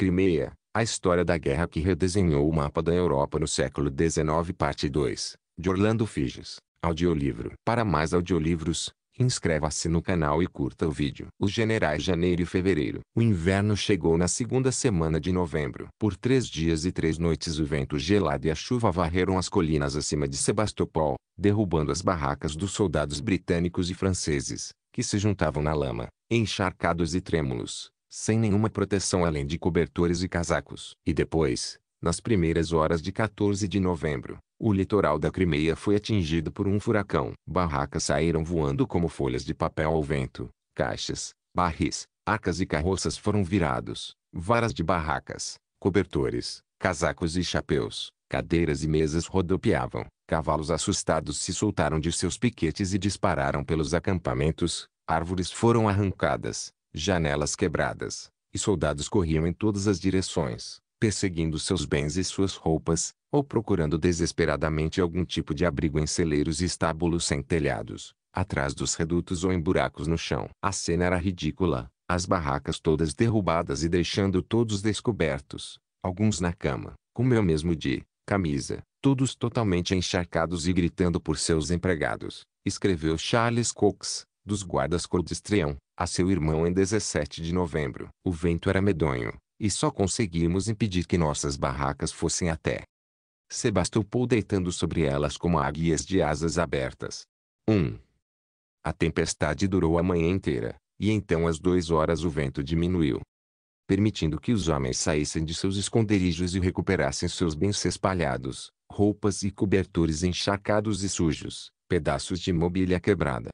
Crimeia, a história da guerra que redesenhou o mapa da Europa no século XIX parte 2, de Orlando Figes, audiolivro. Para mais audiolivros, inscreva-se no canal e curta o vídeo. Os generais janeiro e fevereiro. O inverno chegou na segunda semana de novembro. Por três dias e três noites o vento gelado e a chuva varreram as colinas acima de Sebastopol, derrubando as barracas dos soldados britânicos e franceses, que se juntavam na lama, encharcados e trêmulos sem nenhuma proteção além de cobertores e casacos. E depois, nas primeiras horas de 14 de novembro, o litoral da Crimeia foi atingido por um furacão. Barracas saíram voando como folhas de papel ao vento, caixas, barris, arcas e carroças foram virados, varas de barracas, cobertores, casacos e chapéus, cadeiras e mesas rodopiavam, cavalos assustados se soltaram de seus piquetes e dispararam pelos acampamentos, árvores foram arrancadas, janelas quebradas, e soldados corriam em todas as direções, perseguindo seus bens e suas roupas, ou procurando desesperadamente algum tipo de abrigo em celeiros e estábulos sem telhados, atrás dos redutos ou em buracos no chão. A cena era ridícula, as barracas todas derrubadas e deixando todos descobertos, alguns na cama, como eu mesmo de camisa, todos totalmente encharcados e gritando por seus empregados, escreveu Charles Cox, dos guardas cordestreão, a seu irmão em 17 de novembro. O vento era medonho, e só conseguimos impedir que nossas barracas fossem até. Sebastopol deitando sobre elas como águias de asas abertas. 1. Um. A tempestade durou a manhã inteira, e então às duas horas o vento diminuiu. Permitindo que os homens saíssem de seus esconderijos e recuperassem seus bens espalhados, roupas e cobertores encharcados e sujos, pedaços de mobília quebrada,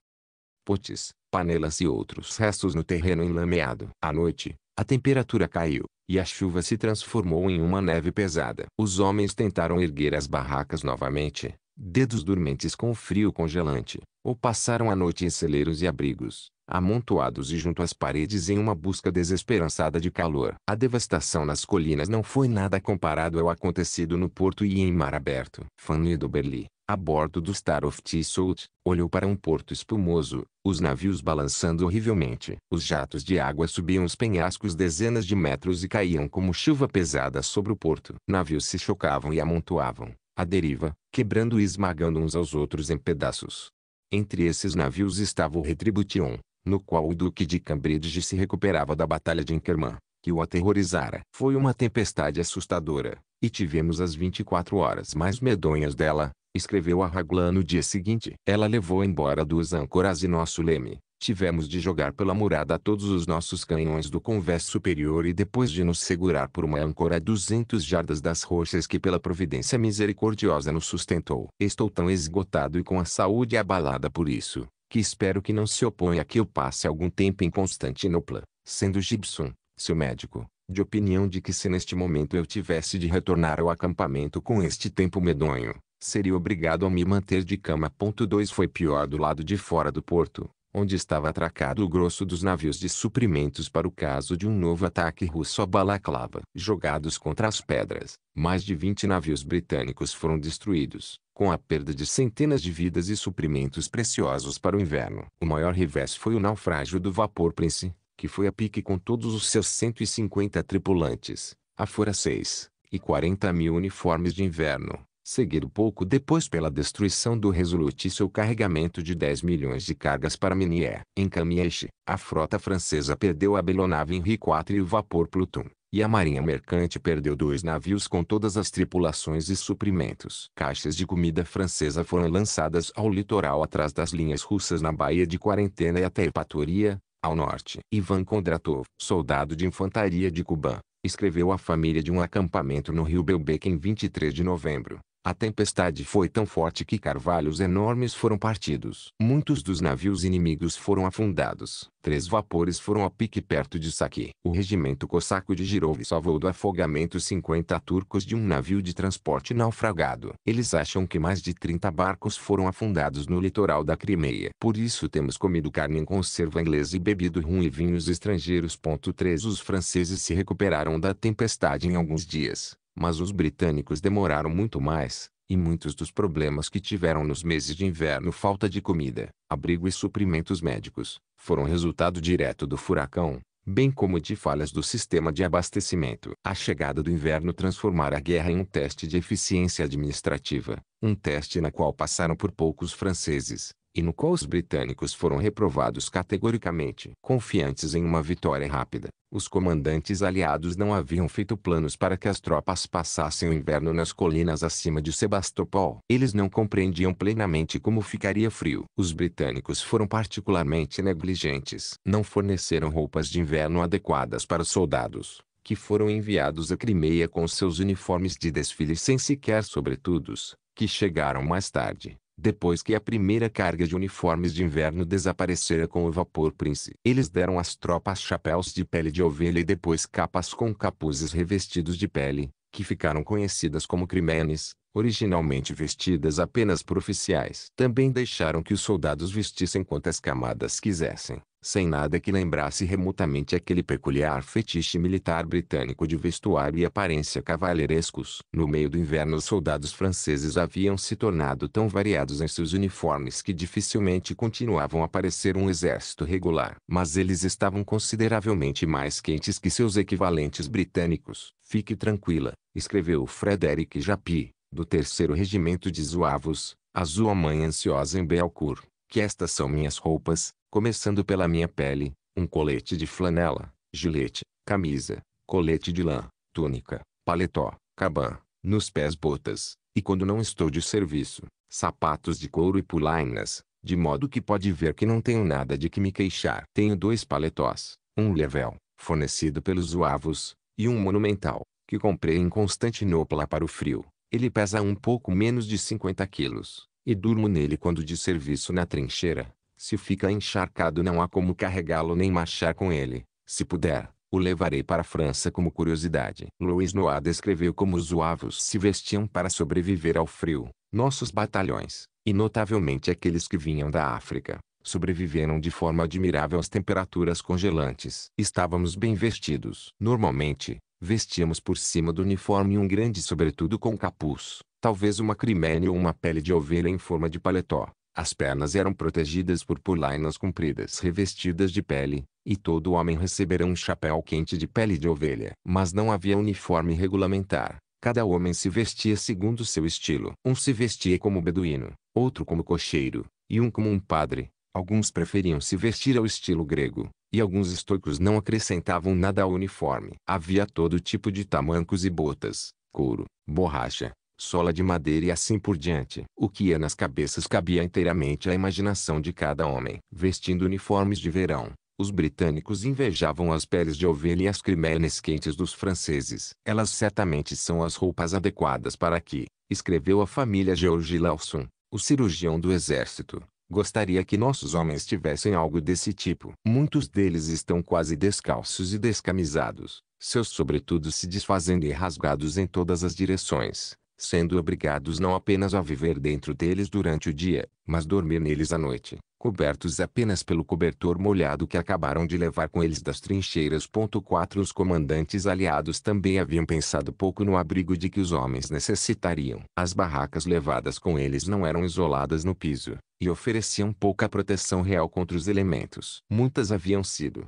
potes, panelas e outros restos no terreno enlameado. À noite, a temperatura caiu, e a chuva se transformou em uma neve pesada. Os homens tentaram erguer as barracas novamente, dedos dormentes com o frio congelante, ou passaram a noite em celeiros e abrigos, amontoados e junto às paredes em uma busca desesperançada de calor. A devastação nas colinas não foi nada comparado ao acontecido no porto e em mar aberto. Fanny do Berli, a bordo do Star of Tissot, olhou para um porto espumoso, os navios balançando horrivelmente. Os jatos de água subiam os penhascos dezenas de metros e caíam como chuva pesada sobre o porto. Navios se chocavam e amontoavam, à deriva, quebrando e esmagando uns aos outros em pedaços. Entre esses navios estava o Retribution, no qual o Duque de Cambridge se recuperava da Batalha de Inkerman, que o aterrorizara. Foi uma tempestade assustadora, e tivemos as 24 horas mais medonhas dela, Escreveu a Raglan no dia seguinte. Ela levou embora duas âncoras e nosso leme. Tivemos de jogar pela murada todos os nossos canhões do convés superior e depois de nos segurar por uma âncora a 200 jardas das rochas que pela providência misericordiosa nos sustentou. Estou tão esgotado e com a saúde abalada por isso, que espero que não se oponha a que eu passe algum tempo em Constantinopla, sendo Gibson, seu médico, de opinião de que se neste momento eu tivesse de retornar ao acampamento com este tempo medonho, Seria obrigado a me manter de cama. Ponto 2 foi pior do lado de fora do porto, onde estava atracado o grosso dos navios de suprimentos para o caso de um novo ataque russo a Balaclava. Jogados contra as pedras, mais de 20 navios britânicos foram destruídos, com a perda de centenas de vidas e suprimentos preciosos para o inverno. O maior revés foi o naufrágio do vapor Prince, que foi a pique com todos os seus 150 tripulantes, afora 6 e 40 mil uniformes de inverno, seguido pouco depois pela destruição do Resolute e seu carregamento de 10 milhões de cargas para Minier. Em Camieche, a frota francesa perdeu a belonave Henri IV e o vapor Pluton, e a marinha mercante perdeu dois navios com todas as tripulações e suprimentos. Caixas de comida francesa foram lançadas ao litoral atrás das linhas russas na Baía de Quarentena e até Epatoria, ao norte. Ivan Kondratov, soldado de infantaria de Cuba, escreveu à família de um acampamento no rio Belbec em 23 de novembro. A tempestade foi tão forte que carvalhos enormes foram partidos. Muitos dos navios inimigos foram afundados. Três vapores foram a pique perto de Saki. O regimento cosaco de Girov salvou do afogamento 50 turcos de um navio de transporte naufragado. Eles acham que mais de 30 barcos foram afundados no litoral da Crimeia. Por isso temos comido carne em conserva inglesa e bebido rum e vinhos estrangeiros. 3 Os franceses se recuperaram da tempestade em alguns dias. Mas os britânicos demoraram muito mais, e muitos dos problemas que tiveram nos meses de inverno falta de comida, abrigo e suprimentos médicos foram resultado direto do furacão, bem como de falhas do sistema de abastecimento. A chegada do inverno transformara a guerra em um teste de eficiência administrativa, um teste na qual passaram por poucos franceses, e no qual os britânicos foram reprovados categoricamente. Confiantes em uma vitória rápida, os comandantes aliados não haviam feito planos para que as tropas passassem o inverno nas colinas acima de Sebastopol. Eles não compreendiam plenamente como ficaria frio. Os britânicos foram particularmente negligentes. Não forneceram roupas de inverno adequadas para os soldados que foram enviados à Crimeia com seus uniformes de desfile sem sequer sobretudos, que chegaram mais tarde. Depois que a primeira carga de uniformes de inverno desaparecera com o vapor Prince, eles deram às tropas chapéus de pele de ovelha e depois capas com capuzes revestidos de pele, que ficaram conhecidas como crimenes, originalmente vestidas apenas por oficiais. Também deixaram que os soldados vestissem quantas camadas quisessem, sem nada que lembrasse remotamente aquele peculiar fetiche militar britânico de vestuário e aparência cavalheirescos. No meio do inverno os soldados franceses haviam se tornado tão variados em seus uniformes que dificilmente continuavam a parecer um exército regular. Mas eles estavam consideravelmente mais quentes que seus equivalentes britânicos. Fique tranquila, escreveu Frederic Japy, do 3 Regimento de Zuavos, a sua mãe ansiosa em Belcourt, que estas são minhas roupas, começando pela minha pele, um colete de flanela, gilete, camisa, colete de lã, túnica, paletó, caban, nos pés botas, e quando não estou de serviço, sapatos de couro e pulainas, de modo que pode ver que não tenho nada de que me queixar. Tenho dois paletós, um level, fornecido pelos uavos, e um monumental, que comprei em Constantinopla para o frio. Ele pesa um pouco menos de 50 quilos, e durmo nele quando de serviço na trincheira. Se fica encharcado não há como carregá-lo nem marchar com ele. Se puder, o levarei para a França como curiosidade. Louis Noir descreveu como os zuavos se vestiam para sobreviver ao frio. Nossos batalhões, e notavelmente aqueles que vinham da África, sobreviveram de forma admirável às temperaturas congelantes. Estávamos bem vestidos. Normalmente, vestíamos por cima do uniforme um grande sobretudo com capuz, talvez uma crimene ou uma pele de ovelha em forma de paletó. As pernas eram protegidas por polainas compridas revestidas de pele, e todo homem receberá um chapéu quente de pele de ovelha. Mas não havia uniforme regulamentar. Cada homem se vestia segundo seu estilo. Um se vestia como beduíno, outro como cocheiro, e um como um padre. Alguns preferiam se vestir ao estilo grego, e alguns estoicos não acrescentavam nada ao uniforme. Havia todo tipo de tamancos e botas, couro, borracha, sola de madeira e assim por diante. O que ia é nas cabeças cabia inteiramente à imaginação de cada homem. Vestindo uniformes de verão, os britânicos invejavam as peles de ovelha e as crimenes quentes dos franceses. Elas certamente são as roupas adequadas para aqui, escreveu a família George Lawson, o cirurgião do exército. Gostaria que nossos homens tivessem algo desse tipo. Muitos deles estão quase descalços e descamisados, seus sobretudos se desfazendo e rasgados em todas as direções sendo obrigados não apenas a viver dentro deles durante o dia, mas dormir neles à noite, cobertos apenas pelo cobertor molhado que acabaram de levar com eles das trincheiras. 4 Os comandantes aliados também haviam pensado pouco no abrigo de que os homens necessitariam. As barracas levadas com eles não eram isoladas no piso, e ofereciam pouca proteção real contra os elementos. Muitas haviam sido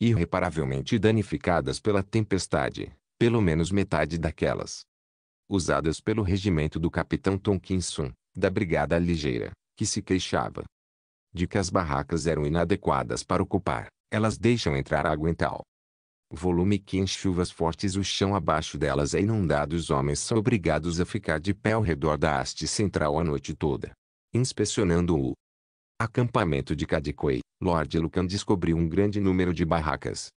irreparavelmente danificadas pela tempestade, pelo menos metade daquelas usadas pelo regimento do capitão Tonkinson, da Brigada Ligeira, que se queixava de que as barracas eram inadequadas para ocupar, elas deixam entrar água em tal volume que em chuvas fortes o chão abaixo delas é inundado os homens são obrigados a ficar de pé ao redor da haste central a noite toda, inspecionando o acampamento de Cadicoy. Lord Lucan descobriu um grande número de barracas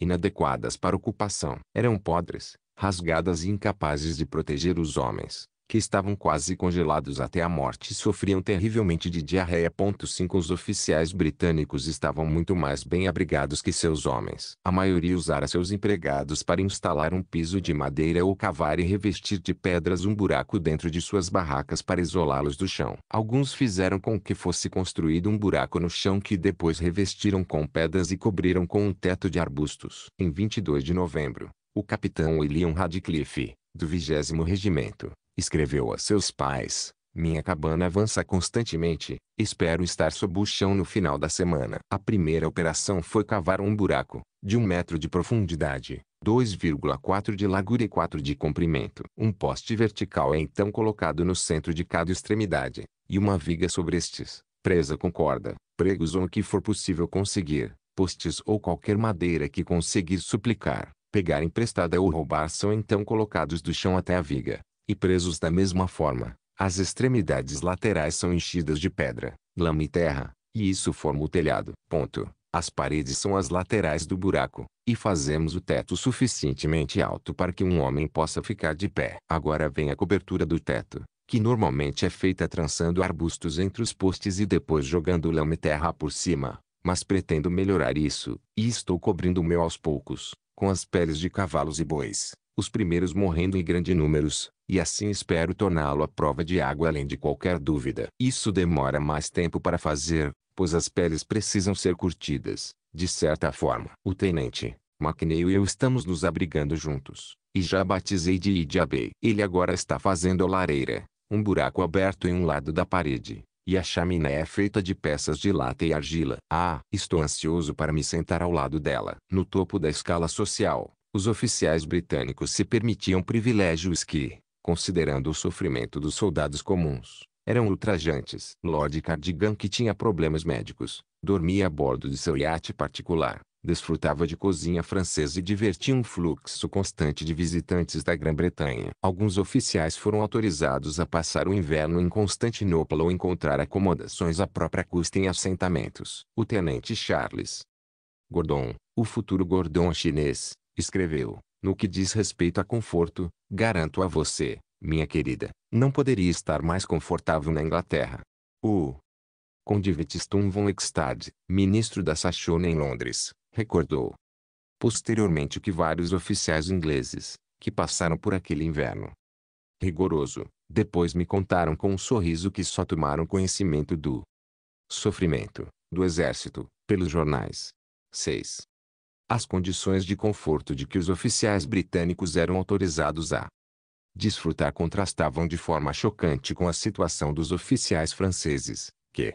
inadequadas para ocupação. Eram podres, rasgadas e incapazes de proteger os homens, que estavam quase congelados até a morte e sofriam terrivelmente de diarreia. 5 Os oficiais britânicos estavam muito mais bem abrigados que seus homens. A maioria usara seus empregados para instalar um piso de madeira ou cavar e revestir de pedras um buraco dentro de suas barracas para isolá-los do chão. Alguns fizeram com que fosse construído um buraco no chão que depois revestiram com pedras e cobriram com um teto de arbustos. Em 22 de novembro, o capitão William Radcliffe, do vigésimo regimento, escreveu a seus pais, minha cabana avança constantemente, espero estar sob o chão no final da semana. A primeira operação foi cavar um buraco, de um metro de profundidade, 2,4 de largura e 4 de comprimento. Um poste vertical é então colocado no centro de cada extremidade, e uma viga sobre estes, presa com corda, pregos ou o que for possível conseguir, postes ou qualquer madeira que conseguir suplicar pegar emprestada ou roubar são então colocados do chão até a viga, e presos da mesma forma. As extremidades laterais são enchidas de pedra, lama e terra, e isso forma o telhado. Ponto. As paredes são as laterais do buraco, e fazemos o teto suficientemente alto para que um homem possa ficar de pé. Agora vem a cobertura do teto, que normalmente é feita trançando arbustos entre os postes e depois jogando lama e terra por cima, mas pretendo melhorar isso, e estou cobrindo o meu aos poucos com as peles de cavalos e bois, os primeiros morrendo em grande números, e assim espero torná-lo à prova de água além de qualquer dúvida. Isso demora mais tempo para fazer, pois as peles precisam ser curtidas, de certa forma. O tenente, Macneio e eu estamos nos abrigando juntos, e já batizei de Idiabei. Ele agora está fazendo a lareira, um buraco aberto em um lado da parede, e a chaminé é feita de peças de lata e argila. Ah, estou ansioso para me sentar ao lado dela. No topo da escala social, os oficiais britânicos se permitiam privilégios que, considerando o sofrimento dos soldados comuns, eram ultrajantes. Lord Cardigan, que tinha problemas médicos, dormia a bordo de seu iate particular, desfrutava de cozinha francesa e divertia um fluxo constante de visitantes da Grã-Bretanha. Alguns oficiais foram autorizados a passar o inverno em Constantinopla ou encontrar acomodações à própria custa em assentamentos. O tenente Charles Gordon, o futuro Gordon chinês, escreveu: No que diz respeito a conforto, garanto a você, minha querida, não poderia estar mais confortável na Inglaterra. O Conde Wittgenstein von Eckstad, ministro da Sachona em Londres, recordou posteriormente que vários oficiais ingleses, que passaram por aquele inverno rigoroso, depois me contaram com um sorriso que só tomaram conhecimento do sofrimento do exército pelos jornais. 6. As condições de conforto de que os oficiais britânicos eram autorizados a desfrutar contrastavam de forma chocante com a situação dos oficiais franceses, que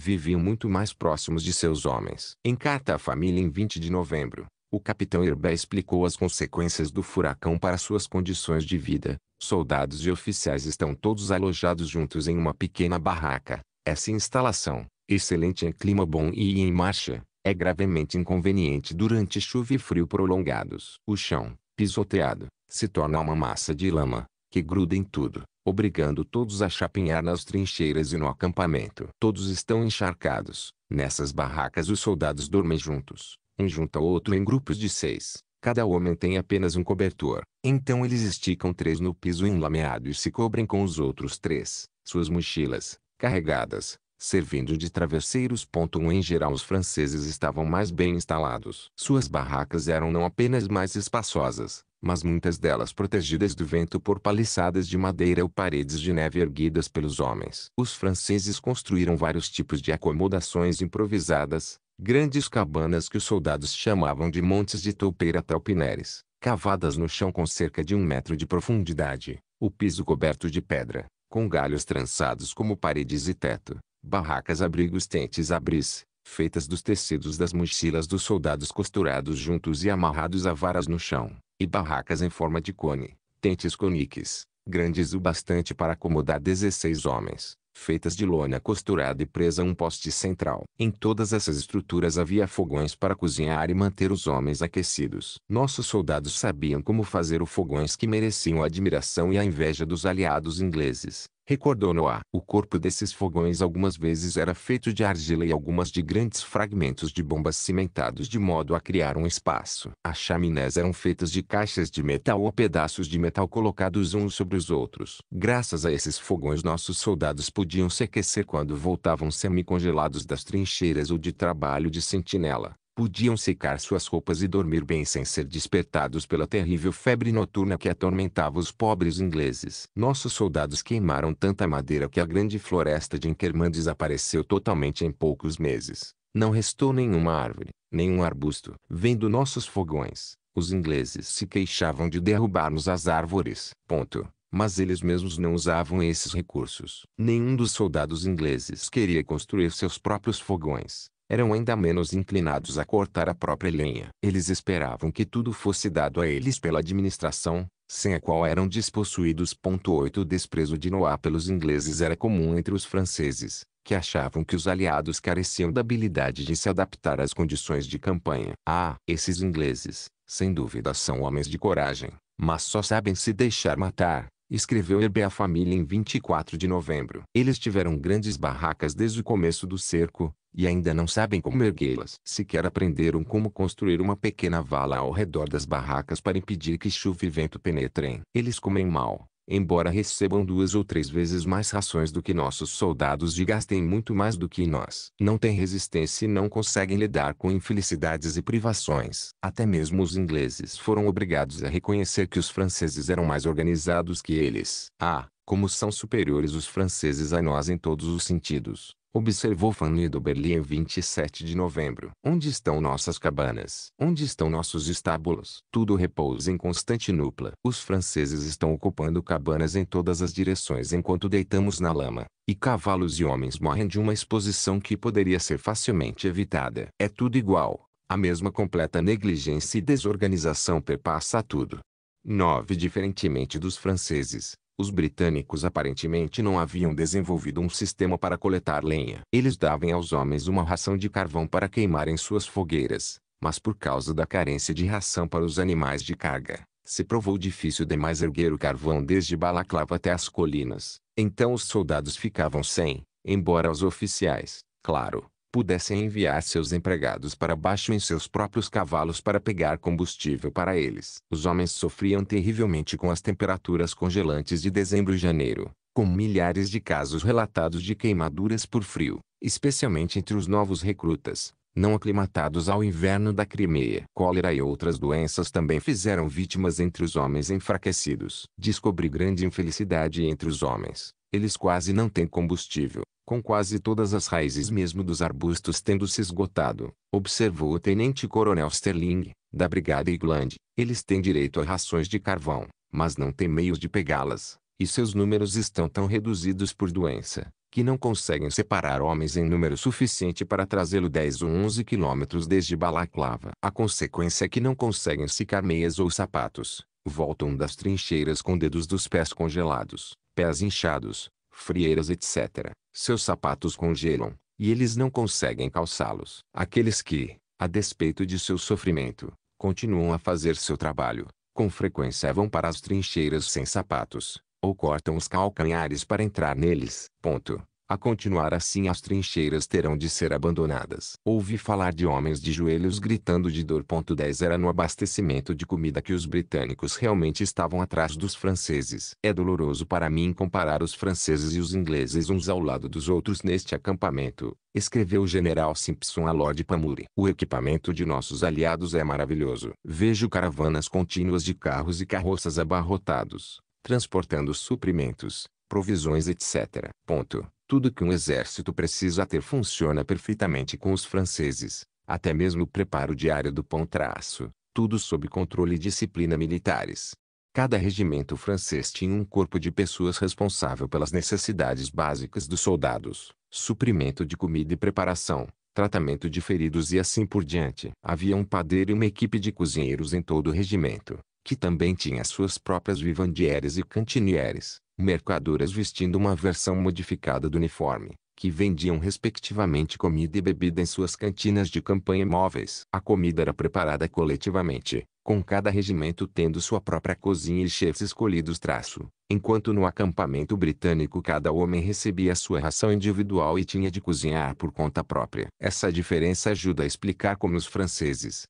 viviam muito mais próximos de seus homens. Em carta à família em 20 de novembro, o capitão Herbé explicou as consequências do furacão para suas condições de vida. Soldados e oficiais estão todos alojados juntos em uma pequena barraca. Essa instalação, excelente em clima bom e em marcha, é gravemente inconveniente durante chuva e frio prolongados. O chão, pisoteado, se torna uma massa de lama, que gruda em tudo, obrigando todos a chapinhar nas trincheiras e no acampamento. Todos estão encharcados. Nessas barracas os soldados dormem juntos, um junto ao outro em grupos de seis. Cada homem tem apenas um cobertor. Então eles esticam três no piso enlameado e se cobrem com os outros três. Suas mochilas, carregadas, servindo de travesseiros. Um, em geral, os franceses estavam mais bem instalados. Suas barracas eram não apenas mais espaçosas, mas muitas delas protegidas do vento por paliçadas de madeira ou paredes de neve erguidas pelos homens. Os franceses construíram vários tipos de acomodações improvisadas, grandes cabanas que os soldados chamavam de montes de toupeira talpineres, cavadas no chão com cerca de um metro de profundidade, o piso coberto de pedra, com galhos trançados como paredes e teto, barracas abrigos tentes abris, feitas dos tecidos das mochilas dos soldados costurados juntos e amarrados a varas no chão e barracas em forma de cone, tentes coniques, grandes o bastante para acomodar 16 homens, feitas de lona costurada e presa a um poste central. Em todas essas estruturas havia fogões para cozinhar e manter os homens aquecidos. Nossos soldados sabiam como fazer os fogões que mereciam a admiração e a inveja dos aliados ingleses recordou Noah O corpo desses fogões algumas vezes era feito de argila e algumas de grandes fragmentos de bombas cimentados de modo a criar um espaço. As chaminés eram feitas de caixas de metal ou pedaços de metal colocados uns sobre os outros. Graças a esses fogões nossos soldados podiam se aquecer quando voltavam semi congelados das trincheiras ou de trabalho de sentinela podiam secar suas roupas e dormir bem sem ser despertados pela terrível febre noturna que atormentava os pobres ingleses. Nossos soldados queimaram tanta madeira que a grande floresta de Inkerman desapareceu totalmente em poucos meses. Não restou nenhuma árvore, nenhum arbusto. Vendo nossos fogões, os ingleses se queixavam de derrubarmos as árvores. Ponto. Mas eles mesmos não usavam esses recursos. Nenhum dos soldados ingleses queria construir seus próprios fogões eram ainda menos inclinados a cortar a própria lenha. Eles esperavam que tudo fosse dado a eles pela administração, sem a qual eram despossuídos. 8 O desprezo de Noah pelos ingleses era comum entre os franceses, que achavam que os aliados careciam da habilidade de se adaptar às condições de campanha. Ah, esses ingleses, sem dúvida são homens de coragem, mas só sabem se deixar matar, escreveu Herbe à família em 24 de novembro. Eles tiveram grandes barracas desde o começo do cerco, e ainda não sabem como erguê-las. Sequer aprenderam como construir uma pequena vala ao redor das barracas para impedir que chuva e vento penetrem. Eles comem mal, embora recebam duas ou três vezes mais rações do que nossos soldados e gastem muito mais do que nós. Não têm resistência e não conseguem lidar com infelicidades e privações. Até mesmo os ingleses foram obrigados a reconhecer que os franceses eram mais organizados que eles. Ah, como são superiores os franceses a nós em todos os sentidos. Observou Fanny do Berlim em 27 de novembro. Onde estão nossas cabanas? Onde estão nossos estábulos? Tudo repousa em Constantinopla. Os franceses estão ocupando cabanas em todas as direções enquanto deitamos na lama. E cavalos e homens morrem de uma exposição que poderia ser facilmente evitada. É tudo igual. A mesma completa negligência e desorganização perpassa tudo. 9. Diferentemente dos franceses, os britânicos aparentemente não haviam desenvolvido um sistema para coletar lenha. Eles davam aos homens uma ração de carvão para queimar em suas fogueiras, mas por causa da carência de ração para os animais de carga, se provou difícil demais erguer o carvão desde Balaclava até as colinas. Então os soldados ficavam sem, embora os oficiais, claro, pudessem enviar seus empregados para baixo em seus próprios cavalos para pegar combustível para eles. Os homens sofriam terrivelmente com as temperaturas congelantes de dezembro e janeiro, com milhares de casos relatados de queimaduras por frio, especialmente entre os novos recrutas, não aclimatados ao inverno da Crimeia. Cólera e outras doenças também fizeram vítimas entre os homens enfraquecidos. Descobri grande infelicidade entre os homens eles quase não têm combustível, com quase todas as raízes mesmo dos arbustos tendo se esgotado, observou o tenente-coronel Sterling, da Brigada Igland. Eles têm direito a rações de carvão, mas não têm meios de pegá-las, e seus números estão tão reduzidos por doença, que não conseguem separar homens em número suficiente para trazê-lo 10 ou 11 quilômetros desde Balaclava. A consequência é que não conseguem secar meias ou sapatos, voltam das trincheiras com dedos dos pés congelados pés inchados, frieiras etc. Seus sapatos congelam, e eles não conseguem calçá-los. Aqueles que, a despeito de seu sofrimento, continuam a fazer seu trabalho, com frequência vão para as trincheiras sem sapatos, ou cortam os calcanhares para entrar neles. Ponto. A continuar assim as trincheiras terão de ser abandonadas. Ouvi falar de homens de joelhos gritando de dor. 10 Era no abastecimento de comida que os britânicos realmente estavam atrás dos franceses. É doloroso para mim comparar os franceses e os ingleses uns ao lado dos outros neste acampamento, escreveu o general Simpson a Lord Pamuri. O equipamento de nossos aliados é maravilhoso. Vejo caravanas contínuas de carros e carroças abarrotados, transportando suprimentos, provisões etc. Ponto. Tudo que um exército precisa ter funciona perfeitamente com os franceses, até mesmo o preparo diário do pão traço, tudo sob controle e disciplina militares. Cada regimento francês tinha um corpo de pessoas responsável pelas necessidades básicas dos soldados, suprimento de comida e preparação, tratamento de feridos e assim por diante. Havia um padeiro e uma equipe de cozinheiros em todo o regimento, que também tinha suas próprias vivandieres e cantinieres, mercadoras vestindo uma versão modificada do uniforme, que vendiam respectivamente comida e bebida em suas cantinas de campanha móveis. A comida era preparada coletivamente, com cada regimento tendo sua própria cozinha e chefes escolhidos traço, enquanto no acampamento britânico cada homem recebia sua ração individual e tinha de cozinhar por conta própria. Essa diferença ajuda a explicar como os franceses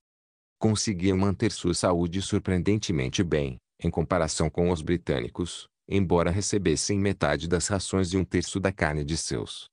conseguiam manter sua saúde surpreendentemente bem, em comparação com os britânicos, embora recebessem metade das rações e um terço da carne de seus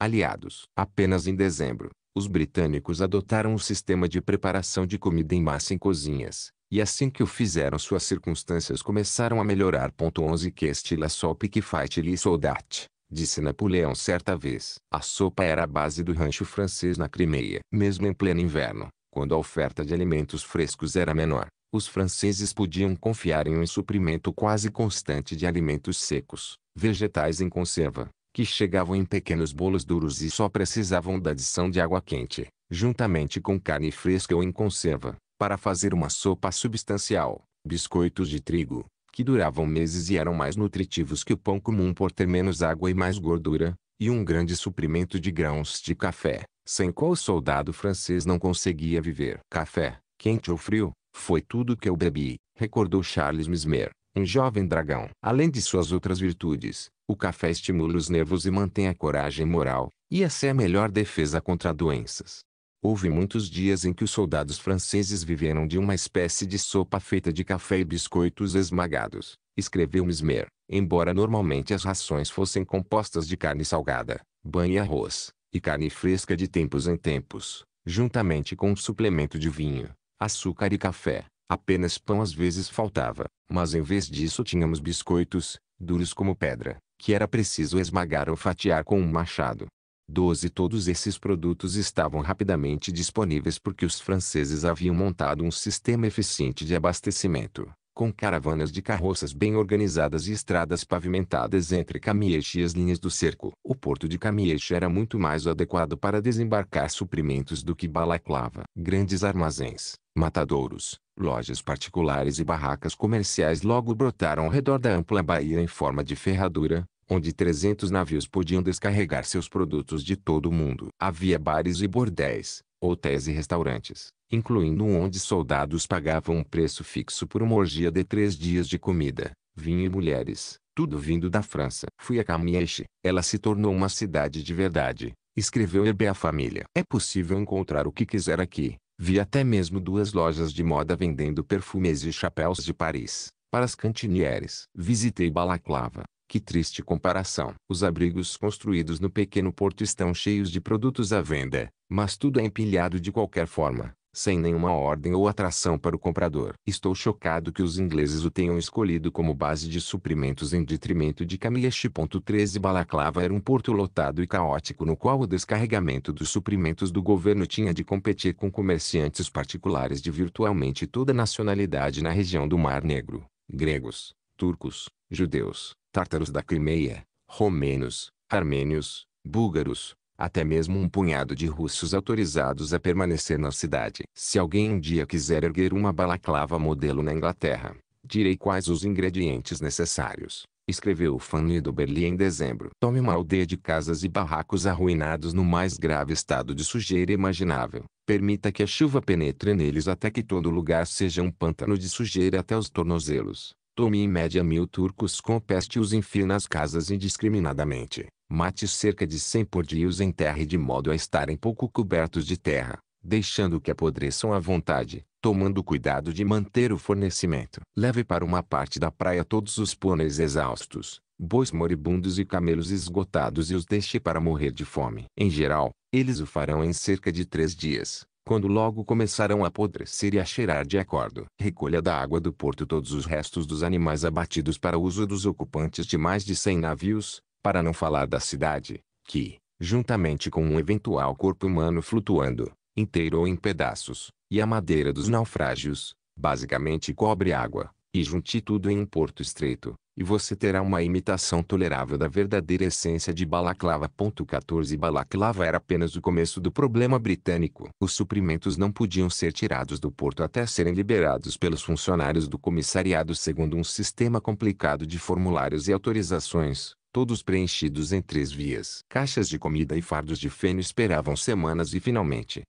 aliados. Apenas em dezembro, os britânicos adotaram um sistema de preparação de comida em massa em cozinhas, e assim que o fizeram suas circunstâncias começaram a melhorar. 11 Que estila sopa que fight li soldat, disse Napoleão certa vez. A sopa era a base do rancho francês na Crimeia. Mesmo em pleno inverno, quando a oferta de alimentos frescos era menor, os franceses podiam confiar em um suprimento quase constante de alimentos secos, vegetais em conserva, que chegavam em pequenos bolos duros e só precisavam da adição de água quente, juntamente com carne fresca ou em conserva, para fazer uma sopa substancial, biscoitos de trigo, que duravam meses e eram mais nutritivos que o pão comum por ter menos água e mais gordura, e um grande suprimento de grãos de café, sem qual o soldado francês não conseguia viver. Café, quente ou frio, foi tudo que eu bebi, recordou Charles Mesmer, Um Jovem Dragão. Além de suas outras virtudes, o café estimula os nervos e mantém a coragem moral, e essa é a melhor defesa contra doenças. Houve muitos dias em que os soldados franceses viveram de uma espécie de sopa feita de café e biscoitos esmagados, escreveu Mesmer. Embora normalmente as rações fossem compostas de carne salgada, banho e arroz, e carne fresca de tempos em tempos, juntamente com um suplemento de vinho, açúcar e café. Apenas pão às vezes faltava, mas em vez disso tínhamos biscoitos, duros como pedra, que era preciso esmagar ou fatiar com um machado. Doze Todos esses produtos estavam rapidamente disponíveis porque os franceses haviam montado um sistema eficiente de abastecimento, com caravanas de carroças bem organizadas e estradas pavimentadas entre Camieche e as linhas do cerco. O porto de Camieche era muito mais adequado para desembarcar suprimentos do que Balaclava. Grandes armazéns, matadouros, lojas particulares e barracas comerciais logo brotaram ao redor da ampla baía em forma de ferradura, onde 300 navios podiam descarregar seus produtos de todo o mundo. Havia bares e bordéis, hotéis e restaurantes, incluindo um onde soldados pagavam um preço fixo por uma orgia de três dias de comida, vinho e mulheres, tudo vindo da França. Fui a Camieche, ela se tornou uma cidade de verdade, escreveu Hebe à família. É possível encontrar o que quiser aqui, Vi até mesmo duas lojas de moda vendendo perfumes e chapéus de Paris, para as cantinieres. Visitei Balaclava. Que triste comparação. Os abrigos construídos no pequeno porto estão cheios de produtos à venda, mas tudo é empilhado de qualquer forma sem nenhuma ordem ou atração para o comprador. Estou chocado que os ingleses o tenham escolhido como base de suprimentos em detrimento de Kamiesh.13 Balaclava era um porto lotado e caótico no qual o descarregamento dos suprimentos do governo tinha de competir com comerciantes particulares de virtualmente toda nacionalidade na região do Mar Negro. Gregos, turcos, judeus, tártaros da Crimeia, romenos, armênios, búlgaros, até mesmo um punhado de russos autorizados a permanecer na cidade. Se alguém um dia quiser erguer uma balaclava modelo na Inglaterra, direi quais os ingredientes necessários. Escreveu Fanny do Berlim em dezembro. Tome uma aldeia de casas e barracos arruinados no mais grave estado de sujeira imaginável. Permita que a chuva penetre neles até que todo lugar seja um pântano de sujeira até os tornozelos. Tome em média mil turcos com peste e os enfie nas casas indiscriminadamente. Mate cerca de 100 por dia e os enterre de modo a estarem pouco cobertos de terra, deixando que apodreçam à vontade, tomando cuidado de manter o fornecimento. Leve para uma parte da praia todos os pôneis exaustos, bois moribundos e camelos esgotados e os deixe para morrer de fome. Em geral, eles o farão em cerca de três dias, quando logo começarão a apodrecer e a cheirar de acordo. Recolha da água do porto todos os restos dos animais abatidos para uso dos ocupantes de mais de 100 navios, para não falar da cidade, que, juntamente com um eventual corpo humano flutuando, inteiro ou em pedaços, e a madeira dos naufrágios, basicamente cobre água, e junte tudo em um porto estreito, e você terá uma imitação tolerável da verdadeira essência de Balaclava. 14 Balaclava era apenas o começo do problema britânico. Os suprimentos não podiam ser tirados do porto até serem liberados pelos funcionários do comissariado segundo um sistema complicado de formulários e autorizações, todos preenchidos em três vias. Caixas de comida e fardos de feno esperavam semanas e finalmente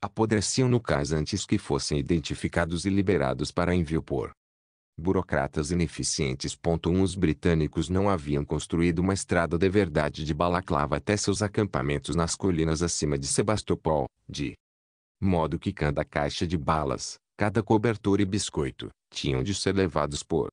apodreciam no cais antes que fossem identificados e liberados para envio por burocratas ineficientes. Um, os britânicos não haviam construído uma estrada de verdade de Balaclava até seus acampamentos nas colinas acima de Sebastopol, de modo que cada caixa de balas, cada cobertor e biscoito, tinham de ser levados por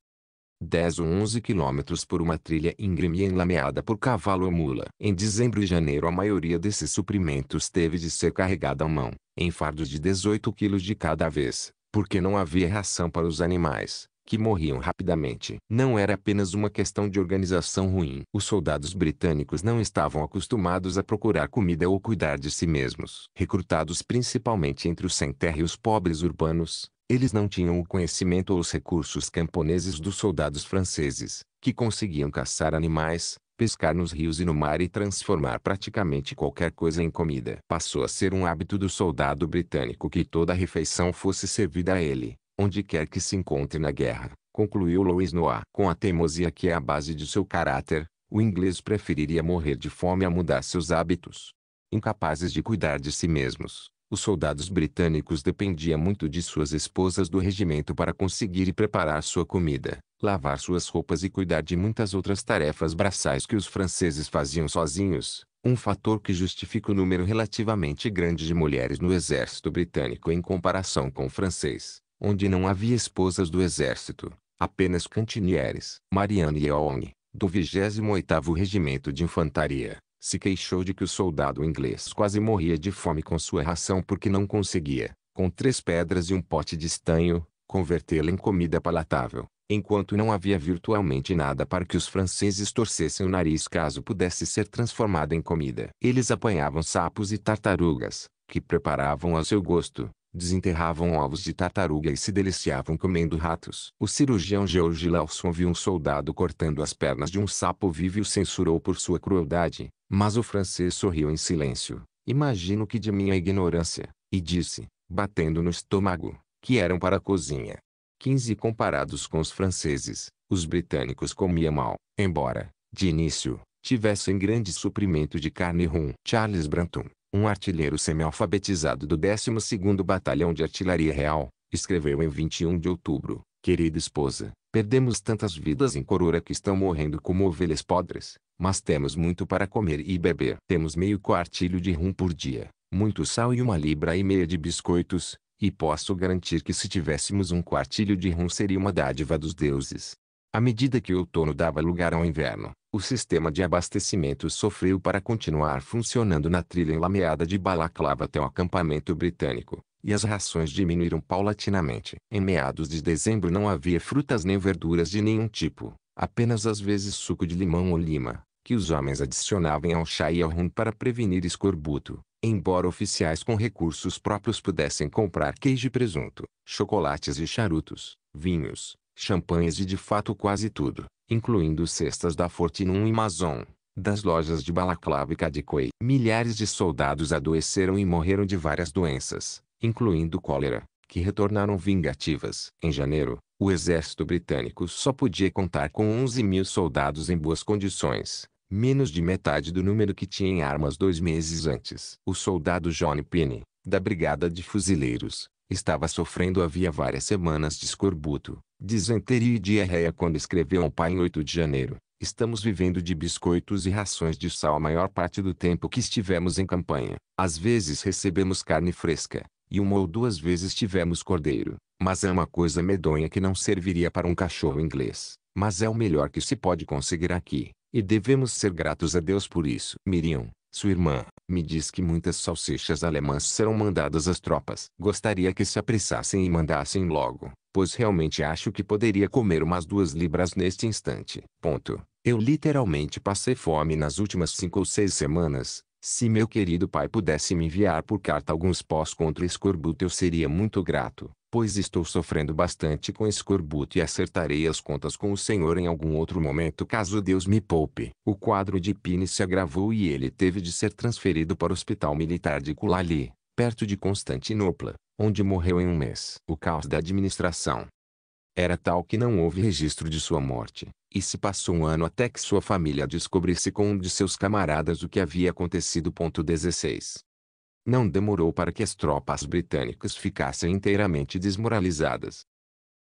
10 ou 11 quilômetros por uma trilha íngreme e enlameada por cavalo ou mula. Em dezembro e janeiro a maioria desses suprimentos teve de ser carregada à mão, em fardos de 18 quilos de cada vez, porque não havia ração para os animais, que morriam rapidamente. Não era apenas uma questão de organização ruim. Os soldados britânicos não estavam acostumados a procurar comida ou cuidar de si mesmos. Recrutados principalmente entre os sem terra e os pobres urbanos, eles não tinham o conhecimento ou os recursos camponeses dos soldados franceses, que conseguiam caçar animais, pescar nos rios e no mar e transformar praticamente qualquer coisa em comida. Passou a ser um hábito do soldado britânico que toda refeição fosse servida a ele, onde quer que se encontre na guerra, concluiu Louis Noir. Com a teimosia que é a base de seu caráter, o inglês preferiria morrer de fome a mudar seus hábitos. Incapazes de cuidar de si mesmos, os soldados britânicos dependiam muito de suas esposas do regimento para conseguir e preparar sua comida, lavar suas roupas e cuidar de muitas outras tarefas braçais que os franceses faziam sozinhos, um fator que justifica o número relativamente grande de mulheres no exército britânico em comparação com o francês, onde não havia esposas do exército, apenas cantinieres. Marianne e Yeone, do 28º Regimento de Infantaria, se queixou de que o soldado inglês quase morria de fome com sua ração porque não conseguia, com três pedras e um pote de estanho, convertê-la em comida palatável, enquanto não havia virtualmente nada para que os franceses torcessem o nariz caso pudesse ser transformada em comida. Eles apanhavam sapos e tartarugas, que preparavam a seu gosto, desenterravam ovos de tartaruga e se deliciavam comendo ratos. O cirurgião George Lawson viu um soldado cortando as pernas de um sapo vivo e o censurou por sua crueldade, mas o francês sorriu em silêncio, imagino que de minha ignorância, e disse, batendo no estômago, que eram para a cozinha. 15 Comparados com os franceses, os britânicos comiam mal, embora, de início, tivessem grande suprimento de carne rum. Charles Branton, um artilheiro semi-alfabetizado do 12º Batalhão de Artilharia Real, escreveu em 21 de outubro, Querida esposa, perdemos tantas vidas em Corora que estão morrendo como ovelhas podres, mas temos muito para comer e beber. Temos meio quartilho de rum por dia, muito sal e uma libra e meia de biscoitos, e posso garantir que se tivéssemos um quartilho de rum seria uma dádiva dos deuses. À medida que o outono dava lugar ao inverno, o sistema de abastecimento sofreu para continuar funcionando na trilha enlameada de Balaclava até o acampamento britânico, e as rações diminuíram paulatinamente. Em meados de dezembro não havia frutas nem verduras de nenhum tipo, apenas às vezes suco de limão ou lima, que os homens adicionavam ao chá e ao rum para prevenir escorbuto, embora oficiais com recursos próprios pudessem comprar queijo e presunto, chocolates e charutos, vinhos, champanhes e de fato quase tudo, incluindo cestas da Fortinum e Mazon, das lojas de Balaclava e Kadikoy. Milhares de soldados adoeceram e morreram de várias doenças, incluindo cólera, que retornaram vingativas. Em janeiro, o exército britânico só podia contar com 11 mil soldados em boas condições, menos de metade do número que tinha em armas dois meses antes. O soldado Johnny Penny, da Brigada de Fuzileiros, estava sofrendo havia várias semanas de escorbuto, disenteria e diarreia quando escreveu ao pai em 8 de janeiro. Estamos vivendo de biscoitos e rações de sal a maior parte do tempo que estivemos em campanha. Às vezes recebemos carne fresca, e uma ou duas vezes tivemos cordeiro. Mas é uma coisa medonha que não serviria para um cachorro inglês. Mas é o melhor que se pode conseguir aqui. E devemos ser gratos a Deus por isso. Miriam, sua irmã, me diz que muitas salsichas alemãs serão mandadas às tropas. Gostaria que se apressassem e mandassem logo, pois realmente acho que poderia comer umas duas libras neste instante. Ponto. Eu literalmente passei fome nas últimas cinco ou seis semanas. Se meu querido pai pudesse me enviar por carta alguns pós contra escorbuto eu seria muito grato pois estou sofrendo bastante com escorbuto e acertarei as contas com o Senhor em algum outro momento caso Deus me poupe. O quadro de Pini se agravou e ele teve de ser transferido para o hospital militar de Kulali, perto de Constantinopla, onde morreu em um mês. O caos da administração era tal que não houve registro de sua morte, e se passou um ano até que sua família descobrisse com um de seus camaradas o que havia acontecido. 16 não demorou para que as tropas britânicas ficassem inteiramente desmoralizadas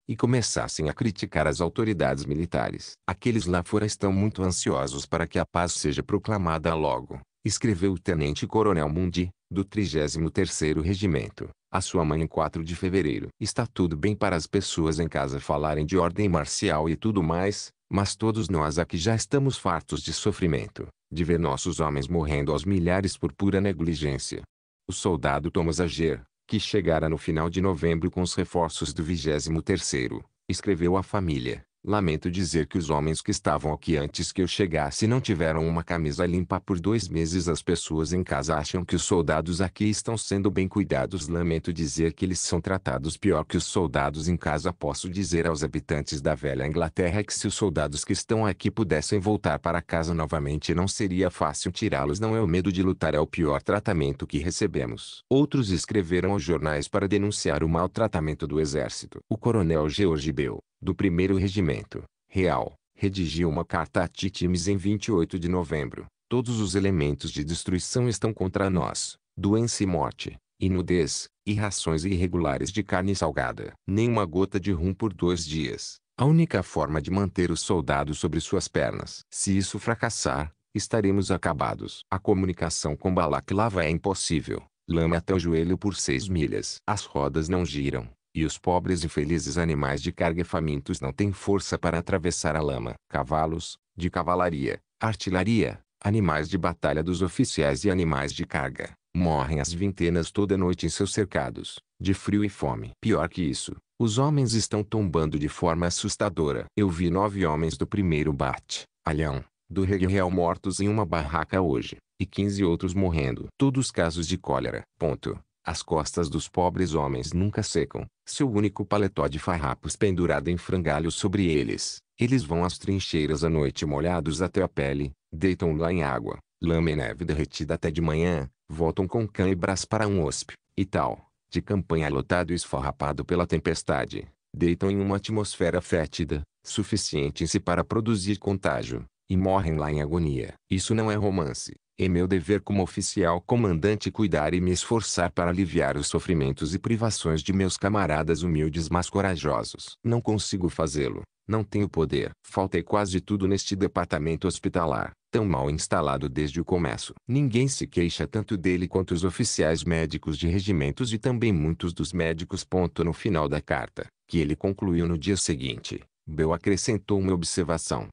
e começassem a criticar as autoridades militares. Aqueles lá fora estão muito ansiosos para que a paz seja proclamada logo, escreveu o tenente-coronel Mundi, do 33º Regimento, a sua mãe em 4 de fevereiro. Está tudo bem para as pessoas em casa falarem de ordem marcial e tudo mais, mas todos nós aqui já estamos fartos de sofrimento, de ver nossos homens morrendo aos milhares por pura negligência. O soldado Thomas Ager, que chegara no final de novembro com os reforços do 23º, escreveu à família, Lamento dizer que os homens que estavam aqui antes que eu chegasse não tiveram uma camisa limpa por dois meses. As pessoas em casa acham que os soldados aqui estão sendo bem cuidados. Lamento dizer que eles são tratados pior que os soldados em casa. Posso dizer aos habitantes da velha Inglaterra que se os soldados que estão aqui pudessem voltar para casa novamente não seria fácil tirá-los. Não é o medo de lutar, é o pior tratamento que recebemos. Outros escreveram aos jornais para denunciar o maltratamento do exército. O coronel George Bell do 1 Regimento, Real, redigiu uma carta a Titimes em 28 de novembro. Todos os elementos de destruição estão contra nós, doença e morte, e nudez, e rações irregulares de carne salgada. Nenhuma gota de rum por dois dias. A única forma de manter os soldados sobre suas pernas. Se isso fracassar, estaremos acabados. A comunicação com Balaklava é impossível. Lama até o joelho por seis milhas. As rodas não giram. E os pobres e felizes animais de carga e famintos não têm força para atravessar a lama. Cavalos, de cavalaria, artilharia, animais de batalha dos oficiais e animais de carga, morrem às vintenas toda noite em seus cercados, de frio e fome. Pior que isso, os homens estão tombando de forma assustadora. Eu vi nove homens do primeiro bate, alhão, do real mortos em uma barraca hoje, e quinze outros morrendo. Todos casos de cólera. Ponto. As costas dos pobres homens nunca secam, seu único paletó de farrapos pendurado em frangalhos sobre eles. Eles vão às trincheiras à noite molhados até a pele, deitam lá em água, lama e neve derretida até de manhã, voltam com cãibras para um hosp, e tal, de campanha lotado e esfarrapado pela tempestade, deitam em uma atmosfera fétida, suficiente em si para produzir contágio, e morrem lá em agonia. Isso não é romance, é meu dever como oficial comandante cuidar e me esforçar para aliviar os sofrimentos e privações de meus camaradas humildes mas corajosos. Não consigo fazê-lo. Não tenho poder. Faltei quase tudo neste departamento hospitalar, tão mal instalado desde o começo. Ninguém se queixa tanto dele quanto os oficiais médicos de regimentos e também muitos dos médicos. Ponto no final da carta, que ele concluiu no dia seguinte, Bell acrescentou uma observação.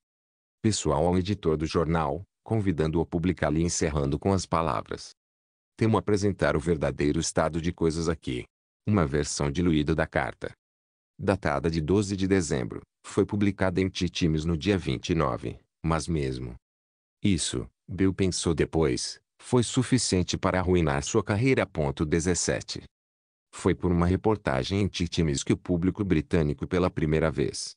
Pessoal ao editor do jornal, convidando-o a publicá-la e encerrando com as palavras. Temo apresentar o verdadeiro estado de coisas aqui. Uma versão diluída da carta, datada de 12 de dezembro, foi publicada em Titimes no dia 29, mas mesmo isso, Bill pensou depois, foi suficiente para arruinar sua carreira. 17. Foi por uma reportagem em Titimes que o público britânico pela primeira vez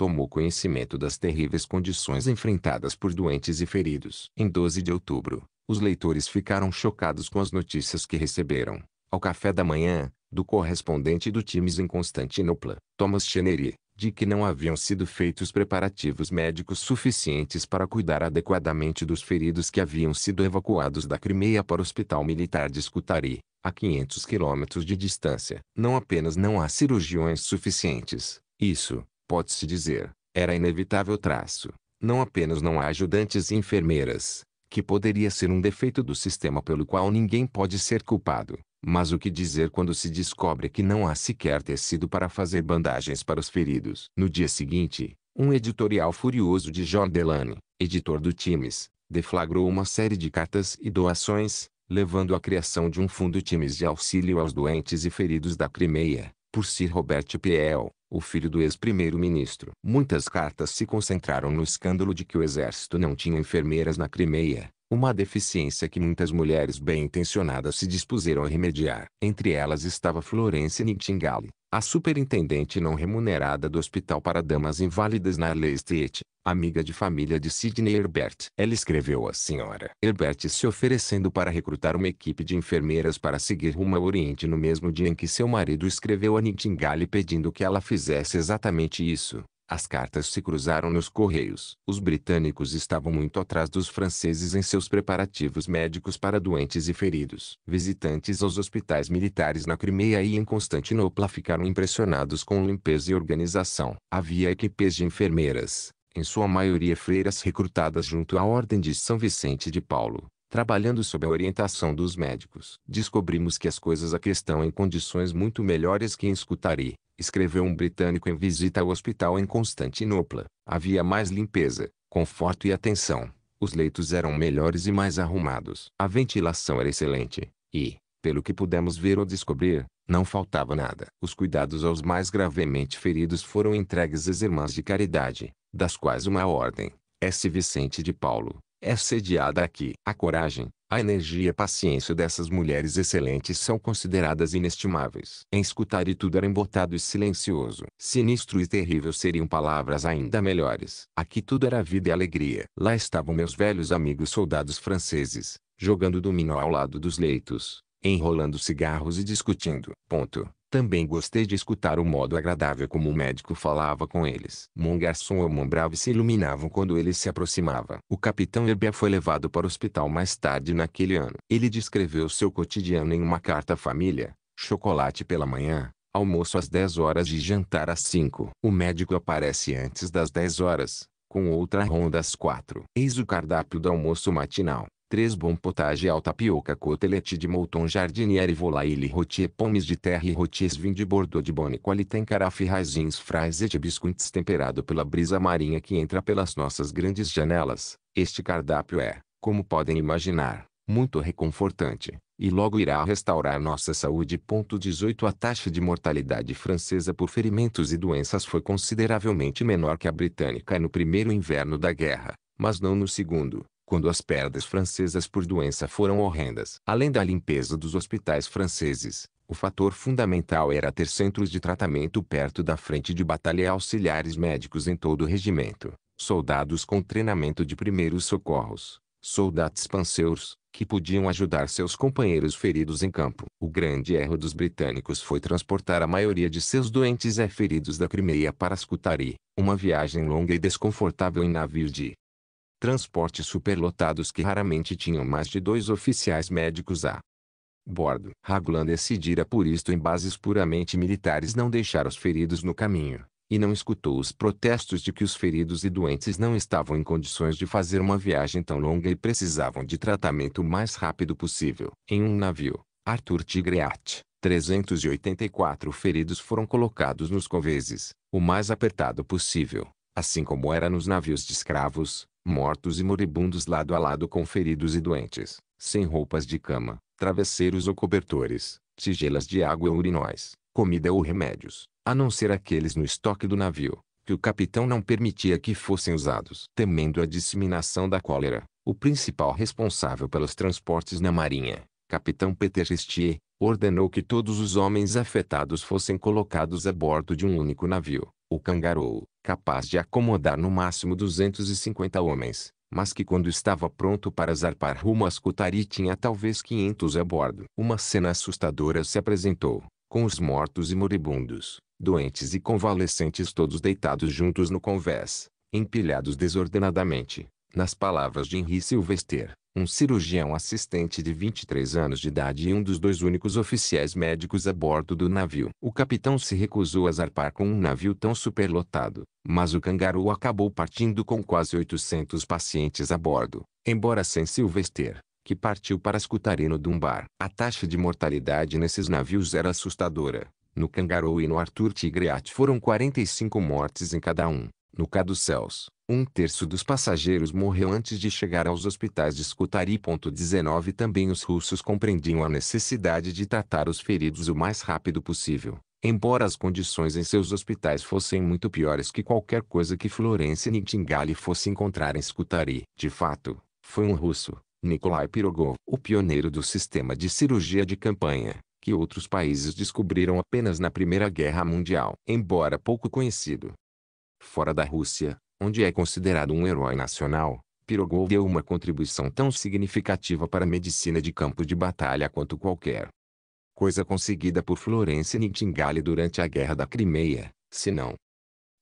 tomou conhecimento das terríveis condições enfrentadas por doentes e feridos. Em 12 de outubro, os leitores ficaram chocados com as notícias que receberam, ao café da manhã, do correspondente do Times em Constantinopla, Thomas Chenery, de que não haviam sido feitos preparativos médicos suficientes para cuidar adequadamente dos feridos que haviam sido evacuados da Crimeia para o Hospital Militar de Scutari, a 500 quilômetros de distância. Não apenas não há cirurgiões suficientes, isso, pode-se dizer, era inevitável traço. Não apenas não há ajudantes e enfermeiras, que poderia ser um defeito do sistema pelo qual ninguém pode ser culpado, mas o que dizer quando se descobre que não há sequer tecido para fazer bandagens para os feridos? No dia seguinte, um editorial furioso de John editor do Times, deflagrou uma série de cartas e doações, levando à criação de um fundo Times de auxílio aos doentes e feridos da Crimeia, por Sir Robert Peel, o filho do ex-primeiro-ministro. Muitas cartas se concentraram no escândalo de que o exército não tinha enfermeiras na Crimeia, uma deficiência que muitas mulheres bem intencionadas se dispuseram a remediar. Entre elas estava Florence Nightingale, a superintendente não remunerada do Hospital para Damas Inválidas na Arley Street, amiga de família de Sidney Herbert. Ela escreveu à senhora Herbert se oferecendo para recrutar uma equipe de enfermeiras para seguir rumo ao Oriente no mesmo dia em que seu marido escreveu a Nightingale pedindo que ela fizesse exatamente isso. As cartas se cruzaram nos correios. Os britânicos estavam muito atrás dos franceses em seus preparativos médicos para doentes e feridos. Visitantes aos hospitais militares na Crimeia e em Constantinopla ficaram impressionados com limpeza e organização. Havia equipes de enfermeiras, em sua maioria freiras recrutadas junto à Ordem de São Vicente de Paulo, trabalhando sob a orientação dos médicos. Descobrimos que as coisas aqui estão em condições muito melhores que em Scutari, escreveu um britânico em visita ao hospital em Constantinopla, havia mais limpeza, conforto e atenção. Os leitos eram melhores e mais arrumados. A ventilação era excelente, e, pelo que pudemos ver ou descobrir, não faltava nada. Os cuidados aos mais gravemente feridos foram entregues às Irmãs de Caridade, das quais uma ordem, S. Vicente de Paulo, é sediada aqui. A coragem, a energia e a paciência dessas mulheres excelentes são consideradas inestimáveis. Em escutar e tudo era embotado e silencioso. Sinistro e terrível seriam palavras ainda melhores. Aqui tudo era vida e alegria. Lá estavam meus velhos amigos soldados franceses, jogando dominó ao lado dos leitos, enrolando cigarros e discutindo. Ponto. Também gostei de escutar o modo agradável como o médico falava com eles. Um garçom ou um bravo se iluminavam quando ele se aproximava. O capitão Herbia foi levado para o hospital mais tarde naquele ano. Ele descreveu seu cotidiano em uma carta à família. Chocolate pela manhã, almoço às 10 horas e jantar às 5. O médico aparece antes das 10 horas, com outra ronda às 4. Eis o cardápio do almoço matinal. 3 bom potage ao tapioca cotelete de mouton jardiniere volaille rotier pommes de terra e rotiers vin de bordeaux de bonne qualité carafe raisins frais et biscuits temperado pela brisa marinha que entra pelas nossas grandes janelas. Este cardápio é, como podem imaginar, muito reconfortante, e logo irá restaurar nossa saúde. Ponto 18 A taxa de mortalidade francesa por ferimentos e doenças foi consideravelmente menor que a britânica no primeiro inverno da guerra, mas não no segundo quando as perdas francesas por doença foram horrendas. Além da limpeza dos hospitais franceses, o fator fundamental era ter centros de tratamento perto da frente de batalha e auxiliares médicos em todo o regimento, soldados com treinamento de primeiros socorros, soldados panseiros, que podiam ajudar seus companheiros feridos em campo. O grande erro dos britânicos foi transportar a maioria de seus doentes e feridos da Crimeia para Scutari, uma viagem longa e desconfortável em navio de transportes superlotados que raramente tinham mais de dois oficiais médicos a bordo. Raglan decidira por isto em bases puramente militares não deixar os feridos no caminho, e não escutou os protestos de que os feridos e doentes não estavam em condições de fazer uma viagem tão longa e precisavam de tratamento o mais rápido possível. Em um navio, Arthur Tigreat, 384 feridos foram colocados nos convês, o mais apertado possível, assim como era nos navios de escravos, mortos e moribundos lado a lado com feridos e doentes, sem roupas de cama, travesseiros ou cobertores, tigelas de água ou urinóis, comida ou remédios, a não ser aqueles no estoque do navio, que o capitão não permitia que fossem usados. Temendo a disseminação da cólera, o principal responsável pelos transportes na marinha, capitão Peter Ristier, ordenou que todos os homens afetados fossem colocados a bordo de um único navio, o Cangaroo, capaz de acomodar no máximo 250 homens, mas que quando estava pronto para zarpar rumo a Scutari tinha talvez 500 a bordo. Uma cena assustadora se apresentou, com os mortos e moribundos, doentes e convalescentes todos deitados juntos no convés, empilhados desordenadamente, nas palavras de Henri Sylvester, um cirurgião assistente de 23 anos de idade e um dos dois únicos oficiais médicos a bordo do navio. O capitão se recusou a zarpar com um navio tão superlotado, mas o Cangaroo acabou partindo com quase 800 pacientes a bordo, embora sem Sylvester, que partiu para Escutarino Dumbar. A taxa de mortalidade nesses navios era assustadora. No Kangaroo e no Arthur Tigreat foram 45 mortes em cada um. No Céus, um terço dos passageiros morreu antes de chegar aos hospitais de Scutari. 19 Também os russos compreendiam a necessidade de tratar os feridos o mais rápido possível, embora as condições em seus hospitais fossem muito piores que qualquer coisa que Florence Nightingale fosse encontrar em Scutari. De fato, foi um russo, Nikolai Pirogov, o pioneiro do sistema de cirurgia de campanha, que outros países descobriram apenas na Primeira Guerra Mundial. Embora pouco conhecido, fora da Rússia, onde é considerado um herói nacional, Pirogov deu uma contribuição tão significativa para a medicina de campo de batalha quanto qualquer coisa conseguida por Florence Nightingale durante a Guerra da Crimeia, se não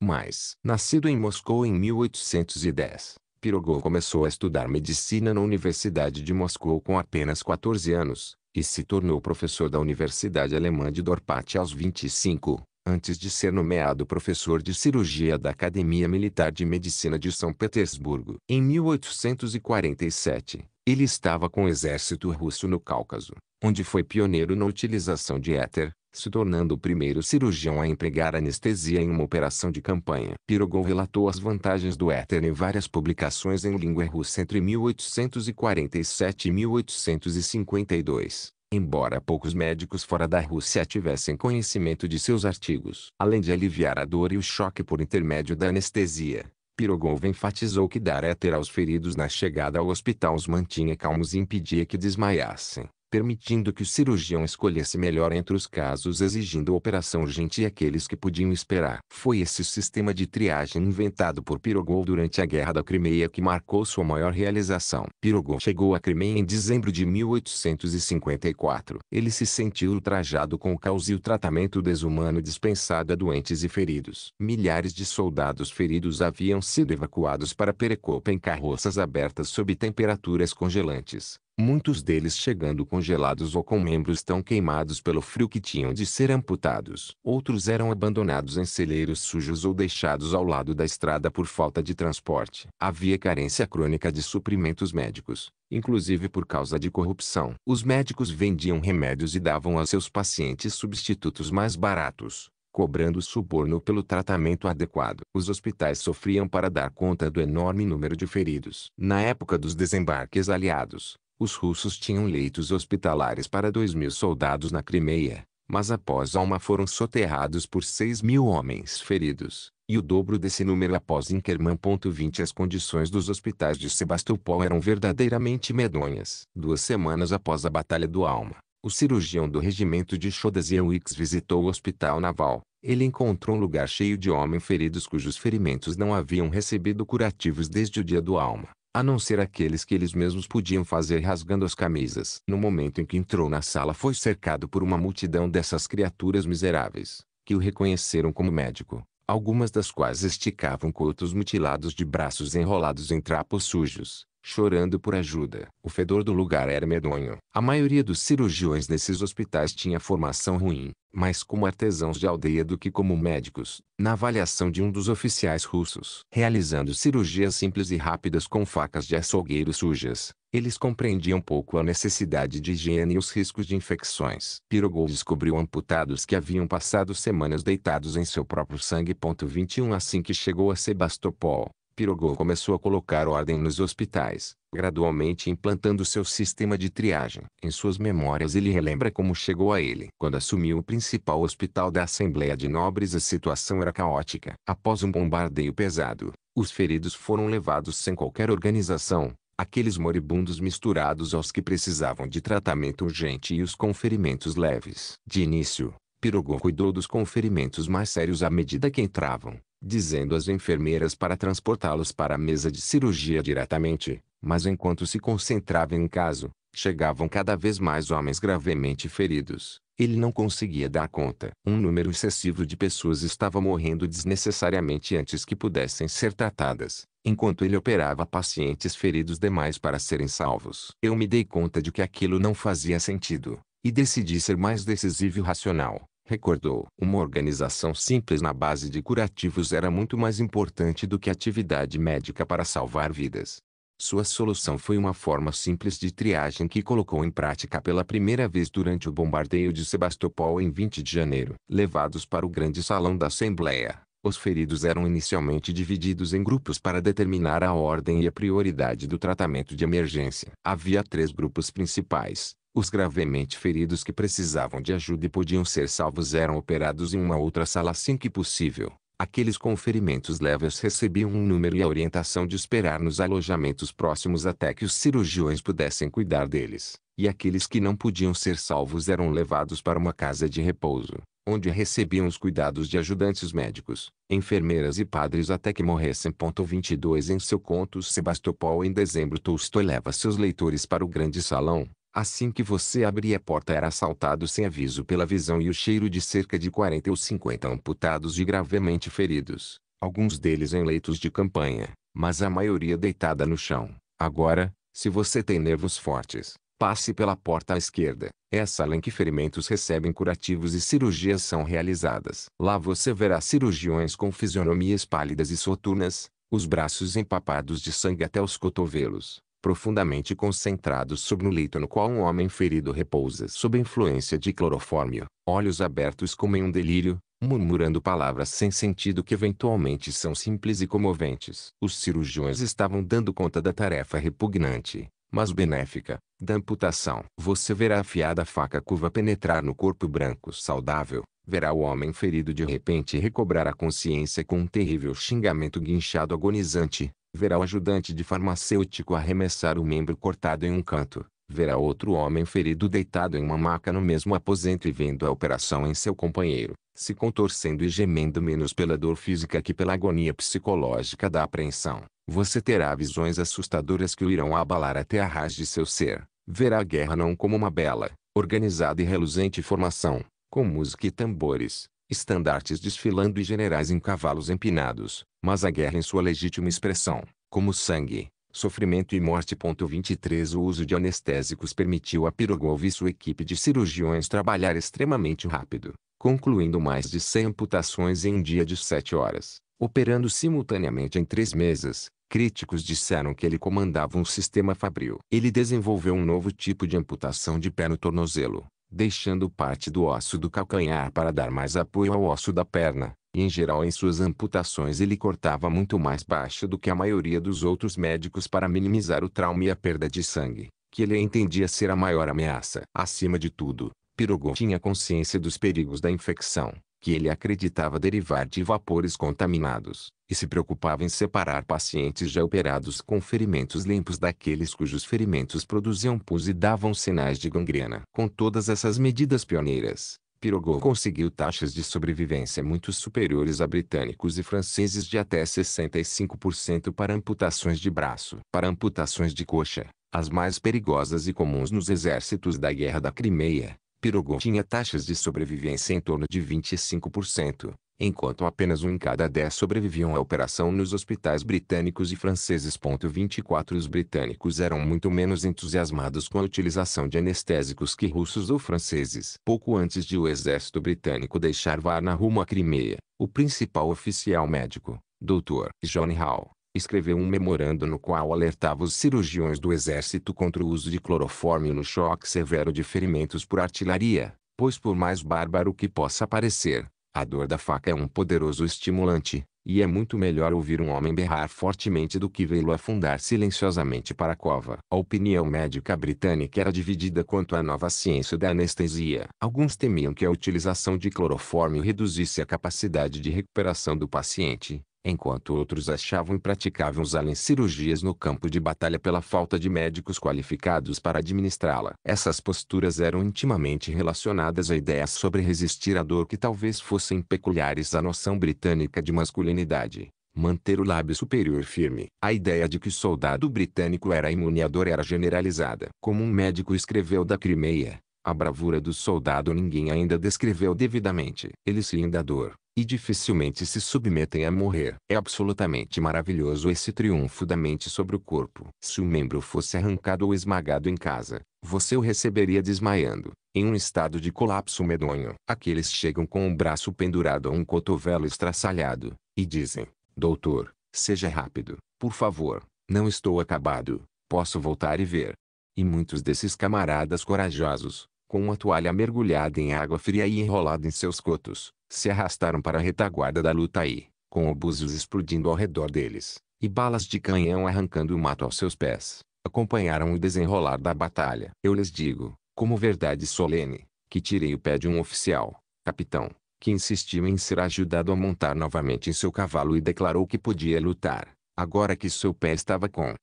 mais. Nascido em Moscou em 1810, Pirogov começou a estudar medicina na Universidade de Moscou com apenas 14 anos, e se tornou professor da Universidade Alemã de Dorpat aos 25, antes de ser nomeado professor de cirurgia da Academia Militar de Medicina de São Petersburgo. Em 1847, ele estava com o exército russo no Cáucaso, onde foi pioneiro na utilização de éter, se tornando o primeiro cirurgião a empregar anestesia em uma operação de campanha. Pirogov relatou as vantagens do éter em várias publicações em língua russa entre 1847 e 1852 embora poucos médicos fora da Rússia tivessem conhecimento de seus artigos. Além de aliviar a dor e o choque por intermédio da anestesia, Pirogov enfatizou que dar éter aos feridos na chegada ao hospital os mantinha calmos e impedia que desmaiassem permitindo que o cirurgião escolhesse melhor entre os casos exigindo operação urgente e aqueles que podiam esperar. Foi esse sistema de triagem inventado por Pirogol durante a Guerra da Crimeia que marcou sua maior realização. Pirogol chegou à Crimeia em dezembro de 1854. Ele se sentiu ultrajado com o caos e o tratamento desumano dispensado a doentes e feridos. Milhares de soldados feridos haviam sido evacuados para Perecopa em carroças abertas sob temperaturas congelantes muitos deles chegando congelados ou com membros tão queimados pelo frio que tinham de ser amputados. Outros eram abandonados em celeiros sujos ou deixados ao lado da estrada por falta de transporte. Havia carência crônica de suprimentos médicos, inclusive por causa de corrupção. Os médicos vendiam remédios e davam a seus pacientes substitutos mais baratos cobrando suborno pelo tratamento adequado. Os hospitais sofriam para dar conta do enorme número de feridos. Na época dos desembarques aliados, os russos tinham leitos hospitalares para dois mil soldados na Crimeia, mas após Alma foram soterrados por seis mil homens feridos, e o dobro desse número após Inkerman. 20 As condições dos hospitais de Sebastopol eram verdadeiramente medonhas. Duas semanas após a Batalha do Alma, o cirurgião do regimento de Chodasiewicz visitou o hospital naval. Ele encontrou um lugar cheio de homens feridos cujos ferimentos não haviam recebido curativos desde o dia do Alma a não ser aqueles que eles mesmos podiam fazer rasgando as camisas. No momento em que entrou na sala foi cercado por uma multidão dessas criaturas miseráveis, que o reconheceram como médico, algumas das quais esticavam cotos mutilados de braços enrolados em trapos sujos, chorando por ajuda. O fedor do lugar era medonho. A maioria dos cirurgiões desses hospitais tinha formação ruim, mais como artesãos de aldeia do que como médicos, na avaliação de um dos oficiais russos. Realizando cirurgias simples e rápidas com facas de açougueiro sujas, eles compreendiam pouco a necessidade de higiene e os riscos de infecções. Pirogol descobriu amputados que haviam passado semanas deitados em seu próprio sangue. 21 Assim que chegou a Sebastopol, Pirogou começou a colocar ordem nos hospitais, gradualmente implantando seu sistema de triagem. Em suas memórias ele relembra como chegou a ele. Quando assumiu o principal hospital da Assembleia de Nobres a situação era caótica. Após um bombardeio pesado, os feridos foram levados sem qualquer organização, aqueles moribundos misturados aos que precisavam de tratamento urgente e os com ferimentos leves. De início, Pirogon cuidou dos conferimentos mais sérios à medida que entravam, dizendo às enfermeiras para transportá-los para a mesa de cirurgia diretamente, mas enquanto se concentrava em um caso, chegavam cada vez mais homens gravemente feridos. Ele não conseguia dar conta. Um número excessivo de pessoas estava morrendo desnecessariamente antes que pudessem ser tratadas, enquanto ele operava pacientes feridos demais para serem salvos. Eu me dei conta de que aquilo não fazia sentido, e decidi ser mais decisivo e racional recordou. Uma organização simples na base de curativos era muito mais importante do que atividade médica para salvar vidas. Sua solução foi uma forma simples de triagem que colocou em prática pela primeira vez durante o bombardeio de Sebastopol em 20 de janeiro. Levados para o grande salão da Assembleia, os feridos eram inicialmente divididos em grupos para determinar a ordem e a prioridade do tratamento de emergência. Havia três grupos principais: os gravemente feridos que precisavam de ajuda e podiam ser salvos eram operados em uma outra sala assim que possível. Aqueles com ferimentos leves recebiam um número e a orientação de esperar nos alojamentos próximos até que os cirurgiões pudessem cuidar deles, e aqueles que não podiam ser salvos eram levados para uma casa de repouso, onde recebiam os cuidados de ajudantes médicos, enfermeiras e padres até que morressem. 22 Em seu conto Sebastopol em dezembro Tolstói leva seus leitores para o grande salão, Assim que você abria a porta era assaltado sem aviso pela visão e o cheiro de cerca de 40 ou 50 amputados e gravemente feridos, alguns deles em leitos de campanha, mas a maioria deitada no chão. Agora, se você tem nervos fortes, passe pela porta à esquerda. É a sala em que ferimentos recebem curativos e cirurgias são realizadas. Lá você verá cirurgiões com fisionomias pálidas e soturnas, os braços empapados de sangue até os cotovelos, profundamente concentrados sobre um leito no qual um homem ferido repousa sob influência de clorofórmio, olhos abertos como em um delírio, murmurando palavras sem sentido que eventualmente são simples e comoventes. Os cirurgiões estavam dando conta da tarefa repugnante, mas benéfica, da amputação. Você verá a afiada faca curva penetrar no corpo branco saudável, verá o homem ferido de repente recobrar a consciência com um terrível xingamento guinchado agonizante, verá o ajudante de farmacêutico arremessar o membro cortado em um canto, verá outro homem ferido deitado em uma maca no mesmo aposento e vendo a operação em seu companheiro, se contorcendo e gemendo menos pela dor física que pela agonia psicológica da apreensão. Você terá visões assustadoras que o irão abalar até a raiz de seu ser. Verá a guerra não como uma bela, organizada e reluzente formação, com música e tambores, estandartes desfilando e generais em cavalos empinados, mas a guerra em sua legítima expressão, como sangue, sofrimento e morte. 23 O uso de anestésicos permitiu a Pirogov e sua equipe de cirurgiões trabalhar extremamente rápido, concluindo mais de 100 amputações em um dia de 7 horas, operando simultaneamente em três mesas. Críticos disseram que ele comandava um sistema fabril. Ele desenvolveu um novo tipo de amputação de pé no tornozelo, deixando parte do osso do calcanhar para dar mais apoio ao osso da perna, e em geral em suas amputações ele cortava muito mais baixo do que a maioria dos outros médicos para minimizar o trauma e a perda de sangue, que ele entendia ser a maior ameaça. Acima de tudo, Pirogou tinha consciência dos perigos da infecção, que ele acreditava derivar de vapores contaminados, e se preocupava em separar pacientes já operados com ferimentos limpos daqueles cujos ferimentos produziam pus e davam sinais de gangrena. Com todas essas medidas pioneiras, Pirogov conseguiu taxas de sobrevivência muito superiores a britânicos e franceses de até 65% para amputações de braço. Para amputações de coxa, as mais perigosas e comuns nos exércitos da Guerra da Crimeia, Pirogov tinha taxas de sobrevivência em torno de 25%, enquanto apenas um em cada dez sobreviviam à operação nos hospitais britânicos e franceses. 24 Os britânicos eram muito menos entusiasmados com a utilização de anestésicos que russos ou franceses. Pouco antes de o exército britânico deixar Varna rumo à Crimeia, o principal oficial médico, Dr. John Hall, escreveu um memorando no qual alertava os cirurgiões do exército contra o uso de clorofórmio no choque severo de ferimentos por artilharia, pois por mais bárbaro que possa parecer, a dor da faca é um poderoso estimulante, e é muito melhor ouvir um homem berrar fortemente do que vê-lo afundar silenciosamente para a cova. A opinião médica britânica era dividida quanto à nova ciência da anestesia. Alguns temiam que a utilização de clorofórmio reduzisse a capacidade de recuperação do paciente, enquanto outros achavam impraticável usá-la em cirurgias no campo de batalha pela falta de médicos qualificados para administrá-la. Essas posturas eram intimamente relacionadas a ideias sobre resistir à dor que talvez fossem peculiares à noção britânica de masculinidade. Manter o lábio superior firme. A ideia de que o soldado britânico era imune à dor era generalizada. Como um médico escreveu da Crimeia, a bravura do soldado ninguém ainda descreveu devidamente. Ele se a dor, e dificilmente se submetem a morrer. É absolutamente maravilhoso esse triunfo da mente sobre o corpo. Se o membro fosse arrancado ou esmagado em casa, você o receberia desmaiando, em um estado de colapso medonho. Aqueles chegam com o braço pendurado a um cotovelo estraçalhado, e dizem, Doutor, seja rápido, por favor, não estou acabado, posso voltar e ver. E muitos desses camaradas corajosos, com uma toalha mergulhada em água fria e enrolada em seus cotos, se arrastaram para a retaguarda da luta e, com obusos explodindo ao redor deles, e balas de canhão arrancando o mato aos seus pés, acompanharam o desenrolar da batalha. Eu lhes digo, como verdade solene, que tirei o pé de um oficial, capitão, que insistiu em ser ajudado a montar novamente em seu cavalo e declarou que podia lutar, agora que seu pé estava com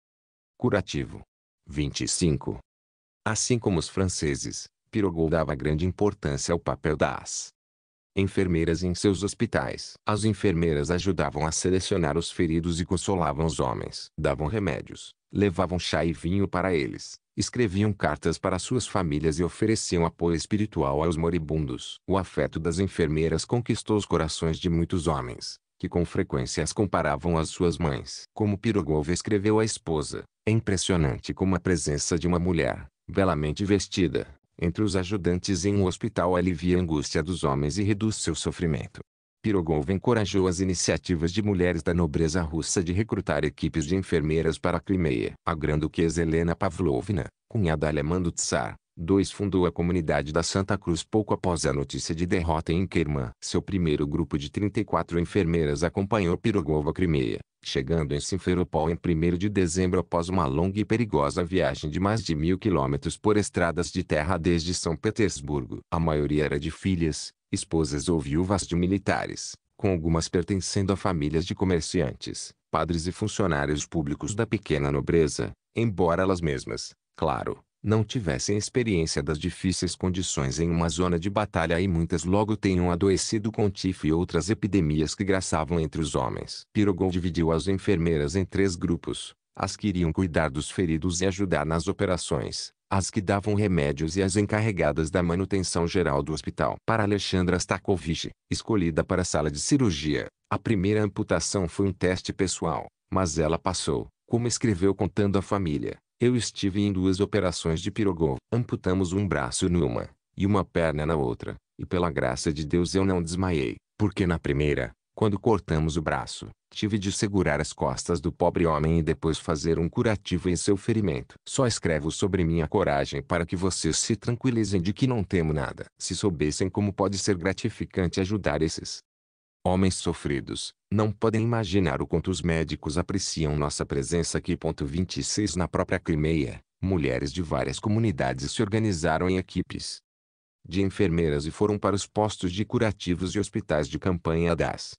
curativo. 25. Assim como os franceses, Pirogol dava grande importância ao papel das enfermeiras em seus hospitais. As enfermeiras ajudavam a selecionar os feridos e consolavam os homens. Davam remédios, levavam chá e vinho para eles, escreviam cartas para suas famílias e ofereciam apoio espiritual aos moribundos. O afeto das enfermeiras conquistou os corações de muitos homens, que com frequência as comparavam às suas mães. Como Pirogov escreveu à esposa, é impressionante como a presença de uma mulher, belamente vestida, entre os ajudantes em um hospital alivia a angústia dos homens e reduz seu sofrimento. Pirogov encorajou as iniciativas de mulheres da nobreza russa de recrutar equipes de enfermeiras para a Crimeia. A Granduquesa Helena Pavlovna, cunhada alemã do Tsar, 2 fundou a comunidade da Santa Cruz pouco após a notícia de derrota em Kerman. Seu primeiro grupo de 34 enfermeiras acompanhou Pirogova Crimeia, chegando em Simferopol em 1 de dezembro após uma longa e perigosa viagem de mais de mil quilômetros por estradas de terra desde São Petersburgo. A maioria era de filhas, esposas ou viúvas de militares, com algumas pertencendo a famílias de comerciantes, padres e funcionários públicos da pequena nobreza, embora elas mesmas, claro, não tivessem experiência das difíceis condições em uma zona de batalha e muitas logo tenham adoecido com tifo e outras epidemias que graçavam entre os homens. Pirogol dividiu as enfermeiras em três grupos, as que iriam cuidar dos feridos e ajudar nas operações, as que davam remédios e as encarregadas da manutenção geral do hospital. Para Alexandra Stakovich, escolhida para a sala de cirurgia, a primeira amputação foi um teste pessoal, mas ela passou, como escreveu contando à família. Eu estive em duas operações de pirogol. Amputamos um braço numa, e uma perna na outra, e pela graça de Deus eu não desmaiei, porque na primeira, quando cortamos o braço, tive de segurar as costas do pobre homem e depois fazer um curativo em seu ferimento. Só escrevo sobre minha coragem para que vocês se tranquilizem de que não temo nada. Se soubessem como pode ser gratificante ajudar esses Homens sofridos, não podem imaginar o quanto os médicos apreciam nossa presença aqui. Ponto 26 Na própria Crimeia, mulheres de várias comunidades se organizaram em equipes de enfermeiras e foram para os postos de curativos e hospitais de campanha das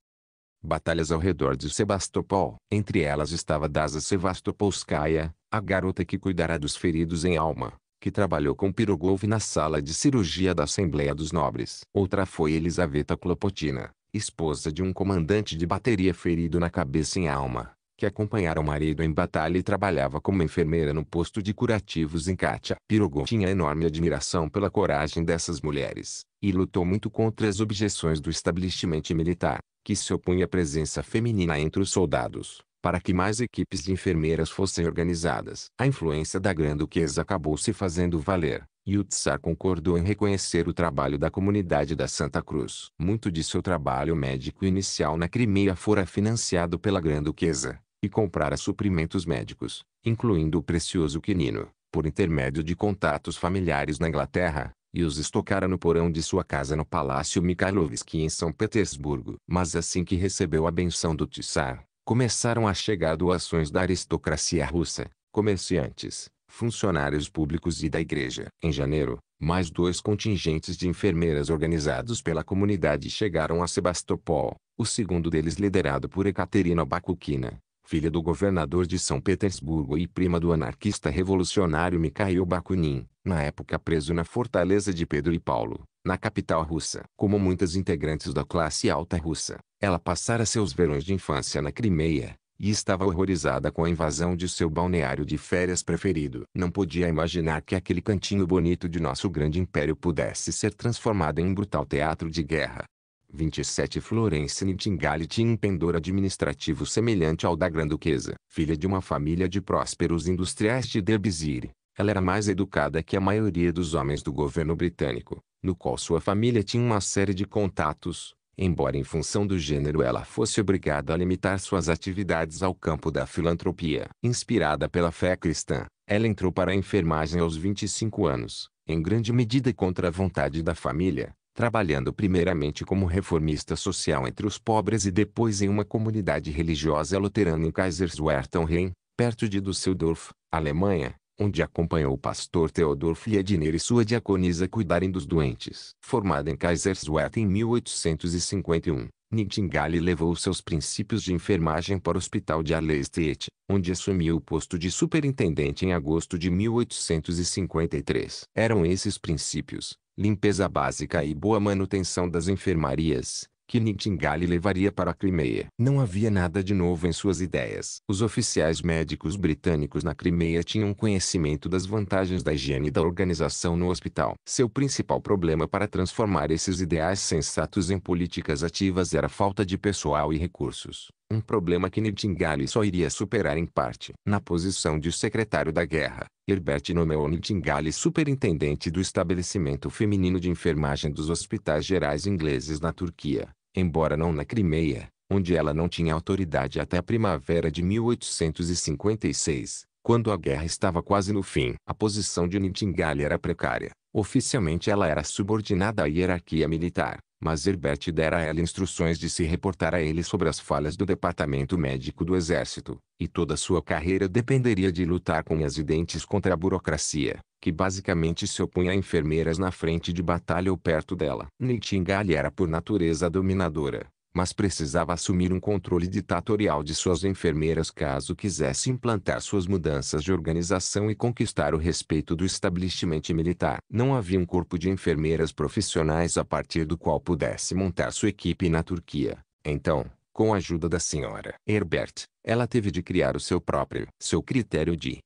batalhas ao redor de Sebastopol. Entre elas estava Daza Sevastopolskaya, a garota que cuidará dos feridos em alma, que trabalhou com Pirogov na sala de cirurgia da Assembleia dos Nobres. Outra foi Elisaveta Klopotina, esposa de um comandante de bateria ferido na cabeça em alma, que acompanhara o marido em batalha e trabalhava como enfermeira no posto de curativos em Katia. Pirogov tinha enorme admiração pela coragem dessas mulheres, e lutou muito contra as objeções do estabelecimento militar, que se opunha à presença feminina entre os soldados para que mais equipes de enfermeiras fossem organizadas. A influência da Grand-Duquesa acabou se fazendo valer, e o Tsar concordou em reconhecer o trabalho da comunidade da Santa Cruz. Muito de seu trabalho médico inicial na Crimeia fora financiado pela Grand-Duquesa, e comprara suprimentos médicos, incluindo o precioso quinino, por intermédio de contatos familiares na Inglaterra, e os estocara no porão de sua casa no Palácio Mikhailovski em São Petersburgo. Mas assim que recebeu a benção do Tsar, começaram a chegar doações da aristocracia russa, comerciantes, funcionários públicos e da igreja. Em janeiro, mais dois contingentes de enfermeiras organizados pela comunidade chegaram a Sebastopol, o segundo deles liderado por Ekaterina Bakukina, filha do governador de São Petersburgo e prima do anarquista revolucionário Mikhail Bakunin, na época preso na fortaleza de Pedro e Paulo, na capital russa. Como muitas integrantes da classe alta russa, ela passara seus verões de infância na Crimeia, e estava horrorizada com a invasão de seu balneário de férias preferido. Não podia imaginar que aquele cantinho bonito de nosso grande império pudesse ser transformado em um brutal teatro de guerra. 27 Florence Nightingale tinha um pendor administrativo semelhante ao da Granduquesa. Filha de uma família de prósperos industriais de Derbyshire, ela era mais educada que a maioria dos homens do governo britânico, no qual sua família tinha uma série de contatos, embora em função do gênero ela fosse obrigada a limitar suas atividades ao campo da filantropia. Inspirada pela fé cristã, ela entrou para a enfermagem aos 25 anos, em grande medida contra a vontade da família, trabalhando primeiramente como reformista social entre os pobres e depois em uma comunidade religiosa luterana em Kaiserslautern, perto de Düsseldorf, Alemanha, onde acompanhou o pastor Theodor Fliediner e sua diaconisa cuidarem dos doentes. Formada em Kaiserswerth em 1851, Nightingale levou seus princípios de enfermagem para o Hospital de Arlesteet, onde assumiu o posto de superintendente em agosto de 1853. Eram esses princípios, limpeza básica e boa manutenção das enfermarias, que Nightingale levaria para a Crimeia. Não havia nada de novo em suas ideias. Os oficiais médicos britânicos na Crimeia tinham conhecimento das vantagens da higiene e da organização no hospital. Seu principal problema para transformar esses ideais sensatos em políticas ativas era a falta de pessoal e recursos. Um problema que Nightingale só iria superar em parte. Na posição de secretário da guerra, Herbert nomeou Nightingale superintendente do estabelecimento feminino de enfermagem dos hospitais gerais ingleses na Turquia, embora não na Crimeia, onde ela não tinha autoridade até a primavera de 1856, quando a guerra estava quase no fim. A posição de Nightingale era precária. Oficialmente ela era subordinada à hierarquia militar, mas Herbert dera a ela instruções de se reportar a ele sobre as falhas do departamento médico do exército, e toda sua carreira dependeria de lutar com as dentes contra a burocracia, que basicamente se opunha a enfermeiras na frente de batalha ou perto dela. Nightingale era por natureza dominadora, mas precisava assumir um controle ditatorial de suas enfermeiras caso quisesse implantar suas mudanças de organização e conquistar o respeito do estabelecimento militar. Não havia um corpo de enfermeiras profissionais a partir do qual pudesse montar sua equipe na Turquia. Então, com a ajuda da senhora Herbert, ela teve de criar o seu próprio. Seu critério de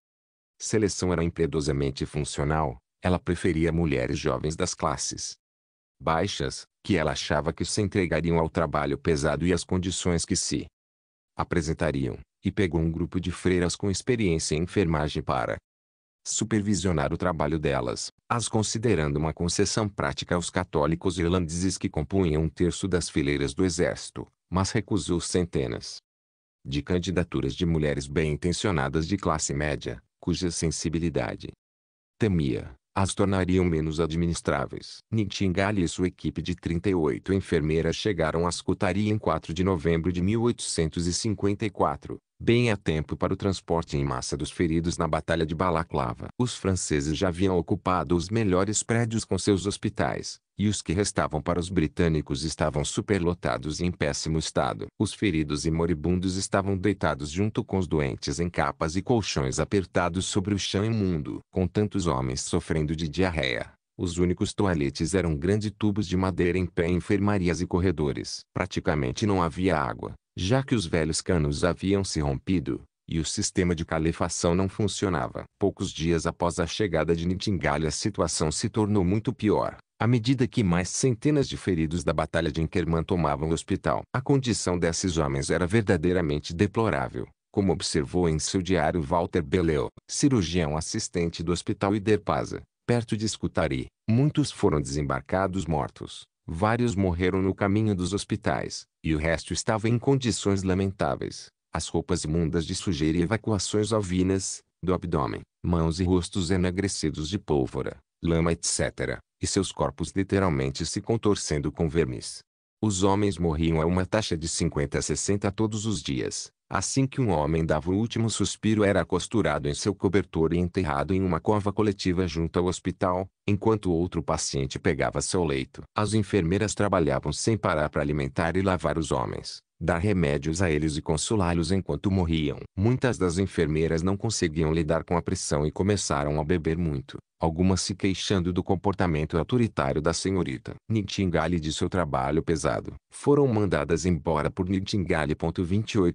seleção era impiedosamente funcional. Ela preferia mulheres jovens das classes baixas, que ela achava que se entregariam ao trabalho pesado e às condições que se apresentariam, e pegou um grupo de freiras com experiência em enfermagem para supervisionar o trabalho delas, as considerando uma concessão prática aos católicos irlandeses que compunham um terço das fileiras do exército, mas recusou centenas de candidaturas de mulheres bem intencionadas de classe média, cuja sensibilidade temia as tornariam menos administráveis. Nintingale e sua equipe de 38 enfermeiras chegaram a Scutari em 4 de novembro de 1854, bem a tempo para o transporte em massa dos feridos na Batalha de Balaclava. Os franceses já haviam ocupado os melhores prédios com seus hospitais, e os que restavam para os britânicos estavam superlotados e em péssimo estado. Os feridos e moribundos estavam deitados junto com os doentes em capas e colchões apertados sobre o chão imundo. Com tantos homens sofrendo de diarreia, os únicos toaletes eram grandes tubos de madeira em pé em enfermarias e corredores. Praticamente não havia água já que os velhos canos haviam se rompido, e o sistema de calefação não funcionava. Poucos dias após a chegada de Nitingalha a situação se tornou muito pior, à medida que mais centenas de feridos da Batalha de Inkerman tomavam o hospital. A condição desses homens era verdadeiramente deplorável, como observou em seu diário Walter Beleu, cirurgião assistente do Hospital Iderpaza, perto de Scutari. Muitos foram desembarcados mortos, Vários morreram no caminho dos hospitais, e o resto estava em condições lamentáveis. As roupas imundas de sujeira e evacuações alvinas, do abdômen, mãos e rostos enegrecidos de pólvora, lama etc., e seus corpos literalmente se contorcendo com vermes. Os homens morriam a uma taxa de 50 a 60 todos os dias. Assim que um homem dava o último suspiro era costurado em seu cobertor e enterrado em uma cova coletiva junto ao hospital, enquanto outro paciente pegava seu leito. As enfermeiras trabalhavam sem parar para alimentar e lavar os homens dar remédios a eles e consolá-los enquanto morriam. Muitas das enfermeiras não conseguiam lidar com a pressão e começaram a beber muito, algumas se queixando do comportamento autoritário da senhorita Nightingale de seu trabalho pesado. Foram mandadas embora por Nightingale.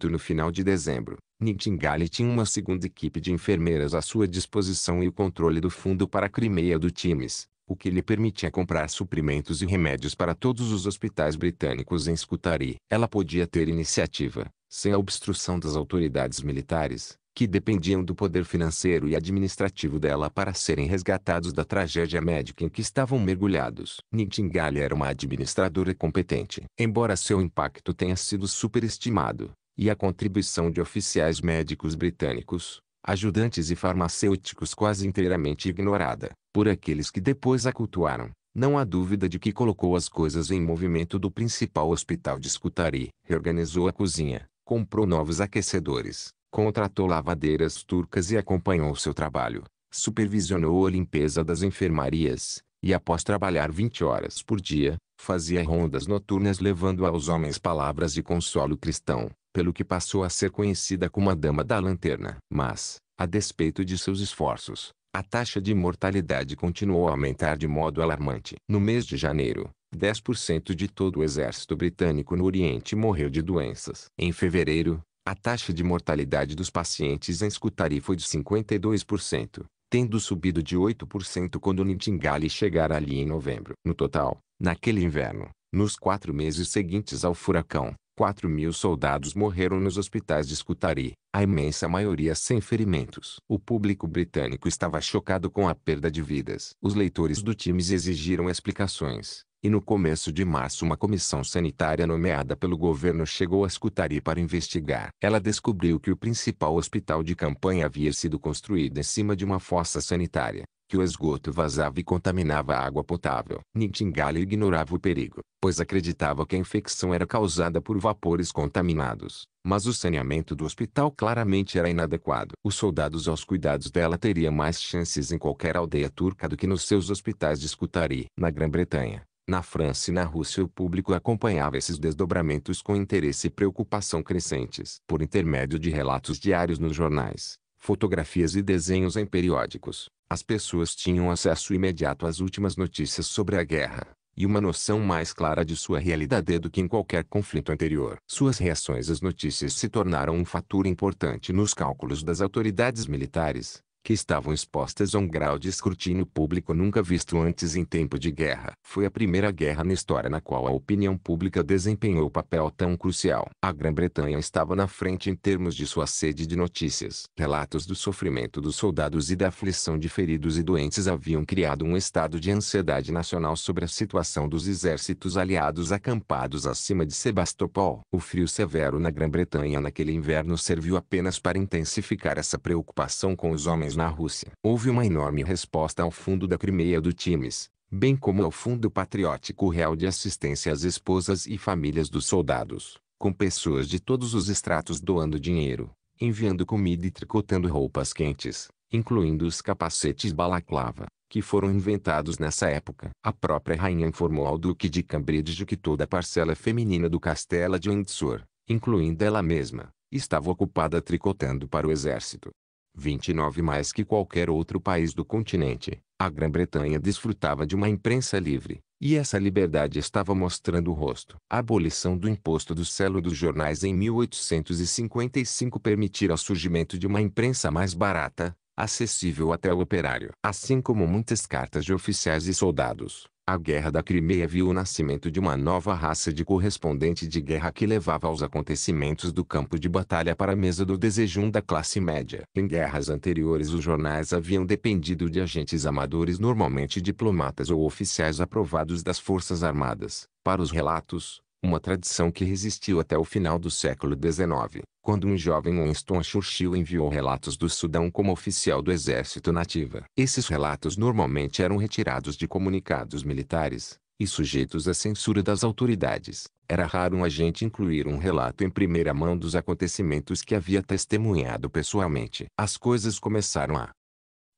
No final de dezembro, Nightingale tinha uma segunda equipe de enfermeiras à sua disposição e o controle do fundo para a Crimeia do Times o que lhe permitia comprar suprimentos e remédios para todos os hospitais britânicos em Scutari. Ela podia ter iniciativa, sem a obstrução das autoridades militares, que dependiam do poder financeiro e administrativo dela para serem resgatados da tragédia médica em que estavam mergulhados. Nightingale era uma administradora competente. Embora seu impacto tenha sido superestimado, e a contribuição de oficiais médicos britânicos, ajudantes e farmacêuticos quase inteiramente ignorada, por aqueles que depois a cultuaram. Não há dúvida de que colocou as coisas em movimento do principal hospital de Scutari, reorganizou a cozinha, comprou novos aquecedores, contratou lavadeiras turcas e acompanhou seu trabalho, supervisionou a limpeza das enfermarias, e após trabalhar 20 horas por dia, fazia rondas noturnas levando aos homens palavras de consolo cristão, pelo que passou a ser conhecida como a Dama da Lanterna. Mas, a despeito de seus esforços, a taxa de mortalidade continuou a aumentar de modo alarmante. No mês de janeiro, 10% de todo o exército britânico no Oriente morreu de doenças. Em fevereiro, a taxa de mortalidade dos pacientes em Scutari foi de 52%, tendo subido de 8% quando Nintingali chegar ali em novembro. No total, naquele inverno, nos quatro meses seguintes ao furacão, 4 mil soldados morreram nos hospitais de Scutari, a imensa maioria sem ferimentos. O público britânico estava chocado com a perda de vidas. Os leitores do Times exigiram explicações, e no começo de março uma comissão sanitária nomeada pelo governo chegou a Scutari para investigar. Ela descobriu que o principal hospital de campanha havia sido construído em cima de uma fossa sanitária que o esgoto vazava e contaminava a água potável. Nintingale ignorava o perigo, pois acreditava que a infecção era causada por vapores contaminados, mas o saneamento do hospital claramente era inadequado. Os soldados aos cuidados dela teriam mais chances em qualquer aldeia turca do que nos seus hospitais de Scutari. Na Grã-Bretanha, na França e na Rússia o público acompanhava esses desdobramentos com interesse e preocupação crescentes. Por intermédio de relatos diários nos jornais, fotografias e desenhos em periódicos, as pessoas tinham acesso imediato às últimas notícias sobre a guerra, e uma noção mais clara de sua realidade do que em qualquer conflito anterior. Suas reações às notícias se tornaram um fator importante nos cálculos das autoridades militares, que estavam expostas a um grau de escrutínio público nunca visto antes em tempo de guerra. Foi a primeira guerra na história na qual a opinião pública desempenhou papel tão crucial. A Grã-Bretanha estava na frente em termos de sua sede de notícias. Relatos do sofrimento dos soldados e da aflição de feridos e doentes haviam criado um estado de ansiedade nacional sobre a situação dos exércitos aliados acampados acima de Sebastopol. O frio severo na Grã-Bretanha naquele inverno serviu apenas para intensificar essa preocupação com os homens na Rússia. Houve uma enorme resposta ao fundo da Crimeia do Times, bem como ao Fundo Patriótico Real de Assistência às Esposas e Famílias dos Soldados, com pessoas de todos os estratos doando dinheiro, enviando comida e tricotando roupas quentes, incluindo os capacetes balaclava, que foram inventados nessa época. A própria rainha informou ao Duque de Cambridge que toda a parcela feminina do castelo de Windsor, incluindo ela mesma, estava ocupada tricotando para o exército. 29 mais que qualquer outro país do continente, a Grã-Bretanha desfrutava de uma imprensa livre, e essa liberdade estava mostrando o rosto. A abolição do imposto do selo dos jornais em 1855 permitirá o surgimento de uma imprensa mais barata, acessível até o operário. Assim como muitas cartas de oficiais e soldados, a Guerra da Crimeia viu o nascimento de uma nova raça de correspondente de guerra que levava os acontecimentos do campo de batalha para a mesa do desejum da classe média. Em guerras anteriores os jornais haviam dependido de agentes amadores normalmente diplomatas ou oficiais aprovados das forças armadas, para os relatos, uma tradição que resistiu até o final do século XIX, quando um jovem Winston Churchill enviou relatos do Sudão como oficial do exército nativa. Esses relatos normalmente eram retirados de comunicados militares, e sujeitos à censura das autoridades. Era raro um agente incluir um relato em primeira mão dos acontecimentos que havia testemunhado pessoalmente. As coisas começaram a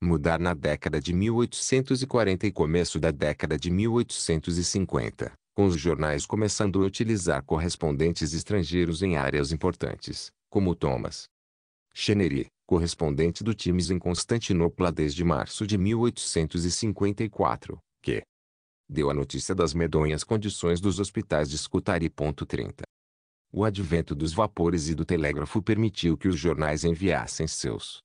mudar na década de 1840 e começo da década de 1850 com os jornais começando a utilizar correspondentes estrangeiros em áreas importantes, como Thomas Chenery, correspondente do Times em Constantinopla desde março de 1854, que deu a notícia das medonhas condições dos hospitais de Scutari. 30. O advento dos vapores e do telégrafo permitiu que os jornais enviassem seus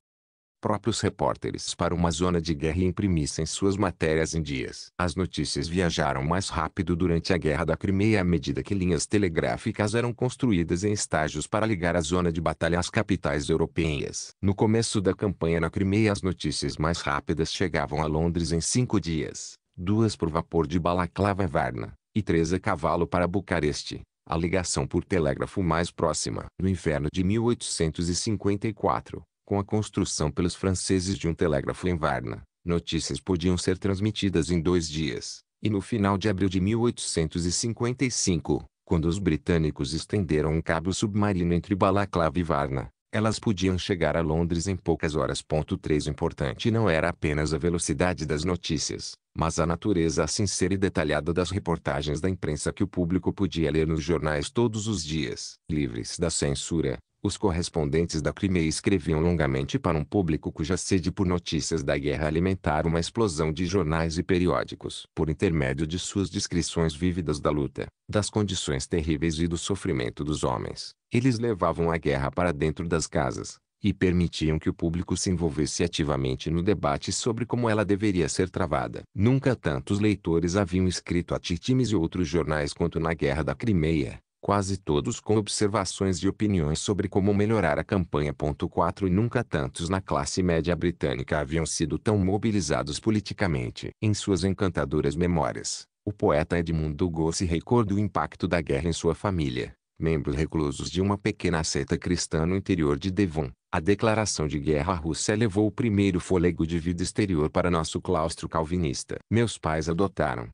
próprios repórteres para uma zona de guerra e imprimissem suas matérias em dias. As notícias viajaram mais rápido durante a Guerra da Crimeia à medida que linhas telegráficas eram construídas em estágios para ligar a zona de batalha às capitais europeias. No começo da campanha na Crimeia as notícias mais rápidas chegavam a Londres em cinco dias, duas por vapor de Balaclava e Varna, e três a cavalo para Bucareste a ligação por telégrafo mais próxima. No inverno de 1854, com a construção pelos franceses de um telégrafo em Varna, notícias podiam ser transmitidas em dois dias, e no final de abril de 1855, quando os britânicos estenderam um cabo submarino entre Balaclava e Varna, elas podiam chegar a Londres em poucas horas. Ponto 3 importante não era apenas a velocidade das notícias, mas a natureza sincera assim e detalhada das reportagens da imprensa que o público podia ler nos jornais todos os dias. Livres da censura, os correspondentes da Crimeia escreviam longamente para um público cuja sede por notícias da guerra alimentava uma explosão de jornais e periódicos. Por intermédio de suas descrições vívidas da luta, das condições terríveis e do sofrimento dos homens, eles levavam a guerra para dentro das casas, e permitiam que o público se envolvesse ativamente no debate sobre como ela deveria ser travada. Nunca tantos leitores haviam escrito a Titimes e outros jornais quanto na Guerra da Crimeia, quase todos com observações e opiniões sobre como melhorar a campanha. 4 nunca tantos na classe média britânica haviam sido tão mobilizados politicamente. Em suas encantadoras memórias, o poeta Edmundo Gosse recorda o impacto da guerra em sua família, membros reclusos de uma pequena seta cristã no interior de Devon. A declaração de guerra à Rússia levou o primeiro fôlego de vida exterior para nosso claustro calvinista. Meus pais adotaram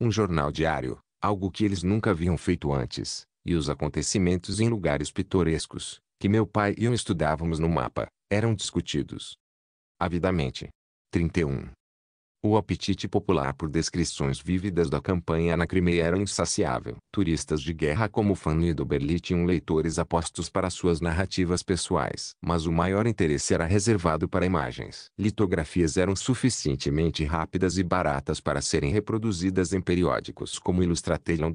um jornal diário, algo que eles nunca haviam feito antes, e os acontecimentos em lugares pitorescos, que meu pai e eu estudávamos no mapa, eram discutidos avidamente. 31. O apetite popular por descrições vívidas da campanha na Crimeia era insaciável. Turistas de guerra como Fanny do Berli tinham leitores apostos para suas narrativas pessoais. Mas o maior interesse era reservado para imagens. Litografias eram suficientemente rápidas e baratas para serem reproduzidas em periódicos como Illustrated ou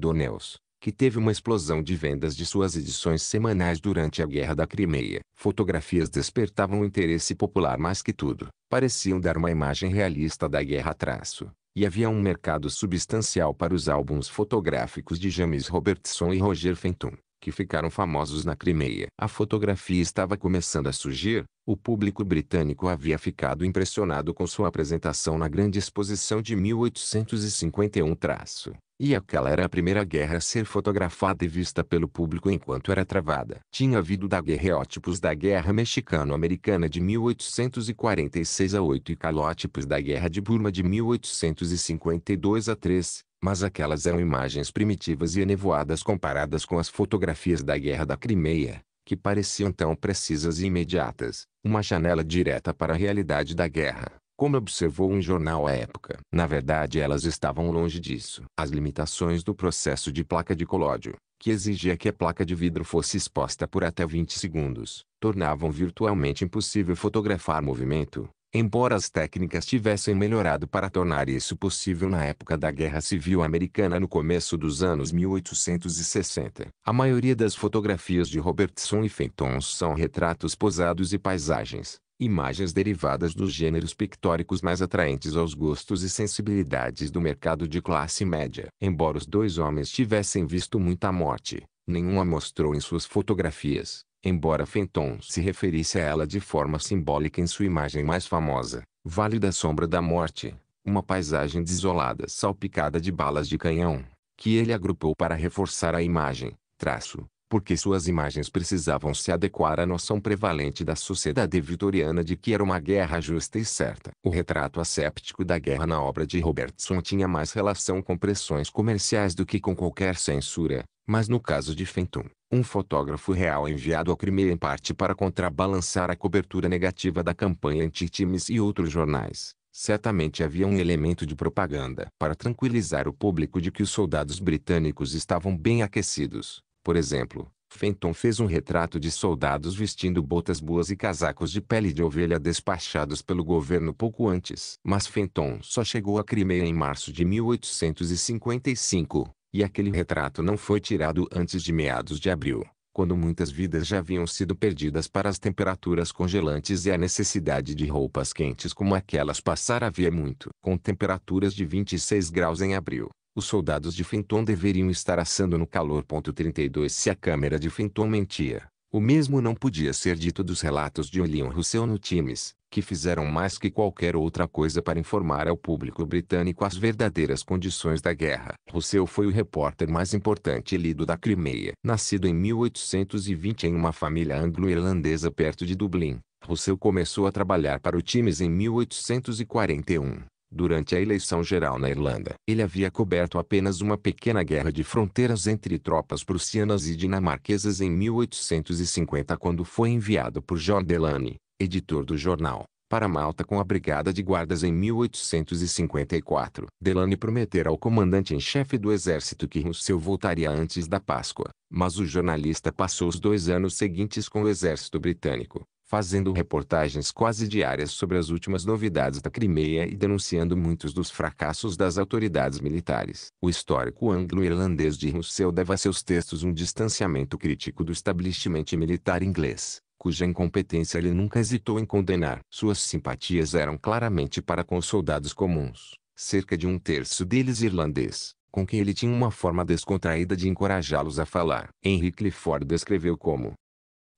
que teve uma explosão de vendas de suas edições semanais durante a Guerra da Crimeia. Fotografias despertavam o interesse popular mais que tudo, pareciam dar uma imagem realista da guerra traço, e havia um mercado substancial para os álbuns fotográficos de James Robertson e Roger Fenton que ficaram famosos na Crimeia. A fotografia estava começando a surgir, o público britânico havia ficado impressionado com sua apresentação na Grande Exposição de 1851 traço, e aquela era a primeira guerra a ser fotografada e vista pelo público enquanto era travada. Tinha havido daguerreótipos da Guerra Mexicano-Americana de 1846 a 8 e calótipos da Guerra de Burma de 1852 a 3, mas aquelas eram imagens primitivas e enevoadas comparadas com as fotografias da Guerra da Crimeia, que pareciam tão precisas e imediatas, uma janela direta para a realidade da guerra, como observou um jornal à época. Na verdade elas estavam longe disso. As limitações do processo de placa de colódio, que exigia que a placa de vidro fosse exposta por até 20 segundos, tornavam virtualmente impossível fotografar movimento, Embora as técnicas tivessem melhorado para tornar isso possível na época da Guerra Civil Americana no começo dos anos 1860, a maioria das fotografias de Robertson e Fenton são retratos posados e paisagens, imagens derivadas dos gêneros pictóricos mais atraentes aos gostos e sensibilidades do mercado de classe média. Embora os dois homens tivessem visto muita morte, nenhuma mostrou em suas fotografias Embora Fenton se referisse a ela de forma simbólica em sua imagem mais famosa, Vale da Sombra da Morte, uma paisagem desolada salpicada de balas de canhão, que ele agrupou para reforçar a imagem, traço, porque suas imagens precisavam se adequar à noção prevalente da sociedade vitoriana de que era uma guerra justa e certa. O retrato asséptico da guerra na obra de Robertson tinha mais relação com pressões comerciais do que com qualquer censura, mas no caso de Fenton, um fotógrafo real enviado ao Crimeia em parte para contrabalançar a cobertura negativa da campanha anti-Times e outros jornais. Certamente havia um elemento de propaganda para tranquilizar o público de que os soldados britânicos estavam bem aquecidos. Por exemplo, Fenton fez um retrato de soldados vestindo botas boas e casacos de pele de ovelha despachados pelo governo pouco antes. Mas Fenton só chegou à Crimeia em março de 1855, e aquele retrato não foi tirado antes de meados de abril, quando muitas vidas já haviam sido perdidas para as temperaturas congelantes e a necessidade de roupas quentes como aquelas passar havia muito. Com temperaturas de 26 graus em abril, os soldados de Fenton deveriam estar assando no calor. 32 Se a câmera de Fenton mentia, o mesmo não podia ser dito dos relatos de Olion Rousseau no Times, que fizeram mais que qualquer outra coisa para informar ao público britânico as verdadeiras condições da guerra. Rousseau foi o repórter mais importante lido da Crimeia. Nascido em 1820 em uma família anglo-irlandesa perto de Dublin, Rousseau começou a trabalhar para o Times em 1841 durante a eleição geral na Irlanda. Ele havia coberto apenas uma pequena guerra de fronteiras entre tropas prussianas e dinamarquesas em 1850 quando foi enviado por John Delaney, editor do jornal, para Malta com a Brigada de Guardas em 1854. Delany prometera ao comandante em chefe do exército que Rousseau voltaria antes da Páscoa, mas o jornalista passou os dois anos seguintes com o exército britânico, fazendo reportagens quase diárias sobre as últimas novidades da Crimeia e denunciando muitos dos fracassos das autoridades militares. O histórico anglo-irlandês de Rousseau deve a seus textos um distanciamento crítico do establishment militar inglês, cuja incompetência ele nunca hesitou em condenar. Suas simpatias eram claramente para com os soldados comuns, cerca de um terço deles irlandês, com quem ele tinha uma forma descontraída de encorajá-los a falar. Henry Clifford descreveu como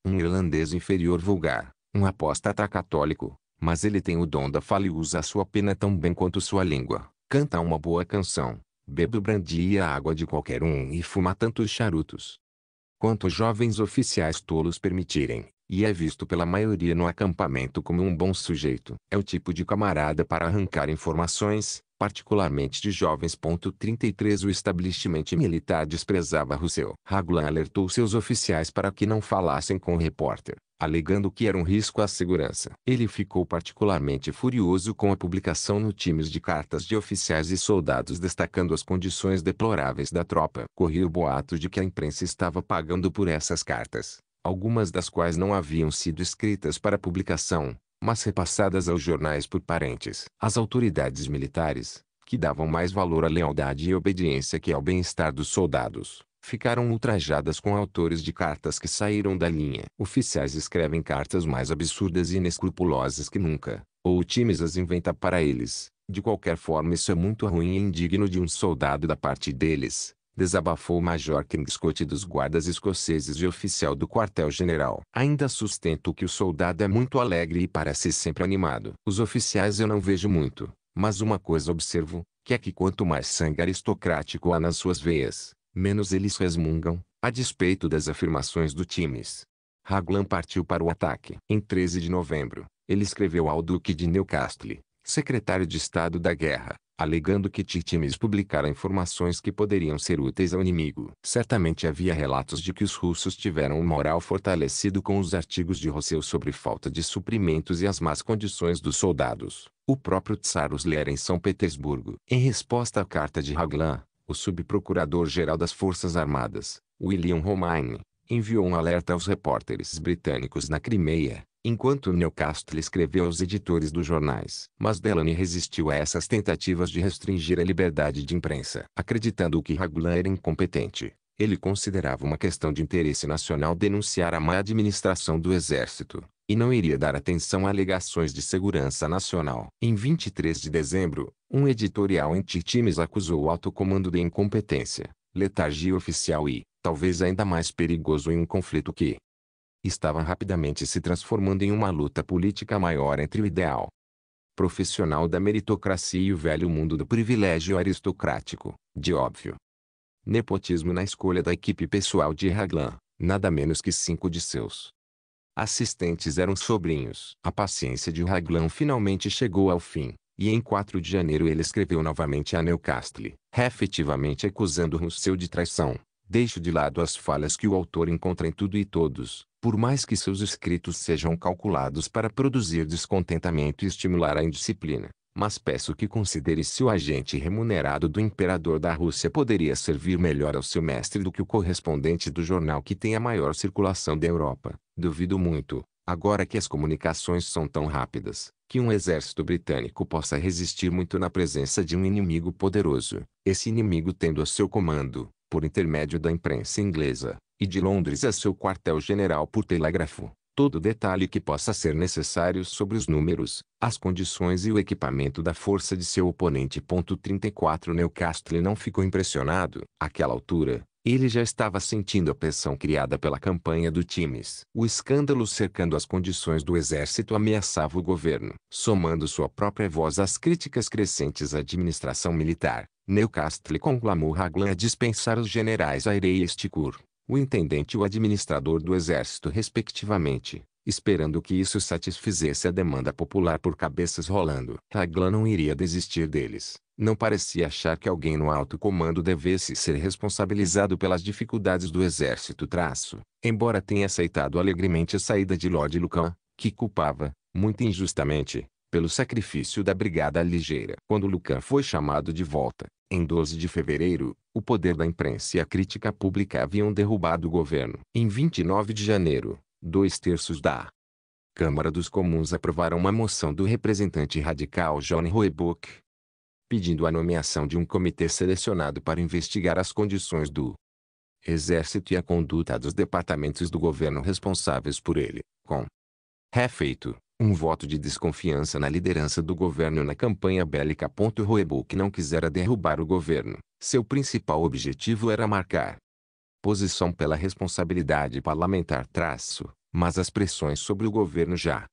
um irlandês inferior vulgar, um apóstata católico, mas ele tem o dom da fala e usa sua pena tão bem quanto sua língua. Canta uma boa canção, bebe o brandy e a água de qualquer um e fuma tantos charutos quanto os jovens oficiais tolos permitirem e é visto pela maioria no acampamento como um bom sujeito. É o tipo de camarada para arrancar informações, particularmente de jovens. 33 O estabelecimento militar desprezava Rousseau. Raglan alertou seus oficiais para que não falassem com o repórter, alegando que era um risco à segurança. Ele ficou particularmente furioso com a publicação no Times de cartas de oficiais e soldados destacando as condições deploráveis da tropa. Corria o boato de que a imprensa estava pagando por essas cartas algumas das quais não haviam sido escritas para publicação, mas repassadas aos jornais por parentes. As autoridades militares, que davam mais valor à lealdade e obediência que ao bem-estar dos soldados, ficaram ultrajadas com autores de cartas que saíram da linha. Oficiais escrevem cartas mais absurdas e inescrupulosas que nunca, ou o Times as inventa para eles. De qualquer forma isso é muito ruim e indigno de um soldado da parte deles, desabafou o Major Kingscote dos guardas escoceses e oficial do quartel-general. Ainda sustento que o soldado é muito alegre e parece sempre animado. Os oficiais eu não vejo muito, mas uma coisa observo, que é que quanto mais sangue aristocrático há nas suas veias, menos eles resmungam, a despeito das afirmações do Times. Raglan partiu para o ataque. Em 13 de novembro, ele escreveu ao Duque de Newcastle, secretário de Estado da Guerra, alegando que Titimes publicara informações que poderiam ser úteis ao inimigo. Certamente havia relatos de que os russos tiveram um moral fortalecido com os artigos de Rossel sobre falta de suprimentos e as más condições dos soldados. O próprio os lera em São Petersburgo. Em resposta à carta de Raglan, o subprocurador-geral das Forças Armadas, William Romain, enviou um alerta aos repórteres britânicos na Crimeia, enquanto Newcastle escreveu aos editores dos jornais. Mas Delany resistiu a essas tentativas de restringir a liberdade de imprensa. Acreditando que Raglan era incompetente, ele considerava uma questão de interesse nacional denunciar a má administração do exército, e não iria dar atenção a alegações de segurança nacional. Em 23 de dezembro, um editorial em times acusou o alto comando de incompetência, letargia oficial e, talvez ainda mais perigoso em um conflito que, estava rapidamente se transformando em uma luta política maior entre o ideal profissional da meritocracia e o velho mundo do privilégio aristocrático, de óbvio. Nepotismo na escolha da equipe pessoal de Raglan, nada menos que cinco de seus assistentes eram sobrinhos. A paciência de Raglan finalmente chegou ao fim, e em 4 de janeiro ele escreveu novamente a Newcastle, efetivamente acusando Rousseau de traição, Deixo de lado as falhas que o autor encontra em tudo e todos, por mais que seus escritos sejam calculados para produzir descontentamento e estimular a indisciplina. Mas peço que considere se o agente remunerado do imperador da Rússia poderia servir melhor ao seu mestre do que o correspondente do jornal que tem a maior circulação da Europa. Duvido muito, agora que as comunicações são tão rápidas, que um exército britânico possa resistir muito na presença de um inimigo poderoso, esse inimigo tendo a seu comando, por intermédio da imprensa inglesa, e de Londres a seu quartel-general por telégrafo. Todo detalhe que possa ser necessário sobre os números, as condições e o equipamento da força de seu oponente. 34 Newcastle não ficou impressionado. Àquela altura, ele já estava sentindo a pressão criada pela campanha do Times. O escândalo cercando as condições do exército ameaçava o governo, somando sua própria voz às críticas crescentes à administração militar. Newcastle conclamou Raglan a é dispensar os generais Airey e Sticur, o intendente e o administrador do exército respectivamente, esperando que isso satisfizesse a demanda popular por cabeças rolando. Raglan não iria desistir deles. Não parecia achar que alguém no alto comando devesse ser responsabilizado pelas dificuldades do exército traço, embora tenha aceitado alegremente a saída de Lord Lucan, que culpava, muito injustamente, pelo sacrifício da Brigada Ligeira. Quando Lucan foi chamado de volta, em 12 de fevereiro, o poder da imprensa e a crítica pública haviam derrubado o governo. Em 29 de janeiro, dois terços da Câmara dos Comuns aprovaram uma moção do representante radical John Roebuck, pedindo a nomeação de um comitê selecionado para investigar as condições do Exército e a conduta dos departamentos do governo responsáveis por ele, com refeito um voto de desconfiança na liderança do governo na campanha bélica. Roebuck não quisera derrubar o governo. Seu principal objetivo era marcar posição pela responsabilidade parlamentar traço, mas as pressões sobre o governo já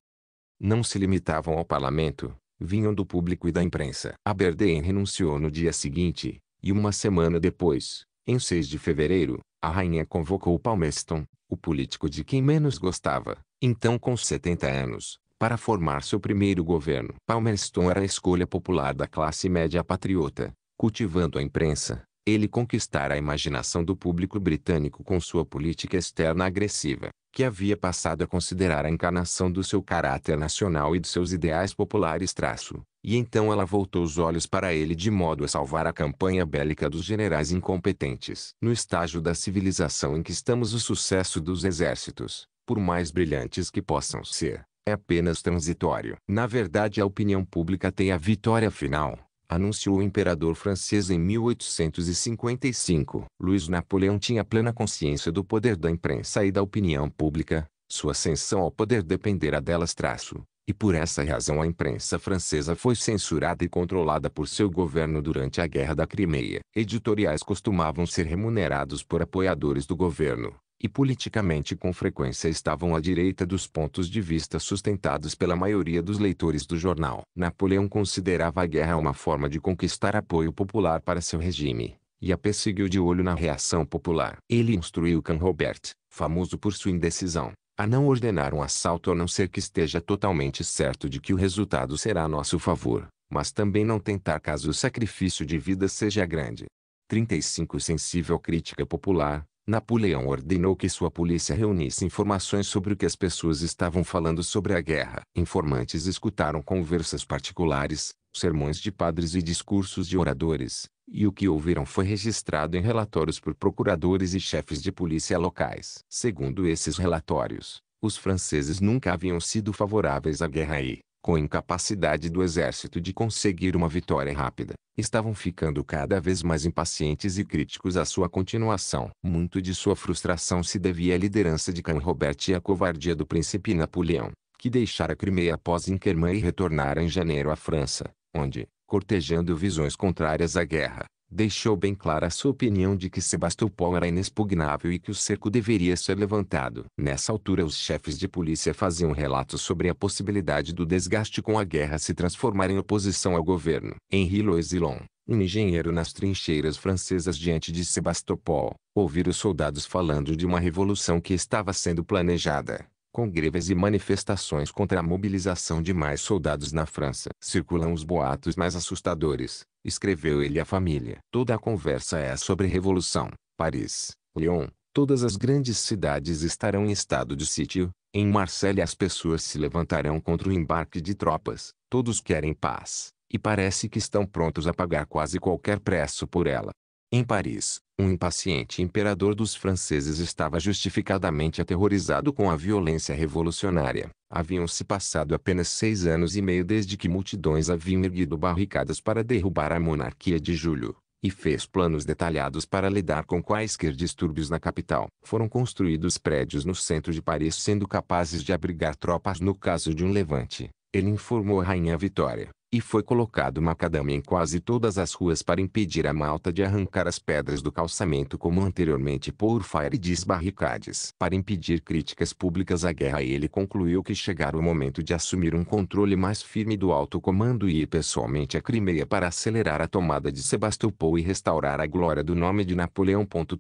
não se limitavam ao parlamento, vinham do público e da imprensa. Aberdeen renunciou no dia seguinte, e uma semana depois, em 6 de fevereiro, a rainha convocou Palmerston, o político de quem menos gostava, então com 70 anos, para formar seu primeiro governo. Palmerston era a escolha popular da classe média patriota. Cultivando a imprensa, ele conquistara a imaginação do público britânico com sua política externa agressiva, que havia passado a considerar a encarnação do seu caráter nacional e de seus ideais populares traço, e então ela voltou os olhos para ele de modo a salvar a campanha bélica dos generais incompetentes. No estágio da civilização em que estamos o sucesso dos exércitos, por mais brilhantes que possam ser, é apenas transitório. Na verdade a opinião pública tem a vitória final, anunciou o imperador francês em 1855. Luís Napoleão tinha plena consciência do poder da imprensa e da opinião pública. Sua ascensão ao poder dependerá delas traço, e por essa razão a imprensa francesa foi censurada e controlada por seu governo durante a Guerra da Crimeia. Editoriais costumavam ser remunerados por apoiadores do governo, e politicamente com frequência estavam à direita dos pontos de vista sustentados pela maioria dos leitores do jornal. Napoleão considerava a guerra uma forma de conquistar apoio popular para seu regime, e a perseguiu de olho na reação popular. Ele instruiu Cam-Robert, famoso por sua indecisão, a não ordenar um assalto a não ser que esteja totalmente certo de que o resultado será a nosso favor, mas também não tentar caso o sacrifício de vida seja grande. 35 Sensível crítica popular, Napoleão ordenou que sua polícia reunisse informações sobre o que as pessoas estavam falando sobre a guerra. Informantes escutaram conversas particulares, sermões de padres e discursos de oradores, e o que ouviram foi registrado em relatórios por procuradores e chefes de polícia locais. Segundo esses relatórios, os franceses nunca haviam sido favoráveis à guerra e, com a incapacidade do exército de conseguir uma vitória rápida, estavam ficando cada vez mais impacientes e críticos à sua continuação. Muito de sua frustração se devia à liderança de Can Robert e à covardia do príncipe Napoleão, que deixara Crimeia após Inkerman e retornara em janeiro à França, onde, cortejando visões contrárias à guerra, deixou bem clara sua opinião de que Sebastopol era inexpugnável e que o cerco deveria ser levantado. Nessa altura, os chefes de polícia faziam relatos sobre a possibilidade do desgaste com a guerra se transformar em oposição ao governo. Henri Loisilon, um engenheiro nas trincheiras francesas diante de Sebastopol, ouvir os soldados falando de uma revolução que estava sendo planejada com greves e manifestações contra a mobilização de mais soldados na França. Circulam os boatos mais assustadores, Escreveu ele à família. Toda a conversa é sobre revolução. Paris, Lyon, todas as grandes cidades estarão em estado de sítio. Em Marselha as pessoas se levantarão contra o embarque de tropas. Todos querem paz, e parece que estão prontos a pagar quase qualquer preço por ela. Em Paris, um impaciente imperador dos franceses estava justificadamente aterrorizado com a violência revolucionária. Haviam-se passado apenas seis anos e meio desde que multidões haviam erguido barricadas para derrubar a monarquia de Julho, e fez planos detalhados para lidar com quaisquer distúrbios na capital. Foram construídos prédios no centro de Paris sendo capazes de abrigar tropas no caso de um levante. Ele informou a Rainha Vitória e foi colocado macadame em quase todas as ruas para impedir a malta de arrancar as pedras do calçamento como anteriormente por fire e barricades. Para impedir críticas públicas à guerra ele concluiu que chegara o momento de assumir um controle mais firme do alto comando e ir pessoalmente à Crimeia para acelerar a tomada de Sebastopol e restaurar a glória do nome de Napoleão.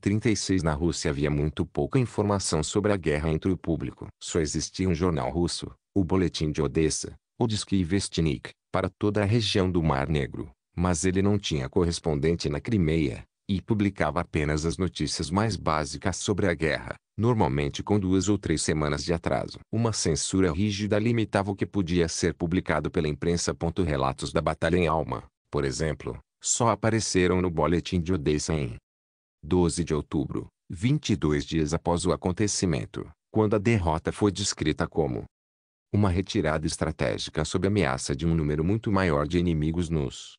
36 Na Rússia havia muito pouca informação sobre a guerra entre o público. Só existia um jornal russo, o Boletim de Odessa, Odisky Vestnik para toda a região do Mar Negro, mas ele não tinha correspondente na Crimeia, e publicava apenas as notícias mais básicas sobre a guerra, normalmente com duas ou três semanas de atraso. Uma censura rígida limitava o que podia ser publicado pela imprensa. Relatos da Batalha em Alma, por exemplo, só apareceram no Boletim de Odessa em 12 de outubro, 22 dias após o acontecimento, quando a derrota foi descrita como uma retirada estratégica sob ameaça de um número muito maior de inimigos nos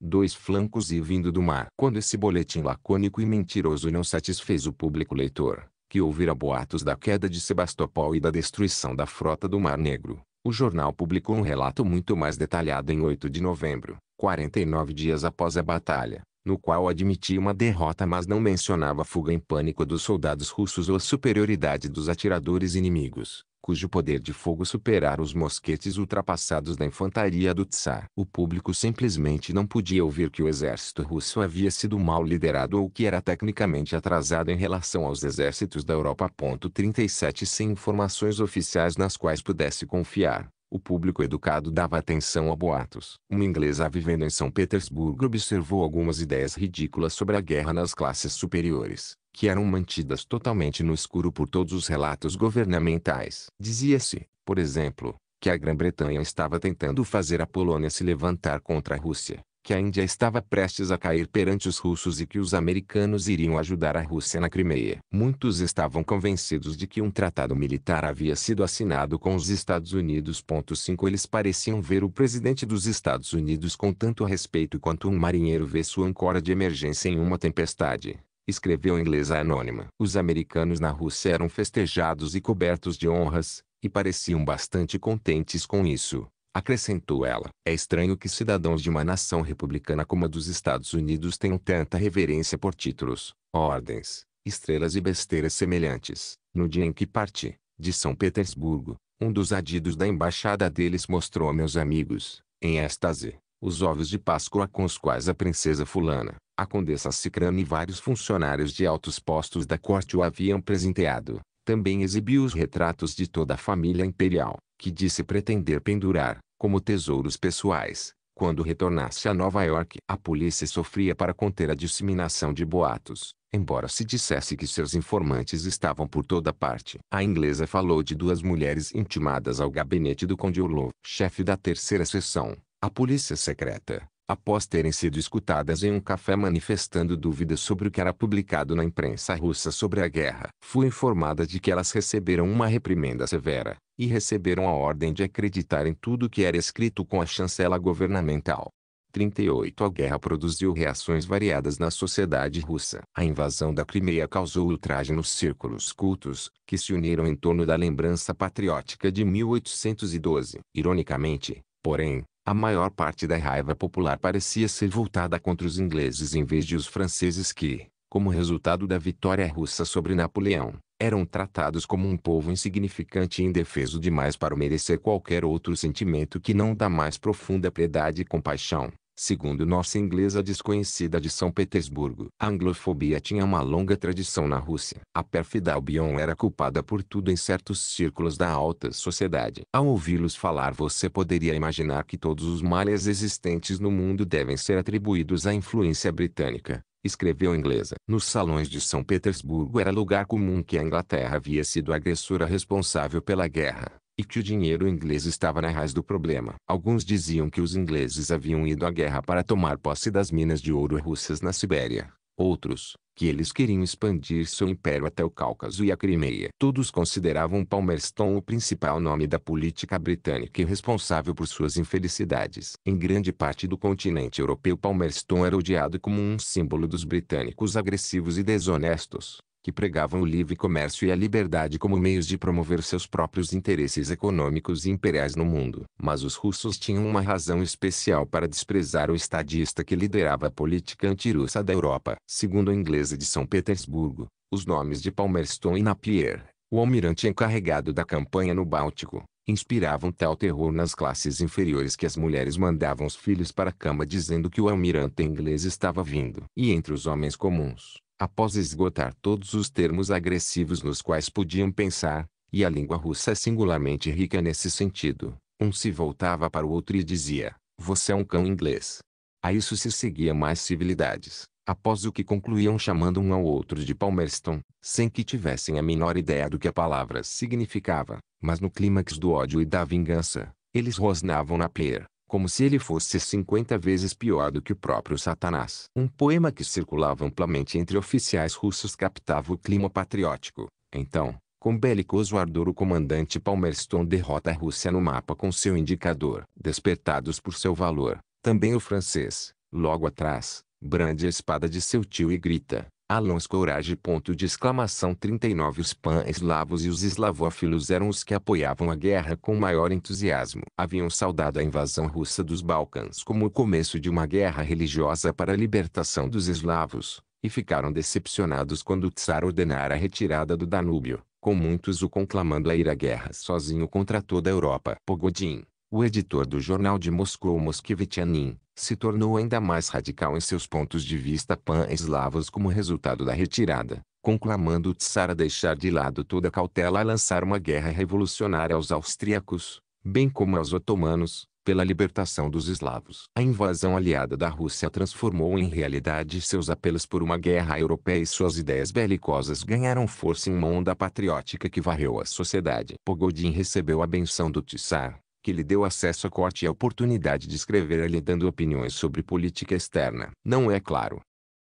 dois flancos e vindo do mar. Quando esse boletim lacônico e mentiroso não satisfez o público leitor, que ouvira boatos da queda de Sebastopol e da destruição da frota do Mar Negro, o jornal publicou um relato muito mais detalhado em 8 de novembro, 49 dias após a batalha, no qual admitia uma derrota mas não mencionava a fuga em pânico dos soldados russos ou a superioridade dos atiradores inimigos cujo poder de fogo superar os mosquetes ultrapassados da infantaria do Tsar. O público simplesmente não podia ouvir que o exército russo havia sido mal liderado ou que era tecnicamente atrasado em relação aos exércitos da Europa. 37 Sem informações oficiais nas quais pudesse confiar, o público educado dava atenção a boatos. Uma inglesa vivendo em São Petersburgo observou algumas ideias ridículas sobre a guerra nas classes superiores que eram mantidas totalmente no escuro por todos os relatos governamentais. Dizia-se, por exemplo, que a Grã-Bretanha estava tentando fazer a Polônia se levantar contra a Rússia, que a Índia estava prestes a cair perante os russos e que os americanos iriam ajudar a Rússia na Crimeia. Muitos estavam convencidos de que um tratado militar havia sido assinado com os Estados Unidos. 5 Eles pareciam ver o presidente dos Estados Unidos com tanto respeito quanto um marinheiro vê sua âncora de emergência em uma tempestade escreveu em inglesa anônima. Os americanos na Rússia eram festejados e cobertos de honras, e pareciam bastante contentes com isso. Acrescentou ela. É estranho que cidadãos de uma nação republicana como a dos Estados Unidos tenham tanta reverência por títulos, ordens, estrelas e besteiras semelhantes. No dia em que parti, de São Petersburgo, um dos adidos da embaixada deles mostrou a meus amigos, em êxtase, os ovos de Páscoa com os quais a princesa fulana, a condessa Cicrano e vários funcionários de altos postos da corte o haviam presenteado. Também exibiu os retratos de toda a família imperial, que disse pretender pendurar, como tesouros pessoais, quando retornasse a Nova York. A polícia sofria para conter a disseminação de boatos, embora se dissesse que seus informantes estavam por toda parte. A inglesa falou de duas mulheres intimadas ao gabinete do Conde Orlov, chefe da terceira seção, a polícia secreta, após terem sido escutadas em um café manifestando dúvidas sobre o que era publicado na imprensa russa sobre a guerra. Fui informada de que elas receberam uma reprimenda severa, e receberam a ordem de acreditar em tudo que era escrito com a chancela governamental. 38 A guerra produziu reações variadas na sociedade russa. A invasão da Crimeia causou ultraje nos círculos cultos, que se uniram em torno da lembrança patriótica de 1812. Ironicamente, porém, a maior parte da raiva popular parecia ser voltada contra os ingleses em vez de os franceses que, como resultado da vitória russa sobre Napoleão, eram tratados como um povo insignificante e indefeso demais para merecer qualquer outro sentimento que não da mais profunda piedade e compaixão segundo nossa inglesa desconhecida de São Petersburgo. A anglofobia tinha uma longa tradição na Rússia. A pérfida Albion era culpada por tudo em certos círculos da alta sociedade. Ao ouvi-los falar você poderia imaginar que todos os males existentes no mundo devem ser atribuídos à influência britânica escreveu inglesa. Nos salões de São Petersburgo era lugar comum que a Inglaterra havia sido a agressora responsável pela guerra e que o dinheiro inglês estava na raiz do problema. Alguns diziam que os ingleses haviam ido à guerra para tomar posse das minas de ouro russas na Sibéria. Outros, que eles queriam expandir seu império até o Cáucaso e a Crimeia. Todos consideravam Palmerston o principal nome da política britânica e responsável por suas infelicidades. Em grande parte do continente europeu Palmerston era odiado como um símbolo dos britânicos agressivos e desonestos que pregavam o livre comércio e a liberdade como meios de promover seus próprios interesses econômicos e imperiais no mundo. Mas os russos tinham uma razão especial para desprezar o estadista que liderava a política antirussa da Europa. Segundo a inglesa de São Petersburgo, os nomes de Palmerston e Napier, o almirante encarregado da campanha no Báltico, inspiravam tal terror nas classes inferiores que as mulheres mandavam os filhos para a cama dizendo que o almirante inglês estava vindo. E entre os homens comuns, após esgotar todos os termos agressivos nos quais podiam pensar, e a língua russa é singularmente rica nesse sentido, um se voltava para o outro e dizia: Você é um cão inglês. A isso se seguia mais civilidades, após o que concluíam chamando um ao outro de Palmerston, sem que tivessem a menor ideia do que a palavra significava, mas no clímax do ódio e da vingança, eles rosnavam na pier, como se ele fosse cinquenta vezes pior do que o próprio Satanás. Um poema que circulava amplamente entre oficiais russos captava o clima patriótico. Então, com belicoso ardor o comandante Palmerston derrota a Rússia no mapa com seu indicador. Despertados por seu valor, também o francês, logo atrás, brande a espada de seu tio e grita, Alons Courage. Ponto de exclamação 39 Os pan-eslavos e os eslavófilos eram os que apoiavam a guerra com maior entusiasmo. Haviam saudado a invasão russa dos Balcãs como o começo de uma guerra religiosa para a libertação dos eslavos, e ficaram decepcionados quando o czar ordenara a retirada do Danúbio, com muitos o conclamando a ir à guerra sozinho contra toda a Europa. Pogodin, o editor do jornal de Moscou Moskvitchanin, se tornou ainda mais radical em seus pontos de vista pan-eslavos como resultado da retirada, conclamando o Tsar a deixar de lado toda cautela a lançar uma guerra revolucionária aos austríacos, bem como aos otomanos, pela libertação dos eslavos. A invasão aliada da Rússia transformou em realidade seus apelos por uma guerra europeia e suas ideias belicosas ganharam força em uma onda patriótica que varreu a sociedade. Pogodin recebeu a benção do Tsar, que lhe deu acesso à corte e a oportunidade de escrever lhe dando opiniões sobre política externa. Não é claro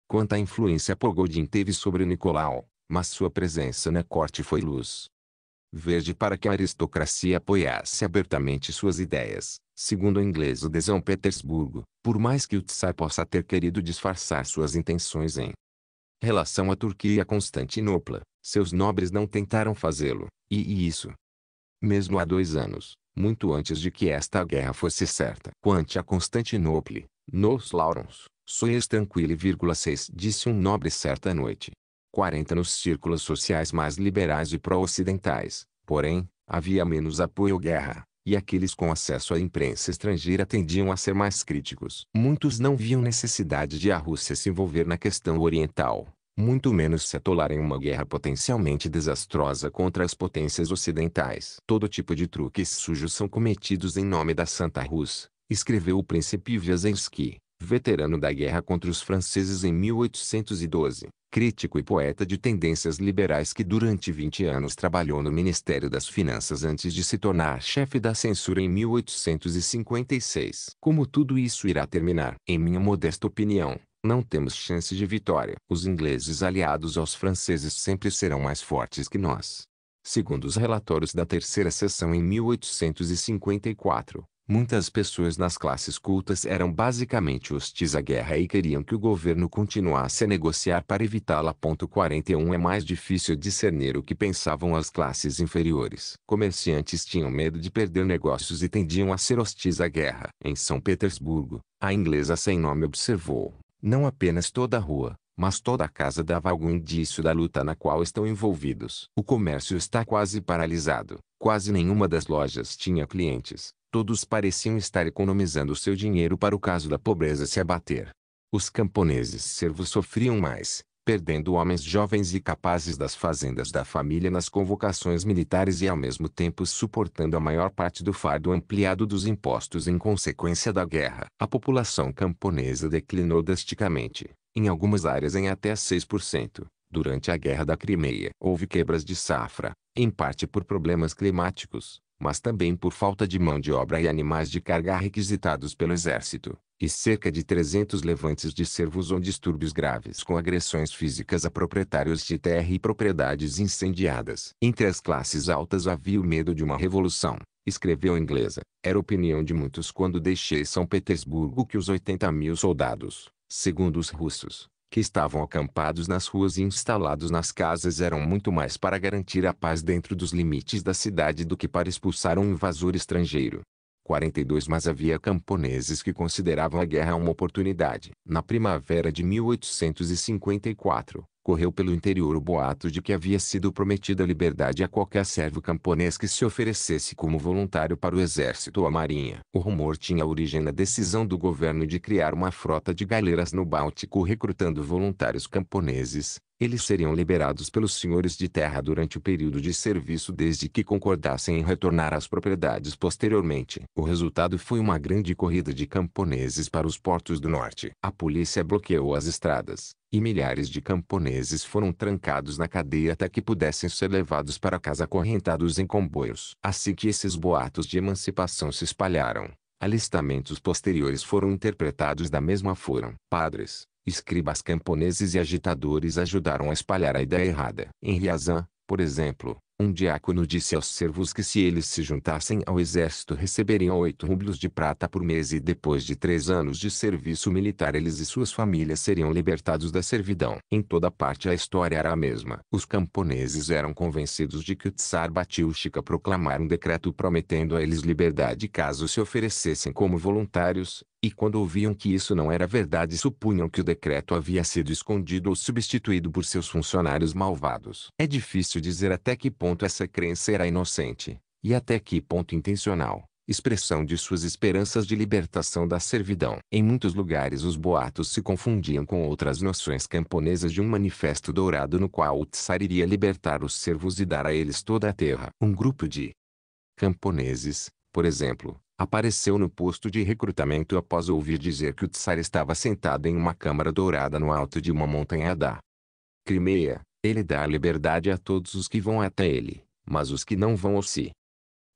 quanta influência Pogodin teve sobre Nicolau, mas sua presença na corte foi luz verde para que a aristocracia apoiasse abertamente suas ideias, segundo o inglês de Petersburgo, por mais que o Tsar possa ter querido disfarçar suas intenções em relação à Turquia e a Constantinopla, seus nobres não tentaram fazê-lo, e, e isso. Mesmo há dois anos, muito antes de que esta guerra fosse certa. Quante a Constantinople, nos Laurons, sois tranquilo, 6 disse um nobre certa noite. 40 nos círculos sociais mais liberais e pró-ocidentais, porém, havia menos apoio à guerra, e aqueles com acesso à imprensa estrangeira tendiam a ser mais críticos. Muitos não viam necessidade de a Rússia se envolver na questão oriental, muito menos se atolar em uma guerra potencialmente desastrosa contra as potências ocidentais. Todo tipo de truques sujos são cometidos em nome da Santa Rus, escreveu o príncipe Wyazensky, veterano da guerra contra os franceses em 1812, crítico e poeta de tendências liberais que durante 20 anos trabalhou no Ministério das Finanças antes de se tornar chefe da censura em 1856. Como tudo isso irá terminar? Em minha modesta opinião, não temos chance de vitória. Os ingleses aliados aos franceses sempre serão mais fortes que nós. Segundo os relatórios da terceira sessão em 1854, muitas pessoas nas classes cultas eram basicamente hostis à guerra e queriam que o governo continuasse a negociar para evitá-la. 41 É mais difícil discernir o que pensavam as classes inferiores. Comerciantes tinham medo de perder negócios e tendiam a ser hostis à guerra. Em São Petersburgo, a inglesa sem nome observou: não apenas toda a rua, mas toda a casa dava algum indício da luta na qual estão envolvidos. O comércio está quase paralisado. Quase nenhuma das lojas tinha clientes. Todos pareciam estar economizando seu dinheiro para o caso da pobreza se abater. Os camponeses servos sofriam mais, perdendo homens jovens e capazes das fazendas da família nas convocações militares e ao mesmo tempo suportando a maior parte do fardo ampliado dos impostos em consequência da guerra. A população camponesa declinou drasticamente, em algumas áreas em até 6%. Durante a Guerra da Crimeia, houve quebras de safra, em parte por problemas climáticos, mas também por falta de mão de obra e animais de carga requisitados pelo exército e cerca de 300 levantes de servos ou distúrbios graves com agressões físicas a proprietários de terra e propriedades incendiadas. Entre as classes altas havia o medo de uma revolução, escreveu a inglesa. Era opinião de muitos quando deixei São Petersburgo que os 80 mil soldados, segundo os russos, que estavam acampados nas ruas e instalados nas casas eram muito mais para garantir a paz dentro dos limites da cidade do que para expulsar um invasor estrangeiro mas havia camponeses que consideravam a guerra uma oportunidade. Na primavera de 1854, correu pelo interior o boato de que havia sido prometida liberdade a qualquer servo camponês que se oferecesse como voluntário para o exército ou a marinha. O rumor tinha origem na decisão do governo de criar uma frota de galeras no Báltico recrutando voluntários camponeses. Eles seriam liberados pelos senhores de terra durante o período de serviço desde que concordassem em retornar às propriedades posteriormente. O resultado foi uma grande corrida de camponeses para os portos do norte. A polícia bloqueou as estradas e milhares de camponeses foram trancados na cadeia até que pudessem ser levados para casa acorrentados em comboios. Assim que esses boatos de emancipação se espalharam, alistamentos posteriores foram interpretados da mesma forma. Padres, escribas camponeses e agitadores ajudaram a espalhar a ideia errada. Em Riazan, por exemplo, um diácono disse aos servos que se eles se juntassem ao exército receberiam oito rublos de prata por mês e depois de três anos de serviço militar eles e suas famílias seriam libertados da servidão. Em toda parte a história era a mesma. Os camponeses eram convencidos de que o Tsar Batiushka proclamara um decreto prometendo a eles liberdade caso se oferecessem como voluntários, e quando ouviam que isso não era verdade supunham que o decreto havia sido escondido ou substituído por seus funcionários malvados. É difícil dizer até que ponto essa crença era inocente, e até que ponto intencional, expressão de suas esperanças de libertação da servidão. Em muitos lugares os boatos se confundiam com outras noções camponesas de um manifesto dourado no qual o tsar iria libertar os servos e dar a eles toda a terra. Um grupo de camponeses, por exemplo, apareceu no posto de recrutamento após ouvir dizer que o tsar estava sentado em uma câmara dourada no alto de uma montanha da Crimeia. Ele dá liberdade a todos os que vão até ele, mas os que não vão ao si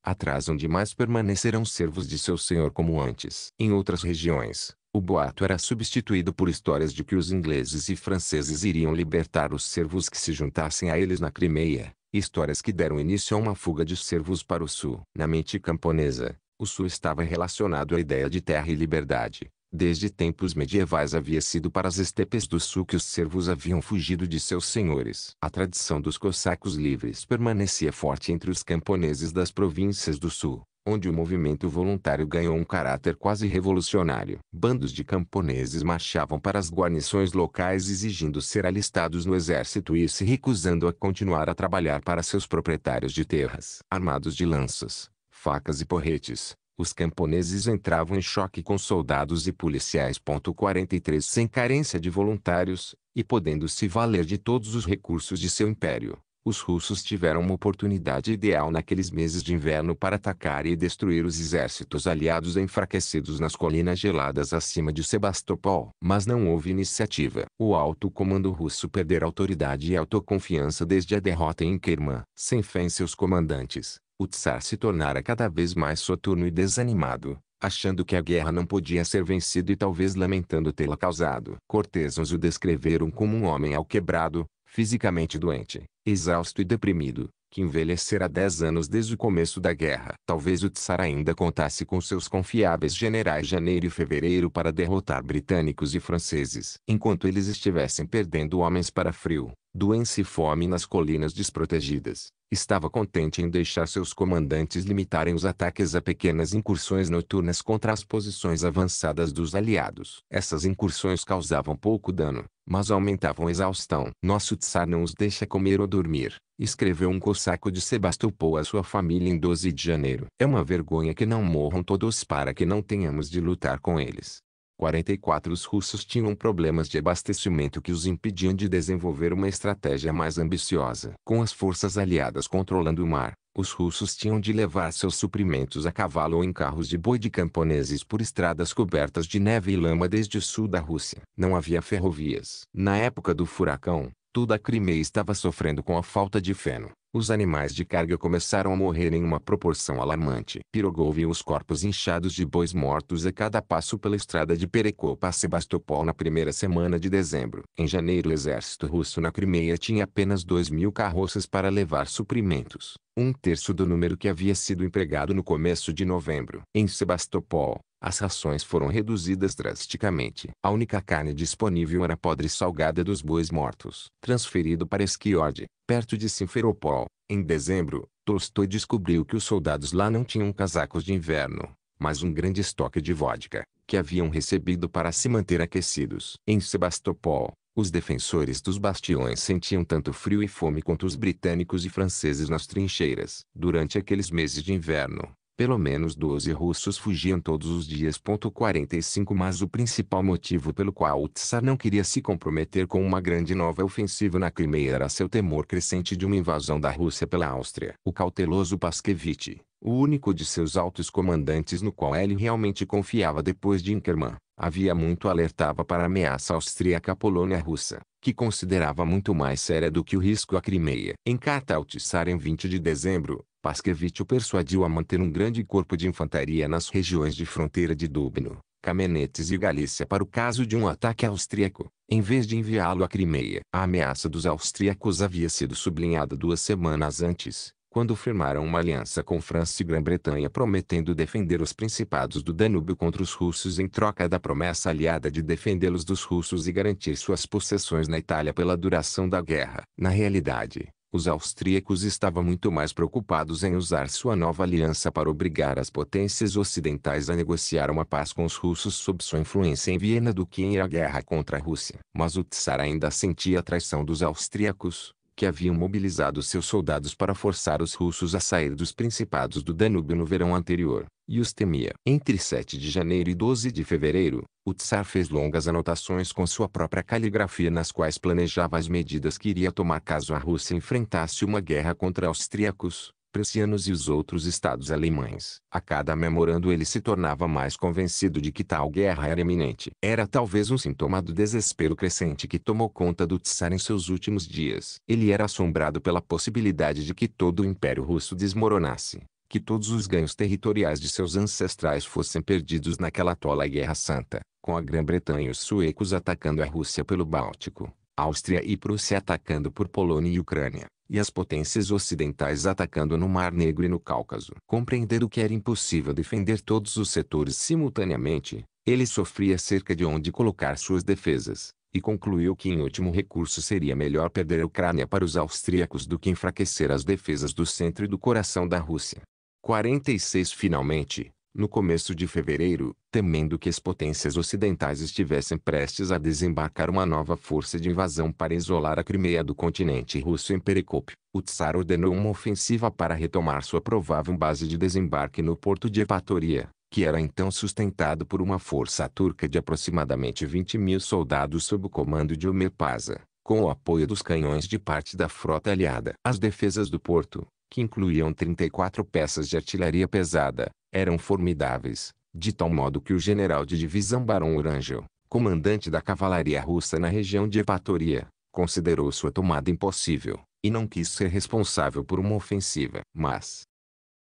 atrasam demais permanecerão servos de seu senhor como antes. Em outras regiões, o boato era substituído por histórias de que os ingleses e franceses iriam libertar os servos que se juntassem a eles na Crimeia, histórias que deram início a uma fuga de servos para o sul. Na mente camponesa, o sul estava relacionado à ideia de terra e liberdade. Desde tempos medievais havia sido para as estepes do sul que os servos haviam fugido de seus senhores. A tradição dos cossacos livres permanecia forte entre os camponeses das províncias do sul, onde o movimento voluntário ganhou um caráter quase revolucionário. Bandos de camponeses marchavam para as guarnições locais exigindo ser alistados no exército e se recusando a continuar a trabalhar para seus proprietários de terras. Armados de lanças, facas e porretes, os camponeses entravam em choque com soldados e policiais. 43 Sem carência de voluntários, e podendo se valer de todos os recursos de seu império, os russos tiveram uma oportunidade ideal naqueles meses de inverno para atacar e destruir os exércitos aliados enfraquecidos nas colinas geladas acima de Sebastopol. Mas não houve iniciativa. O alto comando russo perdera autoridade e autoconfiança desde a derrota em Kerman, sem fé em seus comandantes o Tsar se tornara cada vez mais soturno e desanimado, achando que a guerra não podia ser vencida e talvez lamentando tê-la causado. Cortesãos o descreveram como um homem alquebrado, fisicamente doente, exausto e deprimido, que envelhecera dez anos desde o começo da guerra. Talvez o Tsar ainda contasse com seus confiáveis generais janeiro e fevereiro para derrotar britânicos e franceses. Enquanto eles estivessem perdendo homens para frio, doença e fome nas colinas desprotegidas, estava contente em deixar seus comandantes limitarem os ataques a pequenas incursões noturnas contra as posições avançadas dos aliados. Essas incursões causavam pouco dano, mas aumentavam a exaustão. Nosso tsar não os deixa comer ou dormir, escreveu um cossaco de Sebastopol à sua família em 12 de janeiro. É uma vergonha que não morram todos para que não tenhamos de lutar com eles. 44 Os russos tinham problemas de abastecimento que os impediam de desenvolver uma estratégia mais ambiciosa. Com as forças aliadas controlando o mar, os russos tinham de levar seus suprimentos a cavalo ou em carros de boi de camponeses por estradas cobertas de neve e lama desde o sul da Rússia. Não havia ferrovias. Na época do furacão, Toda a Crimeia estava sofrendo com a falta de feno. Os animais de carga começaram a morrer em uma proporção alarmante. Pirogov viu os corpos inchados de bois mortos a cada passo pela estrada de Perecopa a Sebastopol na primeira semana de dezembro. Em janeiro o exército russo na Crimeia tinha apenas 2 mil carroças para levar suprimentos, um terço do número que havia sido empregado no começo de novembro. Em Sebastopol, as rações foram reduzidas drasticamente. A única carne disponível era podre salgada dos bois mortos. Transferido para Esquiorde, perto de Simferopol, em dezembro, Tolstói descobriu que os soldados lá não tinham casacos de inverno, mas um grande estoque de vodka, que haviam recebido para se manter aquecidos. Em Sebastopol, os defensores dos bastiões sentiam tanto frio e fome quanto os britânicos e franceses nas trincheiras. Durante aqueles meses de inverno, pelo menos 12 russos fugiam todos os dias. 45 Mas o principal motivo pelo qual o Tsar não queria se comprometer com uma grande nova ofensiva na Crimeia era seu temor crescente de uma invasão da Rússia pela Áustria. O cauteloso Paskevich, o único de seus altos comandantes no qual ele realmente confiava depois de Inkerman, havia muito alertava para a ameaça austríaca à Polônia russa, que considerava muito mais séria do que o risco à Crimeia. Em carta ao Tsar em 20 de dezembro, Paskevich o persuadiu a manter um grande corpo de infantaria nas regiões de fronteira de Dubno, Camenetes e Galícia para o caso de um ataque austríaco, em vez de enviá-lo à Crimeia. A ameaça dos austríacos havia sido sublinhada duas semanas antes, quando firmaram uma aliança com França e Grã-Bretanha prometendo defender os principados do Danúbio contra os russos em troca da promessa aliada de defendê-los dos russos e garantir suas possessões na Itália pela duração da guerra. Na realidade, os austríacos estavam muito mais preocupados em usar sua nova aliança para obrigar as potências ocidentais a negociar uma paz com os russos sob sua influência em Viena do que em ir à guerra contra a Rússia. Mas o Tsar ainda sentia a traição dos austríacos, que haviam mobilizado seus soldados para forçar os russos a sair dos principados do Danúbio no verão anterior, e os temia. Entre 7 de janeiro e 12 de fevereiro, o Tsar fez longas anotações com sua própria caligrafia nas quais planejava as medidas que iria tomar caso a Rússia enfrentasse uma guerra contra austríacos, prussianos e os outros estados alemães. A cada memorando ele se tornava mais convencido de que tal guerra era iminente. Era talvez um sintoma do desespero crescente que tomou conta do Tsar em seus últimos dias. Ele era assombrado pela possibilidade de que todo o Império Russo desmoronasse que todos os ganhos territoriais de seus ancestrais fossem perdidos naquela tola Guerra Santa com a Grã-Bretanha e os suecos atacando a Rússia pelo Báltico, Áustria e Prússia atacando por Polônia e Ucrânia, e as potências ocidentais atacando no Mar Negro e no Cáucaso. Compreendendo que era impossível defender todos os setores simultaneamente, ele sofria cerca de onde colocar suas defesas, e concluiu que em último recurso seria melhor perder a Ucrânia para os austríacos do que enfraquecer as defesas do centro e do coração da Rússia. 46 Finalmente, no começo de fevereiro, temendo que as potências ocidentais estivessem prestes a desembarcar uma nova força de invasão para isolar a Crimeia do continente russo em Perekop, o Tsar ordenou uma ofensiva para retomar sua provável base de desembarque no porto de Epatoria, que era então sustentado por uma força turca de aproximadamente 20 mil soldados sob o comando de Pasa, com o apoio dos canhões de parte da frota aliada. As defesas do porto, que incluíam 34 peças de artilharia pesada, eram formidáveis, de tal modo que o general de divisão Barão Urangel, comandante da cavalaria russa na região de Epatoria, considerou sua tomada impossível, e não quis ser responsável por uma ofensiva. Mas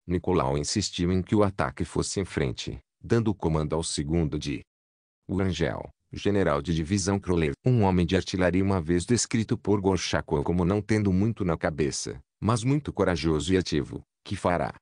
Nicolau insistiu em que o ataque fosse em frente, dando o comando ao segundo de Urangel, general de divisão Kroler, um homem de artilharia uma vez descrito por Gorchakov como não tendo muito na cabeça, mas muito corajoso e ativo, que fará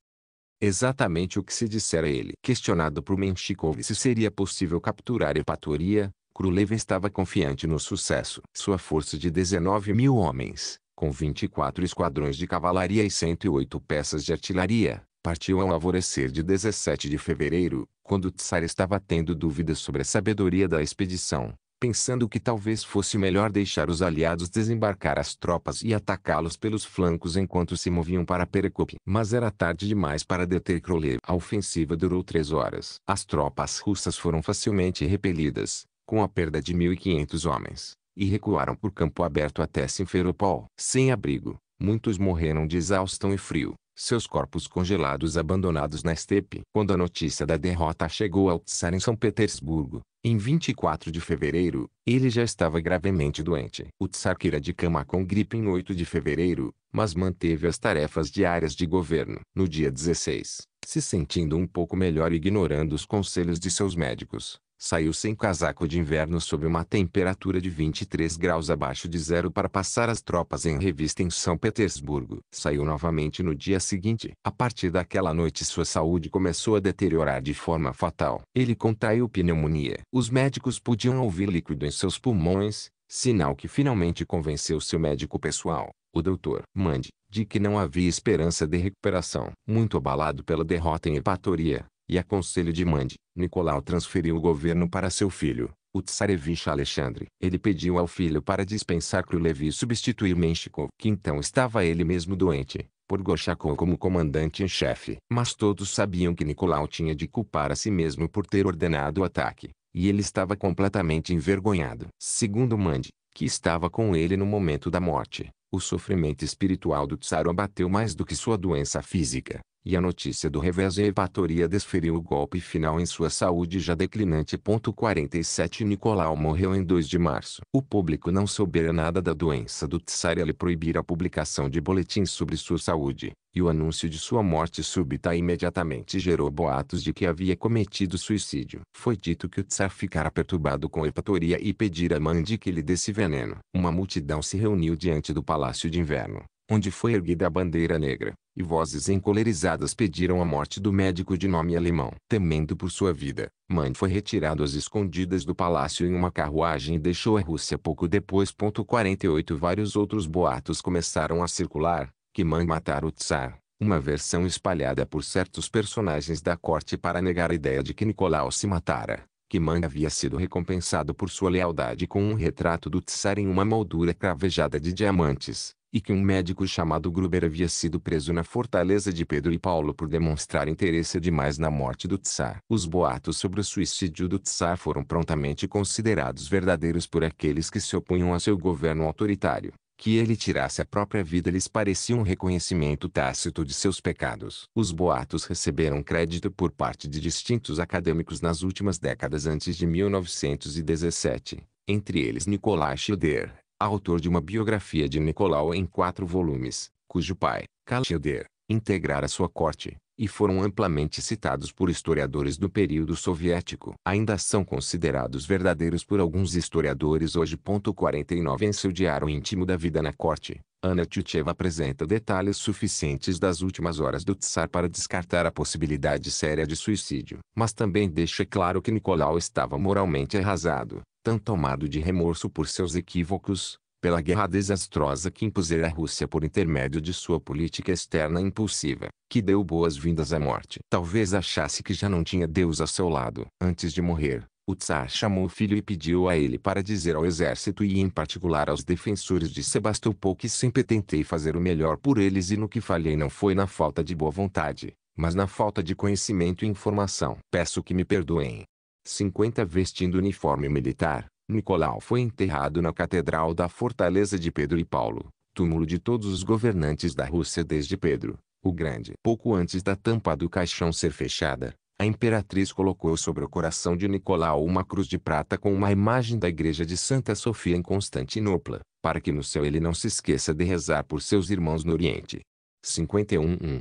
Exatamente o que se dissera a ele. Questionado por Menshikov se seria possível capturar Epatoria, Krulev estava confiante no sucesso. Sua força de 19 mil homens, com 24 esquadrões de cavalaria e 108 peças de artilharia, partiu ao alvorecer de 17 de fevereiro, quando Tsar estava tendo dúvidas sobre a sabedoria da expedição pensando que talvez fosse melhor deixar os aliados desembarcar as tropas e atacá-los pelos flancos enquanto se moviam para Perecope. Mas era tarde demais para deter Krolev. A ofensiva durou três horas. As tropas russas foram facilmente repelidas, com a perda de 1.500 homens, e recuaram por campo aberto até Simferopol. Sem abrigo, muitos morreram de exaustão e frio seus corpos congelados abandonados na estepe. Quando a notícia da derrota chegou ao Tsar em São Petersburgo, em 24 de fevereiro, ele já estava gravemente doente. O Tsar queira de cama com gripe em 8 de fevereiro, mas manteve as tarefas diárias de governo. No dia 16, se sentindo um pouco melhor e ignorando os conselhos de seus médicos, Saiu sem casaco de inverno sob uma temperatura de 23 graus abaixo de zero para passar as tropas em revista em São Petersburgo. Saiu novamente no dia seguinte. A partir daquela noite sua saúde começou a deteriorar de forma fatal. Ele contraiu pneumonia. Os médicos podiam ouvir líquido em seus pulmões, sinal que finalmente convenceu seu médico pessoal, o doutor Mandy, de que não havia esperança de recuperação. Muito abalado pela derrota em Hepatoria, e a conselho de Mande, Nicolau transferiu o governo para seu filho, o tsarevich Alexandre. Ele pediu ao filho para dispensar Krulevi e substituir Menshikov, que então estava ele mesmo doente, por Gorchakov como comandante em chefe. Mas todos sabiam que Nicolau tinha de culpar a si mesmo por ter ordenado o ataque, e ele estava completamente envergonhado. Segundo Mande, que estava com ele no momento da morte, o sofrimento espiritual do tsar o abateu mais do que sua doença física. E a notícia do revés e a hepatoria desferiu o golpe final em sua saúde já declinante. 47 Nicolau morreu em 2 de março. O público não soubera nada da doença do Tsar ele proibira a publicação de boletins sobre sua saúde, e o anúncio de sua morte súbita imediatamente gerou boatos de que havia cometido suicídio. Foi dito que o Tsar ficara perturbado com a hepatoria e pedir à mãe que lhe desse veneno. Uma multidão se reuniu diante do Palácio de Inverno, onde foi erguida a bandeira negra e vozes encolerizadas pediram a morte do médico de nome alemão. Temendo por sua vida, Mann foi retirado às escondidas do palácio em uma carruagem e deixou a Rússia pouco depois. 48 Vários outros boatos começaram a circular, que Mann matara o Tsar, uma versão espalhada por certos personagens da corte para negar a ideia de que Nicolau se matara que Mann havia sido recompensado por sua lealdade com um retrato do Tsar em uma moldura cravejada de diamantes e que um médico chamado Gruber havia sido preso na fortaleza de Pedro e Paulo por demonstrar interesse demais na morte do Tsar. Os boatos sobre o suicídio do Tsar foram prontamente considerados verdadeiros por aqueles que se opunham a seu governo autoritário. Que ele tirasse a própria vida lhes parecia um reconhecimento tácito de seus pecados. Os boatos receberam crédito por parte de distintos acadêmicos nas últimas décadas antes de 1917, entre eles Nicolai Schilder, autor de uma biografia de Nicolau em quatro volumes, cujo pai, Khalilder, integrara sua corte, e foram amplamente citados por historiadores do período soviético. Ainda são considerados verdadeiros por alguns historiadores hoje. 49 Em seu diário íntimo da vida na corte, Ana Tchutcheva apresenta detalhes suficientes das últimas horas do Tsar para descartar a possibilidade séria de suicídio. Mas também deixa claro que Nicolau estava moralmente arrasado tão tomado de remorso por seus equívocos, pela guerra desastrosa que impusera a Rússia por intermédio de sua política externa impulsiva, que deu boas-vindas à morte. Talvez achasse que já não tinha Deus a seu lado. Antes de morrer, o czar chamou o filho e pediu a ele para dizer ao exército e em particular aos defensores de Sebastopol que sempre tentei fazer o melhor por eles e no que falhei não foi na falta de boa vontade, mas na falta de conhecimento e informação. Peço que me perdoem, 50 vestindo uniforme militar, Nicolau foi enterrado na Catedral da Fortaleza de Pedro e Paulo, túmulo de todos os governantes da Rússia desde Pedro, o Grande. Pouco antes da tampa do caixão ser fechada, a imperatriz colocou sobre o coração de Nicolau uma cruz de prata com uma imagem da igreja de Santa Sofia em Constantinopla, para que no céu ele não se esqueça de rezar por seus irmãos no Oriente. 51.1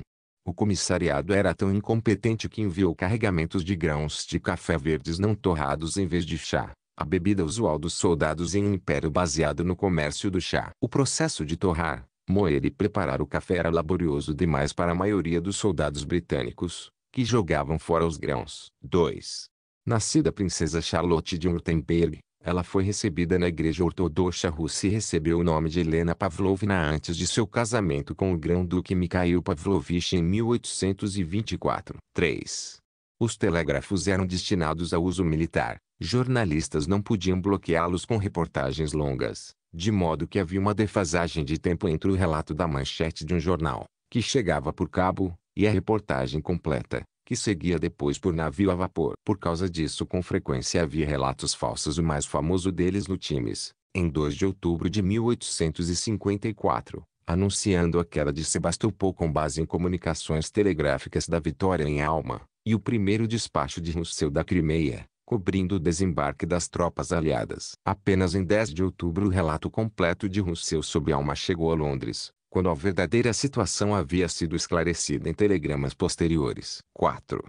o comissariado era tão incompetente que enviou carregamentos de grãos de café verdes não torrados em vez de chá a bebida usual dos soldados em um império baseado no comércio do chá. O processo de torrar, moer e preparar o café era laborioso demais para a maioria dos soldados britânicos, que jogavam fora os grãos. 2. Nascida princesa Charlotte de Württemberg, ela foi recebida na Igreja Ortodoxa Russa e recebeu o nome de Helena Pavlovna antes de seu casamento com o Grão-Duque Mikhail Pavlovich em 1824. 3. Os telégrafos eram destinados a uso militar. Jornalistas não podiam bloqueá-los com reportagens longas, de modo que havia uma defasagem de tempo entre o relato da manchete de um jornal, que chegava por cabo, e a reportagem completa que seguia depois por navio a vapor. Por causa disso com frequência havia relatos falsos o mais famoso deles no Times, em 2 de outubro de 1854, anunciando a queda de Sebastopol com base em comunicações telegráficas da vitória em Alma, e o primeiro despacho de Rousseau da Crimeia, cobrindo o desembarque das tropas aliadas. Apenas em 10 de outubro o relato completo de Rousseau sobre Alma chegou a Londres, quando a verdadeira situação havia sido esclarecida em telegramas posteriores. 4.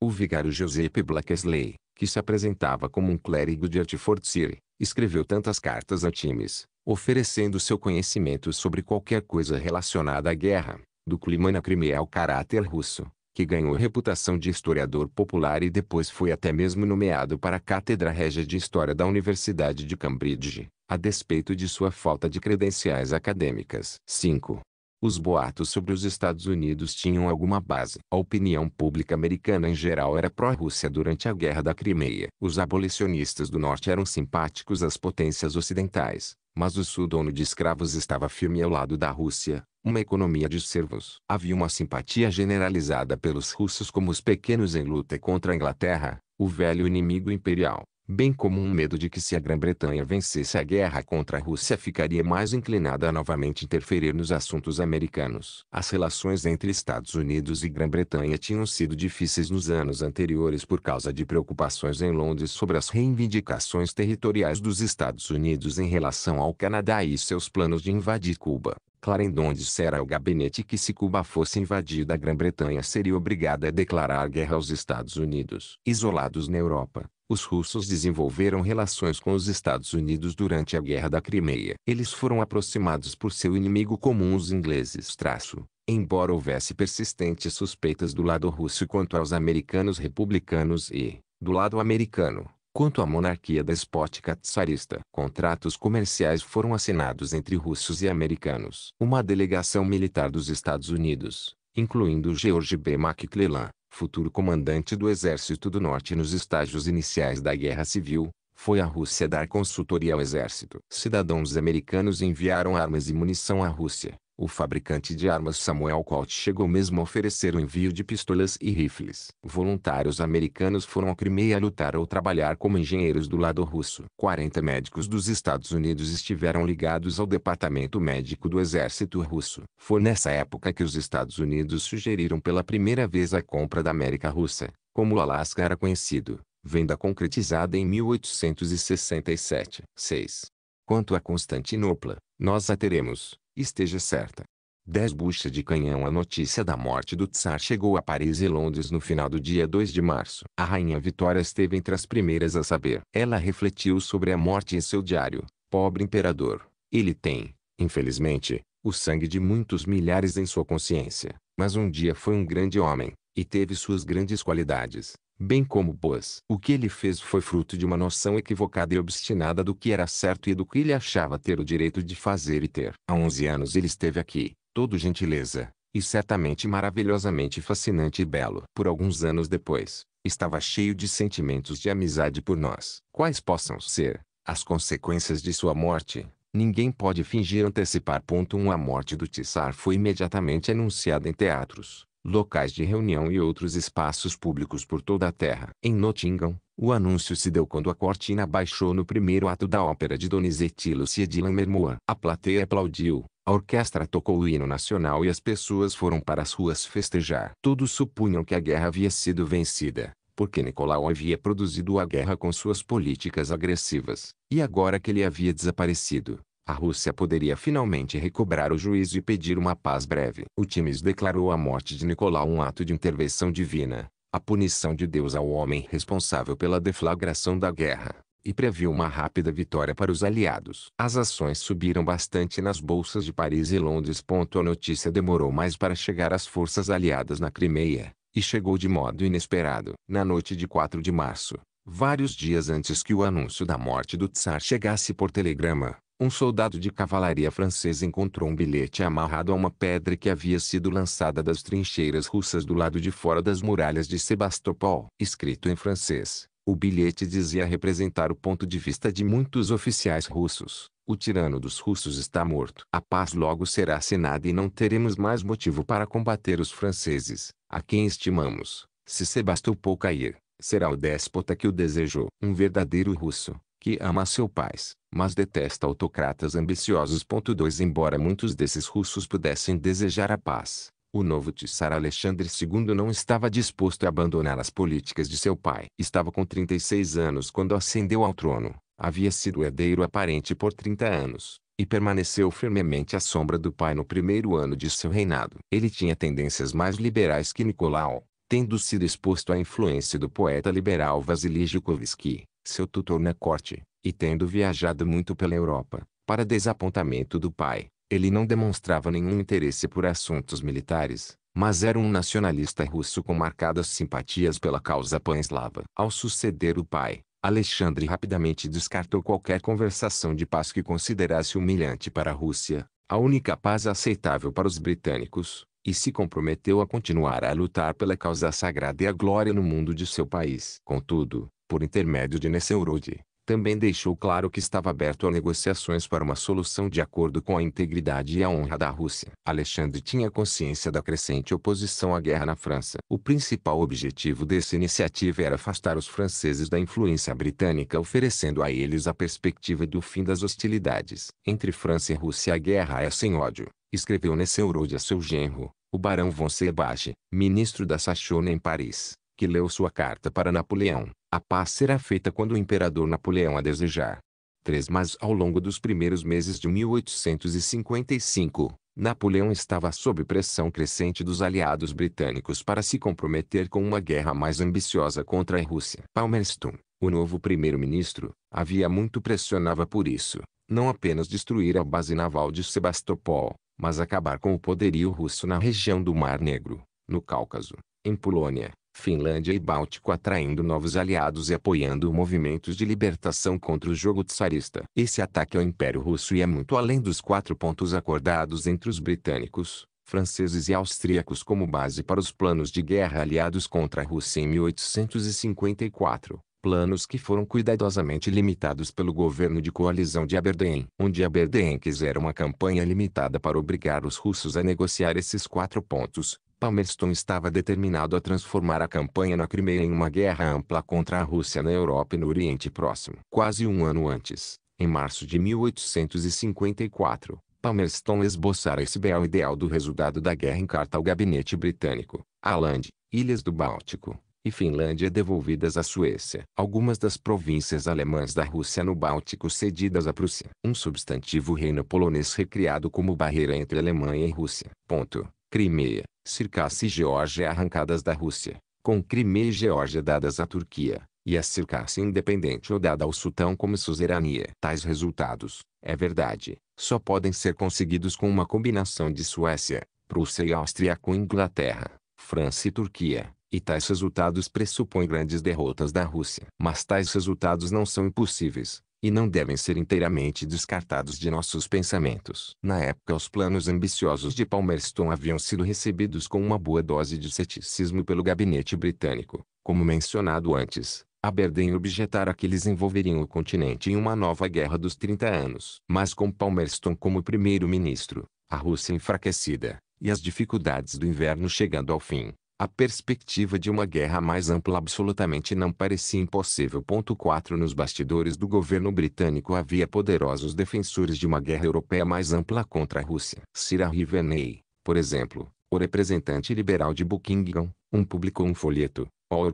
O vigário Giuseppe Blackesley, que se apresentava como um clérigo de Hertfordshire, escreveu tantas cartas a times, oferecendo seu conhecimento sobre qualquer coisa relacionada à guerra, do clima na Crimeia ao caráter russo, que ganhou reputação de historiador popular e depois foi até mesmo nomeado para a Cátedra Régia de História da Universidade de Cambridge, a despeito de sua falta de credenciais acadêmicas. 5. Os boatos sobre os Estados Unidos tinham alguma base. A opinião pública americana em geral era pró-Rússia durante a Guerra da Crimeia. Os abolicionistas do Norte eram simpáticos às potências ocidentais, mas o Sul dono de escravos estava firme ao lado da Rússia, uma economia de servos. Havia uma simpatia generalizada pelos russos como os pequenos em luta contra a Inglaterra, o velho inimigo imperial, bem como um medo de que se a Grã-Bretanha vencesse a guerra contra a Rússia ficaria mais inclinada a novamente interferir nos assuntos americanos. As relações entre Estados Unidos e Grã-Bretanha tinham sido difíceis nos anos anteriores por causa de preocupações em Londres sobre as reivindicações territoriais dos Estados Unidos em relação ao Canadá e seus planos de invadir Cuba. Clarendon dissera ao gabinete que se Cuba fosse invadida a Grã-Bretanha seria obrigada a declarar guerra aos Estados Unidos. Isolados na Europa, os russos desenvolveram relações com os Estados Unidos durante a Guerra da Crimeia. Eles foram aproximados por seu inimigo comum os ingleses. Traço. Embora houvesse persistentes suspeitas do lado russo quanto aos americanos republicanos e, do lado americano, quanto à monarquia despótica tsarista. Contratos comerciais foram assinados entre russos e americanos. Uma delegação militar dos Estados Unidos, incluindo George B. McClellan, futuro comandante do Exército do Norte nos estágios iniciais da Guerra Civil, foi à Rússia dar consultoria ao exército. Cidadãos americanos enviaram armas e munição à Rússia, o fabricante de armas Samuel Colt chegou mesmo a oferecer o envio de pistolas e rifles. Voluntários americanos foram à Crimeia lutar ou trabalhar como engenheiros do lado russo. 40 médicos dos Estados Unidos estiveram ligados ao Departamento Médico do Exército Russo. Foi nessa época que os Estados Unidos sugeriram pela primeira vez a compra da América Russa, como o Alasca era conhecido, venda concretizada em 1867. 6. Quanto a Constantinopla, nós a teremos, esteja certa. Dez bucha de canhão A notícia da morte do czar chegou a Paris e Londres no final do dia 2 de março. A rainha Vitória esteve entre as primeiras a saber. Ela refletiu sobre a morte em seu diário. Pobre imperador. Ele tem, infelizmente, o sangue de muitos milhares em sua consciência. Mas um dia foi um grande homem, e teve suas grandes qualidades bem como boas. O que ele fez foi fruto de uma noção equivocada e obstinada do que era certo e do que ele achava ter o direito de fazer e ter. Há 11 anos ele esteve aqui, todo gentileza, e certamente maravilhosamente fascinante e belo. Por alguns anos depois, estava cheio de sentimentos de amizade por nós. Quais possam ser as consequências de sua morte? Ninguém pode fingir antecipar. Ponto 1 um, A morte do Tissar foi imediatamente anunciada em teatros, locais de reunião e outros espaços públicos por toda a terra. Em Nottingham, o anúncio se deu quando a cortina baixou no primeiro ato da ópera de Donizetti Lucia de Lammermoor. A plateia aplaudiu, a orquestra tocou o hino nacional e as pessoas foram para as ruas festejar. Todos supunham que a guerra havia sido vencida, porque Nicolau havia produzido a guerra com suas políticas agressivas, e agora que ele havia desaparecido, a Rússia poderia finalmente recobrar o juízo e pedir uma paz breve. O Times declarou a morte de Nicolau um ato de intervenção divina, a punição de Deus ao homem responsável pela deflagração da guerra e previu uma rápida vitória para os aliados. As ações subiram bastante nas bolsas de Paris e Londres. A notícia demorou mais para chegar às forças aliadas na Crimeia, e chegou de modo inesperado. Na noite de 4 de março, vários dias antes que o anúncio da morte do czar chegasse por telegrama, um soldado de cavalaria francesa encontrou um bilhete amarrado a uma pedra que havia sido lançada das trincheiras russas do lado de fora das muralhas de Sebastopol. Escrito em francês, o bilhete dizia representar o ponto de vista de muitos oficiais russos. O tirano dos russos está morto. A paz logo será assinada e não teremos mais motivo para combater os franceses, a quem estimamos. Se Sebastopol cair, será o déspota que o desejou. Um verdadeiro russo, que ama seu país, mas detesta autocratas ambiciosos. 2 Embora muitos desses russos pudessem desejar a paz, o novo Tsar Alexandre II não estava disposto a abandonar as políticas de seu pai. Estava com 36 anos quando ascendeu ao trono, havia sido herdeiro aparente por 30 anos, e permaneceu firmemente à sombra do pai no primeiro ano de seu reinado. Ele tinha tendências mais liberais que Nicolau, tendo sido exposto à influência do poeta liberal Vasily Jukovsky, seu tutor na corte, e tendo viajado muito pela Europa, para desapontamento do pai, ele não demonstrava nenhum interesse por assuntos militares, mas era um nacionalista russo com marcadas simpatias pela causa pan-eslava. Ao suceder o pai, Alexandre rapidamente descartou qualquer conversação de paz que considerasse humilhante para a Rússia, a única paz aceitável para os britânicos, e se comprometeu a continuar a lutar pela causa sagrada e a glória no mundo de seu país. Contudo, por intermédio de Nesselrode, também deixou claro que estava aberto a negociações para uma solução de acordo com a integridade e a honra da Rússia. Alexandre tinha consciência da crescente oposição à guerra na França. O principal objetivo dessa iniciativa era afastar os franceses da influência britânica, oferecendo a eles a perspectiva do fim das hostilidades. Entre França e Rússia a guerra é sem ódio, escreveu Nesselrode a seu genro, o barão von Sebache, ministro da Sachônia em Paris, que leu sua carta para Napoleão. A paz será feita quando o imperador Napoleão a desejar. 3. Mas ao longo dos primeiros meses de 1855, Napoleão estava sob pressão crescente dos aliados britânicos para se comprometer com uma guerra mais ambiciosa contra a Rússia. Palmerston, o novo primeiro-ministro, havia muito pressionava por isso, não apenas destruir a base naval de Sebastopol, mas acabar com o poderio russo na região do Mar Negro, no Cáucaso, em Polônia, Finlândia e Báltico atraindo novos aliados e apoiando movimentos de libertação contra o jogo tsarista. Esse ataque ao Império Russo ia é muito além dos quatro pontos acordados entre os britânicos, franceses e austríacos como base para os planos de guerra aliados contra a Rússia em 1854 planos que foram cuidadosamente limitados pelo governo de coalizão de Aberdeen, onde Aberdeen quisera uma campanha limitada para obrigar os russos a negociar esses quatro pontos. Palmerston estava determinado a transformar a campanha na Crimeia em uma guerra ampla contra a Rússia na Europa e no Oriente Próximo. Quase um ano antes, em março de 1854, Palmerston esboçara esse belo ideal do resultado da guerra em carta ao gabinete britânico, Aland, Ilhas do Báltico e Finlândia devolvidas à Suécia. Algumas das províncias alemãs da Rússia no Báltico cedidas à Prússia. Um substantivo reino polonês recriado como barreira entre Alemanha e Rússia. Ponto. Crimeia, Circácia e Geórgia arrancadas da Rússia, com Crimeia e Geórgia dadas à Turquia, e a Circácia independente ou dada ao sultão como suzerania. Tais resultados, é verdade, só podem ser conseguidos com uma combinação de Suécia, Prússia e Áustria com Inglaterra, França e Turquia e tais resultados pressupõem grandes derrotas da Rússia. Mas tais resultados não são impossíveis, e não devem ser inteiramente descartados de nossos pensamentos. Na época os planos ambiciosos de Palmerston haviam sido recebidos com uma boa dose de ceticismo pelo gabinete britânico. Como mencionado antes, Aberdeen objetara que eles envolveriam o continente em uma nova guerra dos 30 anos. Mas com Palmerston como primeiro-ministro, a Rússia enfraquecida, e as dificuldades do inverno chegando ao fim, a perspectiva de uma guerra mais ampla absolutamente não parecia impossível. 4 Nos bastidores do governo britânico havia poderosos defensores de uma guerra europeia mais ampla contra a Rússia. Sira Riveney, por exemplo, o representante liberal de Buckingham, um publicou um folheto, Our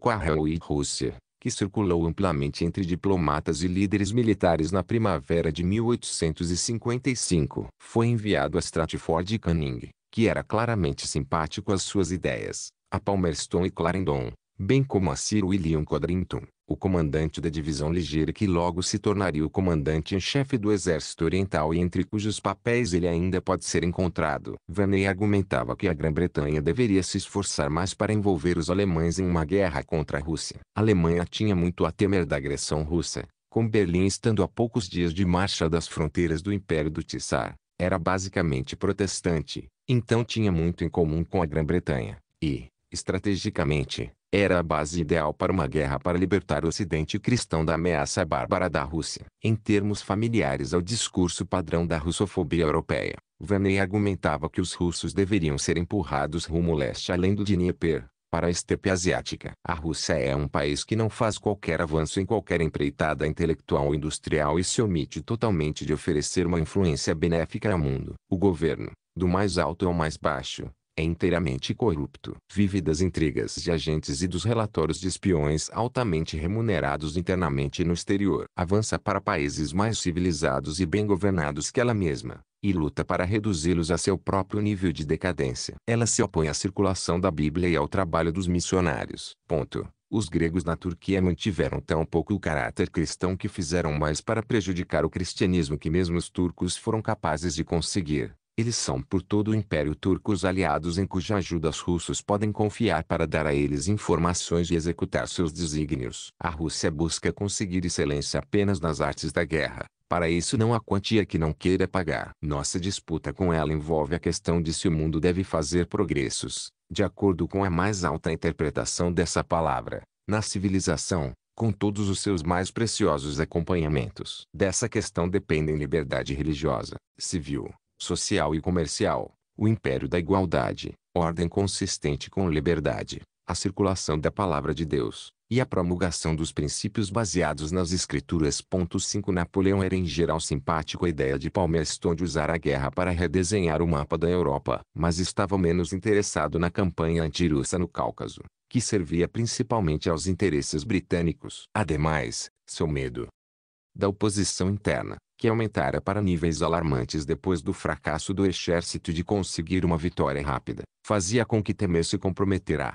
e Rússia, que circulou amplamente entre diplomatas e líderes militares na primavera de 1855. Foi enviado a Stratford Canning, que era claramente simpático às suas ideias a Palmerston e Clarendon, bem como a Sir William Codrington, o comandante da divisão ligeira que logo se tornaria o comandante em chefe do exército oriental e entre cujos papéis ele ainda pode ser encontrado. Vanney argumentava que a Grã-Bretanha deveria se esforçar mais para envolver os alemães em uma guerra contra a Rússia. A Alemanha tinha muito a temer da agressão russa, com Berlim estando a poucos dias de marcha das fronteiras do Império do Tsar. Era basicamente protestante, então tinha muito em comum com a Grã-Bretanha, e, estrategicamente, era a base ideal para uma guerra para libertar o Ocidente cristão da ameaça bárbara da Rússia. Em termos familiares ao discurso padrão da russofobia europeia, Vaney argumentava que os russos deveriam ser empurrados rumo leste além do Dnieper, para a estepe asiática. A Rússia é um país que não faz qualquer avanço em qualquer empreitada intelectual ou industrial e se omite totalmente de oferecer uma influência benéfica ao mundo. O governo, do mais alto ao mais baixo, é inteiramente corrupto. Vive das intrigas de agentes e dos relatórios de espiões altamente remunerados internamente e no exterior. Avança para países mais civilizados e bem governados que ela mesma, e luta para reduzi-los a seu próprio nível de decadência. Ela se opõe à circulação da Bíblia e ao trabalho dos missionários. Ponto. Os gregos na Turquia mantiveram tão pouco o caráter cristão que fizeram mais para prejudicar o cristianismo que mesmo os turcos foram capazes de conseguir. Eles são por todo o Império Turco os aliados em cuja ajuda os russos podem confiar para dar a eles informações e executar seus desígnios. A Rússia busca conseguir excelência apenas nas artes da guerra, para isso não há quantia que não queira pagar. Nossa disputa com ela envolve a questão de se o mundo deve fazer progressos, de acordo com a mais alta interpretação dessa palavra, na civilização, com todos os seus mais preciosos acompanhamentos. Dessa questão dependem liberdade religiosa, civil, social e comercial, o império da igualdade, ordem consistente com liberdade, a circulação da palavra de Deus, e a promulgação dos princípios baseados nas escrituras. 5 Napoleão era em geral simpático à ideia de Palmerston de usar a guerra para redesenhar o mapa da Europa, mas estava menos interessado na campanha antirussa no Cáucaso, que servia principalmente aos interesses britânicos. Ademais, seu medo da oposição interna, que aumentara para níveis alarmantes depois do fracasso do exército de conseguir uma vitória rápida, fazia com que temesse comprometer a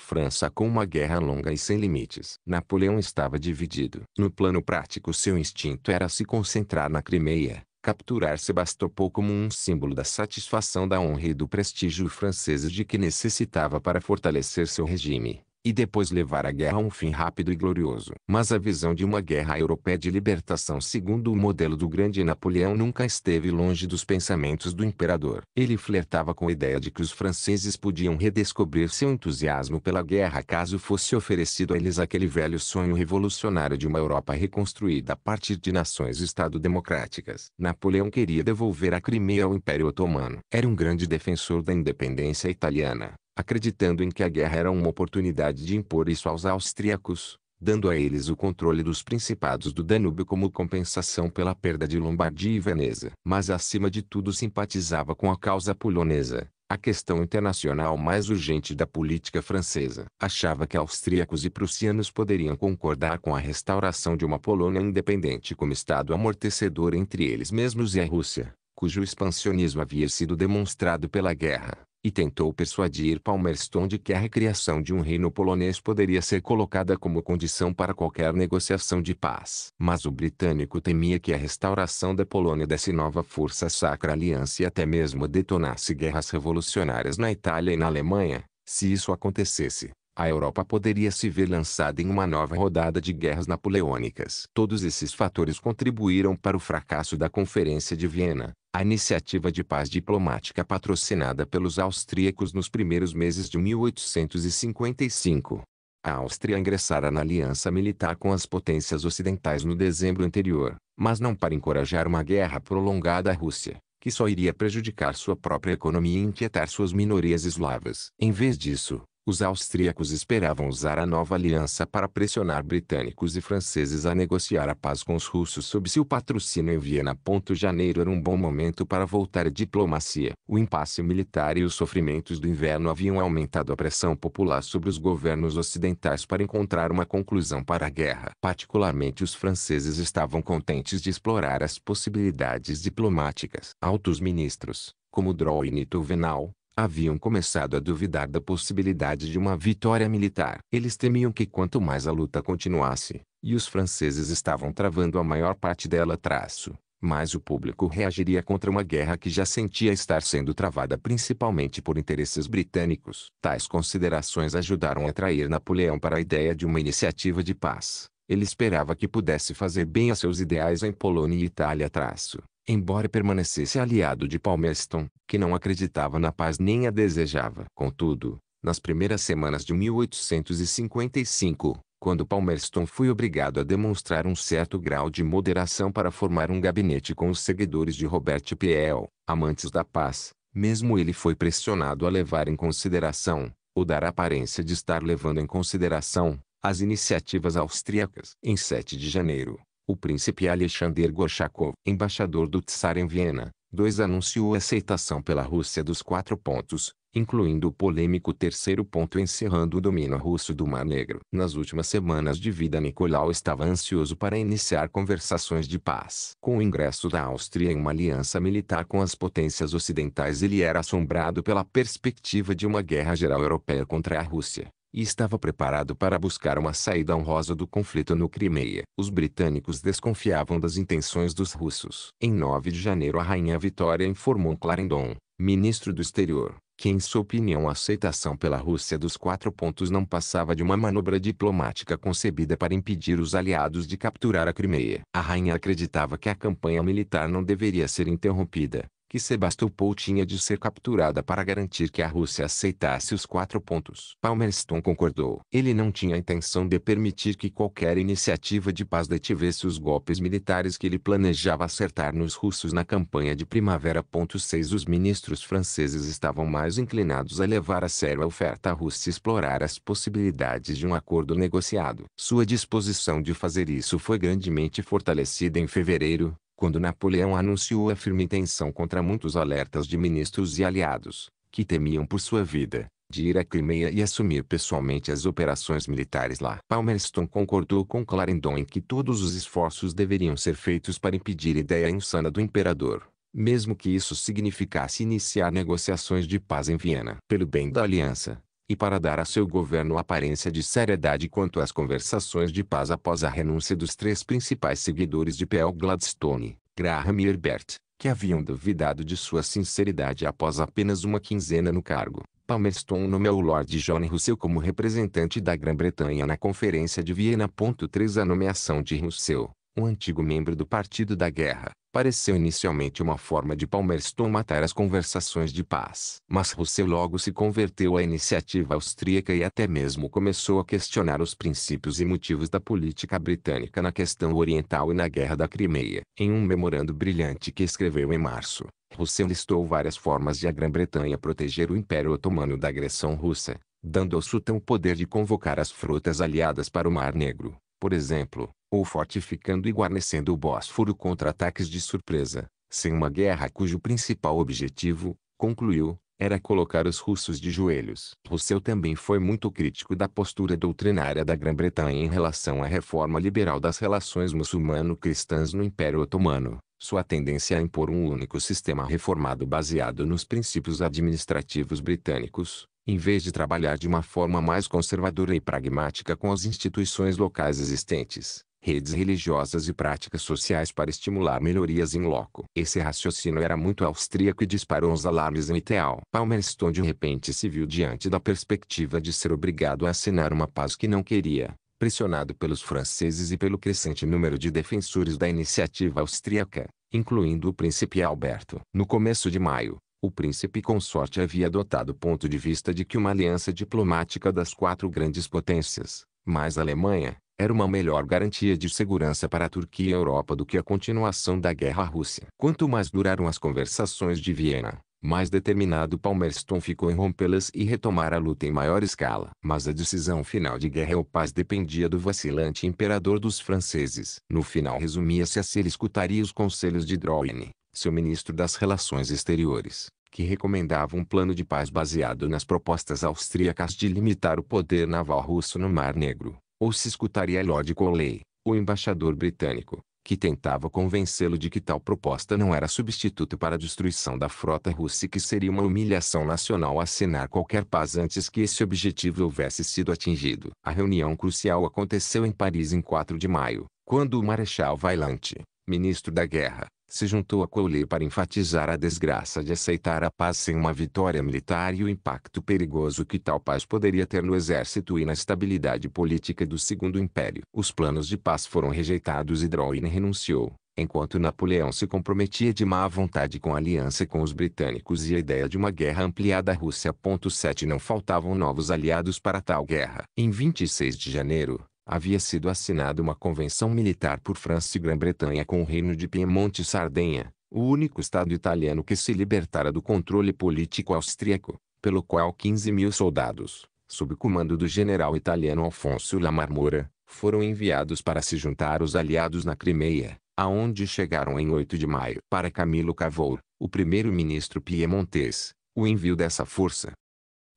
França com uma guerra longa e sem limites. Napoleão estava dividido. No plano prático, seu instinto era se concentrar na Crimeia, capturar Sebastopol como um símbolo da satisfação da honra e do prestígio franceses de que necessitava para fortalecer seu regime e depois levar a guerra a um fim rápido e glorioso. Mas a visão de uma guerra europeia de libertação segundo o modelo do grande Napoleão nunca esteve longe dos pensamentos do imperador. Ele flertava com a ideia de que os franceses podiam redescobrir seu entusiasmo pela guerra caso fosse oferecido a eles aquele velho sonho revolucionário de uma Europa reconstruída a partir de nações-estado democráticas. Napoleão queria devolver a Crimeia ao Império Otomano. Era um grande defensor da independência italiana acreditando em que a guerra era uma oportunidade de impor isso aos austríacos, dando a eles o controle dos principados do Danúbio como compensação pela perda de Lombardia e Veneza. Mas acima de tudo simpatizava com a causa polonesa, a questão internacional mais urgente da política francesa. Achava que austríacos e prussianos poderiam concordar com a restauração de uma Polônia independente como Estado amortecedor entre eles mesmos e a Rússia, cujo expansionismo havia sido demonstrado pela guerra e tentou persuadir Palmerston de que a recriação de um reino polonês poderia ser colocada como condição para qualquer negociação de paz. Mas o britânico temia que a restauração da Polônia desse nova força sacra aliança e até mesmo detonasse guerras revolucionárias na Itália e na Alemanha, se isso acontecesse, a Europa poderia se ver lançada em uma nova rodada de guerras napoleônicas. Todos esses fatores contribuíram para o fracasso da Conferência de Viena, a iniciativa de paz diplomática patrocinada pelos austríacos nos primeiros meses de 1855. A Áustria ingressara na aliança militar com as potências ocidentais no dezembro anterior, mas não para encorajar uma guerra prolongada à Rússia que só iria prejudicar sua própria economia e inquietar suas minorias eslavas. Em vez disso, os austríacos esperavam usar a nova aliança para pressionar britânicos e franceses a negociar a paz com os russos sob seu patrocínio em Viena. Janeiro era um bom momento para voltar à diplomacia. O impasse militar e os sofrimentos do inverno haviam aumentado a pressão popular sobre os governos ocidentais para encontrar uma conclusão para a guerra. Particularmente os franceses estavam contentes de explorar as possibilidades diplomáticas. Altos ministros, como Drouin e Touvenal, haviam começado a duvidar da possibilidade de uma vitória militar. Eles temiam que quanto mais a luta continuasse, e os franceses estavam travando a maior parte dela traço, mais o público reagiria contra uma guerra que já sentia estar sendo travada principalmente por interesses britânicos. Tais considerações ajudaram a atrair Napoleão para a ideia de uma iniciativa de paz. Ele esperava que pudesse fazer bem a seus ideais em Polônia e Itália. Traço embora permanecesse aliado de Palmerston, que não acreditava na paz nem a desejava. Contudo, nas primeiras semanas de 1855, quando Palmerston foi obrigado a demonstrar um certo grau de moderação para formar um gabinete com os seguidores de Robert Peel, amantes da paz, mesmo ele foi pressionado a levar em consideração, ou dar a aparência de estar levando em consideração, as iniciativas austríacas. Em 7 de janeiro, o príncipe Alexander Gorchakov, embaixador do Tsar em Viena, 2 anunciou a aceitação pela Rússia dos quatro pontos, incluindo o polêmico terceiro ponto encerrando o domínio russo do Mar Negro. Nas últimas semanas de vida Nicolau estava ansioso para iniciar conversações de paz. Com o ingresso da Áustria em uma aliança militar com as potências ocidentais ele era assombrado pela perspectiva de uma guerra geral europeia contra a Rússia e estava preparado para buscar uma saída honrosa do conflito no Crimeia. Os britânicos desconfiavam das intenções dos russos. Em 9 de janeiro a rainha Vitória informou Clarendon, ministro do exterior, que em sua opinião a aceitação pela Rússia dos quatro pontos não passava de uma manobra diplomática concebida para impedir os aliados de capturar a Crimeia. A rainha acreditava que a campanha militar não deveria ser interrompida, que Sebastopol tinha de ser capturada para garantir que a Rússia aceitasse os quatro pontos. Palmerston concordou. Ele não tinha intenção de permitir que qualquer iniciativa de paz detivesse os golpes militares que ele planejava acertar nos russos na campanha de primavera. 6 Os ministros franceses estavam mais inclinados a levar a sério a oferta russa e explorar as possibilidades de um acordo negociado. Sua disposição de fazer isso foi grandemente fortalecida em fevereiro, quando Napoleão anunciou a firme intenção contra muitos alertas de ministros e aliados, que temiam por sua vida, de ir à Crimeia e assumir pessoalmente as operações militares lá. Palmerston concordou com Clarendon em que todos os esforços deveriam ser feitos para impedir a ideia insana do imperador, mesmo que isso significasse iniciar negociações de paz em Viena. Pelo bem da aliança, e para dar a seu governo aparência de seriedade quanto às conversações de paz após a renúncia dos três principais seguidores de P.L. Gladstone, Graham e Herbert, que haviam duvidado de sua sinceridade após apenas uma quinzena no cargo. Palmerston nomeou Lord John Russell como representante da Grã-Bretanha na Conferência de Viena. 3 A nomeação de Russell, um antigo membro do Partido da Guerra, pareceu inicialmente uma forma de Palmerston matar as conversações de paz. Mas Rousseau logo se converteu à iniciativa austríaca e até mesmo começou a questionar os princípios e motivos da política britânica na questão oriental e na Guerra da Crimeia. Em um memorando brilhante que escreveu em março, Rousseau listou várias formas de a Grã-Bretanha proteger o Império Otomano da agressão russa, dando ao sultão o poder de convocar as frotas aliadas para o Mar Negro por exemplo, ou fortificando e guarnecendo o Bósforo contra ataques de surpresa, sem uma guerra cujo principal objetivo, concluiu, era colocar os russos de joelhos. Rousseau também foi muito crítico da postura doutrinária da Grã-Bretanha em relação à reforma liberal das relações muçulmano-cristãs no Império Otomano, sua tendência a impor um único sistema reformado baseado nos princípios administrativos britânicos, em vez de trabalhar de uma forma mais conservadora e pragmática com as instituições locais existentes, redes religiosas e práticas sociais para estimular melhorias em loco. Esse raciocínio era muito austríaco e disparou os alarmes em ideal. Palmerston de repente se viu diante da perspectiva de ser obrigado a assinar uma paz que não queria, pressionado pelos franceses e pelo crescente número de defensores da iniciativa austríaca, incluindo o príncipe Alberto. No começo de maio, o príncipe consorte havia adotado o ponto de vista de que uma aliança diplomática das quatro grandes potências, mais a Alemanha, era uma melhor garantia de segurança para a Turquia e a Europa do que a continuação da guerra à Rússia. Quanto mais duraram as conversações de Viena, mais determinado Palmerston ficou em rompê-las e retomar a luta em maior escala. Mas a decisão final de guerra ou paz dependia do vacilante imperador dos franceses. No final resumia-se a se ele escutaria os conselhos de Drouin, seu ministro das Relações Exteriores que recomendava um plano de paz baseado nas propostas austríacas de limitar o poder naval russo no Mar Negro, ou se escutaria Lord Coley, o embaixador britânico, que tentava convencê-lo de que tal proposta não era substituto para a destruição da frota russa e que seria uma humilhação nacional assinar qualquer paz antes que esse objetivo houvesse sido atingido. A reunião crucial aconteceu em Paris em 4 de maio, quando o Marechal Vailante, ministro da Guerra, se juntou a Cole para enfatizar a desgraça de aceitar a paz sem uma vitória militar e o impacto perigoso que tal paz poderia ter no exército e na estabilidade política do Segundo Império. Os planos de paz foram rejeitados e Drouin renunciou, enquanto Napoleão se comprometia de má vontade com a aliança com os britânicos e a ideia de uma guerra ampliada à Rússia. 7 Não faltavam novos aliados para tal guerra. Em 26 de janeiro, havia sido assinada uma convenção militar por França e Grã-Bretanha com o Reino de Piemonte e Sardenha, o único estado italiano que se libertara do controle político austríaco, pelo qual 15 mil soldados, sob o comando do general italiano Alfonso La Marmora, foram enviados para se juntar aos aliados na Crimeia, aonde chegaram em 8 de maio. Para Camilo Cavour, o primeiro-ministro piemontês, o envio dessa força,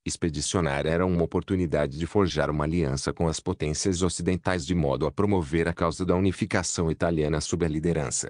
expedicionar era uma oportunidade de forjar uma aliança com as potências ocidentais de modo a promover a causa da unificação italiana sob a liderança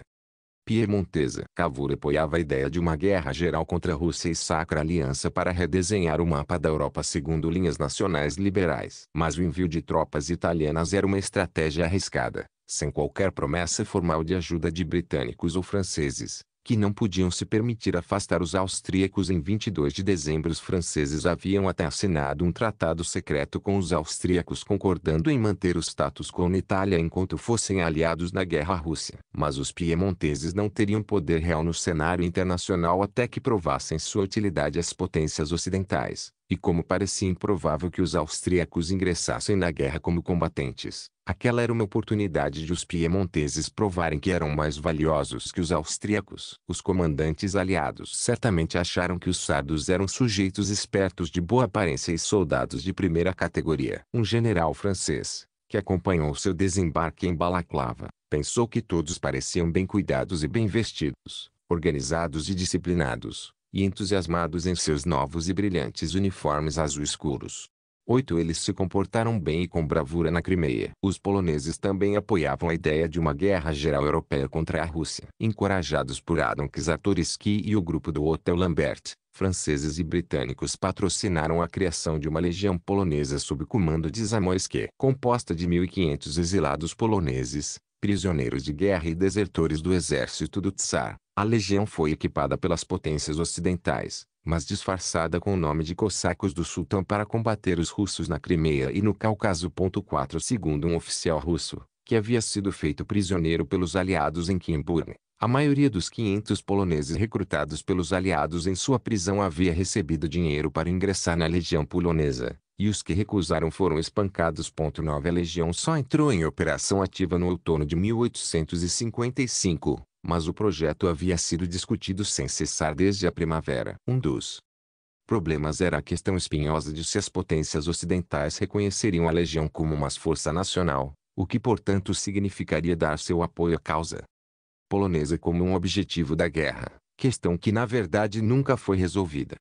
piemontesa. Cavour apoiava a ideia de uma guerra geral contra a Rússia e Sacra Aliança para redesenhar o mapa da Europa segundo linhas nacionais liberais. Mas o envio de tropas italianas era uma estratégia arriscada, sem qualquer promessa formal de ajuda de britânicos ou franceses que não podiam se permitir afastar os austríacos em 22 de dezembro os franceses haviam até assinado um tratado secreto com os austríacos concordando em manter o status quo na Itália enquanto fossem aliados na guerra russa. Mas os piemonteses não teriam poder real no cenário internacional até que provassem sua utilidade às potências ocidentais, e como parecia improvável que os austríacos ingressassem na guerra como combatentes, Aquela era uma oportunidade de os piemonteses provarem que eram mais valiosos que os austríacos. Os comandantes aliados certamente acharam que os sardos eram sujeitos espertos de boa aparência e soldados de primeira categoria. Um general francês, que acompanhou seu desembarque em Balaclava, pensou que todos pareciam bem cuidados e bem vestidos, organizados e disciplinados, e entusiasmados em seus novos e brilhantes uniformes azul escuros. 8. Eles se comportaram bem e com bravura na Crimeia. Os poloneses também apoiavam a ideia de uma guerra geral europeia contra a Rússia. Encorajados por Adam Czartoryski e o grupo do Hotel Lambert, franceses e britânicos patrocinaram a criação de uma legião polonesa sob comando de Zamoyski, composta de 1.500 exilados poloneses, prisioneiros de guerra e desertores do exército do Tsar. A legião foi equipada pelas potências ocidentais, mas disfarçada com o nome de cossacos do sultão para combater os russos na Crimeia e no Cáucaso. 4 Segundo um oficial russo, que havia sido feito prisioneiro pelos aliados em Kimburne, a maioria dos 500 poloneses recrutados pelos aliados em sua prisão havia recebido dinheiro para ingressar na legião polonesa, e os que recusaram foram espancados. 9 A legião só entrou em operação ativa no outono de 1855, mas o projeto havia sido discutido sem cessar desde a primavera. Um dos problemas era a questão espinhosa de se as potências ocidentais reconheceriam a legião como uma força nacional, o que portanto significaria dar seu apoio à causa polonesa como um objetivo da guerra, questão que na verdade nunca foi resolvida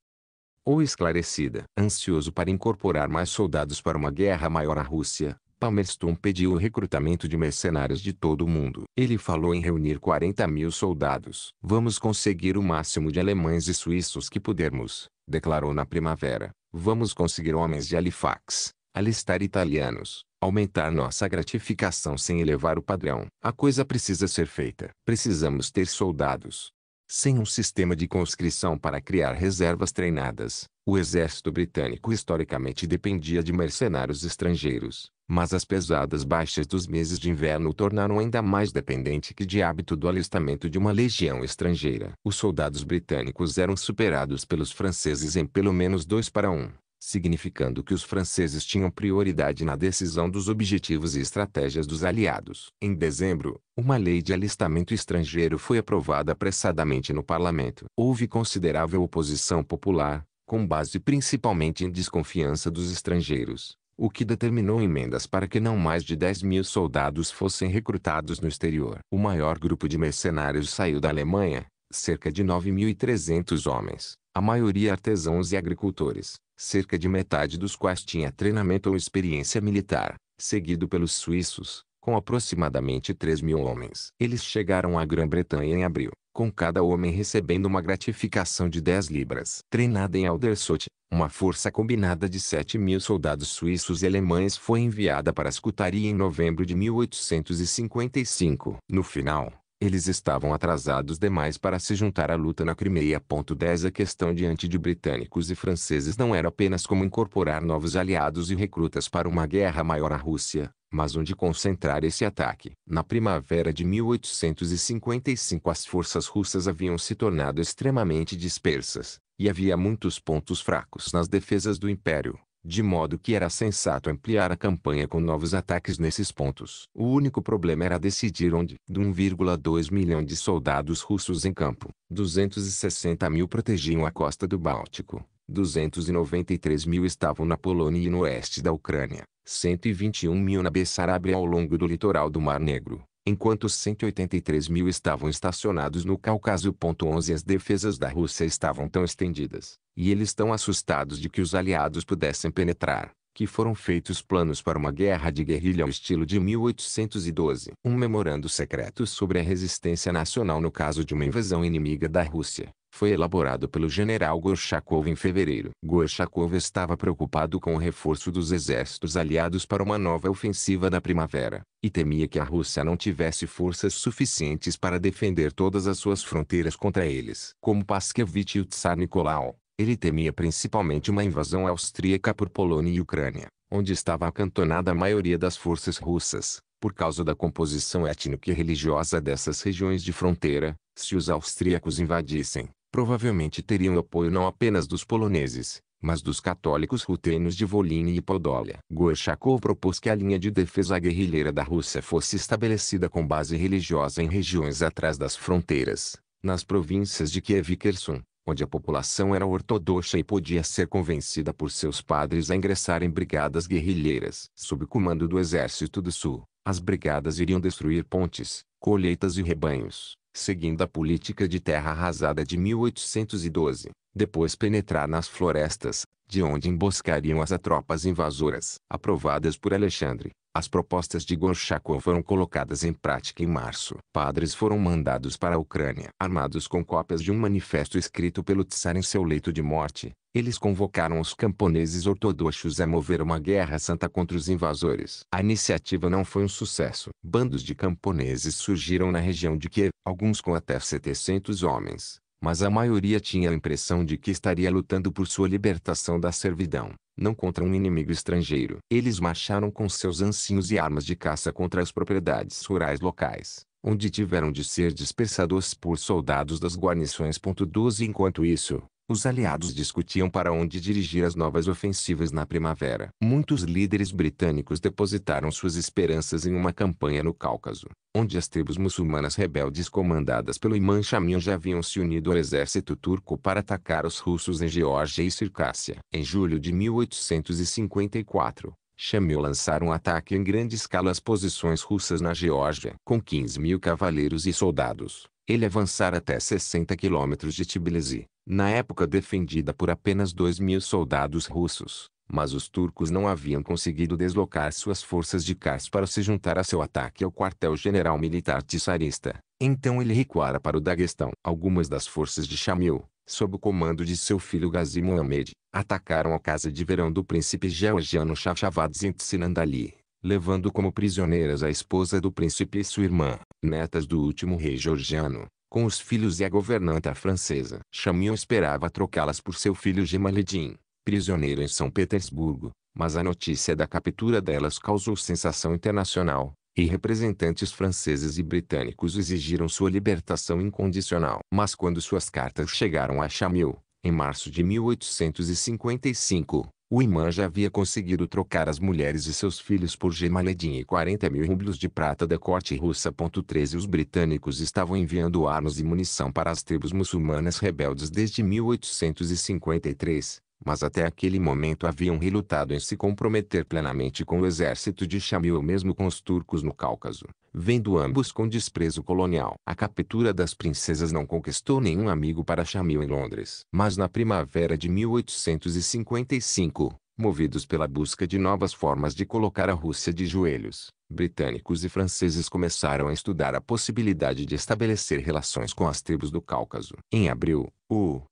ou esclarecida. Ansioso para incorporar mais soldados para uma guerra maior à Rússia, Palmerston pediu o recrutamento de mercenários de todo o mundo. Ele falou em reunir 40 mil soldados. Vamos conseguir o máximo de alemães e suíços que pudermos, declarou na primavera. Vamos conseguir homens de Halifax, alistar italianos, aumentar nossa gratificação sem elevar o padrão. A coisa precisa ser feita. Precisamos ter soldados. Sem um sistema de conscrição para criar reservas treinadas, o exército britânico historicamente dependia de mercenários estrangeiros. Mas as pesadas baixas dos meses de inverno o tornaram ainda mais dependente que de hábito do alistamento de uma legião estrangeira. Os soldados britânicos eram superados pelos franceses em pelo menos dois para um, significando que os franceses tinham prioridade na decisão dos objetivos e estratégias dos aliados. Em dezembro, uma lei de alistamento estrangeiro foi aprovada apressadamente no parlamento. Houve considerável oposição popular, com base principalmente em desconfiança dos estrangeiros o que determinou emendas para que não mais de 10 mil soldados fossem recrutados no exterior. O maior grupo de mercenários saiu da Alemanha, cerca de 9.300 homens, a maioria artesãos e agricultores, cerca de metade dos quais tinha treinamento ou experiência militar, seguido pelos suíços, com aproximadamente 3 mil homens. Eles chegaram à Grã-Bretanha em abril, com cada homem recebendo uma gratificação de 10 libras. Treinada em Aldershot, uma força combinada de 7 mil soldados suíços e alemães foi enviada para Escutaria em novembro de 1855. No final, eles estavam atrasados demais para se juntar à luta na Crimeia. 10 A questão diante de britânicos e franceses não era apenas como incorporar novos aliados e recrutas para uma guerra maior à Rússia, mas onde concentrar esse ataque. Na primavera de 1855 as forças russas haviam se tornado extremamente dispersas, e havia muitos pontos fracos nas defesas do império, de modo que era sensato ampliar a campanha com novos ataques nesses pontos. O único problema era decidir onde. De 1,2 milhão de soldados russos em campo, 260 mil protegiam a costa do Báltico, 293 mil estavam na Polônia e no oeste da Ucrânia, 121 mil na Bessarabia ao longo do litoral do Mar Negro, enquanto 183 mil estavam estacionados no Cáucaso. 11 As defesas da Rússia estavam tão estendidas, e eles tão assustados de que os aliados pudessem penetrar, que foram feitos planos para uma guerra de guerrilha ao estilo de 1812. Um memorando secreto sobre a resistência nacional no caso de uma invasão inimiga da Rússia foi elaborado pelo general Gorshakov em fevereiro. Gorshakov estava preocupado com o reforço dos exércitos aliados para uma nova ofensiva da primavera, e temia que a Rússia não tivesse forças suficientes para defender todas as suas fronteiras contra eles. Como Paskevich e o Tsar Nicolau, ele temia principalmente uma invasão austríaca por Polônia e Ucrânia, onde estava acantonada a maioria das forças russas, por causa da composição étnica e religiosa dessas regiões de fronteira, se os austríacos invadissem, provavelmente teriam apoio não apenas dos poloneses, mas dos católicos rutenos de Volhynia e Podólia. Gorchakov propôs que a linha de defesa guerrilheira da Rússia fosse estabelecida com base religiosa em regiões atrás das fronteiras, nas províncias de Kiev e Kherson, onde a população era ortodoxa e podia ser convencida por seus padres a ingressar em brigadas guerrilheiras. Sob comando do Exército do Sul, as brigadas iriam destruir pontes, colheitas e rebanhos, seguindo a política de terra arrasada de 1812, depois penetrar nas florestas, de onde emboscariam as tropas invasoras. Aprovadas por Alexandre, as propostas de Gorchakov foram colocadas em prática em março. Padres foram mandados para a Ucrânia. Armados com cópias de um manifesto escrito pelo Tsar em seu leito de morte, eles convocaram os camponeses ortodoxos a mover uma guerra santa contra os invasores. A iniciativa não foi um sucesso. Bandos de camponeses surgiram na região de Kiev, alguns com até 700 homens mas a maioria tinha a impressão de que estaria lutando por sua libertação da servidão, não contra um inimigo estrangeiro. Eles marcharam com seus ancinhos e armas de caça contra as propriedades rurais locais, onde tiveram de ser dispersados por soldados das guarnições. 12 Enquanto isso, os aliados discutiam para onde dirigir as novas ofensivas na primavera. Muitos líderes britânicos depositaram suas esperanças em uma campanha no Cáucaso, onde as tribos muçulmanas rebeldes comandadas pelo Imã Shamil já haviam se unido ao exército turco para atacar os russos em Geórgia e Circássia. Em julho de 1854, Shamil lançar um ataque em grande escala às posições russas na Geórgia. Com 15 mil cavaleiros e soldados, ele avançara até 60 quilômetros de Tbilisi, na época defendida por apenas 2 mil soldados russos, mas os turcos não haviam conseguido deslocar suas forças de Kars para se juntar a seu ataque ao quartel-general militar tsarista. Então ele recuara para o Daguestão. Algumas das forças de Shamil, sob o comando de seu filho Ghazi Mohamed, atacaram a casa de verão do príncipe georgiano Shahshavadzian Tsinandali, levando como prisioneiras a esposa do príncipe e sua irmã, netas do último rei georgiano com os filhos e a governanta francesa. Chamion esperava trocá-las por seu filho Gemaledin, prisioneiro em São Petersburgo, mas a notícia da captura delas causou sensação internacional, e representantes franceses e britânicos exigiram sua libertação incondicional. Mas quando suas cartas chegaram a Chamil, em março de 1855, o imã já havia conseguido trocar as mulheres e seus filhos por Gemaledinha e 40 mil rublos de prata da corte russa. 13 Os britânicos estavam enviando armas e munição para as tribos muçulmanas rebeldes desde 1853 mas até aquele momento haviam relutado em se comprometer plenamente com o exército de Shamil ou mesmo com os turcos no Cáucaso, vendo ambos com desprezo colonial. A captura das princesas não conquistou nenhum amigo para Shamil em Londres. Mas na primavera de 1855, movidos pela busca de novas formas de colocar a Rússia de joelhos, britânicos e franceses começaram a estudar a possibilidade de estabelecer relações com as tribos do Cáucaso. Em abril, o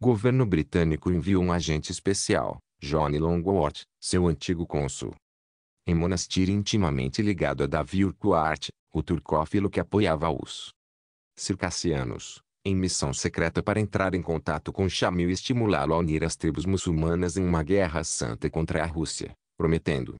governo britânico enviou um agente especial, Johnny Longworth, seu antigo cônsul. Em monastir intimamente ligado a Davi Urquhart, o turcófilo que apoiava os circassianos, em missão secreta para entrar em contato com Chamil e estimulá-lo a unir as tribos muçulmanas em uma guerra santa contra a Rússia, prometendo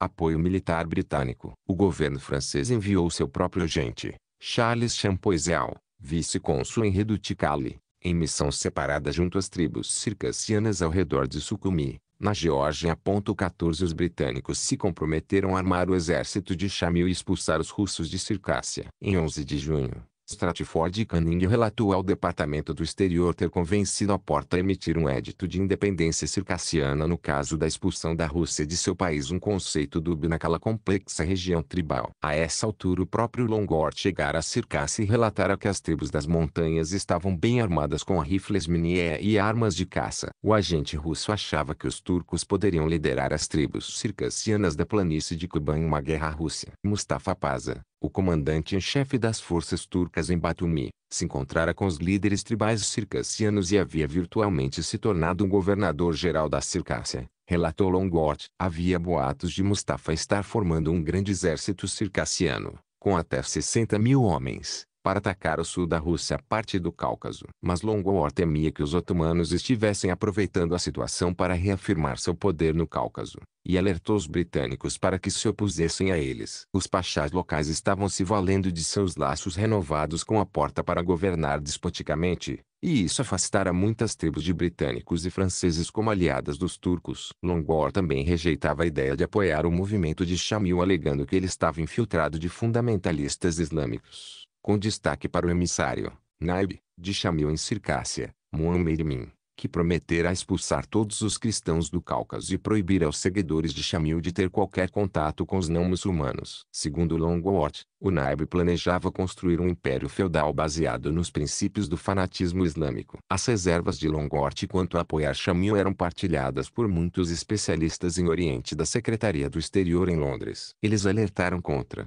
apoio militar britânico. O governo francês enviou seu próprio agente, Charles Champoisel, vice-cônsul em Reduticale, em missão separada junto às tribos circassianas ao redor de Sucumi, na Geórgia. 14 Os britânicos se comprometeram a armar o exército de Chamil e expulsar os russos de Circássia. Em 11 de junho, Stratford Canning relatou ao Departamento do Exterior ter convencido a Porta a emitir um edito de independência circassiana no caso da expulsão da Rússia de seu país um conceito dúbio naquela complexa região tribal. A essa altura o próprio Longor chegara a Circassia e relatara que as tribos das montanhas estavam bem armadas com rifles minie e armas de caça. O agente russo achava que os turcos poderiam liderar as tribos circassianas da planície de Kuban em uma guerra russa. Mustafa Paza, o comandante em chefe das forças turcas em Batumi, se encontrara com os líderes tribais circassianos e havia virtualmente se tornado um governador-geral da Circássia, relatou Longort. Havia boatos de Mustafa estar formando um grande exército circassiano, com até 60 mil homens, para atacar o sul da Rússia a parte do Cáucaso. Mas Longwar temia que os otomanos estivessem aproveitando a situação para reafirmar seu poder no Cáucaso, e alertou os britânicos para que se opusessem a eles. Os pachás locais estavam se valendo de seus laços renovados com a porta para governar despoticamente, e isso afastara muitas tribos de britânicos e franceses como aliadas dos turcos. Longor também rejeitava a ideia de apoiar o movimento de Chamil alegando que ele estava infiltrado de fundamentalistas islâmicos com destaque para o emissário, Naib, de Chamil em Circácia, Muammeirim, que prometera expulsar todos os cristãos do Cáucaso e proibir aos seguidores de Chamil de ter qualquer contato com os não-muçulmanos. Segundo Longworth, o Naib planejava construir um império feudal baseado nos princípios do fanatismo islâmico. As reservas de Longworth quanto a apoiar Chamil eram partilhadas por muitos especialistas em Oriente da Secretaria do Exterior em Londres. Eles alertaram contra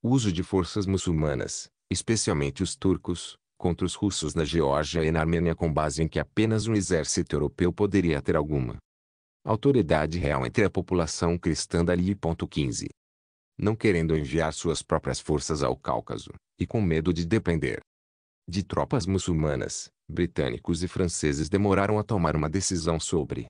o uso de forças muçulmanas, especialmente os turcos, contra os russos na Geórgia e na Armênia com base em que apenas um exército europeu poderia ter alguma autoridade real entre a população cristã dali. 15. Não querendo enviar suas próprias forças ao Cáucaso, e com medo de depender de tropas muçulmanas, britânicos e franceses demoraram a tomar uma decisão sobre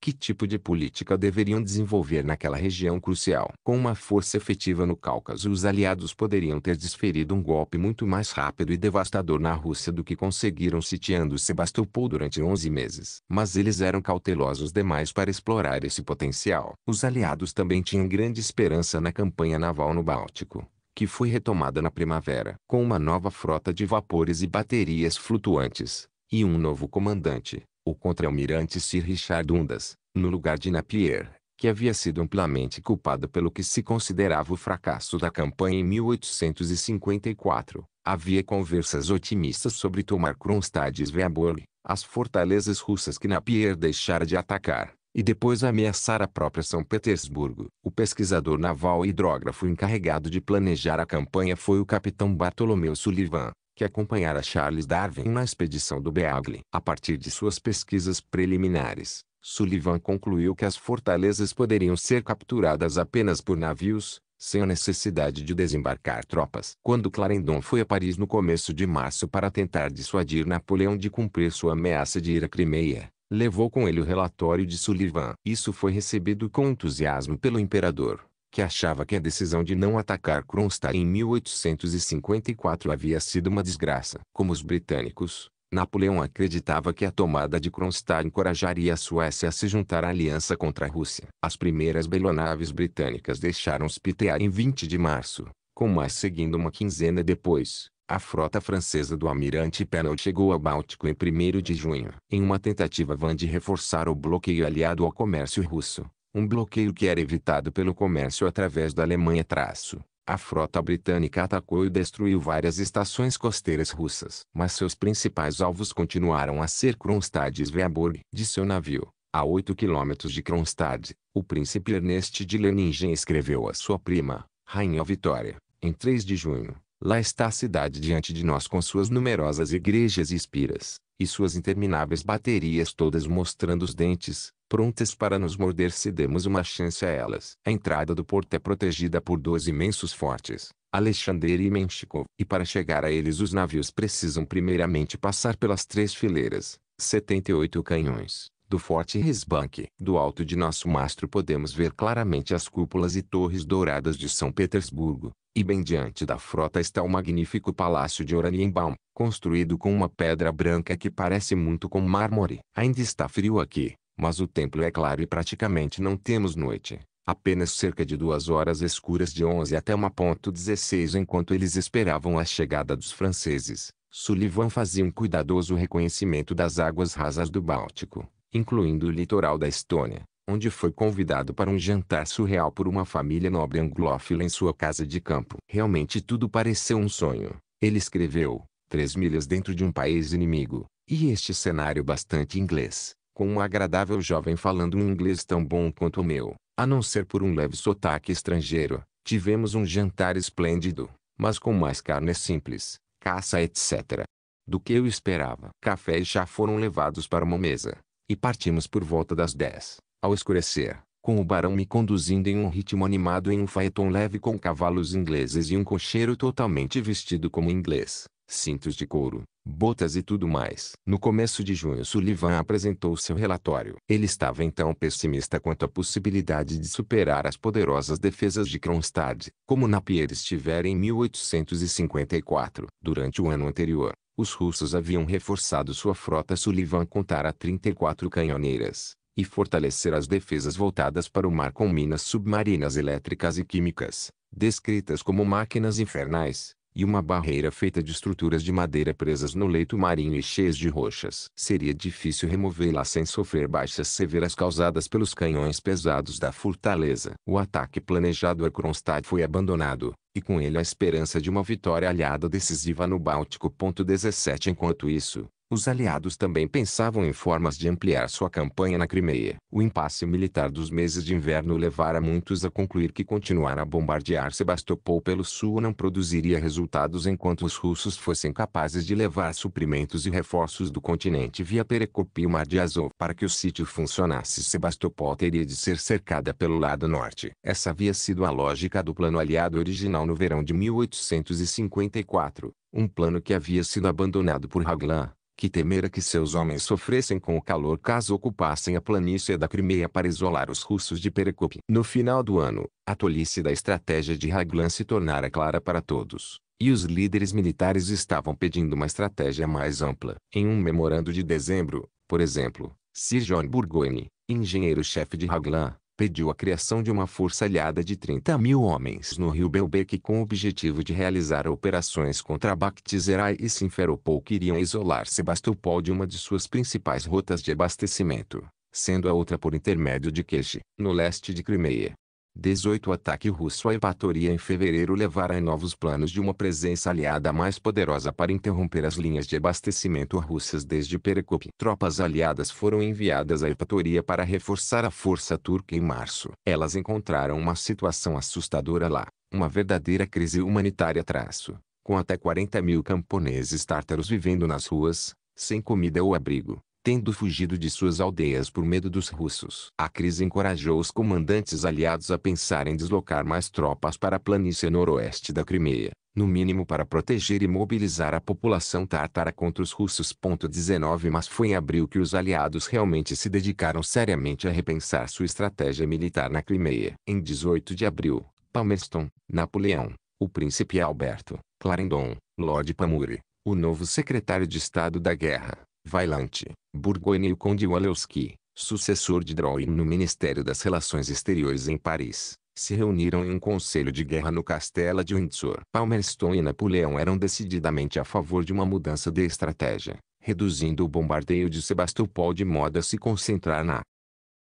que tipo de política deveriam desenvolver naquela região crucial. Com uma força efetiva no Cáucaso, os aliados poderiam ter desferido um golpe muito mais rápido e devastador na Rússia do que conseguiram sitiando Sebastopol durante 11 meses. Mas eles eram cautelosos demais para explorar esse potencial. Os aliados também tinham grande esperança na campanha naval no Báltico que foi retomada na primavera, com uma nova frota de vapores e baterias flutuantes, e um novo comandante, o contra-almirante Sir Richard Dundas, no lugar de Napier, que havia sido amplamente culpado pelo que se considerava o fracasso da campanha em 1854. Havia conversas otimistas sobre tomar Kronstadt e Sveaborg, as fortalezas russas que Napier deixara de atacar, e depois ameaçar a própria São Petersburgo. O pesquisador naval e hidrógrafo encarregado de planejar a campanha foi o capitão Bartolomeu Sullivan, que acompanhara Charles Darwin na expedição do Beagle. A partir de suas pesquisas preliminares, Sullivan concluiu que as fortalezas poderiam ser capturadas apenas por navios, sem a necessidade de desembarcar tropas. Quando Clarendon foi a Paris no começo de março para tentar dissuadir Napoleão de cumprir sua ameaça de ir à Crimeia, levou com ele o relatório de Sullivan. Isso foi recebido com entusiasmo pelo imperador, que achava que a decisão de não atacar Kronstadt em 1854 havia sido uma desgraça. Como os britânicos, Napoleão acreditava que a tomada de Kronstadt encorajaria a Suécia a se juntar à aliança contra a Rússia. As primeiras belonaves britânicas deixaram Spittear em 20 de março, com mais seguindo uma quinzena depois. A frota francesa do almirante Pernod chegou ao Báltico em 1 de junho. Em uma tentativa vã de reforçar o bloqueio aliado ao comércio russo, um bloqueio que era evitado pelo comércio através da Alemanha. Traço. A frota britânica atacou e destruiu várias estações costeiras russas, mas seus principais alvos continuaram a ser Kronstadt e Sveaborg. De seu navio, a 8 quilômetros de Kronstadt, o príncipe Ernest de Leningen escreveu a sua prima, Rainha Vitória, em 3 de junho. Lá está a cidade diante de nós com suas numerosas igrejas e espiras, e suas intermináveis baterias todas mostrando os dentes, prontas para nos morder se demos uma chance a elas. A entrada do porto é protegida por dois imensos fortes, alexandre e Menchikov, e para chegar a eles os navios precisam primeiramente passar pelas três fileiras, 78 canhões, do forte Risbank. Do alto de nosso mastro podemos ver claramente as cúpulas e torres douradas de São Petersburgo, e bem diante da frota está o magnífico palácio de Oranienbaum, construído com uma pedra branca que parece muito com mármore. Ainda está frio aqui, mas o templo é claro e praticamente não temos noite. Apenas cerca de duas horas escuras de 11 até 1.16 enquanto eles esperavam a chegada dos franceses. Sullivan fazia um cuidadoso reconhecimento das águas rasas do Báltico, incluindo o litoral da Estônia, onde foi convidado para um jantar surreal por uma família nobre anglófila em sua casa de campo. Realmente tudo pareceu um sonho. Ele escreveu, três milhas dentro de um país inimigo, e este cenário bastante inglês com um agradável jovem falando um inglês tão bom quanto o meu, a não ser por um leve sotaque estrangeiro. Tivemos um jantar esplêndido, mas com mais carne simples, caça etc. do que eu esperava. Café e chá foram levados para uma mesa, e partimos por volta das dez, ao escurecer, com o barão me conduzindo em um ritmo animado em um faeton leve com cavalos ingleses e um cocheiro totalmente vestido como inglês, cintos de couro, botas e tudo mais. No começo de junho Sullivan apresentou seu relatório. Ele estava então pessimista quanto à possibilidade de superar as poderosas defesas de Kronstadt, como Napier estivera em 1854. Durante o ano anterior, os russos haviam reforçado sua frota Sullivan contara 34 canhoneiras e fortalecer as defesas voltadas para o mar com minas submarinas elétricas e químicas, descritas como máquinas infernais, e uma barreira feita de estruturas de madeira presas no leito marinho e cheias de rochas. Seria difícil removê-la sem sofrer baixas severas causadas pelos canhões pesados da fortaleza. O ataque planejado a Kronstadt foi abandonado, e com ele a esperança de uma vitória aliada decisiva no Báltico. 17 Enquanto isso, os aliados também pensavam em formas de ampliar sua campanha na Crimeia. O impasse militar dos meses de inverno levara muitos a concluir que continuar a bombardear Sebastopol pelo sul não produziria resultados enquanto os russos fossem capazes de levar suprimentos e reforços do continente via Perecopi e o Mar de Azov. Para que o sítio funcionasse Sebastopol teria de ser cercada pelo lado norte. Essa havia sido a lógica do plano aliado original no verão de 1854, um plano que havia sido abandonado por Raglan que temera é que seus homens sofressem com o calor caso ocupassem a planície da Crimeia para isolar os russos de Perekoop. No final do ano, a tolice da estratégia de Raglan se tornara clara para todos, e os líderes militares estavam pedindo uma estratégia mais ampla. Em um memorando de dezembro, por exemplo, Sir John Burgoyne, engenheiro-chefe de Raglan, pediu a criação de uma força aliada de 30 mil homens no rio Belbeque com o objetivo de realizar operações contra Bakhtisarai e Simferopol que iriam isolar Sebastopol de uma de suas principais rotas de abastecimento, sendo a outra por intermédio de Queixe, no leste de Crimeia. 18 O ataque russo à Eupatoria em fevereiro levará a novos planos de uma presença aliada mais poderosa para interromper as linhas de abastecimento russas desde Perekop. Tropas aliadas foram enviadas à Eupatoria para reforçar a força turca em março. Elas encontraram uma situação assustadora lá, uma verdadeira crise humanitária traço, com até 40 mil camponeses tártaros vivendo nas ruas, sem comida ou abrigo tendo fugido de suas aldeias por medo dos russos. A crise encorajou os comandantes aliados a pensar em deslocar mais tropas para a planície noroeste da Crimeia, no mínimo para proteger e mobilizar a população tártara contra os russos. 19 Mas foi em abril que os aliados realmente se dedicaram seriamente a repensar sua estratégia militar na Crimeia. Em 18 de abril, Palmerston, Napoleão, o príncipe Alberto, Clarendon, Lord Pamuri, o novo secretário de Estado da Guerra, Vailante, Burgoyne e o conde Walewski, sucessor de Drouin no Ministério das Relações Exteriores em Paris, se reuniram em um conselho de guerra no Castelo de Windsor. Palmerston e Napoleão eram decididamente a favor de uma mudança de estratégia, reduzindo o bombardeio de Sebastopol de modo a se concentrar na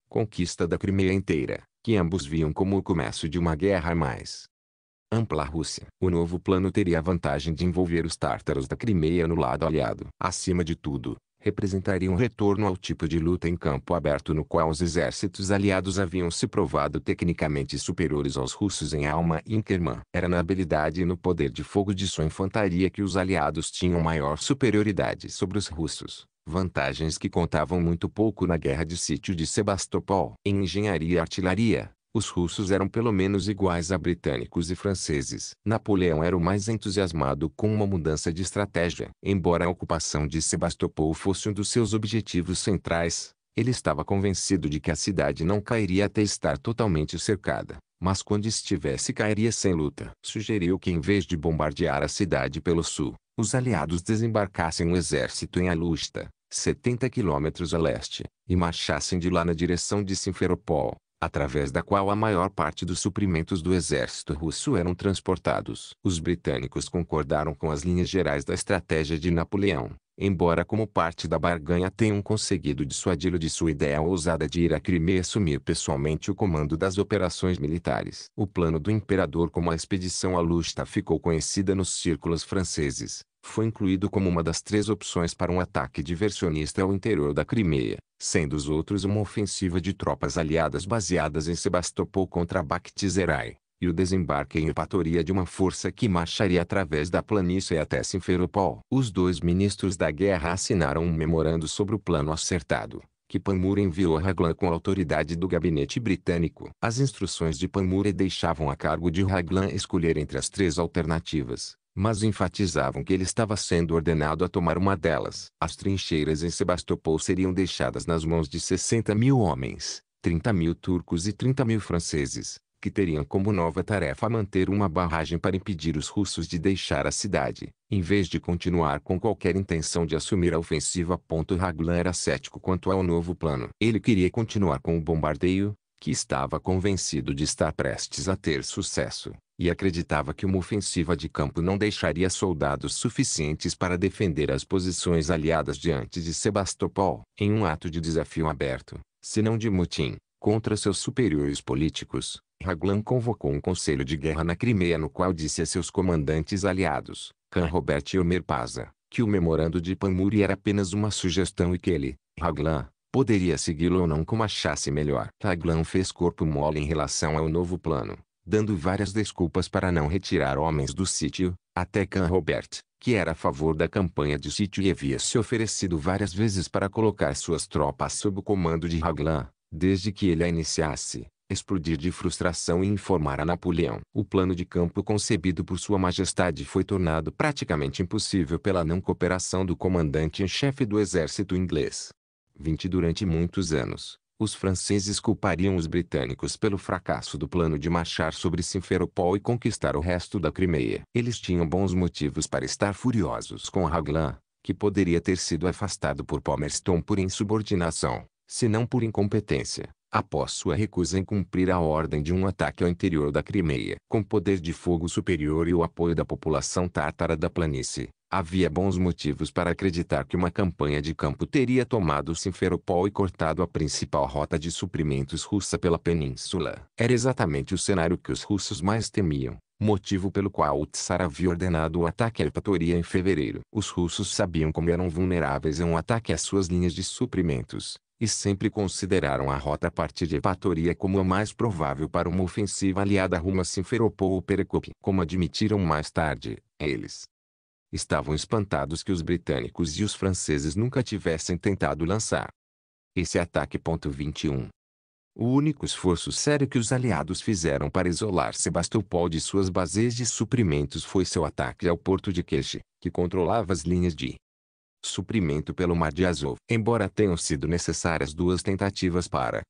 conquista da Crimeia inteira, que ambos viam como o começo de uma guerra mais ampla Rússia. O novo plano teria a vantagem de envolver os tártaros da Crimeia no lado aliado. Acima de tudo, representaria um retorno ao tipo de luta em campo aberto no qual os exércitos aliados haviam se provado tecnicamente superiores aos russos em alma e Inkerman. Era na habilidade e no poder de fogo de sua infantaria que os aliados tinham maior superioridade sobre os russos vantagens que contavam muito pouco na guerra de sítio de Sebastopol. Em engenharia e artilharia, os russos eram pelo menos iguais a britânicos e franceses. Napoleão era o mais entusiasmado com uma mudança de estratégia. Embora a ocupação de Sebastopol fosse um dos seus objetivos centrais, ele estava convencido de que a cidade não cairia até estar totalmente cercada, mas quando estivesse cairia sem luta. Sugeriu que em vez de bombardear a cidade pelo sul, os aliados desembarcassem um exército em Alusta, 70 quilômetros a leste, e marchassem de lá na direção de Simferopol através da qual a maior parte dos suprimentos do exército russo eram transportados. Os britânicos concordaram com as linhas gerais da estratégia de Napoleão, embora como parte da barganha tenham conseguido dissuadi-lo de sua ideia ousada de ir à Crimeia assumir pessoalmente o comando das operações militares. O plano do imperador como a expedição à Lusta ficou conhecida nos círculos franceses, foi incluído como uma das três opções para um ataque diversionista ao interior da Crimeia, sendo os outros uma ofensiva de tropas aliadas baseadas em Sebastopol contra Bakhti Zerai, e o desembarque em Epatoria de uma força que marcharia através da planície até Simferopol. Os dois ministros da guerra assinaram um memorando sobre o plano acertado, que Panmure enviou a Raglan com a autoridade do gabinete britânico. As instruções de Panmure deixavam a cargo de Raglan escolher entre as três alternativas, mas enfatizavam que ele estava sendo ordenado a tomar uma delas. As trincheiras em Sebastopol seriam deixadas nas mãos de 60 mil homens, 30 mil turcos e 30 mil franceses, que teriam como nova tarefa manter uma barragem para impedir os russos de deixar a cidade, em vez de continuar com qualquer intenção de assumir a ofensiva. Raglan era cético quanto ao novo plano. Ele queria continuar com o bombardeio, que estava convencido de estar prestes a ter sucesso, e acreditava que uma ofensiva de campo não deixaria soldados suficientes para defender as posições aliadas diante de Sebastopol, em um ato de desafio aberto, se não de motim, contra seus superiores políticos. Raglan convocou um conselho de guerra na Crimeia no qual disse a seus comandantes aliados, Khan Robert e Omer Paza, que o memorando de Panmure era apenas uma sugestão e que ele, Raglan, Poderia segui-lo ou não como achasse melhor. Taglan fez corpo mole em relação ao novo plano, dando várias desculpas para não retirar homens do sítio, até Can Robert, que era a favor da campanha de sítio e havia se oferecido várias vezes para colocar suas tropas sob o comando de Raglan, desde que ele a iniciasse, explodir de frustração e informar a Napoleão. O plano de campo concebido por sua majestade foi tornado praticamente impossível pela não cooperação do comandante em chefe do exército inglês. 20 durante muitos anos, os franceses culpariam os britânicos pelo fracasso do plano de marchar sobre Simferopol e conquistar o resto da Crimeia. Eles tinham bons motivos para estar furiosos com Raglan, que poderia ter sido afastado por Palmerston por insubordinação, se não por incompetência, após sua recusa em cumprir a ordem de um ataque ao interior da Crimeia. Com poder de fogo superior e o apoio da população tártara da planície, Havia bons motivos para acreditar que uma campanha de campo teria tomado Simferopol e cortado a principal rota de suprimentos russa pela península. Era exatamente o cenário que os russos mais temiam, motivo pelo qual o Tsar havia ordenado o ataque à Eupatoria em fevereiro. Os russos sabiam como eram vulneráveis a um ataque às suas linhas de suprimentos, e sempre consideraram a rota a partir de Epatoria como a mais provável para uma ofensiva aliada rumo a Simferopol ou Perekopi. Como admitiram mais tarde, eles, estavam espantados que os britânicos e os franceses nunca tivessem tentado lançar esse ataque. 21. O único esforço sério que os aliados fizeram para isolar Sebastopol de suas bases de suprimentos foi seu ataque ao porto de Queixe, que controlava as linhas de suprimento pelo Mar de Azov. Embora tenham sido necessárias duas tentativas para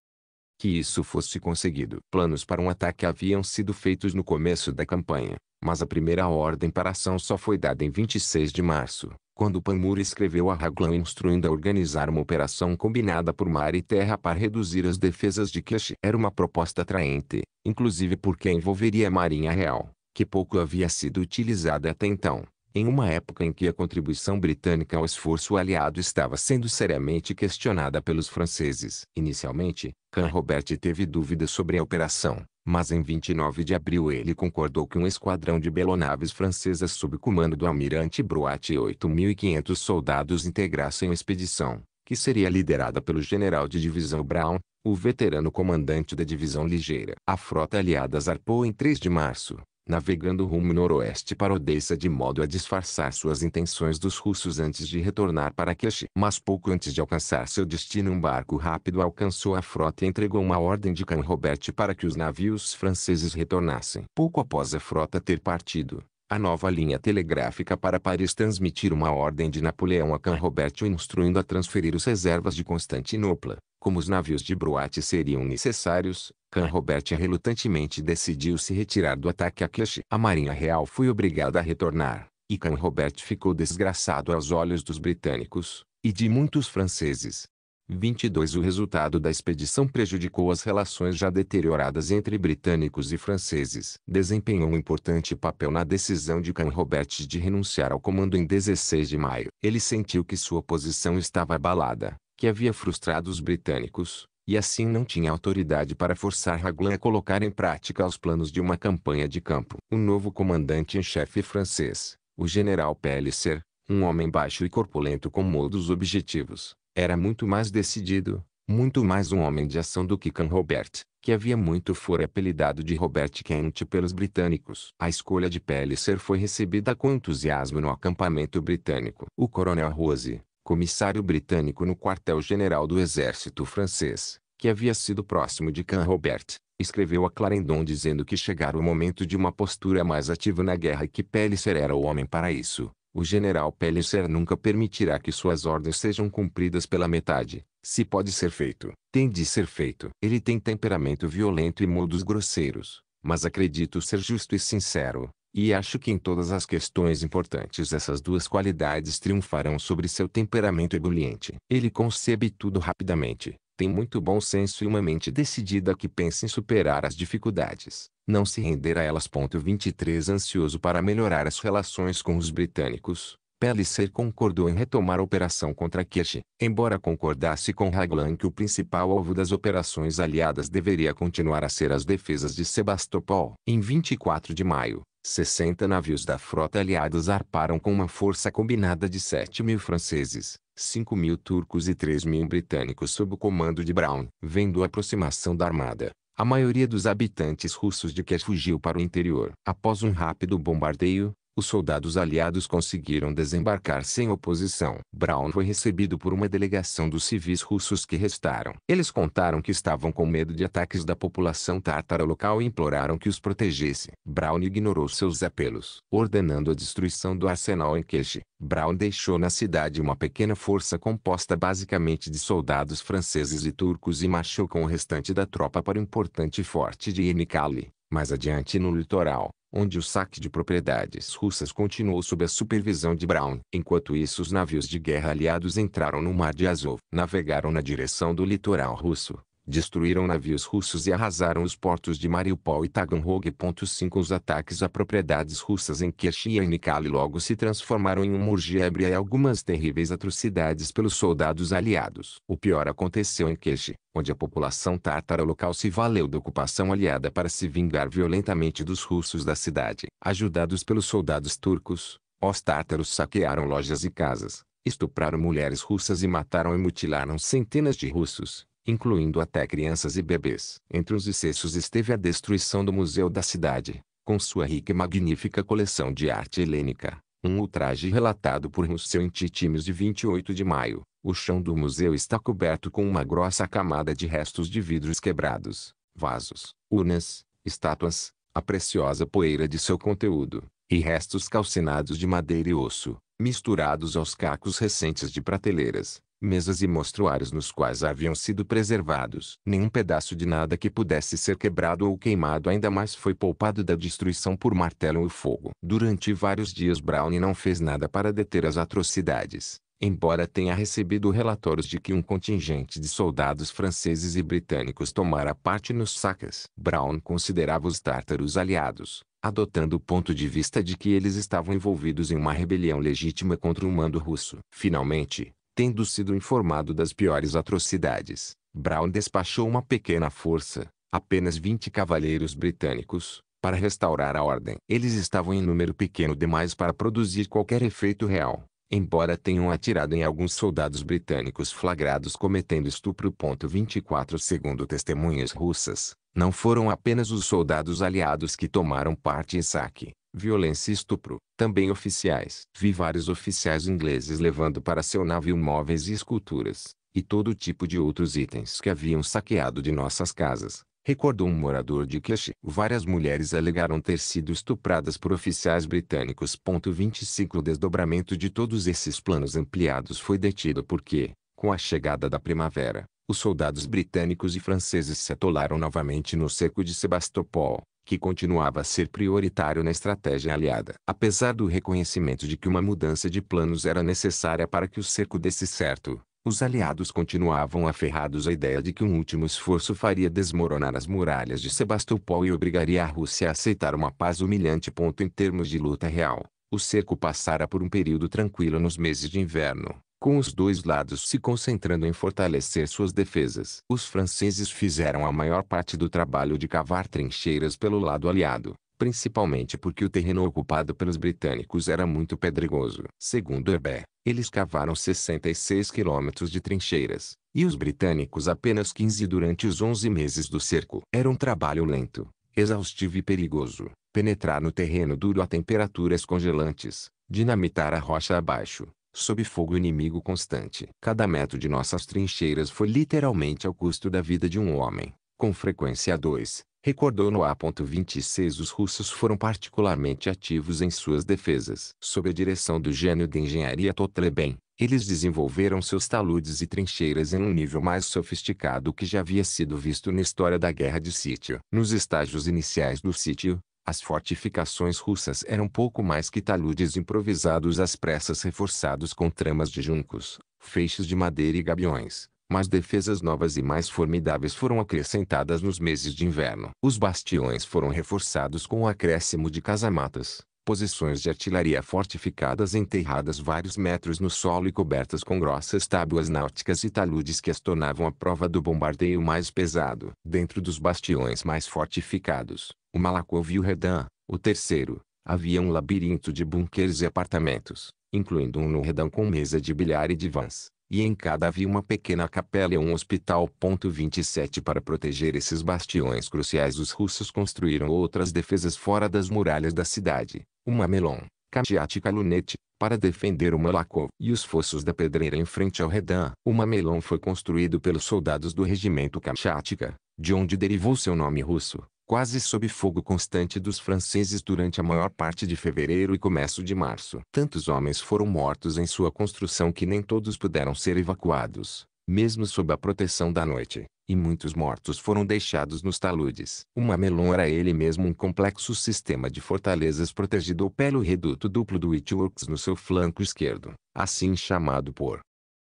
que isso fosse conseguido, planos para um ataque haviam sido feitos no começo da campanha, mas a primeira ordem para ação só foi dada em 26 de março, quando Panmure escreveu a Raglan instruindo a organizar uma operação combinada por mar e terra para reduzir as defesas de Kesh. Era uma proposta atraente, inclusive porque envolveria a Marinha Real, que pouco havia sido utilizada até então, em uma época em que a contribuição britânica ao esforço aliado estava sendo seriamente questionada pelos franceses. Inicialmente, Can Robert teve dúvidas sobre a operação, mas em 29 de abril ele concordou que um esquadrão de belonaves francesas sob comando do almirante Brouat e 8.500 soldados integrassem a expedição, que seria liderada pelo general de divisão Brown, o veterano comandante da divisão ligeira. A frota aliada zarpou em 3 de março, navegando rumo noroeste para Odessa de modo a disfarçar suas intenções dos russos antes de retornar para Kesh. Mas pouco antes de alcançar seu destino um barco rápido alcançou a frota e entregou uma ordem de Can Robert para que os navios franceses retornassem. Pouco após a frota ter partido, a nova linha telegráfica para Paris transmitir uma ordem de Napoleão a Can Robert o instruindo a transferir as reservas de Constantinopla, como os navios de Broate seriam necessários, Khan Robert relutantemente decidiu se retirar do ataque a Kish. A Marinha Real foi obrigada a retornar, e Khan Robert ficou desgraçado aos olhos dos britânicos, e de muitos franceses. 22 O resultado da expedição prejudicou as relações já deterioradas entre britânicos e franceses. Desempenhou um importante papel na decisão de Can Robert de renunciar ao comando em 16 de maio. Ele sentiu que sua posição estava abalada, que havia frustrado os britânicos, e assim não tinha autoridade para forçar Raglan a colocar em prática os planos de uma campanha de campo. O novo comandante em chefe francês, o general Pellicer, um homem baixo e corpulento com modos objetivos, era muito mais decidido, muito mais um homem de ação do que Can Robert, que havia muito fora apelidado de Robert Kent pelos britânicos. A escolha de Pellicer foi recebida com entusiasmo no acampamento britânico. O coronel Rose, comissário britânico no quartel-general do exército francês, que havia sido próximo de Canrobert, escreveu a Clarendon dizendo que chegara o momento de uma postura mais ativa na guerra e que Pellicer era o homem para isso. O general Pellicer nunca permitirá que suas ordens sejam cumpridas pela metade. Se pode ser feito, tem de ser feito. Ele tem temperamento violento e modos grosseiros, mas acredito ser justo e sincero. E acho que em todas as questões importantes essas duas qualidades triunfarão sobre seu temperamento ebuliente. Ele concebe tudo rapidamente, tem muito bom senso e uma mente decidida que pensa em superar as dificuldades, não se render a elas. 23 Ansioso para melhorar as relações com os britânicos, Pellicer concordou em retomar a operação contra Kirch, embora concordasse com Raglan que o principal alvo das operações aliadas deveria continuar a ser as defesas de Sebastopol. Em 24 de maio, 60 navios da frota aliada zarparam com uma força combinada de 7 mil franceses, 5 mil turcos e 3 mil britânicos sob o comando de Brown. Vendo a aproximação da armada, a maioria dos habitantes russos de Kiev fugiu para o interior. Após um rápido bombardeio, os soldados aliados conseguiram desembarcar sem oposição. Brown foi recebido por uma delegação dos civis russos que restaram. Eles contaram que estavam com medo de ataques da população tártara local e imploraram que os protegesse. Brown ignorou seus apelos, ordenando a destruição do arsenal em queixe. Brown deixou na cidade uma pequena força composta basicamente de soldados franceses e turcos e marchou com o restante da tropa para o importante forte de Yenikali, mais adiante no litoral onde o saque de propriedades russas continuou sob a supervisão de Brown. Enquanto isso os navios de guerra aliados entraram no Mar de Azov, navegaram na direção do litoral russo, destruíram navios russos e arrasaram os portos de Mariupol e Taganrog. 5 Os ataques a propriedades russas em Kerch e Nikali logo se transformaram em uma orgia e algumas terríveis atrocidades pelos soldados aliados. O pior aconteceu em Kerch, onde a população tártara local se valeu da ocupação aliada para se vingar violentamente dos russos da cidade. Ajudados pelos soldados turcos, os tártaros saquearam lojas e casas, estupraram mulheres russas e mataram e mutilaram centenas de russos incluindo até crianças e bebês. Entre os excessos esteve a destruição do museu da cidade, com sua rica e magnífica coleção de arte helênica. Um ultraje relatado por Rousseau em Titímios de 28 de maio. O chão do museu está coberto com uma grossa camada de restos de vidros quebrados, vasos, urnas, estátuas, a preciosa poeira de seu conteúdo, e restos calcinados de madeira e osso, misturados aos cacos recentes de prateleiras, mesas e mostruários nos quais haviam sido preservados. Nenhum pedaço de nada que pudesse ser quebrado ou queimado ainda mais foi poupado da destruição por martelo e fogo. Durante vários dias Brown não fez nada para deter as atrocidades embora tenha recebido relatórios de que um contingente de soldados franceses e britânicos tomara parte nos sacas. Brown considerava os tártaros aliados, adotando o ponto de vista de que eles estavam envolvidos em uma rebelião legítima contra o mando russo. Finalmente, Tendo sido informado das piores atrocidades, Brown despachou uma pequena força, apenas 20 cavaleiros britânicos, para restaurar a ordem. Eles estavam em número pequeno demais para produzir qualquer efeito real, embora tenham atirado em alguns soldados britânicos flagrados cometendo estupro. 24 Segundo testemunhas russas, não foram apenas os soldados aliados que tomaram parte em saque, violência e estupro, também oficiais. Vi vários oficiais ingleses levando para seu navio móveis e esculturas, e todo tipo de outros itens que haviam saqueado de nossas casas, recordou um morador de Kesh. Várias mulheres alegaram ter sido estupradas por oficiais britânicos. 25 O desdobramento de todos esses planos ampliados foi detido porque, com a chegada da primavera, os soldados britânicos e franceses se atolaram novamente no cerco de Sebastopol, que continuava a ser prioritário na estratégia aliada. Apesar do reconhecimento de que uma mudança de planos era necessária para que o cerco desse certo, os aliados continuavam aferrados à ideia de que um último esforço faria desmoronar as muralhas de Sebastopol e obrigaria a Rússia a aceitar uma paz humilhante. Ponto em termos de luta real, o cerco passara por um período tranquilo nos meses de inverno, com os dois lados se concentrando em fortalecer suas defesas. Os franceses fizeram a maior parte do trabalho de cavar trincheiras pelo lado aliado, principalmente porque o terreno ocupado pelos britânicos era muito pedregoso. Segundo Herbert, eles cavaram 66 quilômetros de trincheiras, e os britânicos apenas 15 durante os 11 meses do cerco. Era um trabalho lento, exaustivo e perigoso. Penetrar no terreno duro a temperaturas congelantes, dinamitar a rocha abaixo, sob fogo inimigo constante. Cada metro de nossas trincheiras foi literalmente ao custo da vida de um homem, com frequência dois, recordou no A.26 os russos foram particularmente ativos em suas defesas. Sob a direção do gênio de engenharia Totleben, eles desenvolveram seus taludes e trincheiras em um nível mais sofisticado que já havia sido visto na história da guerra de sítio. Nos estágios iniciais do sítio, as fortificações russas eram pouco mais que taludes improvisados às pressas reforçados com tramas de juncos, feixes de madeira e gabiões, mas defesas novas e mais formidáveis foram acrescentadas nos meses de inverno. Os bastiões foram reforçados com o acréscimo de casamatas, posições de artilharia fortificadas enterradas vários metros no solo e cobertas com grossas tábuas náuticas e taludes que as tornavam a prova do bombardeio mais pesado. Dentro dos bastiões mais fortificados, o Malakov e o Redan, o terceiro, havia um labirinto de bunkers e apartamentos, incluindo um no Redan com mesa de bilhar e divãs. E em cada havia uma pequena capela e um hospital. 27 Para proteger esses bastiões cruciais, os russos construíram outras defesas fora das muralhas da cidade uma melon, catiática lunete, para defender o Malakov e os fossos da pedreira em frente ao Redan. O Mamelon foi construído pelos soldados do regimento Kamchatka, de onde derivou seu nome russo, quase sob fogo constante dos franceses durante a maior parte de fevereiro e começo de março. Tantos homens foram mortos em sua construção que nem todos puderam ser evacuados, mesmo sob a proteção da noite e muitos mortos foram deixados nos taludes. O Mamelon era ele mesmo um complexo sistema de fortalezas protegido pelo reduto duplo do Itworks no seu flanco esquerdo, assim chamado por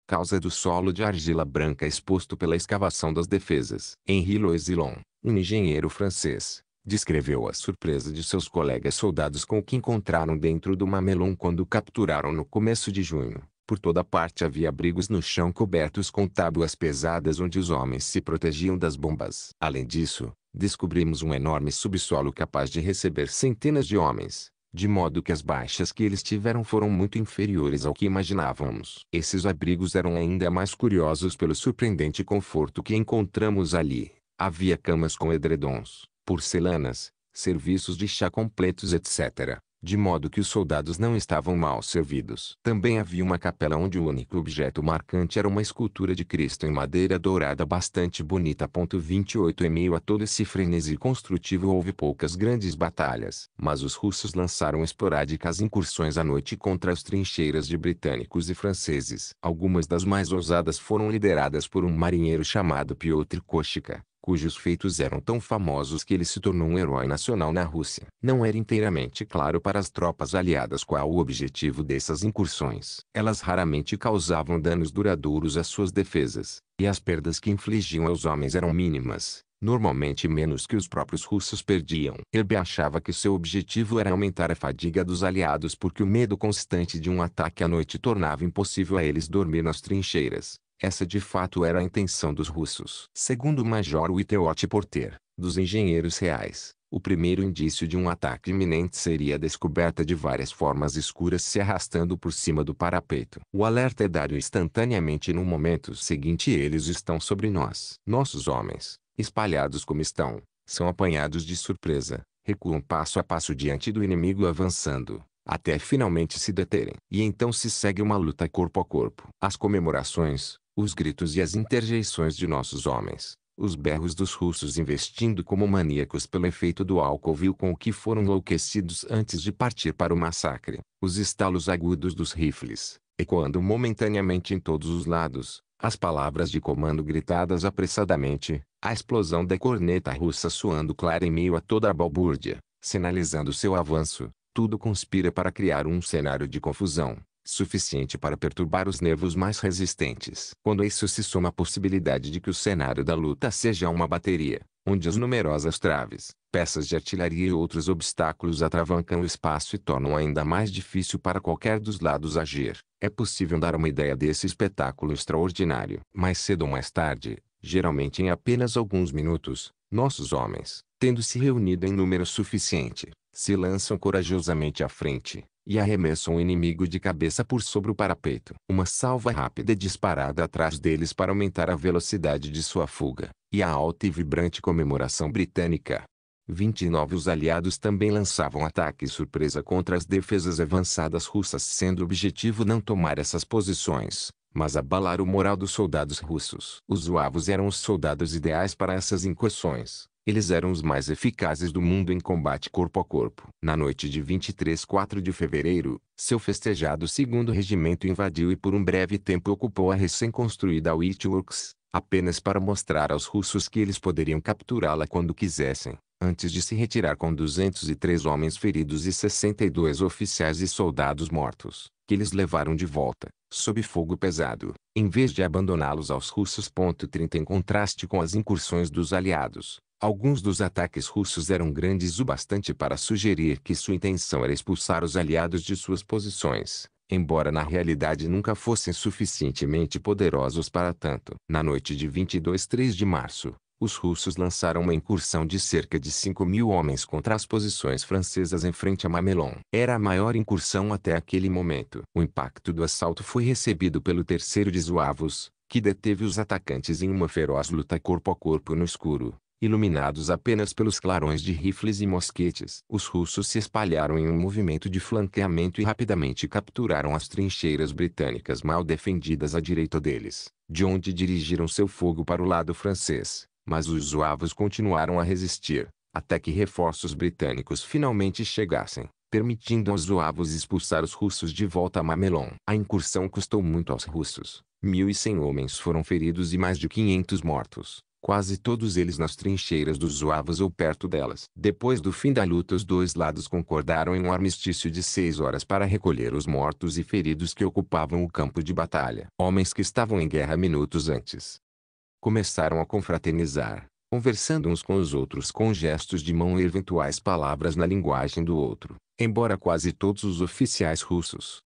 causa do solo de argila branca exposto pela escavação das defesas. Henri Loisilon, um engenheiro francês, descreveu a surpresa de seus colegas soldados com o que encontraram dentro do Mamelon quando capturaram no começo de junho. Por toda parte havia abrigos no chão cobertos com tábuas pesadas onde os homens se protegiam das bombas. Além disso, descobrimos um enorme subsolo capaz de receber centenas de homens, de modo que as baixas que eles tiveram foram muito inferiores ao que imaginávamos. Esses abrigos eram ainda mais curiosos pelo surpreendente conforto que encontramos ali. Havia camas com edredons, porcelanas, serviços de chá completos etc de modo que os soldados não estavam mal servidos. Também havia uma capela onde o único objeto marcante era uma escultura de Cristo em madeira dourada bastante bonita. 28 Em meio a todo esse frenesi construtivo houve poucas grandes batalhas, mas os russos lançaram esporádicas incursões à noite contra as trincheiras de britânicos e franceses. Algumas das mais ousadas foram lideradas por um marinheiro chamado Piotr Koshka, cujos feitos eram tão famosos que ele se tornou um herói nacional na Rússia. Não era inteiramente claro para as tropas aliadas qual o objetivo dessas incursões. Elas raramente causavam danos duradouros às suas defesas, e as perdas que infligiam aos homens eram mínimas normalmente menos que os próprios russos perdiam. Erbe achava que seu objetivo era aumentar a fadiga dos aliados porque o medo constante de um ataque à noite tornava impossível a eles dormir nas trincheiras. Essa de fato era a intenção dos russos. Segundo o major Witeotti Porter, dos engenheiros reais, o primeiro indício de um ataque iminente seria a descoberta de várias formas escuras se arrastando por cima do parapeito. O alerta é dado instantaneamente e no momento seguinte eles estão sobre nós. Nossos homens, espalhados como estão, são apanhados de surpresa, recuam passo a passo diante do inimigo avançando, até finalmente se deterem. E então se segue uma luta corpo a corpo. As comemorações, os gritos e as interjeições de nossos homens, os berros dos russos investindo como maníacos pelo efeito do álcool viu com o que foram enlouquecidos antes de partir para o massacre, os estalos agudos dos rifles, ecoando momentaneamente em todos os lados, as palavras de comando gritadas apressadamente, a explosão da corneta russa soando clara em meio a toda a balbúrdia, sinalizando seu avanço, tudo conspira para criar um cenário de confusão, suficiente para perturbar os nervos mais resistentes. Quando isso se soma à possibilidade de que o cenário da luta seja uma bateria, onde as numerosas traves, peças de artilharia e outros obstáculos atravancam o espaço e tornam ainda mais difícil para qualquer dos lados agir, é possível dar uma ideia desse espetáculo extraordinário. Mais cedo ou mais tarde, geralmente em apenas alguns minutos, nossos homens, tendo se reunido em número suficiente, se lançam corajosamente à frente, e arremessam o inimigo de cabeça por sobre o parapeito. Uma salva rápida é disparada atrás deles para aumentar a velocidade de sua fuga, e a alta e vibrante comemoração britânica. 29 Os aliados também lançavam ataques surpresa contra as defesas avançadas russas, sendo o objetivo não tomar essas posições, mas abalar o moral dos soldados russos. Os uavos eram os soldados ideais para essas incursões, eles eram os mais eficazes do mundo em combate corpo a corpo. Na noite de 23-4 de fevereiro, seu festejado segundo regimento invadiu e por um breve tempo ocupou a recém-construída Witchworks, apenas para mostrar aos russos que eles poderiam capturá-la quando quisessem, antes de se retirar com 203 homens feridos e 62 oficiais e soldados mortos, que eles levaram de volta, sob fogo pesado, em vez de abandoná-los aos russos. 30 Em contraste com as incursões dos aliados, Alguns dos ataques russos eram grandes o bastante para sugerir que sua intenção era expulsar os aliados de suas posições, embora na realidade nunca fossem suficientemente poderosos para tanto. Na noite de 22-3 de março, os russos lançaram uma incursão de cerca de 5 mil homens contra as posições francesas em frente a Mamelon. Era a maior incursão até aquele momento. O impacto do assalto foi recebido pelo terceiro de Zuavos, que deteve os atacantes em uma feroz luta corpo a corpo no escuro iluminados apenas pelos clarões de rifles e mosquetes. Os russos se espalharam em um movimento de flanqueamento e rapidamente capturaram as trincheiras britânicas mal defendidas à direita deles, de onde dirigiram seu fogo para o lado francês, mas os zuavos continuaram a resistir, até que reforços britânicos finalmente chegassem permitindo aos zuavos expulsar os russos de volta a Mamelon. A incursão custou muito aos russos. 1.100 homens foram feridos e mais de 500 mortos quase todos eles nas trincheiras dos Zuavas ou perto delas. Depois do fim da luta os dois lados concordaram em um armistício de seis horas para recolher os mortos e feridos que ocupavam o campo de batalha. Homens que estavam em guerra minutos antes. Começaram a confraternizar, conversando uns com os outros com gestos de mão e eventuais palavras na linguagem do outro, embora quase todos os oficiais russos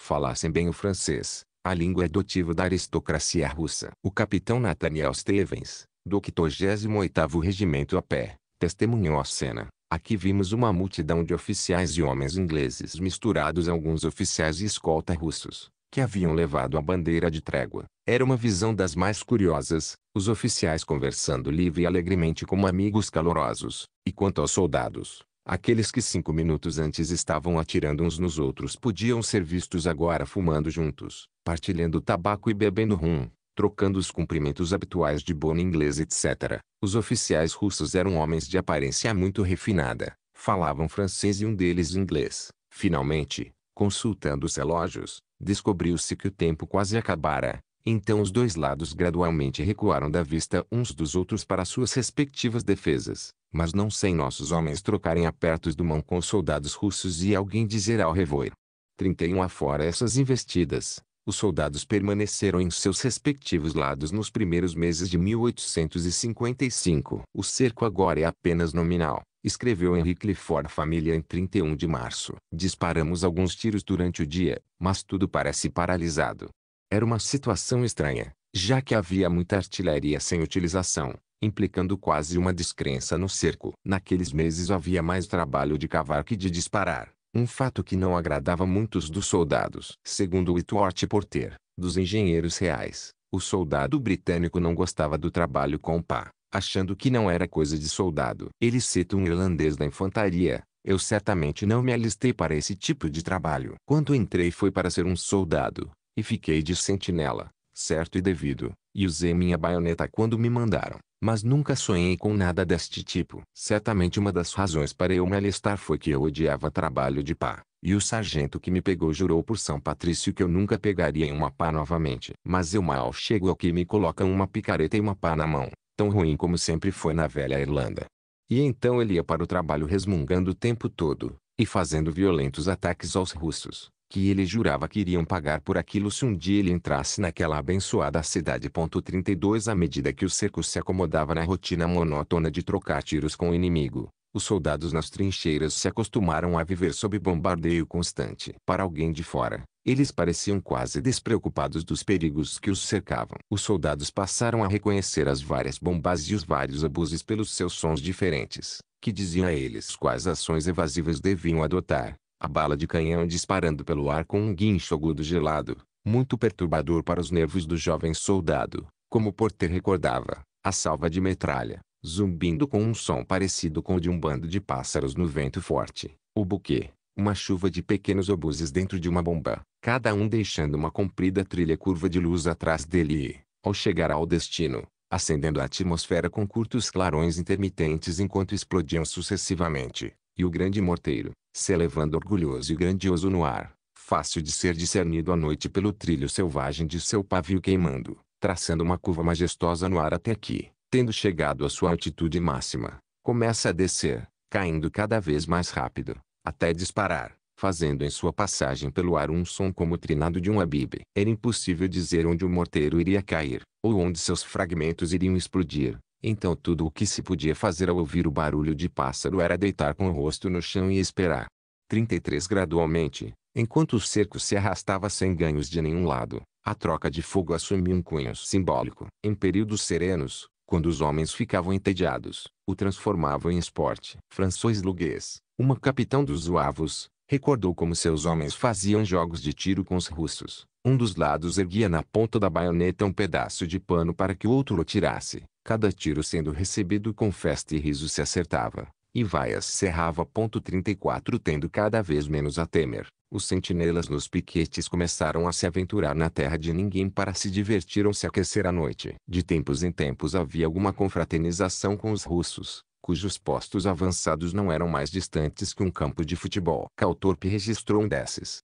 falassem bem o francês, a língua adotiva da aristocracia russa. O capitão Nathaniel Stevens, do 88º Regimento a pé, testemunhou a cena. Aqui vimos uma multidão de oficiais e homens ingleses misturados a alguns oficiais e escolta russos, que haviam levado a bandeira de trégua. Era uma visão das mais curiosas, os oficiais conversando livre e alegremente como amigos calorosos, e quanto aos soldados, aqueles que cinco minutos antes estavam atirando uns nos outros podiam ser vistos agora fumando juntos, partilhando tabaco e bebendo rum, trocando os cumprimentos habituais de bono inglês etc. Os oficiais russos eram homens de aparência muito refinada, falavam francês e um deles inglês. Finalmente, consultando os relógios, descobriu-se que o tempo quase acabara. Então os dois lados gradualmente recuaram da vista uns dos outros para suas respectivas defesas, mas não sem nossos homens trocarem apertos do mão com soldados russos e alguém dizer ao revoir. 31 afora essas investidas, os soldados permaneceram em seus respectivos lados nos primeiros meses de 1855. O cerco agora é apenas nominal, escreveu Henry Clifford Família em 31 de março. Disparamos alguns tiros durante o dia, mas tudo parece paralisado. Era uma situação estranha, já que havia muita artilharia sem utilização, implicando quase uma descrença no cerco. Naqueles meses havia mais trabalho de cavar que de disparar. Um fato que não agradava muitos dos soldados. Segundo Whitworth Porter, dos engenheiros reais, o soldado britânico não gostava do trabalho com pá, achando que não era coisa de soldado. Ele cita um irlandês da infantaria. Eu certamente não me alistei para esse tipo de trabalho. Quando entrei foi para ser um soldado, e fiquei de sentinela, certo e devido, e usei minha baioneta quando me mandaram. Mas nunca sonhei com nada deste tipo. Certamente uma das razões para eu me alistar foi que eu odiava trabalho de pá. E o sargento que me pegou jurou por São Patrício que eu nunca pegaria em uma pá novamente. Mas eu mal chego ao que me colocam uma picareta e uma pá na mão. Tão ruim como sempre foi na velha Irlanda. E então ele ia para o trabalho resmungando o tempo todo, e fazendo violentos ataques aos russos que ele jurava que iriam pagar por aquilo se um dia ele entrasse naquela abençoada cidade. 32 À medida que o cerco se acomodava na rotina monótona de trocar tiros com o inimigo, os soldados nas trincheiras se acostumaram a viver sob bombardeio constante. Para alguém de fora, eles pareciam quase despreocupados dos perigos que os cercavam. Os soldados passaram a reconhecer as várias bombas e os vários abusos pelos seus sons diferentes, que diziam a eles quais ações evasivas deviam adotar a bala de canhão disparando pelo ar com um guincho agudo gelado, muito perturbador para os nervos do jovem soldado, como o porter recordava, a salva de metralha, zumbindo com um som parecido com o de um bando de pássaros no vento forte, o buquê, uma chuva de pequenos obuses dentro de uma bomba, cada um deixando uma comprida trilha curva de luz atrás dele e, ao chegar ao destino, acendendo a atmosfera com curtos clarões intermitentes enquanto explodiam sucessivamente, e o grande morteiro, se elevando orgulhoso e grandioso no ar, fácil de ser discernido à noite pelo trilho selvagem de seu pavio queimando, traçando uma curva majestosa no ar até que, tendo chegado à sua altitude máxima, começa a descer, caindo cada vez mais rápido, até disparar, fazendo em sua passagem pelo ar um som como o trinado de um abibe. Era impossível dizer onde o morteiro iria cair, ou onde seus fragmentos iriam explodir, então tudo o que se podia fazer ao ouvir o barulho de pássaro era deitar com o rosto no chão e esperar. 33 Gradualmente, enquanto o cerco se arrastava sem ganhos de nenhum lado, a troca de fogo assumiu um cunho simbólico. Em períodos serenos, quando os homens ficavam entediados, o transformavam em esporte. François Lugues, uma capitão dos Zuavos, recordou como seus homens faziam jogos de tiro com os russos. Um dos lados erguia na ponta da baioneta um pedaço de pano para que o outro o tirasse. Cada tiro sendo recebido com festa e riso se acertava, e vaias cerrava. 34 Tendo cada vez menos a temer, os sentinelas nos piquetes começaram a se aventurar na terra de ninguém para se divertir ou se aquecer à noite. De tempos em tempos havia alguma confraternização com os russos, cujos postos avançados não eram mais distantes que um campo de futebol. Caltorp registrou um desses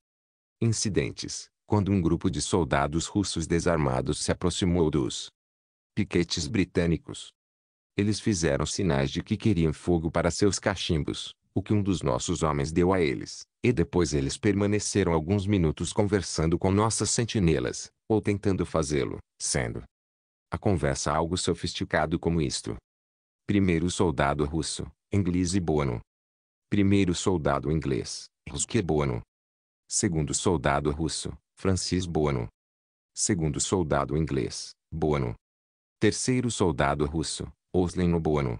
incidentes, quando um grupo de soldados russos desarmados se aproximou dos piquetes britânicos. Eles fizeram sinais de que queriam fogo para seus cachimbos, o que um dos nossos homens deu a eles, e depois eles permaneceram alguns minutos conversando com nossas sentinelas, ou tentando fazê-lo, sendo a conversa algo sofisticado como isto. Primeiro soldado russo, inglês e bono. Primeiro soldado inglês, Ruske Bono. Segundo soldado russo, Francis Bono. Segundo soldado inglês, Bono. Terceiro soldado russo, Oslen Bono.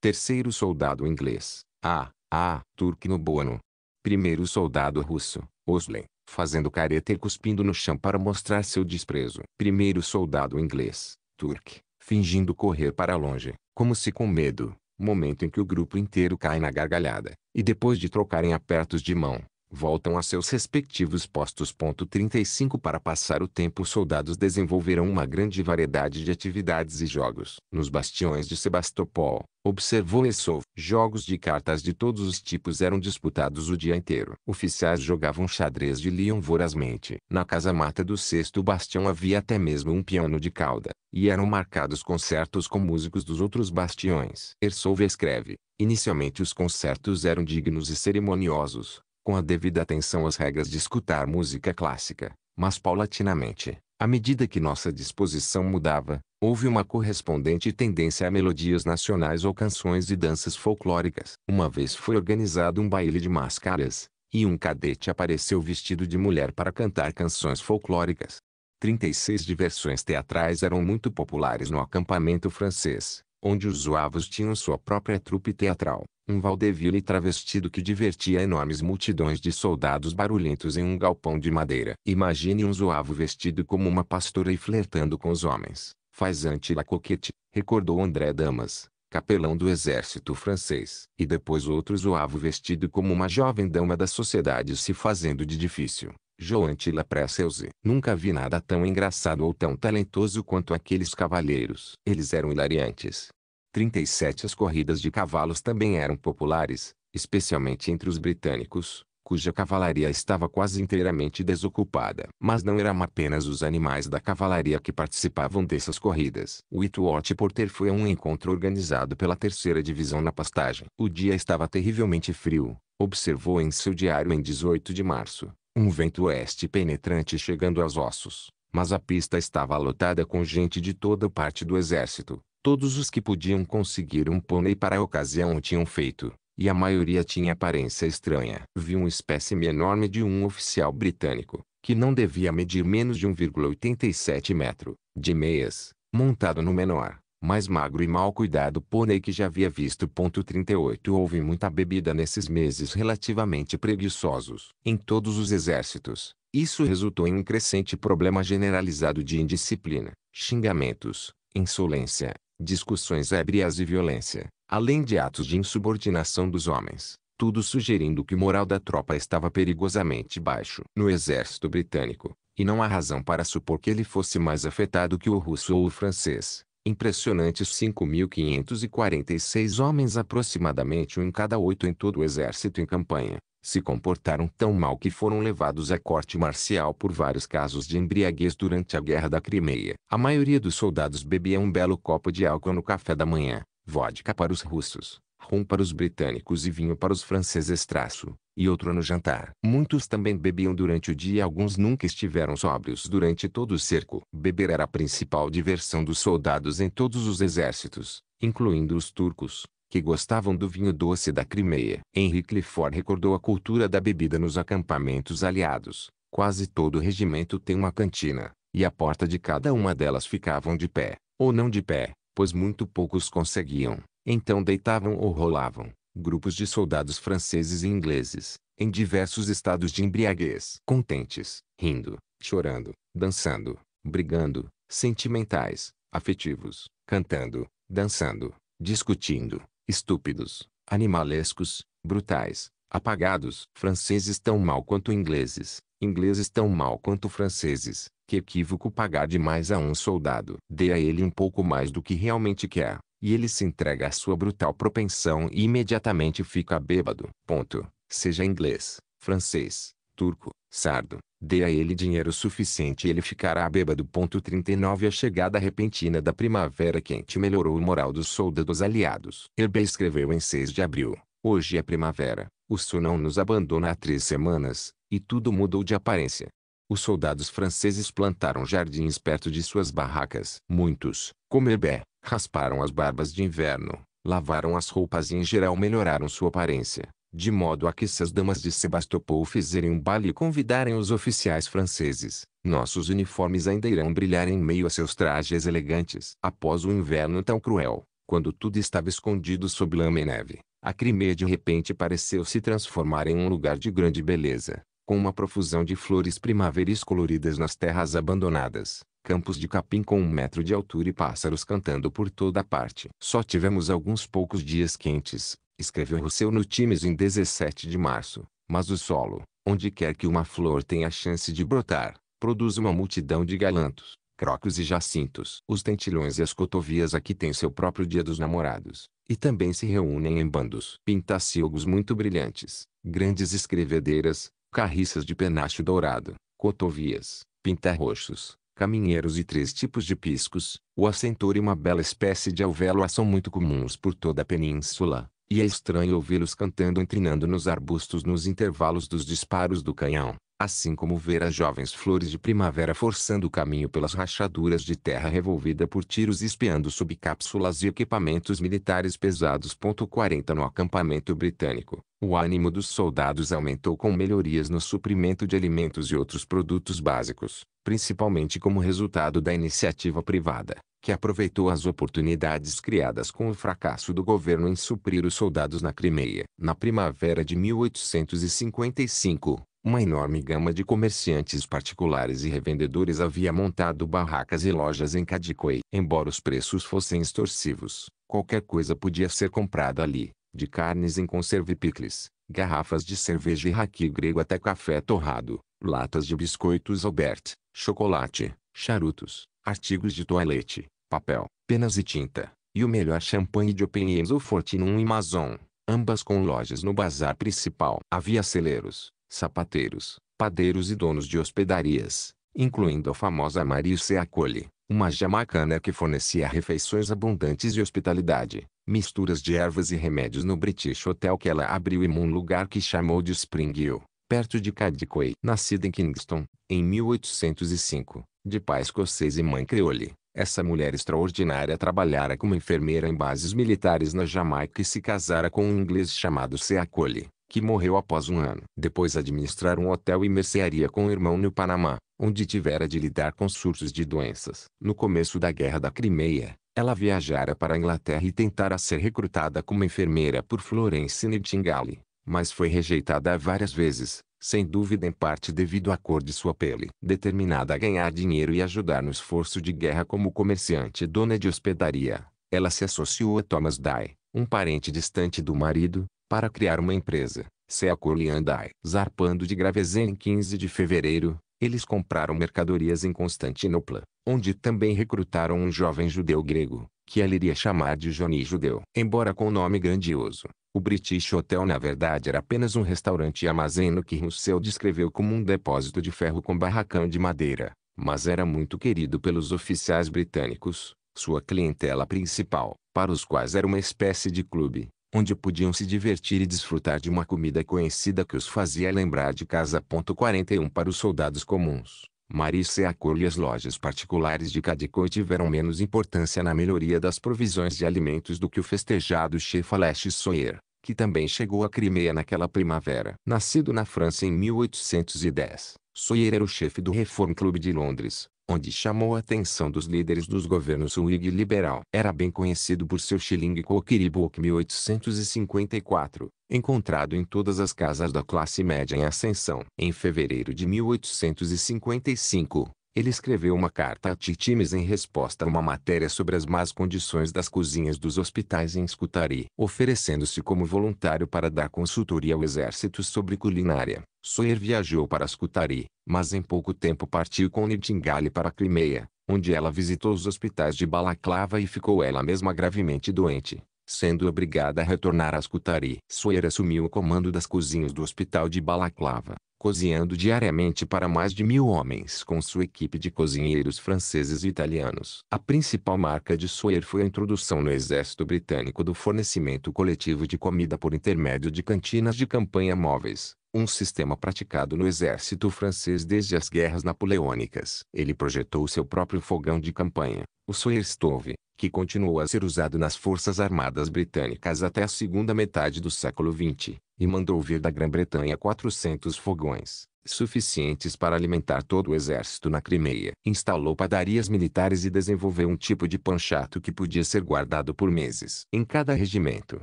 Terceiro soldado inglês, A. A. Turkno Bono. Primeiro soldado russo, Oslen, fazendo careta e cuspindo no chão para mostrar seu desprezo. Primeiro soldado inglês, Turk, fingindo correr para longe, como se com medo, momento em que o grupo inteiro cai na gargalhada, e depois de trocarem apertos de mão, voltam a seus respectivos postos. 35 Para passar o tempo os soldados desenvolverão uma grande variedade de atividades e jogos. Nos bastiões de Sebastopol, observou Lesov, jogos de cartas de todos os tipos eram disputados o dia inteiro. Oficiais jogavam xadrez de leão vorazmente. Na casa-mata do sexto bastião havia até mesmo um piano de cauda, e eram marcados concertos com músicos dos outros bastiões. Ersov escreve, Inicialmente os concertos eram dignos e cerimoniosos, com a devida atenção às regras de escutar música clássica, mas paulatinamente, à medida que nossa disposição mudava, houve uma correspondente tendência a melodias nacionais ou canções e danças folclóricas. Uma vez foi organizado um baile de máscaras, e um cadete apareceu vestido de mulher para cantar canções folclóricas. 36 diversões teatrais eram muito populares no acampamento francês, onde os zoavos tinham sua própria trupe teatral, um valdeville travestido que divertia enormes multidões de soldados barulhentos em um galpão de madeira. Imagine um zoavo vestido como uma pastora e flertando com os homens. Faz la coquete, recordou André Damas, capelão do exército francês. E depois outro zoavo vestido como uma jovem dama da sociedade se fazendo de difícil. Joante La Presseuze. Nunca vi nada tão engraçado ou tão talentoso quanto aqueles cavalheiros. Eles eram hilariantes, 37 As corridas de cavalos também eram populares, especialmente entre os britânicos, cuja cavalaria estava quase inteiramente desocupada. Mas não eram apenas os animais da cavalaria que participavam dessas corridas. Whitworth Porter foi a um encontro organizado pela terceira divisão na pastagem. O dia estava terrivelmente frio, observou em seu diário em 18 de março. Um vento oeste penetrante chegando aos ossos, mas a pista estava lotada com gente de toda parte do exército, Todos os que podiam conseguir um pônei para a ocasião o tinham feito, e a maioria tinha aparência estranha. Vi um espécime enorme de um oficial britânico, que não devia medir menos de 1,87 metro, de meias, montado no menor, mais magro e mal cuidado pônei que já havia visto. 38 Houve muita bebida nesses meses relativamente preguiçosos. Em todos os exércitos, isso resultou em um crescente problema generalizado de indisciplina, xingamentos, insolência, discussões ébrias e violência, além de atos de insubordinação dos homens, tudo sugerindo que o moral da tropa estava perigosamente baixo no exército britânico, e não há razão para supor que ele fosse mais afetado que o russo ou o francês. Impressionantes 5.546 homens aproximadamente um em cada oito em todo o exército em campanha, se comportaram tão mal que foram levados à corte marcial por vários casos de embriaguez durante a Guerra da Crimeia. A maioria dos soldados bebia um belo copo de álcool no café da manhã, vodka para os russos, rum para os britânicos e vinho para os franceses traço, e outro no jantar. Muitos também bebiam durante o dia e alguns nunca estiveram sóbrios durante todo o cerco. Beber era a principal diversão dos soldados em todos os exércitos, incluindo os turcos que gostavam do vinho doce da Crimeia. Henry Clifford recordou a cultura da bebida nos acampamentos aliados. Quase todo regimento tem uma cantina, e a porta de cada uma delas ficavam de pé, ou não de pé, pois muito poucos conseguiam. Então deitavam ou rolavam, grupos de soldados franceses e ingleses, em diversos estados de embriaguez, contentes, rindo, chorando, dançando, brigando, sentimentais, afetivos, cantando, dançando, discutindo, estúpidos, animalescos, brutais, apagados. Franceses tão mal quanto ingleses, ingleses tão mal quanto franceses. Que equívoco pagar demais a um soldado. Dê a ele um pouco mais do que realmente quer, e ele se entrega à sua brutal propensão e imediatamente fica bêbado. Ponto. Seja inglês, francês, turco, sardo, Dê a ele dinheiro suficiente e ele ficará bêbado. 39 A chegada repentina da primavera quente melhorou o moral dos soldados aliados. Herbe escreveu em 6 de abril. Hoje é primavera. O sul não nos abandona há três semanas, e tudo mudou de aparência. Os soldados franceses plantaram jardins perto de suas barracas. Muitos, como Herbé, rasparam as barbas de inverno, lavaram as roupas e em geral melhoraram sua aparência de modo a que essas damas de Sebastopol fizerem um baile e convidarem os oficiais franceses. Nossos uniformes ainda irão brilhar em meio a seus trajes elegantes. Após o um inverno tão cruel, quando tudo estava escondido sob lama e neve, a Crimeia de repente pareceu se transformar em um lugar de grande beleza, com uma profusão de flores primaveris coloridas nas terras abandonadas campos de capim com um metro de altura e pássaros cantando por toda parte. Só tivemos alguns poucos dias quentes, escreveu Rousseau no Times em 17 de março, mas o solo, onde quer que uma flor tenha chance de brotar, produz uma multidão de galantos, crocos e jacintos. Os tentilhões e as cotovias aqui têm seu próprio dia dos namorados, e também se reúnem em bandos. Pintacilgos muito brilhantes, grandes escrevedeiras, carriças de penacho dourado, cotovias, pintarroxos, caminheiros e três tipos de piscos, o assentor e uma bela espécie de alvéola são muito comuns por toda a península e é estranho ouvi-los cantando e trinando nos arbustos nos intervalos dos disparos do canhão assim como ver as jovens flores de primavera forçando o caminho pelas rachaduras de terra revolvida por tiros e espiando sob cápsulas e equipamentos militares pesados. 40 No acampamento britânico, o ânimo dos soldados aumentou com melhorias no suprimento de alimentos e outros produtos básicos, principalmente como resultado da iniciativa privada, que aproveitou as oportunidades criadas com o fracasso do governo em suprir os soldados na Crimeia. Na primavera de 1855, uma enorme gama de comerciantes particulares e revendedores havia montado barracas e lojas em Cadicoy. Embora os preços fossem extorsivos, qualquer coisa podia ser comprada ali, de carnes em conserva e picles, garrafas de cerveja e raqui grego até café torrado, latas de biscoitos Albert, chocolate, charutos, artigos de toilette, papel, penas e tinta, e o melhor champanhe de ou Fortinum e Mazon ambas com lojas no bazar principal. Havia celeiros, sapateiros, padeiros e donos de hospedarias, incluindo a famosa Maria Seacole, uma jamaicana que fornecia refeições abundantes e hospitalidade, misturas de ervas e remédios no British Hotel que ela abriu em um lugar que chamou de Spring Hill, perto de Cadicoy, Nascida em Kingston, em 1805, de pai escocês e mãe creole, essa mulher extraordinária trabalhara como enfermeira em bases militares na Jamaica e se casara com um inglês chamado Seacole que morreu após um ano. Depois administrar um hotel e mercearia com o irmão no Panamá, onde tivera de lidar com surtos de doenças. No começo da Guerra da Crimeia, ela viajara para a Inglaterra e tentara ser recrutada como enfermeira por Florence Nightingale, mas foi rejeitada várias vezes, sem dúvida em parte devido à cor de sua pele. Determinada a ganhar dinheiro e ajudar no esforço de guerra como comerciante e dona de hospedaria, ela se associou a Thomas Dye, um parente distante do marido, para criar uma empresa, Secor Liandai. Zarpando de Gravesen em 15 de fevereiro, eles compraram mercadorias em Constantinopla, onde também recrutaram um jovem judeu grego, que ele iria chamar de Johnny Judeu. Embora com nome grandioso, o British Hotel na verdade era apenas um restaurante e armazém no que Rousseau descreveu como um depósito de ferro com barracão de madeira, mas era muito querido pelos oficiais britânicos, sua clientela principal, para os quais era uma espécie de clube onde podiam se divertir e desfrutar de uma comida conhecida que os fazia lembrar de casa. 41 Para os soldados comuns, Marissa e a Cor e as lojas particulares de Cadicoi tiveram menos importância na melhoria das provisões de alimentos do que o festejado chefe Aleste Soyer, que também chegou à Crimeia naquela primavera. Nascido na França em 1810, Soyer era o chefe do Reform Club de Londres, onde chamou a atenção dos líderes dos governos Whig e liberal. Era bem conhecido por seu shilling coquiribook 1854, encontrado em todas as casas da classe média em ascensão. Em fevereiro de 1855, ele escreveu uma carta a Titimes em resposta a uma matéria sobre as más condições das cozinhas dos hospitais em Scutari, oferecendo-se como voluntário para dar consultoria ao exército sobre culinária. Sawyer viajou para Scutari, mas em pouco tempo partiu com Nitingali para a Crimeia, onde ela visitou os hospitais de Balaclava e ficou ela mesma gravemente doente sendo obrigada a retornar às Kutari. Soer assumiu o comando das cozinhas do hospital de Balaclava, cozinhando diariamente para mais de mil homens com sua equipe de cozinheiros franceses e italianos. A principal marca de Soer foi a introdução no exército britânico do fornecimento coletivo de comida por intermédio de cantinas de campanha móveis, um sistema praticado no exército francês desde as guerras napoleônicas. Ele projetou seu próprio fogão de campanha, o Sawyer Stove, que continuou a ser usado nas Forças Armadas Britânicas até a segunda metade do século XX, e mandou vir da Grã-Bretanha 400 fogões, suficientes para alimentar todo o exército na Crimeia. Instalou padarias militares e desenvolveu um tipo de panchato que podia ser guardado por meses. Em cada regimento,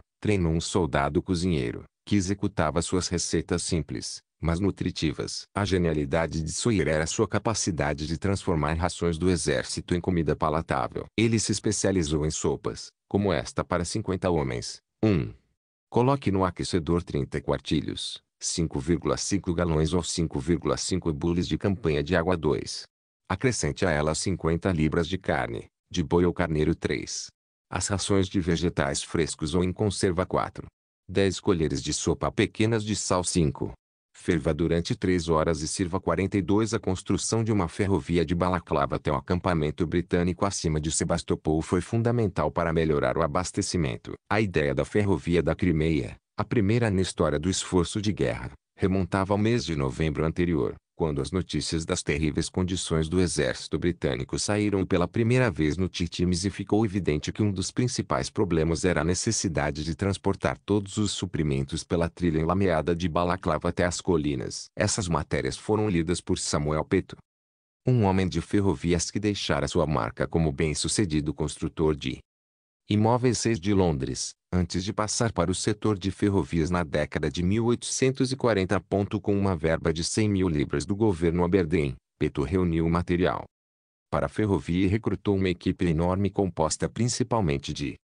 treinou um soldado cozinheiro, que executava suas receitas simples, mas nutritivas. A genialidade de Soyer era sua capacidade de transformar rações do exército em comida palatável. Ele se especializou em sopas, como esta para 50 homens. 1. Coloque no aquecedor 30 quartilhos, 5,5 galões ou 5,5 bules de campanha de água 2. Acrescente a ela 50 libras de carne, de boi ou carneiro 3. As rações de vegetais frescos ou em conserva 4. 10 colheres de sopa pequenas de sal 5. Ferva durante três horas e sirva 42 A construção de uma ferrovia de Balaclava até o acampamento britânico acima de Sebastopol foi fundamental para melhorar o abastecimento. A ideia da ferrovia da Crimeia, a primeira na história do esforço de guerra, remontava ao mês de novembro anterior. Quando as notícias das terríveis condições do exército britânico saíram pela primeira vez no Titimes e ficou evidente que um dos principais problemas era a necessidade de transportar todos os suprimentos pela trilha enlameada de Balaclava até as colinas. Essas matérias foram lidas por Samuel Peto, um homem de ferrovias que deixara sua marca como bem-sucedido construtor de imóveis 6 de Londres, antes de passar para o setor de ferrovias na década de 1840. ponto Com uma verba de 100 mil libras do governo Aberdeen, Peto reuniu o material. Para a ferrovia e recrutou uma equipe enorme composta principalmente de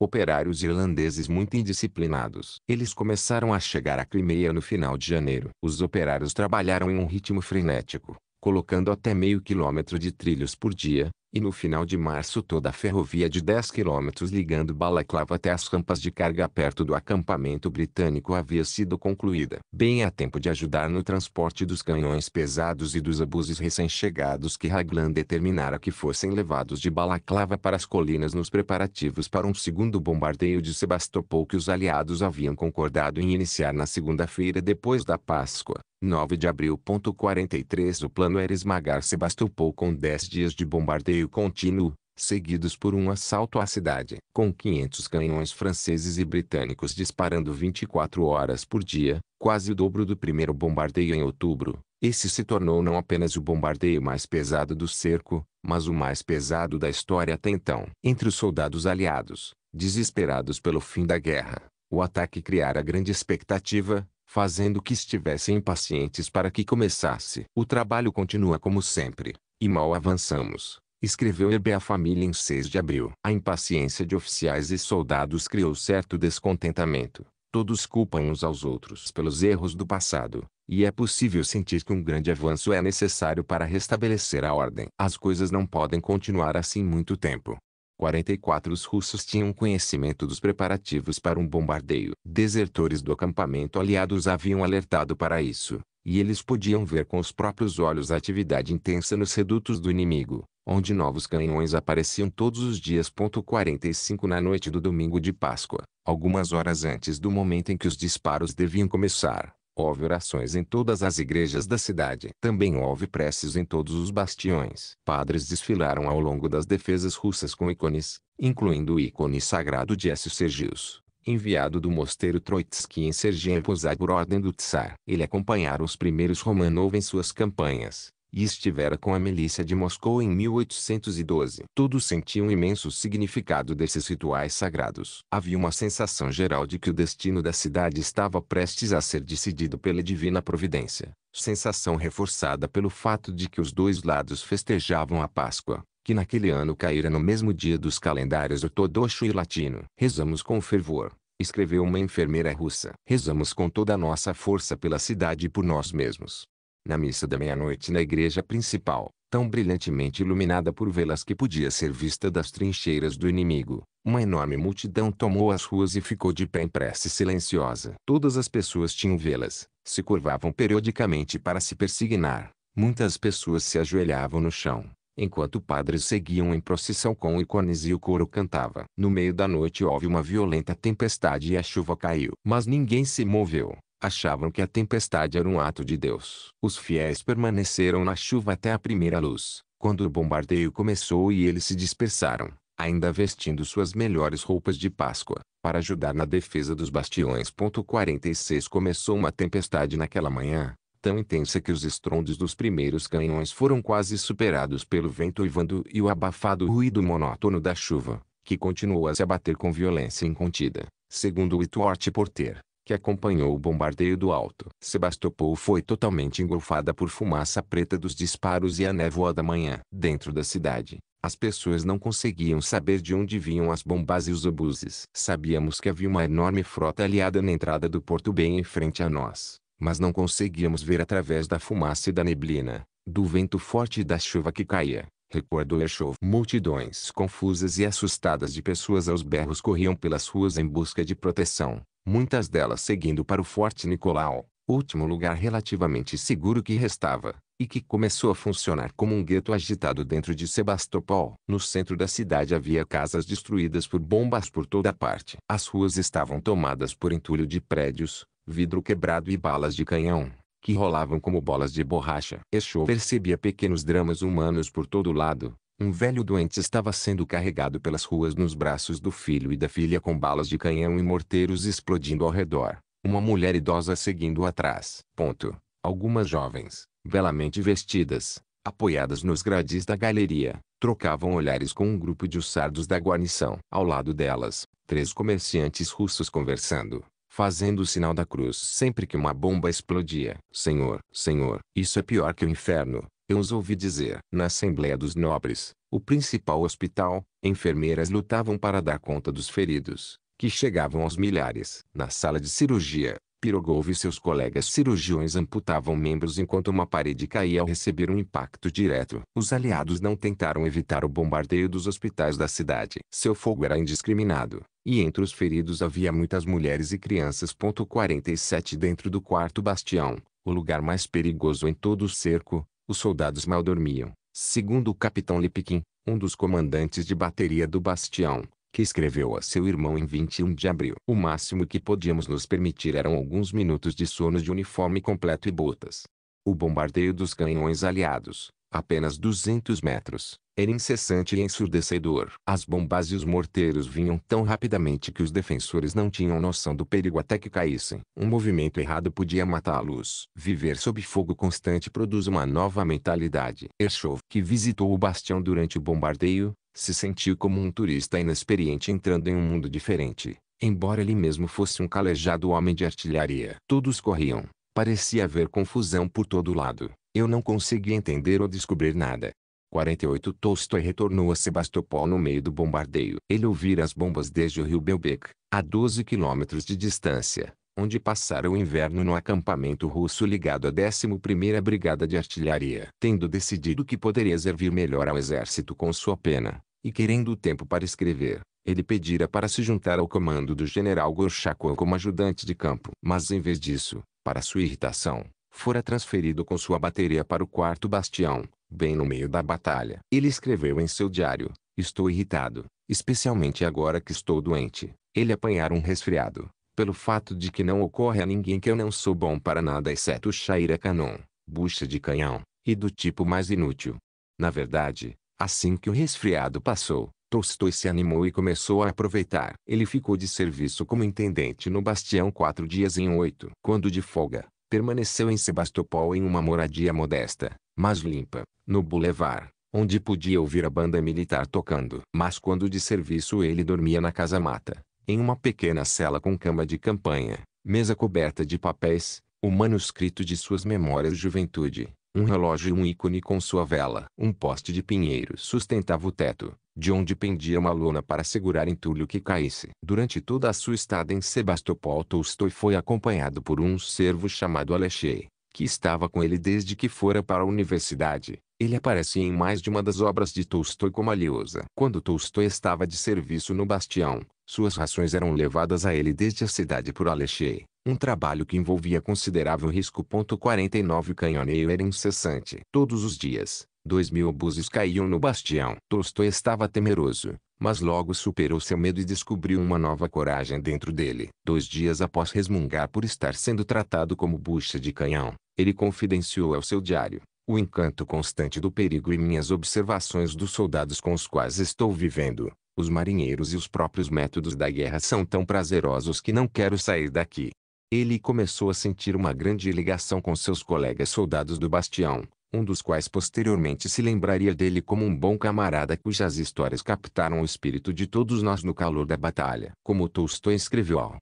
operários irlandeses muito indisciplinados. Eles começaram a chegar à Crimeia no final de janeiro. Os operários trabalharam em um ritmo frenético, colocando até meio quilômetro de trilhos por dia, e no final de março toda a ferrovia de 10 quilômetros ligando Balaclava até as rampas de carga perto do acampamento britânico havia sido concluída. Bem a tempo de ajudar no transporte dos canhões pesados e dos abuses recém-chegados que Raglan determinara que fossem levados de Balaclava para as colinas nos preparativos para um segundo bombardeio de Sebastopol que os aliados haviam concordado em iniciar na segunda-feira depois da Páscoa. 9 de abril. 43 O plano era esmagar Sebastopol com 10 dias de bombardeio contínuo, seguidos por um assalto à cidade, com 500 canhões franceses e britânicos disparando 24 horas por dia, quase o dobro do primeiro bombardeio em outubro. Esse se tornou não apenas o bombardeio mais pesado do cerco, mas o mais pesado da história até então. Entre os soldados aliados, desesperados pelo fim da guerra, o ataque criara grande expectativa, fazendo que estivessem impacientes para que começasse. O trabalho continua como sempre, e mal avançamos. Escreveu Herbe à família em 6 de abril. A impaciência de oficiais e soldados criou certo descontentamento. Todos culpam uns aos outros pelos erros do passado, e é possível sentir que um grande avanço é necessário para restabelecer a ordem. As coisas não podem continuar assim muito tempo. 44 Os russos tinham conhecimento dos preparativos para um bombardeio. Desertores do acampamento aliado os haviam alertado para isso, e eles podiam ver com os próprios olhos a atividade intensa nos redutos do inimigo, onde novos canhões apareciam todos os dias. 45 Na noite do domingo de Páscoa, algumas horas antes do momento em que os disparos deviam começar, Houve orações em todas as igrejas da cidade. Também houve preces em todos os bastiões. Padres desfilaram ao longo das defesas russas com ícones, incluindo o ícone sagrado de S. Sergius, enviado do mosteiro Troitsky em Sergianposá por ordem do Tsar. Ele acompanhara os primeiros Romanov em suas campanhas, e estivera com a milícia de Moscou em 1812. Todos sentiam um imenso significado desses rituais sagrados. Havia uma sensação geral de que o destino da cidade estava prestes a ser decidido pela divina providência, sensação reforçada pelo fato de que os dois lados festejavam a Páscoa que naquele ano caíra no mesmo dia dos calendários ortodoxo e latino. Rezamos com fervor, escreveu uma enfermeira russa. Rezamos com toda a nossa força pela cidade e por nós mesmos na missa da meia-noite na igreja principal, tão brilhantemente iluminada por velas que podia ser vista das trincheiras do inimigo, uma enorme multidão tomou as ruas e ficou de pé em prece silenciosa. Todas as pessoas tinham velas, se curvavam periodicamente para se persignar. Muitas pessoas se ajoelhavam no chão, enquanto padres seguiam em procissão com ícones e o coro cantava. No meio da noite houve uma violenta tempestade e a chuva caiu. Mas ninguém se moveu achavam que a tempestade era um ato de Deus. Os fiéis permaneceram na chuva até a primeira luz, quando o bombardeio começou e eles se dispersaram, ainda vestindo suas melhores roupas de Páscoa, para ajudar na defesa dos bastiões. 46 Começou uma tempestade naquela manhã, tão intensa que os estrondos dos primeiros canhões foram quase superados pelo vento uivando e o abafado ruído monótono da chuva, que continuou a se abater com violência incontida, segundo Whitworth Porter que acompanhou o bombardeio do alto. Sebastopol foi totalmente engolfada por fumaça preta dos disparos e a névoa da manhã. Dentro da cidade, as pessoas não conseguiam saber de onde vinham as bombas e os obuses. Sabíamos que havia uma enorme frota aliada na entrada do porto bem em frente a nós, mas não conseguíamos ver através da fumaça e da neblina, do vento forte e da chuva que caía recordou Erchov. Multidões confusas e assustadas de pessoas aos berros corriam pelas ruas em busca de proteção muitas delas seguindo para o Forte Nicolau, último lugar relativamente seguro que restava, e que começou a funcionar como um gueto agitado dentro de Sebastopol. No centro da cidade havia casas destruídas por bombas por toda parte. As ruas estavam tomadas por entulho de prédios, vidro quebrado e balas de canhão, que rolavam como bolas de borracha. Eschow percebia pequenos dramas humanos por todo lado, um velho doente estava sendo carregado pelas ruas nos braços do filho e da filha com balas de canhão e morteiros explodindo ao redor. Uma mulher idosa seguindo atrás. Ponto. Algumas jovens, belamente vestidas, apoiadas nos gradis da galeria, trocavam olhares com um grupo de sardos da guarnição. Ao lado delas, três comerciantes russos conversando, fazendo o sinal da cruz sempre que uma bomba explodia. Senhor, Senhor, isso é pior que o inferno, eu os ouvi dizer. Na Assembleia dos Nobres, o principal hospital, enfermeiras lutavam para dar conta dos feridos, que chegavam aos milhares. Na sala de cirurgia, Pirogov e seus colegas cirurgiões amputavam membros enquanto uma parede caía ao receber um impacto direto. Os aliados não tentaram evitar o bombardeio dos hospitais da cidade. Seu fogo era indiscriminado, e entre os feridos havia muitas mulheres e crianças. 47 Dentro do quarto bastião, o lugar mais perigoso em todo o cerco, os soldados mal dormiam, segundo o capitão Lipkin, um dos comandantes de bateria do bastião, que escreveu a seu irmão em 21 de abril. O máximo que podíamos nos permitir eram alguns minutos de sono de uniforme completo e botas. O bombardeio dos canhões aliados, apenas 200 metros, era incessante e ensurdecedor. As bombas e os morteiros vinham tão rapidamente que os defensores não tinham noção do perigo até que caíssem. Um movimento errado podia matá-los. Viver sob fogo constante produz uma nova mentalidade. Ershov, que visitou o bastião durante o bombardeio, se sentiu como um turista inexperiente entrando em um mundo diferente. Embora ele mesmo fosse um calejado homem de artilharia. Todos corriam. Parecia haver confusão por todo lado. Eu não conseguia entender ou descobrir nada. 48 Tolstói retornou a Sebastopol no meio do bombardeio. Ele ouvira as bombas desde o rio Belbek, a 12 quilômetros de distância, onde passara o inverno no acampamento russo ligado à 11ª Brigada de Artilharia. Tendo decidido que poderia servir melhor ao exército com sua pena, e querendo tempo para escrever, ele pedira para se juntar ao comando do general Gorchakov como ajudante de campo. Mas em vez disso, para sua irritação, fora transferido com sua bateria para o quarto bastião, Bem no meio da batalha, ele escreveu em seu diário: Estou irritado, especialmente agora que estou doente. Ele apanhar um resfriado, pelo fato de que não ocorre a ninguém que eu não sou bom para nada exceto Shaira Canon, bucha de canhão, e do tipo mais inútil. Na verdade, assim que o resfriado passou, Tolstói se animou e começou a aproveitar. Ele ficou de serviço como intendente no Bastião quatro dias em oito. Quando de folga, permaneceu em Sebastopol em uma moradia modesta, mas limpa, no bulevar, onde podia ouvir a banda militar tocando. Mas quando de serviço ele dormia na casa mata, em uma pequena cela com cama de campanha, mesa coberta de papéis, o manuscrito de suas memórias de juventude, um relógio e um ícone com sua vela. Um poste de pinheiro sustentava o teto, de onde pendia uma lona para segurar entulho que caísse. Durante toda a sua estada em Sebastopol, Tolstói foi acompanhado por um servo chamado Alexei, que estava com ele desde que fora para a universidade. Ele aparece em mais de uma das obras de Tolstói como Aliosa. Quando Tolstói estava de serviço no Bastião, suas rações eram levadas a ele desde a cidade por Alexei, um trabalho que envolvia considerável risco. 49 O canhoneio era incessante. Todos os dias, dois mil obuses caíam no Bastião. Tolstói estava temeroso, mas logo superou seu medo e descobriu uma nova coragem dentro dele. Dois dias após resmungar por estar sendo tratado como bucha de canhão, ele confidenciou ao seu diário. O encanto constante do perigo e minhas observações dos soldados com os quais estou vivendo, os marinheiros e os próprios métodos da guerra são tão prazerosos que não quero sair daqui. Ele começou a sentir uma grande ligação com seus colegas soldados do bastião, um dos quais posteriormente se lembraria dele como um bom camarada cujas histórias captaram o espírito de todos nós no calor da batalha. Como Tolstói escreveu ao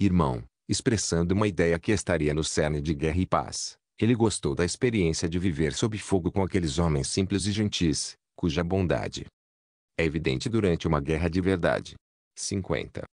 irmão, expressando uma ideia que estaria no cerne de guerra e paz, ele gostou da experiência de viver sob fogo com aqueles homens simples e gentis, cuja bondade é evidente durante uma guerra de verdade. 50.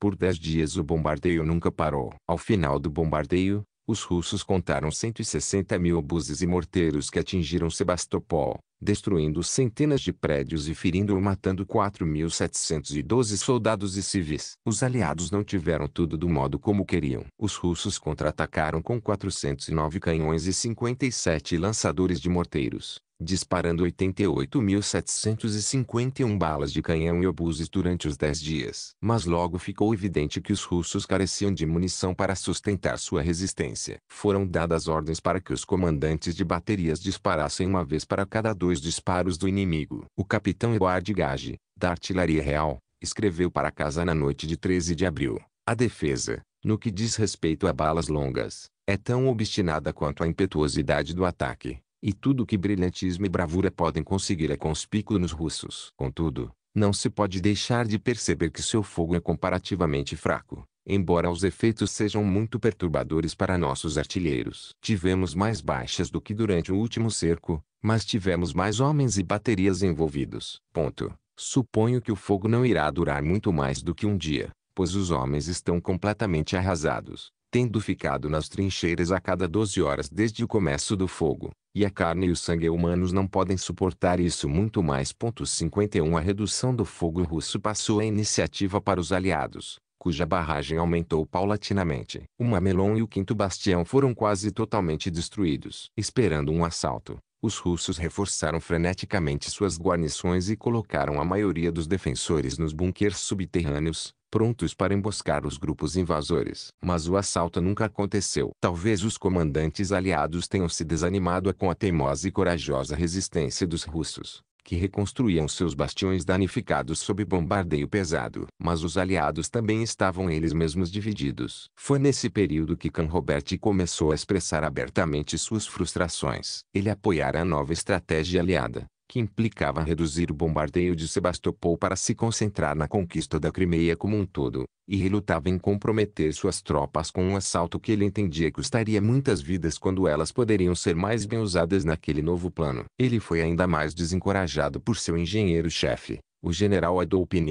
Por dez dias o bombardeio nunca parou. Ao final do bombardeio, os russos contaram 160 mil obuses e morteiros que atingiram Sebastopol, destruindo centenas de prédios e ferindo ou matando 4.712 soldados e civis. Os aliados não tiveram tudo do modo como queriam. Os russos contra-atacaram com 409 canhões e 57 lançadores de morteiros disparando 88.751 balas de canhão e obuses durante os 10 dias. Mas logo ficou evidente que os russos careciam de munição para sustentar sua resistência. Foram dadas ordens para que os comandantes de baterias disparassem uma vez para cada dois disparos do inimigo. O capitão Eduard Gage, da Artilharia Real, escreveu para casa na noite de 13 de abril. A defesa, no que diz respeito a balas longas, é tão obstinada quanto a impetuosidade do ataque. E tudo o que brilhantismo e bravura podem conseguir é conspícuo nos russos. Contudo, não se pode deixar de perceber que seu fogo é comparativamente fraco, embora os efeitos sejam muito perturbadores para nossos artilheiros. Tivemos mais baixas do que durante o último cerco, mas tivemos mais homens e baterias envolvidos. Ponto. Suponho que o fogo não irá durar muito mais do que um dia, pois os homens estão completamente arrasados, tendo ficado nas trincheiras a cada 12 horas desde o começo do fogo e a carne e o sangue humanos não podem suportar isso muito mais. 51 A redução do fogo russo passou a iniciativa para os aliados, cuja barragem aumentou paulatinamente. O Mamelon e o Quinto Bastião foram quase totalmente destruídos. Esperando um assalto, os russos reforçaram freneticamente suas guarnições e colocaram a maioria dos defensores nos bunkers subterrâneos, prontos para emboscar os grupos invasores. Mas o assalto nunca aconteceu. Talvez os comandantes aliados tenham se desanimado com a teimosa e corajosa resistência dos russos que reconstruíam seus bastiões danificados sob bombardeio pesado. Mas os aliados também estavam eles mesmos divididos. Foi nesse período que Canrobert começou a expressar abertamente suas frustrações. Ele apoiara a nova estratégia aliada, que implicava reduzir o bombardeio de Sebastopol para se concentrar na conquista da Crimeia como um todo, e relutava em comprometer suas tropas com um assalto que ele entendia custaria muitas vidas quando elas poderiam ser mais bem usadas naquele novo plano. Ele foi ainda mais desencorajado por seu engenheiro-chefe, o general Adolphe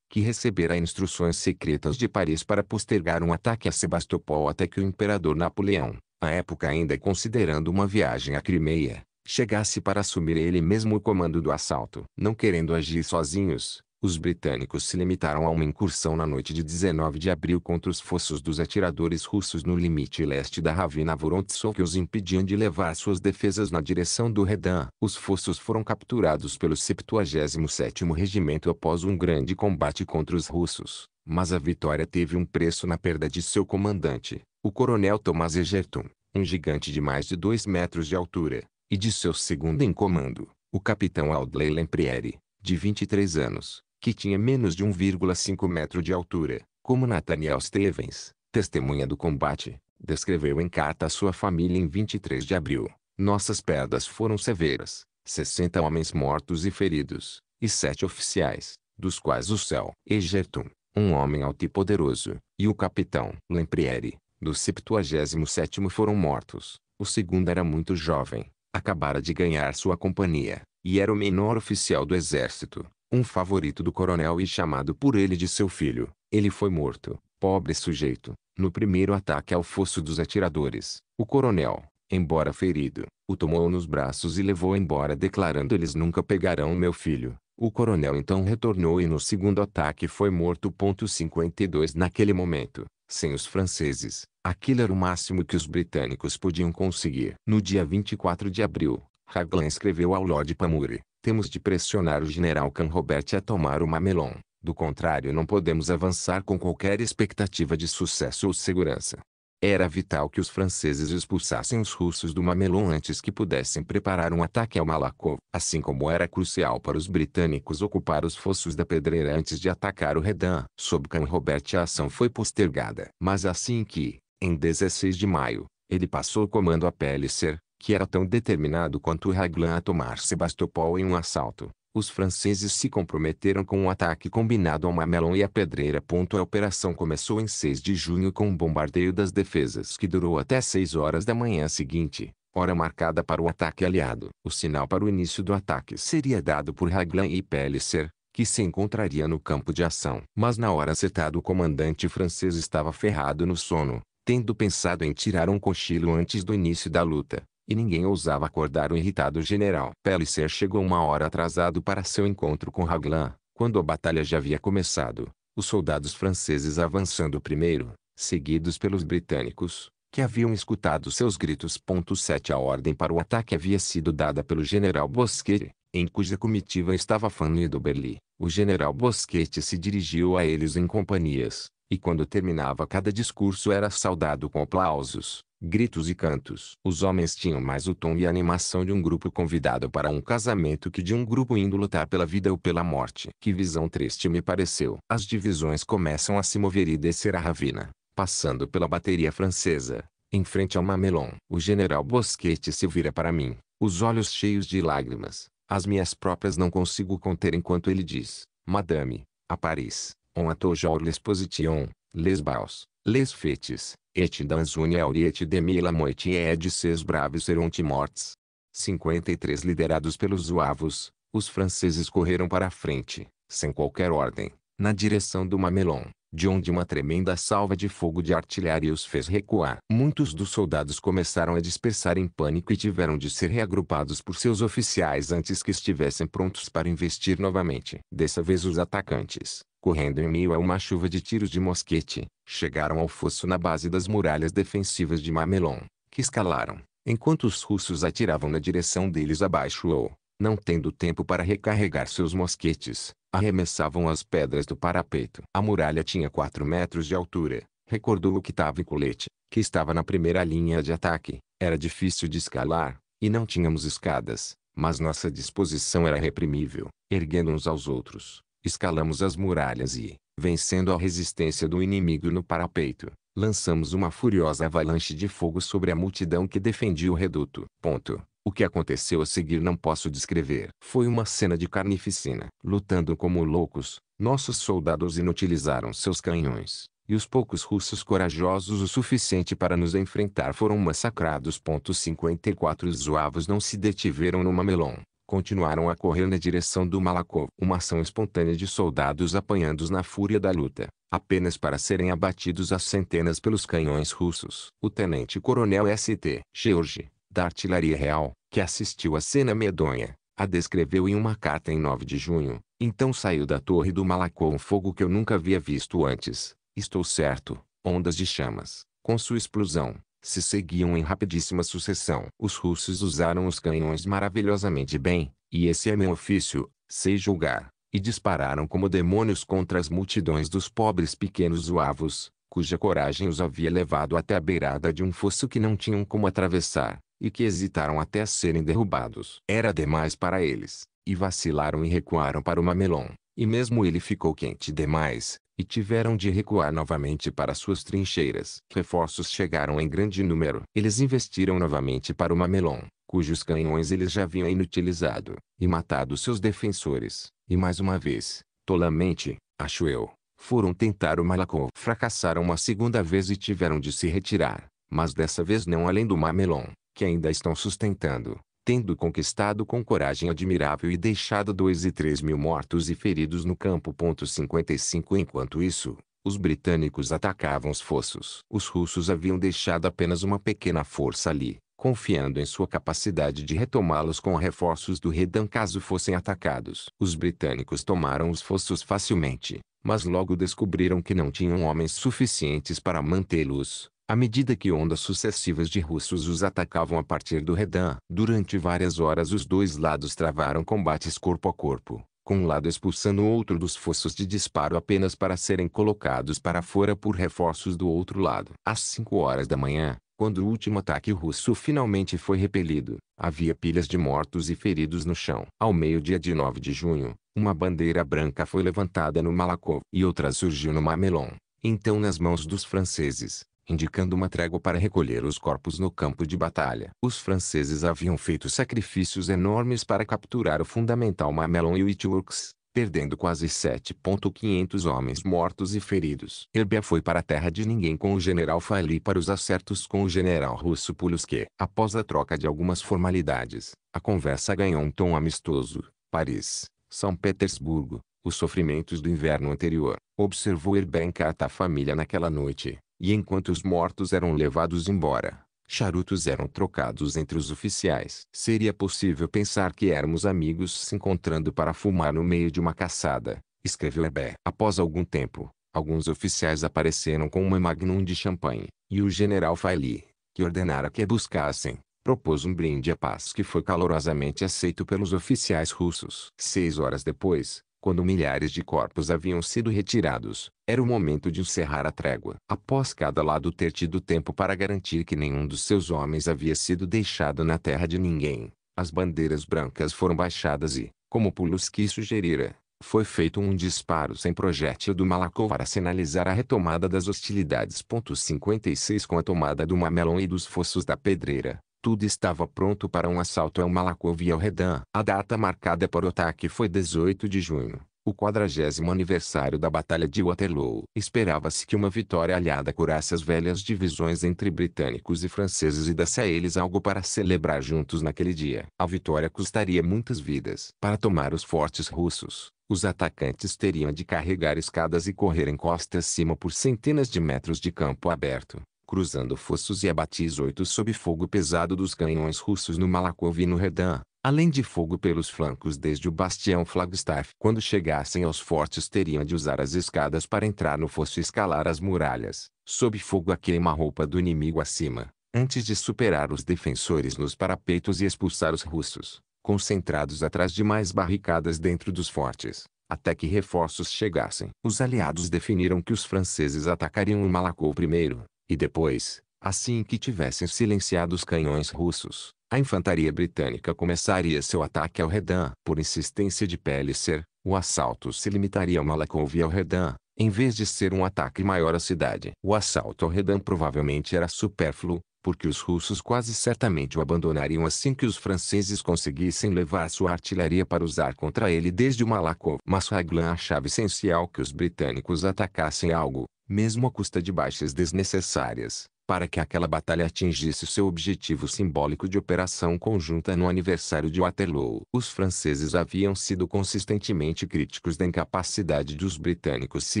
que recebera instruções secretas de Paris para postergar um ataque a Sebastopol até que o imperador Napoleão, à época ainda considerando uma viagem à Crimeia, chegasse para assumir ele mesmo o comando do assalto. Não querendo agir sozinhos, os britânicos se limitaram a uma incursão na noite de 19 de abril contra os fossos dos atiradores russos no limite leste da Ravina Vorontsov que os impediam de levar suas defesas na direção do Redan. Os fossos foram capturados pelo 77º Regimento após um grande combate contra os russos, mas a vitória teve um preço na perda de seu comandante, o coronel Thomas Egerton, um gigante de mais de 2 metros de altura e de seu segundo em comando, o capitão Audley Lempriere, de 23 anos, que tinha menos de 1,5 metro de altura, como Nathaniel Stevens, testemunha do combate, descreveu em carta a sua família em 23 de abril. Nossas perdas foram severas, 60 homens mortos e feridos, e sete oficiais, dos quais o céu Egerton, um homem alto e poderoso, e o capitão Lempriere, do 77º foram mortos. O segundo era muito jovem, Acabara de ganhar sua companhia, e era o menor oficial do exército, um favorito do coronel e chamado por ele de seu filho. Ele foi morto, pobre sujeito, no primeiro ataque ao fosso dos atiradores. O coronel, embora ferido, o tomou nos braços e levou embora declarando eles nunca pegarão meu filho. O coronel então retornou e no segundo ataque foi morto. 52 Naquele momento, sem os franceses, Aquilo era o máximo que os britânicos podiam conseguir. No dia 24 de abril, Raglan escreveu ao Lord Pamuri, temos de pressionar o general Canrobert a tomar o Mamelon. Do contrário não podemos avançar com qualquer expectativa de sucesso ou segurança. Era vital que os franceses expulsassem os russos do Mamelon antes que pudessem preparar um ataque ao Malakoff, assim como era crucial para os britânicos ocupar os fossos da pedreira antes de atacar o Redan. Sob Canrobert a ação foi postergada. Mas assim que, em 16 de maio, ele passou o comando a Pellicer, que era tão determinado quanto Raglan a tomar Sebastopol em um assalto. Os franceses se comprometeram com um ataque combinado a Mamelon e a Pedreira. A operação começou em 6 de junho com um bombardeio das defesas que durou até 6 horas da manhã seguinte, hora marcada para o ataque aliado. O sinal para o início do ataque seria dado por Raglan e Pellicer, que se encontraria no campo de ação. Mas na hora acertada o comandante francês estava ferrado no sono tendo pensado em tirar um cochilo antes do início da luta, e ninguém ousava acordar o irritado general. Pellicer chegou uma hora atrasado para seu encontro com Raglan, quando a batalha já havia começado, os soldados franceses avançando primeiro, seguidos pelos britânicos, que haviam escutado seus gritos. 7 A ordem para o ataque havia sido dada pelo general Bosquet, em cuja comitiva estava Fanny do Berli. O general Bosquet se dirigiu a eles em companhias, e quando terminava cada discurso era saudado com aplausos, gritos e cantos. Os homens tinham mais o tom e a animação de um grupo convidado para um casamento que de um grupo indo lutar pela vida ou pela morte. Que visão triste me pareceu. As divisões começam a se mover e descer a ravina, passando pela bateria francesa, em frente ao Mamelon. O general Bosquete se vira para mim, os olhos cheios de lágrimas. As minhas próprias não consigo conter enquanto ele diz, Madame, a Paris, on a les position, les baus, les fêtes, et dans une auriette de mille moitié de ses braves seront mortes. 53 liderados pelos zuavos, os franceses correram para a frente, sem qualquer ordem, na direção do Mamelon, de onde uma tremenda salva de fogo de artilharia os fez recuar. Muitos dos soldados começaram a dispersar em pânico e tiveram de ser reagrupados por seus oficiais antes que estivessem prontos para investir novamente. Dessa vez os atacantes, correndo em meio a uma chuva de tiros de mosquete, chegaram ao fosso na base das muralhas defensivas de Mamelon, que escalaram, enquanto os russos atiravam na direção deles abaixo ou, não tendo tempo para recarregar seus mosquetes, arremessavam as pedras do parapeito. A muralha tinha 4 metros de altura, recordou em Colete, que estava na primeira linha de ataque. Era difícil de escalar, e não tínhamos escadas, mas nossa disposição era reprimível, erguendo uns aos outros. Escalamos as muralhas e, vencendo a resistência do inimigo no parapeito, lançamos uma furiosa avalanche de fogo sobre a multidão que defendia o reduto. Ponto. O que aconteceu a seguir não posso descrever. Foi uma cena de carnificina. Lutando como loucos, nossos soldados inutilizaram seus canhões, e os poucos russos corajosos o suficiente para nos enfrentar foram massacrados. 54 Zuavos não se detiveram no Mamelon continuaram a correr na direção do Malakov. Uma ação espontânea de soldados apanhados na fúria da luta, apenas para serem abatidos a centenas pelos canhões russos. O tenente-coronel S.T. George, da Artilharia Real, que assistiu à cena medonha, a descreveu em uma carta em 9 de junho. Então saiu da torre do Malakov um fogo que eu nunca havia visto antes, estou certo, ondas de chamas. Com sua explosão, se seguiam em rapidíssima sucessão. Os russos usaram os canhões maravilhosamente bem, e esse é meu ofício, sei julgar, e dispararam como demônios contra as multidões dos pobres pequenos zuavos, cuja coragem os havia levado até a beirada de um fosso que não tinham como atravessar, e que hesitaram até serem derrubados. Era demais para eles, e vacilaram e recuaram para o Mamelon. E mesmo ele ficou quente demais, e tiveram de recuar novamente para suas trincheiras. Reforços chegaram em grande número. Eles investiram novamente para o Mamelon, cujos canhões eles já haviam inutilizado, e matado seus defensores. E mais uma vez, tolamente, acho eu, foram tentar o Malakoff Fracassaram uma segunda vez e tiveram de se retirar, mas dessa vez não além do Mamelon, que ainda estão sustentando, tendo conquistado com coragem admirável e deixado dois e três mil mortos e feridos no campo. 55 Enquanto isso, os britânicos atacavam os fossos. Os russos haviam deixado apenas uma pequena força ali, confiando em sua capacidade de retomá-los com reforços do Redan caso fossem atacados. Os britânicos tomaram os fossos facilmente, mas logo descobriram que não tinham homens suficientes para mantê-los. À medida que ondas sucessivas de russos os atacavam a partir do Redan, durante várias horas os dois lados travaram combates corpo a corpo, com um lado expulsando o outro dos fossos de disparo apenas para serem colocados para fora por reforços do outro lado. Às 5 horas da manhã, quando o último ataque russo finalmente foi repelido, havia pilhas de mortos e feridos no chão. Ao meio-dia de 9 de junho, uma bandeira branca foi levantada no Malakov e outra surgiu no Mamelon, então nas mãos dos franceses indicando uma trégua para recolher os corpos no campo de batalha. Os franceses haviam feito sacrifícios enormes para capturar o fundamental Mamelon e Witworks, perdendo quase 7.500 homens mortos e feridos. Herbert foi para a terra de ninguém com o general Fali para os acertos com o general russo Puluski. Após a troca de algumas formalidades, a conversa ganhou um tom amistoso. Paris, São Petersburgo, os sofrimentos do inverno anterior, observou Herbert em carta à família naquela noite. E enquanto os mortos eram levados embora, charutos eram trocados entre os oficiais. Seria possível pensar que éramos amigos se encontrando para fumar no meio de uma caçada, escreveu Heber. Após algum tempo, alguns oficiais apareceram com uma magnum de champanhe, e o general Faili, que ordenara que a buscassem, propôs um brinde à paz que foi calorosamente aceito pelos oficiais russos. Seis horas depois, quando milhares de corpos haviam sido retirados, era o momento de encerrar a trégua. Após cada lado ter tido tempo para garantir que nenhum dos seus homens havia sido deixado na terra de ninguém, as bandeiras brancas foram baixadas e, como Puluski sugerira, foi feito um disparo sem projétil do Malaco para sinalizar a retomada das hostilidades. 56 Com a tomada do Mamelon e dos Fossos da Pedreira, tudo estava pronto para um assalto ao Malakov e ao Redan. A data marcada para o ataque foi 18 de junho, o quadragésimo aniversário da Batalha de Waterloo. Esperava-se que uma vitória aliada curasse as velhas divisões entre britânicos e franceses e desse a eles algo para celebrar juntos naquele dia. A vitória custaria muitas vidas. Para tomar os fortes russos, os atacantes teriam de carregar escadas e correr em costa acima por centenas de metros de campo aberto cruzando fossos e abatis oito sob fogo pesado dos canhões russos no Malakov e no Redan, além de fogo pelos flancos desde o bastião Flagstaff. Quando chegassem aos fortes teriam de usar as escadas para entrar no fosso e escalar as muralhas, sob fogo a queima-roupa do inimigo acima, antes de superar os defensores nos parapeitos e expulsar os russos, concentrados atrás de mais barricadas dentro dos fortes até que reforços chegassem. Os aliados definiram que os franceses atacariam o Malacou primeiro, e depois, assim que tivessem silenciado os canhões russos, a infantaria britânica começaria seu ataque ao Redan. Por insistência de Pellicer, o assalto se limitaria a Malakov e ao Redan, em vez de ser um ataque maior à cidade. O assalto ao Redan provavelmente era supérfluo, porque os russos quase certamente o abandonariam assim que os franceses conseguissem levar sua artilharia para usar contra ele desde Malakov. Mas Raglan achava essencial que os britânicos atacassem algo, mesmo à custa de baixas desnecessárias para que aquela batalha atingisse seu objetivo simbólico de operação conjunta no aniversário de Waterloo. Os franceses haviam sido consistentemente críticos da incapacidade dos britânicos se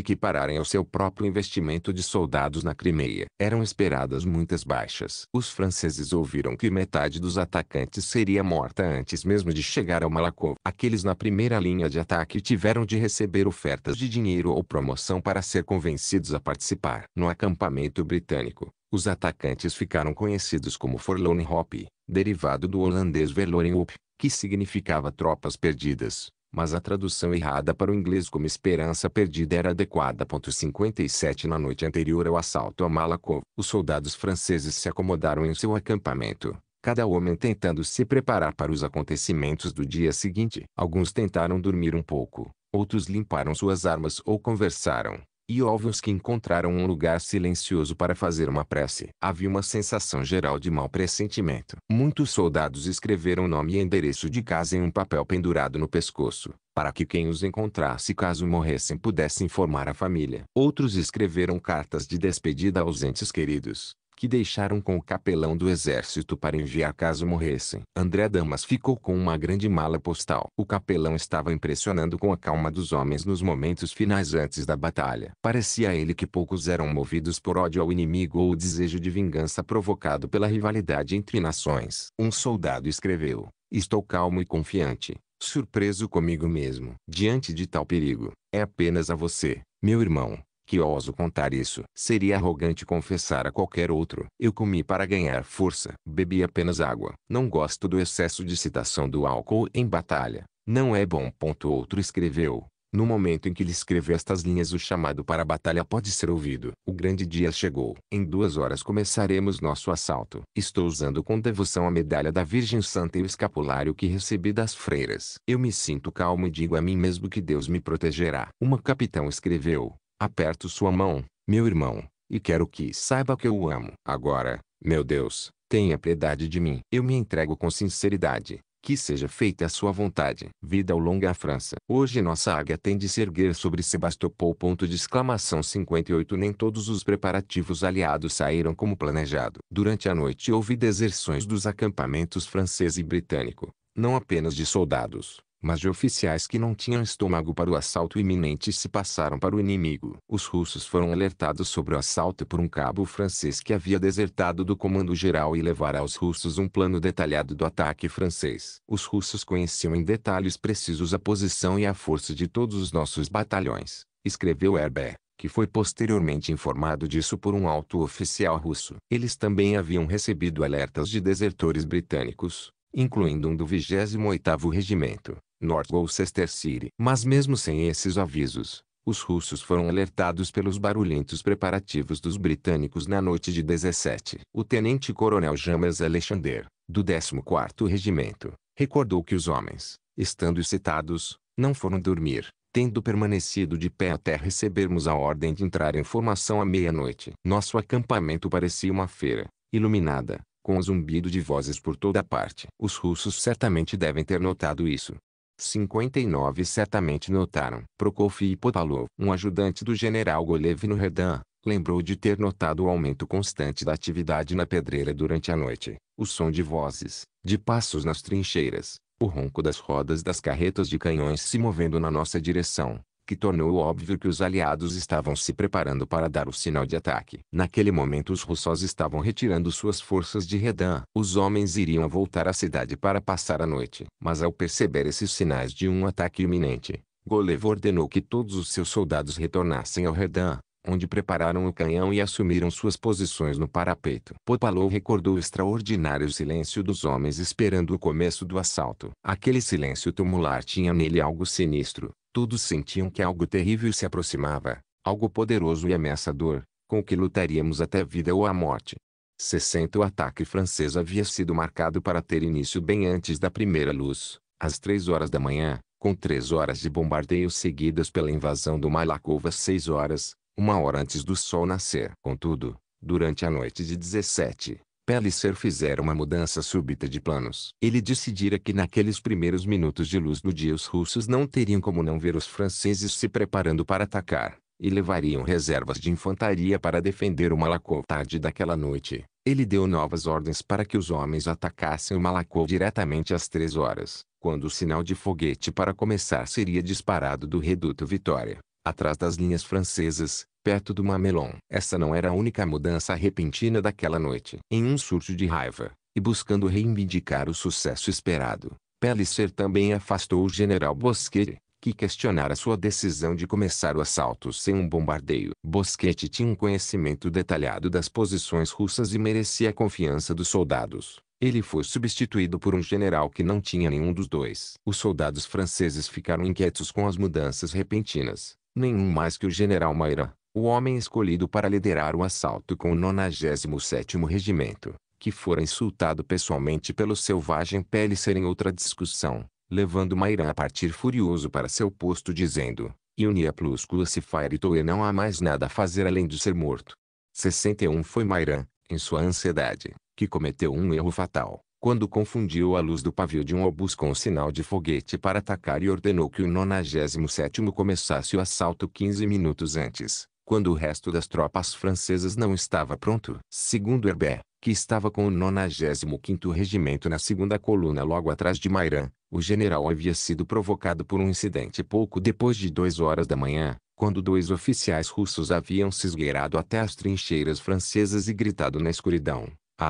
equipararem ao seu próprio investimento de soldados na Crimeia. Eram esperadas muitas baixas. Os franceses ouviram que metade dos atacantes seria morta antes mesmo de chegar ao Malakov. Aqueles na primeira linha de ataque tiveram de receber ofertas de dinheiro ou promoção para ser convencidos a participar. No acampamento britânico, os atacantes ficaram conhecidos como Forlorn Hop, derivado do holandês Verlorenhoop, que significava tropas perdidas, mas a tradução errada para o inglês como esperança perdida era adequada. 57 Na noite anterior ao assalto a Malakoff, os soldados franceses se acomodaram em seu acampamento, cada homem tentando se preparar para os acontecimentos do dia seguinte. Alguns tentaram dormir um pouco, outros limparam suas armas ou conversaram, e óbvios que encontraram um lugar silencioso para fazer uma prece. Havia uma sensação geral de mau pressentimento. Muitos soldados escreveram nome e endereço de casa em um papel pendurado no pescoço, para que quem os encontrasse caso morressem pudesse informar a família. Outros escreveram cartas de despedida aos entes queridos, que deixaram com o capelão do exército para enviar caso morressem. André Damas ficou com uma grande mala postal. O capelão estava impressionando com a calma dos homens nos momentos finais antes da batalha. Parecia a ele que poucos eram movidos por ódio ao inimigo ou o desejo de vingança provocado pela rivalidade entre nações. Um soldado escreveu, Estou calmo e confiante, surpreso comigo mesmo. Diante de tal perigo, é apenas a você, meu irmão, que ouso contar isso. Seria arrogante confessar a qualquer outro. Eu comi para ganhar força. Bebi apenas água. Não gosto do excesso de citação do álcool em batalha. Não é bom. Ponto outro escreveu. No momento em que ele escreve estas linhas o chamado para a batalha pode ser ouvido. O grande dia chegou. Em duas horas começaremos nosso assalto. Estou usando com devoção a medalha da Virgem Santa e o escapulário que recebi das freiras. Eu me sinto calmo e digo a mim mesmo que Deus me protegerá. Uma capitão escreveu. Aperto sua mão, meu irmão, e quero que saiba que eu o amo. Agora, meu Deus, tenha piedade de mim. Eu me entrego com sinceridade. Que seja feita a sua vontade. Vida ao longa é à França. Hoje nossa águia tem de se erguer sobre Sebastopol. Ponto de exclamação 58 Nem todos os preparativos aliados saíram como planejado. Durante a noite houve deserções dos acampamentos francês e britânico. Não apenas de soldados, mas de oficiais que não tinham estômago para o assalto iminente se passaram para o inimigo. Os russos foram alertados sobre o assalto por um cabo francês que havia desertado do comando geral e levara aos russos um plano detalhado do ataque francês. Os russos conheciam em detalhes precisos a posição e a força de todos os nossos batalhões, escreveu Herbert que foi posteriormente informado disso por um alto oficial russo. Eles também haviam recebido alertas de desertores britânicos, incluindo um do 28º Regimento. North Gloucester City. Mas mesmo sem esses avisos, os russos foram alertados pelos barulhentos preparativos dos britânicos na noite de 17. O tenente-coronel James Alexander, do 14º Regimento, recordou que os homens, estando excitados, não foram dormir, tendo permanecido de pé até recebermos a ordem de entrar em formação à meia-noite. Nosso acampamento parecia uma feira, iluminada, com um zumbido de vozes por toda parte. Os russos certamente devem ter notado isso, 59 certamente notaram. Prokofiev Potalow, um ajudante do general Golev no Redan, lembrou de ter notado o aumento constante da atividade na pedreira durante a noite, o som de vozes, de passos nas trincheiras, o ronco das rodas das carretas de canhões se movendo na nossa direção, que tornou óbvio que os aliados estavam se preparando para dar o sinal de ataque. Naquele momento os russos estavam retirando suas forças de Redan. Os homens iriam voltar à cidade para passar a noite. Mas ao perceber esses sinais de um ataque iminente, Golev ordenou que todos os seus soldados retornassem ao Redan, onde prepararam o canhão e assumiram suas posições no parapeito. Popalov recordou o extraordinário silêncio dos homens esperando o começo do assalto. Aquele silêncio tumular tinha nele algo sinistro, Todos sentiam que algo terrível se aproximava, algo poderoso e ameaçador, com o que lutaríamos até a vida ou a morte. 60 O ataque francês havia sido marcado para ter início bem antes da primeira luz, às 3 horas da manhã, com três horas de bombardeio seguidas pela invasão do Malaco às 6 horas, uma hora antes do sol nascer. Contudo, durante a noite de 17 Pellicer fizera uma mudança súbita de planos. Ele decidira que naqueles primeiros minutos de luz do dia os russos não teriam como não ver os franceses se preparando para atacar, e levariam reservas de infantaria para defender o Malakov. Tarde daquela noite, ele deu novas ordens para que os homens atacassem o Malakov diretamente às três horas, quando o sinal de foguete para começar seria disparado do reduto Vitória atrás das linhas francesas, perto do Mamelon. Essa não era a única mudança repentina daquela noite. Em um surto de raiva, e buscando reivindicar o sucesso esperado, Pellicer também afastou o general Bosquet, que questionara sua decisão de começar o assalto sem um bombardeio. Bosquet tinha um conhecimento detalhado das posições russas e merecia a confiança dos soldados. Ele foi substituído por um general que não tinha nenhum dos dois. Os soldados franceses ficaram inquietos com as mudanças repentinas, nenhum mais que o general Maira, o homem escolhido para liderar o assalto com o 97º Regimento, que fora insultado pessoalmente pelo selvagem Pele ser em outra discussão, levando Maira a partir furioso para seu posto dizendo, Iunia pluscula se fairitou e não há mais nada a fazer além de ser morto. 61 Foi Maira, em sua ansiedade, que cometeu um erro fatal quando confundiu a luz do pavio de um obus com o sinal de foguete para atacar e ordenou que o 97 começasse o assalto 15 minutos antes, quando o resto das tropas francesas não estava pronto. Segundo Herbert, que estava com o 95º Regimento na segunda coluna logo atrás de Mairan, o general havia sido provocado por um incidente pouco depois de 2 horas da manhã, quando dois oficiais russos haviam se esgueirado até as trincheiras francesas e gritado na escuridão, a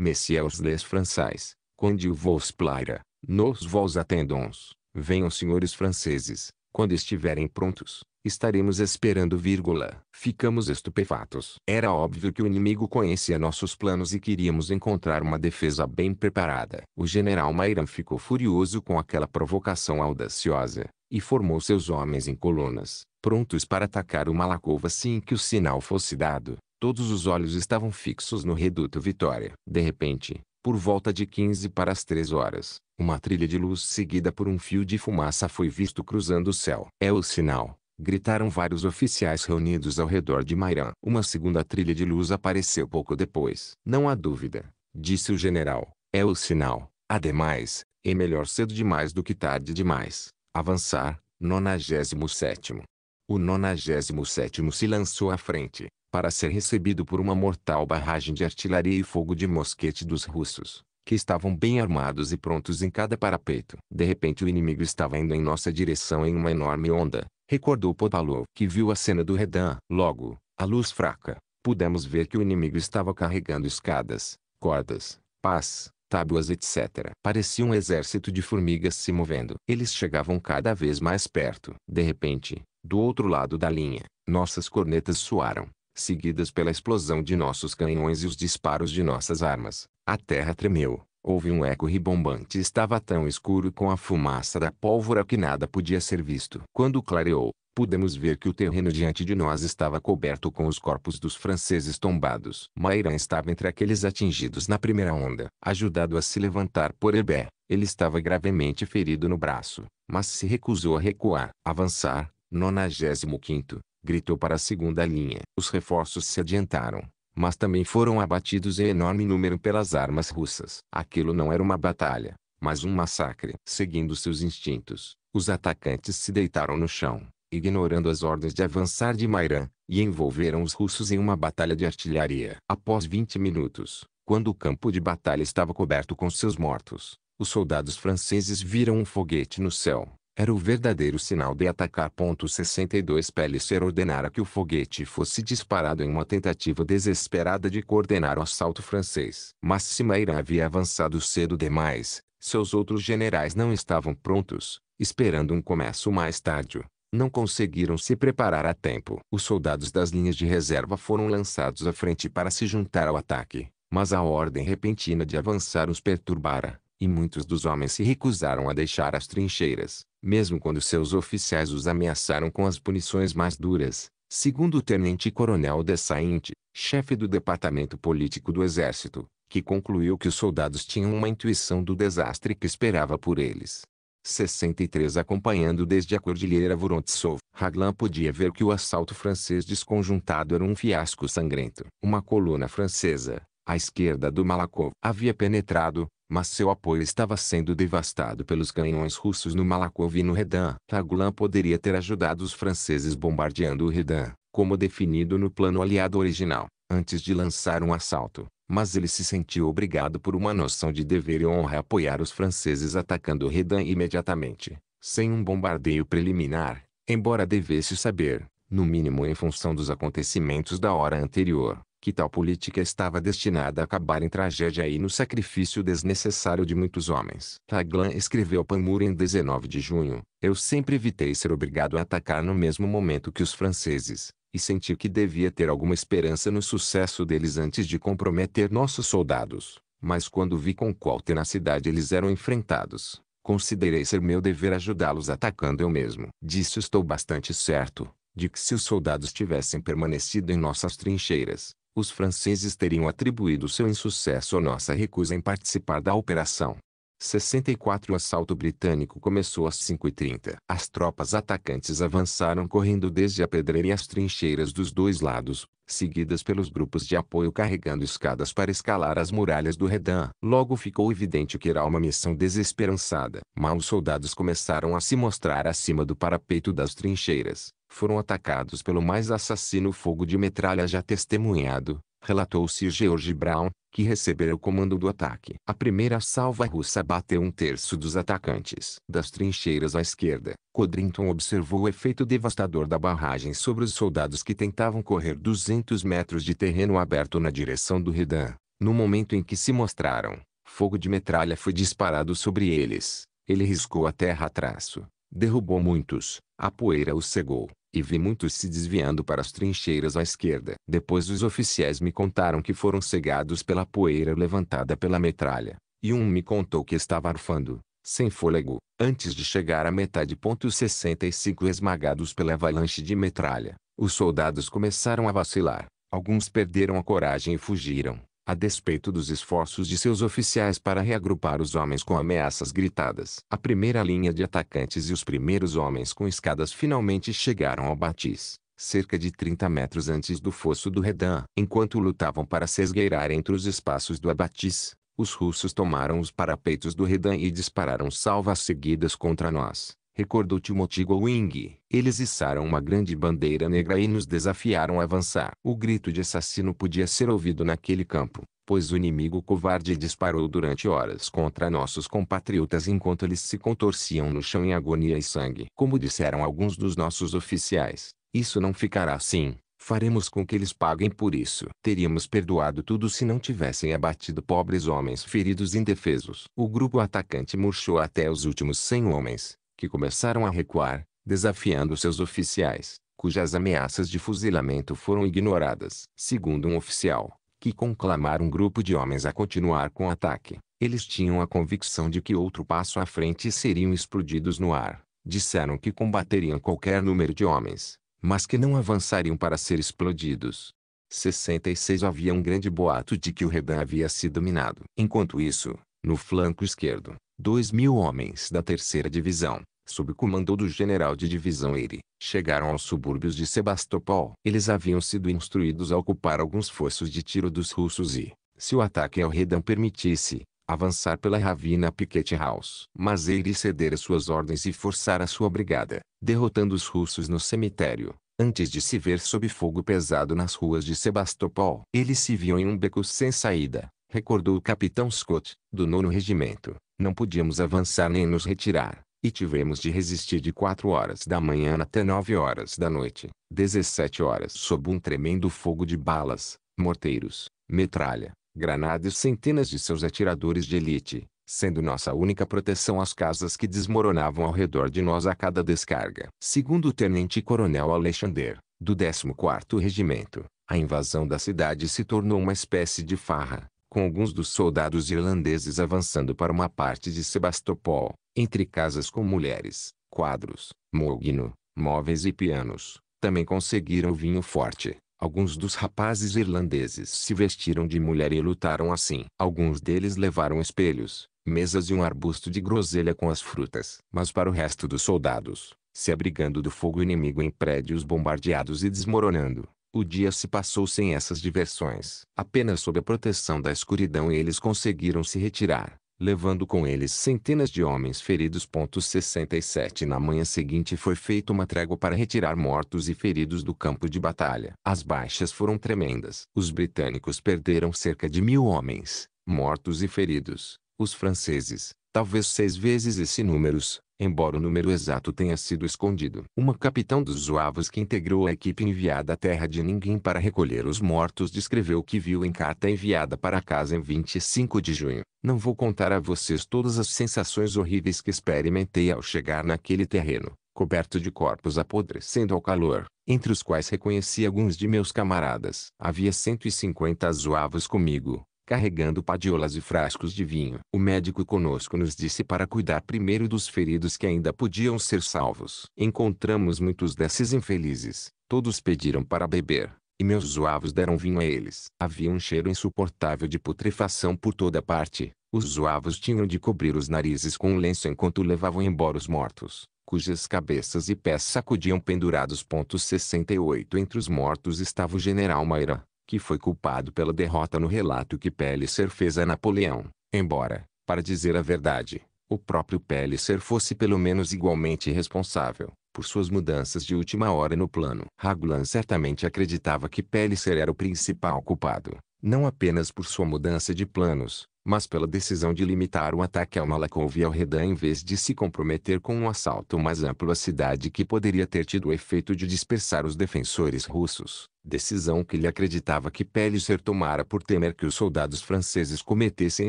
Messieurs les Français, quando vos plaira, nos vos atendons, venham senhores franceses, quando estiverem prontos, estaremos esperando vírgula. Ficamos estupefatos. Era óbvio que o inimigo conhecia nossos planos e queríamos encontrar uma defesa bem preparada. O general Mairan ficou furioso com aquela provocação audaciosa, e formou seus homens em colunas, prontos para atacar uma alcova assim que o sinal fosse dado. Todos os olhos estavam fixos no reduto Vitória. De repente, por volta de 15 para as 3 horas, uma trilha de luz seguida por um fio de fumaça foi visto cruzando o céu. É o sinal, gritaram vários oficiais reunidos ao redor de Mairan. Uma segunda trilha de luz apareceu pouco depois. Não há dúvida, disse o general. É o sinal. Ademais, é melhor cedo demais do que tarde demais. Avançar, 97. O 97 se lançou à frente, para ser recebido por uma mortal barragem de artilharia e fogo de mosquete dos russos, que estavam bem armados e prontos em cada parapeito. De repente o inimigo estava indo em nossa direção em uma enorme onda, recordou Popalov, que viu a cena do Redan. Logo, a luz fraca, pudemos ver que o inimigo estava carregando escadas, cordas, pás, tábuas etc. Parecia um exército de formigas se movendo. Eles chegavam cada vez mais perto. De repente, do outro lado da linha, nossas cornetas soaram seguidas pela explosão de nossos canhões e os disparos de nossas armas. A terra tremeu. Houve um eco ribombante estava tão escuro com a fumaça da pólvora que nada podia ser visto. Quando clareou, pudemos ver que o terreno diante de nós estava coberto com os corpos dos franceses tombados. Mairan estava entre aqueles atingidos na primeira onda. Ajudado a se levantar por Hebé, ele estava gravemente ferido no braço, mas se recusou a recuar. Avançar, 95 gritou para a segunda linha. Os reforços se adiantaram, mas também foram abatidos em enorme número pelas armas russas. Aquilo não era uma batalha, mas um massacre. Seguindo seus instintos, os atacantes se deitaram no chão, ignorando as ordens de avançar de Mairan, e envolveram os russos em uma batalha de artilharia. Após 20 minutos, quando o campo de batalha estava coberto com seus mortos, os soldados franceses viram um foguete no céu. Era o verdadeiro sinal de atacar. 62 Pellicer ordenara que o foguete fosse disparado em uma tentativa desesperada de coordenar o assalto francês. Mas Cimeira havia avançado cedo demais, seus outros generais não estavam prontos, esperando um começo mais tardio. Não conseguiram se preparar a tempo. Os soldados das linhas de reserva foram lançados à frente para se juntar ao ataque, mas a ordem repentina de avançar os perturbara. E muitos dos homens se recusaram a deixar as trincheiras, mesmo quando seus oficiais os ameaçaram com as punições mais duras. Segundo o tenente-coronel Dessainte, chefe do departamento político do exército, que concluiu que os soldados tinham uma intuição do desastre que esperava por eles. 63 Acompanhando desde a cordilheira Vorontsov, Raglan podia ver que o assalto francês desconjuntado era um fiasco sangrento. Uma coluna francesa, à esquerda do Malakov, havia penetrado, mas seu apoio estava sendo devastado pelos canhões russos no Malakoff e no Redan. Raglan poderia ter ajudado os franceses bombardeando o Redan, como definido no plano aliado original, antes de lançar um assalto, mas ele se sentiu obrigado por uma noção de dever e honra apoiar os franceses atacando o Redan imediatamente, sem um bombardeio preliminar, embora devesse saber, no mínimo em função dos acontecimentos da hora anterior, que tal política estava destinada a acabar em tragédia e no sacrifício desnecessário de muitos homens. Taglan escreveu Panmure em 19 de junho, Eu sempre evitei ser obrigado a atacar no mesmo momento que os franceses, e senti que devia ter alguma esperança no sucesso deles antes de comprometer nossos soldados. Mas quando vi com qual tenacidade eles eram enfrentados, considerei ser meu dever ajudá-los atacando eu mesmo. Disso estou bastante certo de que se os soldados tivessem permanecido em nossas trincheiras, os franceses teriam atribuído seu insucesso à nossa recusa em participar da operação. 64 O assalto britânico começou às 5h30. As tropas atacantes avançaram correndo desde a pedreira e as trincheiras dos dois lados, seguidas pelos grupos de apoio carregando escadas para escalar as muralhas do Redan. Logo ficou evidente que era uma missão desesperançada. Mas os soldados começaram a se mostrar acima do parapeito das trincheiras. Foram atacados pelo mais assassino fogo de metralha já testemunhado, relatou-se George Brown, que recebera o comando do ataque. A primeira salva russa bateu um terço dos atacantes. Das trincheiras à esquerda, Codrington observou o efeito devastador da barragem sobre os soldados que tentavam correr 200 metros de terreno aberto na direção do Redan. No momento em que se mostraram, fogo de metralha foi disparado sobre eles. Ele riscou a terra a traço, derrubou muitos, a poeira os cegou. E vi muitos se desviando para as trincheiras à esquerda. Depois os oficiais me contaram que foram cegados pela poeira levantada pela metralha. E um me contou que estava arfando, sem fôlego, antes de chegar à metade. 65 esmagados pela avalanche de metralha. Os soldados começaram a vacilar. Alguns perderam a coragem e fugiram a despeito dos esforços de seus oficiais para reagrupar os homens com ameaças gritadas. A primeira linha de atacantes e os primeiros homens com escadas finalmente chegaram ao batiz, cerca de 30 metros antes do fosso do Redan. Enquanto lutavam para se esgueirar entre os espaços do abatiz, os russos tomaram os parapeitos do Redan e dispararam salvas seguidas contra nós recordou Timothy Wing Eles içaram uma grande bandeira negra e nos desafiaram a avançar. O grito de assassino podia ser ouvido naquele campo, pois o inimigo covarde disparou durante horas contra nossos compatriotas enquanto eles se contorciam no chão em agonia e sangue. Como disseram alguns dos nossos oficiais, isso não ficará assim. Faremos com que eles paguem por isso. Teríamos perdoado tudo se não tivessem abatido pobres homens feridos indefesos. O grupo atacante murchou até os últimos 100 homens, que começaram a recuar, desafiando seus oficiais, cujas ameaças de fuzilamento foram ignoradas. Segundo um oficial, que conclamaram um grupo de homens a continuar com o ataque, eles tinham a convicção de que outro passo à frente seriam explodidos no ar. Disseram que combateriam qualquer número de homens, mas que não avançariam para ser explodidos. 66 Havia um grande boato de que o Redan havia sido minado. Enquanto isso, no flanco esquerdo, dois mil homens da terceira divisão, sob comando do general de divisão Eire, chegaram aos subúrbios de Sebastopol. Eles haviam sido instruídos a ocupar alguns fossos de tiro dos russos e, se o ataque ao redão permitisse, avançar pela ravina Piquet House. Mas Eire cedera suas ordens e forçara sua brigada, derrotando os russos no cemitério, antes de se ver sob fogo pesado nas ruas de Sebastopol. Eles se viam em um beco sem saída, recordou o capitão Scott, do nono regimento, não podíamos avançar nem nos retirar, e tivemos de resistir de quatro horas da manhã até nove horas da noite, 17 horas sob um tremendo fogo de balas, morteiros, metralha, granadas e centenas de seus atiradores de elite, sendo nossa única proteção as casas que desmoronavam ao redor de nós a cada descarga. Segundo o tenente-coronel Alexander, do 14º Regimento, a invasão da cidade se tornou uma espécie de farra, com alguns dos soldados irlandeses avançando para uma parte de Sebastopol, entre casas com mulheres, quadros, mogno, móveis e pianos. Também conseguiram vinho forte. Alguns dos rapazes irlandeses se vestiram de mulher e lutaram assim. Alguns deles levaram espelhos, mesas e um arbusto de groselha com as frutas. Mas para o resto dos soldados, se abrigando do fogo inimigo em prédios bombardeados e desmoronando, o dia se passou sem essas diversões. Apenas sob a proteção da escuridão eles conseguiram se retirar, levando com eles centenas de homens feridos. 67 Na manhã seguinte foi feita uma trégua para retirar mortos e feridos do campo de batalha. As baixas foram tremendas. Os britânicos perderam cerca de mil homens, mortos e feridos. Os franceses, talvez seis vezes esse número embora o número exato tenha sido escondido. Uma capitão dos Zuavos que integrou a equipe enviada à terra de ninguém para recolher os mortos descreveu o que viu em carta enviada para casa em 25 de junho. Não vou contar a vocês todas as sensações horríveis que experimentei ao chegar naquele terreno, coberto de corpos apodrecendo ao calor, entre os quais reconheci alguns de meus camaradas. Havia 150 Zuavos comigo, carregando padiolas e frascos de vinho. O médico conosco nos disse para cuidar primeiro dos feridos que ainda podiam ser salvos. Encontramos muitos desses infelizes, todos pediram para beber, e meus zuavos deram vinho a eles. Havia um cheiro insuportável de putrefação por toda parte. Os zuavos tinham de cobrir os narizes com um lenço enquanto levavam embora os mortos, cujas cabeças e pés sacudiam pendurados. 68 Entre os mortos estava o general Maira, que foi culpado pela derrota no relato que Pellicer fez a Napoleão, embora, para dizer a verdade, o próprio Pellicer fosse pelo menos igualmente responsável por suas mudanças de última hora no plano. Raglan certamente acreditava que Pellicer era o principal culpado, não apenas por sua mudança de planos, mas pela decisão de limitar o ataque ao Malakov e ao Redan em vez de se comprometer com um assalto mais amplo à cidade que poderia ter tido o efeito de dispersar os defensores russos, decisão que ele acreditava que Pellicer tomara por temer que os soldados franceses cometessem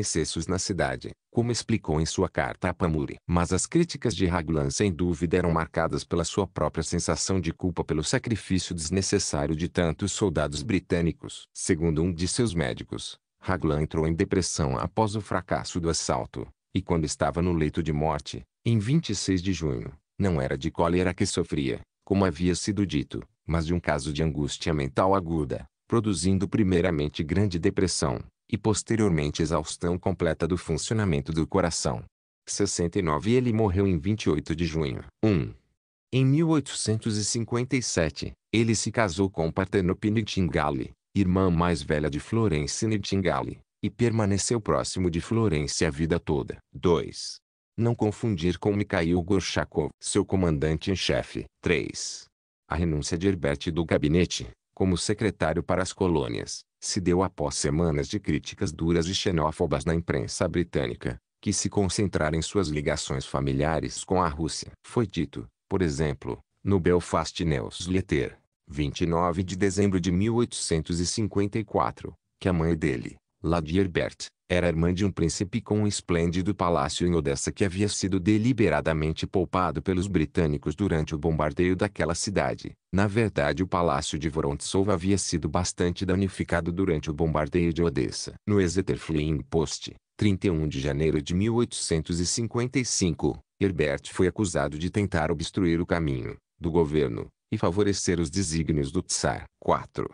excessos na cidade, como explicou em sua carta a Pamuri. Mas as críticas de Raglan sem dúvida eram marcadas pela sua própria sensação de culpa pelo sacrifício desnecessário de tantos soldados britânicos. Segundo um de seus médicos, Raglan entrou em depressão após o fracasso do assalto, e quando estava no leito de morte, em 26 de junho, não era de cólera que sofria, como havia sido dito, mas de um caso de angústia mental aguda, produzindo primeiramente grande depressão, e posteriormente exaustão completa do funcionamento do coração. 69 Ele morreu em 28 de junho. 1. Em 1857, ele se casou com Partenopini Tingali, irmã mais velha de Florence Nightingale, e permaneceu próximo de Florence a vida toda. 2. Não confundir com Mikhail Gorchakov, seu comandante em chefe. 3. A renúncia de Herbert do gabinete, como secretário para as colônias, se deu após semanas de críticas duras e xenófobas na imprensa britânica, que se concentraram em suas ligações familiares com a Rússia. Foi dito, por exemplo, no Belfast News Letter, 29 de dezembro de 1854, que a mãe dele, Ladierbert, era irmã de um príncipe com um esplêndido palácio em Odessa que havia sido deliberadamente poupado pelos britânicos durante o bombardeio daquela cidade. Na verdade o palácio de Vorontsov havia sido bastante danificado durante o bombardeio de Odessa. No Exeter Flying Post, 31 de janeiro de 1855, Herbert foi acusado de tentar obstruir o caminho do governo e favorecer os desígnios do Tsar. 4.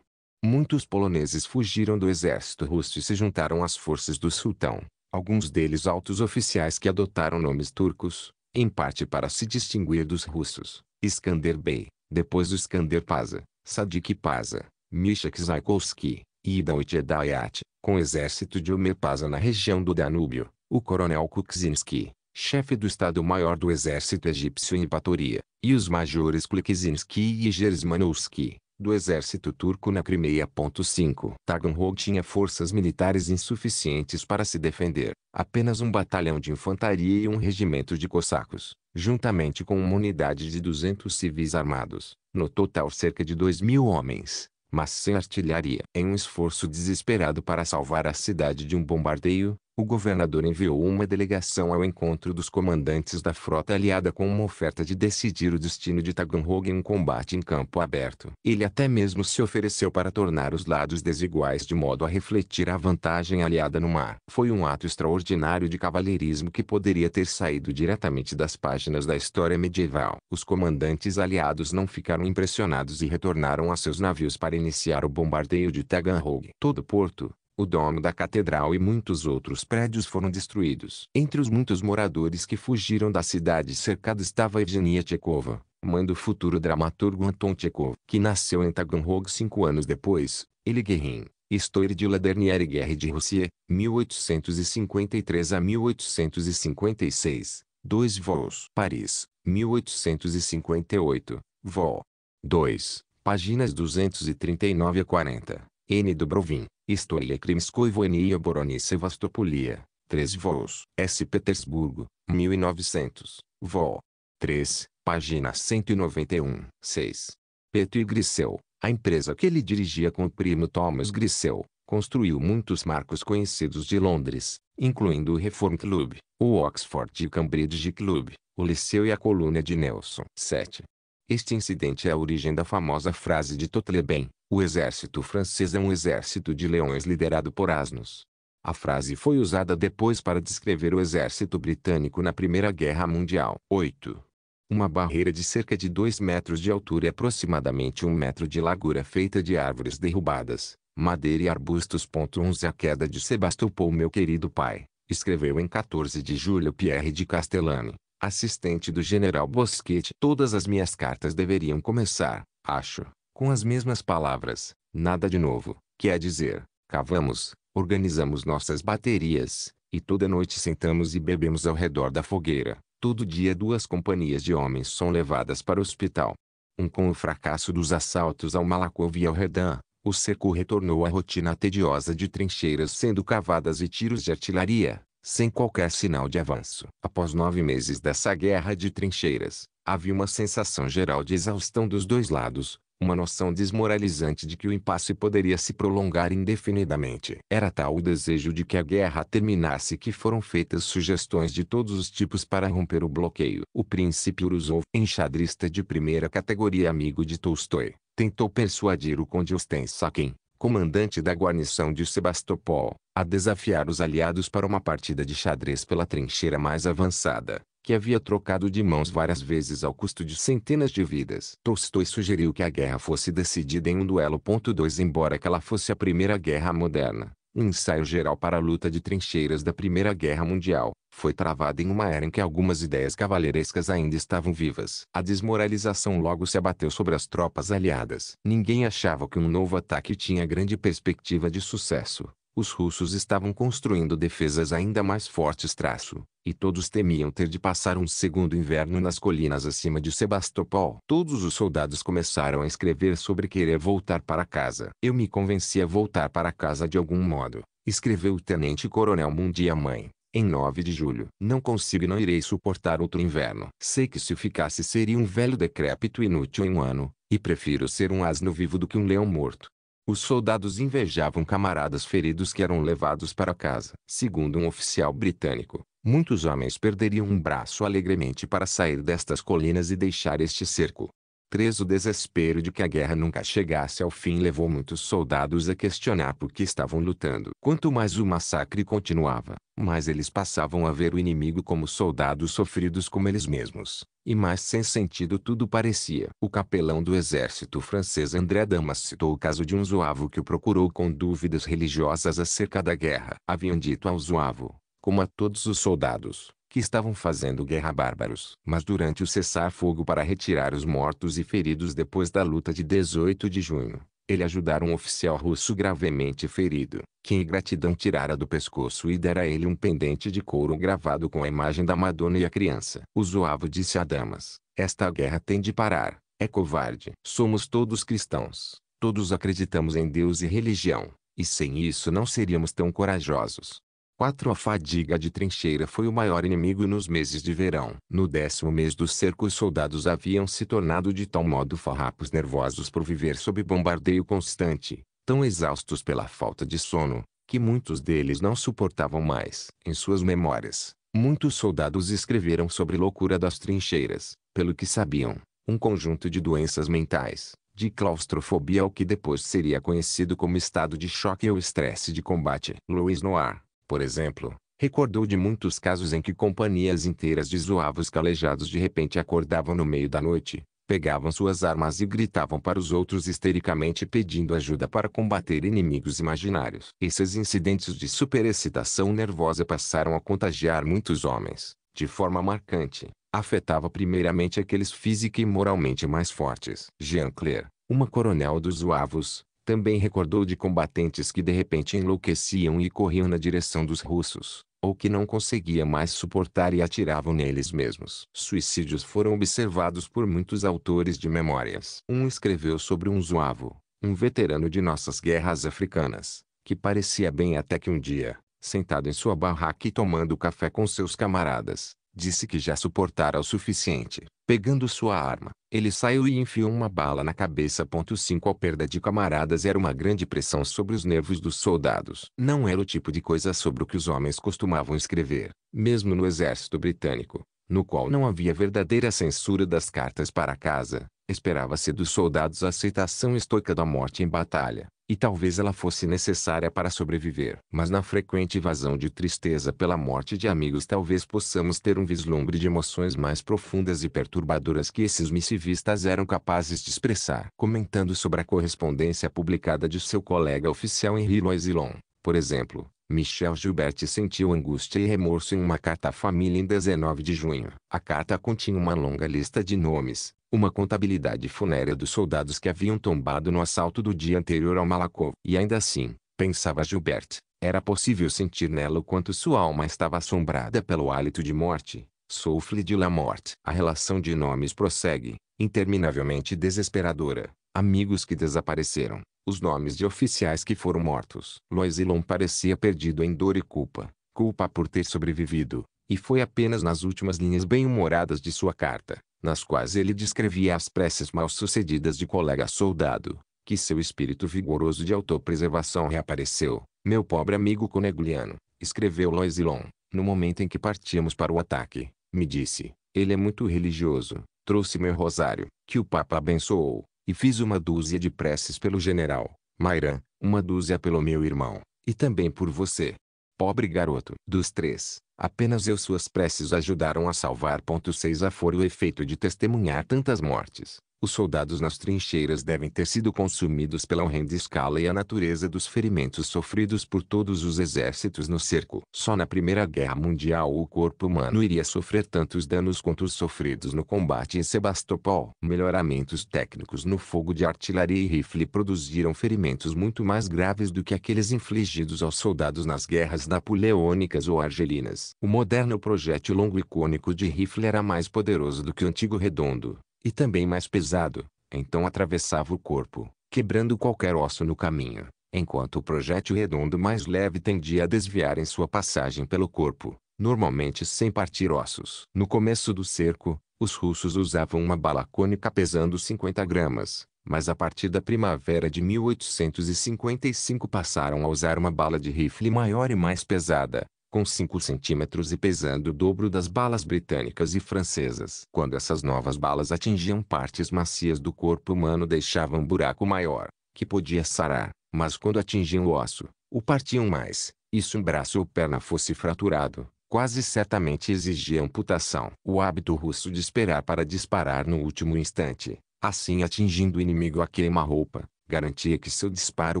Muitos poloneses fugiram do exército russo e se juntaram às forças do sultão, alguns deles altos oficiais que adotaram nomes turcos, em parte para se distinguir dos russos, Iskander Bey, depois Iskander Paza, Sadik Paza, Mishak Zaikovsky, e Idauitedayat, com exército de Omer Paza na região do Danúbio, o coronel Kuczynski, chefe do Estado-Maior do Exército Egípcio em Batoria, e os majores Klikesinski e Gersmanowski, do exército turco na Crimeia. 5. Taganrog tinha forças militares insuficientes para se defender, apenas um batalhão de infantaria e um regimento de cossacos, juntamente com uma unidade de 200 civis armados, no total cerca de 2 mil homens, mas sem artilharia. Em um esforço desesperado para salvar a cidade de um bombardeio, o governador enviou uma delegação ao encontro dos comandantes da frota aliada com uma oferta de decidir o destino de Taganrog em um combate em campo aberto. Ele até mesmo se ofereceu para tornar os lados desiguais de modo a refletir a vantagem aliada no mar. Foi um ato extraordinário de cavalheirismo que poderia ter saído diretamente das páginas da história medieval. Os comandantes aliados não ficaram impressionados e retornaram a seus navios para iniciar o bombardeio de Taganrog. Todo porto, o dono da catedral e muitos outros prédios foram destruídos. Entre os muitos moradores que fugiram da cidade cercada estava Evgenia Tchekova, mãe do futuro dramaturgo Anton Tchekov, que nasceu em Taganrog cinco anos depois, ele Guerrin, História de la dernière guerre de Russie, 1853 a 1856, 2 vols, Paris, 1858, vol. 2, páginas 239 a 40. N. Dubrovin, Stolia é, Krimskoivoenia Boroni Sevastopolia, 13 voos, S. Petersburgo, 1900, vol. 3, página 191, 6. Petri Griseu, a empresa que ele dirigia com o primo Thomas Griseu, construiu muitos marcos conhecidos de Londres, incluindo o Reform Club, o Oxford e Cambridge Club, o Liceu e a Coluna de Nelson. 7. Este incidente é a origem da famosa frase de Totleben, o exército francês é um exército de leões liderado por asnos. A frase foi usada depois para descrever o exército britânico na Primeira Guerra Mundial. 8. Uma barreira de cerca de 2 metros de altura e aproximadamente 1 um metro de largura feita de árvores derrubadas, madeira e arbustos. 11 A queda de Sebastopol meu querido pai, escreveu em 14 de julho Pierre de Castellani, assistente do general Bosquet. Todas as minhas cartas deveriam começar, acho, com as mesmas palavras, nada de novo, quer dizer, cavamos, organizamos nossas baterias, e toda noite sentamos e bebemos ao redor da fogueira. Todo dia duas companhias de homens são levadas para o hospital. Um com o fracasso dos assaltos ao Malakov e ao Redan, o cerco retornou à rotina tediosa de trincheiras sendo cavadas e tiros de artilharia, sem qualquer sinal de avanço. Após nove meses dessa guerra de trincheiras, havia uma sensação geral de exaustão dos dois lados, uma noção desmoralizante de que o impasse poderia se prolongar indefinidamente. Era tal o desejo de que a guerra terminasse que foram feitas sugestões de todos os tipos para romper o bloqueio. O príncipe Uruzov, enxadrista de primeira categoria amigo de Tolstói, tentou persuadir o conde Ostensakin, comandante da guarnição de Sebastopol, a desafiar os aliados para uma partida de xadrez pela trincheira mais avançada que havia trocado de mãos várias vezes ao custo de centenas de vidas. Tolstói sugeriu que a guerra fosse decidida em um duelo. 2 Embora que ela fosse a primeira guerra moderna, um ensaio geral para a luta de trincheiras da Primeira Guerra Mundial, foi travada em uma era em que algumas ideias cavaleirescas ainda estavam vivas. A desmoralização logo se abateu sobre as tropas aliadas. Ninguém achava que um novo ataque tinha grande perspectiva de sucesso os russos estavam construindo defesas ainda mais fortes traço, e todos temiam ter de passar um segundo inverno nas colinas acima de Sebastopol. Todos os soldados começaram a escrever sobre querer voltar para casa. Eu me convenci a voltar para casa de algum modo, escreveu o tenente-coronel Mundia Mãe em 9 de julho. Não consigo e não irei suportar outro inverno. Sei que se ficasse seria um velho decrépito inútil em um ano, e prefiro ser um asno vivo do que um leão morto. Os soldados invejavam camaradas feridos que eram levados para casa. Segundo um oficial britânico, muitos homens perderiam um braço alegremente para sair destas colinas e deixar este cerco. 3. O desespero de que a guerra nunca chegasse ao fim levou muitos soldados a questionar por que estavam lutando. Quanto mais o massacre continuava, mais eles passavam a ver o inimigo como soldados sofridos como eles mesmos, e mais sem sentido tudo parecia. O capelão do exército francês André Damas citou o caso de um zoavo que o procurou com dúvidas religiosas acerca da guerra. Haviam dito ao zoavo, como a todos os soldados, que estavam fazendo guerra bárbaros. Mas durante o cessar-fogo para retirar os mortos e feridos depois da luta de 18 de junho, ele ajudara um oficial russo gravemente ferido, que em gratidão tirara do pescoço e dera a ele um pendente de couro gravado com a imagem da Madonna e a criança. O Zoavo disse a Damas, esta guerra tem de parar, é covarde. Somos todos cristãos, todos acreditamos em Deus e religião, e sem isso não seríamos tão corajosos. 4 A fadiga de trincheira foi o maior inimigo nos meses de verão. No décimo mês do cerco os soldados haviam se tornado de tal modo farrapos nervosos por viver sob bombardeio constante, tão exaustos pela falta de sono, que muitos deles não suportavam mais. Em suas memórias, muitos soldados escreveram sobre loucura das trincheiras, pelo que sabiam, um conjunto de doenças mentais, de claustrofobia ao que depois seria conhecido como estado de choque ou estresse de combate. Louis Noir por exemplo, recordou de muitos casos em que companhias inteiras de zoavos calejados de repente acordavam no meio da noite, pegavam suas armas e gritavam para os outros histericamente pedindo ajuda para combater inimigos imaginários. Esses incidentes de superexcitação nervosa passaram a contagiar muitos homens, de forma marcante afetava primeiramente aqueles física e moralmente mais fortes. Jean Clair, uma coronel dos zoavos. Também recordou de combatentes que de repente enlouqueciam e corriam na direção dos russos, ou que não conseguia mais suportar e atiravam neles mesmos. Suicídios foram observados por muitos autores de memórias. Um escreveu sobre um zuavo, um veterano de nossas guerras africanas, que parecia bem até que um dia, sentado em sua barraca e tomando café com seus camaradas, disse que já suportara o suficiente. Pegando sua arma, ele saiu e enfiou uma bala na cabeça. 5 A perda de camaradas era uma grande pressão sobre os nervos dos soldados. Não era o tipo de coisa sobre o que os homens costumavam escrever, mesmo no exército britânico, no qual não havia verdadeira censura das cartas para casa. Esperava-se dos soldados a aceitação estoica da morte em batalha, e talvez ela fosse necessária para sobreviver. Mas na frequente vazão de tristeza pela morte de amigos talvez possamos ter um vislumbre de emoções mais profundas e perturbadoras que esses missivistas eram capazes de expressar. Comentando sobre a correspondência publicada de seu colega oficial Henri Loisilon, por exemplo, Michel Gilbert sentiu angústia e remorso em uma carta à família em 19 de junho. A carta continha uma longa lista de nomes, uma contabilidade funérea dos soldados que haviam tombado no assalto do dia anterior ao Malakoff. E ainda assim, pensava Gilbert, era possível sentir nela o quanto sua alma estava assombrada pelo hálito de morte. Souffle de la morte. A relação de nomes prossegue, interminavelmente desesperadora. Amigos que desapareceram, os nomes de oficiais que foram mortos. Loisilon parecia perdido em dor e culpa, culpa por ter sobrevivido, e foi apenas nas últimas linhas bem-humoradas de sua carta, nas quais ele descrevia as preces mal-sucedidas de colega soldado, que seu espírito vigoroso de autopreservação reapareceu. Meu pobre amigo conegliano, escreveu Loisilon, no momento em que partíamos para o ataque, me disse, ele é muito religioso, trouxe meu rosário, que o Papa abençoou, e fiz uma dúzia de preces pelo general, Mairan, uma dúzia pelo meu irmão, e também por você. Pobre garoto. Dos três, apenas eu suas preces ajudaram a salvar. 6 A for o efeito de testemunhar tantas mortes, os soldados nas trincheiras devem ter sido consumidos pela horrenda escala e a natureza dos ferimentos sofridos por todos os exércitos no cerco. Só na Primeira Guerra Mundial o corpo humano iria sofrer tantos danos quanto os sofridos no combate em Sebastopol. Melhoramentos técnicos no fogo de artilharia e rifle produziram ferimentos muito mais graves do que aqueles infligidos aos soldados nas guerras napoleônicas ou argelinas. O moderno projétil longo e cônico de rifle era mais poderoso do que o antigo redondo, e também mais pesado, então atravessava o corpo, quebrando qualquer osso no caminho, enquanto o projétil redondo mais leve tendia a desviar em sua passagem pelo corpo, normalmente sem partir ossos. No começo do cerco, os russos usavam uma bala cônica pesando 50 gramas, mas a partir da primavera de 1855 passaram a usar uma bala de rifle maior e mais pesada, com 5 centímetros e pesando o dobro das balas britânicas e francesas. Quando essas novas balas atingiam partes macias do corpo humano deixavam um buraco maior, que podia sarar, mas quando atingiam o osso, o partiam mais, e se um braço ou perna fosse fraturado, quase certamente exigia amputação. O hábito russo de esperar para disparar no último instante, assim atingindo o inimigo a queima-roupa, garantia que seu disparo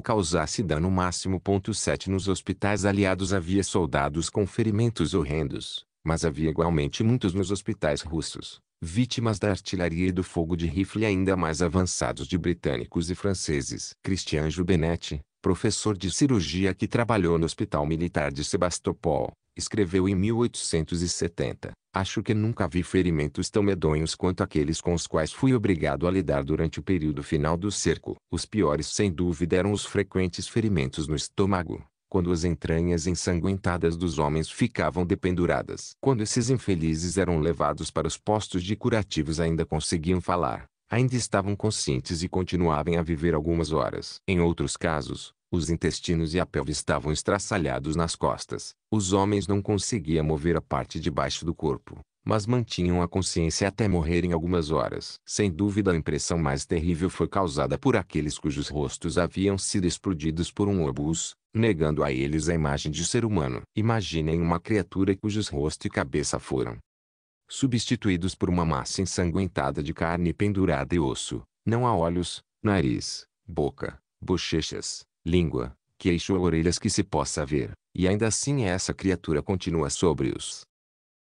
causasse dano máximo. 7 Nos hospitais aliados havia soldados com ferimentos horrendos, mas havia igualmente muitos nos hospitais russos, vítimas da artilharia e do fogo de rifle ainda mais avançados de britânicos e franceses. Christian Jubenetti, professor de cirurgia que trabalhou no Hospital Militar de Sebastopol, escreveu em 1870, acho que nunca vi ferimentos tão medonhos quanto aqueles com os quais fui obrigado a lidar durante o período final do cerco. Os piores sem dúvida eram os frequentes ferimentos no estômago, quando as entranhas ensanguentadas dos homens ficavam dependuradas. Quando esses infelizes eram levados para os postos de curativos ainda conseguiam falar, ainda estavam conscientes e continuavam a viver algumas horas. Em outros casos, os intestinos e a pelve estavam estraçalhados nas costas. Os homens não conseguiam mover a parte de baixo do corpo, mas mantinham a consciência até morrerem algumas horas. Sem dúvida a impressão mais terrível foi causada por aqueles cujos rostos haviam sido explodidos por um obus, negando a eles a imagem de ser humano. Imaginem uma criatura cujos rosto e cabeça foram substituídos por uma massa ensanguentada de carne pendurada e osso. Não há olhos, nariz, boca, bochechas, língua, queixo ou orelhas que se possa ver, e ainda assim essa criatura continua sobre os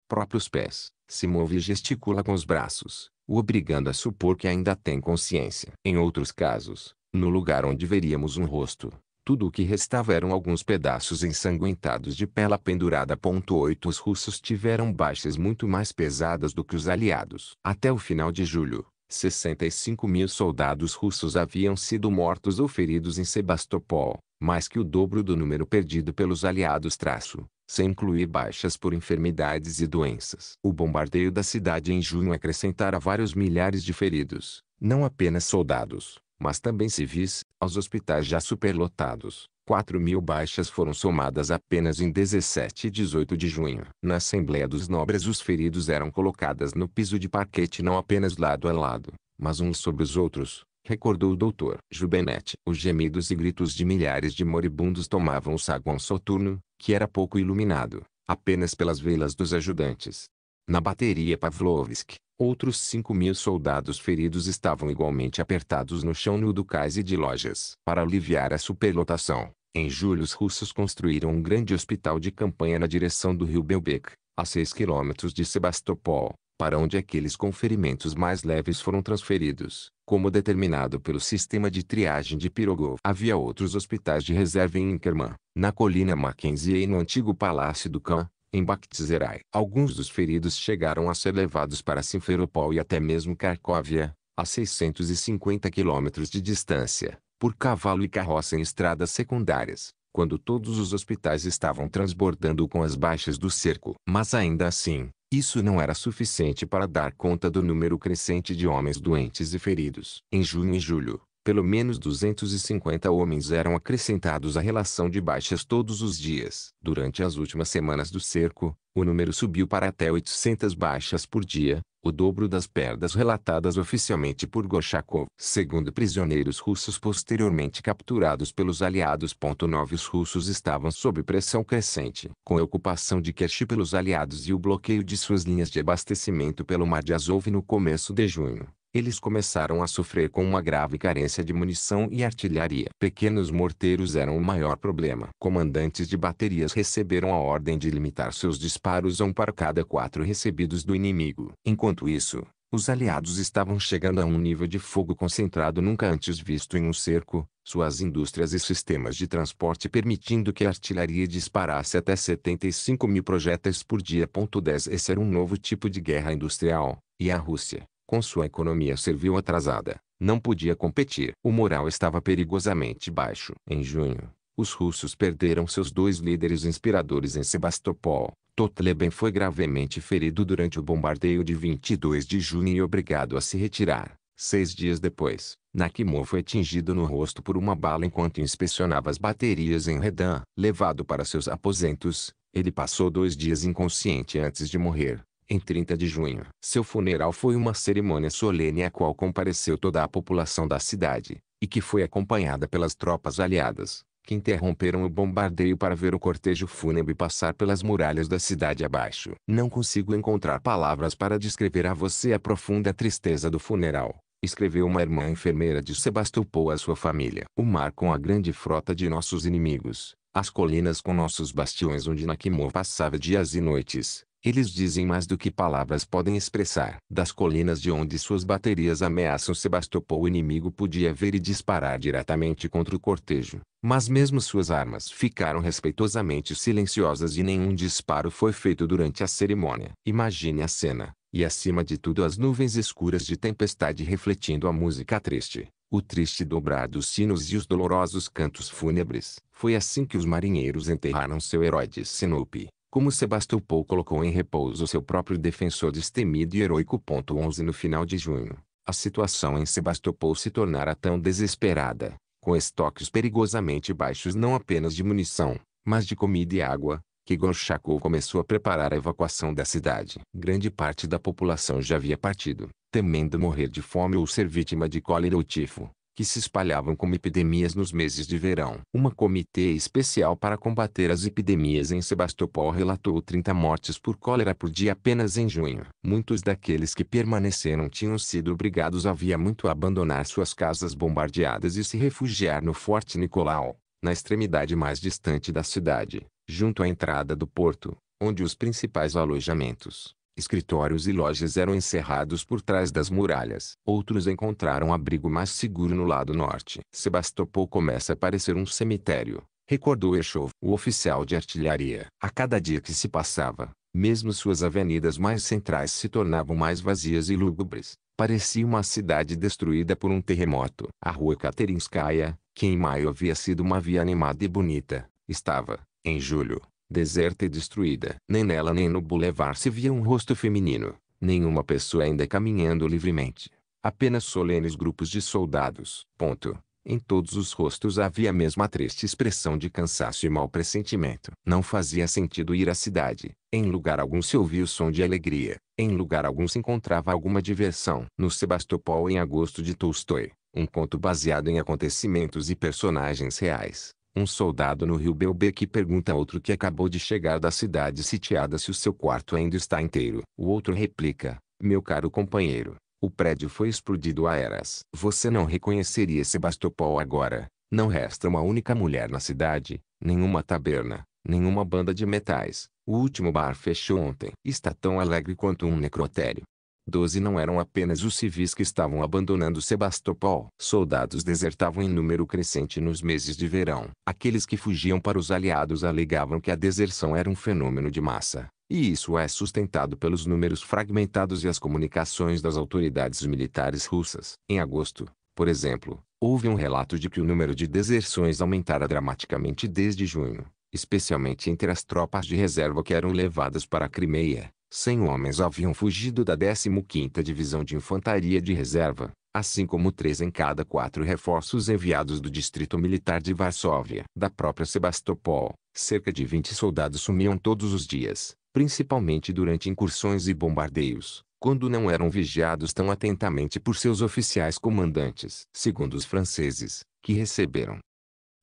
próprios pés, se move e gesticula com os braços, o obrigando a supor que ainda tem consciência. Em outros casos, no lugar onde veríamos um rosto, tudo o que restava eram alguns pedaços ensanguentados de pela pendurada. 8 Os russos tiveram baixas muito mais pesadas do que os aliados. Até o final de julho, 65 mil soldados russos haviam sido mortos ou feridos em Sebastopol, mais que o dobro do número perdido pelos aliados traço, sem incluir baixas por enfermidades e doenças. O bombardeio da cidade em junho acrescentara vários milhares de feridos, não apenas soldados, mas também civis, aos hospitais já superlotados, 4 mil baixas foram somadas apenas em 17 e 18 de junho. Na Assembleia dos Nobres os feridos eram colocadas no piso de parquete não apenas lado a lado, mas uns sobre os outros, recordou o doutor Jubenet. Os gemidos e gritos de milhares de moribundos tomavam o saguão soturno, que era pouco iluminado, apenas pelas velas dos ajudantes. Na bateria Pavlovsk, outros 5 mil soldados feridos estavam igualmente apertados no chão no do cais e de lojas. Para aliviar a superlotação, em julho os russos construíram um grande hospital de campanha na direção do rio Belbek, a 6 quilômetros de Sebastopol, para onde aqueles com ferimentos mais leves foram transferidos, como determinado pelo sistema de triagem de Pirogov. Havia outros hospitais de reserva em Inkerman, na colina Mackenzie e no antigo Palácio do Khan, em Bakhtizerai. Alguns dos feridos chegaram a ser levados para Simferopol e até mesmo Cracóvia, a 650 quilômetros de distância, por cavalo e carroça em estradas secundárias, quando todos os hospitais estavam transbordando com as baixas do cerco. Mas ainda assim, isso não era suficiente para dar conta do número crescente de homens doentes e feridos. Em junho e julho, pelo menos 250 homens eram acrescentados à relação de baixas todos os dias. Durante as últimas semanas do cerco, o número subiu para até 800 baixas por dia, o dobro das perdas relatadas oficialmente por Gorchakov. Segundo prisioneiros russos posteriormente capturados pelos aliados. 9 Os russos estavam sob pressão crescente. Com a ocupação de Kerch pelos aliados e o bloqueio de suas linhas de abastecimento pelo Mar de Azov no começo de junho, eles começaram a sofrer com uma grave carência de munição e artilharia. Pequenos morteiros eram o maior problema. Comandantes de baterias receberam a ordem de limitar seus disparos a um para cada quatro recebidos do inimigo. Enquanto isso, os aliados estavam chegando a um nível de fogo concentrado nunca antes visto em um cerco, suas indústrias e sistemas de transporte permitindo que a artilharia disparasse até 75 mil projéteis por dia. 10 Esse era um novo tipo de guerra industrial, e a Rússia, com sua economia serviu atrasada, não podia competir. O moral estava perigosamente baixo. Em junho, os russos perderam seus dois líderes inspiradores em Sebastopol. Totleben foi gravemente ferido durante o bombardeio de 22 de junho e obrigado a se retirar. Seis dias depois, Nakimov foi atingido no rosto por uma bala enquanto inspecionava as baterias em Redan. Levado para seus aposentos, ele passou dois dias inconsciente antes de morrer em 30 de junho. Seu funeral foi uma cerimônia solene à qual compareceu toda a população da cidade, e que foi acompanhada pelas tropas aliadas, que interromperam o bombardeio para ver o cortejo fúnebre passar pelas muralhas da cidade abaixo. Não consigo encontrar palavras para descrever a você a profunda tristeza do funeral escreveu uma irmã enfermeira de Sebastopol à sua família. O mar com a grande frota de nossos inimigos, as colinas com nossos bastiões onde Nakimov passava dias e noites, eles dizem mais do que palavras podem expressar. Das colinas de onde suas baterias ameaçam Sebastopol o inimigo podia ver e disparar diretamente contra o cortejo. Mas mesmo suas armas ficaram respeitosamente silenciosas e nenhum disparo foi feito durante a cerimônia. Imagine a cena, e acima de tudo as nuvens escuras de tempestade refletindo a música triste o triste dobrar dos sinos e os dolorosos cantos fúnebres. Foi assim que os marinheiros enterraram seu herói de Sinope como Sebastopol colocou em repouso seu próprio defensor destemido e heróico. 11 No final de junho, a situação em Sebastopol se tornara tão desesperada, com estoques perigosamente baixos não apenas de munição, mas de comida e água, que Gorchakov começou a preparar a evacuação da cidade. Grande parte da população já havia partido, temendo morrer de fome ou ser vítima de cólera ou tifo que se espalhavam como epidemias nos meses de verão. Uma comitê especial para combater as epidemias em Sebastopol relatou 30 mortes por cólera por dia apenas em junho. Muitos daqueles que permaneceram tinham sido obrigados havia muito a abandonar suas casas bombardeadas e se refugiar no Forte Nicolau, na extremidade mais distante da cidade, junto à entrada do porto, onde os principais alojamentos Escritórios e lojas eram encerrados por trás das muralhas. Outros encontraram abrigo mais seguro no lado norte. Sebastopol começa a parecer um cemitério, recordou Eshov, o oficial de artilharia. A cada dia que se passava, mesmo suas avenidas mais centrais se tornavam mais vazias e lúgubres. Parecia uma cidade destruída por um terremoto. A rua Katerinskaya, que em maio havia sido uma via animada e bonita, estava, em julho, deserta e destruída. Nem nela nem no bulevar se via um rosto feminino, nenhuma pessoa ainda caminhando livremente. Apenas solenes grupos de soldados. Ponto. Em todos os rostos havia a mesma triste expressão de cansaço e mau pressentimento. Não fazia sentido ir à cidade. Em lugar algum se ouvia o som de alegria. Em lugar algum se encontrava alguma diversão. No Sebastopol em agosto de Tolstói, um conto baseado em acontecimentos e personagens reais, um soldado no rio Belbeque pergunta a outro que acabou de chegar da cidade sitiada se o seu quarto ainda está inteiro. O outro replica, meu caro companheiro, o prédio foi explodido a eras. Você não reconheceria Sebastopol agora. Não resta uma única mulher na cidade, nenhuma taberna, nenhuma banda de metais. O último bar fechou ontem. Está tão alegre quanto um necrotério. Doze não eram apenas os civis que estavam abandonando Sebastopol. Soldados desertavam em número crescente nos meses de verão. Aqueles que fugiam para os aliados alegavam que a deserção era um fenômeno de massa. E isso é sustentado pelos números fragmentados e as comunicações das autoridades militares russas. Em agosto, por exemplo, houve um relato de que o número de deserções aumentara dramaticamente desde junho especialmente entre as tropas de reserva que eram levadas para a Crimeia. Cem homens haviam fugido da 15ª Divisão de Infantaria de Reserva, assim como três em cada quatro reforços enviados do Distrito Militar de Varsóvia. Da própria Sebastopol, cerca de 20 soldados sumiam todos os dias, principalmente durante incursões e bombardeios, quando não eram vigiados tão atentamente por seus oficiais comandantes. Segundo os franceses, que receberam,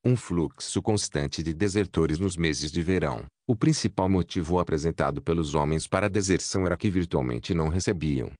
um fluxo constante de desertores nos meses de verão. O principal motivo apresentado pelos homens para a deserção era que virtualmente não recebiam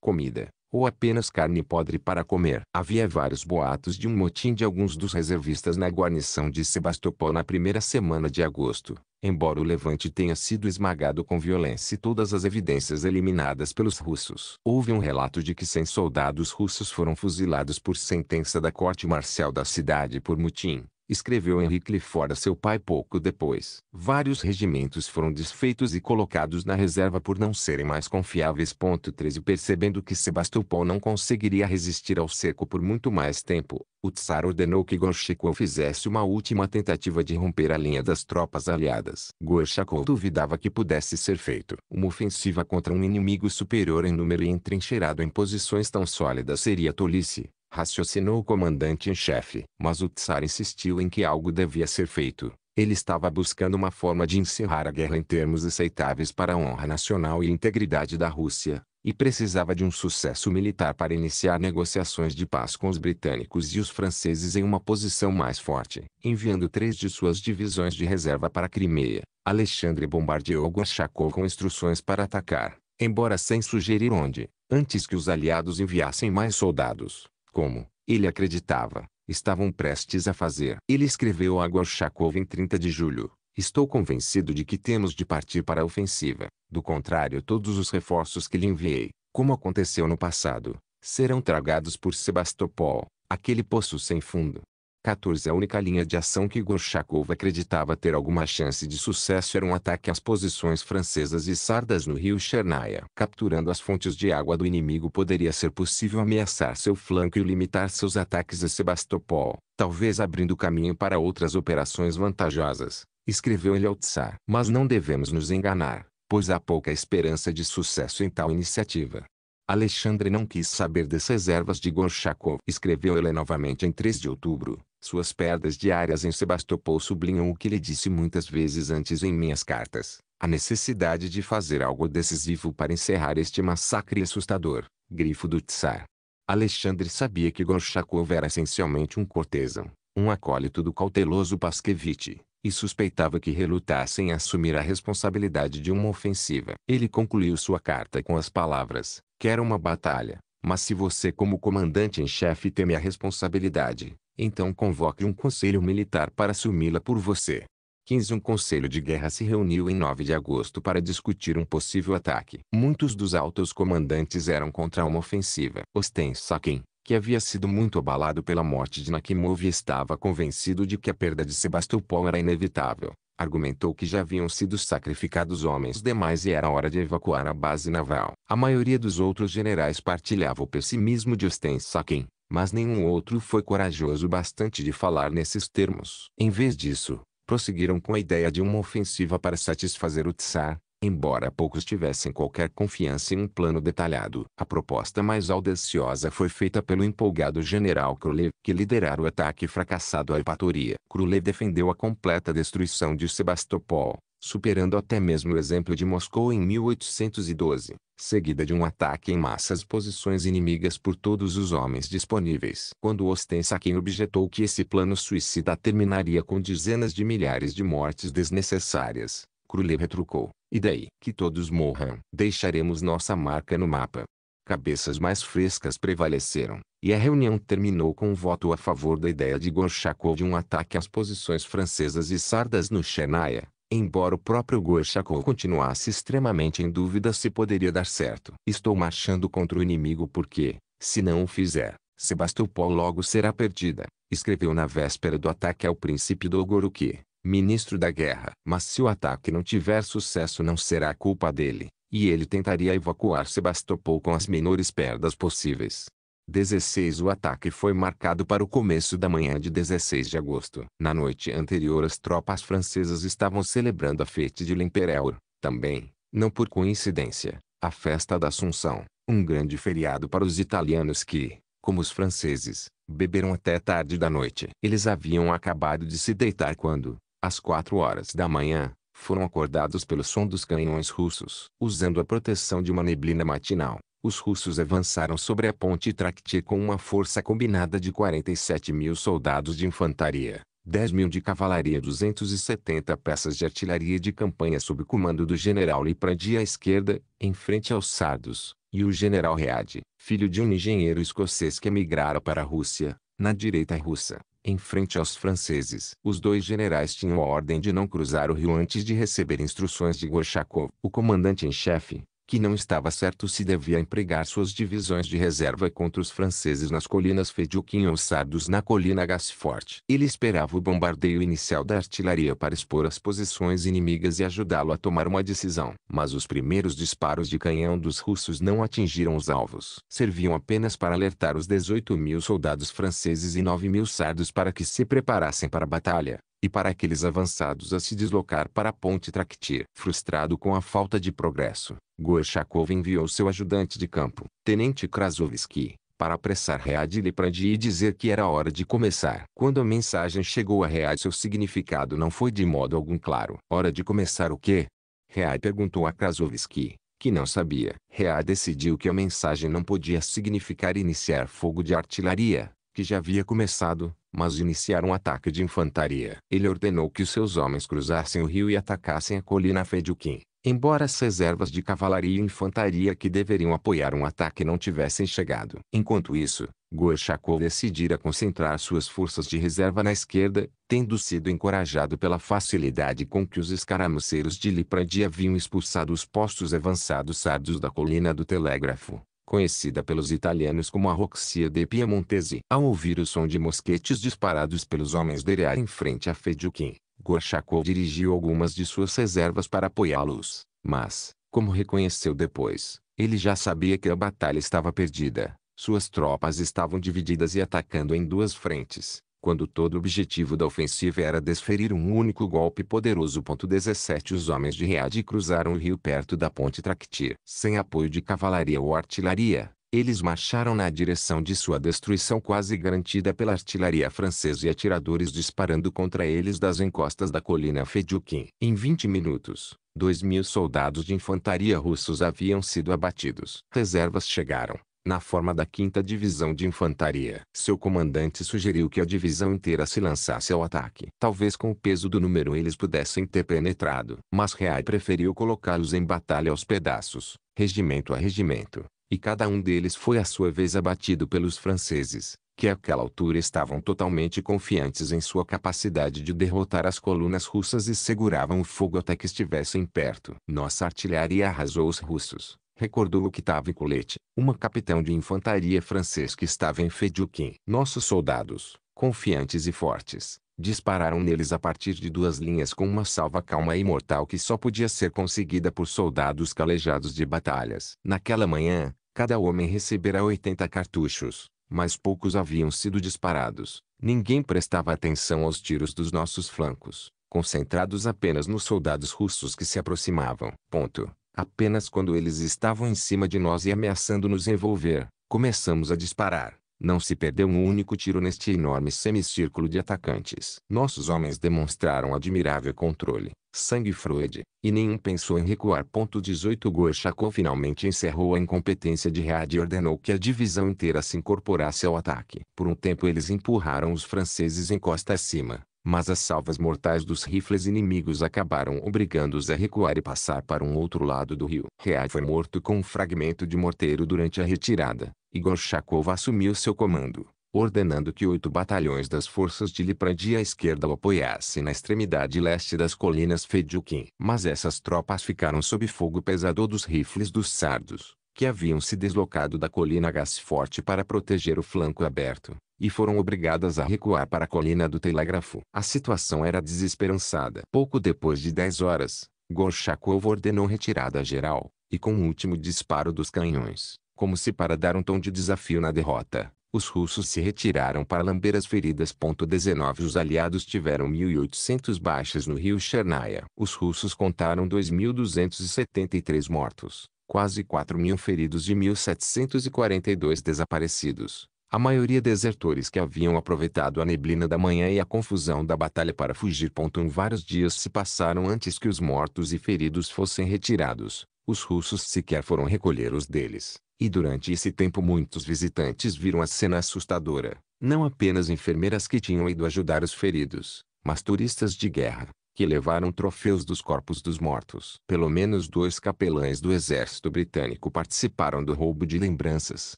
comida ou apenas carne podre para comer. Havia vários boatos de um motim de alguns dos reservistas na guarnição de Sebastopol na primeira semana de agosto. Embora o levante tenha sido esmagado com violência e todas as evidências eliminadas pelos russos, houve um relato de que 100 soldados russos foram fuzilados por sentença da corte marcial da cidade por motim escreveu Henrique Clifford a seu pai pouco depois. Vários regimentos foram desfeitos e colocados na reserva por não serem mais confiáveis. 13 Percebendo que Sebastopol não conseguiria resistir ao cerco por muito mais tempo, o Tsar ordenou que Gorshakov fizesse uma última tentativa de romper a linha das tropas aliadas. Gorshakov duvidava que pudesse ser feito. Uma ofensiva contra um inimigo superior em número e entrincheirado em posições tão sólidas seria tolice raciocinou o comandante em chefe. Mas o Tsar insistiu em que algo devia ser feito. Ele estava buscando uma forma de encerrar a guerra em termos aceitáveis para a honra nacional e integridade da Rússia, e precisava de um sucesso militar para iniciar negociações de paz com os britânicos e os franceses em uma posição mais forte. Enviando três de suas divisões de reserva para a Crimeia, Alexandre bombardeou Guachacol com instruções para atacar, embora sem sugerir onde, antes que os aliados enviassem mais soldados como ele acreditava, estavam prestes a fazer. Ele escreveu a Gorchakov em 30 de julho. Estou convencido de que temos de partir para a ofensiva. Do contrário, todos os reforços que lhe enviei, como aconteceu no passado, serão tragados por Sebastopol, aquele poço sem fundo. 14. A única linha de ação que Gorchakov acreditava ter alguma chance de sucesso era um ataque às posições francesas e sardas no rio Chernaia. Capturando as fontes de água do inimigo poderia ser possível ameaçar seu flanco e limitar seus ataques a Sebastopol, talvez abrindo caminho para outras operações vantajosas, escreveu ele ao Tsar. Mas não devemos nos enganar, pois há pouca esperança de sucesso em tal iniciativa. Alexandre não quis saber das reservas de Gorchakov. Escreveu ele novamente em 3 de outubro suas perdas diárias em Sebastopol sublinham o que lhe disse muitas vezes antes em minhas cartas. A necessidade de fazer algo decisivo para encerrar este massacre é assustador. Grifo do Tsar. Alexandre sabia que Gorchakov era essencialmente um cortesão, um acólito do cauteloso Paskevich, e suspeitava que relutassem em assumir a responsabilidade de uma ofensiva. Ele concluiu sua carta com as palavras, quero uma batalha, mas se você como comandante em chefe teme a responsabilidade, então convoque um conselho militar para assumi-la por você. 15 Um conselho de guerra se reuniu em 9 de agosto para discutir um possível ataque. Muitos dos altos comandantes eram contra uma ofensiva. Osten Saken, que havia sido muito abalado pela morte de Nakimov estava convencido de que a perda de Sebastopol era inevitável. Argumentou que já haviam sido sacrificados homens demais e era hora de evacuar a base naval. A maioria dos outros generais partilhava o pessimismo de Osten Saken, mas nenhum outro foi corajoso bastante de falar nesses termos. Em vez disso, prosseguiram com a ideia de uma ofensiva para satisfazer o Tsar, embora poucos tivessem qualquer confiança em um plano detalhado. A proposta mais audaciosa foi feita pelo empolgado general Krulev, que liderara o ataque fracassado à Epatoria. Krulev defendeu a completa destruição de Sebastopol, superando até mesmo o exemplo de Moscou em 1812, seguida de um ataque em massa às posições inimigas por todos os homens disponíveis. Quando Ostensakin objetou que esse plano suicida terminaria com dezenas de milhares de mortes desnecessárias, Crowley retrucou, e daí? Que todos morram, deixaremos nossa marca no mapa. Cabeças mais frescas prevaleceram, e a reunião terminou com um voto a favor da ideia de Gorchakov de um ataque às posições francesas e sardas no Chennai, Embora o próprio Gorchakov continuasse extremamente em dúvida se poderia dar certo. Estou marchando contra o inimigo porque, se não o fizer, Sebastopol logo será perdida, escreveu na véspera do ataque ao príncipe Dolgoruki, ministro da guerra. Mas se o ataque não tiver sucesso não será culpa dele, e ele tentaria evacuar Sebastopol com as menores perdas possíveis. 16 O ataque foi marcado para o começo da manhã de 16 de agosto. Na noite anterior as tropas francesas estavam celebrando a festa de l'Empereur, também, não por coincidência, a festa da Assunção, um grande feriado para os italianos que, como os franceses, beberam até tarde da noite. Eles haviam acabado de se deitar quando, às quatro horas da manhã, foram acordados pelo som dos canhões russos. Usando a proteção de uma neblina matinal, os russos avançaram sobre a ponte Traktir com uma força combinada de 47 mil soldados de infantaria, 10 mil de cavalaria e 270 peças de artilharia de campanha sob comando do general Liprandi à esquerda, em frente aos sardos, e o general Read, filho de um engenheiro escocês que emigrara para a Rússia, na direita russa, em frente aos franceses. Os dois generais tinham a ordem de não cruzar o rio antes de receber instruções de Gorchakov, o comandante em chefe, que não estava certo se devia empregar suas divisões de reserva contra os franceses nas colinas Feduquim ou Sardos na colina Gasfort. Ele esperava o bombardeio inicial da artilharia para expor as posições inimigas e ajudá-lo a tomar uma decisão. Mas os primeiros disparos de canhão dos russos não atingiram os alvos. Serviam apenas para alertar os 18 mil soldados franceses e 9 mil sardos para que se preparassem para a batalha e para aqueles avançados a se deslocar para a ponte Traktir, Frustrado com a falta de progresso, Gorchakov enviou seu ajudante de campo, Tenente Krasovski, para apressar Read Leprandi e dizer que era hora de começar. Quando a mensagem chegou a Read seu significado não foi de modo algum claro. Hora de começar o quê? Read perguntou a Krasovski, que não sabia. Read decidiu que a mensagem não podia significar iniciar fogo de artilharia, que já havia começado, mas iniciar um ataque de infantaria. Ele ordenou que os seus homens cruzassem o rio e atacassem a colina fedukin. Embora as reservas de cavalaria e infantaria que deveriam apoiar um ataque não tivessem chegado. Enquanto isso, Gorchakov decidira concentrar suas forças de reserva na esquerda, tendo sido encorajado pela facilidade com que os escaramuceiros de Liprandi haviam expulsado os postos avançados sardos da colina do telégrafo conhecida pelos italianos como a Roxia de Piemontese. Ao ouvir o som de mosquetes disparados pelos homens do Eriá em frente a Feduquim, Gorchakov dirigiu algumas de suas reservas para apoiá-los, mas, como reconheceu depois, ele já sabia que a batalha estava perdida. Suas tropas estavam divididas e atacando em duas frentes, quando todo o objetivo da ofensiva era desferir um único golpe poderoso. 17 Os homens de Riad cruzaram o rio perto da ponte Tractir. Sem apoio de cavalaria ou artilharia, eles marcharam na direção de sua destruição quase garantida pela artilharia francesa e atiradores disparando contra eles das encostas da colina Fedukin. Em 20 minutos, 2 mil soldados de infantaria russos haviam sido abatidos. Reservas chegaram, na forma da 5 Divisão de Infantaria. Seu comandante sugeriu que a divisão inteira se lançasse ao ataque. Talvez com o peso do número eles pudessem ter penetrado, mas Reay preferiu colocá-los em batalha aos pedaços, regimento a regimento, e cada um deles foi à sua vez abatido pelos franceses, que àquela altura estavam totalmente confiantes em sua capacidade de derrotar as colunas russas e seguravam o fogo até que estivessem perto. Nossa artilharia arrasou os russos, recordou o Octave Colette, uma capitão de infantaria francês que estava em Feduquim. Nossos soldados, confiantes e fortes, dispararam neles a partir de duas linhas com uma salva calma e mortal que só podia ser conseguida por soldados calejados de batalhas. Naquela manhã, cada homem recebera 80 cartuchos, mas poucos haviam sido disparados. Ninguém prestava atenção aos tiros dos nossos flancos, concentrados apenas nos soldados russos que se aproximavam. Ponto. Apenas quando eles estavam em cima de nós e ameaçando nos envolver, começamos a disparar. Não se perdeu um único tiro neste enorme semicírculo de atacantes. Nossos homens demonstraram admirável controle, sangue Freud, e nenhum pensou em recuar. 18 Gorchakov finalmente encerrou a incompetência de Read e ordenou que a divisão inteira se incorporasse ao ataque. Por um tempo eles empurraram os franceses em costa acima, mas as salvas mortais dos rifles inimigos acabaram obrigando-os a recuar e passar para um outro lado do rio. Reai foi morto com um fragmento de morteiro durante a retirada. e Shakov assumiu seu comando, ordenando que oito batalhões das forças de Liprandi à esquerda o apoiassem na extremidade leste das colinas Fedyukin. Mas essas tropas ficaram sob fogo pesador dos rifles dos sardos, que haviam se deslocado da colina Gasforte para proteger o flanco aberto e foram obrigadas a recuar para a colina do telégrafo. A situação era desesperançada. Pouco depois de 10 horas, Gorshakov ordenou retirada geral, e com o último disparo dos canhões, como se para dar um tom de desafio na derrota, os russos se retiraram para lamber as feridas. 19 Os aliados tiveram 1.800 baixas no rio Chernaia. Os russos contaram 2.273 mortos, quase 4.000 feridos e 1.742 desaparecidos. A maioria desertores que haviam aproveitado a neblina da manhã e a confusão da batalha para fugir. Um vários dias se passaram antes que os mortos e feridos fossem retirados. Os russos sequer foram recolher os deles. E durante esse tempo muitos visitantes viram a cena assustadora. Não apenas enfermeiras que tinham ido ajudar os feridos, mas turistas de guerra, que levaram troféus dos corpos dos mortos. Pelo menos dois capelães do exército britânico participaram do roubo de lembranças.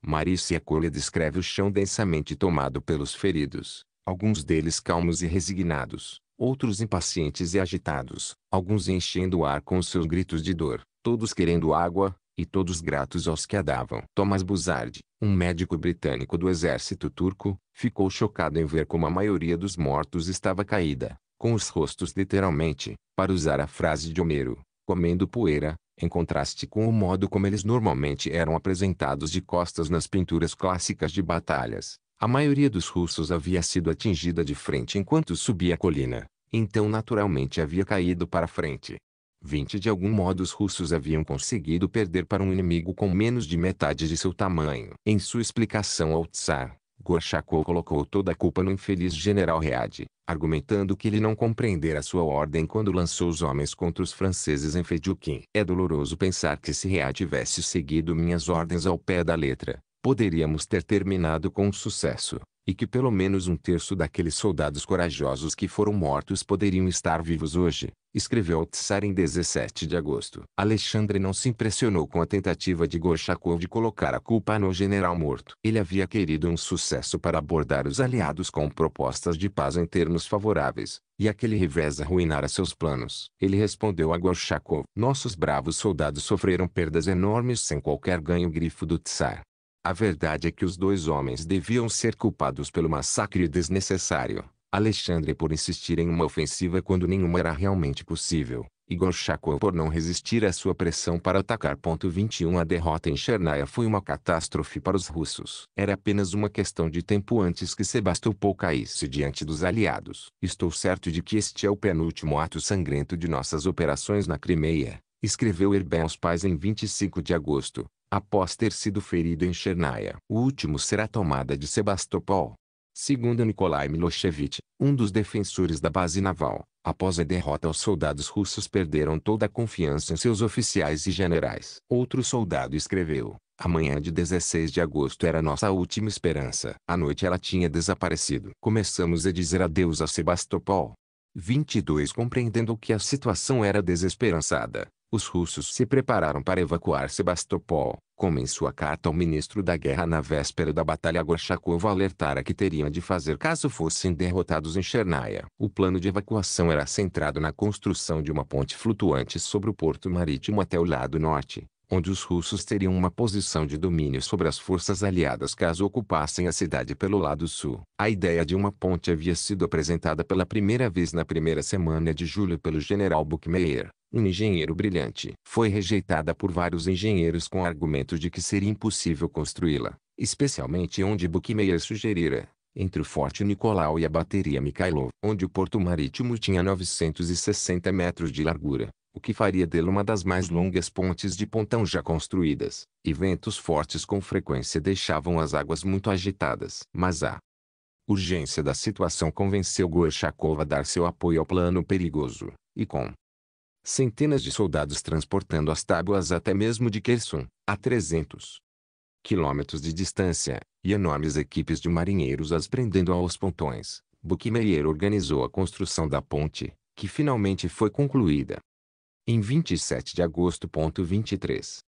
Marice Cole descreve o chão densamente tomado pelos feridos, alguns deles calmos e resignados, outros impacientes e agitados, alguns enchendo o ar com seus gritos de dor, todos querendo água, e todos gratos aos que a davam. Thomas Buzard, um médico britânico do exército turco, ficou chocado em ver como a maioria dos mortos estava caída, com os rostos literalmente, para usar a frase de Homero, comendo poeira, em contraste com o modo como eles normalmente eram apresentados de costas nas pinturas clássicas de batalhas. A maioria dos russos havia sido atingida de frente enquanto subia a colina, então naturalmente havia caído para frente. Vinte de algum modo os russos haviam conseguido perder para um inimigo com menos de metade de seu tamanho. Em sua explicação ao Tsar, Gorchakov colocou toda a culpa no infeliz general Reade, argumentando que ele não compreendera sua ordem quando lançou os homens contra os franceses em Feduquim. É doloroso pensar que se Reade tivesse seguido minhas ordens ao pé da letra, poderíamos ter terminado com sucesso e que pelo menos um terço daqueles soldados corajosos que foram mortos poderiam estar vivos hoje, escreveu Tsar em 17 de agosto. Alexandre não se impressionou com a tentativa de Gorchakov de colocar a culpa no general morto. Ele havia querido um sucesso para abordar os aliados com propostas de paz em termos favoráveis, e aquele revés arruinara seus planos. Ele respondeu a Gorchakov. Nossos bravos soldados sofreram perdas enormes sem qualquer ganho grifo do Tsar. A verdade é que os dois homens deviam ser culpados pelo massacre desnecessário. Alexandre por insistir em uma ofensiva quando nenhuma era realmente possível, e Gorshakov por não resistir à sua pressão para atacar. 21 A derrota em Chernaia foi uma catástrofe para os russos. Era apenas uma questão de tempo antes que Sebastopol caísse diante dos aliados. Estou certo de que este é o penúltimo ato sangrento de nossas operações na Crimeia, escreveu Herbert aos pais em 25 de agosto, após ter sido ferido em Chernaia. O último será a tomada de Sebastopol. Segundo Nikolai Milošević, um dos defensores da base naval, após a derrota os soldados russos perderam toda a confiança em seus oficiais e generais. Outro soldado escreveu, "Amanhã de 16 de agosto era nossa última esperança. A noite ela tinha desaparecido. Começamos a dizer adeus a Sebastopol. 22 Compreendendo que a situação era desesperançada, os russos se prepararam para evacuar Sebastopol, como em sua carta ao ministro da guerra na véspera da Batalha Gorshakov alertara que teriam de fazer caso fossem derrotados em Chernaia. O plano de evacuação era centrado na construção de uma ponte flutuante sobre o porto marítimo até o lado norte, onde os russos teriam uma posição de domínio sobre as forças aliadas caso ocupassem a cidade pelo lado sul. A ideia de uma ponte havia sido apresentada pela primeira vez na primeira semana de julho pelo general Buchmeier, um engenheiro brilhante. Foi rejeitada por vários engenheiros com o argumento de que seria impossível construí-la, especialmente onde Buchmeier sugerira, entre o Forte Nicolau e a Bateria Mikhailov, onde o porto marítimo tinha 960 metros de largura, o que faria dele uma das mais longas pontes de pontão já construídas, e ventos fortes com frequência deixavam as águas muito agitadas. Mas a urgência da situação convenceu Gorchakov a dar seu apoio ao plano perigoso, e com centenas de soldados transportando as tábuas até mesmo de Kherson, a 300 quilômetros de distância, e enormes equipes de marinheiros as prendendo aos pontões, Buckmeyer organizou a construção da ponte, que finalmente foi concluída em 27 de agosto. 23.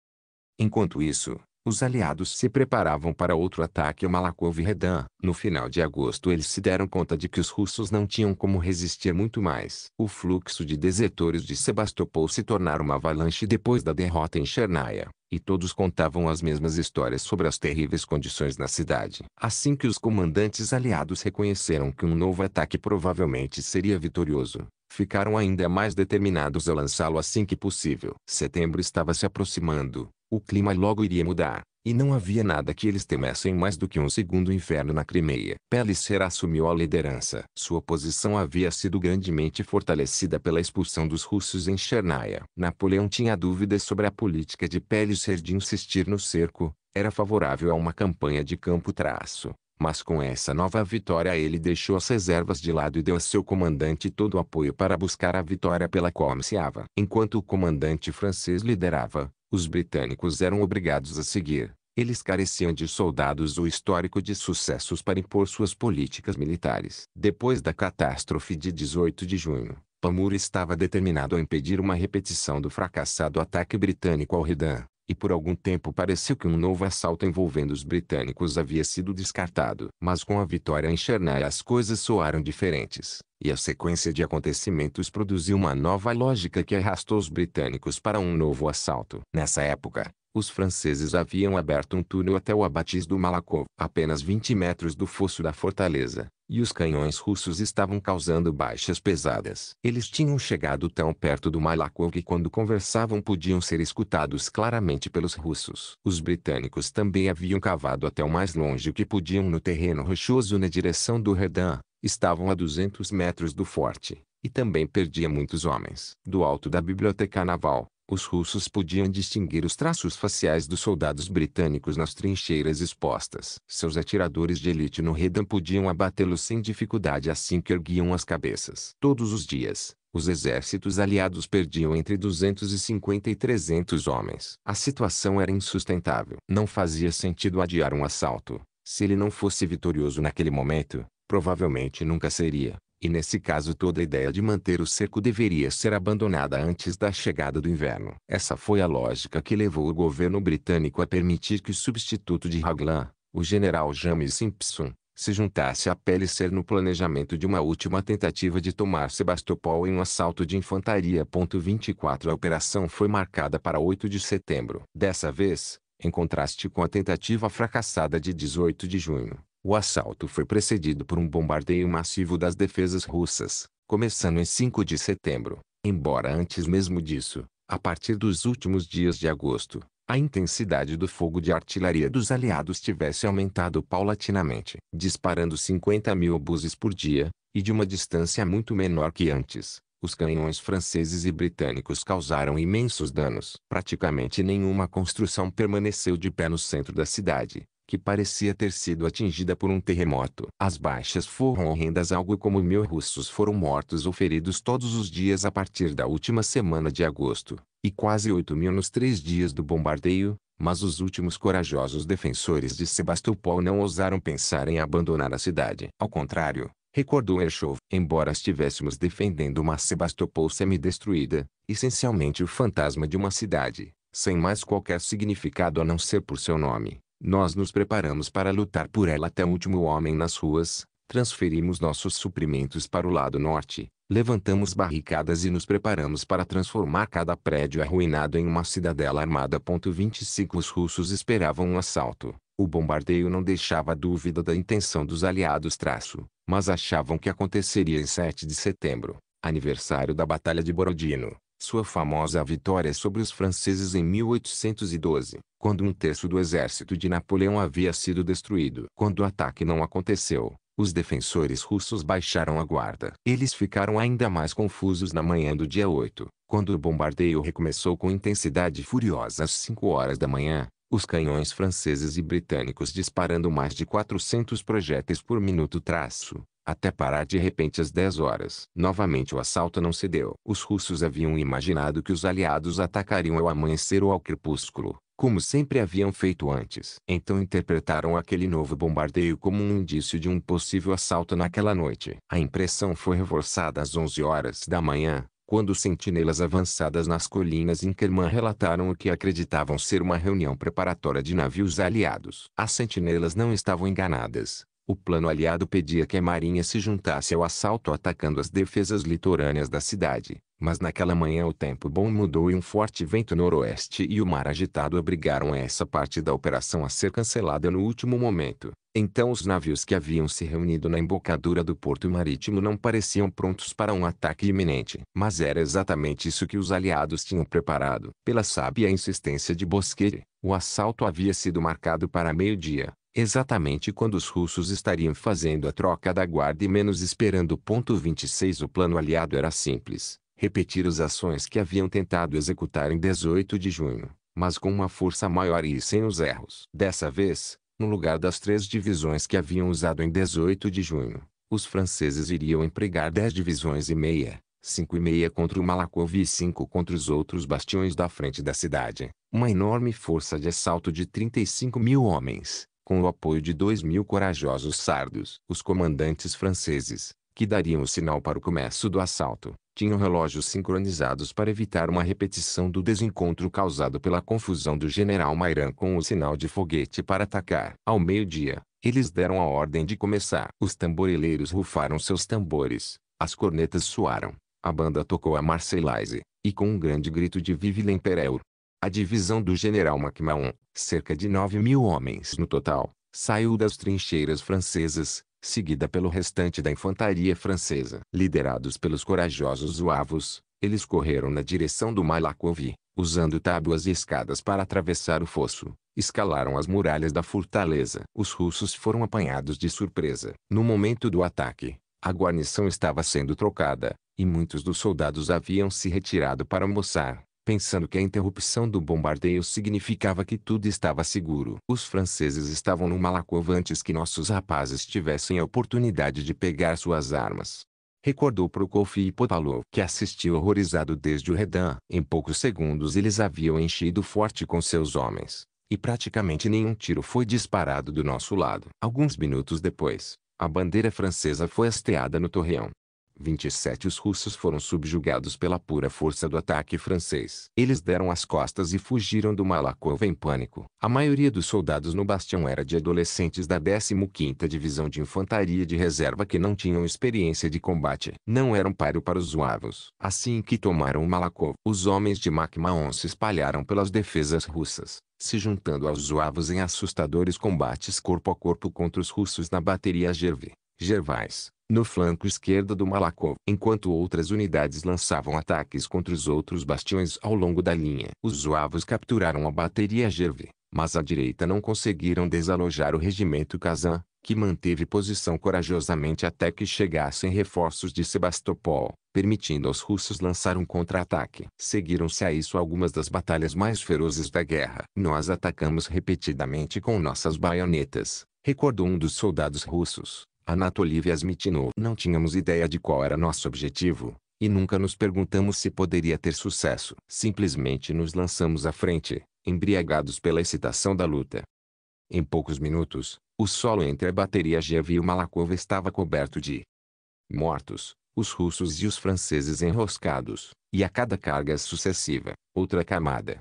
Enquanto isso, os aliados se preparavam para outro ataque a Malakov e Redan. No final de agosto eles se deram conta de que os russos não tinham como resistir muito mais. O fluxo de desertores de Sebastopol se tornar uma avalanche depois da derrota em Chernaia, e todos contavam as mesmas histórias sobre as terríveis condições na cidade. Assim que os comandantes aliados reconheceram que um novo ataque provavelmente seria vitorioso, ficaram ainda mais determinados a lançá-lo assim que possível. Setembro estava se aproximando, o clima logo iria mudar, e não havia nada que eles temessem mais do que um segundo inferno na Crimeia. Pellicer assumiu a liderança. Sua posição havia sido grandemente fortalecida pela expulsão dos russos em Chernaia. Napoleão tinha dúvidas sobre a política de Pellicer de insistir no cerco, era favorável a uma campanha de campo traço. Mas com essa nova vitória ele deixou as reservas de lado e deu a seu comandante todo o apoio para buscar a vitória pela qual ansiava. Enquanto o comandante francês liderava, os britânicos eram obrigados a seguir. Eles careciam de soldados ou histórico de sucessos para impor suas políticas militares. Depois da catástrofe de 18 de junho, Pamur estava determinado a impedir uma repetição do fracassado ataque britânico ao Redan e por algum tempo pareceu que um novo assalto envolvendo os britânicos havia sido descartado. Mas com a vitória em Chennai as coisas soaram diferentes, e a sequência de acontecimentos produziu uma nova lógica que arrastou os britânicos para um novo assalto. Nessa época, os franceses haviam aberto um túnel até o abatiz do Malakoff, apenas 20 metros do fosso da fortaleza, e os canhões russos estavam causando baixas pesadas. Eles tinham chegado tão perto do Malakoff que quando conversavam podiam ser escutados claramente pelos russos. Os britânicos também haviam cavado até o mais longe que podiam no terreno rochoso na direção do Redan, estavam a 200 metros do forte, e também perdia muitos homens. Do alto da biblioteca naval, os russos podiam distinguir os traços faciais dos soldados britânicos nas trincheiras expostas. Seus atiradores de elite no Redan podiam abatê-los sem dificuldade assim que erguiam as cabeças. Todos os dias, os exércitos aliados perdiam entre 250 e 300 homens. A situação era insustentável. Não fazia sentido adiar um assalto. Se ele não fosse vitorioso naquele momento, provavelmente nunca seria. E nesse caso toda a ideia de manter o cerco deveria ser abandonada antes da chegada do inverno. Essa foi a lógica que levou o governo britânico a permitir que o substituto de Raglan, o general James Simpson, se juntasse a PLC no planejamento de uma última tentativa de tomar Sebastopol em um assalto de infantaria. 24 A operação foi marcada para 8 de setembro. Dessa vez, em contraste com a tentativa fracassada de 18 de junho, o assalto foi precedido por um bombardeio massivo das defesas russas, começando em 5 de setembro. Embora antes mesmo disso, a partir dos últimos dias de agosto, a intensidade do fogo de artilharia dos aliados tivesse aumentado paulatinamente, disparando 50 mil obuses por dia, e de uma distância muito menor que antes. Os canhões franceses e britânicos causaram imensos danos. Praticamente nenhuma construção permaneceu de pé no centro da cidade, que parecia ter sido atingida por um terremoto. As baixas foram horrendas, algo como mil russos foram mortos ou feridos todos os dias a partir da última semana de agosto, e quase oito mil nos três dias do bombardeio, mas os últimos corajosos defensores de Sebastopol não ousaram pensar em abandonar a cidade. Ao contrário, recordou Ershov, embora estivéssemos defendendo uma Sebastopol semidestruída, essencialmente o fantasma de uma cidade, sem mais qualquer significado a não ser por seu nome nós nos preparamos para lutar por ela até o último homem nas ruas, transferimos nossos suprimentos para o lado norte, levantamos barricadas e nos preparamos para transformar cada prédio arruinado em uma cidadela armada. 25 Os russos esperavam um assalto. O bombardeio não deixava dúvida da intenção dos aliados traço, mas achavam que aconteceria em 7 de setembro, aniversário da Batalha de Borodino sua famosa vitória sobre os franceses em 1812, quando um terço do exército de Napoleão havia sido destruído. Quando o ataque não aconteceu, os defensores russos baixaram a guarda. Eles ficaram ainda mais confusos na manhã do dia 8, quando o bombardeio recomeçou com intensidade furiosa às 5 horas da manhã, os canhões franceses e britânicos disparando mais de 400 projéteis por minuto traço, até parar de repente às 10 horas. Novamente o assalto não se deu. Os russos haviam imaginado que os aliados atacariam ao amanhecer ou ao crepúsculo, como sempre haviam feito antes. Então interpretaram aquele novo bombardeio como um indício de um possível assalto naquela noite. A impressão foi reforçada às 11 horas da manhã, quando sentinelas avançadas nas colinas Inkerman relataram o que acreditavam ser uma reunião preparatória de navios aliados. As sentinelas não estavam enganadas. O plano aliado pedia que a marinha se juntasse ao assalto atacando as defesas litorâneas da cidade, mas naquela manhã o tempo bom mudou e um forte vento noroeste e o mar agitado obrigaram essa parte da operação a ser cancelada no último momento. Então os navios que haviam se reunido na embocadura do porto marítimo não pareciam prontos para um ataque iminente. Mas era exatamente isso que os aliados tinham preparado. Pela sábia insistência de Bosquet, o assalto havia sido marcado para meio-dia, exatamente quando os russos estariam fazendo a troca da guarda e menos esperando. 26 O plano aliado era simples: repetir as ações que haviam tentado executar em 18 de junho, mas com uma força maior e sem os erros. Dessa vez, no lugar das três divisões que haviam usado em 18 de junho, os franceses iriam empregar 10 divisões e meia, 5 e meia contra o Malakov e 5 contra os outros bastiões da frente da cidade. Uma enorme força de assalto de 35 mil homens, com o apoio de dois mil corajosos sardos. Os comandantes franceses, que dariam o sinal para o começo do assalto, tinham relógios sincronizados para evitar uma repetição do desencontro causado pela confusão do general Mairan com o sinal de foguete para atacar. Ao meio-dia, eles deram a ordem de começar. Os tamborileiros rufaram seus tambores, as cornetas soaram, a banda tocou a Marseillaise, e com um grande grito de Vive l'Empereur, a divisão do general MacMahon, cerca de 9 mil homens no total, saiu das trincheiras francesas, seguida pelo restante da infantaria francesa. Liderados pelos corajosos zuavos, eles correram na direção do Malakovi, usando tábuas e escadas para atravessar o fosso. Escalaram as muralhas da fortaleza. Os russos foram apanhados de surpresa. No momento do ataque, a guarnição estava sendo trocada, e muitos dos soldados haviam se retirado para almoçar pensando que a interrupção do bombardeio significava que tudo estava seguro. Os franceses estavam numa lacova antes que nossos rapazes tivessem a oportunidade de pegar suas armas. Recordou e Popalov, que assistiu horrorizado desde o Redan. Em poucos segundos eles haviam enchido o forte com seus homens, e praticamente nenhum tiro foi disparado do nosso lado. Alguns minutos depois, a bandeira francesa foi hasteada no torreão. 27 Os russos foram subjugados pela pura força do ataque francês. Eles deram as costas e fugiram do Malakov em pânico. A maioria dos soldados no bastião era de adolescentes da 15ª Divisão de Infantaria de Reserva que não tinham experiência de combate. Não eram páreo para os zuavos. Assim que tomaram o Malakov, os homens de MacMahon se espalharam pelas defesas russas se juntando aos zuavos em assustadores combates corpo a corpo contra os russos na bateria Gervais. Gervais, no flanco esquerdo do Malakov, enquanto outras unidades lançavam ataques contra os outros bastiões ao longo da linha. Os zuavos capturaram a bateria Gerve, mas à direita não conseguiram desalojar o regimento Kazan, que manteve posição corajosamente até que chegassem reforços de Sebastopol, permitindo aos russos lançar um contra-ataque. Seguiram-se a isso algumas das batalhas mais ferozes da guerra. Nós atacamos repetidamente com nossas baionetas, recordou um dos soldados russos. Anatoly Vyazmitinov. Não tínhamos ideia de qual era nosso objetivo, e nunca nos perguntamos se poderia ter sucesso. Simplesmente nos lançamos à frente, embriagados pela excitação da luta. Em poucos minutos, o solo entre a bateria Gev e o Malakovo estava coberto de mortos, os russos e os franceses enroscados, e a cada carga sucessiva, outra camada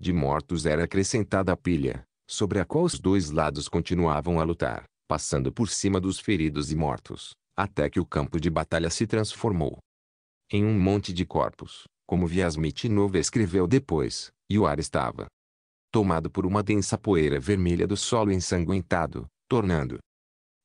de mortos era acrescentada à pilha, sobre a qual os dois lados continuavam a lutar passando por cima dos feridos e mortos, até que o campo de batalha se transformou em um monte de corpos, como Vyazmitnov escreveu depois, e o ar estava tomado por uma densa poeira vermelha do solo ensanguentado, tornando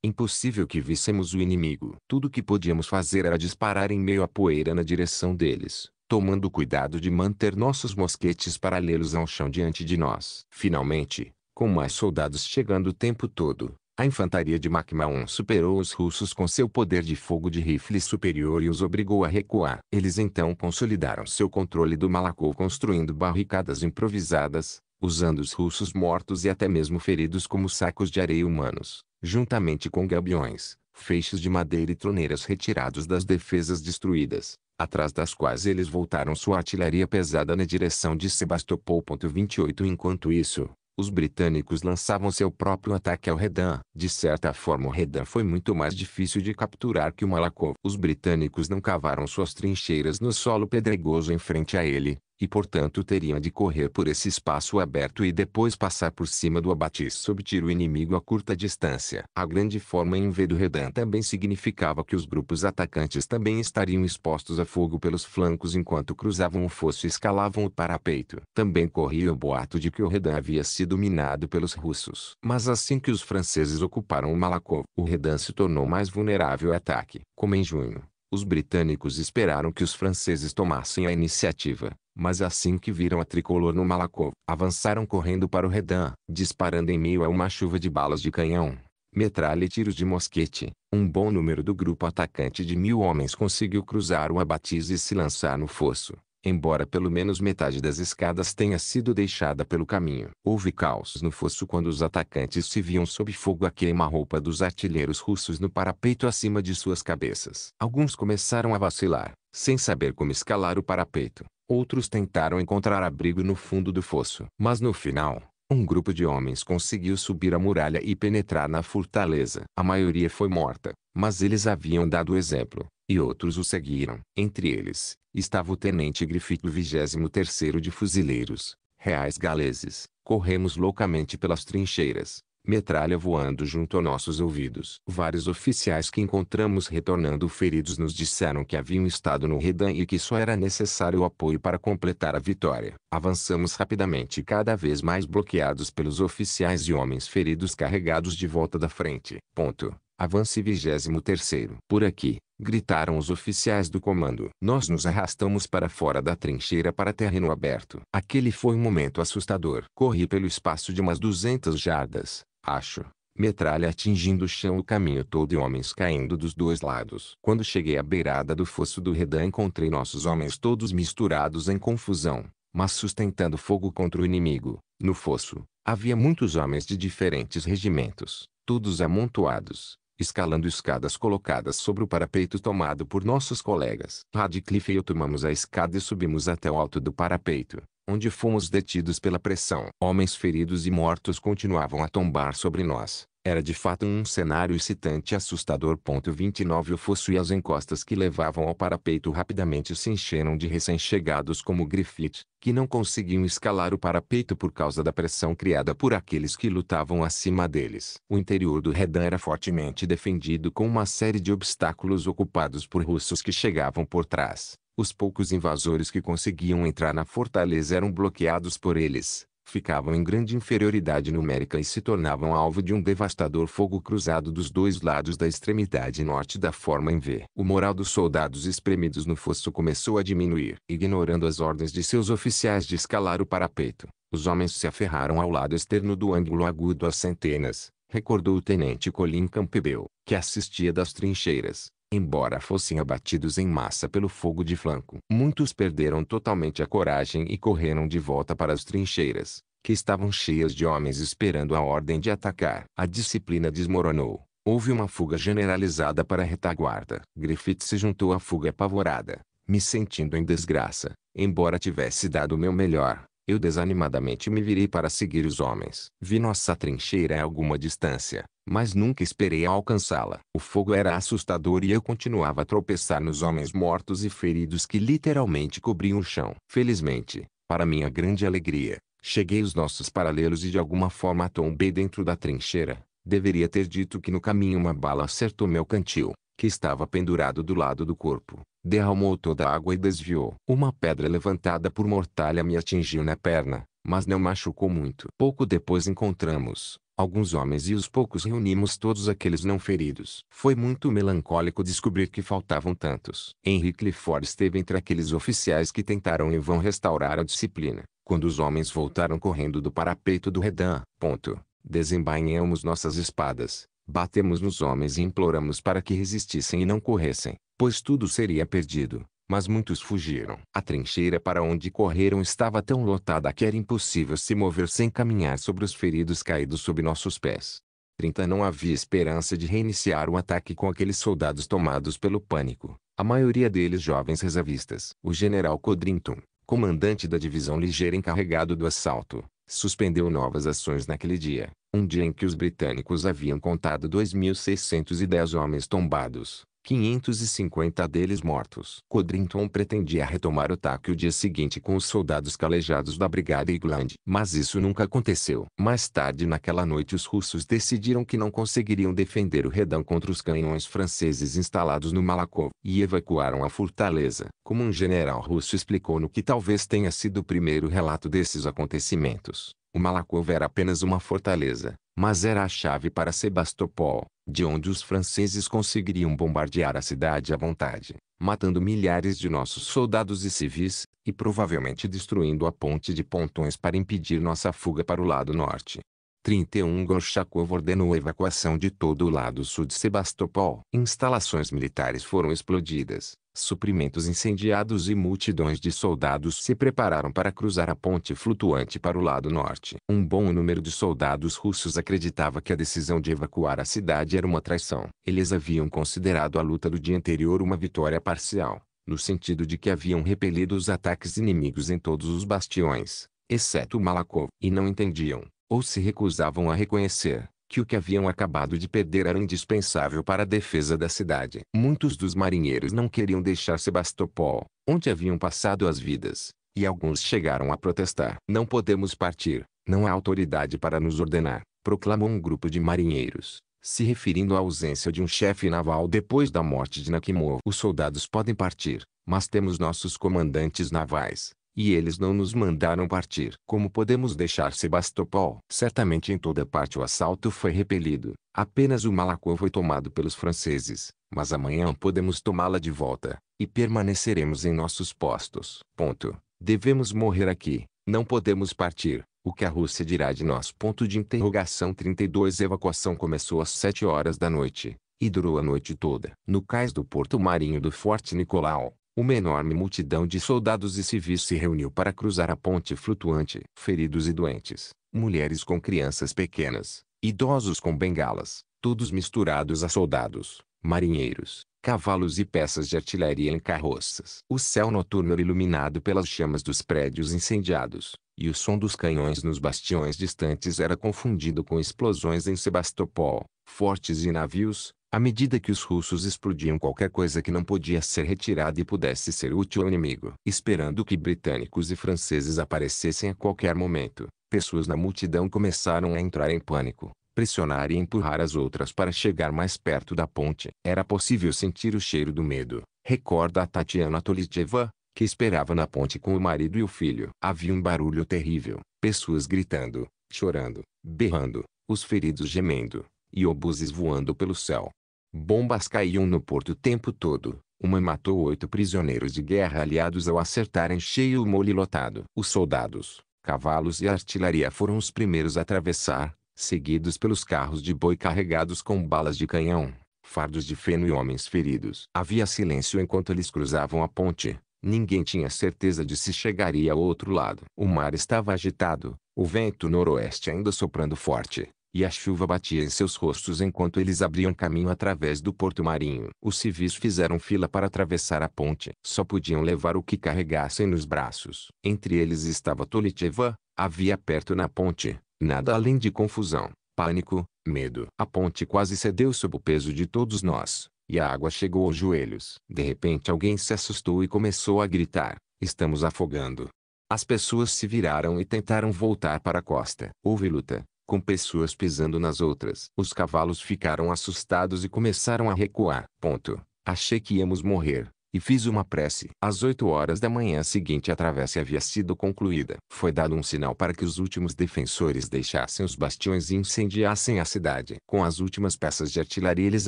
impossível que víssemos o inimigo. Tudo o que podíamos fazer era disparar em meio à poeira na direção deles, tomando cuidado de manter nossos mosquetes paralelos ao chão diante de nós. Finalmente, com mais soldados chegando o tempo todo, a infantaria de Macmahon superou os russos com seu poder de fogo de rifle superior e os obrigou a recuar. Eles então consolidaram seu controle do Malakov construindo barricadas improvisadas, usando os russos mortos e até mesmo feridos como sacos de areia humanos, juntamente com gabiões, feixes de madeira e troneiras retirados das defesas destruídas, atrás das quais eles voltaram sua artilharia pesada na direção de Sebastopol. 28 Enquanto isso, os britânicos lançavam seu próprio ataque ao Redan. De certa forma o Redan foi muito mais difícil de capturar que o Malakoff. Os britânicos não cavaram suas trincheiras no solo pedregoso em frente a ele, e portanto teriam de correr por esse espaço aberto e depois passar por cima do abatiz sob tiro inimigo a curta distância. A grande forma em V do Redan também significava que os grupos atacantes também estariam expostos a fogo pelos flancos enquanto cruzavam o fosso e escalavam o parapeito. Também corria o boato de que o Redan havia sido minado pelos russos. Mas assim que os franceses ocuparam o Malakoff, o Redan se tornou mais vulnerável ao ataque. Como em junho, os britânicos esperaram que os franceses tomassem a iniciativa, mas assim que viram a tricolor no Malakoff, avançaram correndo para o Redan, disparando em meio a uma chuva de balas de canhão, metralha e tiros de mosquete. Um bom número do grupo atacante de mil homens conseguiu cruzar o abatiz e se lançar no fosso embora pelo menos metade das escadas tenha sido deixada pelo caminho. Houve caos no fosso quando os atacantes se viam sob fogo a queima-roupa dos artilheiros russos no parapeito acima de suas cabeças. Alguns começaram a vacilar, sem saber como escalar o parapeito. Outros tentaram encontrar abrigo no fundo do fosso. Mas no final, um grupo de homens conseguiu subir a muralha e penetrar na fortaleza. A maioria foi morta, mas eles haviam dado o exemplo e outros o seguiram. Entre eles, estava o tenente Griffith do 23 de Fuzileiros, reais galeses. Corremos loucamente pelas trincheiras, metralha voando junto aos nossos ouvidos. Vários oficiais que encontramos retornando feridos nos disseram que haviam estado no Redan e que só era necessário o apoio para completar a vitória. Avançamos rapidamente cada vez mais bloqueados pelos oficiais e homens feridos carregados de volta da frente. Ponto. Avance 23. Por aqui, gritaram os oficiais do comando. Nós nos arrastamos para fora da trincheira para terreno aberto. Aquele foi um momento assustador. Corri pelo espaço de umas 200 jardas, acho. Metralha atingindo o chão o caminho todo e homens caindo dos dois lados. Quando cheguei à beirada do fosso do redã encontrei nossos homens todos misturados em confusão, mas sustentando fogo contra o inimigo. No fosso, havia muitos homens de diferentes regimentos, todos amontoados escalando escadas colocadas sobre o parapeito tomado por nossos colegas. Radcliffe e eu tomamos a escada e subimos até o alto do parapeito, onde fomos detidos pela pressão. Homens feridos e mortos continuavam a tombar sobre nós. Era de fato um cenário excitante e assustador. 29 O fosso e as encostas que levavam ao parapeito rapidamente se encheram de recém-chegados como Griffith, que não conseguiam escalar o parapeito por causa da pressão criada por aqueles que lutavam acima deles. O interior do redan era fortemente defendido com uma série de obstáculos ocupados por russos que chegavam por trás. Os poucos invasores que conseguiam entrar na fortaleza eram bloqueados por eles, ficavam em grande inferioridade numérica e se tornavam alvo de um devastador fogo cruzado dos dois lados da extremidade norte da forma em V. O moral dos soldados espremidos no fosso começou a diminuir. Ignorando as ordens de seus oficiais de escalar o parapeito, os homens se aferraram ao lado externo do ângulo agudo às centenas, recordou o tenente Colin Campbell, que assistia das trincheiras embora fossem abatidos em massa pelo fogo de flanco. Muitos perderam totalmente a coragem e correram de volta para as trincheiras, que estavam cheias de homens esperando a ordem de atacar. A disciplina desmoronou. Houve uma fuga generalizada para a retaguarda. Griffith se juntou à fuga apavorada, me sentindo em desgraça, embora tivesse dado o meu melhor. Eu desanimadamente me virei para seguir os homens. Vi nossa trincheira a alguma distância, mas nunca esperei alcançá-la. O fogo era assustador e eu continuava a tropeçar nos homens mortos e feridos que literalmente cobriam o chão. Felizmente, para minha grande alegria, cheguei os nossos paralelos e de alguma forma tombei dentro da trincheira. Deveria ter dito que no caminho uma bala acertou meu cantil que estava pendurado do lado do corpo, derramou toda a água e desviou. Uma pedra levantada por mortalha me atingiu na perna, mas não machucou muito. Pouco depois encontramos, alguns homens e os poucos reunimos todos aqueles não feridos. Foi muito melancólico descobrir que faltavam tantos. Henry Clifford esteve entre aqueles oficiais que tentaram em vão restaurar a disciplina, quando os homens voltaram correndo do parapeito do Redan. Ponto. Desembainhamos nossas espadas, Batemos nos homens e imploramos para que resistissem e não corressem, pois tudo seria perdido. Mas muitos fugiram. A trincheira para onde correram estava tão lotada que era impossível se mover sem caminhar sobre os feridos caídos sob nossos pés. trinta Não havia esperança de reiniciar o ataque com aqueles soldados tomados pelo pânico, a maioria deles jovens reservistas. O general Codrington, comandante da divisão ligeira encarregado do assalto, suspendeu novas ações naquele dia, um dia em que os britânicos haviam contado 2.610 homens tombados, 550 deles mortos. Codrington pretendia retomar o ataque o dia seguinte com os soldados calejados da Brigada Eagland. Mas isso nunca aconteceu. Mais tarde naquela noite os russos decidiram que não conseguiriam defender o redão contra os canhões franceses instalados no Malakov e evacuaram a fortaleza, como um general russo explicou no que talvez tenha sido o primeiro relato desses acontecimentos. O Malakoff era apenas uma fortaleza, mas era a chave para Sebastopol, de onde os franceses conseguiriam bombardear a cidade à vontade, matando milhares de nossos soldados e civis, e provavelmente destruindo a ponte de pontões para impedir nossa fuga para o lado norte. 31 Gorshakov ordenou a evacuação de todo o lado sul de Sebastopol. Instalações militares foram explodidas, suprimentos incendiados e multidões de soldados se prepararam para cruzar a ponte flutuante para o lado norte. Um bom número de soldados russos acreditava que a decisão de evacuar a cidade era uma traição. Eles haviam considerado a luta do dia anterior uma vitória parcial, no sentido de que haviam repelido os ataques inimigos em todos os bastiões, exceto Malakov, e não entendiam ou se recusavam a reconhecer, que o que haviam acabado de perder era indispensável para a defesa da cidade. Muitos dos marinheiros não queriam deixar Sebastopol, onde haviam passado as vidas, e alguns chegaram a protestar. Não podemos partir, não há autoridade para nos ordenar, proclamou um grupo de marinheiros, se referindo à ausência de um chefe naval depois da morte de Nakimov. Os soldados podem partir, mas temos nossos comandantes navais, e eles não nos mandaram partir. Como podemos deixar Sebastopol? Certamente em toda parte o assalto foi repelido. Apenas o Malacor foi tomado pelos franceses. Mas amanhã podemos tomá-la de volta. E permaneceremos em nossos postos. Ponto. Devemos morrer aqui. Não podemos partir. O que a Rússia dirá de nós? Ponto de interrogação 32 Evacuação começou às 7 horas da noite e durou a noite toda. No cais do Porto Marinho do Forte Nicolau, uma enorme multidão de soldados e civis se reuniu para cruzar a ponte flutuante. Feridos e doentes, mulheres com crianças pequenas, idosos com bengalas, todos misturados a soldados, marinheiros, cavalos e peças de artilharia em carroças. O céu noturno era iluminado pelas chamas dos prédios incendiados, e o som dos canhões nos bastiões distantes era confundido com explosões em Sebastopol, fortes e navios, à medida que os russos explodiam qualquer coisa que não podia ser retirada e pudesse ser útil ao inimigo, esperando que britânicos e franceses aparecessem a qualquer momento, pessoas na multidão começaram a entrar em pânico, pressionar e empurrar as outras para chegar mais perto da ponte. Era possível sentir o cheiro do medo. Recorda a Tatiana Tolitjeva, que esperava na ponte com o marido e o filho. Havia um barulho terrível, pessoas gritando, chorando, berrando, os feridos gemendo, e obuses voando pelo céu. Bombas caíam no porto o tempo todo. Uma matou oito prisioneiros de guerra aliados ao acertar em cheio o mole lotado. Os soldados, cavalos e artilharia foram os primeiros a atravessar, seguidos pelos carros de boi carregados com balas de canhão, fardos de feno e homens feridos. Havia silêncio enquanto eles cruzavam a ponte. Ninguém tinha certeza de se chegaria ao outro lado. O mar estava agitado, o vento noroeste ainda soprando forte, e a chuva batia em seus rostos enquanto eles abriam caminho através do porto marinho. Os civis fizeram fila para atravessar a ponte. Só podiam levar o que carregassem nos braços. Entre eles estava Tolitcheva. Havia perto na ponte, nada além de confusão, pânico, medo. A ponte quase cedeu sob o peso de todos nós, e a água chegou aos joelhos. De repente alguém se assustou e começou a gritar, estamos afogando. As pessoas se viraram e tentaram voltar para a costa. Houve luta, com pessoas pisando nas outras. Os cavalos ficaram assustados e começaram a recuar. Ponto. Achei que íamos morrer, e fiz uma prece. Às oito horas da manhã seguinte a travessa havia sido concluída. Foi dado um sinal para que os últimos defensores deixassem os bastiões e incendiassem a cidade. Com as últimas peças de artilharia eles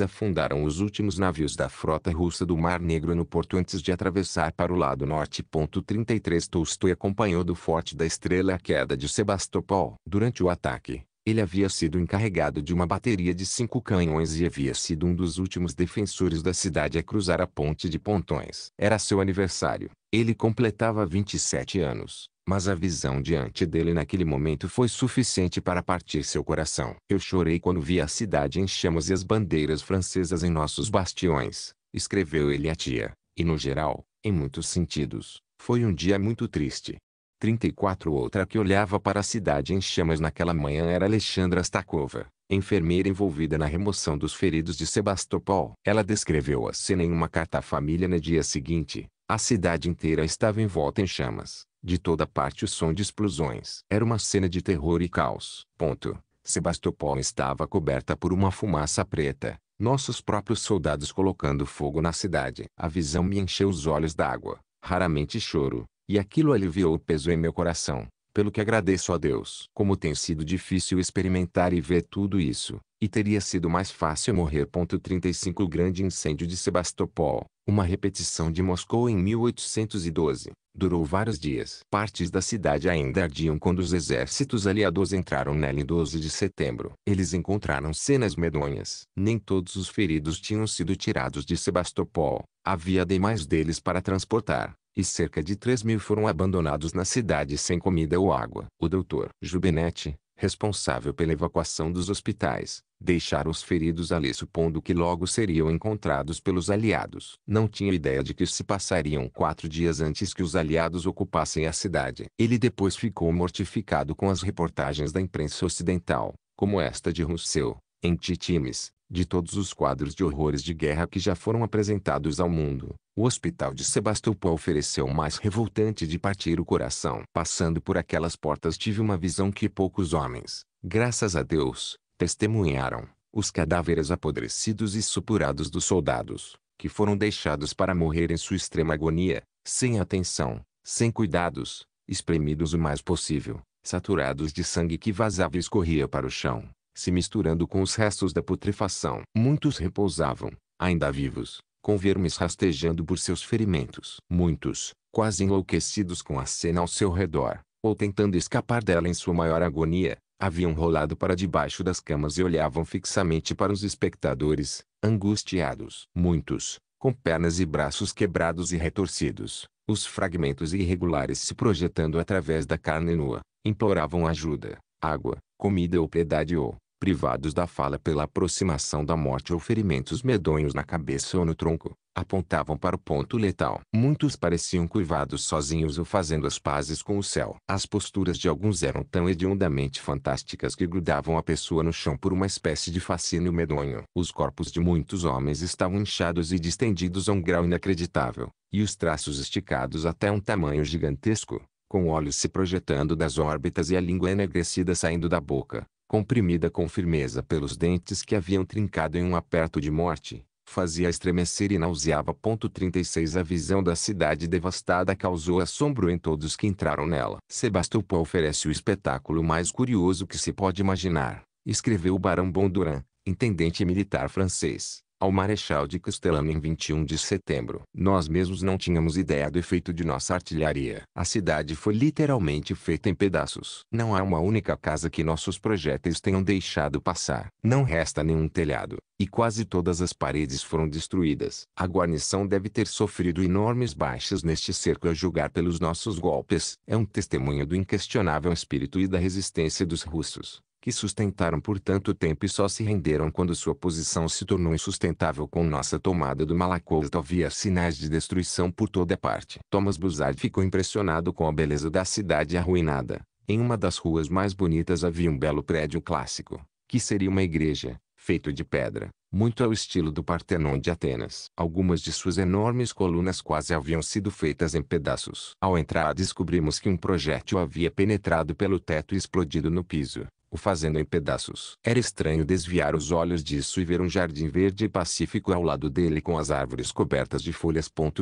afundaram os últimos navios da frota russa do Mar Negro no porto antes de atravessar para o lado norte. 33 Tolstoy acompanhou do Forte da Estrela a queda de Sebastopol. Durante o ataque, ele havia sido encarregado de uma bateria de cinco canhões e havia sido um dos últimos defensores da cidade a cruzar a ponte de pontões. Era seu aniversário. Ele completava 27 anos, mas a visão diante dele naquele momento foi suficiente para partir seu coração. Eu chorei quando vi a cidade em chamas e as bandeiras francesas em nossos bastiões, escreveu ele à tia, e no geral, em muitos sentidos, foi um dia muito triste. 34 Outra que olhava para a cidade em chamas naquela manhã era Alexandra Stakova, enfermeira envolvida na remoção dos feridos de Sebastopol. Ela descreveu a cena em uma carta à família no dia seguinte. A cidade inteira estava envolta em chamas. De toda parte o som de explosões. Era uma cena de terror e caos. Ponto. Sebastopol estava coberta por uma fumaça preta. Nossos próprios soldados colocando fogo na cidade. A visão me encheu os olhos d'água. Raramente choro, e aquilo aliviou o peso em meu coração, pelo que agradeço a Deus. Como tem sido difícil experimentar e ver tudo isso, e teria sido mais fácil morrer. 35 O grande incêndio de Sebastopol, uma repetição de Moscou em 1812, durou vários dias. Partes da cidade ainda ardiam quando os exércitos aliados entraram nela em 12 de setembro. Eles encontraram cenas medonhas. Nem todos os feridos tinham sido tirados de Sebastopol, havia demais deles para transportar e cerca de 3 mil foram abandonados na cidade sem comida ou água. O doutor Jubenete, responsável pela evacuação dos hospitais, deixaram os feridos ali supondo que logo seriam encontrados pelos aliados. Não tinha ideia de que se passariam quatro dias antes que os aliados ocupassem a cidade. Ele depois ficou mortificado com as reportagens da imprensa ocidental, como esta de Rousseau, entre times, de todos os quadros de horrores de guerra que já foram apresentados ao mundo, o hospital de Sebastopol ofereceu o mais revoltante de partir o coração. Passando por aquelas portas tive uma visão que poucos homens, graças a Deus, testemunharam. Os cadáveres apodrecidos e supurados dos soldados, que foram deixados para morrer em sua extrema agonia, sem atenção, sem cuidados, espremidos o mais possível, saturados de sangue que vazava e escorria para o chão, se misturando com os restos da putrefação. Muitos repousavam, ainda vivos, com vermes rastejando por seus ferimentos. Muitos, quase enlouquecidos com a cena ao seu redor, ou tentando escapar dela em sua maior agonia, haviam rolado para debaixo das camas e olhavam fixamente para os espectadores, angustiados. Muitos, com pernas e braços quebrados e retorcidos, os fragmentos irregulares se projetando através da carne nua, imploravam ajuda, água, comida ou piedade ou, privados da fala pela aproximação da morte ou ferimentos medonhos na cabeça ou no tronco, apontavam para o ponto letal. Muitos pareciam curvados sozinhos ou fazendo as pazes com o céu. As posturas de alguns eram tão hediondamente fantásticas que grudavam a pessoa no chão por uma espécie de fascínio medonho. Os corpos de muitos homens estavam inchados e distendidos a um grau inacreditável, e os traços esticados até um tamanho gigantesco, com olhos se projetando das órbitas e a língua enegrecida saindo da boca comprimida com firmeza pelos dentes que haviam trincado em um aperto de morte, fazia estremecer e nauseava. 36 A visão da cidade devastada causou assombro em todos que entraram nela. Sebastopol oferece o espetáculo mais curioso que se pode imaginar, escreveu o Barão Bonduran, intendente militar francês ao Marechal de Castellano em 21 de setembro. Nós mesmos não tínhamos ideia do efeito de nossa artilharia. A cidade foi literalmente feita em pedaços. Não há uma única casa que nossos projéteis tenham deixado passar. Não resta nenhum telhado, e quase todas as paredes foram destruídas. A guarnição deve ter sofrido enormes baixas neste cerco a julgar pelos nossos golpes. É um testemunho do inquestionável espírito e da resistência dos russos que sustentaram por tanto tempo e só se renderam quando sua posição se tornou insustentável com nossa tomada do Malacosto. Havia sinais de destruição por toda parte. Thomas Buzzard ficou impressionado com a beleza da cidade arruinada. Em uma das ruas mais bonitas havia um belo prédio clássico, que seria uma igreja, feito de pedra, muito ao estilo do Partenon de Atenas. Algumas de suas enormes colunas quase haviam sido feitas em pedaços. Ao entrar, descobrimos que um projétil havia penetrado pelo teto e explodido no piso o fazendo em pedaços. Era estranho desviar os olhos disso e ver um jardim verde e pacífico ao lado dele com as árvores cobertas de folhas.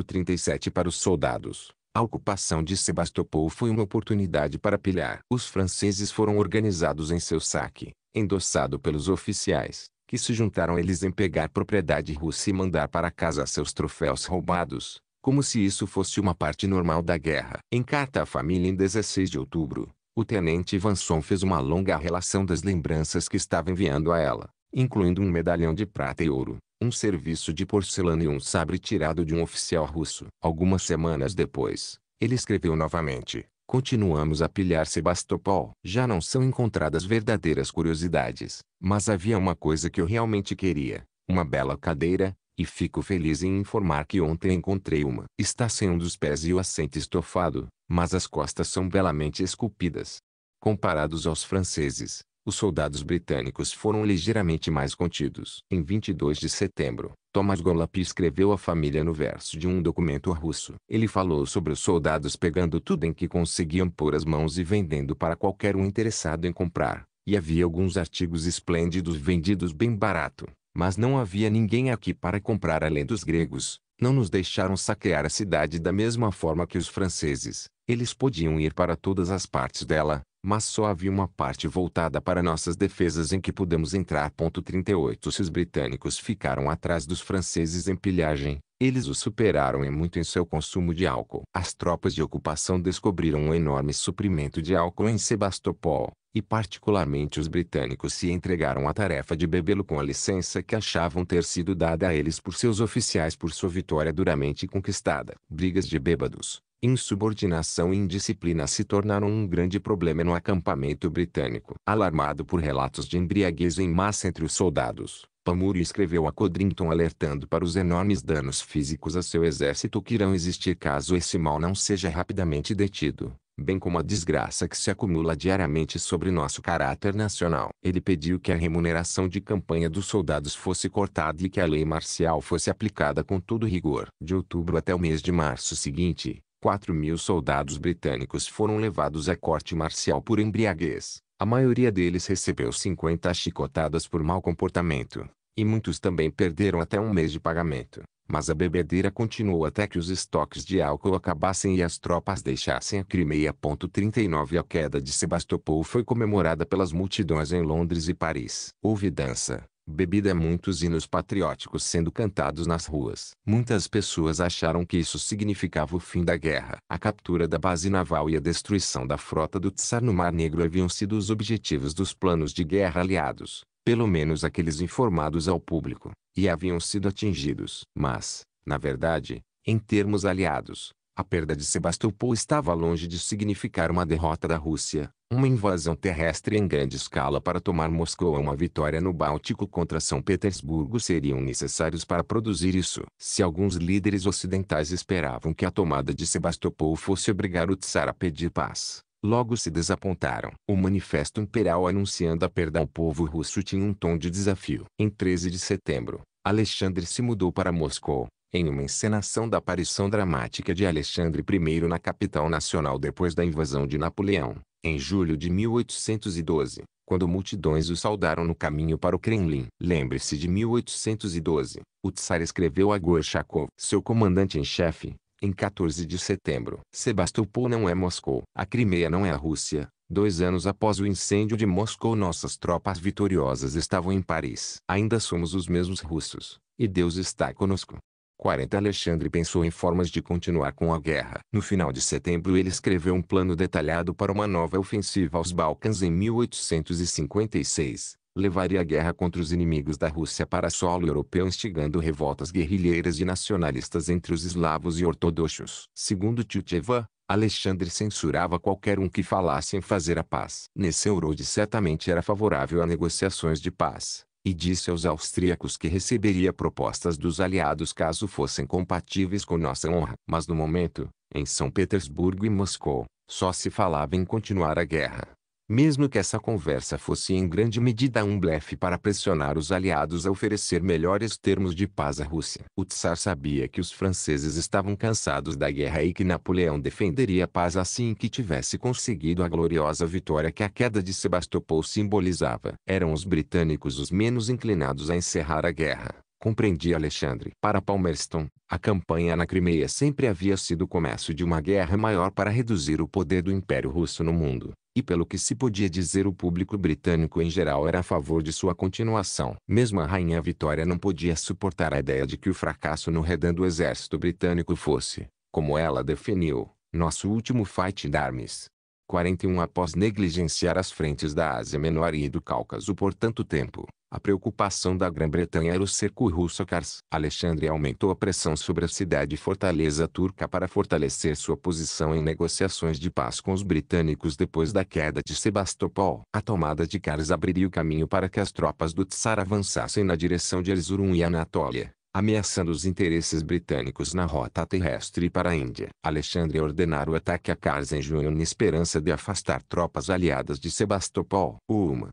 37 Para os soldados, a ocupação de Sebastopol foi uma oportunidade para pilhar. Os franceses foram organizados em seu saque, endossado pelos oficiais, que se juntaram a eles em pegar propriedade russa e mandar para casa seus troféus roubados, como se isso fosse uma parte normal da guerra. Em carta à família em 16 de outubro, o tenente Vanson fez uma longa relação das lembranças que estava enviando a ela, incluindo um medalhão de prata e ouro, um serviço de porcelana e um sabre tirado de um oficial russo. Algumas semanas depois, ele escreveu novamente: Continuamos a pilhar Sebastopol. Já não são encontradas verdadeiras curiosidades, mas havia uma coisa que eu realmente queria: uma bela cadeira, e fico feliz em informar que ontem encontrei uma. Está sem um dos pés e o assento estofado, mas as costas são belamente esculpidas. Comparados aos franceses, os soldados britânicos foram ligeiramente mais contidos. Em 22 de setembro, Thomas Golap escreveu a família no verso de um documento russo. Ele falou sobre os soldados pegando tudo em que conseguiam pôr as mãos e vendendo para qualquer um interessado em comprar, e havia alguns artigos esplêndidos vendidos bem barato. Mas não havia ninguém aqui para comprar além dos gregos. Não nos deixaram saquear a cidade da mesma forma que os franceses. Eles podiam ir para todas as partes dela, mas só havia uma parte voltada para nossas defesas em que pudemos entrar. 38 Se os britânicos ficaram atrás dos franceses em pilhagem, eles os superaram em muito em seu consumo de álcool. As tropas de ocupação descobriram um enorme suprimento de álcool em Sebastopol, e particularmente os britânicos se entregaram à tarefa de bebê-lo com a licença que achavam ter sido dada a eles por seus oficiais por sua vitória duramente conquistada. Brigas de bêbados, insubordinação e indisciplina se tornaram um grande problema no acampamento britânico. Alarmado por relatos de embriaguez em massa entre os soldados, Pamuri escreveu a Codrington alertando para os enormes danos físicos a seu exército que irão existir caso esse mal não seja rapidamente detido bem como a desgraça que se acumula diariamente sobre nosso caráter nacional. Ele pediu que a remuneração de campanha dos soldados fosse cortada e que a lei marcial fosse aplicada com todo rigor. De outubro até o mês de março seguinte, 4 mil soldados britânicos foram levados à corte marcial por embriaguez. A maioria deles recebeu 50 chicotadas por mau comportamento, e muitos também perderam até um mês de pagamento. Mas a bebedeira continuou até que os estoques de álcool acabassem e as tropas deixassem a Crimeia. 39 A queda de Sebastopol foi comemorada pelas multidões em Londres e Paris. Houve dança, bebida e muitos hinos patrióticos sendo cantados nas ruas. Muitas pessoas acharam que isso significava o fim da guerra. A captura da base naval e a destruição da frota do Tsar no Mar Negro haviam sido os objetivos dos planos de guerra aliados pelo menos aqueles informados ao público, e haviam sido atingidos. Mas, na verdade, em termos aliados, a perda de Sebastopol estava longe de significar uma derrota da Rússia, uma invasão terrestre em grande escala para tomar Moscou ou uma vitória no Báltico contra São Petersburgo seriam necessários para produzir isso. Se alguns líderes ocidentais esperavam que a tomada de Sebastopol fosse obrigar o czar a pedir paz, Logo se desapontaram. O manifesto imperial anunciando a perda ao povo russo tinha um tom de desafio. Em 13 de setembro, Alexandre se mudou para Moscou, em uma encenação da aparição dramática de Alexandre I na capital nacional depois da invasão de Napoleão, em julho de 1812, quando multidões o saudaram no caminho para o Kremlin. Lembre-se de 1812, o Tsar escreveu a Gorchakov, seu comandante em chefe, em 14 de setembro. Sebastopol não é Moscou. A Crimeia não é a Rússia. Dois anos após o incêndio de Moscou nossas tropas vitoriosas estavam em Paris. Ainda somos os mesmos russos, e Deus está conosco. 40 Alexandre pensou em formas de continuar com a guerra. No final de setembro ele escreveu um plano detalhado para uma nova ofensiva aos Balcãs em 1856 levaria a guerra contra os inimigos da Rússia para solo europeu instigando revoltas guerrilheiras e nacionalistas entre os eslavos e ortodoxos. Segundo Tchutcheva, Alexandre censurava qualquer um que falasse em fazer a paz. Nesse Eurode certamente era favorável a negociações de paz, e disse aos austríacos que receberia propostas dos aliados caso fossem compatíveis com nossa honra. Mas no momento, em São Petersburgo e Moscou, só se falava em continuar a guerra mesmo que essa conversa fosse em grande medida um blefe para pressionar os aliados a oferecer melhores termos de paz à Rússia. O czar sabia que os franceses estavam cansados da guerra e que Napoleão defenderia a paz assim que tivesse conseguido a gloriosa vitória que a queda de Sebastopol simbolizava. Eram os britânicos os menos inclinados a encerrar a guerra compreendia Alexandre. Para Palmerston, a campanha na Crimeia sempre havia sido o começo de uma guerra maior para reduzir o poder do Império Russo no mundo, e pelo que se podia dizer o público britânico em geral era a favor de sua continuação. Mesmo a Rainha Vitória não podia suportar a ideia de que o fracasso no redan do exército britânico fosse, como ela definiu, nosso último fight d'armes. 41 Após negligenciar as frentes da Ásia Menor e do Cáucaso por tanto tempo, a preocupação da Grã-Bretanha era o cerco russo a Kars. Alexandre aumentou a pressão sobre a cidade e fortaleza turca para fortalecer sua posição em negociações de paz com os britânicos depois da queda de Sebastopol. A tomada de Kars abriria o caminho para que as tropas do Tsar avançassem na direção de Erzurum e Anatólia ameaçando os interesses britânicos na rota terrestre para a Índia. Alexandre ordenar o ataque a Kars em junho na esperança de afastar tropas aliadas de Sebastopol. Uma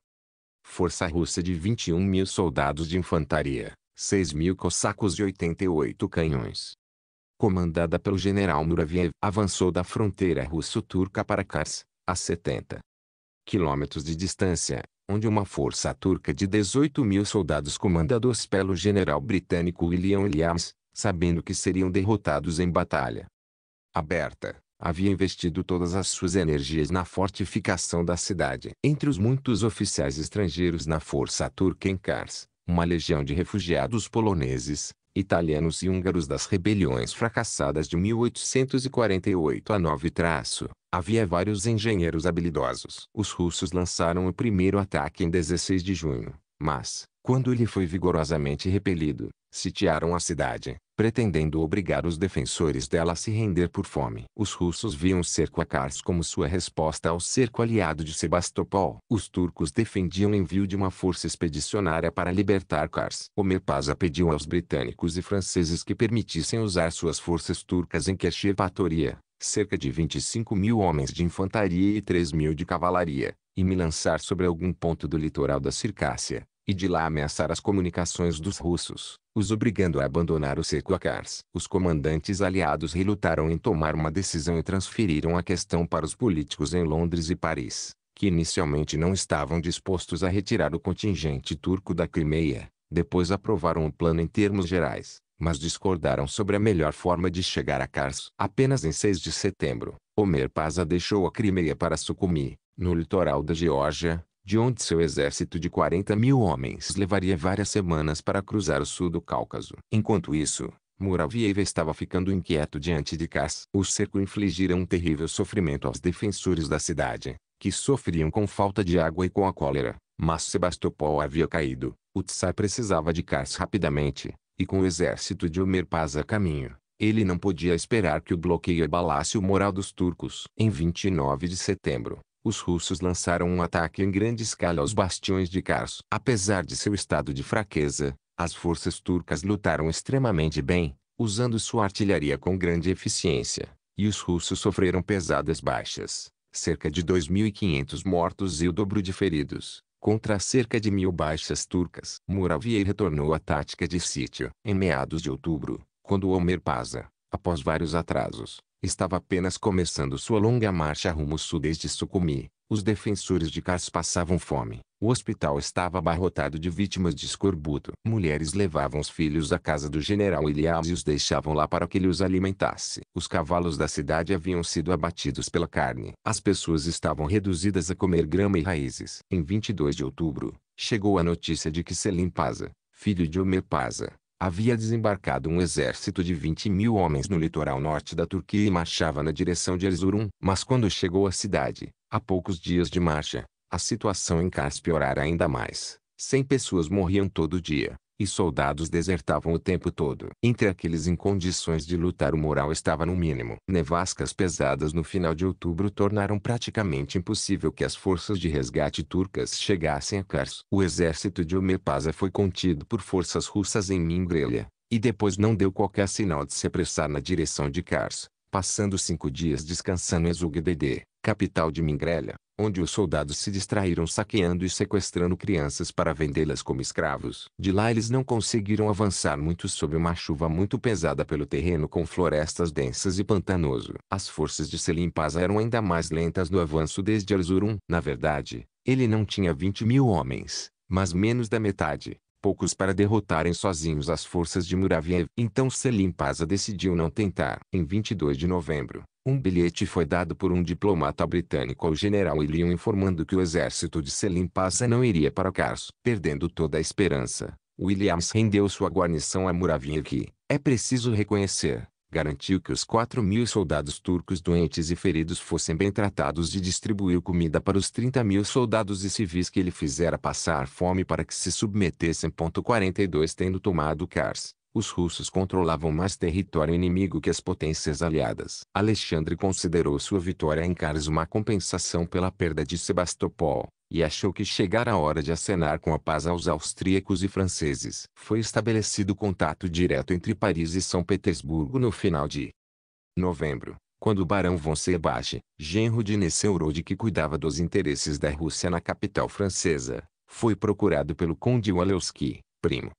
força russa de 21 mil soldados de infantaria, 6 mil cossacos e 88 canhões, comandada pelo general Muraviev, avançou da fronteira russo-turca para Kars, a 70 quilômetros de distância, onde uma força turca de 18 mil soldados comandados pelo general britânico William Williams, sabendo que seriam derrotados em batalha aberta, havia investido todas as suas energias na fortificação da cidade. Entre os muitos oficiais estrangeiros na força turca em Kars, uma legião de refugiados poloneses, italianos e húngaros das rebeliões fracassadas de 1848 a 9 traço, havia vários engenheiros habilidosos. Os russos lançaram o primeiro ataque em 16 de junho, mas, quando ele foi vigorosamente repelido, sitiaram a cidade, pretendendo obrigar os defensores dela a se render por fome. Os russos viam o cerco a Kars como sua resposta ao cerco aliado de Sebastopol. Os turcos defendiam o envio de uma força expedicionária para libertar Kars. Omerpaza pediu aos britânicos e franceses que permitissem usar suas forças turcas em Keshir cerca de 25 mil homens de infantaria e 3 mil de cavalaria, e me lançar sobre algum ponto do litoral da Circácia e de lá ameaçar as comunicações dos russos, os obrigando a abandonar o a Kars. Os comandantes aliados relutaram em tomar uma decisão e transferiram a questão para os políticos em Londres e Paris, que inicialmente não estavam dispostos a retirar o contingente turco da Crimeia, depois aprovaram o plano em termos gerais, mas discordaram sobre a melhor forma de chegar a Kars. Apenas em 6 de setembro, Homer Paza deixou a Crimeia para Sucumi, no litoral da Geórgia, de onde seu exército de 40 mil homens levaria várias semanas para cruzar o sul do Cáucaso. Enquanto isso, Muraviev estava ficando inquieto diante de Kass. O cerco infligira um terrível sofrimento aos defensores da cidade, que sofriam com falta de água e com a cólera, mas Sebastopol havia caído, o Tsar precisava de Kass rapidamente, e com o exército de Omer Paz a caminho, ele não podia esperar que o bloqueio abalasse o moral dos turcos. Em 29 de setembro, os russos lançaram um ataque em grande escala aos bastiões de Kars. Apesar de seu estado de fraqueza, as forças turcas lutaram extremamente bem, usando sua artilharia com grande eficiência, e os russos sofreram pesadas baixas, cerca de 2.500 mortos e o dobro de feridos, contra cerca de mil baixas turcas. Muraviev retornou à tática de sítio em meados de outubro, quando Omer Paza, após vários atrasos, estava apenas começando sua longa marcha rumo sul desde Sucumi. Os defensores de Cars passavam fome. O hospital estava abarrotado de vítimas de escorbuto. Mulheres levavam os filhos à casa do general Ilias e os deixavam lá para que ele os alimentasse. Os cavalos da cidade haviam sido abatidos pela carne. As pessoas estavam reduzidas a comer grama e raízes. Em 22 de outubro, chegou a notícia de que Selim Paza, filho de Omer Paza, havia desembarcado um exército de 20 mil homens no litoral norte da Turquia e marchava na direção de Erzurum. Mas quando chegou à cidade, a poucos dias de marcha, a situação em Kars piorara ainda mais. Cem pessoas morriam todo dia, e soldados desertavam o tempo todo. Entre aqueles em condições de lutar o moral estava no mínimo. Nevascas pesadas no final de outubro tornaram praticamente impossível que as forças de resgate turcas chegassem a Kars. O exército de Omepasa foi contido por forças russas em Mingrelia, e depois não deu qualquer sinal de se apressar na direção de Kars, passando cinco dias descansando em Zugdede capital de Mingrélia, onde os soldados se distraíram saqueando e sequestrando crianças para vendê-las como escravos. De lá eles não conseguiram avançar muito sob uma chuva muito pesada pelo terreno com florestas densas e pantanoso. As forças de Selim Paza eram ainda mais lentas no avanço desde Arzurum. Na verdade, ele não tinha 20 mil homens, mas menos da metade. Poucos para derrotarem sozinhos as forças de Muraviev. Então Selim Paza decidiu não tentar. Em 22 de novembro, um bilhete foi dado por um diplomata britânico ao general William informando que o exército de Selim Passa não iria para Kars. Perdendo toda a esperança, Williams rendeu sua guarnição a Muravinha que, é preciso reconhecer, garantiu que os 4 mil soldados turcos doentes e feridos fossem bem tratados e distribuiu comida para os 30 mil soldados e civis que ele fizera passar fome para que se submetessem. 42 Tendo tomado Kars, os russos controlavam mais território inimigo que as potências aliadas. Alexandre considerou sua vitória em Kars uma compensação pela perda de Sebastopol, e achou que chegara a hora de acenar com a paz aos austríacos e franceses. Foi estabelecido contato direto entre Paris e São Petersburgo no final de novembro, quando o barão von Sebage, genro de Nesselrode que cuidava dos interesses da Rússia na capital francesa, foi procurado pelo conde Walewski, primo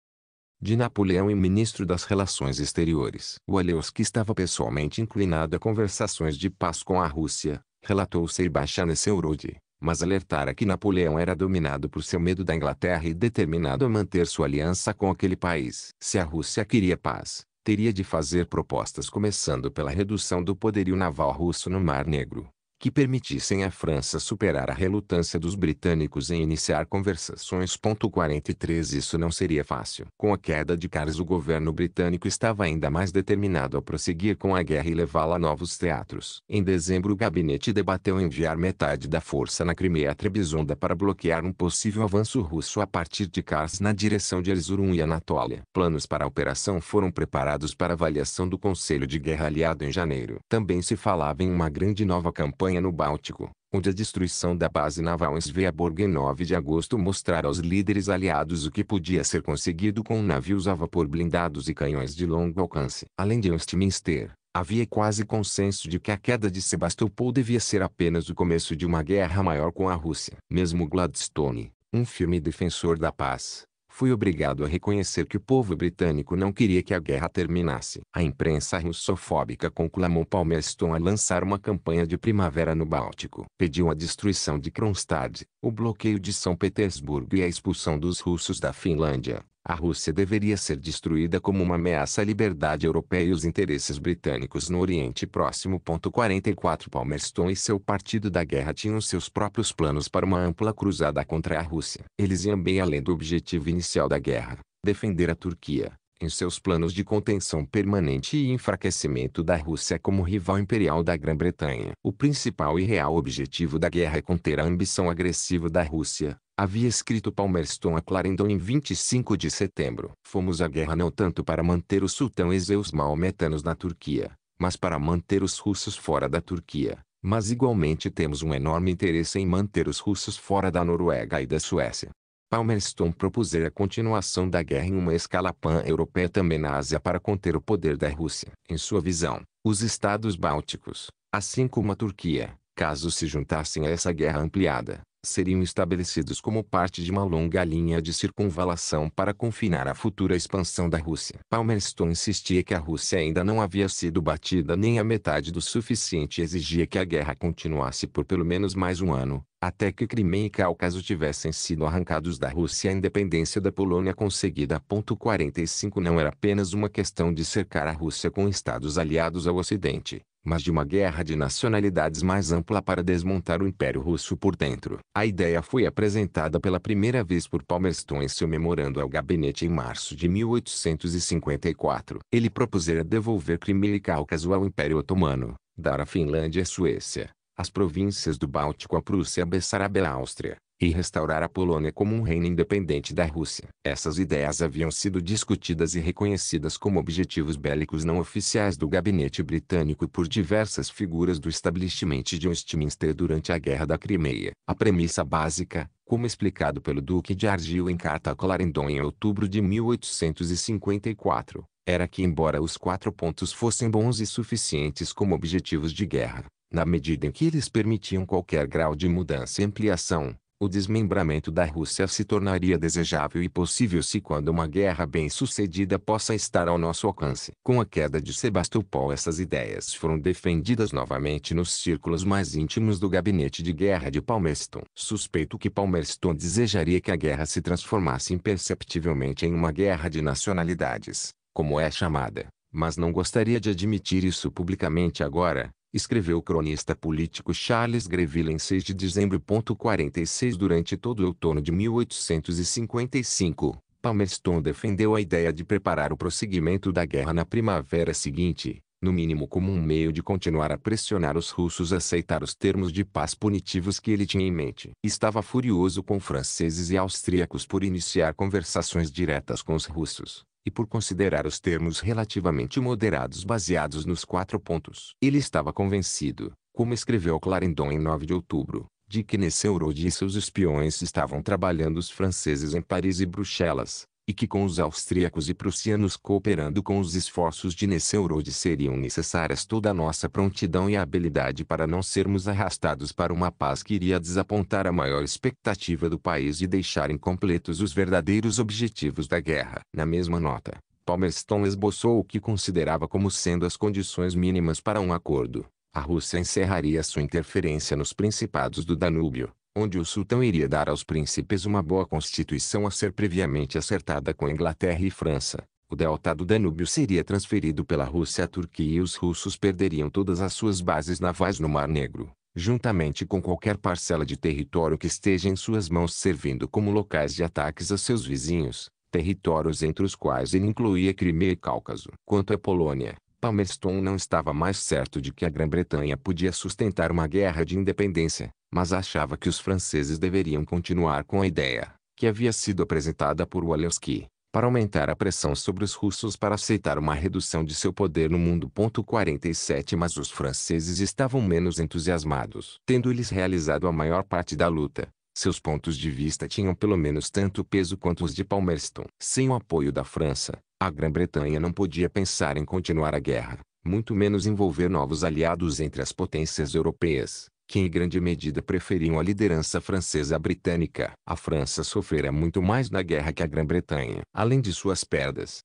de Napoleão e ministro das Relações Exteriores. Walewski estava pessoalmente inclinado a conversações de paz com a Rússia, relatou Serbachan Seurode, mas alertara que Napoleão era dominado por seu medo da Inglaterra e determinado a manter sua aliança com aquele país. Se a Rússia queria paz, teria de fazer propostas começando pela redução do poderio naval russo no Mar Negro que permitissem à França superar a relutância dos britânicos em iniciar conversações. 43 Isso não seria fácil. Com a queda de Carlos o governo britânico estava ainda mais determinado a prosseguir com a guerra e levá-la a novos teatros. Em dezembro o gabinete debateu enviar metade da força na Crimeia Trebizonda para bloquear um possível avanço russo a partir de Kars na direção de Erzurum e Anatólia. Planos para a operação foram preparados para avaliação do Conselho de Guerra aliado em janeiro. Também se falava em uma grande nova campanha no Báltico, onde a destruição da base naval em Sveaborg em 9 de agosto mostrara aos líderes aliados o que podia ser conseguido com navios a vapor blindados e canhões de longo alcance. Além de Westminster, havia quase consenso de que a queda de Sebastopol devia ser apenas o começo de uma guerra maior com a Rússia. Mesmo Gladstone, um firme defensor da paz, fui obrigado a reconhecer que o povo britânico não queria que a guerra terminasse. A imprensa russofóbica conclamou Palmerston a lançar uma campanha de primavera no Báltico. Pediu a destruição de Kronstadt, o bloqueio de São Petersburgo e a expulsão dos russos da Finlândia. A Rússia deveria ser destruída como uma ameaça à liberdade europeia e os interesses britânicos no Oriente Próximo. 44 Palmerston e seu partido da guerra tinham seus próprios planos para uma ampla cruzada contra a Rússia. Eles iam bem além do objetivo inicial da guerra, defender a Turquia, em seus planos de contenção permanente e enfraquecimento da Rússia como rival imperial da Grã-Bretanha. O principal e real objetivo da guerra é conter a ambição agressiva da Rússia, Havia escrito Palmerston a Clarendon em 25 de setembro. Fomos à guerra não tanto para manter o sultão Ezeus Maometano maometanos na Turquia, mas para manter os russos fora da Turquia. Mas igualmente temos um enorme interesse em manter os russos fora da Noruega e da Suécia. Palmerston propuser a continuação da guerra em uma escala pan-europeia também na Ásia para conter o poder da Rússia. Em sua visão, os estados bálticos, assim como a Turquia, caso se juntassem a essa guerra ampliada, seriam estabelecidos como parte de uma longa linha de circunvalação para confinar a futura expansão da Rússia. Palmerston insistia que a Rússia ainda não havia sido batida nem a metade do suficiente e exigia que a guerra continuasse por pelo menos mais um ano, até que Crimeia e Cáucaso tivessem sido arrancados da Rússia. A independência da Polônia conseguida. 45 não era apenas uma questão de cercar a Rússia com estados aliados ao Ocidente, mas de uma guerra de nacionalidades mais ampla para desmontar o Império Russo por dentro. A ideia foi apresentada pela primeira vez por Palmerston em seu memorando ao gabinete em março de 1854. Ele propusera devolver Crimea e Cáucaso ao Império Otomano, dar a Finlândia e Suécia, as províncias do Báltico à Prússia e Bessarabia à Áustria, e restaurar a Polônia como um reino independente da Rússia. Essas ideias haviam sido discutidas e reconhecidas como objetivos bélicos não oficiais do gabinete britânico por diversas figuras do establishment de Westminster durante a Guerra da Crimeia. A premissa básica, como explicado pelo Duque de Argyll em carta a Clarendon em outubro de 1854, era que embora os quatro pontos fossem bons e suficientes como objetivos de guerra, na medida em que eles permitiam qualquer grau de mudança e ampliação, o desmembramento da Rússia se tornaria desejável e possível se quando uma guerra bem-sucedida possa estar ao nosso alcance. Com a queda de Sebastopol essas ideias foram defendidas novamente nos círculos mais íntimos do gabinete de guerra de Palmerston. Suspeito que Palmerston desejaria que a guerra se transformasse imperceptivelmente em uma guerra de nacionalidades, como é chamada, mas não gostaria de admitir isso publicamente agora, escreveu o cronista político Charles Greville em 6 de dezembro. 46 Durante todo o outono de 1855, Palmerston defendeu a ideia de preparar o prosseguimento da guerra na primavera seguinte, no mínimo como um meio de continuar a pressionar os russos a aceitar os termos de paz punitivos que ele tinha em mente. Estava furioso com franceses e austríacos por iniciar conversações diretas com os russos e por considerar os termos relativamente moderados baseados nos quatro pontos. Ele estava convencido, como escreveu Clarendon em 9 de outubro, de que nesse e seus espiões estavam trabalhando os franceses em Paris e Bruxelas, e que com os austríacos e prussianos cooperando com os esforços de Nesselrode seriam necessárias toda a nossa prontidão e habilidade para não sermos arrastados para uma paz que iria desapontar a maior expectativa do país e deixar incompletos os verdadeiros objetivos da guerra. Na mesma nota, Palmerston esboçou o que considerava como sendo as condições mínimas para um acordo. A Rússia encerraria sua interferência nos principados do Danúbio, onde o sultão iria dar aos príncipes uma boa constituição a ser previamente acertada com Inglaterra e França. O delta do Danúbio seria transferido pela Rússia à Turquia e os russos perderiam todas as suas bases navais no Mar Negro, juntamente com qualquer parcela de território que esteja em suas mãos servindo como locais de ataques a seus vizinhos, territórios entre os quais ele incluía Crimeia e Cáucaso. Quanto à Polônia, Palmerston não estava mais certo de que a Grã-Bretanha podia sustentar uma guerra de independência, mas achava que os franceses deveriam continuar com a ideia, que havia sido apresentada por Walewski, para aumentar a pressão sobre os russos para aceitar uma redução de seu poder no mundo. 47 Mas os franceses estavam menos entusiasmados. Tendo eles realizado a maior parte da luta, seus pontos de vista tinham pelo menos tanto peso quanto os de Palmerston. Sem o apoio da França, a Grã-Bretanha não podia pensar em continuar a guerra, muito menos envolver novos aliados entre as potências europeias que em grande medida preferiam a liderança francesa à britânica. A França sofrera muito mais na guerra que a Grã-Bretanha, além de suas perdas.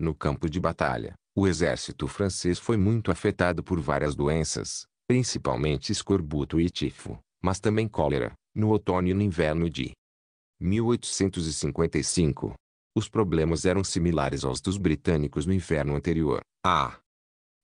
No campo de batalha, o exército francês foi muito afetado por várias doenças, principalmente escorbuto e tifo, mas também cólera, no outono e no inverno de 1855. Os problemas eram similares aos dos britânicos no inverno anterior. A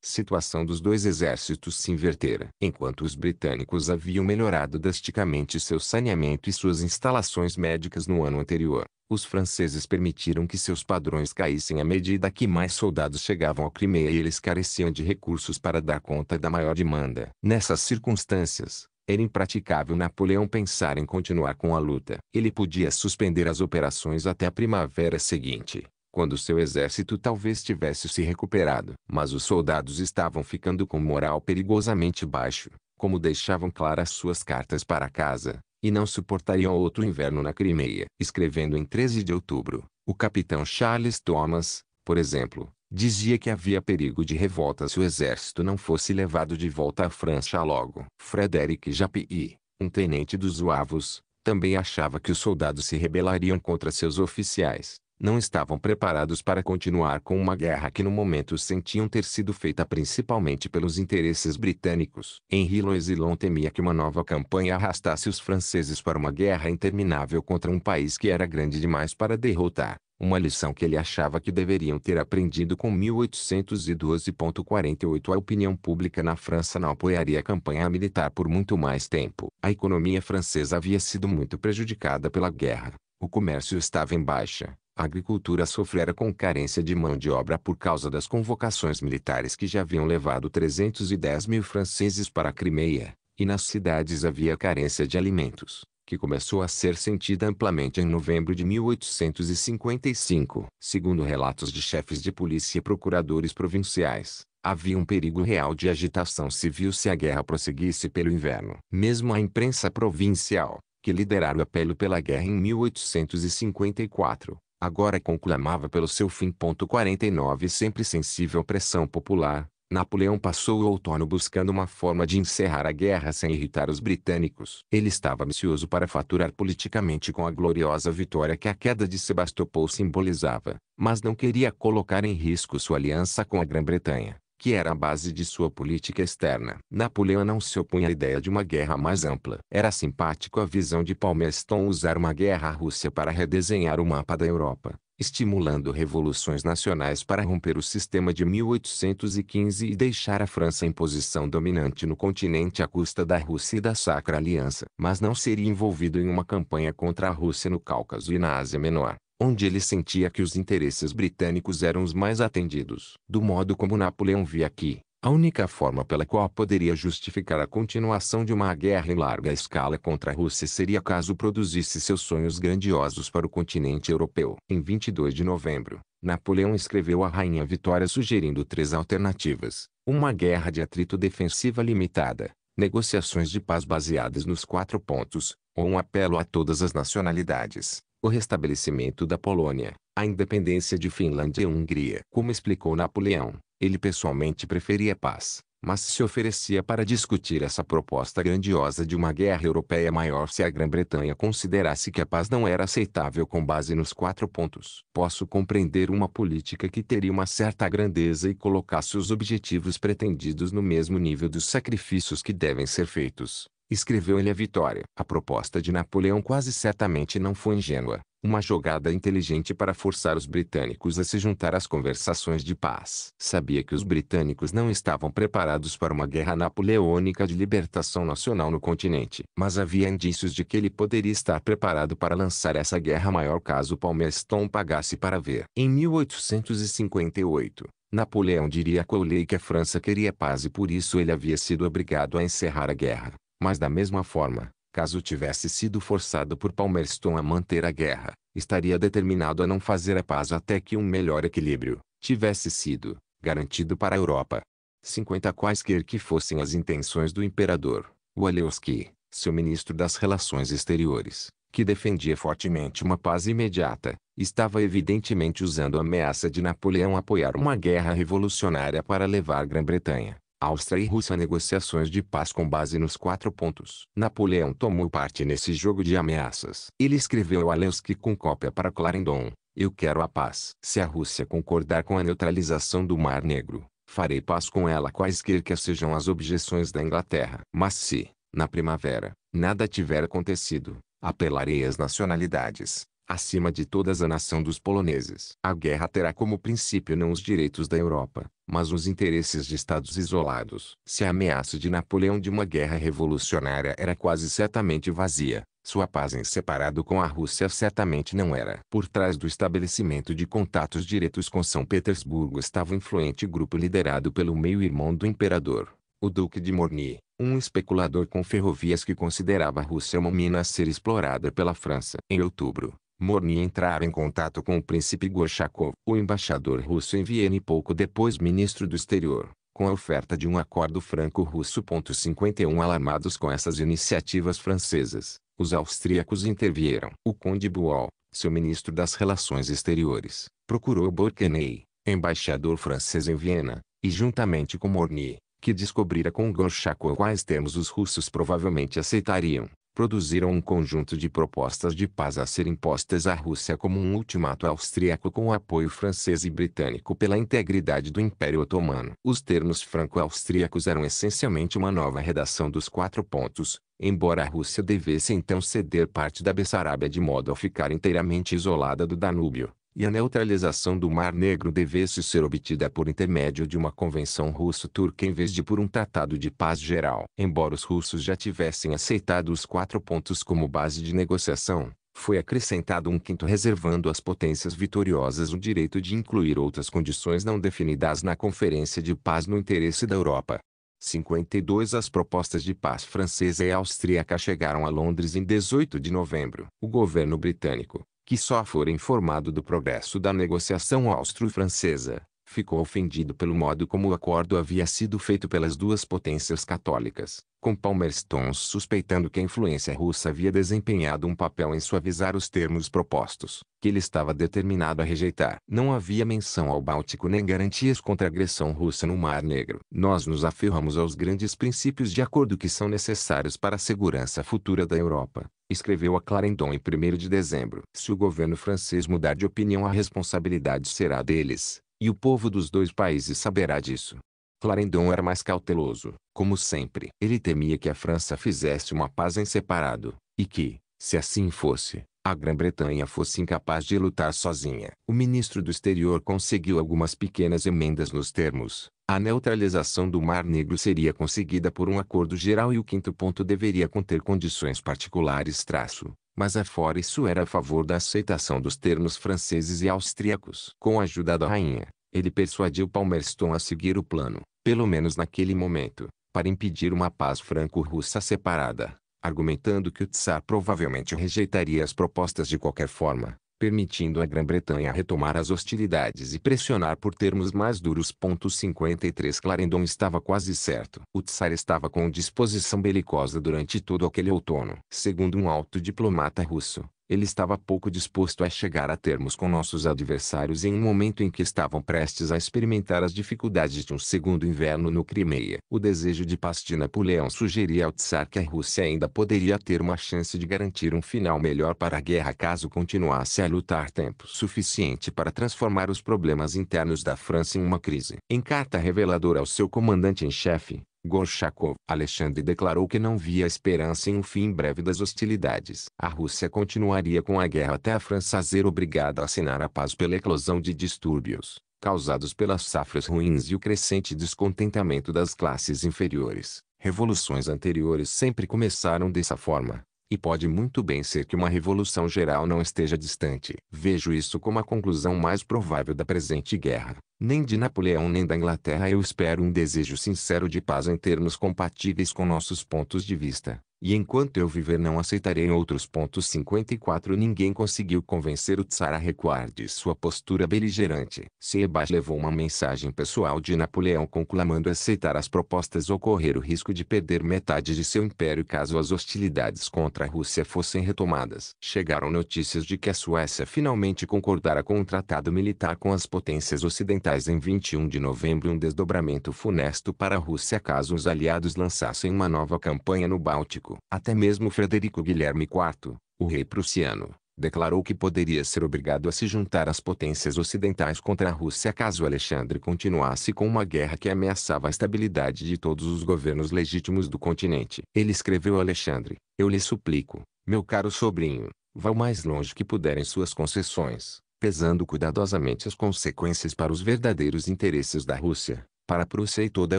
situação dos dois exércitos se invertera. Enquanto os britânicos haviam melhorado drasticamente seu saneamento e suas instalações médicas no ano anterior, os franceses permitiram que seus padrões caíssem à medida que mais soldados chegavam à Crimeia e eles careciam de recursos para dar conta da maior demanda. Nessas circunstâncias, era impraticável Napoleão pensar em continuar com a luta. Ele podia suspender as operações até a primavera seguinte, quando seu exército talvez tivesse se recuperado. Mas os soldados estavam ficando com moral perigosamente baixo, como deixavam claras suas cartas para casa, e não suportariam outro inverno na Crimeia. Escrevendo em 13 de outubro, o capitão Charles Thomas, por exemplo, dizia que havia perigo de revolta se o exército não fosse levado de volta à França logo. Frederic Japy, um tenente dos Uavos, também achava que os soldados se rebelariam contra seus oficiais, não estavam preparados para continuar com uma guerra que no momento sentiam ter sido feita principalmente pelos interesses britânicos. Henri Loisilon temia que uma nova campanha arrastasse os franceses para uma guerra interminável contra um país que era grande demais para derrotar uma lição que ele achava que deveriam ter aprendido com 1812.48 a opinião pública na França não apoiaria a campanha militar por muito mais tempo. A economia francesa havia sido muito prejudicada pela guerra. O comércio estava em baixa a agricultura sofrera com carência de mão de obra por causa das convocações militares que já haviam levado 310 mil franceses para a Crimeia, e nas cidades havia carência de alimentos, que começou a ser sentida amplamente em novembro de 1855. Segundo relatos de chefes de polícia e procuradores provinciais, havia um perigo real de agitação civil se a guerra prosseguisse pelo inverno. Mesmo a imprensa provincial, que liderara o apelo pela guerra em 1854, agora conclamava pelo seu fim. 49 Sempre sensível à pressão popular, Napoleão passou o outono buscando uma forma de encerrar a guerra sem irritar os britânicos. Ele estava ansioso para faturar politicamente com a gloriosa vitória que a queda de Sebastopol simbolizava, mas não queria colocar em risco sua aliança com a Grã-Bretanha que era a base de sua política externa. Napoleão não se opunha à ideia de uma guerra mais ampla. Era simpático a visão de Palmerston usar uma guerra à Rússia para redesenhar o mapa da Europa, estimulando revoluções nacionais para romper o sistema de 1815 e deixar a França em posição dominante no continente à custa da Rússia e da Sacra Aliança. Mas não seria envolvido em uma campanha contra a Rússia no Cáucaso e na Ásia Menor onde ele sentia que os interesses britânicos eram os mais atendidos. Do modo como Napoleão via que, a única forma pela qual poderia justificar a continuação de uma guerra em larga escala contra a Rússia seria caso produzisse seus sonhos grandiosos para o continente europeu. Em 22 de novembro, Napoleão escreveu à Rainha Vitória sugerindo três alternativas: uma guerra de atrito defensiva limitada, negociações de paz baseadas nos quatro pontos, ou um apelo a todas as nacionalidades o restabelecimento da Polônia, a independência de Finlândia e Hungria. Como explicou Napoleão, ele pessoalmente preferia paz, mas se oferecia para discutir essa proposta grandiosa de uma guerra europeia maior se a Grã-Bretanha considerasse que a paz não era aceitável com base nos quatro pontos. Posso compreender uma política que teria uma certa grandeza e colocasse os objetivos pretendidos no mesmo nível dos sacrifícios que devem ser feitos, Escreveu ele a vitória. A proposta de Napoleão quase certamente não foi ingênua, uma jogada inteligente para forçar os britânicos a se juntar às conversações de paz. Sabia que os britânicos não estavam preparados para uma guerra napoleônica de libertação nacional no continente, mas havia indícios de que ele poderia estar preparado para lançar essa guerra maior caso Palmerston pagasse para ver. Em 1858, Napoleão diria a Coley que a França queria paz e por isso ele havia sido obrigado a encerrar a guerra. Mas da mesma forma, caso tivesse sido forçado por Palmerston a manter a guerra, estaria determinado a não fazer a paz até que um melhor equilíbrio tivesse sido garantido para a Europa. 50 Quaisquer que fossem as intenções do imperador, Walewski, seu ministro das Relações Exteriores, que defendia fortemente uma paz imediata, estava evidentemente usando a ameaça de Napoleão apoiar uma guerra revolucionária para levar Grã-Bretanha Áustria e Rússia negociações de paz com base nos quatro pontos. Napoleão tomou parte nesse jogo de ameaças. Ele escreveu a Lenski com cópia para Clarendon. Eu quero a paz. Se a Rússia concordar com a neutralização do Mar Negro, farei paz com ela quaisquer que sejam as objeções da Inglaterra. Mas se, na primavera, nada tiver acontecido, apelarei às nacionalidades, acima de todas a nação dos poloneses. A guerra terá como princípio não os direitos da Europa, mas os interesses de estados isolados. Se a ameaça de Napoleão de uma guerra revolucionária era quase certamente vazia, sua paz em separado com a Rússia certamente não era. Por trás do estabelecimento de contatos diretos com São Petersburgo estava um influente grupo liderado pelo meio-irmão do imperador, o Duque de Morny, um especulador com ferrovias que considerava a Rússia uma mina a ser explorada pela França. Em outubro, Morni entrar em contato com o príncipe Gorchakov, o embaixador russo em Viena e pouco depois ministro do exterior, com a oferta de um acordo franco-russo. 51 Alarmados com essas iniciativas francesas, os austríacos intervieram. O conde Buol, seu ministro das relações exteriores, procurou Borkeney, embaixador francês em Viena, e juntamente com Morny, que descobrira com Gorchakov quais termos os russos provavelmente aceitariam, produziram um conjunto de propostas de paz a serem postas à Rússia como um ultimato austríaco com o apoio francês e britânico pela integridade do Império Otomano. Os termos franco-austríacos eram essencialmente uma nova redação dos quatro pontos, embora a Rússia devesse então ceder parte da Bessarábia de modo a ficar inteiramente isolada do Danúbio e a neutralização do Mar Negro devesse ser obtida por intermédio de uma convenção russo-turca em vez de por um tratado de paz geral. Embora os russos já tivessem aceitado os quatro pontos como base de negociação, foi acrescentado um quinto reservando às potências vitoriosas o direito de incluir outras condições não definidas na Conferência de Paz no interesse da Europa. 52 As propostas de paz francesa e austríaca chegaram a Londres em 18 de novembro. O governo britânico, que só fora informado do progresso da negociação austro-francesa, ficou ofendido pelo modo como o acordo havia sido feito pelas duas potências católicas com Palmerston suspeitando que a influência russa havia desempenhado um papel em suavizar os termos propostos, que ele estava determinado a rejeitar. Não havia menção ao Báltico nem garantias contra a agressão russa no Mar Negro. Nós nos aferramos aos grandes princípios de acordo que são necessários para a segurança futura da Europa, escreveu a Clarendon em 1 de dezembro. Se o governo francês mudar de opinião a responsabilidade será deles, e o povo dos dois países saberá disso. Clarendon era mais cauteloso, como sempre. Ele temia que a França fizesse uma paz em separado, e que, se assim fosse, a Grã-Bretanha fosse incapaz de lutar sozinha. O ministro do Exterior conseguiu algumas pequenas emendas nos termos. A neutralização do Mar Negro seria conseguida por um acordo geral e o quinto ponto deveria conter condições particulares traço. Mas afora isso era a favor da aceitação dos termos franceses e austríacos. Com a ajuda da rainha, ele persuadiu Palmerston a seguir o plano pelo menos naquele momento, para impedir uma paz franco-russa separada, argumentando que o Tsar provavelmente rejeitaria as propostas de qualquer forma, permitindo à Grã-Bretanha retomar as hostilidades e pressionar por termos mais duros. 53 Clarendon estava quase certo. O Tsar estava com disposição belicosa durante todo aquele outono. Segundo um alto diplomata russo, ele estava pouco disposto a chegar a termos com nossos adversários em um momento em que estavam prestes a experimentar as dificuldades de um segundo inverno no Crimeia. O desejo de paz de Napoleão sugeria ao Tsar que a Rússia ainda poderia ter uma chance de garantir um final melhor para a guerra caso continuasse a lutar tempo suficiente para transformar os problemas internos da França em uma crise. Em carta reveladora ao seu comandante em chefe, Gorchakov. Alexandre declarou que não via esperança em um fim breve das hostilidades. A Rússia continuaria com a guerra até a França ser obrigada a assinar a paz pela eclosão de distúrbios, causados pelas safras ruins e o crescente descontentamento das classes inferiores. Revoluções anteriores sempre começaram dessa forma. E pode muito bem ser que uma revolução geral não esteja distante. Vejo isso como a conclusão mais provável da presente guerra. Nem de Napoleão nem da Inglaterra eu espero um desejo sincero de paz em termos compatíveis com nossos pontos de vista. E enquanto eu viver não aceitarei outros. Pontos 54 Ninguém conseguiu convencer o tsar a recuar de sua postura beligerante. Sebas levou uma mensagem pessoal de Napoleão conclamando aceitar as propostas ou correr o risco de perder metade de seu império caso as hostilidades contra a Rússia fossem retomadas. Chegaram notícias de que a Suécia finalmente concordara com um tratado militar com as potências ocidentais em 21 de novembro um desdobramento funesto para a Rússia caso os aliados lançassem uma nova campanha no Báltico. Até mesmo Frederico Guilherme IV, o rei prussiano, declarou que poderia ser obrigado a se juntar às potências ocidentais contra a Rússia caso Alexandre continuasse com uma guerra que ameaçava a estabilidade de todos os governos legítimos do continente. Ele escreveu a Alexandre: Eu lhe suplico, meu caro sobrinho, vá o mais longe que puder em suas concessões, pesando cuidadosamente as consequências para os verdadeiros interesses da Rússia, para a Prússia e toda a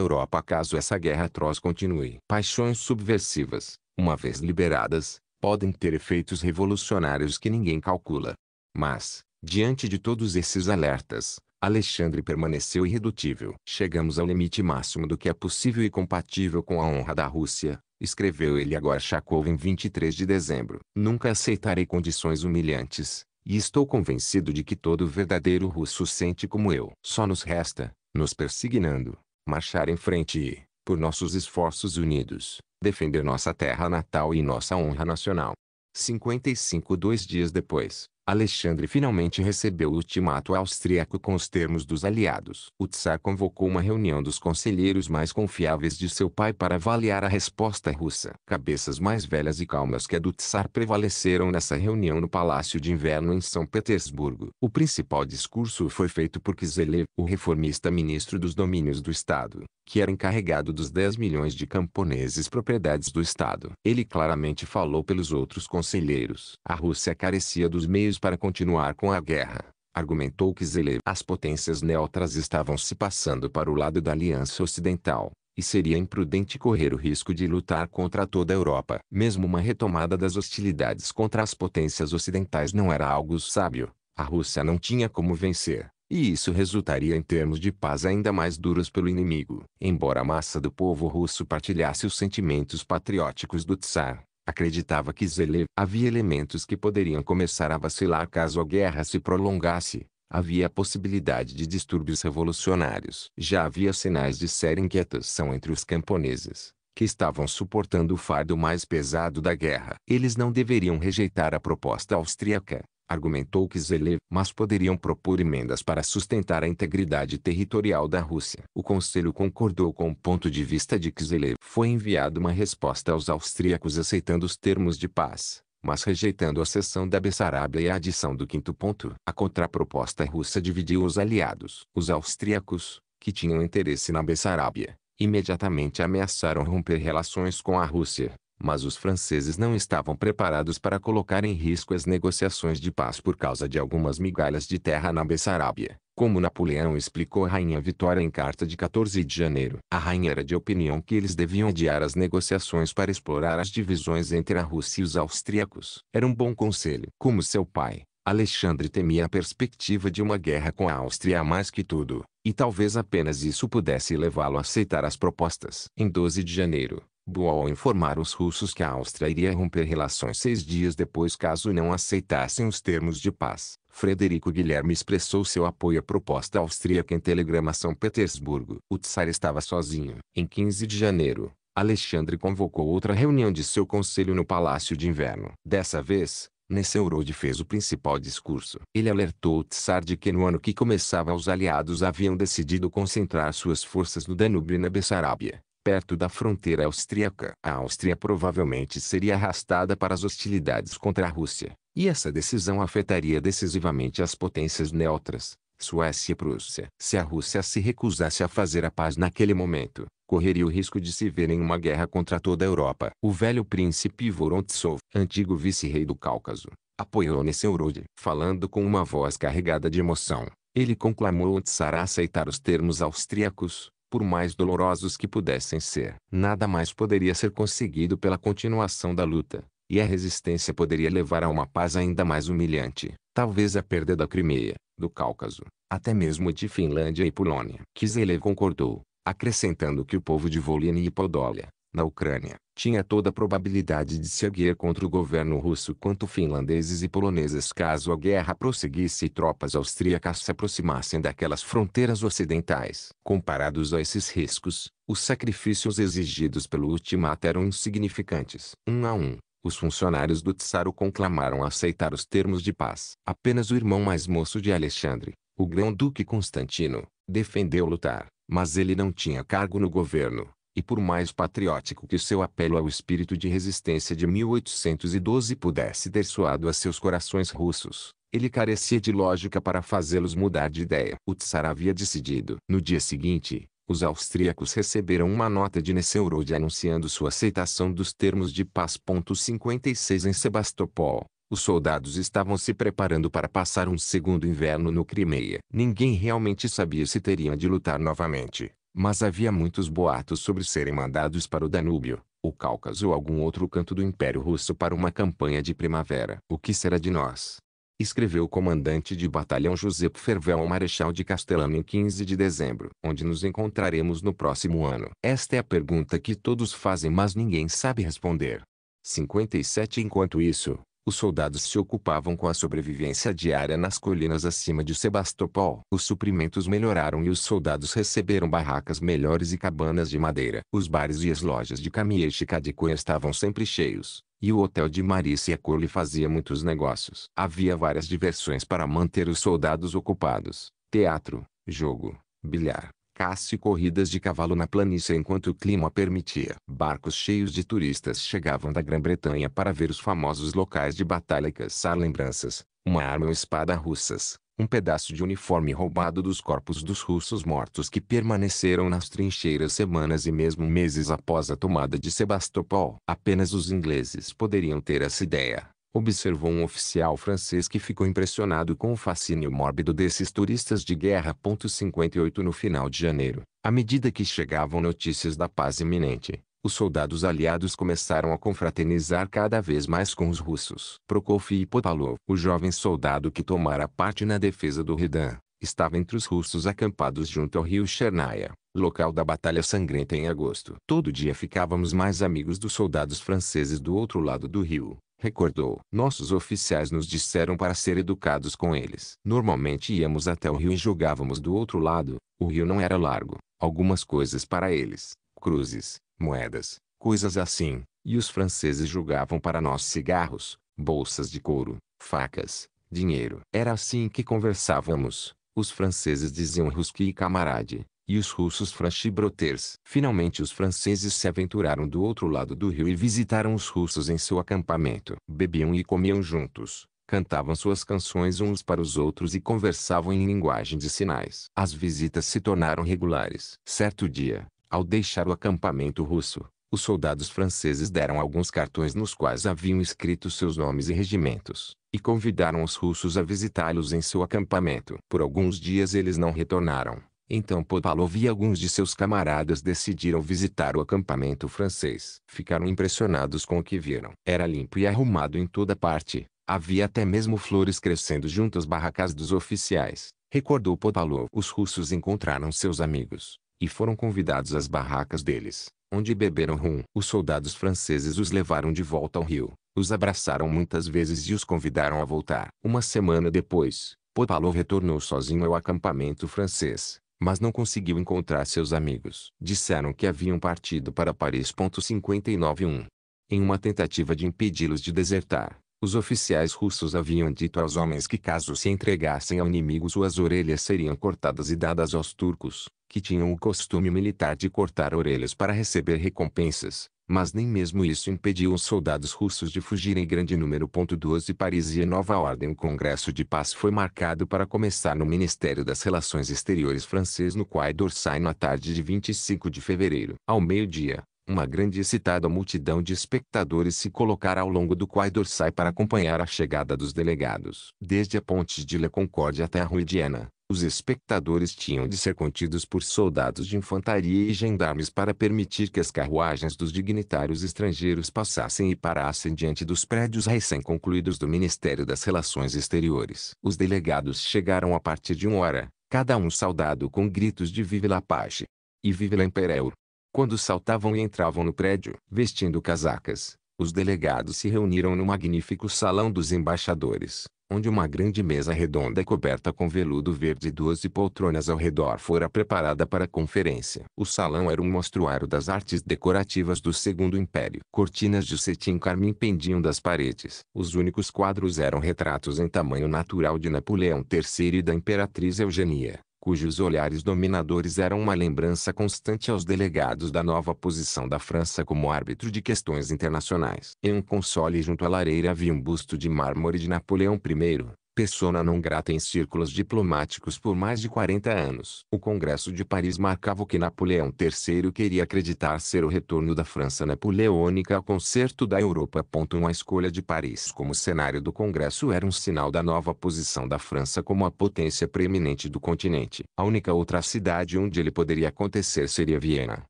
Europa caso essa guerra atroz continue. Paixões subversivas uma vez liberadas, podem ter efeitos revolucionários que ninguém calcula. Mas, diante de todos esses alertas, Alexandre permaneceu irredutível. Chegamos ao limite máximo do que é possível e compatível com a honra da Rússia, escreveu ele agora Chakov em 23 de dezembro. Nunca aceitarei condições humilhantes, e estou convencido de que todo verdadeiro russo sente como eu. Só nos resta, nos persignando, marchar em frente e, por nossos esforços unidos, defender nossa terra natal e nossa honra nacional. 55 Dois dias depois, Alexandre finalmente recebeu o ultimato austríaco com os termos dos aliados. O tsar convocou uma reunião dos conselheiros mais confiáveis de seu pai para avaliar a resposta russa. Cabeças mais velhas e calmas que a do tsar prevaleceram nessa reunião no Palácio de Inverno em São Petersburgo. O principal discurso foi feito por Kiselev, o reformista ministro dos domínios do Estado, que era encarregado dos 10 milhões de camponeses propriedades do Estado. Ele claramente falou pelos outros conselheiros. A Rússia carecia dos meios para continuar com a guerra. Argumentou que As potências neutras estavam se passando para o lado da Aliança Ocidental, e seria imprudente correr o risco de lutar contra toda a Europa. Mesmo uma retomada das hostilidades contra as potências ocidentais não era algo sábio. A Rússia não tinha como vencer, e isso resultaria em termos de paz ainda mais duros pelo inimigo. Embora a massa do povo russo partilhasse os sentimentos patrióticos do Tsar, Acreditava que Zelev havia elementos que poderiam começar a vacilar caso a guerra se prolongasse. Havia a possibilidade de distúrbios revolucionários. Já havia sinais de séria inquietação entre os camponeses, que estavam suportando o fardo mais pesado da guerra. Eles não deveriam rejeitar a proposta austríaca, Argumentou Kiselev, mas poderiam propor emendas para sustentar a integridade territorial da Rússia. O Conselho concordou com o ponto de vista de Kiselev. Foi enviada uma resposta aos austríacos aceitando os termos de paz, mas rejeitando a cessão da Bessarabia e a adição do quinto ponto. A contraproposta russa dividiu os aliados. Os austríacos, que tinham interesse na Bessarabia, imediatamente ameaçaram romper relações com a Rússia, mas os franceses não estavam preparados para colocar em risco as negociações de paz por causa de algumas migalhas de terra na Bessarábia, como Napoleão explicou à Rainha Vitória em carta de 14 de janeiro. A rainha era de opinião que eles deviam adiar as negociações para explorar as divisões entre a Rússia e os austríacos. Era um bom conselho. Como seu pai, Alexandre temia a perspectiva de uma guerra com a Áustria mais que tudo, e talvez apenas isso pudesse levá-lo a aceitar as propostas. Em 12 de janeiro, Buol informar os russos que a Áustria iria romper relações seis dias depois caso não aceitassem os termos de paz. Frederico Guilherme expressou seu apoio à proposta austríaca em telegrama a São Petersburgo. O tsar estava sozinho. Em 15 de janeiro, Alexandre convocou outra reunião de seu conselho no Palácio de Inverno. Dessa vez, Nesselrode fez o principal discurso. Ele alertou o Tsar de que no ano que começava os aliados haviam decidido concentrar suas forças no Danúbio e na Bessarabia perto da fronteira austríaca. A Áustria provavelmente seria arrastada para as hostilidades contra a Rússia, e essa decisão afetaria decisivamente as potências neutras, Suécia e Prússia. Se a Rússia se recusasse a fazer a paz naquele momento, correria o risco de se ver em uma guerra contra toda a Europa. O velho príncipe Vorontsov, antigo vice-rei do Cáucaso, apoiou Nesselrode. Falando com uma voz carregada de emoção, ele conclamou o Tsar a aceitar os termos austríacos, por mais dolorosos que pudessem ser. Nada mais poderia ser conseguido pela continuação da luta, e a resistência poderia levar a uma paz ainda mais humilhante, talvez a perda da Crimeia, do Cáucaso, até mesmo de Finlândia e Polônia. Kiselev concordou, acrescentando que o povo de Volhynia e Podólia, na Ucrânia, tinha toda a probabilidade de se erguer contra o governo russo quanto finlandeses e poloneses caso a guerra prosseguisse e tropas austríacas se aproximassem daquelas fronteiras ocidentais. Comparados a esses riscos, os sacrifícios exigidos pelo ultimato eram insignificantes. Um a um, os funcionários do Tsaro conclamaram a aceitar os termos de paz. Apenas o irmão mais moço de Alexandre, o grão-duque Constantino, defendeu lutar, mas ele não tinha cargo no governo e por mais patriótico que seu apelo ao espírito de resistência de 1812 pudesse ter soado a seus corações russos, ele carecia de lógica para fazê-los mudar de ideia. O czar havia decidido. No dia seguinte, os austríacos receberam uma nota de Nesselrode anunciando sua aceitação dos termos de paz. 56 em Sebastopol. Os soldados estavam se preparando para passar um segundo inverno no Crimeia. Ninguém realmente sabia se teriam de lutar novamente, mas havia muitos boatos sobre serem mandados para o Danúbio, o Cáucaso ou algum outro canto do Império Russo para uma campanha de primavera. O que será de nós? Escreveu o comandante de batalhão Josep Fervel ao Marechal de Castelano em 15 de dezembro. Onde nos encontraremos no próximo ano? Esta é a pergunta que todos fazem mas ninguém sabe responder. 57 Enquanto isso, os soldados se ocupavam com a sobrevivência diária nas colinas acima de Sebastopol. Os suprimentos melhoraram e os soldados receberam barracas melhores e cabanas de madeira. Os bares e as lojas de Kamiesh e estavam sempre cheios, e o hotel de a Cole fazia muitos negócios. Havia várias diversões para manter os soldados ocupados. Teatro, jogo, bilhar, caça e corridas de cavalo na planície enquanto o clima permitia. Barcos cheios de turistas chegavam da Grã-Bretanha para ver os famosos locais de batalha e caçar lembranças, uma arma ou espada russas, um pedaço de uniforme roubado dos corpos dos russos mortos que permaneceram nas trincheiras semanas e mesmo meses após a tomada de Sebastopol. Apenas os ingleses poderiam ter essa ideia observou um oficial francês que ficou impressionado com o fascínio mórbido desses turistas de guerra. 58 No final de janeiro, à medida que chegavam notícias da paz iminente, os soldados aliados começaram a confraternizar cada vez mais com os russos. Prokofiev Popalov, o jovem soldado que tomara parte na defesa do Redan, estava entre os russos acampados junto ao rio Chernaia, local da Batalha Sangrenta em agosto. Todo dia ficávamos mais amigos dos soldados franceses do outro lado do rio, recordou. Nossos oficiais nos disseram para ser educados com eles. Normalmente íamos até o rio e jogávamos do outro lado. O rio não era largo. Algumas coisas para eles, cruzes, moedas, coisas assim, e os franceses jogavam para nós cigarros, bolsas de couro, facas, dinheiro. Era assim que conversávamos. Os franceses diziam ruski e camarade, e os russos frachibrotters. Finalmente os franceses se aventuraram do outro lado do rio e visitaram os russos em seu acampamento. Bebiam e comiam juntos, cantavam suas canções uns para os outros e conversavam em linguagem de sinais. As visitas se tornaram regulares. Certo dia, ao deixar o acampamento russo, os soldados franceses deram alguns cartões nos quais haviam escrito seus nomes e regimentos, e convidaram os russos a visitá-los em seu acampamento. Por alguns dias eles não retornaram então Popalov e alguns de seus camaradas decidiram visitar o acampamento francês. Ficaram impressionados com o que viram. Era limpo e arrumado em toda parte. Havia até mesmo flores crescendo junto às barracas dos oficiais. Recordou Popalov. Os russos encontraram seus amigos. E foram convidados às barracas deles, onde beberam rum. Os soldados franceses os levaram de volta ao rio. Os abraçaram muitas vezes e os convidaram a voltar. Uma semana depois, Popalov retornou sozinho ao acampamento francês mas não conseguiu encontrar seus amigos. Disseram que haviam partido para Paris. 591. Em uma tentativa de impedi-los de desertar, os oficiais russos haviam dito aos homens que caso se entregassem ao inimigo suas orelhas seriam cortadas e dadas aos turcos, que tinham o costume militar de cortar orelhas para receber recompensas mas nem mesmo isso impediu os soldados russos de fugir em grande número. 12 Paris e a nova ordem O Congresso de Paz foi marcado para começar no Ministério das Relações Exteriores francês no Quai d'Orsay na tarde de 25 de fevereiro. Ao meio-dia, uma grande e excitada multidão de espectadores se colocara ao longo do Quai d'Orsay para acompanhar a chegada dos delegados. Desde a ponte de La Concorde até a Rue Diana, os espectadores tinham de ser contidos por soldados de infantaria e gendarmes para permitir que as carruagens dos dignitários estrangeiros passassem e parassem diante dos prédios recém-concluídos do Ministério das Relações Exteriores. Os delegados chegaram a partir de uma hora, cada um saudado com gritos de Vive la Pace! e Vive l'Empereur! Quando saltavam e entravam no prédio, vestindo casacas, os delegados se reuniram no magnífico Salão dos Embaixadores, onde uma grande mesa redonda coberta com veludo verde e doze poltronas ao redor fora preparada para a conferência. O salão era um mostruário das artes decorativas do Segundo Império. Cortinas de cetim carmim pendiam das paredes. Os únicos quadros eram retratos em tamanho natural de Napoleão III e da Imperatriz Eugênia cujos olhares dominadores eram uma lembrança constante aos delegados da nova posição da França como árbitro de questões internacionais. Em um console junto à lareira havia um busto de mármore de Napoleão I, persona não grata em círculos diplomáticos por mais de 40 anos. O Congresso de Paris marcava o que Napoleão III queria acreditar ser o retorno da França napoleônica ao concerto da Europa. Uma escolha de Paris como cenário do Congresso era um sinal da nova posição da França como a potência preeminente do continente. A única outra cidade onde ele poderia acontecer seria Viena,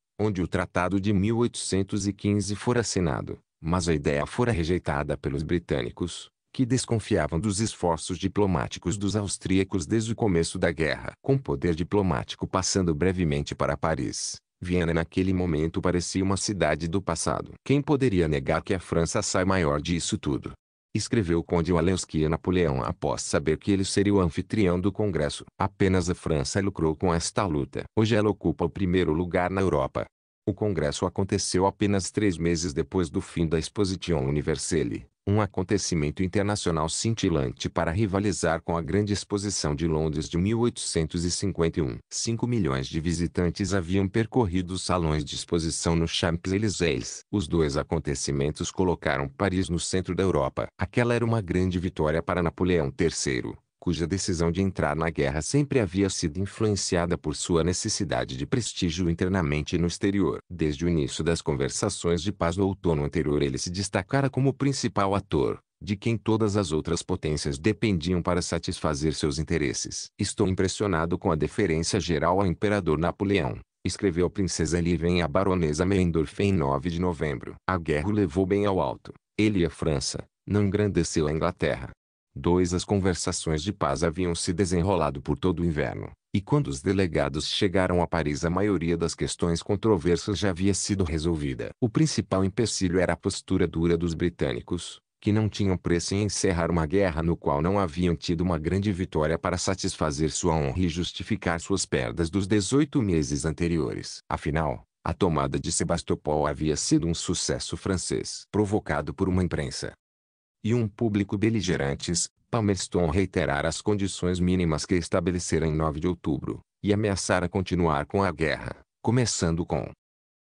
onde o Tratado de 1815 fora assinado mas a ideia fora rejeitada pelos britânicos, que desconfiavam dos esforços diplomáticos dos austríacos desde o começo da guerra. Com poder diplomático passando brevemente para Paris, Viena naquele momento parecia uma cidade do passado. Quem poderia negar que a França sai maior disso tudo? Escreveu Conde Walewski a Napoleão após saber que ele seria o anfitrião do Congresso. Apenas a França lucrou com esta luta. Hoje ela ocupa o primeiro lugar na Europa. O Congresso aconteceu apenas três meses depois do fim da Exposition Universelle, um acontecimento internacional cintilante para rivalizar com a Grande Exposição de Londres de 1851. 5 milhões de visitantes haviam percorrido os salões de exposição no Champs-Élysées. Os dois acontecimentos colocaram Paris no centro da Europa. Aquela era uma grande vitória para Napoleão III, cuja decisão de entrar na guerra sempre havia sido influenciada por sua necessidade de prestígio internamente e no exterior. Desde o início das conversações de paz no outono anterior, ele se destacara como principal ator, de quem todas as outras potências dependiam para satisfazer seus interesses. Estou impressionado com a deferência geral ao imperador Napoleão, escreveu a princesa e a baronesa Meindorf em 9 de novembro. A guerra o levou bem ao alto. Ele e a França, não engrandeceu a Inglaterra. 2. As conversações de paz haviam se desenrolado por todo o inverno, e quando os delegados chegaram a Paris a maioria das questões controversas já havia sido resolvida. O principal empecilho era a postura dura dos britânicos, que não tinham pressa em encerrar uma guerra no qual não haviam tido uma grande vitória para satisfazer sua honra e justificar suas perdas dos 18 meses anteriores. Afinal, a tomada de Sebastopol havia sido um sucesso francês, provocado por uma imprensa e um público beligerantes, Palmerston reiterar as condições mínimas que estabeleceram em 9 de outubro, e ameaçara continuar com a guerra, começando com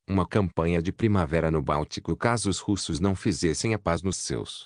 uma campanha de primavera no Báltico caso os russos não fizessem a paz nos seus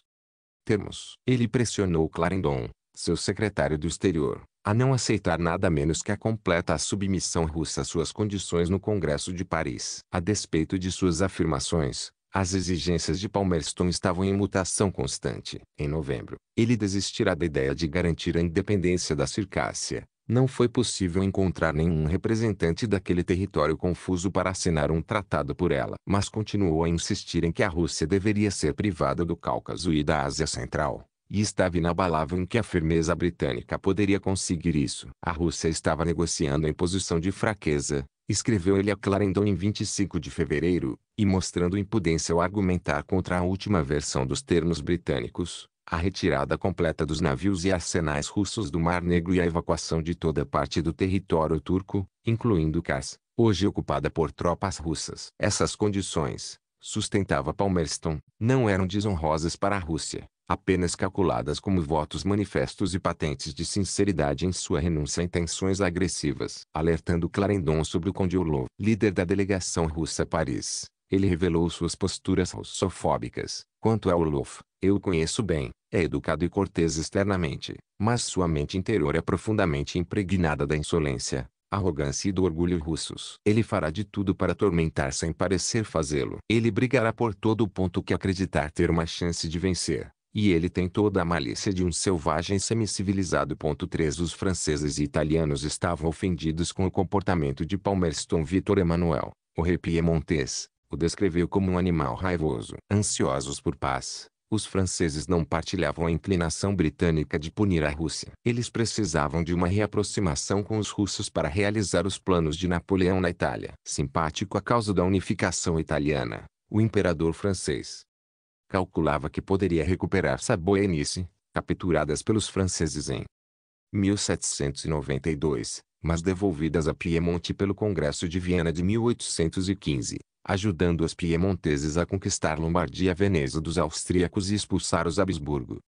termos. Ele pressionou Clarendon, seu secretário do exterior, a não aceitar nada menos que a completa submissão russa às suas condições no Congresso de Paris. A despeito de suas afirmações, as exigências de Palmerston estavam em mutação constante. Em novembro, ele desistirá da ideia de garantir a independência da Circássia. Não foi possível encontrar nenhum representante daquele território confuso para assinar um tratado por ela, mas continuou a insistir em que a Rússia deveria ser privada do Cáucaso e da Ásia Central e estava inabalável em que a firmeza britânica poderia conseguir isso. A Rússia estava negociando em posição de fraqueza, escreveu ele a Clarendon em 25 de fevereiro, e mostrando impudência ao argumentar contra a última versão dos termos britânicos, a retirada completa dos navios e arsenais russos do Mar Negro e a evacuação de toda parte do território turco, incluindo Kars, hoje ocupada por tropas russas. Essas condições, sustentava Palmerston, não eram desonrosas para a Rússia, apenas calculadas como votos manifestos e patentes de sinceridade em sua renúncia a intenções agressivas. Alertando Clarendon sobre o Kondyulov, líder da delegação russa Paris, ele revelou suas posturas russofóbicas. Quanto a Olof, eu o conheço bem, é educado e cortês externamente, mas sua mente interior é profundamente impregnada da insolência, arrogância e do orgulho russos. Ele fará de tudo para atormentar sem parecer fazê-lo. Ele brigará por todo o ponto que acreditar ter uma chance de vencer. E ele tem toda a malícia de um selvagem semicivilizado. 3 Os franceses e italianos estavam ofendidos com o comportamento de Palmerston Victor Emmanuel, o rei piemontês, o descreveu como um animal raivoso. Ansiosos por paz, os franceses não partilhavam a inclinação britânica de punir a Rússia. Eles precisavam de uma reaproximação com os russos para realizar os planos de Napoleão na Itália. Simpático à causa da unificação italiana, o imperador francês, calculava que poderia recuperar e Nice, capturadas pelos franceses em 1792, mas devolvidas a Piemonte pelo Congresso de Viena de 1815, ajudando os piemonteses a conquistar Lombardia e Veneza dos austríacos e expulsar os Habsburgo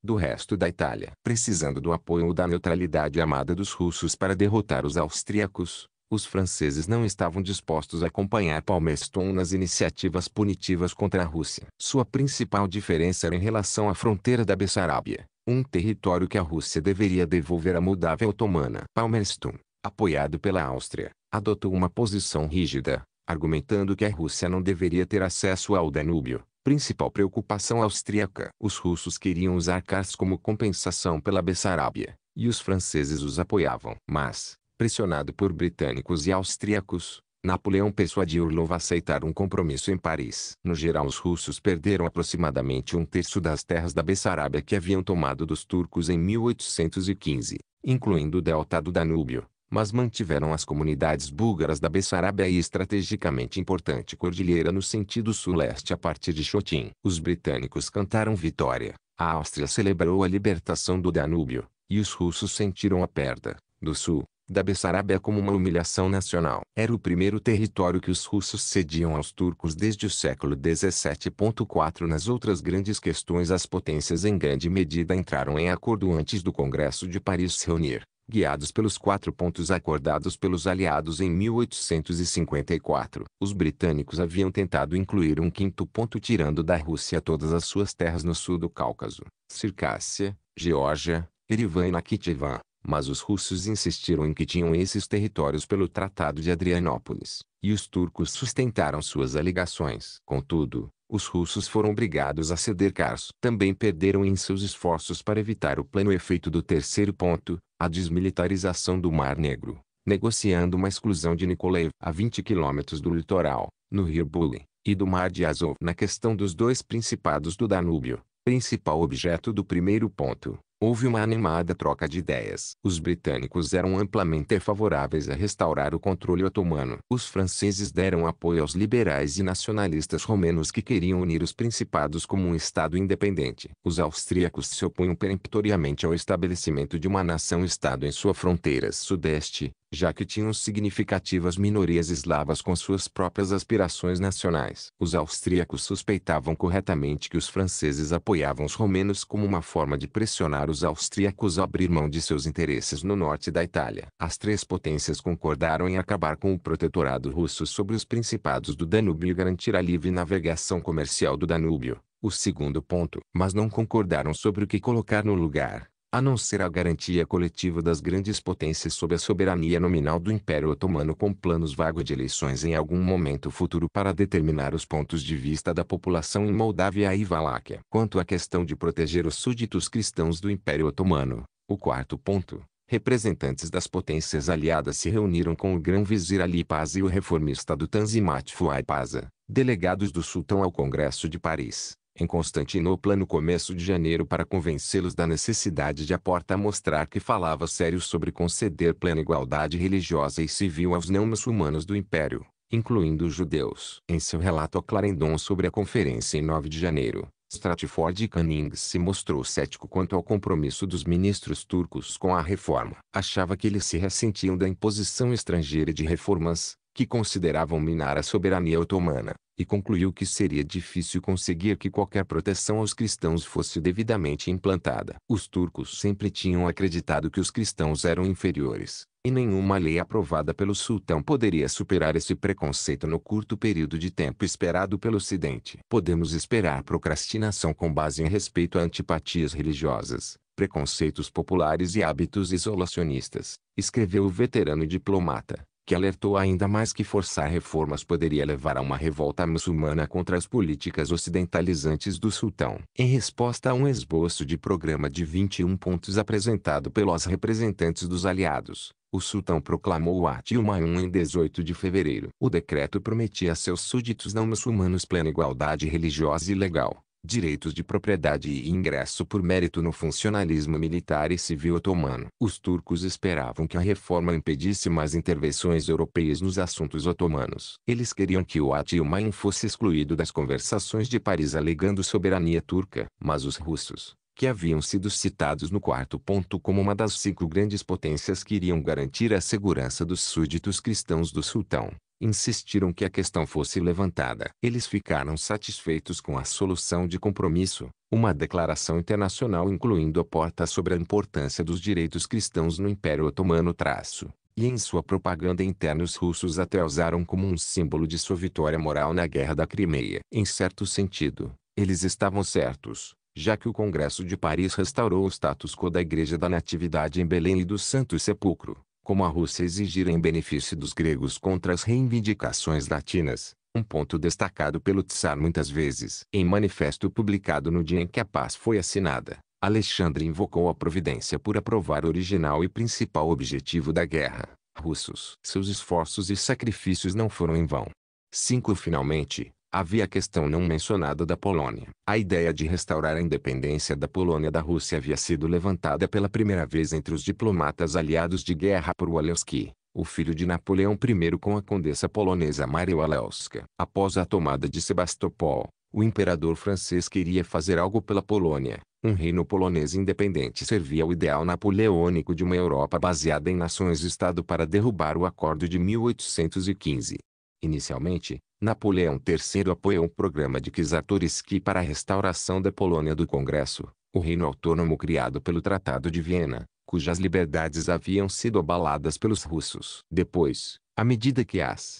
do resto da Itália, precisando do apoio ou da neutralidade amada dos russos para derrotar os austríacos, os franceses não estavam dispostos a acompanhar Palmerston nas iniciativas punitivas contra a Rússia. Sua principal diferença era em relação à fronteira da Bessarabia, um território que a Rússia deveria devolver à Moldávia otomana. Palmerston, apoiado pela Áustria, adotou uma posição rígida, argumentando que a Rússia não deveria ter acesso ao Danúbio, principal preocupação austríaca. Os russos queriam usar Kars como compensação pela Bessarabia, e os franceses os apoiavam. Mas, pressionado por britânicos e austríacos, Napoleão persuadiu Orlov a aceitar um compromisso em Paris. No geral os russos perderam aproximadamente um terço das terras da Bessarabia que haviam tomado dos turcos em 1815, incluindo o delta do Danúbio, mas mantiveram as comunidades búlgaras da Bessarabia e estrategicamente importante cordilheira no sentido sul-leste a partir de Chotim. Os britânicos cantaram vitória, a Áustria celebrou a libertação do Danúbio, e os russos sentiram a perda, do sul, da Bessarábia como uma humilhação nacional. Era o primeiro território que os russos cediam aos turcos desde o século 17.4. Nas outras grandes questões as potências em grande medida entraram em acordo antes do Congresso de Paris se reunir, guiados pelos quatro pontos acordados pelos aliados em 1854. Os britânicos haviam tentado incluir um quinto ponto tirando da Rússia todas as suas terras no sul do Cáucaso, Circácia, Geórgia, Erivan e Nakitivan mas os russos insistiram em que tinham esses territórios pelo Tratado de Adrianópolis, e os turcos sustentaram suas alegações. Contudo, os russos foram obrigados a ceder Kars. Também perderam em seus esforços para evitar o pleno efeito do terceiro ponto, a desmilitarização do Mar Negro, negociando uma exclusão de Nikolaev a 20 quilômetros do litoral, no rio Bully e do Mar de Azov na questão dos dois principados do Danúbio, principal objeto do primeiro ponto. Houve uma animada troca de ideias. Os britânicos eram amplamente favoráveis a restaurar o controle otomano. Os franceses deram apoio aos liberais e nacionalistas romenos que queriam unir os principados como um estado independente. Os austríacos se opunham peremptoriamente ao estabelecimento de uma nação-estado em suas fronteiras sudeste, já que tinham significativas minorias eslavas com suas próprias aspirações nacionais. Os austríacos suspeitavam corretamente que os franceses apoiavam os romenos como uma forma de pressionar os austríacos a abrir mão de seus interesses no norte da Itália. As três potências concordaram em acabar com o protetorado russo sobre os principados do Danúbio e garantir a livre navegação comercial do Danúbio. O segundo ponto. Mas não concordaram sobre o que colocar no lugar a não ser a garantia coletiva das grandes potências sob a soberania nominal do Império Otomano com planos vagos de eleições em algum momento futuro para determinar os pontos de vista da população em Moldávia e Valáquia. Quanto à questão de proteger os súditos cristãos do Império Otomano, o quarto ponto, representantes das potências aliadas se reuniram com o grão-vizir Ali Paz e o reformista do Tanzimat Fuad Paza, delegados do sultão ao Congresso de Paris em Constantinopla no começo de janeiro para convencê-los da necessidade de a porta mostrar que falava sério sobre conceder plena igualdade religiosa e civil aos não-muçulmanos do Império, incluindo os judeus. Em seu relato a Clarendon sobre a conferência em 9 de janeiro, Stratford Canning se mostrou cético quanto ao compromisso dos ministros turcos com a reforma. Achava que eles se ressentiam da imposição estrangeira de reformas, que consideravam minar a soberania otomana, e concluiu que seria difícil conseguir que qualquer proteção aos cristãos fosse devidamente implantada. Os turcos sempre tinham acreditado que os cristãos eram inferiores, e nenhuma lei aprovada pelo sultão poderia superar esse preconceito no curto período de tempo esperado pelo Ocidente. Podemos esperar procrastinação com base em respeito a antipatias religiosas, preconceitos populares e hábitos isolacionistas, escreveu o veterano diplomata que alertou ainda mais que forçar reformas poderia levar a uma revolta muçulmana contra as políticas ocidentalizantes do sultão. Em resposta a um esboço de programa de 21 pontos apresentado pelos representantes dos aliados, o sultão proclamou o Atiumayun em 18 de fevereiro. O decreto prometia a seus súditos não muçulmanos plena igualdade religiosa e legal, direitos de propriedade e ingresso por mérito no funcionalismo militar e civil otomano. Os turcos esperavam que a reforma impedisse mais intervenções europeias nos assuntos otomanos. Eles queriam que o Atilmain fosse excluído das conversações de Paris alegando soberania turca. Mas os russos, que haviam sido citados no quarto ponto como uma das cinco grandes potências que iriam garantir a segurança dos súditos cristãos do sultão, insistiram que a questão fosse levantada. Eles ficaram satisfeitos com a solução de compromisso, uma declaração internacional incluindo a porta sobre a importância dos direitos cristãos no Império Otomano traço, e em sua propaganda interna os russos até usaram como um símbolo de sua vitória moral na Guerra da Crimeia. Em certo sentido, eles estavam certos já que o Congresso de Paris restaurou o status quo da Igreja da Natividade em Belém e do Santo Sepulcro, como a Rússia exigir em benefício dos gregos contra as reivindicações latinas, um ponto destacado pelo Tsar muitas vezes. Em manifesto publicado no dia em que a paz foi assinada, Alexandre invocou a providência por aprovar o original e principal objetivo da guerra, russos. Seus esforços e sacrifícios não foram em vão. 5. Finalmente, Havia a questão não mencionada da Polônia. A ideia de restaurar a independência da Polônia da Rússia havia sido levantada pela primeira vez entre os diplomatas aliados de guerra por Walewski, o filho de Napoleão I com a condessa polonesa Maria Walewska. Após a tomada de Sebastopol, o imperador francês queria fazer algo pela Polônia. Um reino polonês independente servia ao ideal napoleônico de uma Europa baseada em nações-estado para derrubar o Acordo de 1815. Inicialmente, Napoleão III apoiou o programa de Czartoryski para a restauração da Polônia do Congresso, o reino autônomo criado pelo Tratado de Viena, cujas liberdades haviam sido abaladas pelos russos. Depois, à medida que as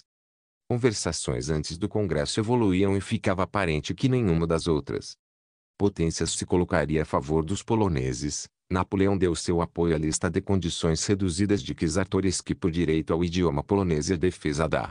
conversações antes do Congresso evoluíam e ficava aparente que nenhuma das outras potências se colocaria a favor dos poloneses, Napoleão deu seu apoio à lista de condições reduzidas de Czartoryski por direito ao idioma polonês e à defesa da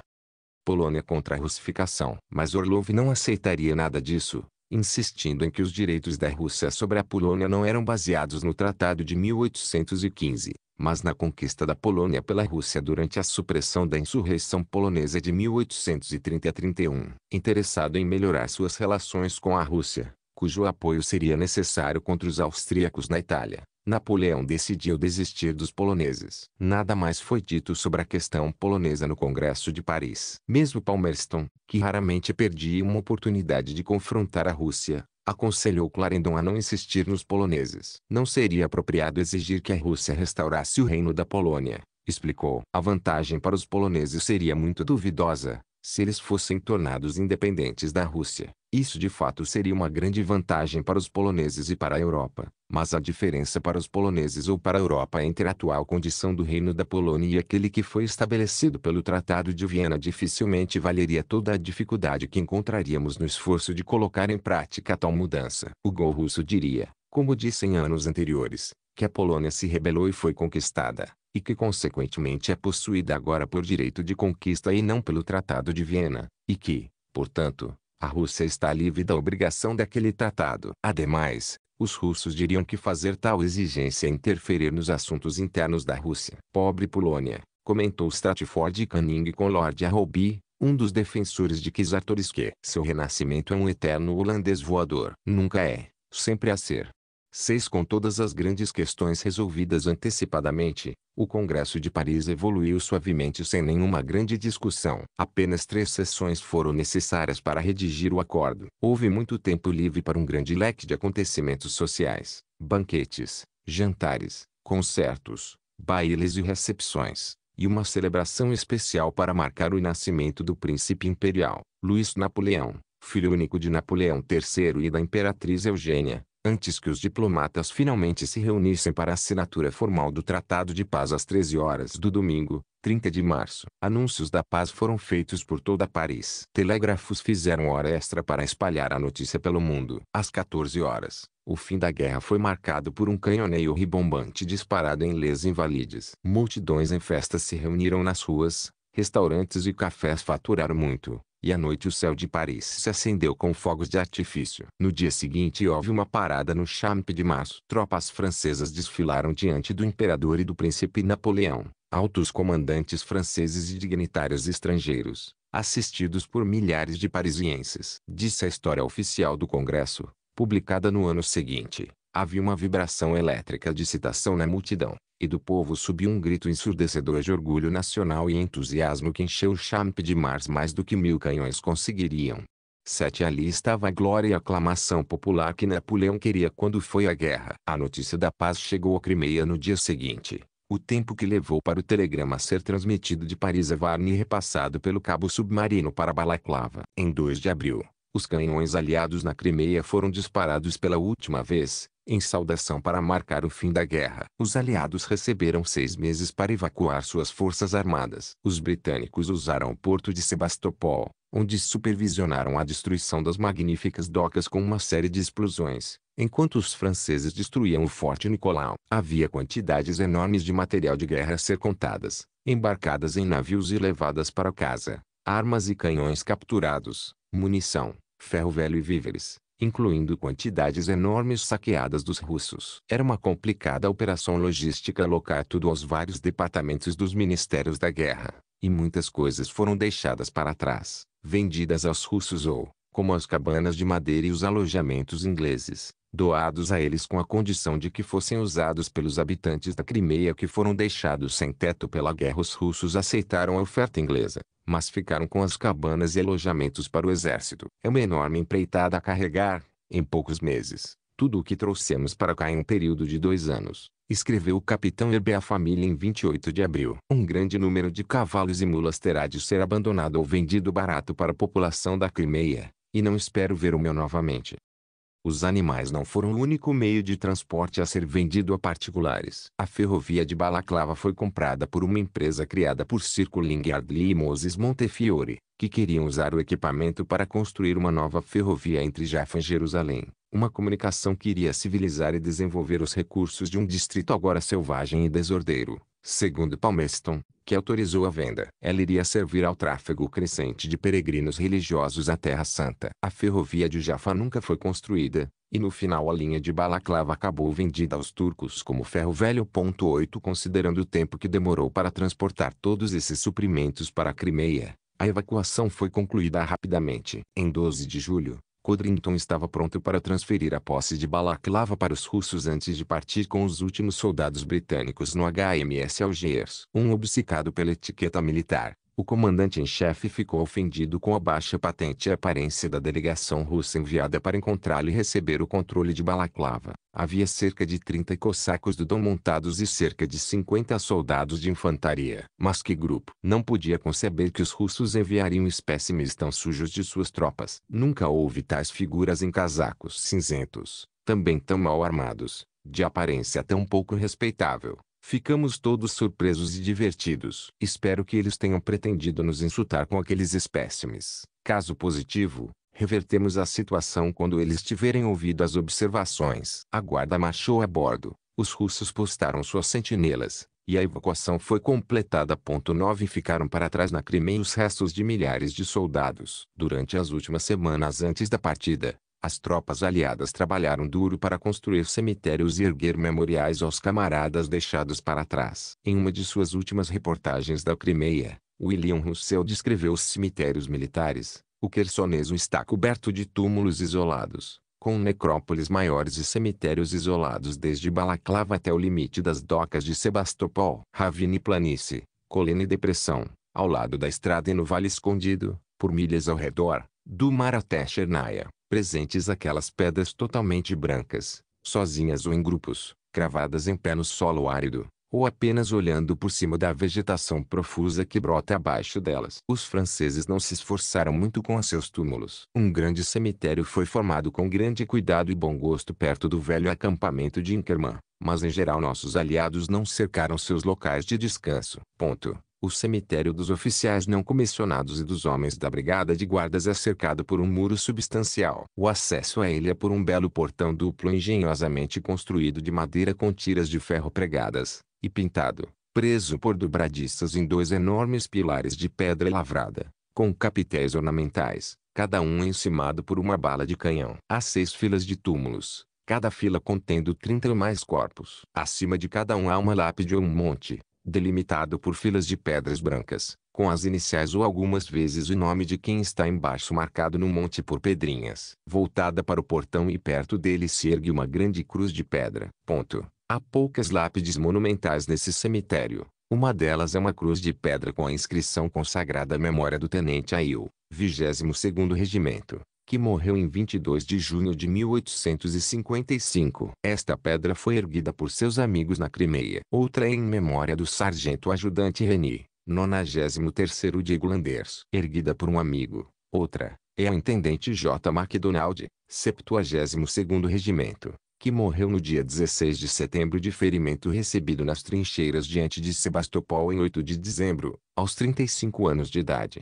Polônia contra a russificação. Mas Orlov não aceitaria nada disso, insistindo em que os direitos da Rússia sobre a Polônia não eram baseados no Tratado de 1815, mas na conquista da Polônia pela Rússia durante a supressão da insurreição polonesa de 1830-31. Interessado em melhorar suas relações com a Rússia, cujo apoio seria necessário contra os austríacos na Itália, Napoleão decidiu desistir dos poloneses. Nada mais foi dito sobre a questão polonesa no Congresso de Paris. Mesmo Palmerston, que raramente perdia uma oportunidade de confrontar a Rússia, aconselhou Clarendon a não insistir nos poloneses. Não seria apropriado exigir que a Rússia restaurasse o reino da Polônia, explicou. A vantagem para os poloneses seria muito duvidosa, se eles fossem tornados independentes da Rússia. Isso de fato seria uma grande vantagem para os poloneses e para a Europa, mas a diferença para os poloneses ou para a Europa é entre a atual condição do Reino da Polônia e aquele que foi estabelecido pelo Tratado de Viena dificilmente valeria toda a dificuldade que encontraríamos no esforço de colocar em prática tal mudança. O gol russo diria, como disse em anos anteriores, que a Polônia se rebelou e foi conquistada e que consequentemente é possuída agora por direito de conquista e não pelo Tratado de Viena, e que, portanto, a Rússia está livre da obrigação daquele tratado. Ademais, os russos diriam que fazer tal exigência é interferir nos assuntos internos da Rússia. Pobre Polônia, comentou Stratford Canning com Lord Arrowby, um dos defensores de Czartoryski. Seu renascimento é um eterno holandês voador. Nunca é, sempre a ser. 6. Com todas as grandes questões resolvidas antecipadamente, o Congresso de Paris evoluiu suavemente sem nenhuma grande discussão. Apenas três sessões foram necessárias para redigir o acordo. Houve muito tempo livre para um grande leque de acontecimentos sociais, banquetes, jantares, concertos, bailes e recepções, e uma celebração especial para marcar o nascimento do príncipe imperial, Luís Napoleão, filho único de Napoleão III e da imperatriz Eugênia antes que os diplomatas finalmente se reunissem para a assinatura formal do Tratado de Paz às 13 horas do domingo, 30 de março. Anúncios da paz foram feitos por toda Paris. Telégrafos fizeram hora extra para espalhar a notícia pelo mundo. Às 14 horas, o fim da guerra foi marcado por um canhoneio ribombante disparado em Les Invalides. Multidões em festas se reuniram nas ruas, restaurantes e cafés faturaram muito. E à noite o céu de Paris se acendeu com fogos de artifício. No dia seguinte houve uma parada no Champ de Março. Tropas francesas desfilaram diante do imperador e do príncipe Napoleão. Altos comandantes franceses e dignitários estrangeiros, assistidos por milhares de parisienses. Disse a história oficial do Congresso, publicada no ano seguinte. Havia uma vibração elétrica de citação na multidão e do povo subiu um grito ensurdecedor de orgulho nacional e entusiasmo que encheu o Champ de Mars mais do que mil canhões conseguiriam. Sete Ali estava a glória e a aclamação popular que Napoleão queria quando foi à guerra. A notícia da paz chegou à Crimeia no dia seguinte. O tempo que levou para o telegrama ser transmitido de Paris a Varne e repassado pelo cabo submarino para Balaclava. Em 2 de abril, os canhões aliados na Crimeia foram disparados pela última vez, em saudação para marcar o fim da guerra, os aliados receberam seis meses para evacuar suas forças armadas. Os britânicos usaram o porto de Sebastopol, onde supervisionaram a destruição das magníficas docas com uma série de explosões, enquanto os franceses destruíam o Forte Nicolau. Havia quantidades enormes de material de guerra a ser contadas, embarcadas em navios e levadas para casa, armas e canhões capturados, munição, ferro velho e víveres incluindo quantidades enormes saqueadas dos russos. Era uma complicada operação logística alocar tudo aos vários departamentos dos ministérios da guerra, e muitas coisas foram deixadas para trás, vendidas aos russos ou, como as cabanas de madeira e os alojamentos ingleses, doados a eles com a condição de que fossem usados pelos habitantes da Crimeia que foram deixados sem teto pela guerra. Os russos aceitaram a oferta inglesa, mas ficaram com as cabanas e alojamentos para o exército. É uma enorme empreitada a carregar, em poucos meses, tudo o que trouxemos para cá em um período de dois anos. Escreveu o capitão Herbe à família em 28 de abril. Um grande número de cavalos e mulas terá de ser abandonado ou vendido barato para a população da Crimeia, e não espero ver o meu novamente. Os animais não foram o único meio de transporte a ser vendido a particulares. A ferrovia de Balaclava foi comprada por uma empresa criada por Circo Lingardli e Moses Montefiore, que queriam usar o equipamento para construir uma nova ferrovia entre Jaffa e Jerusalém. Uma comunicação que iria civilizar e desenvolver os recursos de um distrito agora selvagem e desordeiro segundo Palmerston, que autorizou a venda. Ela iria servir ao tráfego crescente de peregrinos religiosos à Terra Santa. A ferrovia de Jaffa nunca foi construída, e no final a linha de Balaclava acabou vendida aos turcos como ferro velho. 8 Considerando o tempo que demorou para transportar todos esses suprimentos para a Crimeia, a evacuação foi concluída rapidamente. Em 12 de julho, Codrington estava pronto para transferir a posse de Balaclava para os russos antes de partir com os últimos soldados britânicos no HMS Algiers. Um obcecado pela etiqueta militar, o comandante em chefe ficou ofendido com a baixa patente e aparência da delegação russa enviada para encontrá-lo e receber o controle de Balaclava. Havia cerca de 30 cossacos do Dom montados e cerca de 50 soldados de infantaria. Mas que grupo? Não podia conceber que os russos enviariam espécimes tão sujos de suas tropas. Nunca houve tais figuras em casacos cinzentos, também tão mal armados, de aparência tão pouco respeitável, Ficamos todos surpresos e divertidos. Espero que eles tenham pretendido nos insultar com aqueles espécimes. Caso positivo, revertemos a situação quando eles tiverem ouvido as observações. A guarda marchou a bordo. Os russos postaram suas sentinelas, e a evacuação foi completada. Ponto 9 Ficaram para trás na Crimeia os restos de milhares de soldados. Durante as últimas semanas antes da partida, as tropas aliadas trabalharam duro para construir cemitérios e erguer memoriais aos camaradas deixados para trás. Em uma de suas últimas reportagens da Crimeia, William Russell descreveu os cemitérios militares. O Quersoneso está coberto de túmulos isolados, com necrópoles maiores e cemitérios isolados desde Balaclava até o limite das docas de Sebastopol. Ravine planície, colina e depressão, ao lado da estrada e no vale escondido, por milhas ao redor, do mar até Chernaia presentes aquelas pedras totalmente brancas, sozinhas ou em grupos, cravadas em pé no solo árido, ou apenas olhando por cima da vegetação profusa que brota abaixo delas. Os franceses não se esforçaram muito com seus túmulos. Um grande cemitério foi formado com grande cuidado e bom gosto perto do velho acampamento de Inkerman, mas em geral nossos aliados não cercaram seus locais de descanso. Ponto. O cemitério dos oficiais não comissionados e dos homens da brigada de guardas é cercado por um muro substancial. O acesso a ele é por um belo portão duplo engenhosamente construído de madeira com tiras de ferro pregadas, e pintado, preso por dobradiças em dois enormes pilares de pedra lavrada, com capitéis ornamentais, cada um encimado por uma bala de canhão. Há seis filas de túmulos, cada fila contendo trinta ou mais corpos. Acima de cada um há uma lápide ou um monte, delimitado por filas de pedras brancas, com as iniciais ou algumas vezes o nome de quem está embaixo marcado no monte por pedrinhas. Voltada para o portão e perto dele se ergue uma grande cruz de pedra. Ponto. Há poucas lápides monumentais nesse cemitério. Uma delas é uma cruz de pedra com a inscrição consagrada à memória do Tenente Ail, 22º Regimento, que morreu em 22 de junho de 1855. Esta pedra foi erguida por seus amigos na Crimeia. Outra é em memória do sargento ajudante Reni, 93º de Irlandês, erguida por um amigo. Outra é ao intendente J. MacDonald, 72º Regimento, que morreu no dia 16 de setembro de ferimento recebido nas trincheiras diante de Sebastopol em 8 de dezembro, aos 35 anos de idade.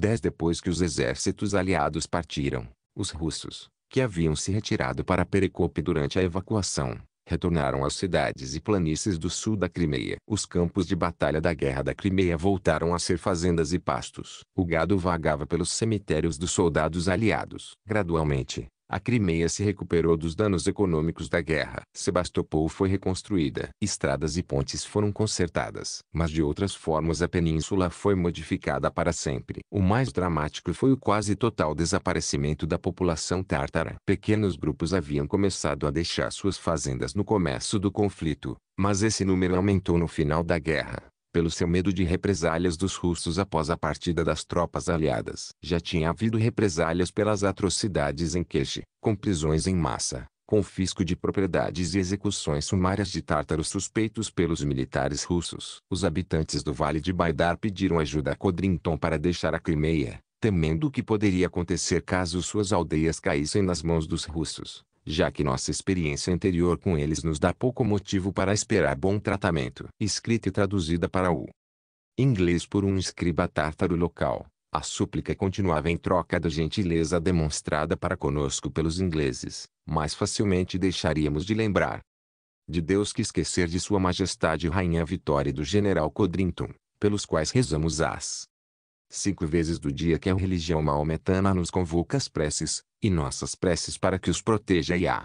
Dez depois que os exércitos aliados partiram, os russos, que haviam se retirado para Perekope durante a evacuação, retornaram às cidades e planícies do sul da Crimeia. Os campos de batalha da Guerra da Crimeia voltaram a ser fazendas e pastos. O gado vagava pelos cemitérios dos soldados aliados. Gradualmente, a Crimeia se recuperou dos danos econômicos da guerra. Sebastopol foi reconstruída. Estradas e pontes foram consertadas. Mas de outras formas a península foi modificada para sempre. O mais dramático foi o quase total desaparecimento da população tártara. Pequenos grupos haviam começado a deixar suas fazendas no começo do conflito, mas esse número aumentou no final da guerra pelo seu medo de represálias dos russos após a partida das tropas aliadas. Já tinha havido represálias pelas atrocidades em Queixe, com prisões em massa, confisco de propriedades e execuções sumárias de tártaros suspeitos pelos militares russos. Os habitantes do Vale de Baidar pediram ajuda a Codrington para deixar a Crimeia, temendo o que poderia acontecer caso suas aldeias caíssem nas mãos dos russos já que nossa experiência anterior com eles nos dá pouco motivo para esperar bom tratamento. Escrita e traduzida para o inglês por um escriba tártaro local, a súplica continuava em troca da gentileza demonstrada para conosco pelos ingleses, mais facilmente deixaríamos de lembrar de Deus que esquecer de Sua Majestade Rainha Vitória e do General Codrington, pelos quais rezamos as cinco vezes do dia que a religião maometana nos convoca às preces, e nossas preces para que os proteja e a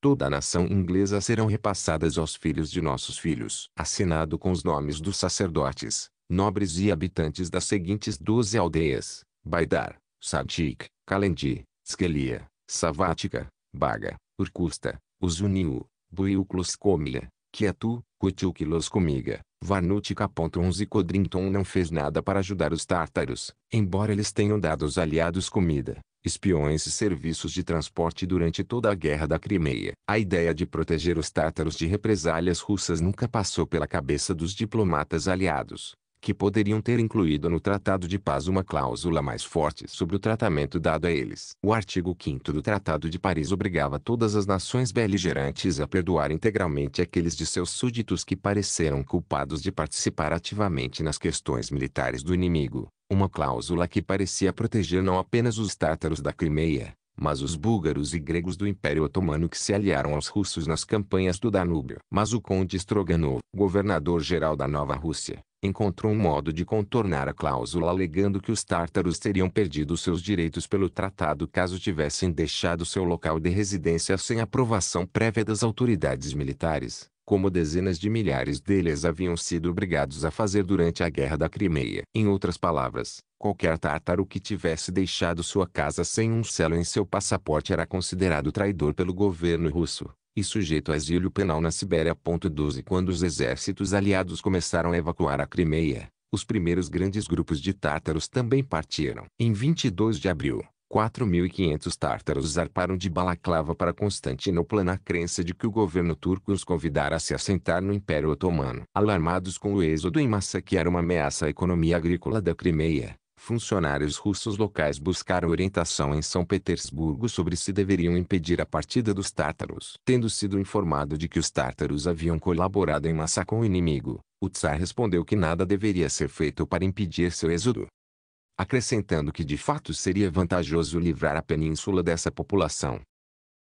toda a nação inglesa serão repassadas aos filhos de nossos filhos. Assinado com os nomes dos sacerdotes, nobres e habitantes das seguintes doze aldeias, Baidar, Sadik, Kalendi, Skelia, Savatica, Baga, Urkusta, Uzuniu, Buiuclus Comia, que é tu, Cutilquilos comiga, Vanutica.11 Codrington não fez nada para ajudar os tártaros, embora eles tenham dado aos aliados comida, espiões e serviços de transporte durante toda a Guerra da Crimeia. A ideia de proteger os tártaros de represálias russas nunca passou pela cabeça dos diplomatas aliados que poderiam ter incluído no Tratado de Paz uma cláusula mais forte sobre o tratamento dado a eles. O artigo 5 do Tratado de Paris obrigava todas as nações beligerantes a perdoar integralmente aqueles de seus súditos que pareceram culpados de participar ativamente nas questões militares do inimigo, uma cláusula que parecia proteger não apenas os tártaros da Crimeia, mas os búlgaros e gregos do Império Otomano que se aliaram aos russos nas campanhas do Danúbio. Mas o conde Stroganov, governador-geral da Nova Rússia, encontrou um modo de contornar a cláusula alegando que os tártaros teriam perdido seus direitos pelo tratado caso tivessem deixado seu local de residência sem aprovação prévia das autoridades militares, como dezenas de milhares deles haviam sido obrigados a fazer durante a Guerra da Crimeia. Em outras palavras, qualquer tártaro que tivesse deixado sua casa sem um selo em seu passaporte era considerado traidor pelo governo russo e sujeito a exílio penal na Sibéria. 12 Quando os exércitos aliados começaram a evacuar a Crimeia, os primeiros grandes grupos de tártaros também partiram. Em 22 de abril, 4.500 tártaros zarparam de Balaclava para Constantinopla na crença de que o governo turco os convidara a se assentar no Império Otomano. Alarmados com o êxodo em massa que era uma ameaça à economia agrícola da Crimeia, funcionários russos locais buscaram orientação em São Petersburgo sobre se deveriam impedir a partida dos tártaros. Tendo sido informado de que os tártaros haviam colaborado em massa com o inimigo, o czar respondeu que nada deveria ser feito para impedir seu êxodo. Acrescentando que de fato seria vantajoso livrar a península dessa população.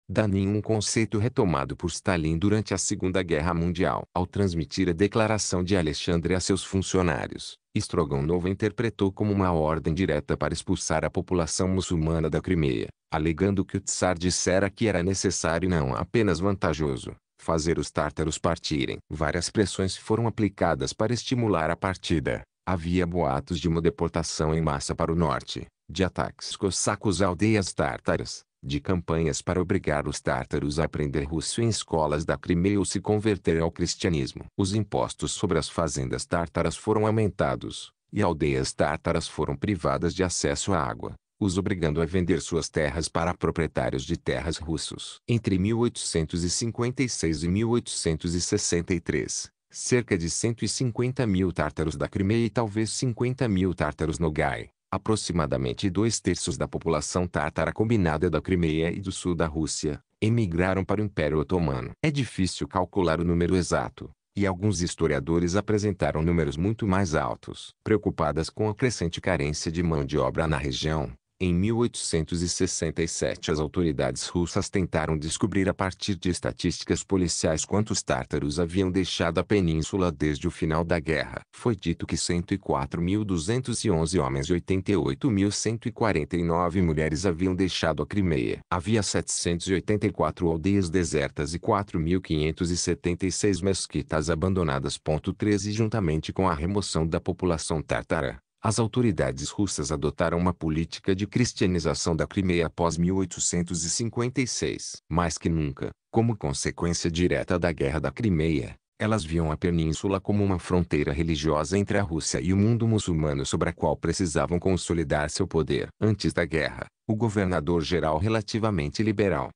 Danin um conceito retomado por Stalin durante a Segunda Guerra Mundial ao transmitir a declaração de Alexandre a seus funcionários. Stroganov interpretou como uma ordem direta para expulsar a população muçulmana da Crimeia, alegando que o czar dissera que era necessário e não apenas vantajoso, fazer os tártaros partirem. Várias pressões foram aplicadas para estimular a partida. Havia boatos de uma deportação em massa para o norte, de ataques cossacos a aldeias tártaras, de campanhas para obrigar os tártaros a aprender russo em escolas da Crimeia ou se converter ao cristianismo. Os impostos sobre as fazendas tártaras foram aumentados, e aldeias tártaras foram privadas de acesso à água, os obrigando a vender suas terras para proprietários de terras russos. Entre 1856 e 1863, cerca de 150 mil tártaros da Crimeia e talvez 50 mil tártaros no Gai Aproximadamente dois terços da população tártara combinada da Crimeia e do sul da Rússia emigraram para o Império Otomano. É difícil calcular o número exato, e alguns historiadores apresentaram números muito mais altos. Preocupadas com a crescente carência de mão de obra na região, em 1867 as autoridades russas tentaram descobrir a partir de estatísticas policiais quantos tártaros haviam deixado a península desde o final da guerra. Foi dito que 104.211 homens e 88.149 mulheres haviam deixado a Crimeia. Havia 784 aldeias desertas e 4.576 mesquitas abandonadas. 13 juntamente com a remoção da população tártara as autoridades russas adotaram uma política de cristianização da Crimeia após 1856. Mais que nunca, como consequência direta da Guerra da Crimeia, elas viam a península como uma fronteira religiosa entre a Rússia e o mundo muçulmano sobre a qual precisavam consolidar seu poder. Antes da guerra, o governador-geral relativamente liberal,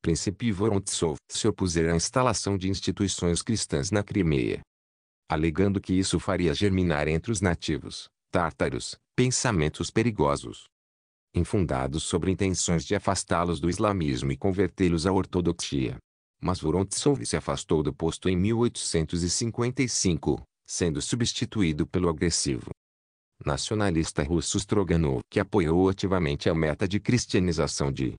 Príncipe Vorontsov, se opuseram à instalação de instituições cristãs na Crimeia, alegando que isso faria germinar entre os nativos tártaros, pensamentos perigosos. Infundados sobre intenções de afastá-los do islamismo e convertê-los à ortodoxia. Mas Vorontsov se afastou do posto em 1855, sendo substituído pelo agressivo nacionalista russo Stroganov que apoiou ativamente a meta de cristianização de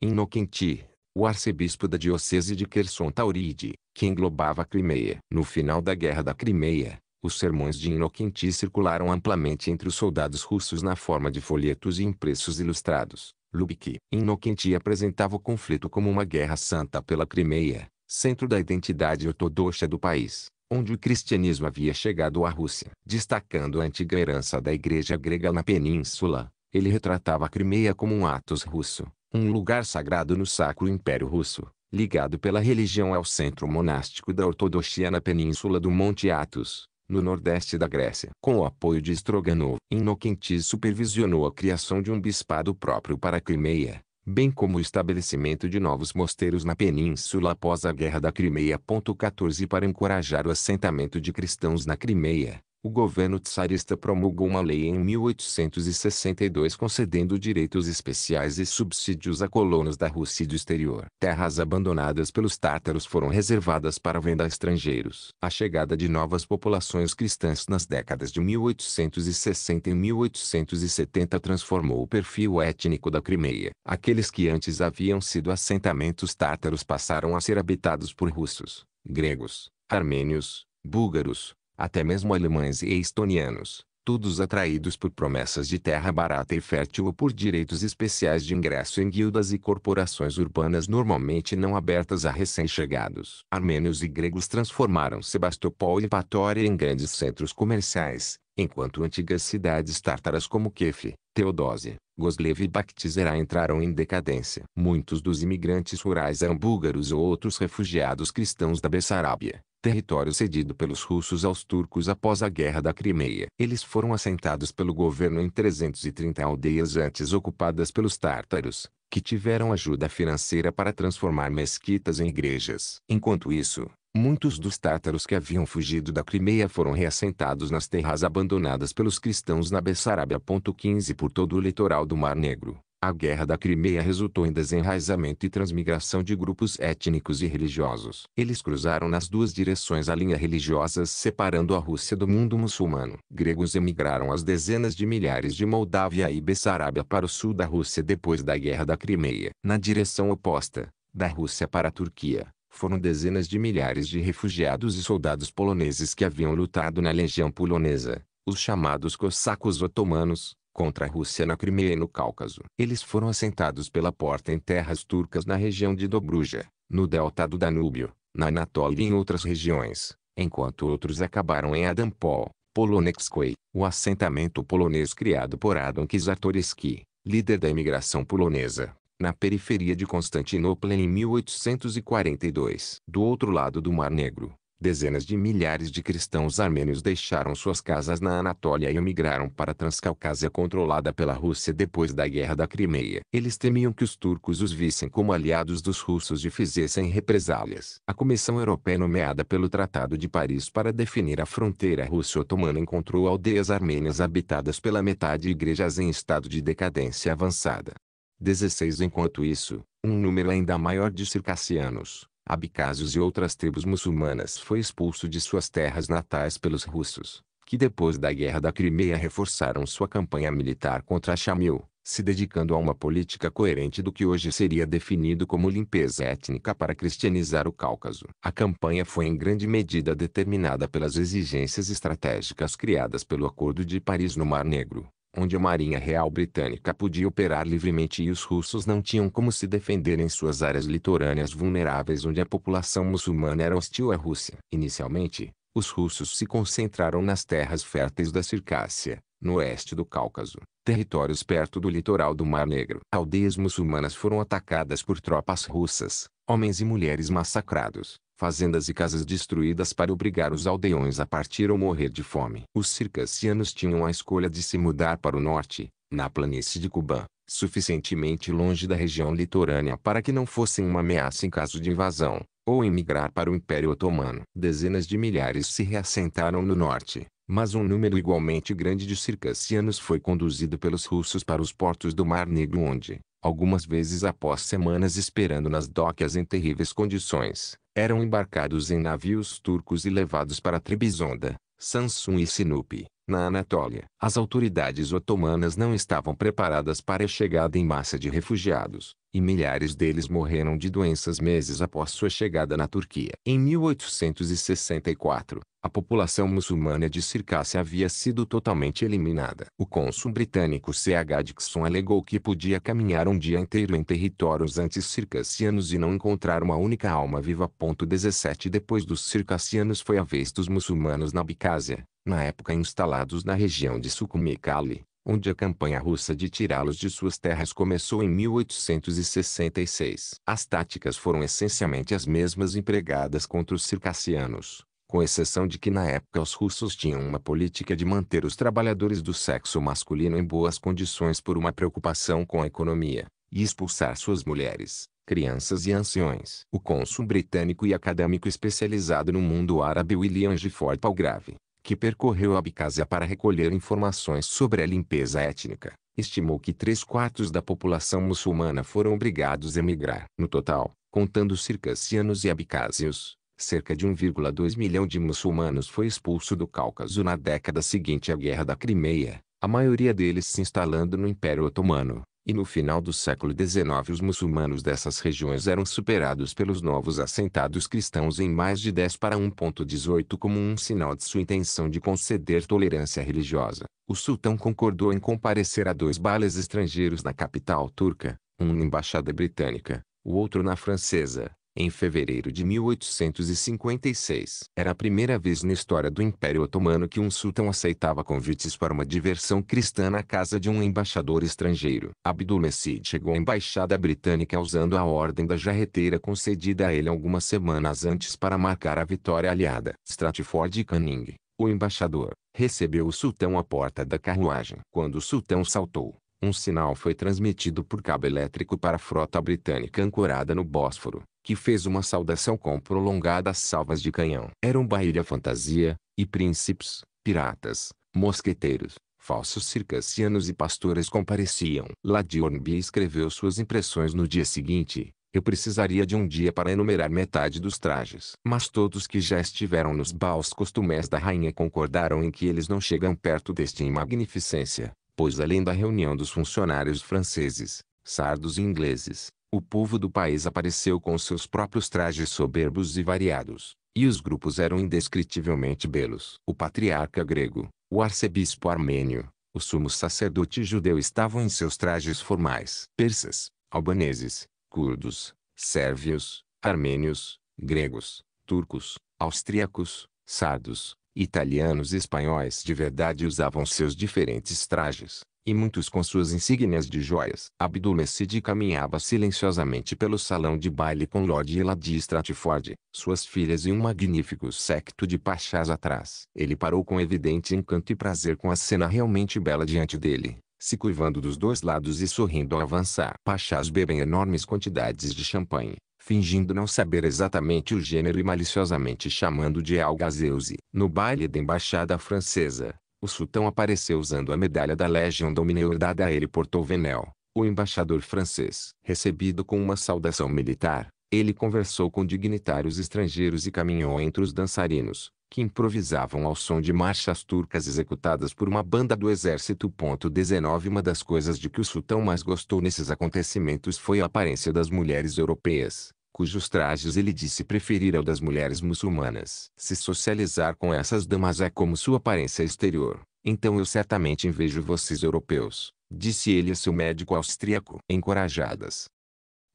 Inokenti, o arcebispo da diocese de Kherson Tauride, que englobava a Crimeia. No final da Guerra da Crimeia, os sermões de Inoquenti circularam amplamente entre os soldados russos na forma de folhetos e impressos ilustrados. Lubki. Inoquenti apresentava o conflito como uma guerra santa pela Crimeia, centro da identidade ortodoxa do país, onde o cristianismo havia chegado à Rússia. Destacando a antiga herança da igreja grega na península, ele retratava a Crimeia como um atos russo, um lugar sagrado no Sacro Império Russo, ligado pela religião ao centro monástico da ortodoxia na península do Monte Atos no nordeste da Grécia. Com o apoio de Stroganov, Inocentes supervisionou a criação de um bispado próprio para a Crimeia, bem como o estabelecimento de novos mosteiros na península após a Guerra da Crimeia. 14 Para encorajar o assentamento de cristãos na Crimeia, o governo tsarista promulgou uma lei em 1862 concedendo direitos especiais e subsídios a colonos da Rússia e do exterior. Terras abandonadas pelos tártaros foram reservadas para venda a estrangeiros. A chegada de novas populações cristãs nas décadas de 1860 e 1870 transformou o perfil étnico da Crimeia. Aqueles que antes haviam sido assentamentos tártaros passaram a ser habitados por russos, gregos, armênios, búlgaros, até mesmo alemães e estonianos, todos atraídos por promessas de terra barata e fértil ou por direitos especiais de ingresso em guildas e corporações urbanas normalmente não abertas a recém-chegados. Armênios e gregos transformaram Sebastopol e Patória em grandes centros comerciais, enquanto antigas cidades tártaras como Kefi, Teodósia, Goslev e Bakhtiserá entraram em decadência. Muitos dos imigrantes rurais eram búlgaros ou outros refugiados cristãos da Bessarabia território cedido pelos russos aos turcos após a Guerra da Crimeia. Eles foram assentados pelo governo em 330 aldeias antes ocupadas pelos tártaros, que tiveram ajuda financeira para transformar mesquitas em igrejas. Enquanto isso, Muitos dos tártaros que haviam fugido da Crimeia foram reassentados nas terras abandonadas pelos cristãos na Bessarabia. 15 Por todo o litoral do Mar Negro, a Guerra da Crimeia resultou em desenraizamento e transmigração de grupos étnicos e religiosos. Eles cruzaram nas duas direções a linha religiosa separando a Rússia do mundo muçulmano. Gregos emigraram às dezenas de milhares de Moldávia e Bessarabia para o sul da Rússia depois da Guerra da Crimeia. Na direção oposta, da Rússia para a Turquia, foram dezenas de milhares de refugiados e soldados poloneses que haviam lutado na legião polonesa, os chamados cossacos otomanos, contra a Rússia na Crimeia e no Cáucaso. Eles foram assentados pela porta em terras turcas na região de Dobruja, no delta do Danúbio, na Anatólia e em outras regiões, enquanto outros acabaram em Adampol, Polonexkoi, o assentamento polonês criado por Adam Czartoryski, líder da imigração polonesa, na periferia de Constantinopla em 1842. Do outro lado do Mar Negro, dezenas de milhares de cristãos armênios deixaram suas casas na Anatólia e emigraram para a Transcaucásia controlada pela Rússia depois da Guerra da Crimeia. Eles temiam que os turcos os vissem como aliados dos russos e fizessem represálias. A Comissão Europeia nomeada pelo Tratado de Paris para definir a fronteira russo-otomana encontrou aldeias armênias habitadas pela metade e igrejas em estado de decadência avançada. 16 Enquanto isso, um número ainda maior de circassianos, Abcasos e outras tribos muçulmanas foi expulso de suas terras natais pelos russos, que depois da Guerra da Crimeia reforçaram sua campanha militar contra Chamil, se dedicando a uma política coerente do que hoje seria definido como limpeza étnica para cristianizar o Cáucaso. A campanha foi em grande medida determinada pelas exigências estratégicas criadas pelo Acordo de Paris no Mar Negro, onde a Marinha Real Britânica podia operar livremente e os russos não tinham como se defender em suas áreas litorâneas vulneráveis onde a população muçulmana era hostil à Rússia. Inicialmente, os russos se concentraram nas terras férteis da Circássia, no oeste do Cáucaso, territórios perto do litoral do Mar Negro. Aldeias muçulmanas foram atacadas por tropas russas, homens e mulheres massacrados, fazendas e casas destruídas para obrigar os aldeões a partir ou morrer de fome. Os circassianos tinham a escolha de se mudar para o norte, na planície de Cubã, suficientemente longe da região litorânea para que não fossem uma ameaça em caso de invasão, ou emigrar para o Império Otomano. Dezenas de milhares se reassentaram no norte, mas um número igualmente grande de circassianos foi conduzido pelos russos para os portos do Mar Negro onde, algumas vezes após semanas esperando nas docas em terríveis condições, eram embarcados em navios turcos e levados para Trebizonda, Samsun e Sinupe, na Anatólia. As autoridades otomanas não estavam preparadas para a chegada em massa de refugiados, e milhares deles morreram de doenças meses após sua chegada na Turquia. Em 1864, a população muçulmana de Circassia havia sido totalmente eliminada. O cônsul britânico C. H. Dixon alegou que podia caminhar um dia inteiro em territórios anti-circassianos e não encontrar uma única alma viva. 17 Depois dos circassianos foi a vez dos muçulmanos na Abcásia, na época instalados na região de Sukumikali, onde a campanha russa de tirá-los de suas terras começou em 1866. As táticas foram essencialmente as mesmas empregadas contra os circassianos, com exceção de que na época os russos tinham uma política de manter os trabalhadores do sexo masculino em boas condições por uma preocupação com a economia, e expulsar suas mulheres, crianças e anciões. O cônsul britânico e acadêmico especializado no mundo árabe William Gifford Palgrave que percorreu a Abkhazia para recolher informações sobre a limpeza étnica, estimou que três quartos da população muçulmana foram obrigados a emigrar. No total, contando circassianos e abkhazios, cerca de 1,2 milhão de muçulmanos foi expulso do Cáucaso na década seguinte à Guerra da Crimeia, a maioria deles se instalando no Império Otomano e no final do século XIX os muçulmanos dessas regiões eram superados pelos novos assentados cristãos em mais de 10 para 1.18 como um sinal de sua intenção de conceder tolerância religiosa. O sultão concordou em comparecer a dois bales estrangeiros na capital turca, um na embaixada britânica, o outro na francesa, em fevereiro de 1856, era a primeira vez na história do Império Otomano que um sultão aceitava convites para uma diversão cristã na casa de um embaixador estrangeiro. Abdul-Messid chegou à embaixada britânica usando a ordem da jarreteira concedida a ele algumas semanas antes para marcar a vitória aliada. Stratford Canning, o embaixador, recebeu o sultão à porta da carruagem. Quando o sultão saltou, um sinal foi transmitido por cabo elétrico para a frota britânica ancorada no Bósforo que fez uma saudação com prolongadas salvas de canhão. Eram à Fantasia, e príncipes, piratas, mosqueteiros, falsos circassianos e pastores compareciam. Ladionby escreveu suas impressões no dia seguinte. Eu precisaria de um dia para enumerar metade dos trajes. Mas todos que já estiveram nos baús costumes da rainha concordaram em que eles não chegam perto deste em magnificência, pois além da reunião dos funcionários franceses, sardos e ingleses, o povo do país apareceu com seus próprios trajes soberbos e variados, e os grupos eram indescritivelmente belos. O patriarca grego, o arcebispo armênio, o sumo sacerdote judeu estavam em seus trajes formais. Persas, albaneses, curdos, sérvios, armênios, gregos, turcos, austríacos, sardos, italianos e espanhóis de verdade usavam seus diferentes trajes e muitos com suas insígnias de joias. Abdul-Messid caminhava silenciosamente pelo salão de baile com Lorde e Stratford, suas filhas e um magnífico séquito de pachás atrás. Ele parou com evidente encanto e prazer com a cena realmente bela diante dele, se curvando dos dois lados e sorrindo ao avançar. Pachás bebem enormes quantidades de champanhe, fingindo não saber exatamente o gênero e maliciosamente chamando de algazeuse No baile da embaixada francesa, o sultão apareceu usando a medalha da Legion Domineur dada a ele por Touvenel, o embaixador francês. Recebido com uma saudação militar, ele conversou com dignitários estrangeiros e caminhou entre os dançarinos, que improvisavam ao som de marchas turcas executadas por uma banda do exército. 19 Uma das coisas de que o sultão mais gostou nesses acontecimentos foi a aparência das mulheres europeias, cujos trajes ele disse preferir ao das mulheres muçulmanas. Se socializar com essas damas é como sua aparência exterior, então eu certamente invejo vocês europeus, disse ele a seu médico austríaco. Encorajadas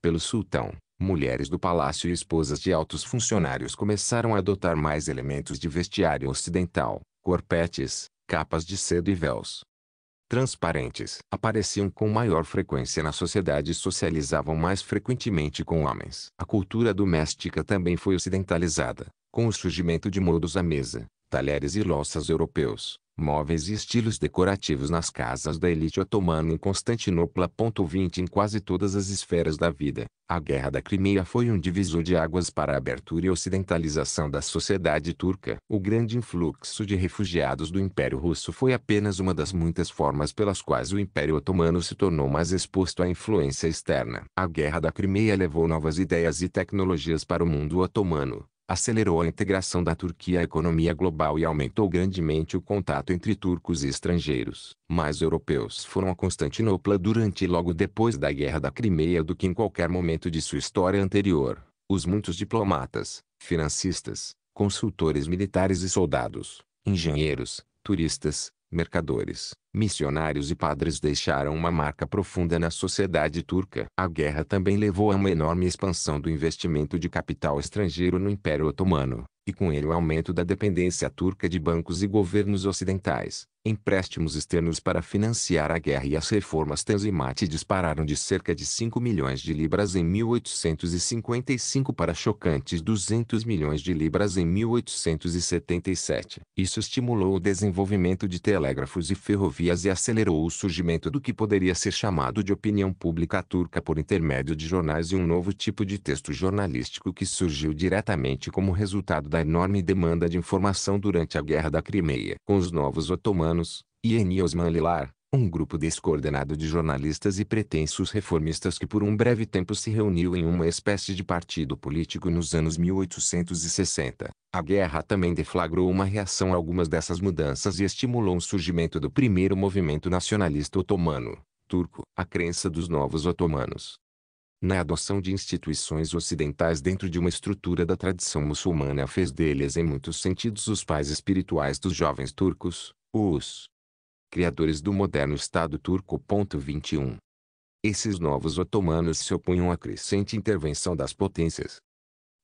pelo sultão, mulheres do palácio e esposas de altos funcionários começaram a adotar mais elementos de vestiário ocidental, corpetes, capas de seda e véus, transparentes, apareciam com maior frequência na sociedade e socializavam mais frequentemente com homens. A cultura doméstica também foi ocidentalizada, com o surgimento de modos à mesa, talheres e louças europeus, móveis e estilos decorativos nas casas da elite otomana em Constantinopla. 20 Em quase todas as esferas da vida, a Guerra da Crimeia foi um divisor de águas para a abertura e ocidentalização da sociedade turca. O grande influxo de refugiados do Império Russo foi apenas uma das muitas formas pelas quais o Império Otomano se tornou mais exposto à influência externa. A Guerra da Crimeia levou novas ideias e tecnologias para o mundo otomano, acelerou a integração da Turquia à economia global e aumentou grandemente o contato entre turcos e estrangeiros. Mais europeus foram a Constantinopla durante e logo depois da Guerra da Crimeia do que em qualquer momento de sua história anterior. Os muitos diplomatas, financistas, consultores militares e soldados, engenheiros, turistas, mercadores, missionários e padres deixaram uma marca profunda na sociedade turca. A guerra também levou a uma enorme expansão do investimento de capital estrangeiro no Império Otomano, e com ele o aumento da dependência turca de bancos e governos ocidentais, empréstimos externos para financiar a guerra e as reformas Tanzimat dispararam de cerca de 5 milhões de libras em 1855 para chocantes 200 milhões de libras em 1877. Isso estimulou o desenvolvimento de telégrafos e ferrovias e acelerou o surgimento do que poderia ser chamado de opinião pública turca por intermédio de jornais e um novo tipo de texto jornalístico que surgiu diretamente como resultado da enorme demanda de informação durante a Guerra da Crimeia. Com os novos otomanos anos, e Eni Osman um grupo descoordenado de jornalistas e pretensos reformistas que por um breve tempo se reuniu em uma espécie de partido político nos anos 1860. A guerra também deflagrou uma reação a algumas dessas mudanças e estimulou o surgimento do primeiro movimento nacionalista otomano, turco, a crença dos novos otomanos. Na adoção de instituições ocidentais dentro de uma estrutura da tradição muçulmana fez deles em muitos sentidos os pais espirituais dos jovens turcos, os criadores do moderno Estado turco. 21. Esses novos otomanos se opunham à crescente intervenção das potências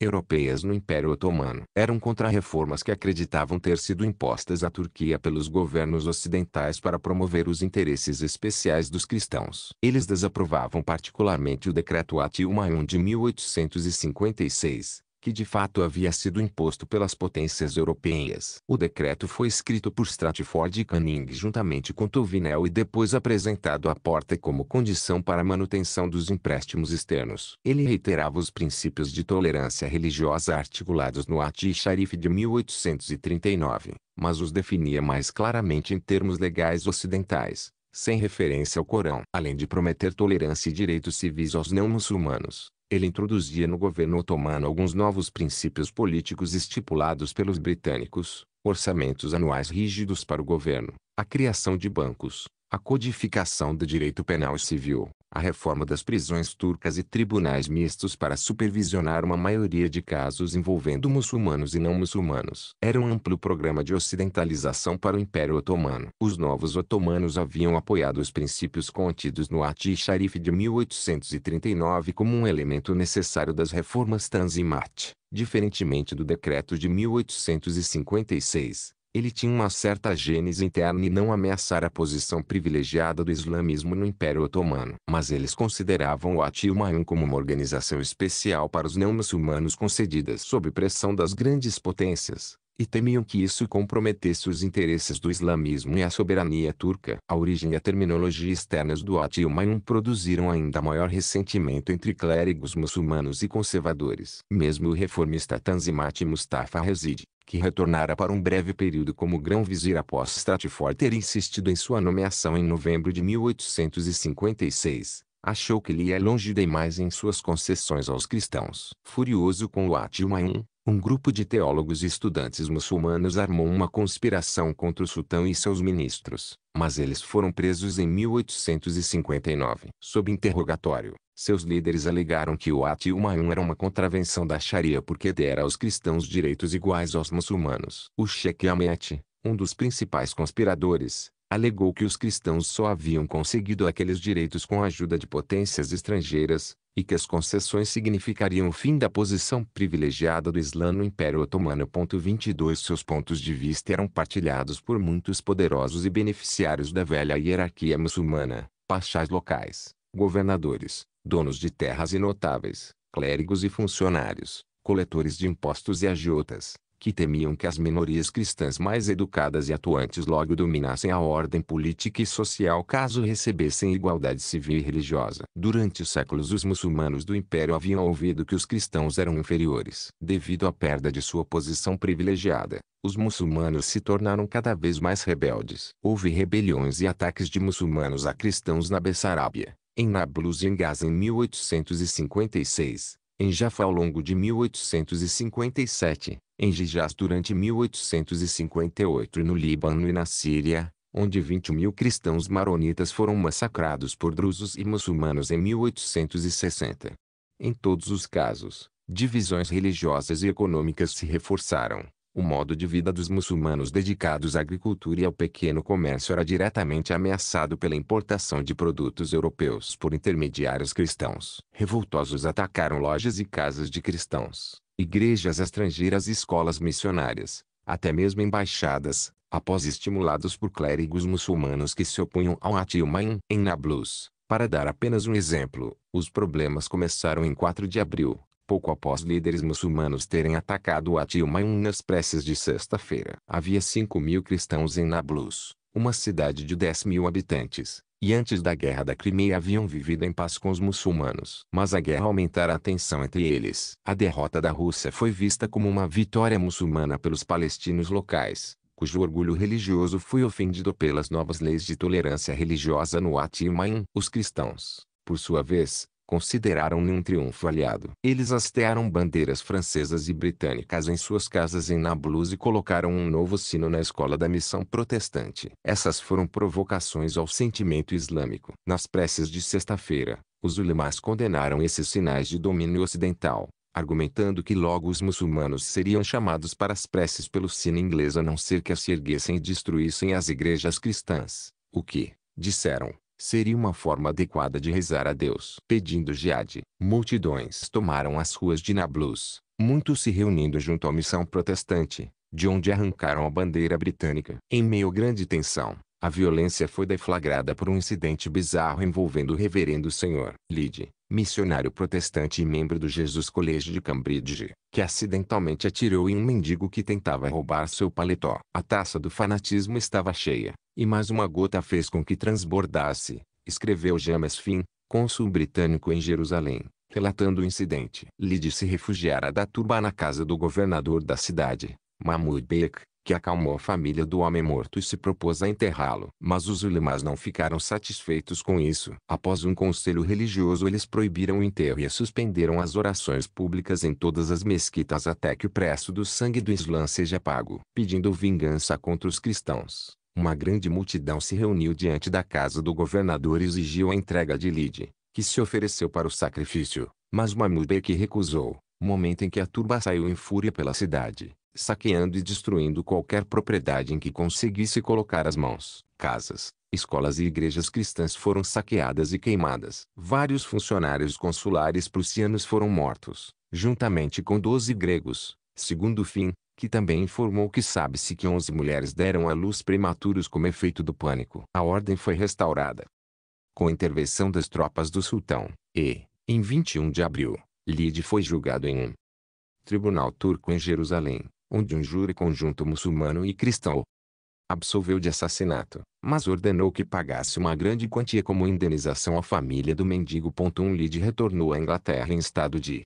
europeias no Império Otomano. Eram contra reformas que acreditavam ter sido impostas à Turquia pelos governos ocidentais para promover os interesses especiais dos cristãos. Eles desaprovavam particularmente o decreto Atiumayun de 1856, que de fato havia sido imposto pelas potências europeias. O decreto foi escrito por Stratford e Canning juntamente com Tovinel e depois apresentado à porta como condição para a manutenção dos empréstimos externos. Ele reiterava os princípios de tolerância religiosa articulados no Ati Sharif de 1839, mas os definia mais claramente em termos legais ocidentais, sem referência ao Corão, além de prometer tolerância e direitos civis aos não-muçulmanos ele introduzia no governo otomano alguns novos princípios políticos estipulados pelos britânicos, orçamentos anuais rígidos para o governo, a criação de bancos, a codificação do direito penal e civil, a reforma das prisões turcas e tribunais mistos para supervisionar uma maioria de casos envolvendo muçulmanos e não muçulmanos. Era um amplo programa de ocidentalização para o Império Otomano. Os novos otomanos haviam apoiado os princípios contidos no Ati Sharif de 1839 como um elemento necessário das reformas Tanzimat, diferentemente do decreto de 1856 ele tinha uma certa gênese interna e não ameaçara a posição privilegiada do islamismo no Império Otomano. Mas eles consideravam o Atiumayun como uma organização especial para os não-muçulmanos concedida sob pressão das grandes potências, e temiam que isso comprometesse os interesses do islamismo e a soberania turca. A origem e a terminologia externas do Atiumayun produziram ainda maior ressentimento entre clérigos muçulmanos e conservadores. Mesmo o reformista Tanzimat Mustafa Rezid, que retornara para um breve período como grão-vizir após Stratford ter insistido em sua nomeação em novembro de 1856, achou que ele ia é longe demais em suas concessões aos cristãos. Furioso com o Atiumayun, um grupo de teólogos e estudantes muçulmanos armou uma conspiração contra o sultão e seus ministros, mas eles foram presos em 1859. Sob interrogatório, seus líderes alegaram que o Ato Umayun era uma contravenção da Sharia porque dera aos cristãos direitos iguais aos muçulmanos. O Sheikh Ahmed, um dos principais conspiradores, alegou que os cristãos só haviam conseguido aqueles direitos com a ajuda de potências estrangeiras, e que as concessões significariam o fim da posição privilegiada do Islã no Império Otomano. 22 Seus pontos de vista eram partilhados por muitos poderosos e beneficiários da velha hierarquia muçulmana, pachás locais, governadores, donos de terras e notáveis, clérigos e funcionários, coletores de impostos e agiotas, que temiam que as minorias cristãs mais educadas e atuantes logo dominassem a ordem política e social caso recebessem igualdade civil e religiosa. Durante os séculos os muçulmanos do império haviam ouvido que os cristãos eram inferiores. Devido à perda de sua posição privilegiada, os muçulmanos se tornaram cada vez mais rebeldes. Houve rebeliões e ataques de muçulmanos a cristãos na Bessarábia, em Nablus e em Gaza em 1856, em Jaffa ao longo de 1857, em Gijaz durante 1858 e no Líbano e na Síria, onde 20 mil cristãos maronitas foram massacrados por drusos e muçulmanos em 1860. Em todos os casos, divisões religiosas e econômicas se reforçaram, o modo de vida dos muçulmanos dedicados à agricultura e ao pequeno comércio era diretamente ameaçado pela importação de produtos europeus por intermediários cristãos. Revoltosos atacaram lojas e casas de cristãos, igrejas estrangeiras e escolas missionárias, até mesmo embaixadas, após estimulados por clérigos muçulmanos que se opunham ao Atilmain em Nablus. Para dar apenas um exemplo, os problemas começaram em 4 de abril, Pouco após líderes muçulmanos terem atacado o em nas preces de sexta-feira. Havia 5 mil cristãos em Nablus, uma cidade de 10 mil habitantes, e antes da Guerra da Crimeia haviam vivido em paz com os muçulmanos. Mas a guerra aumentara a tensão entre eles. A derrota da Rússia foi vista como uma vitória muçulmana pelos palestinos locais, cujo orgulho religioso foi ofendido pelas novas leis de tolerância religiosa no Atimain. Os cristãos, por sua vez, consideraram-ne um triunfo aliado. Eles hastearam bandeiras francesas e britânicas em suas casas em Nablus e colocaram um novo sino na escola da missão protestante. Essas foram provocações ao sentimento islâmico. Nas preces de sexta-feira, os ulemas condenaram esses sinais de domínio ocidental, argumentando que logo os muçulmanos seriam chamados para as preces pelo sino inglês a não ser que as se erguessem e destruíssem as igrejas cristãs, o que, disseram, Seria uma forma adequada de rezar a Deus. Pedindo jihad, multidões tomaram as ruas de Nablus, muitos se reunindo junto à missão protestante, de onde arrancaram a bandeira britânica. Em meio à grande tensão, a violência foi deflagrada por um incidente bizarro envolvendo o reverendo senhor Lide, missionário protestante e membro do Jesus College de Cambridge, que acidentalmente atirou em um mendigo que tentava roubar seu paletó. A taça do fanatismo estava cheia, e mais uma gota fez com que transbordasse, escreveu James Finn, cônsul britânico em Jerusalém, relatando o incidente. Lide se refugiara da turba na casa do governador da cidade, Mahmud Bek, que acalmou a família do homem morto e se propôs a enterrá-lo. Mas os ulemas não ficaram satisfeitos com isso. Após um conselho religioso eles proibiram o enterro e suspenderam as orações públicas em todas as mesquitas até que o preço do sangue do Islã seja pago. Pedindo vingança contra os cristãos. Uma grande multidão se reuniu diante da casa do governador e exigiu a entrega de Lide, que se ofereceu para o sacrifício, mas que recusou, momento em que a turba saiu em fúria pela cidade saqueando e destruindo qualquer propriedade em que conseguisse colocar as mãos. Casas, escolas e igrejas cristãs foram saqueadas e queimadas. Vários funcionários consulares prussianos foram mortos, juntamente com 12 gregos, segundo Fim, que também informou que sabe-se que 11 mulheres deram à luz prematuros como efeito do pânico. A ordem foi restaurada. Com intervenção das tropas do sultão, e, em 21 de abril, Lide foi julgado em um tribunal turco em Jerusalém, onde um júri conjunto muçulmano e cristão absolveu de assassinato, mas ordenou que pagasse uma grande quantia como indenização à família do mendigo. Um Lid retornou à Inglaterra em estado de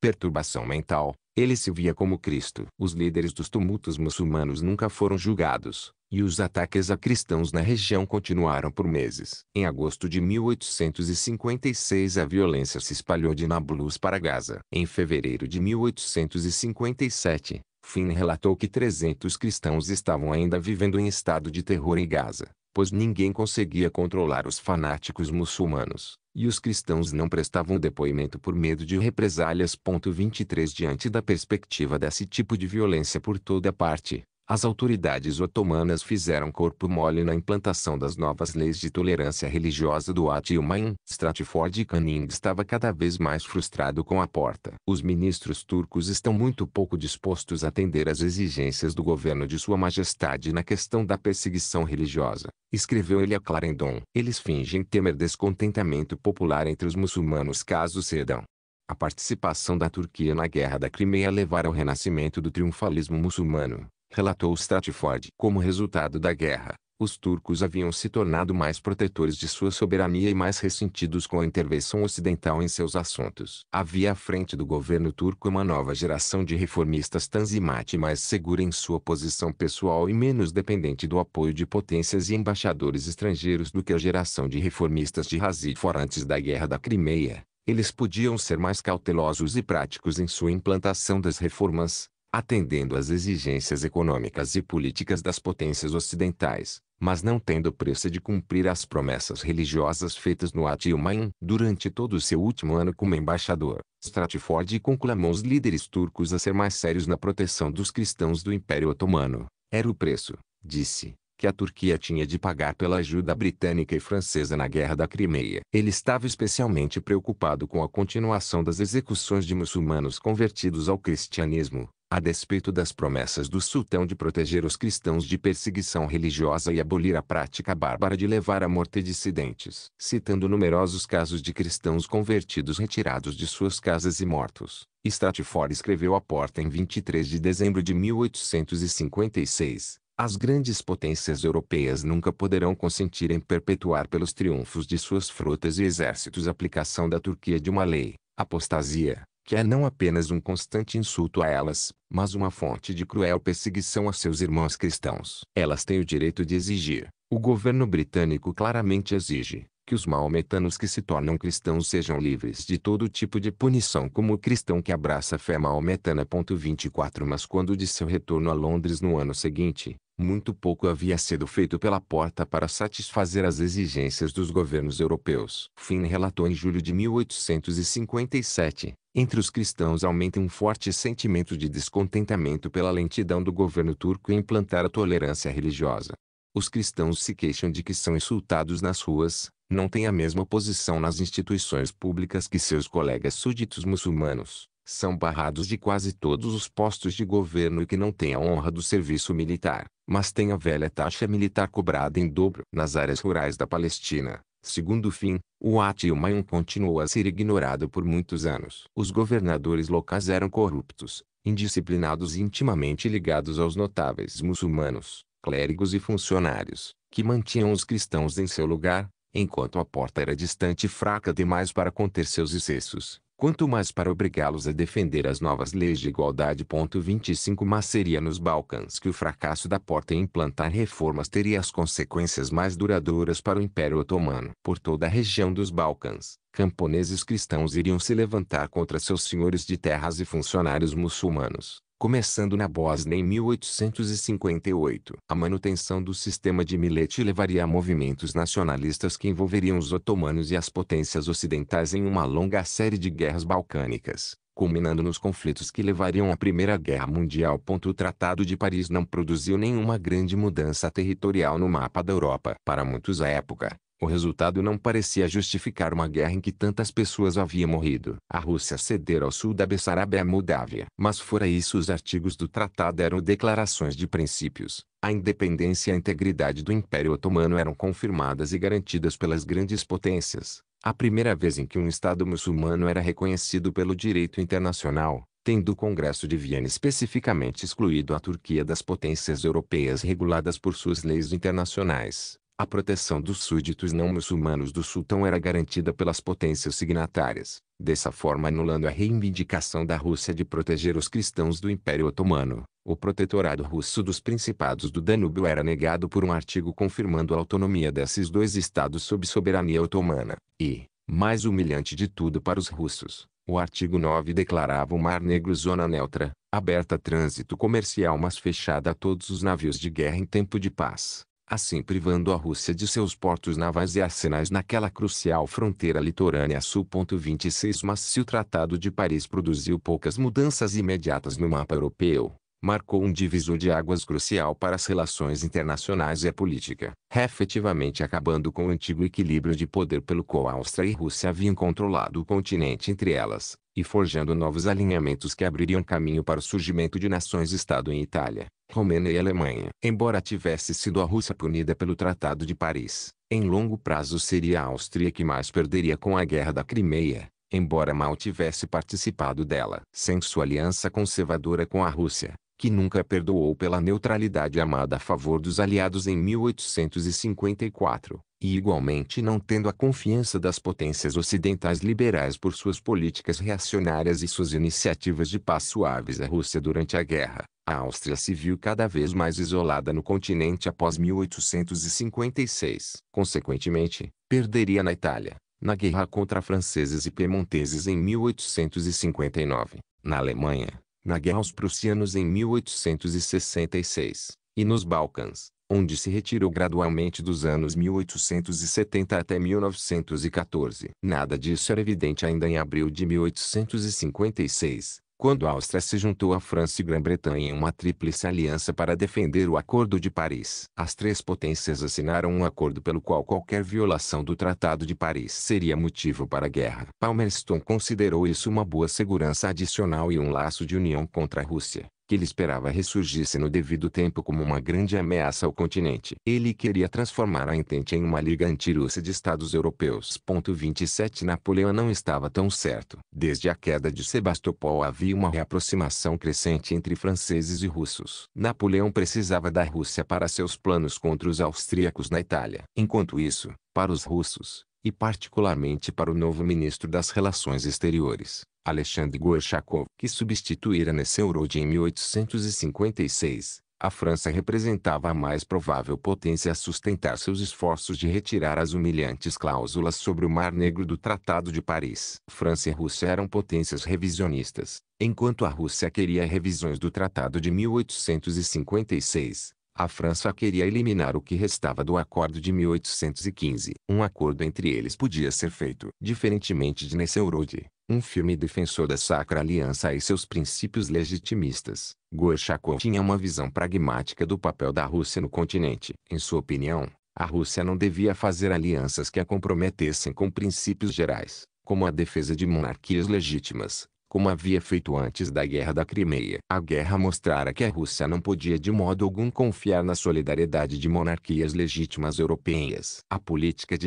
perturbação mental, ele se via como Cristo. Os líderes dos tumultos muçulmanos nunca foram julgados, e os ataques a cristãos na região continuaram por meses. Em agosto de 1856, a violência se espalhou de Nablus para Gaza. Em fevereiro de 1857, Finn relatou que 300 cristãos estavam ainda vivendo em estado de terror em Gaza, pois ninguém conseguia controlar os fanáticos muçulmanos, e os cristãos não prestavam depoimento por medo de represálias. 23 Diante da perspectiva desse tipo de violência por toda parte, as autoridades otomanas fizeram corpo mole na implantação das novas leis de tolerância religiosa do Atiumayan. Stratford Canning estava cada vez mais frustrado com a porta. Os ministros turcos estão muito pouco dispostos a atender às exigências do governo de sua majestade na questão da perseguição religiosa. Escreveu ele a Clarendon. Eles fingem temer descontentamento popular entre os muçulmanos caso cedam. A participação da Turquia na Guerra da Crimeia levará ao renascimento do triunfalismo muçulmano relatou Stratford, Como resultado da guerra, os turcos haviam se tornado mais protetores de sua soberania e mais ressentidos com a intervenção ocidental em seus assuntos. Havia à frente do governo turco uma nova geração de reformistas tanzimate mais segura em sua posição pessoal e menos dependente do apoio de potências e embaixadores estrangeiros do que a geração de reformistas de fora antes da Guerra da Crimeia. Eles podiam ser mais cautelosos e práticos em sua implantação das reformas, atendendo às exigências econômicas e políticas das potências ocidentais, mas não tendo pressa de cumprir as promessas religiosas feitas no Atilmain. Durante todo o seu último ano como embaixador, Stratford conclamou os líderes turcos a ser mais sérios na proteção dos cristãos do Império Otomano. Era o preço, disse, que a Turquia tinha de pagar pela ajuda britânica e francesa na Guerra da Crimeia. Ele estava especialmente preocupado com a continuação das execuções de muçulmanos convertidos ao cristianismo, a despeito das promessas do sultão de proteger os cristãos de perseguição religiosa e abolir a prática bárbara de levar à morte dissidentes, citando numerosos casos de cristãos convertidos retirados de suas casas e mortos. Stratford escreveu à porta em 23 de dezembro de 1856. As grandes potências europeias nunca poderão consentir em perpetuar pelos triunfos de suas frotas e exércitos a aplicação da Turquia de uma lei, apostasia, que é não apenas um constante insulto a elas, mas uma fonte de cruel perseguição a seus irmãos cristãos. Elas têm o direito de exigir, o governo britânico claramente exige, que os maometanos que se tornam cristãos sejam livres de todo tipo de punição como o cristão que abraça a fé maometana. 24 Mas quando de seu retorno a Londres no ano seguinte, muito pouco havia sido feito pela porta para satisfazer as exigências dos governos europeus. Finn relatou em julho de 1857, entre os cristãos aumenta um forte sentimento de descontentamento pela lentidão do governo turco em implantar a tolerância religiosa. Os cristãos se queixam de que são insultados nas ruas, não têm a mesma posição nas instituições públicas que seus colegas súditos muçulmanos são barrados de quase todos os postos de governo e que não têm a honra do serviço militar mas tem a velha taxa militar cobrada em dobro nas áreas rurais da Palestina. Segundo o fim, o Ati e o continuou a ser ignorado por muitos anos. Os governadores locais eram corruptos, indisciplinados e intimamente ligados aos notáveis muçulmanos, clérigos e funcionários, que mantinham os cristãos em seu lugar, enquanto a porta era distante e fraca demais para conter seus excessos quanto mais para obrigá-los a defender as novas leis de igualdade. 25 Mas seria nos Balcãs que o fracasso da porta em implantar reformas teria as consequências mais duradouras para o Império Otomano. Por toda a região dos Balcãs, camponeses cristãos iriam se levantar contra seus senhores de terras e funcionários muçulmanos começando na Bósnia em 1858. A manutenção do sistema de Milete levaria a movimentos nacionalistas que envolveriam os otomanos e as potências ocidentais em uma longa série de guerras balcânicas, culminando nos conflitos que levariam à Primeira Guerra Mundial. O Tratado de Paris não produziu nenhuma grande mudança territorial no mapa da Europa. Para muitos à época, o resultado não parecia justificar uma guerra em que tantas pessoas haviam morrido. A Rússia cedera ao sul da Bessarabia e é Moldávia. Mas fora isso os artigos do tratado eram declarações de princípios. A independência e a integridade do Império Otomano eram confirmadas e garantidas pelas grandes potências. A primeira vez em que um Estado muçulmano era reconhecido pelo direito internacional, tendo o Congresso de Viena especificamente excluído a Turquia das potências europeias reguladas por suas leis internacionais. A proteção dos súditos não muçulmanos do sultão era garantida pelas potências signatárias, dessa forma anulando a reivindicação da Rússia de proteger os cristãos do Império Otomano. O protetorado russo dos principados do Danúbio era negado por um artigo confirmando a autonomia desses dois estados sob soberania otomana, e, mais humilhante de tudo para os russos, o artigo 9 declarava o Mar Negro zona neutra, aberta a trânsito comercial mas fechada a todos os navios de guerra em tempo de paz assim privando a Rússia de seus portos navais e arsenais naquela crucial fronteira litorânea sul. 26 Mas se o Tratado de Paris produziu poucas mudanças imediatas no mapa europeu, marcou um divisor de águas crucial para as relações internacionais e a política, efetivamente acabando com o antigo equilíbrio de poder pelo qual Áustria e Rússia haviam controlado o continente entre elas, e forjando novos alinhamentos que abririam caminho para o surgimento de nações-estado em Itália, Romênia e Alemanha. Embora tivesse sido a Rússia punida pelo Tratado de Paris, em longo prazo seria a Áustria que mais perderia com a Guerra da Crimeia, embora mal tivesse participado dela. Sem sua aliança conservadora com a Rússia, que nunca perdoou pela neutralidade amada a favor dos aliados em 1854, e igualmente não tendo a confiança das potências ocidentais liberais por suas políticas reacionárias e suas iniciativas de paz suaves à Rússia durante a guerra, a Áustria se viu cada vez mais isolada no continente após 1856. Consequentemente, perderia na Itália, na guerra contra franceses e piemonteses em 1859, na Alemanha, na guerra aos prussianos em 1866, e nos Balcãs, onde se retirou gradualmente dos anos 1870 até 1914. Nada disso era evidente ainda em abril de 1856, quando a Áustria se juntou à França e Grã-Bretanha em uma tríplice aliança para defender o Acordo de Paris. As três potências assinaram um acordo pelo qual qualquer violação do Tratado de Paris seria motivo para guerra. Palmerston considerou isso uma boa segurança adicional e um laço de união contra a Rússia que ele esperava ressurgisse no devido tempo como uma grande ameaça ao continente. Ele queria transformar a entente em uma liga antirussa de estados europeus. 27 Napoleão não estava tão certo. Desde a queda de Sebastopol havia uma reaproximação crescente entre franceses e russos. Napoleão precisava da Rússia para seus planos contra os austríacos na Itália. Enquanto isso, para os russos, e particularmente para o novo ministro das Relações Exteriores, Alexandre Gorchakov, que substituíra Nesselrode em 1856, a França representava a mais provável potência a sustentar seus esforços de retirar as humilhantes cláusulas sobre o Mar Negro do Tratado de Paris. França e Rússia eram potências revisionistas, enquanto a Rússia queria revisões do Tratado de 1856, a França queria eliminar o que restava do Acordo de 1815. Um acordo entre eles podia ser feito, diferentemente de Nesselrode, um firme defensor da Sacra Aliança e seus princípios legitimistas. Gorchakov tinha uma visão pragmática do papel da Rússia no continente. Em sua opinião, a Rússia não devia fazer alianças que a comprometessem com princípios gerais, como a defesa de monarquias legítimas, como havia feito antes da Guerra da Crimeia. A guerra mostrara que a Rússia não podia de modo algum confiar na solidariedade de monarquias legítimas europeias. A política de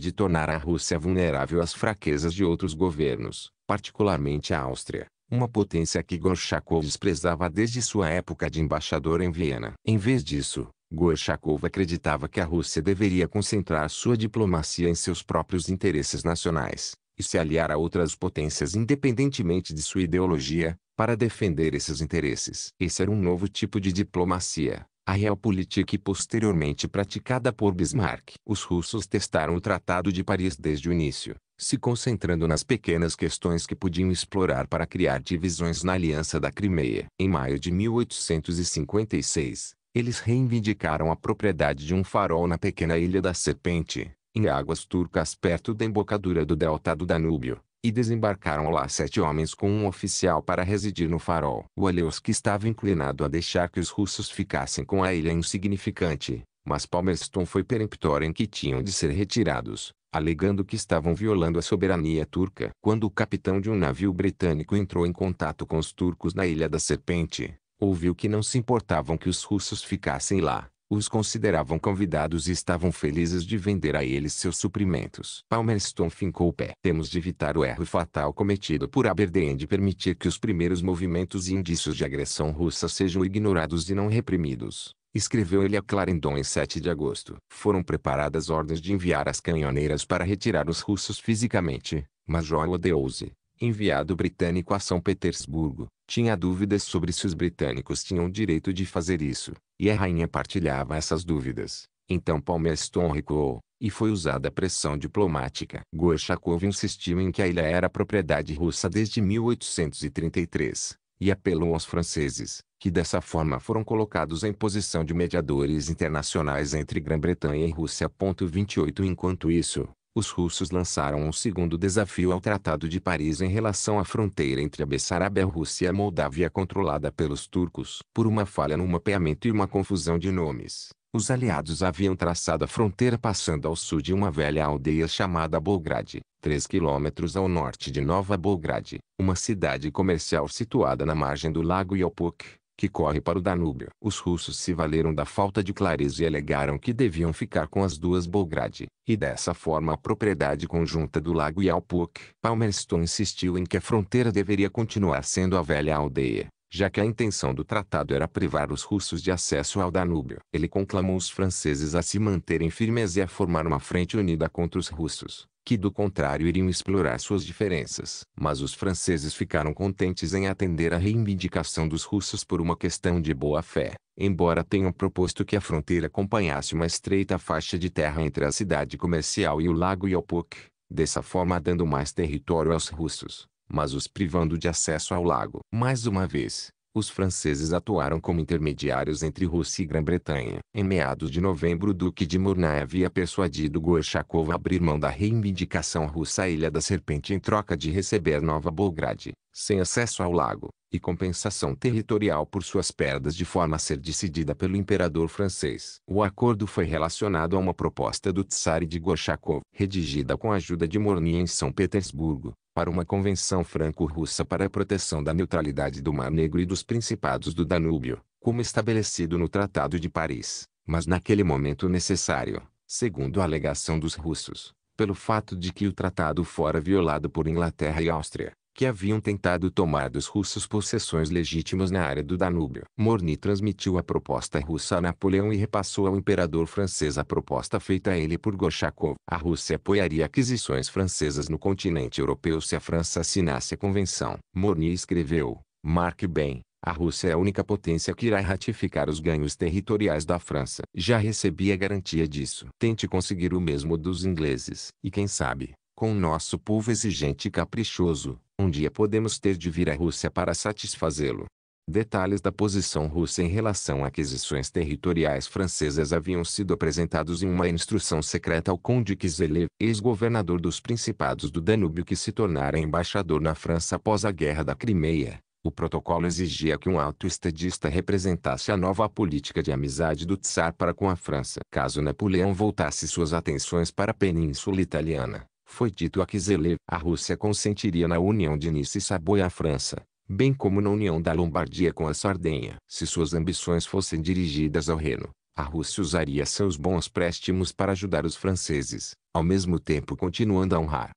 de tornar a Rússia vulnerável às fraquezas de outros governos, particularmente a Áustria uma potência que Gorchakov desprezava desde sua época de embaixador em Viena. Em vez disso, Gorchakov acreditava que a Rússia deveria concentrar sua diplomacia em seus próprios interesses nacionais, e se aliar a outras potências independentemente de sua ideologia, para defender esses interesses. Esse era um novo tipo de diplomacia, a realpolitik posteriormente praticada por Bismarck. Os russos testaram o Tratado de Paris desde o início, se concentrando nas pequenas questões que podiam explorar para criar divisões na Aliança da Crimeia. Em maio de 1856, eles reivindicaram a propriedade de um farol na pequena Ilha da Serpente, em águas turcas perto da embocadura do delta do Danúbio, e desembarcaram lá sete homens com um oficial para residir no farol. O Aleuski estava inclinado a deixar que os russos ficassem com a ilha insignificante, mas Palmerston foi peremptório em que tinham de ser retirados, alegando que estavam violando a soberania turca. Quando o capitão de um navio britânico entrou em contato com os turcos na Ilha da Serpente, ouviu que não se importavam que os russos ficassem lá, os consideravam convidados e estavam felizes de vender a eles seus suprimentos. Palmerston fincou o pé. Temos de evitar o erro fatal cometido por Aberdeen de permitir que os primeiros movimentos e indícios de agressão russa sejam ignorados e não reprimidos. Escreveu ele a Clarendon em 7 de agosto. Foram preparadas ordens de enviar as canhoneiras para retirar os russos fisicamente, mas Royal Deose, enviado britânico a São Petersburgo, tinha dúvidas sobre se os britânicos tinham direito de fazer isso, e a rainha partilhava essas dúvidas. Então Palmerston recuou, e foi usada pressão diplomática. Gorchakov insistiu em que a ilha era propriedade russa desde 1833, e apelou aos franceses, que dessa forma foram colocados em posição de mediadores internacionais entre Grã-Bretanha e Rússia. 28 Enquanto isso, os russos lançaram um segundo desafio ao Tratado de Paris em relação à fronteira entre a Bessarabia-Rússia e a Moldávia controlada pelos turcos. Por uma falha no mapeamento e uma confusão de nomes, os aliados haviam traçado a fronteira passando ao sul de uma velha aldeia chamada Belgrade, 3 quilômetros ao norte de Nova Belgrade, uma cidade comercial situada na margem do lago Yopok, que corre para o Danúbio. Os russos se valeram da falta de clareza e alegaram que deviam ficar com as duas Belgrade, e dessa forma a propriedade conjunta do lago Yalpuk. Palmerston insistiu em que a fronteira deveria continuar sendo a velha aldeia, já que a intenção do tratado era privar os russos de acesso ao Danúbio. Ele conclamou os franceses a se manterem firmes e a formar uma frente unida contra os russos que do contrário iriam explorar suas diferenças. Mas os franceses ficaram contentes em atender à reivindicação dos russos por uma questão de boa-fé, embora tenham proposto que a fronteira acompanhasse uma estreita faixa de terra entre a cidade comercial e o lago Yalpuk, dessa forma dando mais território aos russos, mas os privando de acesso ao lago. Mais uma vez, os franceses atuaram como intermediários entre Rússia e Grã-Bretanha. Em meados de novembro o Duque de Mornay havia persuadido Gorchakov a abrir mão da reivindicação russa à Ilha da Serpente em troca de receber Nova Belgrade, sem acesso ao lago, e compensação territorial por suas perdas de forma a ser decidida pelo imperador francês. O acordo foi relacionado a uma proposta do Tsar de Gorchakov, redigida com a ajuda de Mornay em São Petersburgo, para uma convenção franco-russa para a proteção da neutralidade do Mar Negro e dos principados do Danúbio, como estabelecido no Tratado de Paris, mas naquele momento necessário, segundo a alegação dos russos, pelo fato de que o tratado fora violado por Inglaterra e Áustria, que haviam tentado tomar dos russos possessões legítimas na área do Danúbio. Morny transmitiu a proposta russa a Napoleão e repassou ao imperador francês a proposta feita a ele por Gorchakov. A Rússia apoiaria aquisições francesas no continente europeu se a França assinasse a convenção. Morny escreveu, marque bem, a Rússia é a única potência que irá ratificar os ganhos territoriais da França. Já recebi a garantia disso. Tente conseguir o mesmo dos ingleses. E quem sabe, com nosso povo exigente e caprichoso, um dia podemos ter de vir à Rússia para satisfazê-lo. Detalhes da posição russa em relação a aquisições territoriais francesas haviam sido apresentados em uma instrução secreta ao conde Kizelev, ex-governador dos principados do Danúbio que se tornara embaixador na França após a Guerra da Crimeia. O protocolo exigia que um alto estadista representasse a nova política de amizade do Tsar para com a França, caso Napoleão voltasse suas atenções para a península italiana. Foi dito a Kiseler, a Rússia consentiria na união de Nice e Saboia à França, bem como na união da Lombardia com a Sardenha. Se suas ambições fossem dirigidas ao Reno, a Rússia usaria seus bons préstimos para ajudar os franceses, ao mesmo tempo continuando a honrar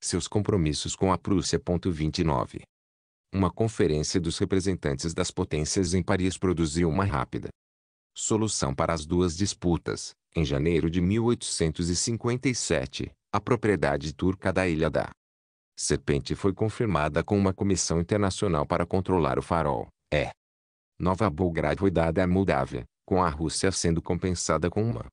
seus compromissos com a Prússia. 29. Uma conferência dos representantes das potências em Paris produziu uma rápida solução para as duas disputas. Em janeiro de 1857, a propriedade turca da ilha da Serpente foi confirmada com uma comissão internacional para controlar o farol. É. Nova Belgrado foi dada à Moldávia, com a Rússia sendo compensada com uma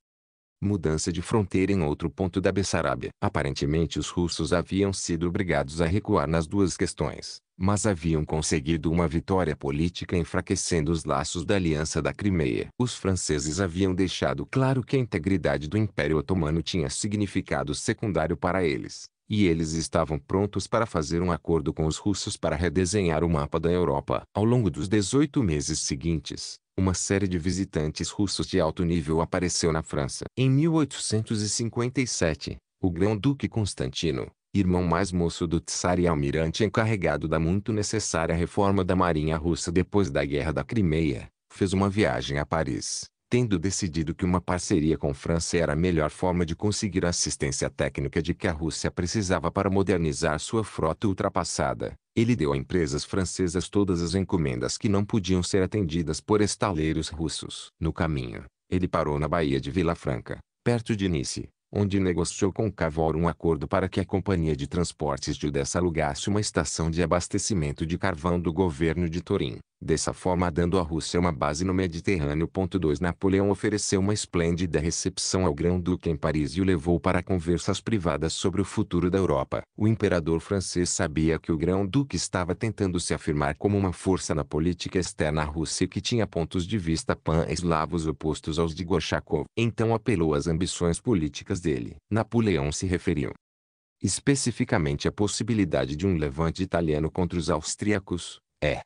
mudança de fronteira em outro ponto da Bessarábia. Aparentemente os russos haviam sido obrigados a recuar nas duas questões, mas haviam conseguido uma vitória política enfraquecendo os laços da Aliança da Crimeia. Os franceses haviam deixado claro que a integridade do Império Otomano tinha significado secundário para eles e eles estavam prontos para fazer um acordo com os russos para redesenhar o mapa da Europa. Ao longo dos 18 meses seguintes, uma série de visitantes russos de alto nível apareceu na França. Em 1857, o grão-duque Constantino, irmão mais moço do Tsar e almirante encarregado da muito necessária reforma da marinha russa depois da Guerra da Crimeia, fez uma viagem a Paris tendo decidido que uma parceria com França era a melhor forma de conseguir a assistência técnica de que a Rússia precisava para modernizar sua frota ultrapassada, ele deu a empresas francesas todas as encomendas que não podiam ser atendidas por estaleiros russos. No caminho, ele parou na Baía de Vila Franca, perto de Nice, onde negociou com Cavour um acordo para que a companhia de transportes de Odessa alugasse uma estação de abastecimento de carvão do governo de Turim dessa forma dando à Rússia uma base no Mediterrâneo. 2 Napoleão ofereceu uma esplêndida recepção ao grão-duque em Paris e o levou para conversas privadas sobre o futuro da Europa. O imperador francês sabia que o grão-duque estava tentando se afirmar como uma força na política externa russa e que tinha pontos de vista pan-eslavos opostos aos de Gorchakov. Então apelou às ambições políticas dele. Napoleão se referiu especificamente à possibilidade de um levante italiano contra os austríacos, é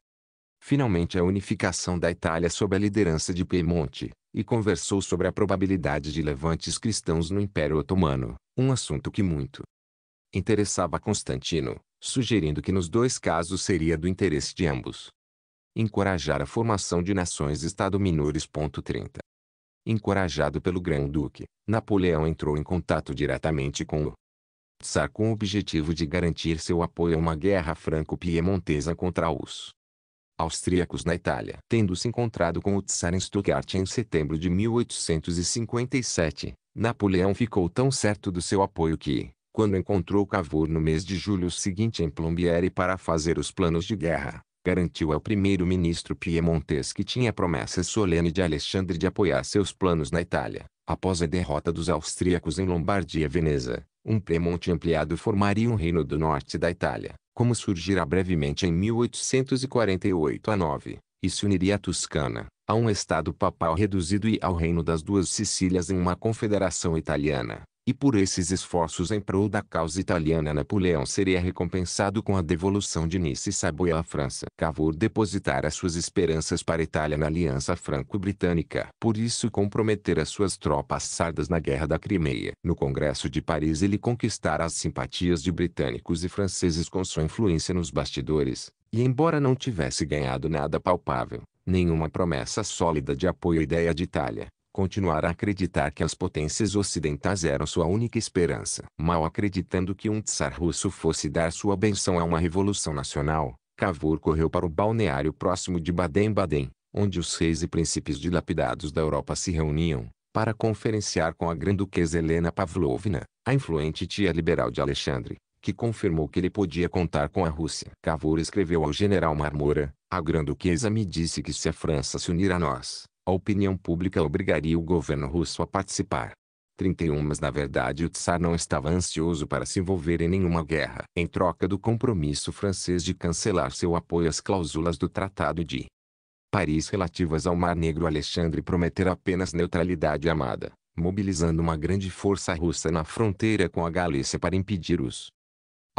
finalmente a unificação da Itália sob a liderança de Piemonte, e conversou sobre a probabilidade de levantes cristãos no Império Otomano, um assunto que muito interessava a Constantino, sugerindo que nos dois casos seria do interesse de ambos. Encorajar a formação de nações-estado minores. 30. Encorajado pelo Grão-Duque, Napoleão entrou em contato diretamente com o Tsar com o objetivo de garantir seu apoio a uma guerra franco-piemontesa contra os austríacos na Itália. Tendo se encontrado com o Tsar em Stuttgart em setembro de 1857, Napoleão ficou tão certo do seu apoio que, quando encontrou Cavour no mês de julho seguinte em Plombieri para fazer os planos de guerra, garantiu ao primeiro-ministro piemontês que tinha promessa solene de Alexandre de apoiar seus planos na Itália. Após a derrota dos austríacos em Lombardia e Veneza, um Piemonte ampliado formaria um reino do norte da Itália, como surgirá brevemente em 1848 a 9, e se uniria à Toscana, a um estado papal reduzido e ao reino das duas Sicílias em uma confederação italiana e por esses esforços em prol da causa italiana Napoleão seria recompensado com a devolução de Nice e Saboia à França. Cavour depositara suas esperanças para a Itália na Aliança Franco-Britânica, por isso comprometera suas tropas sardas na Guerra da Crimeia. No Congresso de Paris ele conquistara as simpatias de britânicos e franceses com sua influência nos bastidores, e embora não tivesse ganhado nada palpável, nenhuma promessa sólida de apoio à ideia de Itália, continuar a acreditar que as potências ocidentais eram sua única esperança. Mal acreditando que um tsar russo fosse dar sua benção a uma revolução nacional, Cavour correu para o balneário próximo de Baden-Baden, onde os reis e príncipes dilapidados da Europa se reuniam, para conferenciar com a granduquesa duquesa Helena Pavlovna, a influente tia liberal de Alexandre, que confirmou que ele podia contar com a Rússia. Cavour escreveu ao general Marmora, a granduquesa duquesa me disse que se a França se unir a nós, a opinião pública obrigaria o governo russo a participar. 31 Mas na verdade o Tsar não estava ansioso para se envolver em nenhuma guerra, em troca do compromisso francês de cancelar seu apoio às cláusulas do Tratado de Paris relativas ao Mar Negro. Alexandre prometera apenas neutralidade amada, mobilizando uma grande força russa na fronteira com a Galícia para impedir os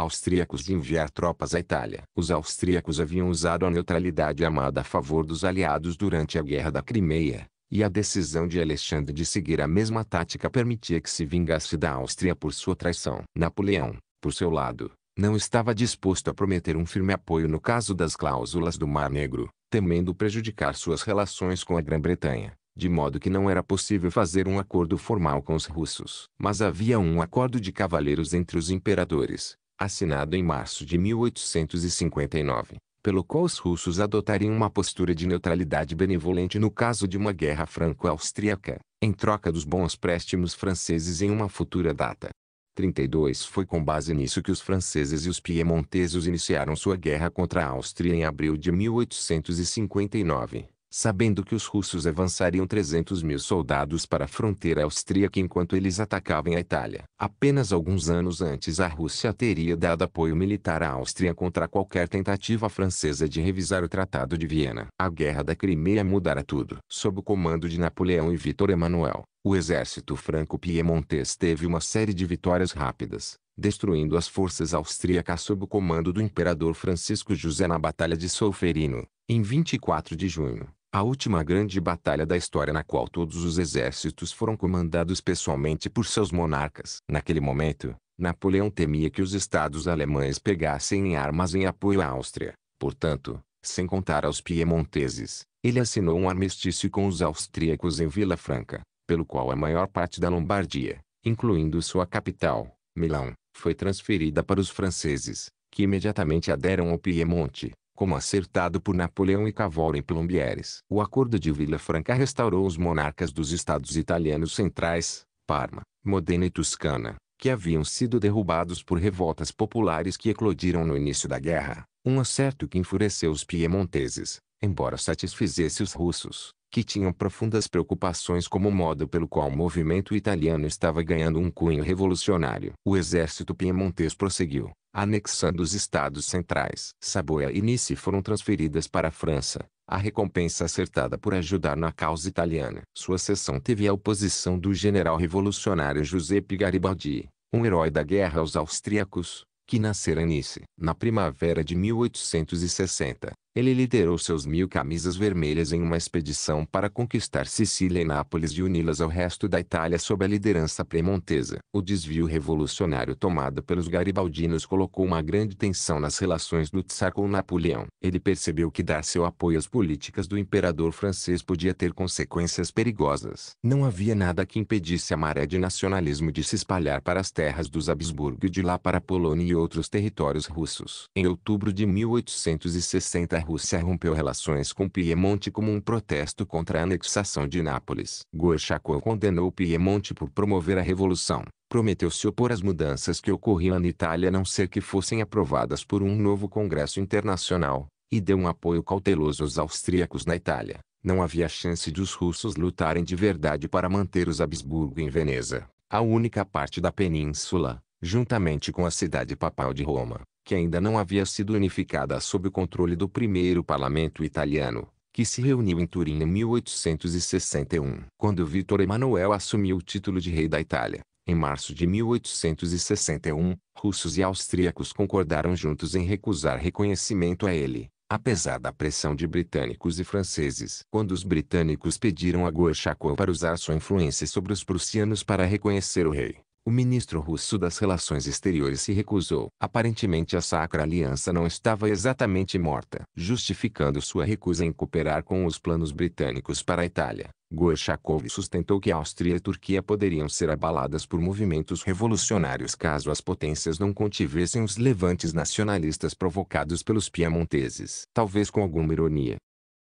austríacos de enviar tropas à Itália. Os austríacos haviam usado a neutralidade amada a favor dos aliados durante a Guerra da Crimeia, e a decisão de Alexandre de seguir a mesma tática permitia que se vingasse da Áustria por sua traição. Napoleão, por seu lado, não estava disposto a prometer um firme apoio no caso das cláusulas do Mar Negro, temendo prejudicar suas relações com a Grã-Bretanha, de modo que não era possível fazer um acordo formal com os russos. Mas havia um acordo de cavaleiros entre os imperadores, assinado em março de 1859, pelo qual os russos adotariam uma postura de neutralidade benevolente no caso de uma guerra franco-austríaca, em troca dos bons préstimos franceses em uma futura data. 32 Foi com base nisso que os franceses e os piemonteses iniciaram sua guerra contra a Áustria em abril de 1859, sabendo que os russos avançariam 300 mil soldados para a fronteira austríaca enquanto eles atacavam a Itália. Apenas alguns anos antes a Rússia teria dado apoio militar à Áustria contra qualquer tentativa francesa de revisar o Tratado de Viena. A Guerra da Crimeia mudara tudo. Sob o comando de Napoleão e Vítor Emanuel, o exército franco-piemontês teve uma série de vitórias rápidas, destruindo as forças austríacas sob o comando do imperador Francisco José na Batalha de Solferino, em 24 de junho a última grande batalha da história na qual todos os exércitos foram comandados pessoalmente por seus monarcas. Naquele momento, Napoleão temia que os estados alemães pegassem em armas em apoio à Áustria. Portanto, sem contar aos piemonteses, ele assinou um armistício com os austríacos em Vila Franca, pelo qual a maior parte da Lombardia, incluindo sua capital, Milão, foi transferida para os franceses, que imediatamente aderam ao Piemonte como acertado por Napoleão e Cavour em Plombières. O Acordo de Vila Franca restaurou os monarcas dos estados italianos centrais, Parma, Modena e Toscana, que haviam sido derrubados por revoltas populares que eclodiram no início da guerra, um acerto que enfureceu os piemonteses, embora satisfizesse os russos, que tinham profundas preocupações como o modo pelo qual o movimento italiano estava ganhando um cunho revolucionário. O exército piemontês prosseguiu, anexando os estados centrais. Saboia e Nice foram transferidas para a França, a recompensa acertada por ajudar na causa italiana. Sua seção teve a oposição do general revolucionário Giuseppe Garibaldi, um herói da guerra aos austríacos, que nascera em Nice. Na primavera de 1860, ele liderou seus mil camisas vermelhas em uma expedição para conquistar Sicília e Nápoles e uni-las ao resto da Itália sob a liderança premontesa. O desvio revolucionário tomado pelos garibaldinos colocou uma grande tensão nas relações do Tsar com Napoleão. Ele percebeu que dar seu apoio às políticas do imperador francês podia ter consequências perigosas. Não havia nada que impedisse a maré de nacionalismo de se espalhar para as terras dos Habsburgo e de lá para a Polônia e outros territórios russos. Em outubro de 1860 Rússia rompeu relações com Piemonte como um protesto contra a anexação de Nápoles. Gorchakov condenou Piemonte por promover a revolução. Prometeu se opor às mudanças que ocorriam na Itália a não ser que fossem aprovadas por um novo Congresso Internacional, e deu um apoio cauteloso aos austríacos na Itália. Não havia chance de os russos lutarem de verdade para manter os Habsburgo em Veneza, a única parte da península, juntamente com a cidade papal de Roma que ainda não havia sido unificada sob o controle do primeiro parlamento italiano, que se reuniu em Turim em 1861, quando Vítor Emanuel assumiu o título de rei da Itália. Em março de 1861, russos e austríacos concordaram juntos em recusar reconhecimento a ele, apesar da pressão de britânicos e franceses. Quando os britânicos pediram a Gorchakov para usar sua influência sobre os prussianos para reconhecer o rei, o ministro russo das Relações Exteriores se recusou. Aparentemente a Sacra Aliança não estava exatamente morta, justificando sua recusa em cooperar com os planos britânicos para a Itália. Gorchakov sustentou que a Áustria e a Turquia poderiam ser abaladas por movimentos revolucionários caso as potências não contivessem os levantes nacionalistas provocados pelos piemonteses, talvez com alguma ironia.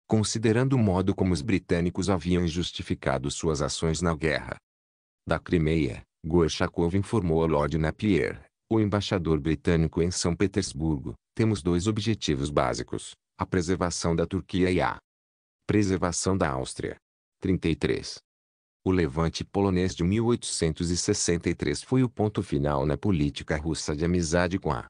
Considerando o modo como os britânicos haviam justificado suas ações na guerra da Crimeia, Gorchakov informou a Lord Napier, o embaixador britânico em São Petersburgo, temos dois objetivos básicos, a preservação da Turquia e a preservação da Áustria. 33. O levante polonês de 1863 foi o ponto final na política russa de amizade com a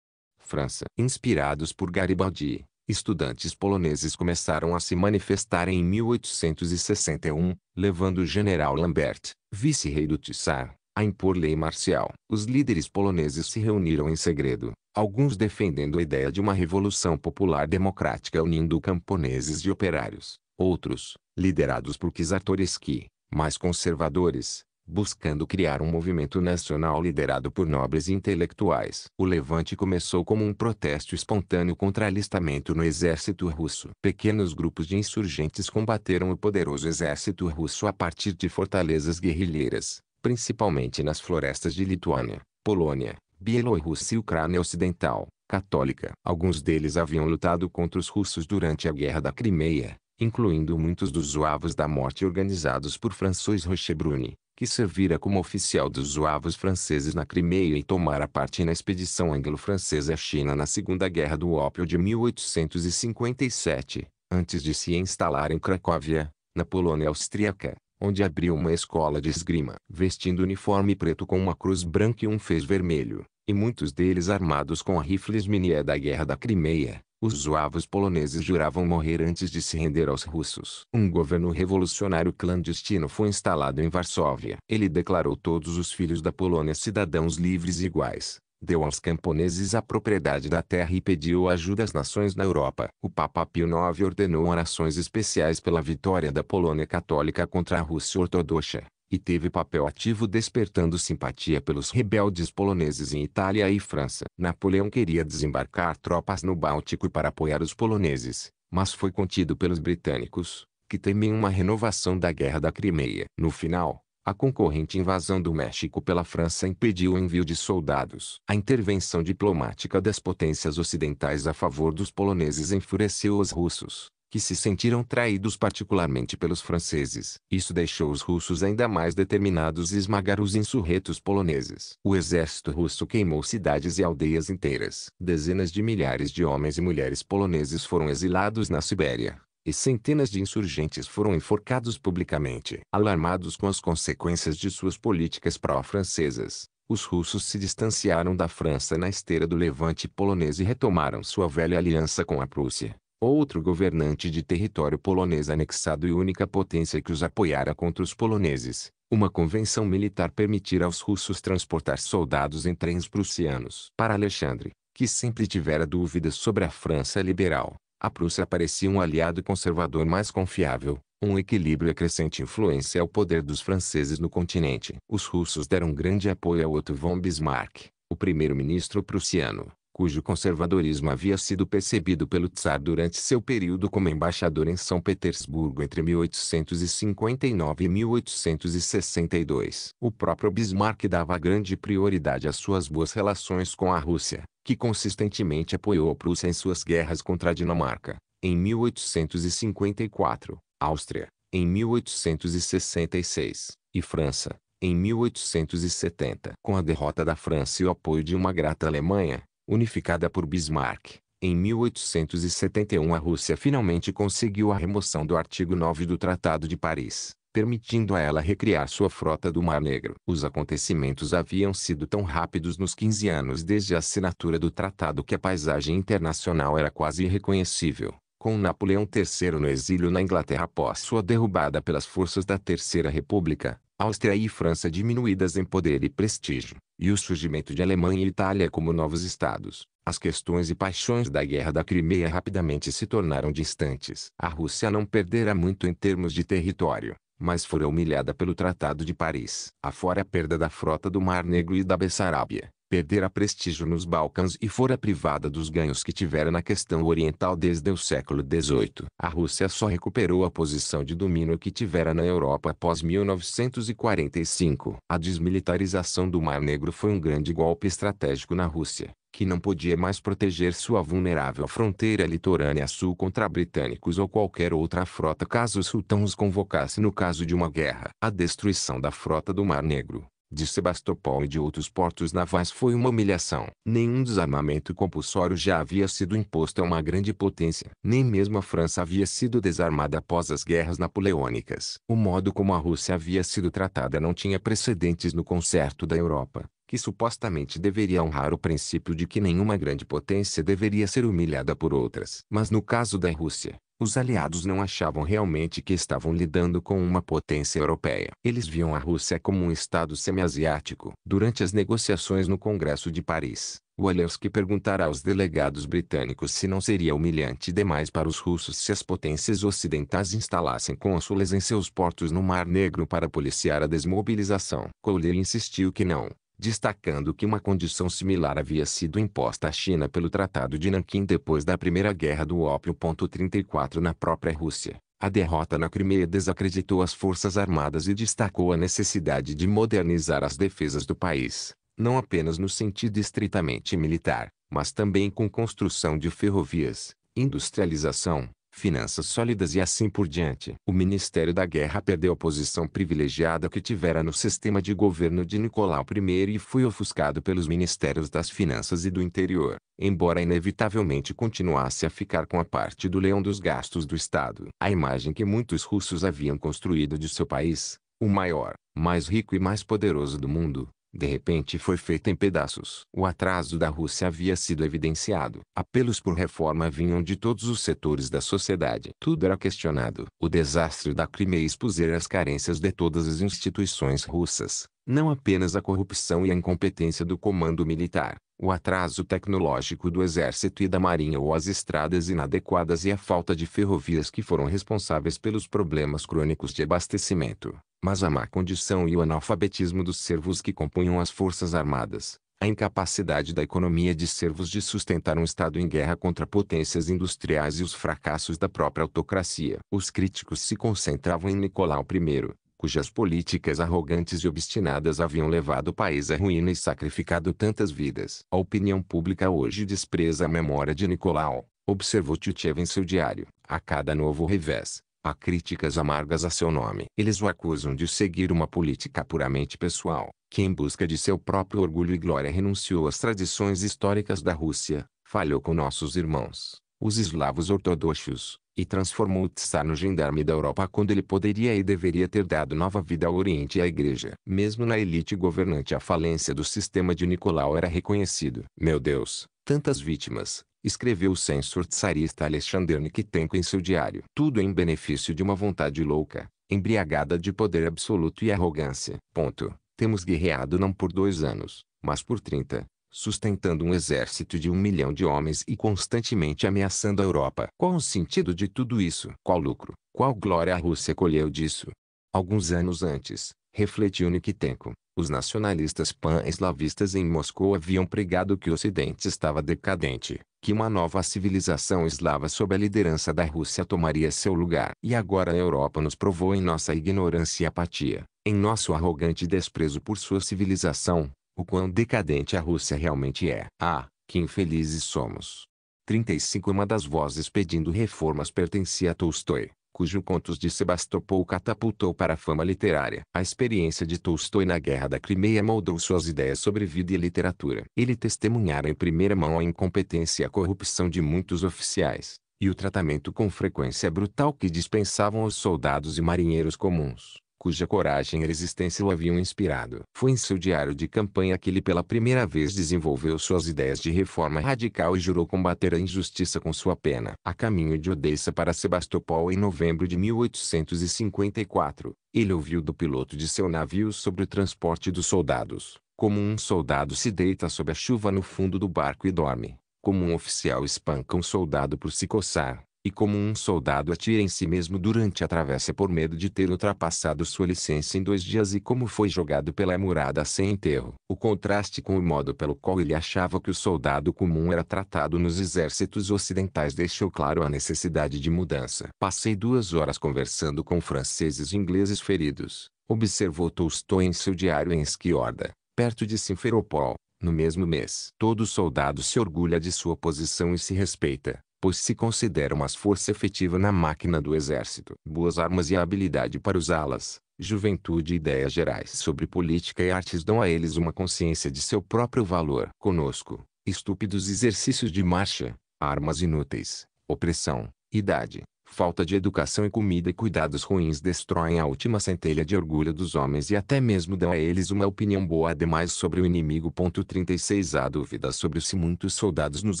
França. Inspirados por Garibaldi, estudantes poloneses começaram a se manifestar em 1861, levando o general Lambert, vice-rei do Tsar, a impor lei marcial. Os líderes poloneses se reuniram em segredo, alguns defendendo a ideia de uma revolução popular democrática unindo camponeses e operários, outros, liderados por Czartoryski, mais conservadores, buscando criar um movimento nacional liderado por nobres e intelectuais. O levante começou como um protesto espontâneo contra alistamento no exército russo. Pequenos grupos de insurgentes combateram o poderoso exército russo a partir de fortalezas guerrilheiras, principalmente nas florestas de Lituânia, Polônia, Bielorrússia e Ucrânia Ocidental, católica. Alguns deles haviam lutado contra os russos durante a Guerra da Crimeia, incluindo muitos dos Zuavos da Morte organizados por François Rochebruni, que servira como oficial dos Zuavos franceses na Crimeia e tomara parte na expedição anglo-francesa à China na Segunda Guerra do Ópio de 1857, antes de se instalar em Cracóvia, na Polônia austríaca onde abriu uma escola de esgrima, vestindo uniforme preto com uma cruz branca e um fez vermelho, e muitos deles armados com rifles minie da Guerra da Crimeia. Os zuavos poloneses juravam morrer antes de se render aos russos. Um governo revolucionário clandestino foi instalado em Varsóvia. Ele declarou todos os filhos da Polônia cidadãos livres e iguais, deu aos camponeses a propriedade da terra e pediu ajuda às nações na Europa. O Papa Pio IX ordenou orações especiais pela vitória da Polônia católica contra a Rússia ortodoxa, e teve papel ativo despertando simpatia pelos rebeldes poloneses em Itália e França. Napoleão queria desembarcar tropas no Báltico para apoiar os poloneses, mas foi contido pelos britânicos, que temem uma renovação da Guerra da Crimeia. No final, a concorrente invasão do México pela França impediu o envio de soldados. A intervenção diplomática das potências ocidentais a favor dos poloneses enfureceu os russos, que se sentiram traídos particularmente pelos franceses. Isso deixou os russos ainda mais determinados a esmagar os insurretos poloneses. O exército russo queimou cidades e aldeias inteiras. Dezenas de milhares de homens e mulheres poloneses foram exilados na Sibéria e centenas de insurgentes foram enforcados publicamente. Alarmados com as consequências de suas políticas pró-francesas, os russos se distanciaram da França na esteira do levante polonês e retomaram sua velha aliança com a Prússia, outro governante de território polonês anexado e única potência que os apoiara contra os poloneses. Uma convenção militar permitira aos russos transportar soldados em trens prussianos. Para Alexandre, que sempre tivera dúvidas sobre a França liberal, a Prússia parecia um aliado conservador mais confiável, um equilíbrio e crescente influência ao poder dos franceses no continente. Os russos deram grande apoio a Otto von Bismarck, o primeiro-ministro prussiano, cujo conservadorismo havia sido percebido pelo Tsar durante seu período como embaixador em São Petersburgo entre 1859 e 1862. O próprio Bismarck dava grande prioridade às suas boas relações com a Rússia, que consistentemente apoiou a Prússia em suas guerras contra a Dinamarca, em 1854, Áustria, em 1866, e França, em 1870. Com a derrota da França e o apoio de uma grata Alemanha, unificada por Bismarck. Em 1871 a Rússia finalmente conseguiu a remoção do artigo 9 do Tratado de Paris, permitindo a ela recriar sua frota do Mar Negro. Os acontecimentos haviam sido tão rápidos nos 15 anos desde a assinatura do tratado que a paisagem internacional era quase irreconhecível, com Napoleão III no exílio na Inglaterra após sua derrubada pelas forças da Terceira República, Áustria e França diminuídas em poder e prestígio, e o surgimento de Alemanha e Itália como novos estados, as questões e paixões da Guerra da Crimeia rapidamente se tornaram distantes. A Rússia não perdera muito em termos de território, mas fora humilhada pelo Tratado de Paris. Afora a perda da frota do Mar Negro e da Bessárábia, perdera prestígio nos Balcãs e fora privada dos ganhos que tivera na questão oriental desde o século XVIII. A Rússia só recuperou a posição de domínio que tivera na Europa após 1945. A desmilitarização do Mar Negro foi um grande golpe estratégico na Rússia, que não podia mais proteger sua vulnerável fronteira litorânea sul contra britânicos ou qualquer outra frota caso o sultão os convocasse no caso de uma guerra. A destruição da frota do Mar Negro de Sebastopol e de outros portos navais foi uma humilhação. Nenhum desarmamento compulsório já havia sido imposto a uma grande potência. Nem mesmo a França havia sido desarmada após as guerras napoleônicas. O modo como a Rússia havia sido tratada não tinha precedentes no concerto da Europa, que supostamente deveria honrar o princípio de que nenhuma grande potência deveria ser humilhada por outras. Mas no caso da Rússia, os aliados não achavam realmente que estavam lidando com uma potência europeia. Eles viam a Rússia como um estado semiasiático. Durante as negociações no Congresso de Paris, Walewski perguntará aos delegados britânicos se não seria humilhante demais para os russos se as potências ocidentais instalassem cônsules em seus portos no Mar Negro para policiar a desmobilização. Cowley insistiu que não, destacando que uma condição similar havia sido imposta à China pelo Tratado de Nanquim depois da Primeira Guerra do Ópio. 34 na própria Rússia. A derrota na Crimeia desacreditou as forças armadas e destacou a necessidade de modernizar as defesas do país, não apenas no sentido estritamente militar, mas também com construção de ferrovias, industrialização, finanças sólidas e assim por diante. O Ministério da Guerra perdeu a posição privilegiada que tivera no sistema de governo de Nicolau I e foi ofuscado pelos Ministérios das Finanças e do Interior, embora inevitavelmente continuasse a ficar com a parte do leão dos gastos do Estado. A imagem que muitos russos haviam construído de seu país, o maior, mais rico e mais poderoso do mundo, de repente foi feita em pedaços. O atraso da Rússia havia sido evidenciado. Apelos por reforma vinham de todos os setores da sociedade. Tudo era questionado. O desastre da Crimeia expusera as carências de todas as instituições russas, não apenas a corrupção e a incompetência do comando militar, o atraso tecnológico do Exército e da Marinha ou as estradas inadequadas e a falta de ferrovias que foram responsáveis pelos problemas crônicos de abastecimento, mas a má condição e o analfabetismo dos servos que compunham as Forças Armadas, a incapacidade da economia de servos de sustentar um Estado em guerra contra potências industriais e os fracassos da própria autocracia. Os críticos se concentravam em Nicolau I, cujas políticas arrogantes e obstinadas haviam levado o país à ruína e sacrificado tantas vidas. A opinião pública hoje despreza a memória de Nicolau, observou Tchutchev em seu diário. A cada novo revés, há críticas amargas a seu nome. Eles o acusam de seguir uma política puramente pessoal, que em busca de seu próprio orgulho e glória renunciou às tradições históricas da Rússia, falhou com nossos irmãos, os eslavos ortodoxos, e transformou o Tsar no gendarme da Europa quando ele poderia e deveria ter dado nova vida ao Oriente e à Igreja. Mesmo na elite governante a falência do sistema de Nicolau era reconhecido. Meu Deus, tantas vítimas, escreveu o censor tsarista Alexander Nikitenko em seu diário. Tudo em benefício de uma vontade louca, embriagada de poder absoluto e arrogância. Ponto. Temos guerreado não por dois anos, mas por trinta sustentando um exército de um milhão de homens e constantemente ameaçando a Europa. Qual o sentido de tudo isso? Qual lucro? Qual glória a Rússia colheu disso? Alguns anos antes, refletiu Nikitenko, os nacionalistas pan-eslavistas em Moscou haviam pregado que o Ocidente estava decadente, que uma nova civilização eslava sob a liderança da Rússia tomaria seu lugar. E agora a Europa nos provou em nossa ignorância e apatia, em nosso arrogante desprezo por sua civilização, o quão decadente a Rússia realmente é. Ah, que infelizes somos. 35 é Uma das vozes pedindo reformas pertencia a Tolstói, cujo Contos de Sebastopol catapultou para a fama literária. A experiência de Tolstói na Guerra da Crimeia moldou suas ideias sobre vida e literatura. Ele testemunhara em primeira mão a incompetência e a corrupção de muitos oficiais, e o tratamento com frequência brutal que dispensavam os soldados e marinheiros comuns cuja coragem e resistência o haviam inspirado. Foi em seu diário de campanha que ele pela primeira vez desenvolveu suas ideias de reforma radical e jurou combater a injustiça com sua pena. A caminho de Odessa para Sebastopol em novembro de 1854, ele ouviu do piloto de seu navio sobre o transporte dos soldados. Como um soldado se deita sob a chuva no fundo do barco e dorme, como um oficial espanca um soldado por se coçar, e como um soldado atira em si mesmo durante a travessa por medo de ter ultrapassado sua licença em dois dias e como foi jogado pela murada sem enterro. O contraste com o modo pelo qual ele achava que o soldado comum era tratado nos exércitos ocidentais deixou claro a necessidade de mudança. Passei duas horas conversando com franceses e ingleses feridos, observou Tolstói em seu diário em Esquiorda, perto de Simferopol, no mesmo mês. Todo soldado se orgulha de sua posição e se respeita pois se considera uma força efetiva na máquina do exército. Boas armas e a habilidade para usá-las, juventude e ideias gerais sobre política e artes dão a eles uma consciência de seu próprio valor. Conosco, estúpidos exercícios de marcha, armas inúteis, opressão, idade, Falta de educação e comida e cuidados ruins destroem a última centelha de orgulho dos homens e até mesmo dão a eles uma opinião boa demais sobre o inimigo. 36 Há dúvidas sobre se muitos soldados nos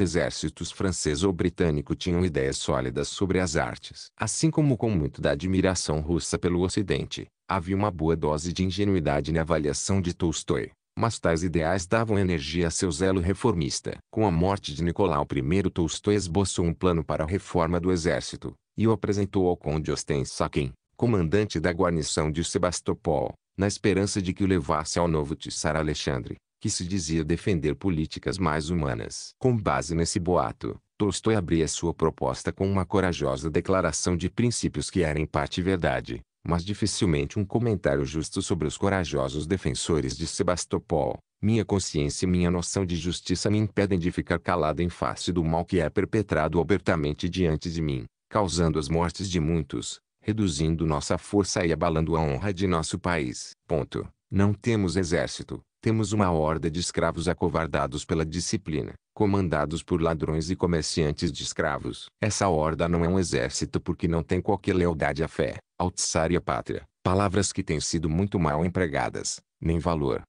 exércitos francês ou britânico tinham ideias sólidas sobre as artes. Assim como com muito da admiração russa pelo Ocidente, havia uma boa dose de ingenuidade na avaliação de Tolstói mas tais ideais davam energia a seu zelo reformista. Com a morte de Nicolau I Tolstói esboçou um plano para a reforma do exército, e o apresentou ao conde Sakin, comandante da guarnição de Sebastopol, na esperança de que o levasse ao novo Tsar Alexandre, que se dizia defender políticas mais humanas. Com base nesse boato, Tolstói abria sua proposta com uma corajosa declaração de princípios que era em parte verdade, mas dificilmente um comentário justo sobre os corajosos defensores de Sebastopol. Minha consciência e minha noção de justiça me impedem de ficar calada em face do mal que é perpetrado abertamente diante de mim, causando as mortes de muitos, reduzindo nossa força e abalando a honra de nosso país. Ponto. Não temos exército, temos uma horda de escravos acovardados pela disciplina, comandados por ladrões e comerciantes de escravos. Essa horda não é um exército porque não tem qualquer lealdade à fé, ao tsar e à pátria. Palavras que têm sido muito mal empregadas, nem valor,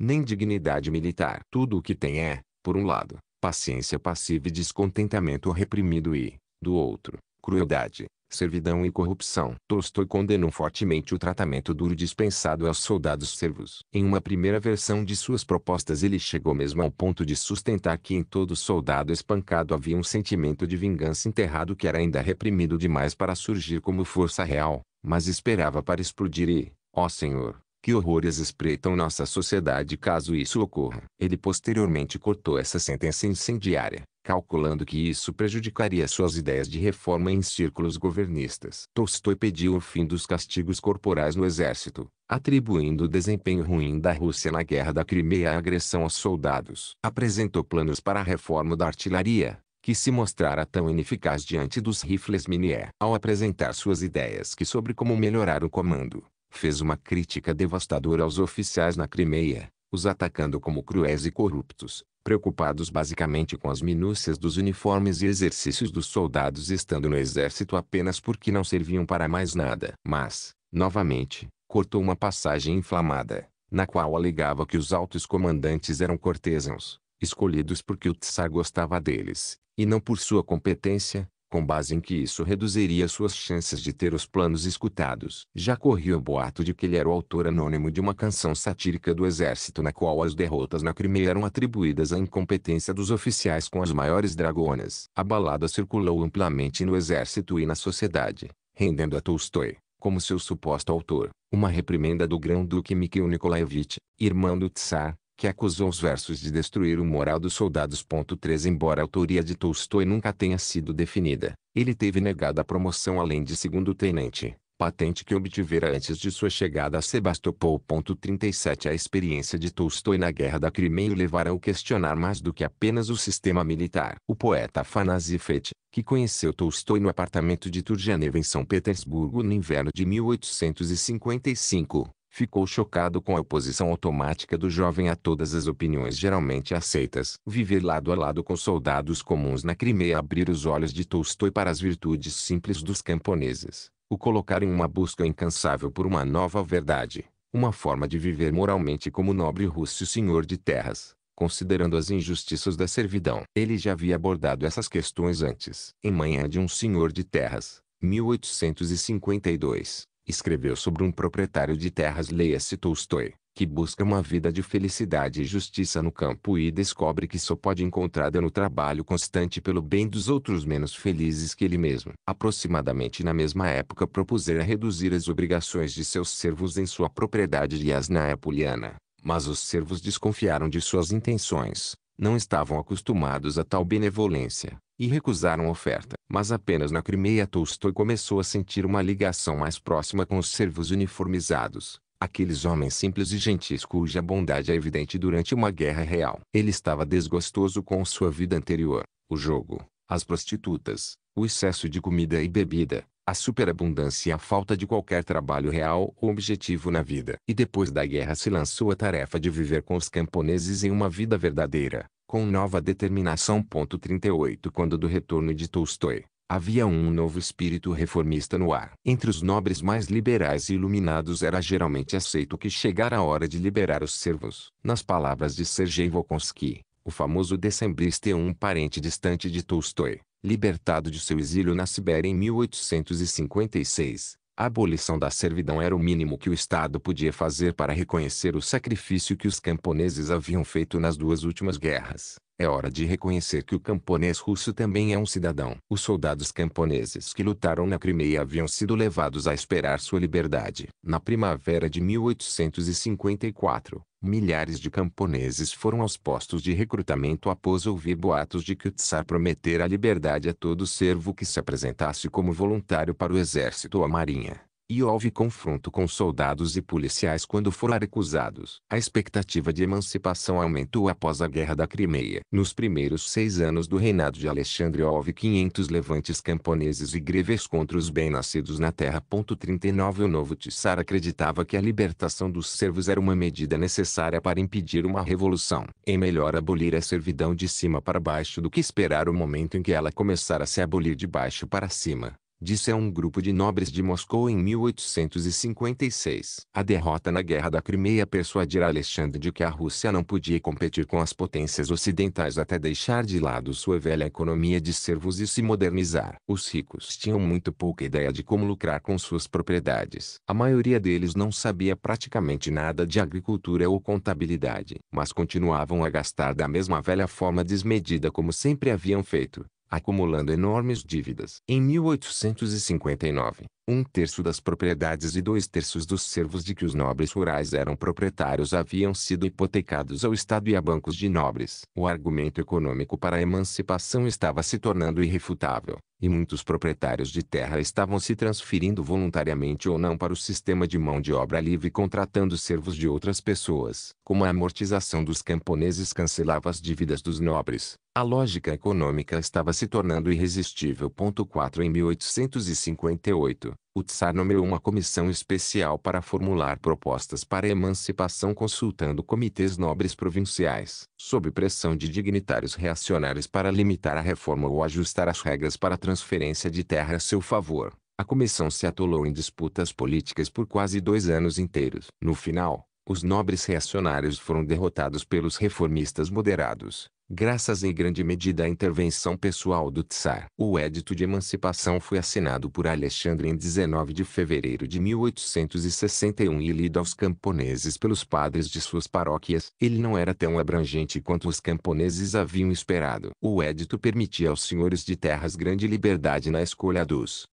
nem dignidade militar. Tudo o que tem é, por um lado, paciência passiva e descontentamento reprimido e, do outro, crueldade, servidão e corrupção. Tolstói condenou fortemente o tratamento duro dispensado aos soldados servos. Em uma primeira versão de suas propostas ele chegou mesmo ao ponto de sustentar que em todo soldado espancado havia um sentimento de vingança enterrado que era ainda reprimido demais para surgir como força real, mas esperava para explodir e, ó Senhor, que horrores espreitam nossa sociedade caso isso ocorra. Ele posteriormente cortou essa sentença incendiária, calculando que isso prejudicaria suas ideias de reforma em círculos governistas. Tolstói pediu o fim dos castigos corporais no exército, atribuindo o desempenho ruim da Rússia na Guerra da Crimeia à agressão aos soldados. Apresentou planos para a reforma da artilharia, que se mostrara tão ineficaz diante dos rifles Minier. Ao apresentar suas ideias que sobre como melhorar o comando, fez uma crítica devastadora aos oficiais na Crimeia, os atacando como cruéis e corruptos, preocupados basicamente com as minúcias dos uniformes e exercícios dos soldados estando no exército apenas porque não serviam para mais nada. Mas, novamente, cortou uma passagem inflamada, na qual alegava que os altos comandantes eram cortesãos, escolhidos porque o Tsar gostava deles, e não por sua competência, com base em que isso reduziria suas chances de ter os planos escutados. Já corria o boato de que ele era o autor anônimo de uma canção satírica do exército na qual as derrotas na Crimeia eram atribuídas à incompetência dos oficiais com as maiores dragonas. A balada circulou amplamente no exército e na sociedade, rendendo a Tolstói, como seu suposto autor, uma reprimenda do grão-duque Mikhail Nikolaevich, irmão do Tsar, que acusou os versos de destruir o moral dos soldados. 3 Embora a autoria de Tolstói nunca tenha sido definida, ele teve negada a promoção além de segundo-tenente, patente que obtivera antes de sua chegada a Sebastopol. 37 A experiência de Tolstói na Guerra da Crimeia o levará a questionar mais do que apenas o sistema militar. O poeta Afanasy Fetch, que conheceu Tolstói no apartamento de Turgenev em São Petersburgo no inverno de 1855, ficou chocado com a oposição automática do jovem a todas as opiniões geralmente aceitas. Viver lado a lado com soldados comuns na Crimeia abrir os olhos de Tolstói para as virtudes simples dos camponeses, o colocar em uma busca incansável por uma nova verdade, uma forma de viver moralmente como nobre russo senhor de terras considerando as injustiças da servidão. Ele já havia abordado essas questões antes, em Manhã de um Senhor de Terras, 1852. Escreveu sobre um proprietário de terras leia-se Tolstói, que busca uma vida de felicidade e justiça no campo e descobre que só pode encontrada no trabalho constante pelo bem dos outros menos felizes que ele mesmo. Aproximadamente na mesma época propusera reduzir as obrigações de seus servos em sua propriedade de Asnáia Puliana, mas os servos desconfiaram de suas intenções, não estavam acostumados a tal benevolência, e recusaram a oferta. Mas apenas na Crimeia Tolstói começou a sentir uma ligação mais próxima com os servos uniformizados, aqueles homens simples e gentis cuja bondade é evidente durante uma guerra real. Ele estava desgostoso com sua vida anterior, o jogo, as prostitutas, o excesso de comida e bebida, a superabundância e a falta de qualquer trabalho real ou objetivo na vida. E depois da guerra se lançou a tarefa de viver com os camponeses em uma vida verdadeira, com nova determinação. 38 Quando do retorno de Tolstói, havia um novo espírito reformista no ar. Entre os nobres mais liberais e iluminados era geralmente aceito que chegara a hora de liberar os servos. Nas palavras de Sergei Volkonsky, o famoso decembrista é um parente distante de Tolstói Libertado de seu exílio na Sibéria em 1856, a abolição da servidão era o mínimo que o Estado podia fazer para reconhecer o sacrifício que os camponeses haviam feito nas duas últimas guerras. É hora de reconhecer que o camponês russo também é um cidadão. Os soldados camponeses que lutaram na Crimeia haviam sido levados a esperar sua liberdade. Na primavera de 1854, milhares de camponeses foram aos postos de recrutamento após ouvir boatos de que o Tsar prometera a liberdade a todo servo que se apresentasse como voluntário para o exército ou a marinha. E houve confronto com soldados e policiais quando foram acusados. A expectativa de emancipação aumentou após a Guerra da Crimeia. Nos primeiros seis anos do reinado de Alexandre houve 500 levantes camponeses e greves contra os bem-nascidos na terra. 39 O novo Tsar acreditava que a libertação dos servos era uma medida necessária para impedir uma revolução. É melhor abolir a servidão de cima para baixo do que esperar o momento em que ela começar a se abolir de baixo para cima disse a um grupo de nobres de Moscou em 1856. A derrota na Guerra da Crimeia persuadira Alexandre de que a Rússia não podia competir com as potências ocidentais até deixar de lado sua velha economia de servos e se modernizar. Os ricos tinham muito pouca ideia de como lucrar com suas propriedades. A maioria deles não sabia praticamente nada de agricultura ou contabilidade, mas continuavam a gastar da mesma velha forma desmedida como sempre haviam feito acumulando enormes dívidas. Em 1859, um terço das propriedades e dois terços dos servos de que os nobres rurais eram proprietários haviam sido hipotecados ao Estado e a bancos de nobres. O argumento econômico para a emancipação estava se tornando irrefutável, e muitos proprietários de terra estavam se transferindo voluntariamente ou não para o sistema de mão de obra livre contratando servos de outras pessoas. Como a amortização dos camponeses cancelava as dívidas dos nobres, a lógica econômica estava se tornando irresistível. 4 Em 1858, o Tsar nomeou uma comissão especial para formular propostas para emancipação consultando comitês nobres provinciais, sob pressão de dignitários reacionários para limitar a reforma ou ajustar as regras para transferência de terra a seu favor. A comissão se atolou em disputas políticas por quase dois anos inteiros. No final, os nobres reacionários foram derrotados pelos reformistas moderados, graças em grande medida à intervenção pessoal do Tsar. O Edito de Emancipação foi assinado por Alexandre em 19 de fevereiro de 1861 e lido aos camponeses pelos padres de suas paróquias. Ele não era tão abrangente quanto os camponeses haviam esperado. O Edito permitia aos senhores de terras grande liberdade na escolha dos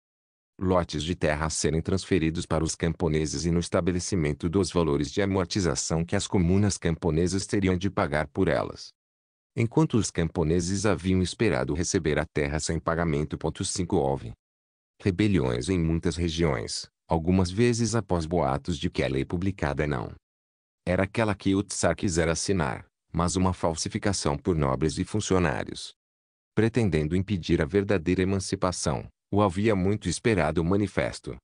lotes de terra a serem transferidos para os camponeses e no estabelecimento dos valores de amortização que as comunas camponesas teriam de pagar por elas enquanto os camponeses haviam esperado receber a terra sem pagamento. 5 Houve rebeliões em muitas regiões, algumas vezes após boatos de que a lei publicada não era aquela que o Tsar quisera assinar, mas uma falsificação por nobres e funcionários. Pretendendo impedir a verdadeira emancipação, o havia muito esperado manifesto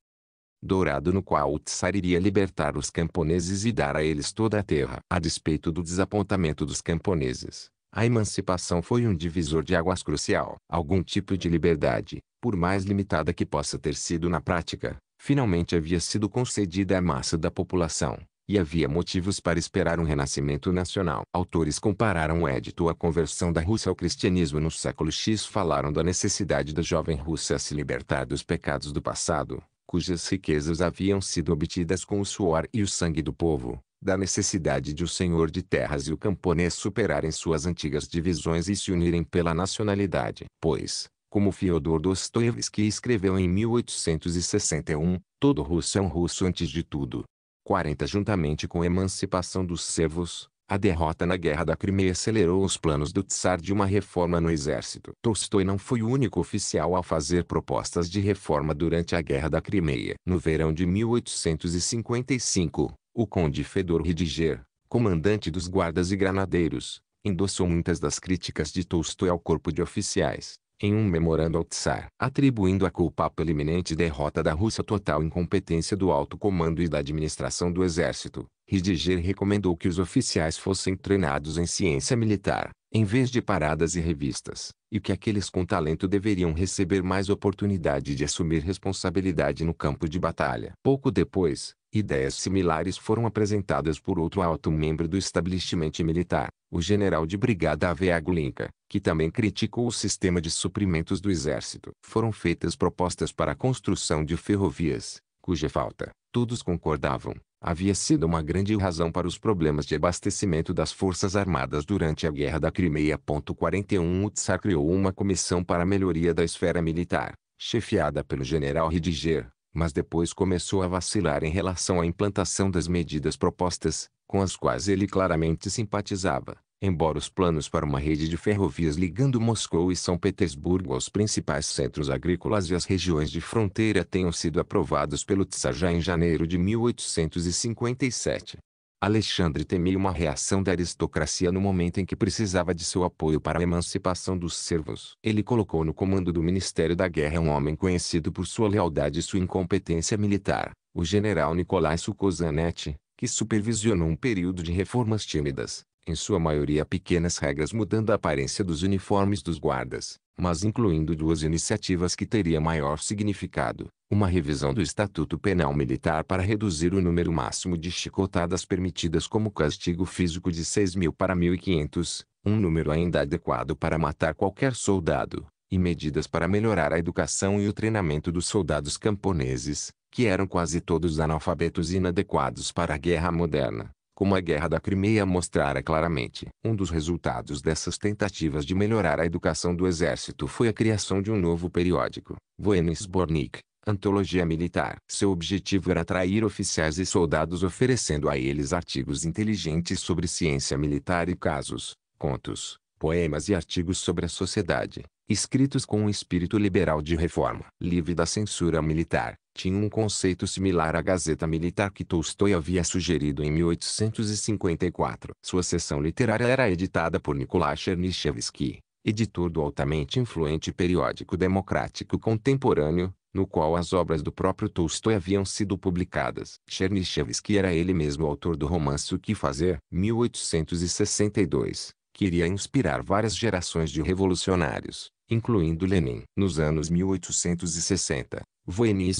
dourado no qual o Tsar iria libertar os camponeses e dar a eles toda a terra. A despeito do desapontamento dos camponeses, a emancipação foi um divisor de águas crucial. Algum tipo de liberdade, por mais limitada que possa ter sido na prática, finalmente havia sido concedida à massa da população, e havia motivos para esperar um renascimento nacional. Autores compararam o édito à conversão da Rússia ao cristianismo no século X falaram da necessidade da jovem Rússia se libertar dos pecados do passado, cujas riquezas haviam sido obtidas com o suor e o sangue do povo, da necessidade de o senhor de terras e o camponês superarem suas antigas divisões e se unirem pela nacionalidade. Pois, como Fyodor Dostoevsky escreveu em 1861, todo russo é um russo antes de tudo. 40 Juntamente com a emancipação dos servos, a derrota na Guerra da Crimeia acelerou os planos do Tsar de uma reforma no exército. Tolstói não foi o único oficial a fazer propostas de reforma durante a Guerra da Crimeia. No verão de 1855, o conde Fedor Ridiger, comandante dos guardas e granadeiros, endossou muitas das críticas de Tolstói ao corpo de oficiais, em um memorando ao Tsar, atribuindo a culpa pela iminente derrota da Rússia total incompetência do alto comando e da administração do exército. Ridiger recomendou que os oficiais fossem treinados em ciência militar, em vez de paradas e revistas, e que aqueles com talento deveriam receber mais oportunidade de assumir responsabilidade no campo de batalha. Pouco depois, ideias similares foram apresentadas por outro alto membro do establishment militar, o general de brigada A.V. Aglinka, que também criticou o sistema de suprimentos do exército. Foram feitas propostas para a construção de ferrovias, cuja falta, todos concordavam, havia sido uma grande razão para os problemas de abastecimento das Forças Armadas durante a Guerra da Crimeia. 41 O Tsar criou uma comissão para a melhoria da esfera militar, chefiada pelo general Ridiger, mas depois começou a vacilar em relação à implantação das medidas propostas, com as quais ele claramente simpatizava. Embora os planos para uma rede de ferrovias ligando Moscou e São Petersburgo aos principais centros agrícolas e às regiões de fronteira tenham sido aprovados pelo Tsar já em janeiro de 1857, Alexandre temia uma reação da aristocracia no momento em que precisava de seu apoio para a emancipação dos servos. Ele colocou no comando do Ministério da Guerra um homem conhecido por sua lealdade e sua incompetência militar, o general Nicolai Sukhozanet, que supervisionou um período de reformas tímidas, em sua maioria pequenas regras mudando a aparência dos uniformes dos guardas, mas incluindo duas iniciativas que teria maior significado, uma revisão do Estatuto Penal Militar para reduzir o número máximo de chicotadas permitidas como castigo físico de 6 mil para 1.500, um número ainda adequado para matar qualquer soldado, e medidas para melhorar a educação e o treinamento dos soldados camponeses, que eram quase todos analfabetos e inadequados para a guerra moderna como a Guerra da Crimeia mostrara claramente. Um dos resultados dessas tentativas de melhorar a educação do exército foi a criação de um novo periódico, Voenis Bornik, Antologia Militar. Seu objetivo era atrair oficiais e soldados oferecendo a eles artigos inteligentes sobre ciência militar e casos, contos, poemas e artigos sobre a sociedade escritos com um espírito liberal de reforma. Livre da censura militar, tinha um conceito similar à Gazeta Militar que Tolstói havia sugerido em 1854. Sua seção literária era editada por Nikolai Chernyshevsky, editor do altamente influente periódico democrático contemporâneo, no qual as obras do próprio Tolstói haviam sido publicadas. Chernyshevsky era ele mesmo autor do romance O Que Fazer, 1862, que iria inspirar várias gerações de revolucionários, incluindo Lenin. Nos anos 1860, Voenin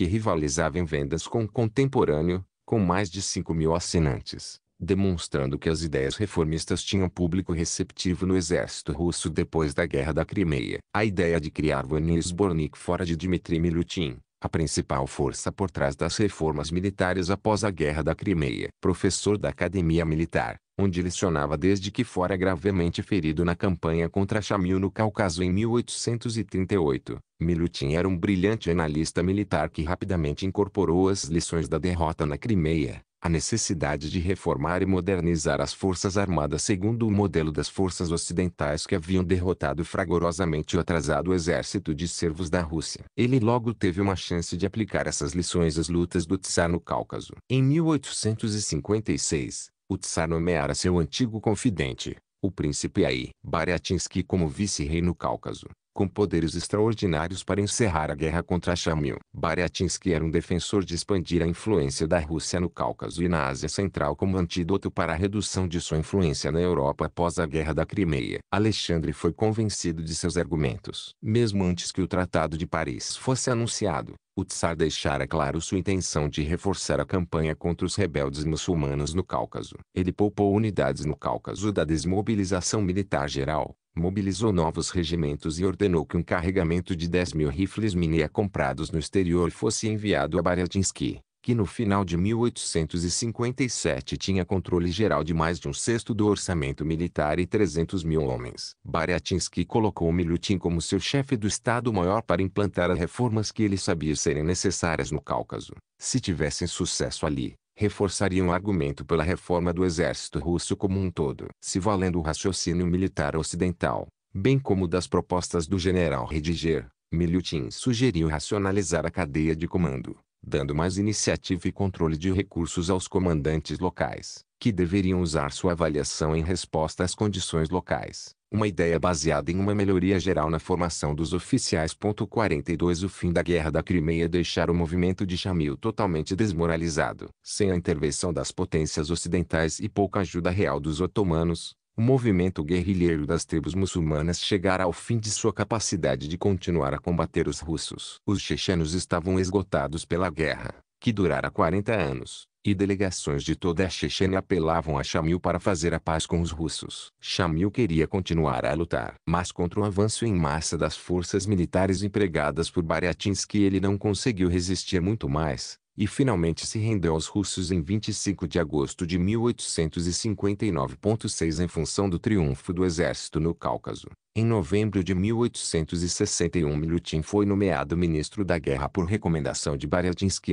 e rivalizava em vendas com o contemporâneo, com mais de 5 mil assinantes, demonstrando que as ideias reformistas tinham público receptivo no exército russo depois da Guerra da Crimeia. A ideia de criar Voenin e fora de Dmitry Milutin, a principal força por trás das reformas militares após a Guerra da Crimeia. Professor da Academia Militar, onde lecionava desde que fora gravemente ferido na campanha contra Chamil no Cáucaso em 1838, Milutin era um brilhante analista militar que rapidamente incorporou as lições da derrota na Crimeia, a necessidade de reformar e modernizar as Forças Armadas segundo o modelo das forças ocidentais que haviam derrotado fragorosamente o atrasado exército de servos da Rússia. Ele logo teve uma chance de aplicar essas lições às lutas do Tsar no Cáucaso. Em 1856, o Tsar nomeara seu antigo confidente, o príncipe Ai Bariatinsky como vice-rei no Cáucaso com poderes extraordinários para encerrar a guerra contra Shamil. Baryatinsky era um defensor de expandir a influência da Rússia no Cáucaso e na Ásia Central como antídoto para a redução de sua influência na Europa após a Guerra da Crimeia. Alexandre foi convencido de seus argumentos. Mesmo antes que o Tratado de Paris fosse anunciado, o Tsar deixara claro sua intenção de reforçar a campanha contra os rebeldes muçulmanos no Cáucaso. Ele poupou unidades no Cáucaso da desmobilização militar geral, mobilizou novos regimentos e ordenou que um carregamento de 10 mil rifles Minia comprados no exterior fosse enviado a Baryatinsky, que no final de 1857 tinha controle geral de mais de um sexto do orçamento militar e 300 mil homens. Baryatinsky colocou Milutin como seu chefe do Estado-Maior para implantar as reformas que ele sabia serem necessárias no Cáucaso. Se tivessem sucesso ali, reforçariam o argumento pela reforma do exército russo como um todo, se valendo o raciocínio militar ocidental, bem como das propostas do general Rediger, Milutin sugeriu racionalizar a cadeia de comando, dando mais iniciativa e controle de recursos aos comandantes locais, que deveriam usar sua avaliação em resposta às condições locais. Uma ideia baseada em uma melhoria geral na formação dos oficiais. 42 O fim da Guerra da Crimeia deixar o movimento de Chamil totalmente desmoralizado. Sem a intervenção das potências ocidentais e pouca ajuda real dos otomanos, o movimento guerrilheiro das tribos muçulmanas chegara ao fim de sua capacidade de continuar a combater os russos. Os chechenos estavam esgotados pela guerra, que durara 40 anos, e delegações de toda a Chechênia apelavam a Shamil para fazer a paz com os russos. Shamil queria continuar a lutar, mas contra o avanço em massa das forças militares empregadas por Bariatinsky ele não conseguiu resistir muito mais, e finalmente se rendeu aos russos em 25 de agosto de 1859.6 em função do triunfo do exército no Cáucaso. Em novembro de 1861 Milutin foi nomeado ministro da guerra por recomendação de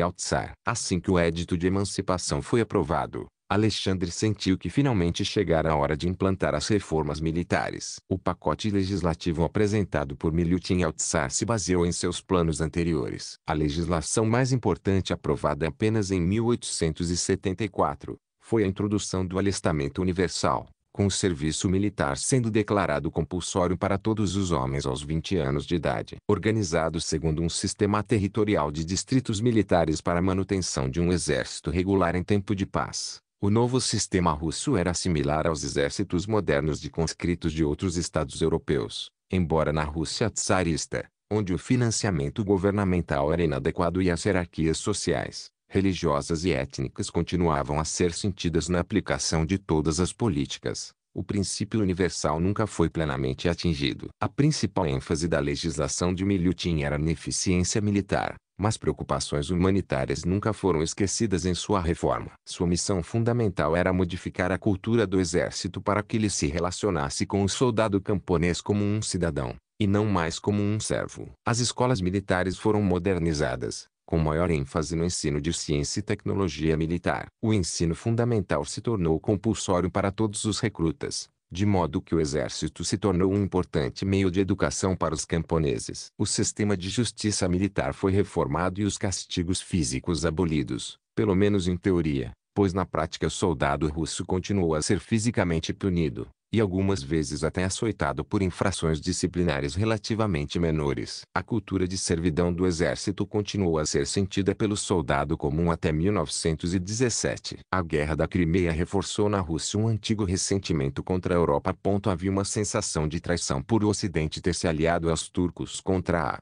ao Tsar. Assim que o Edito de Emancipação foi aprovado, Alexandre sentiu que finalmente chegara a hora de implantar as reformas militares. O pacote legislativo apresentado por Miliutin Altsar se baseou em seus planos anteriores. A legislação mais importante aprovada apenas em 1874 foi a introdução do alistamento universal com o serviço militar sendo declarado compulsório para todos os homens aos 20 anos de idade, organizado segundo um sistema territorial de distritos militares para manutenção de um exército regular em tempo de paz. O novo sistema russo era similar aos exércitos modernos de conscritos de outros estados europeus, embora na Rússia tsarista, onde o financiamento governamental era inadequado e as hierarquias sociais, religiosas e étnicas continuavam a ser sentidas na aplicação de todas as políticas. O princípio universal nunca foi plenamente atingido. A principal ênfase da legislação de Milutin era na eficiência militar, mas preocupações humanitárias nunca foram esquecidas em sua reforma. Sua missão fundamental era modificar a cultura do exército para que ele se relacionasse com o soldado camponês como um cidadão, e não mais como um servo. As escolas militares foram modernizadas, com maior ênfase no ensino de ciência e tecnologia militar. O ensino fundamental se tornou compulsório para todos os recrutas, de modo que o exército se tornou um importante meio de educação para os camponeses. O sistema de justiça militar foi reformado e os castigos físicos abolidos, pelo menos em teoria, pois na prática o soldado russo continuou a ser fisicamente punido, e algumas vezes até açoitado por infrações disciplinares relativamente menores. A cultura de servidão do exército continuou a ser sentida pelo soldado comum até 1917. A Guerra da Crimeia reforçou na Rússia um antigo ressentimento contra a Europa. Havia uma sensação de traição por o Ocidente ter se aliado aos turcos contra a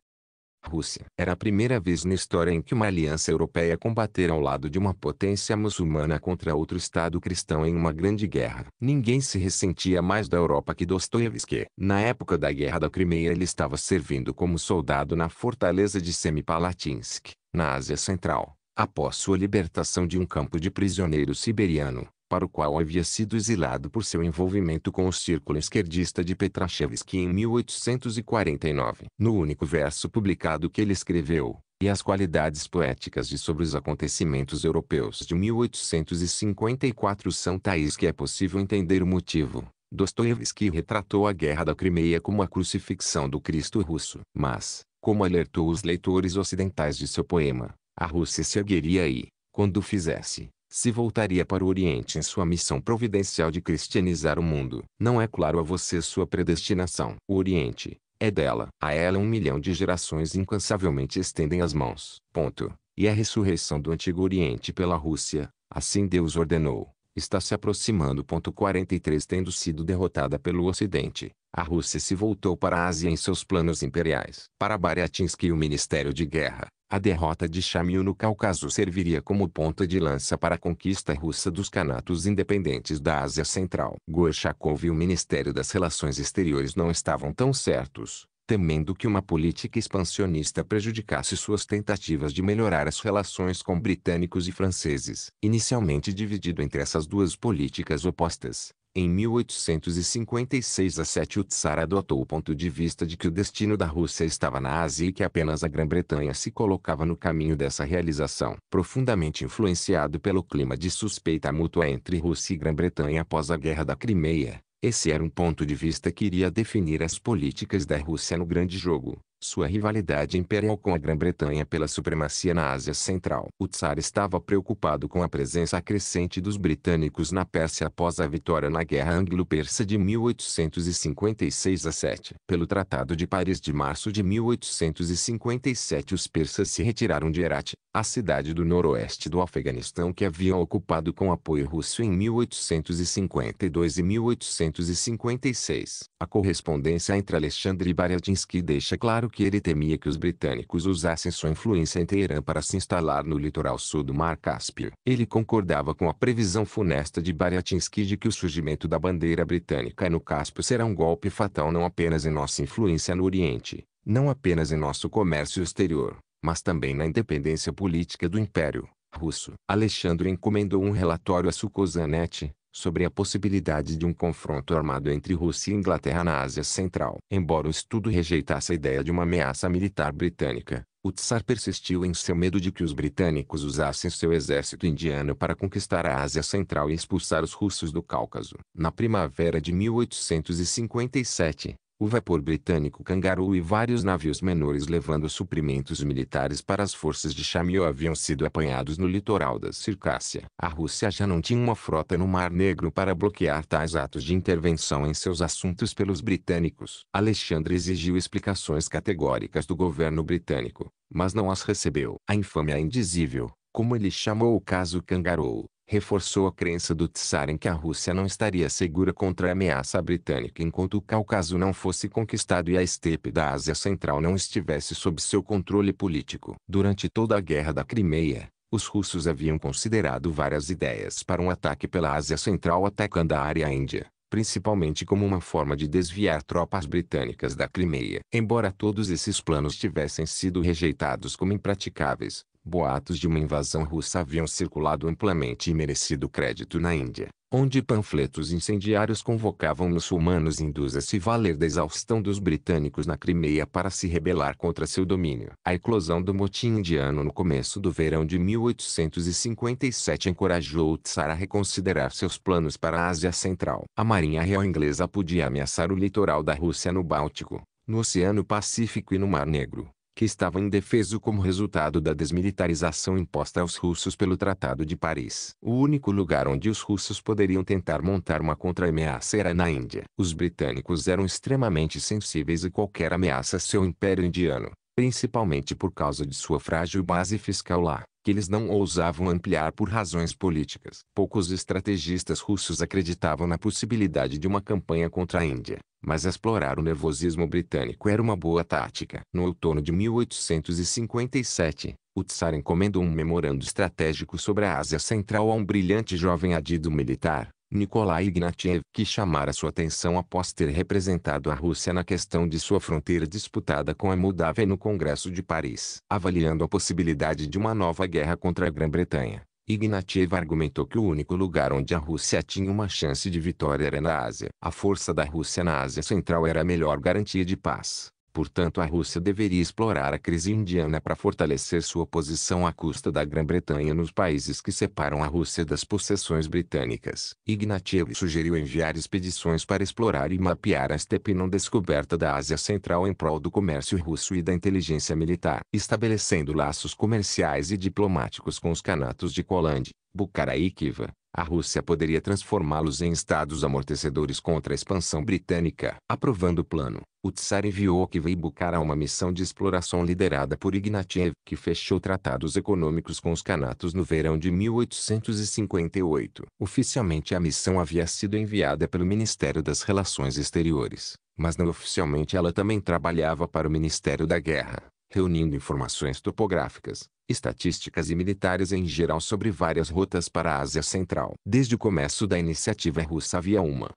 Rússia. Era a primeira vez na história em que uma aliança europeia combater ao lado de uma potência muçulmana contra outro Estado cristão em uma grande guerra. Ninguém se ressentia mais da Europa que Dostoevsky. Na época da Guerra da Crimeia ele estava servindo como soldado na fortaleza de Semipalatinsk, na Ásia Central. Após sua libertação de um campo de prisioneiros siberiano, para o qual havia sido exilado por seu envolvimento com o círculo esquerdista de Petrashevsky em 1849. No único verso publicado que ele escreveu, e as qualidades poéticas de sobre os acontecimentos europeus de 1854 são tais que é possível entender o motivo. Dostoevsky retratou a Guerra da Crimeia como a crucifixão do Cristo russo. Mas, como alertou os leitores ocidentais de seu poema, a Rússia se ergueria e, quando fizesse, se voltaria para o Oriente em sua missão providencial de cristianizar o mundo. Não é claro a você sua predestinação. O Oriente é dela. A ela um milhão de gerações incansavelmente estendem as mãos. Ponto. E a ressurreição do Antigo Oriente pela Rússia, assim Deus ordenou, está se aproximando. 43 Tendo sido derrotada pelo Ocidente, a Rússia se voltou para a Ásia em seus planos imperiais. Para Baryatinsky e o Ministério de Guerra, a derrota de Chamil no Cáucaso serviria como ponta de lança para a conquista russa dos canatos independentes da Ásia Central. Gorchakov e o Ministério das Relações Exteriores não estavam tão certos, temendo que uma política expansionista prejudicasse suas tentativas de melhorar as relações com britânicos e franceses. Inicialmente dividido entre essas duas políticas opostas, em 1856 a Sete Tsar adotou o ponto de vista de que o destino da Rússia estava na Ásia e que apenas a Grã-Bretanha se colocava no caminho dessa realização. Profundamente influenciado pelo clima de suspeita mútua entre Rússia e Grã-Bretanha após a Guerra da Crimeia, esse era um ponto de vista que iria definir as políticas da Rússia no grande jogo sua rivalidade imperial com a Grã-Bretanha pela supremacia na Ásia Central. O czar estava preocupado com a presença crescente dos britânicos na Pérsia após a vitória na Guerra Anglo-Persa de 1856 a 7. Pelo Tratado de Paris de março de 1857 os persas se retiraram de Herat, a cidade do noroeste do Afeganistão que haviam ocupado com apoio russo em 1852 e 1856. A correspondência entre Alexandre e Baratinsky deixa claro que ele temia que os britânicos usassem sua influência em Teherã para se instalar no litoral sul do Mar Cáspio. Ele concordava com a previsão funesta de Baryatinsky de que o surgimento da bandeira britânica no Cáspio será um golpe fatal não apenas em nossa influência no Oriente, não apenas em nosso comércio exterior, mas também na independência política do Império Russo. Alexandre encomendou um relatório a Sukozanete sobre a possibilidade de um confronto armado entre Rússia e Inglaterra na Ásia Central. Embora o estudo rejeitasse a ideia de uma ameaça militar britânica, o Tsar persistiu em seu medo de que os britânicos usassem seu exército indiano para conquistar a Ásia Central e expulsar os russos do Cáucaso. Na primavera de 1857, o vapor britânico Kangaroo e vários navios menores levando suprimentos militares para as forças de Chamil haviam sido apanhados no litoral da Circássia. A Rússia já não tinha uma frota no Mar Negro para bloquear tais atos de intervenção em seus assuntos pelos britânicos. Alexandre exigiu explicações categóricas do governo britânico, mas não as recebeu. A infâmia é indizível, como ele chamou o caso Kangaroo, reforçou a crença do Tsar em que a Rússia não estaria segura contra a ameaça britânica enquanto o Cáucaso não fosse conquistado e a estepe da Ásia Central não estivesse sob seu controle político. Durante toda a Guerra da Crimeia, os russos haviam considerado várias ideias para um ataque pela Ásia Central atacando a área Índia, principalmente como uma forma de desviar tropas britânicas da Crimeia. Embora todos esses planos tivessem sido rejeitados como impraticáveis, boatos de uma invasão russa haviam circulado amplamente e merecido crédito na Índia, onde panfletos incendiários convocavam muçulmanos hindus a se valer da exaustão dos britânicos na Crimeia para se rebelar contra seu domínio. A eclosão do motim indiano no começo do verão de 1857 encorajou o Tsar a reconsiderar seus planos para a Ásia Central. A Marinha Real Inglesa podia ameaçar o litoral da Rússia no Báltico, no Oceano Pacífico e no Mar Negro que estava indefeso como resultado da desmilitarização imposta aos russos pelo Tratado de Paris. O único lugar onde os russos poderiam tentar montar uma contra-ameaça era na Índia. Os britânicos eram extremamente sensíveis a qualquer ameaça a seu império indiano, principalmente por causa de sua frágil base fiscal lá, que eles não ousavam ampliar por razões políticas. Poucos estrategistas russos acreditavam na possibilidade de uma campanha contra a Índia mas explorar o nervosismo britânico era uma boa tática. No outono de 1857, o Tsar encomendou um memorando estratégico sobre a Ásia Central a um brilhante jovem adido militar, Nikolai Ignatiev, que chamara sua atenção após ter representado a Rússia na questão de sua fronteira disputada com a Moldávia no Congresso de Paris, avaliando a possibilidade de uma nova guerra contra a Grã-Bretanha. Ignatiev argumentou que o único lugar onde a Rússia tinha uma chance de vitória era na Ásia. A força da Rússia na Ásia Central era a melhor garantia de paz. Portanto, a Rússia deveria explorar a crise indiana para fortalecer sua posição à custa da Grã-Bretanha nos países que separam a Rússia das possessões britânicas. Ignatiev sugeriu enviar expedições para explorar e mapear a estepe não descoberta da Ásia Central em prol do comércio russo e da inteligência militar, estabelecendo laços comerciais e diplomáticos com os canatos de Koland, Bukhara e Kiva, a Rússia poderia transformá-los em estados amortecedores contra a expansão britânica. Aprovando o plano, o czar enviou Kiveibu a uma missão de exploração liderada por Ignatiev, que fechou tratados econômicos com os canatos no verão de 1858. Oficialmente a missão havia sido enviada pelo Ministério das Relações Exteriores, mas não oficialmente ela também trabalhava para o Ministério da Guerra, reunindo informações topográficas, estatísticas e militares em geral sobre várias rotas para a Ásia Central. Desde o começo da iniciativa russa havia uma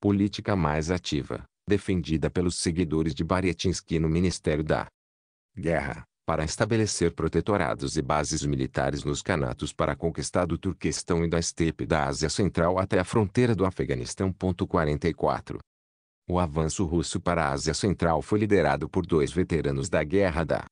política mais ativa, defendida pelos seguidores de Bariatinsky no Ministério da Guerra, para estabelecer protetorados e bases militares nos canatos para a do Turquestão e da estepe da Ásia Central até a fronteira do Afeganistão. 44. O avanço russo para a Ásia Central foi liderado por dois veteranos da Guerra da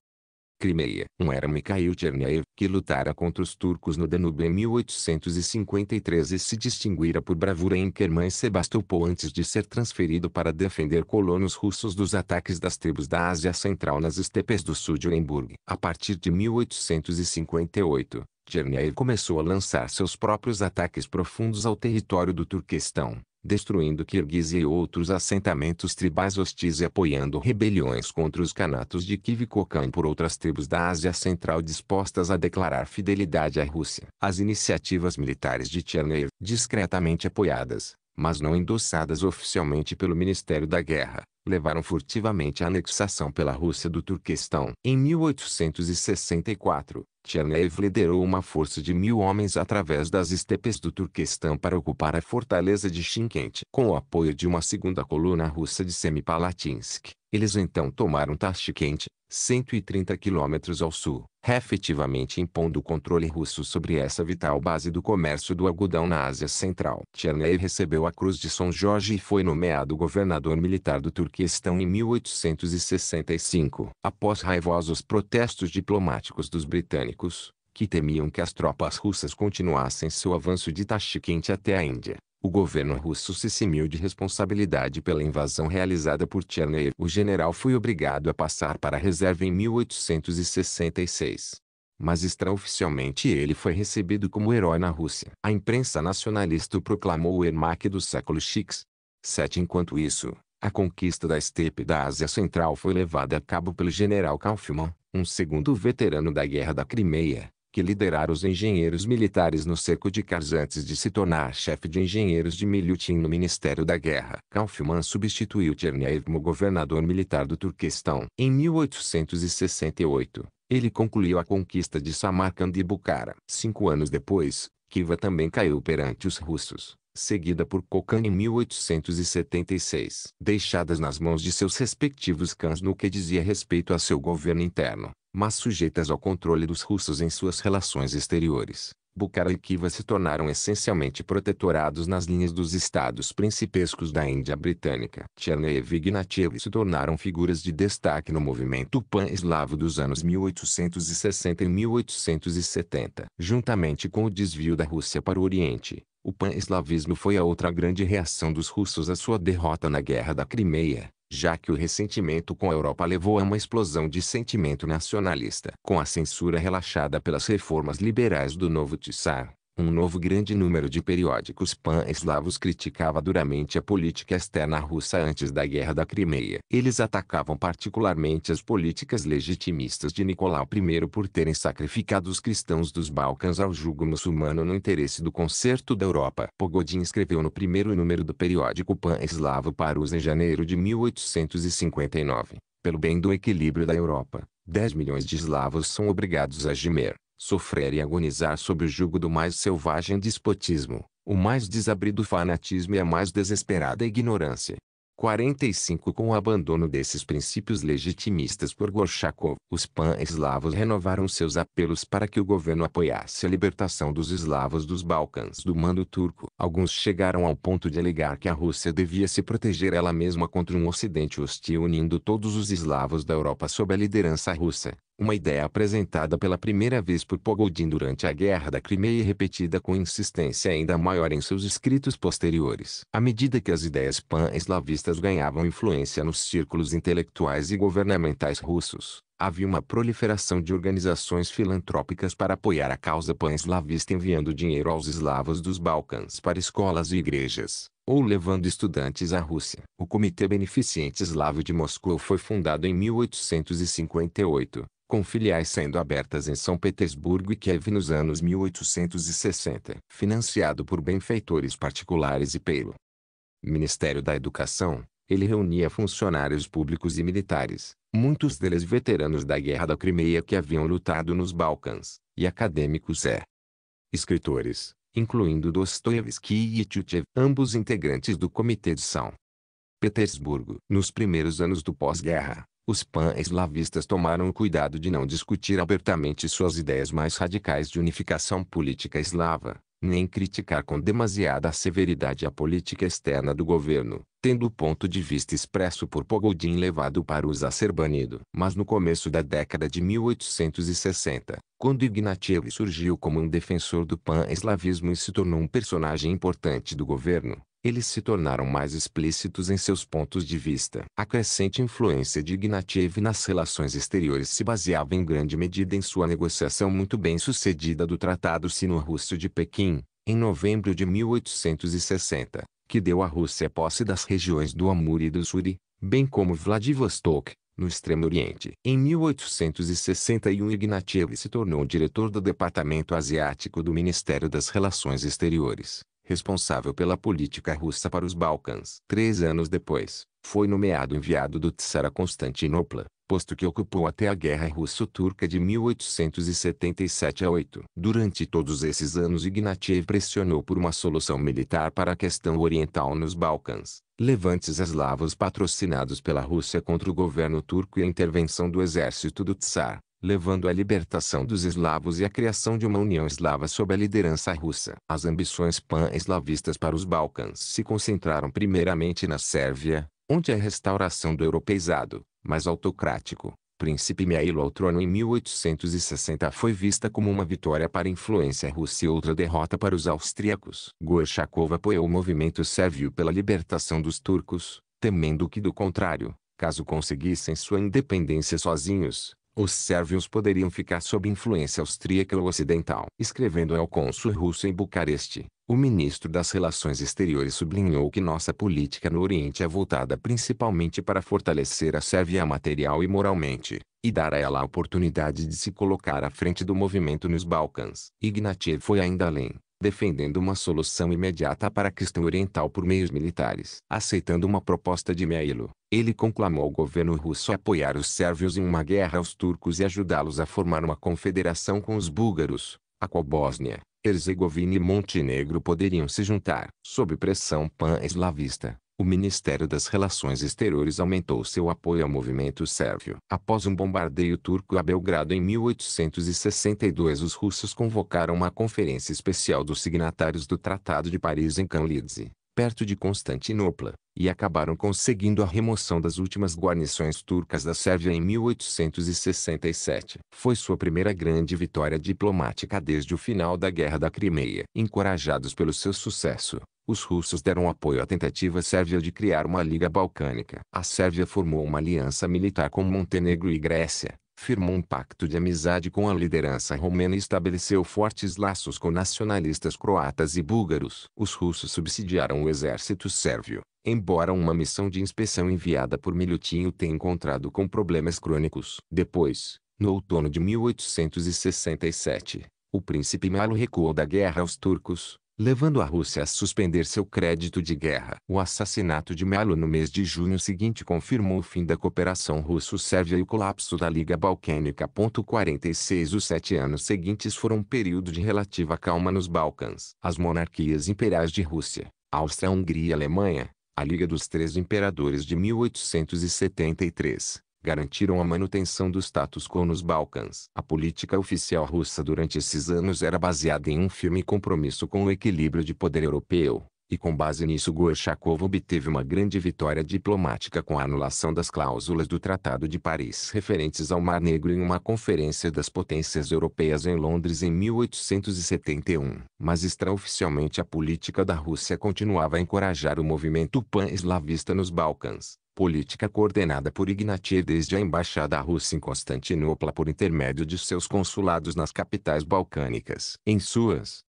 Crimeia. Um era Mikhail Cherneyev, que lutara contra os turcos no Danúbio em 1853 e se distinguira por bravura em Kerman e Sebastopol antes de ser transferido para defender colonos russos dos ataques das tribos da Ásia Central nas estepes do sul de Orenburg. A partir de 1858, Cherneyev começou a lançar seus próprios ataques profundos ao território do Turquestão, destruindo Kirguiz e outros assentamentos tribais hostis e apoiando rebeliões contra os canatos de Kivikokan por outras tribos da Ásia Central dispostas a declarar fidelidade à Rússia. As iniciativas militares de Tchernyev, discretamente apoiadas, mas não endossadas oficialmente pelo Ministério da Guerra, levaram furtivamente à anexação pela Rússia do Turquestão. Em 1864, Tchernev liderou uma força de mil homens através das estepes do Turquestão para ocupar a fortaleza de Chinkent. Com o apoio de uma segunda coluna russa de Semipalatinsk. Eles então tomaram Tashkent, 130 quilômetros ao sul, efetivamente impondo o controle russo sobre essa vital base do comércio do algodão na Ásia Central. Tcherney recebeu a Cruz de São Jorge e foi nomeado governador militar do Turquestão em 1865. Após raivosos protestos diplomáticos dos britânicos, que temiam que as tropas russas continuassem seu avanço de Tashkent até a Índia. O governo russo se semiu de responsabilidade pela invasão realizada por Tchernyev. O general foi obrigado a passar para a reserva em 1866. Mas extraoficialmente ele foi recebido como herói na Rússia. A imprensa nacionalista o proclamou o Ermac do século X. 7. Enquanto isso, a conquista da estepe da Ásia Central foi levada a cabo pelo general Kaufmann, um segundo veterano da Guerra da Crimeia, que liderara os engenheiros militares no cerco de Kars antes de se tornar chefe de engenheiros de Milutin no Ministério da Guerra. Kaufmann substituiu Tchernev como governador militar do Turquestão. Em 1868, ele concluiu a conquista de Samarcanda e Bukhara. Cinco anos depois, Kiva também caiu perante os russos, seguida por Kokand em 1876. Deixadas nas mãos de seus respectivos cãs no que dizia respeito a seu governo interno, mas sujeitas ao controle dos russos em suas relações exteriores. Bukhara e Kiva se tornaram essencialmente protetorados nas linhas dos estados principescos da Índia Britânica. Chernev e Ignatiev se tornaram figuras de destaque no movimento pan-eslavo dos anos 1860 e 1870. Juntamente com o desvio da Rússia para o Oriente, o pan-eslavismo foi a outra grande reação dos russos à sua derrota na Guerra da Crimeia já que o ressentimento com a Europa levou a uma explosão de sentimento nacionalista. Com a censura relaxada pelas reformas liberais do novo Tsar, um novo grande número de periódicos pan-eslavos criticava duramente a política externa russa antes da Guerra da Crimeia. Eles atacavam particularmente as políticas legitimistas de Nicolau I por terem sacrificado os cristãos dos Balcãs ao jugo muçulmano no interesse do concerto da Europa. Pogodin escreveu no primeiro número do periódico pan-eslavo para uso em janeiro de 1859. Pelo bem do equilíbrio da Europa, 10 milhões de eslavos são obrigados a gemer sofrer e agonizar sob o jugo do mais selvagem despotismo, o mais desabrido fanatismo e a mais desesperada ignorância. 45 Com o abandono desses princípios legitimistas por Gorchakov, os pan-eslavos renovaram seus apelos para que o governo apoiasse a libertação dos eslavos dos Balcãs do mando turco. Alguns chegaram ao ponto de alegar que a Rússia devia se proteger ela mesma contra um ocidente hostil unindo todos os eslavos da Europa sob a liderança russa uma ideia apresentada pela primeira vez por Pogodin durante a Guerra da Crimeia e repetida com insistência ainda maior em seus escritos posteriores. À medida que as ideias pan-eslavistas ganhavam influência nos círculos intelectuais e governamentais russos, havia uma proliferação de organizações filantrópicas para apoiar a causa pan-eslavista enviando dinheiro aos eslavos dos Balcãs para escolas e igrejas, ou levando estudantes à Rússia. O Comitê Beneficente Eslavo de Moscou foi fundado em 1858, com filiais sendo abertas em São Petersburgo e Kiev nos anos 1860, financiado por benfeitores particulares e pelo Ministério da Educação, ele reunia funcionários públicos e militares, muitos deles veteranos da Guerra da Crimeia que haviam lutado nos Balcãs, e acadêmicos e escritores, incluindo Dostoiévski e Tchutchev, ambos integrantes do Comitê de São Petersburgo. Nos primeiros anos do pós-guerra, os pan-eslavistas tomaram o cuidado de não discutir abertamente suas ideias mais radicais de unificação política eslava, nem criticar com demasiada severidade a política externa do governo, tendo o ponto de vista expresso por Pogodin levado para o exacerbanido. Mas no começo da década de 1860, quando Ignatiev surgiu como um defensor do pan-eslavismo e se tornou um personagem importante do governo, eles se tornaram mais explícitos em seus pontos de vista. A crescente influência de Ignatiev nas relações exteriores se baseava em grande medida em sua negociação muito bem sucedida do Tratado Sino-Russo de Pequim, em novembro de 1860, que deu à Rússia posse das regiões do Amur e do Suri, bem como Vladivostok, no Extremo Oriente. Em 1861 Ignatiev se tornou diretor do Departamento Asiático do Ministério das Relações Exteriores responsável pela política russa para os Balcãs. Três anos depois, foi nomeado enviado do Tsar a Constantinopla, posto que ocupou até a Guerra Russo-Turca de 1877 a 8. Durante todos esses anos Ignatiev pressionou por uma solução militar para a questão oriental nos Balcãs, levantes eslavos patrocinados pela Rússia contra o governo turco e a intervenção do exército do Tsar levando à libertação dos eslavos e à criação de uma União Eslava sob a liderança russa. As ambições pan-eslavistas para os Balcãs se concentraram primeiramente na Sérvia, onde a restauração do europeizado, mais autocrático, príncipe Miailo ao trono em 1860 foi vista como uma vitória para a influência russa e outra derrota para os austríacos. Gorshakov apoiou o movimento sérvio pela libertação dos turcos, temendo que do contrário, caso conseguissem sua independência sozinhos, os sérvios poderiam ficar sob influência austríaca ou ocidental. Escrevendo ao cônsul russo em Bucareste, o ministro das Relações Exteriores sublinhou que nossa política no Oriente é voltada principalmente para fortalecer a Sérvia material e moralmente, e dar a ela a oportunidade de se colocar à frente do movimento nos Balcãs. Ignatiev foi ainda além defendendo uma solução imediata para a questão oriental por meios militares. Aceitando uma proposta de Meilo, ele conclamou o governo russo a apoiar os sérvios em uma guerra aos turcos e ajudá-los a formar uma confederação com os búlgaros, a qual Bósnia, Herzegovina e Montenegro poderiam se juntar. Sob pressão pan-eslavista, o Ministério das Relações Exteriores aumentou seu apoio ao movimento sérvio. Após um bombardeio turco a Belgrado em 1862, os russos convocaram uma conferência especial dos signatários do Tratado de Paris em Canlidze, perto de Constantinopla, e acabaram conseguindo a remoção das últimas guarnições turcas da Sérvia em 1867. Foi sua primeira grande vitória diplomática desde o final da Guerra da Crimeia. Encorajados pelo seu sucesso, os russos deram apoio à tentativa sérvia de criar uma liga balcânica. A Sérvia formou uma aliança militar com Montenegro e Grécia, firmou um pacto de amizade com a liderança romena e estabeleceu fortes laços com nacionalistas croatas e búlgaros. Os russos subsidiaram o exército sérvio, embora uma missão de inspeção enviada por Milutinho o tenha encontrado com problemas crônicos. Depois, no outono de 1867, o príncipe Malo recuou da guerra aos turcos, levando a Rússia a suspender seu crédito de guerra. O assassinato de Melo no mês de junho seguinte confirmou o fim da cooperação russo-sérvia e o colapso da Liga Balcânica. 46 Os sete anos seguintes foram um período de relativa calma nos Balcãs. As monarquias imperiais de Rússia, Áustria-Hungria e Alemanha, a Liga dos Três Imperadores de 1873, garantiram a manutenção do status quo nos Balcãs. A política oficial russa durante esses anos era baseada em um firme compromisso com o equilíbrio de poder europeu, e com base nisso Gorchakov obteve uma grande vitória diplomática com a anulação das cláusulas do Tratado de Paris referentes ao Mar Negro em uma conferência das potências europeias em Londres em 1871. Mas extraoficialmente a política da Rússia continuava a encorajar o movimento pan-eslavista nos Balcãs, política coordenada por Ignatiev desde a Embaixada Russa em Constantinopla por intermédio de seus consulados nas capitais balcânicas. Em suas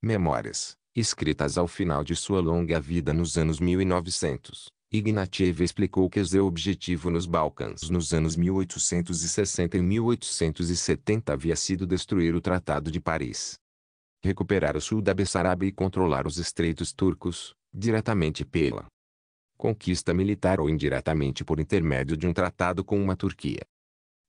memórias, escritas ao final de sua longa vida nos anos 1900, Ignatiev explicou que seu objetivo nos Balcãs nos anos 1860 e 1870 havia sido destruir o Tratado de Paris. Recuperar o sul da Bessarabia e controlar os estreitos turcos, diretamente pela conquista militar ou indiretamente por intermédio de um tratado com uma Turquia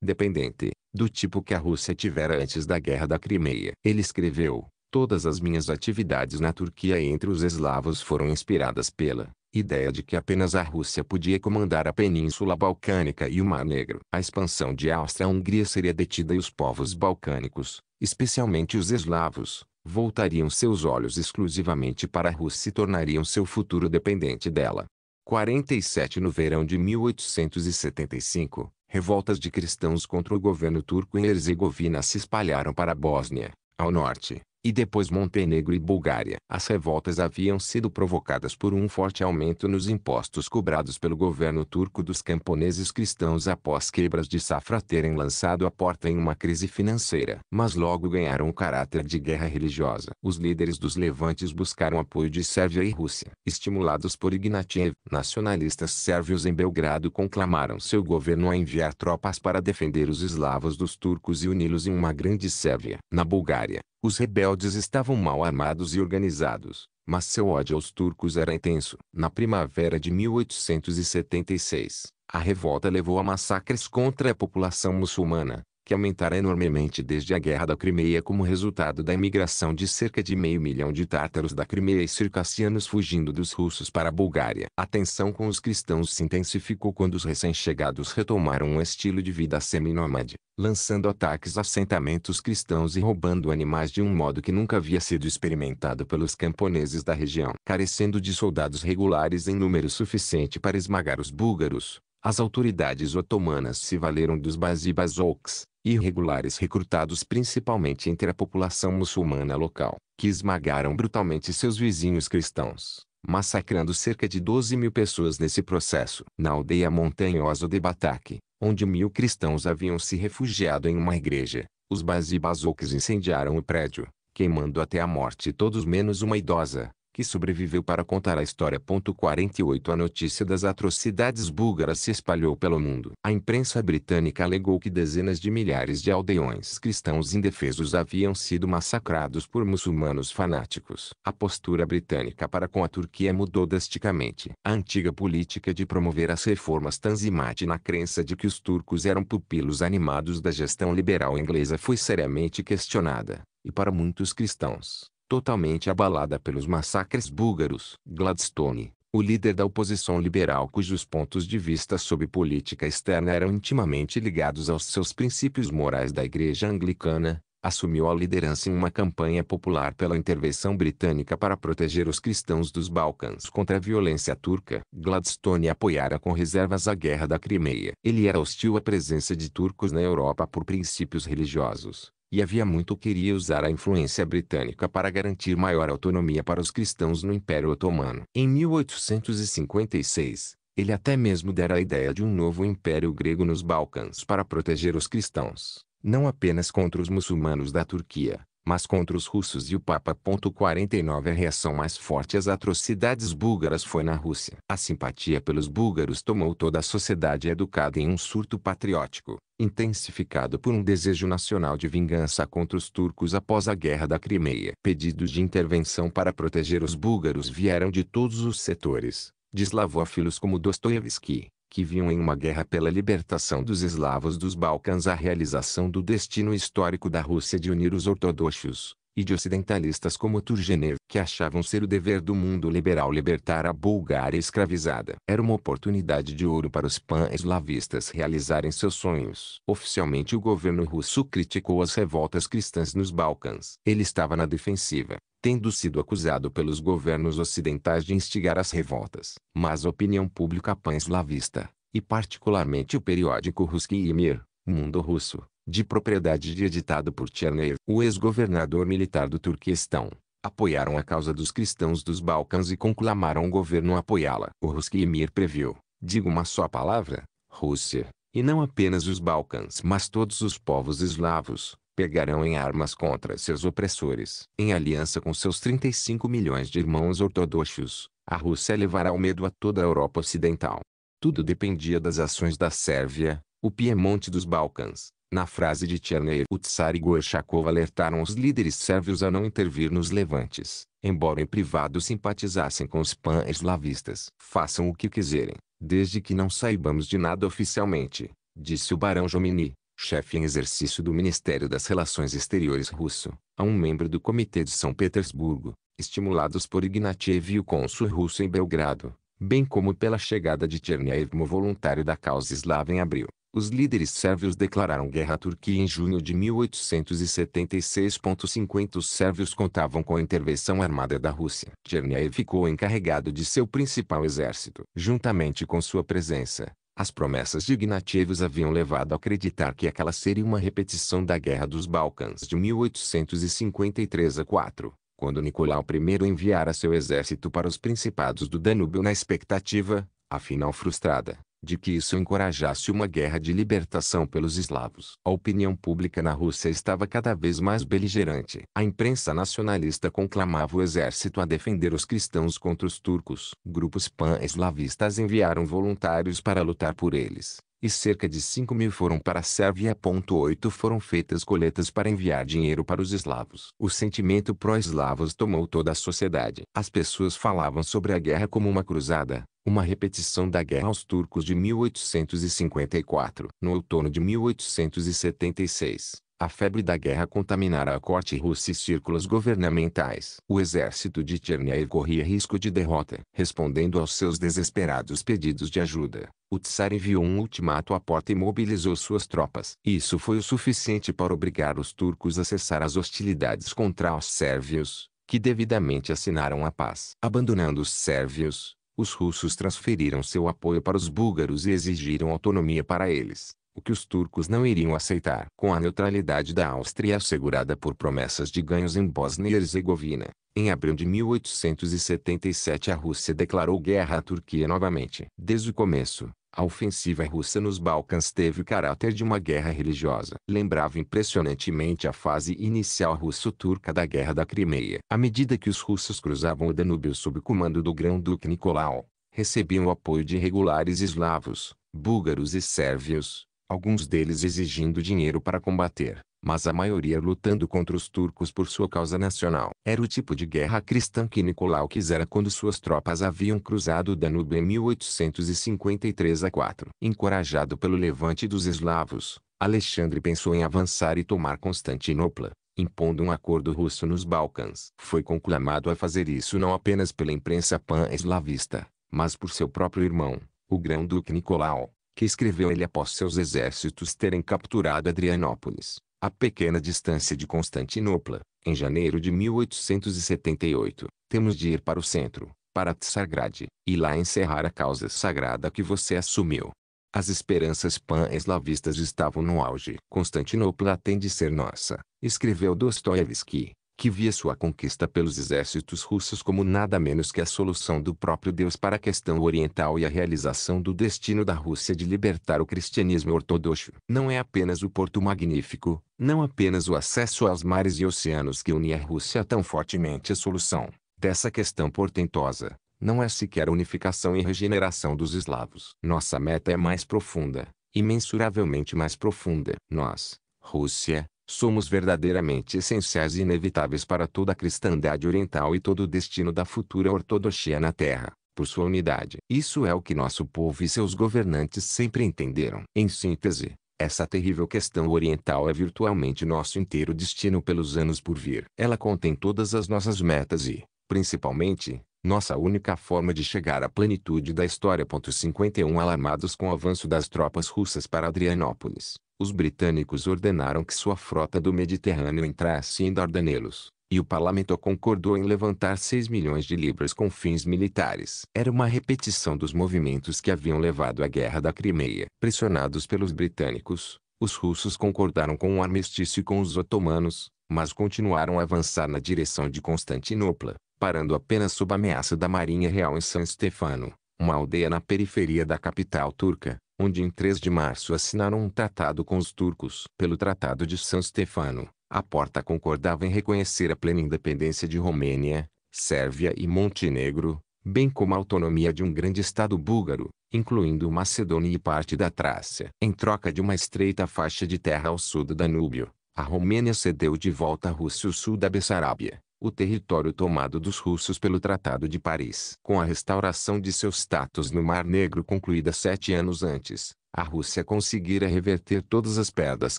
dependente, do tipo que a Rússia tivera antes da Guerra da Crimeia. Ele escreveu, todas as minhas atividades na Turquia entre os eslavos foram inspiradas pela ideia de que apenas a Rússia podia comandar a Península Balcânica e o Mar Negro. A expansão de Áustria-Hungria seria detida e os povos balcânicos, especialmente os eslavos, voltariam seus olhos exclusivamente para a Rússia e tornariam seu futuro dependente dela. 47 No verão de 1875, revoltas de cristãos contra o governo turco em Herzegovina se espalharam para a Bósnia, ao norte, e depois Montenegro e Bulgária. As revoltas haviam sido provocadas por um forte aumento nos impostos cobrados pelo governo turco dos camponeses cristãos após quebras de safra terem lançado a porta em uma crise financeira. Mas logo ganharam o caráter de guerra religiosa. Os líderes dos levantes buscaram apoio de Sérvia e Rússia. Estimulados por Ignatiev, nacionalistas sérvios em Belgrado conclamaram seu governo a enviar tropas para defender os eslavos dos turcos e uni-los em uma grande Sérvia. Na Bulgária, os rebeldes estavam mal armados e organizados, mas seu ódio aos turcos era intenso. Na primavera de 1876, a revolta levou a massacres contra a população muçulmana, que aumentara enormemente desde a Guerra da Crimeia como resultado da imigração de cerca de meio milhão de tártaros da Crimeia e circassianos fugindo dos russos para a Bulgária. A tensão com os cristãos se intensificou quando os recém-chegados retomaram um estilo de vida semi-nômade, lançando ataques a assentamentos cristãos e roubando animais de um modo que nunca havia sido experimentado pelos camponeses da região. Carecendo de soldados regulares em número suficiente para esmagar os búlgaros, as autoridades otomanas se valeram dos Bazibazouks, irregulares recrutados principalmente entre a população muçulmana local, que esmagaram brutalmente seus vizinhos cristãos, massacrando cerca de 12 mil pessoas nesse processo. Na aldeia montanhosa de Bataque, onde mil cristãos haviam se refugiado em uma igreja, os bazibazoques incendiaram o prédio, queimando até a morte todos menos uma idosa, que sobreviveu para contar a história. 48 A notícia das atrocidades búlgaras se espalhou pelo mundo. A imprensa britânica alegou que dezenas de milhares de aldeões cristãos indefesos haviam sido massacrados por muçulmanos fanáticos. A postura britânica para com a Turquia mudou drasticamente. A antiga política de promover as reformas Tanzimat na crença de que os turcos eram pupilos animados da gestão liberal inglesa foi seriamente questionada, e para muitos cristãos, totalmente abalada pelos massacres búlgaros. Gladstone, o líder da oposição liberal cujos pontos de vista sobre política externa eram intimamente ligados aos seus princípios morais da Igreja Anglicana, assumiu a liderança em uma campanha popular pela intervenção britânica para proteger os cristãos dos Balcãs contra a violência turca. Gladstone apoiara com reservas a guerra da Crimeia. Ele era hostil à presença de turcos na Europa por princípios religiosos, e havia muito queria usar a influência britânica para garantir maior autonomia para os cristãos no Império Otomano. Em 1856, ele até mesmo dera a ideia de um novo império grego nos Balcãs para proteger os cristãos, não apenas contra os muçulmanos da Turquia, mas contra os russos e o Papa. 49 A reação mais forte às atrocidades búlgaras foi na Rússia. A simpatia pelos búlgaros tomou toda a sociedade educada em um surto patriótico intensificado por um desejo nacional de vingança contra os turcos após a Guerra da Crimeia. Pedidos de intervenção para proteger os búlgaros vieram de todos os setores, de eslavófilos como Dostoiévski, que viam em uma guerra pela libertação dos eslavos dos Balcãs a realização do destino histórico da Rússia de unir os ortodoxos, e de ocidentalistas como Turgenev, que achavam ser o dever do mundo liberal libertar a Bulgária escravizada. Era uma oportunidade de ouro para os pan-eslavistas realizarem seus sonhos. Oficialmente o governo russo criticou as revoltas cristãs nos Balcãs. Ele estava na defensiva, tendo sido acusado pelos governos ocidentais de instigar as revoltas. Mas a opinião pública pan-eslavista, e particularmente o periódico Ruski Mir, Mundo Russo, de propriedade de editado por Tcherner, o ex-governador militar do Turquestão, apoiaram a causa dos cristãos dos Balcãs e conclamaram o governo a apoiá-la. O Emir previu, digo uma só palavra, Rússia, e não apenas os Balcãs, mas todos os povos eslavos, pegarão em armas contra seus opressores. Em aliança com seus 35 milhões de irmãos ortodoxos, a Rússia levará o medo a toda a Europa Ocidental. Tudo dependia das ações da Sérvia, o Piemonte dos Balcãs, na frase de Tchernev, Tsar e Gorshakov alertaram os líderes sérvios a não intervir nos levantes, embora em privado simpatizassem com os pan-eslavistas. Façam o que quiserem, desde que não saibamos de nada oficialmente, disse o barão Jomini, chefe em exercício do Ministério das Relações Exteriores russo, a um membro do Comitê de São Petersburgo, estimulados por Ignatiev e o cônsul russo em Belgrado, bem como pela chegada de Tchernev voluntário da causa eslava em abril. Os líderes sérvios declararam guerra à Turquia em junho de 1876. 50 Os sérvios contavam com a intervenção armada da Rússia. Cherniaev ficou encarregado de seu principal exército. Juntamente com sua presença, as promessas de Ignatiev os haviam levado a acreditar que aquela seria uma repetição da Guerra dos Balcãs de 1853 a 4, quando Nicolau I enviara seu exército para os principados do Danúbio na expectativa, afinal frustrada, de que isso encorajasse uma guerra de libertação pelos eslavos. A opinião pública na Rússia estava cada vez mais beligerante. A imprensa nacionalista conclamava o exército a defender os cristãos contra os turcos. Grupos pan-eslavistas enviaram voluntários para lutar por eles e cerca de 5 mil foram para a Sérvia. 8 foram feitas coletas para enviar dinheiro para os eslavos. O sentimento pró-eslavos tomou toda a sociedade. As pessoas falavam sobre a guerra como uma cruzada, uma repetição da Guerra aos Turcos de 1854. No outono de 1876, a febre da guerra contaminara a corte russa e círculos governamentais. O exército de Cherniair corria risco de derrota. Respondendo aos seus desesperados pedidos de ajuda, o Tsar enviou um ultimato à porta e mobilizou suas tropas. Isso foi o suficiente para obrigar os turcos a cessar as hostilidades contra os sérvios, que devidamente assinaram a paz. Abandonando os sérvios, os russos transferiram seu apoio para os búlgaros e exigiram autonomia para eles, o que os turcos não iriam aceitar. Com a neutralidade da Áustria assegurada por promessas de ganhos em Bósnia e Herzegovina, em abril de 1877 a Rússia declarou guerra à Turquia novamente. Desde o começo, a ofensiva russa nos Balcãs teve o caráter de uma guerra religiosa. Lembrava impressionantemente a fase inicial russo-turca da Guerra da Crimeia. À medida que os russos cruzavam o Danúbio sob o comando do grão-duque Nicolau, recebiam o apoio de regulares eslavos, búlgaros e sérvios, alguns deles exigindo dinheiro para combater, mas a maioria lutando contra os turcos por sua causa nacional. Era o tipo de guerra cristã que Nicolau quisera quando suas tropas haviam cruzado o Danúbio em 1853 a 4. Encorajado pelo levante dos eslavos, Alexandre pensou em avançar e tomar Constantinopla, impondo um acordo russo nos Balcãs. Foi conclamado a fazer isso não apenas pela imprensa pan-eslavista, mas por seu próprio irmão, o grão-duque Nicolau que escreveu ele após seus exércitos terem capturado Adrianópolis, a pequena distância de Constantinopla, em janeiro de 1878, temos de ir para o centro, para Tsargrad, e lá encerrar a causa sagrada que você assumiu. As esperanças pan-eslavistas estavam no auge. Constantinopla tem de ser nossa, escreveu Dostoiévski, que via sua conquista pelos exércitos russos como nada menos que a solução do próprio Deus para a questão oriental e a realização do destino da Rússia de libertar o cristianismo ortodoxo. Não é apenas o Porto Magnífico, não apenas o acesso aos mares e oceanos que une a Rússia tão fortemente a solução dessa questão portentosa. Não é sequer a unificação e regeneração dos eslavos. Nossa meta é mais profunda, imensuravelmente mais profunda. Nós, Rússia, somos verdadeiramente essenciais e inevitáveis para toda a cristandade oriental e todo o destino da futura ortodoxia na Terra, por sua unidade. Isso é o que nosso povo e seus governantes sempre entenderam. Em síntese, essa terrível questão oriental é virtualmente nosso inteiro destino pelos anos por vir. Ela contém todas as nossas metas e, principalmente, nossa única forma de chegar à plenitude da história. 51 Alarmados com o avanço das tropas russas para Adrianópolis, os britânicos ordenaram que sua frota do Mediterrâneo entrasse em Dardanelos, e o parlamento concordou em levantar 6 milhões de libras com fins militares. Era uma repetição dos movimentos que haviam levado à Guerra da Crimeia. Pressionados pelos britânicos, os russos concordaram com o um armistício com os otomanos, mas continuaram a avançar na direção de Constantinopla, parando apenas sob a ameaça da Marinha Real em San Stefano, uma aldeia na periferia da capital turca, onde em 3 de março assinaram um tratado com os turcos. Pelo Tratado de São Stefano, a Porta concordava em reconhecer a plena independência de Romênia, Sérvia e Montenegro, bem como a autonomia de um grande estado búlgaro, incluindo Macedônia e parte da Trácia. Em troca de uma estreita faixa de terra ao sul do Danúbio, a Romênia cedeu de volta à Rússia o sul da Bessarabia o território tomado dos russos pelo Tratado de Paris. Com a restauração de seu status no Mar Negro concluída sete anos antes, a Rússia conseguira reverter todas as perdas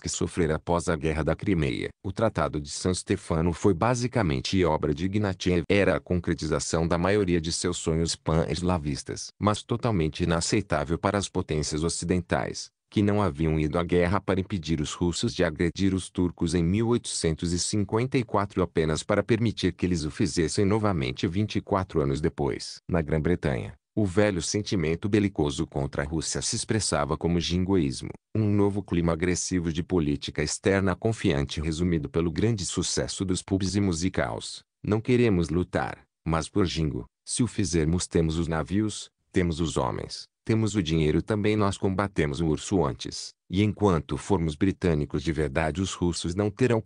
que sofrera após a Guerra da Crimeia. O Tratado de San Stefano foi basicamente obra de Ignatiev. Era a concretização da maioria de seus sonhos pan-eslavistas, mas totalmente inaceitável para as potências ocidentais que não haviam ido à guerra para impedir os russos de agredir os turcos em 1854 apenas para permitir que eles o fizessem novamente 24 anos depois. Na Grã-Bretanha, o velho sentimento belicoso contra a Rússia se expressava como jingoísmo, um novo clima agressivo de política externa confiante resumido pelo grande sucesso dos pubs e musicals. Não queremos lutar, mas por jingo, se o fizermos temos os navios, temos os homens, temos o dinheiro também nós combatemos o urso antes, e enquanto formos britânicos de verdade os russos não terão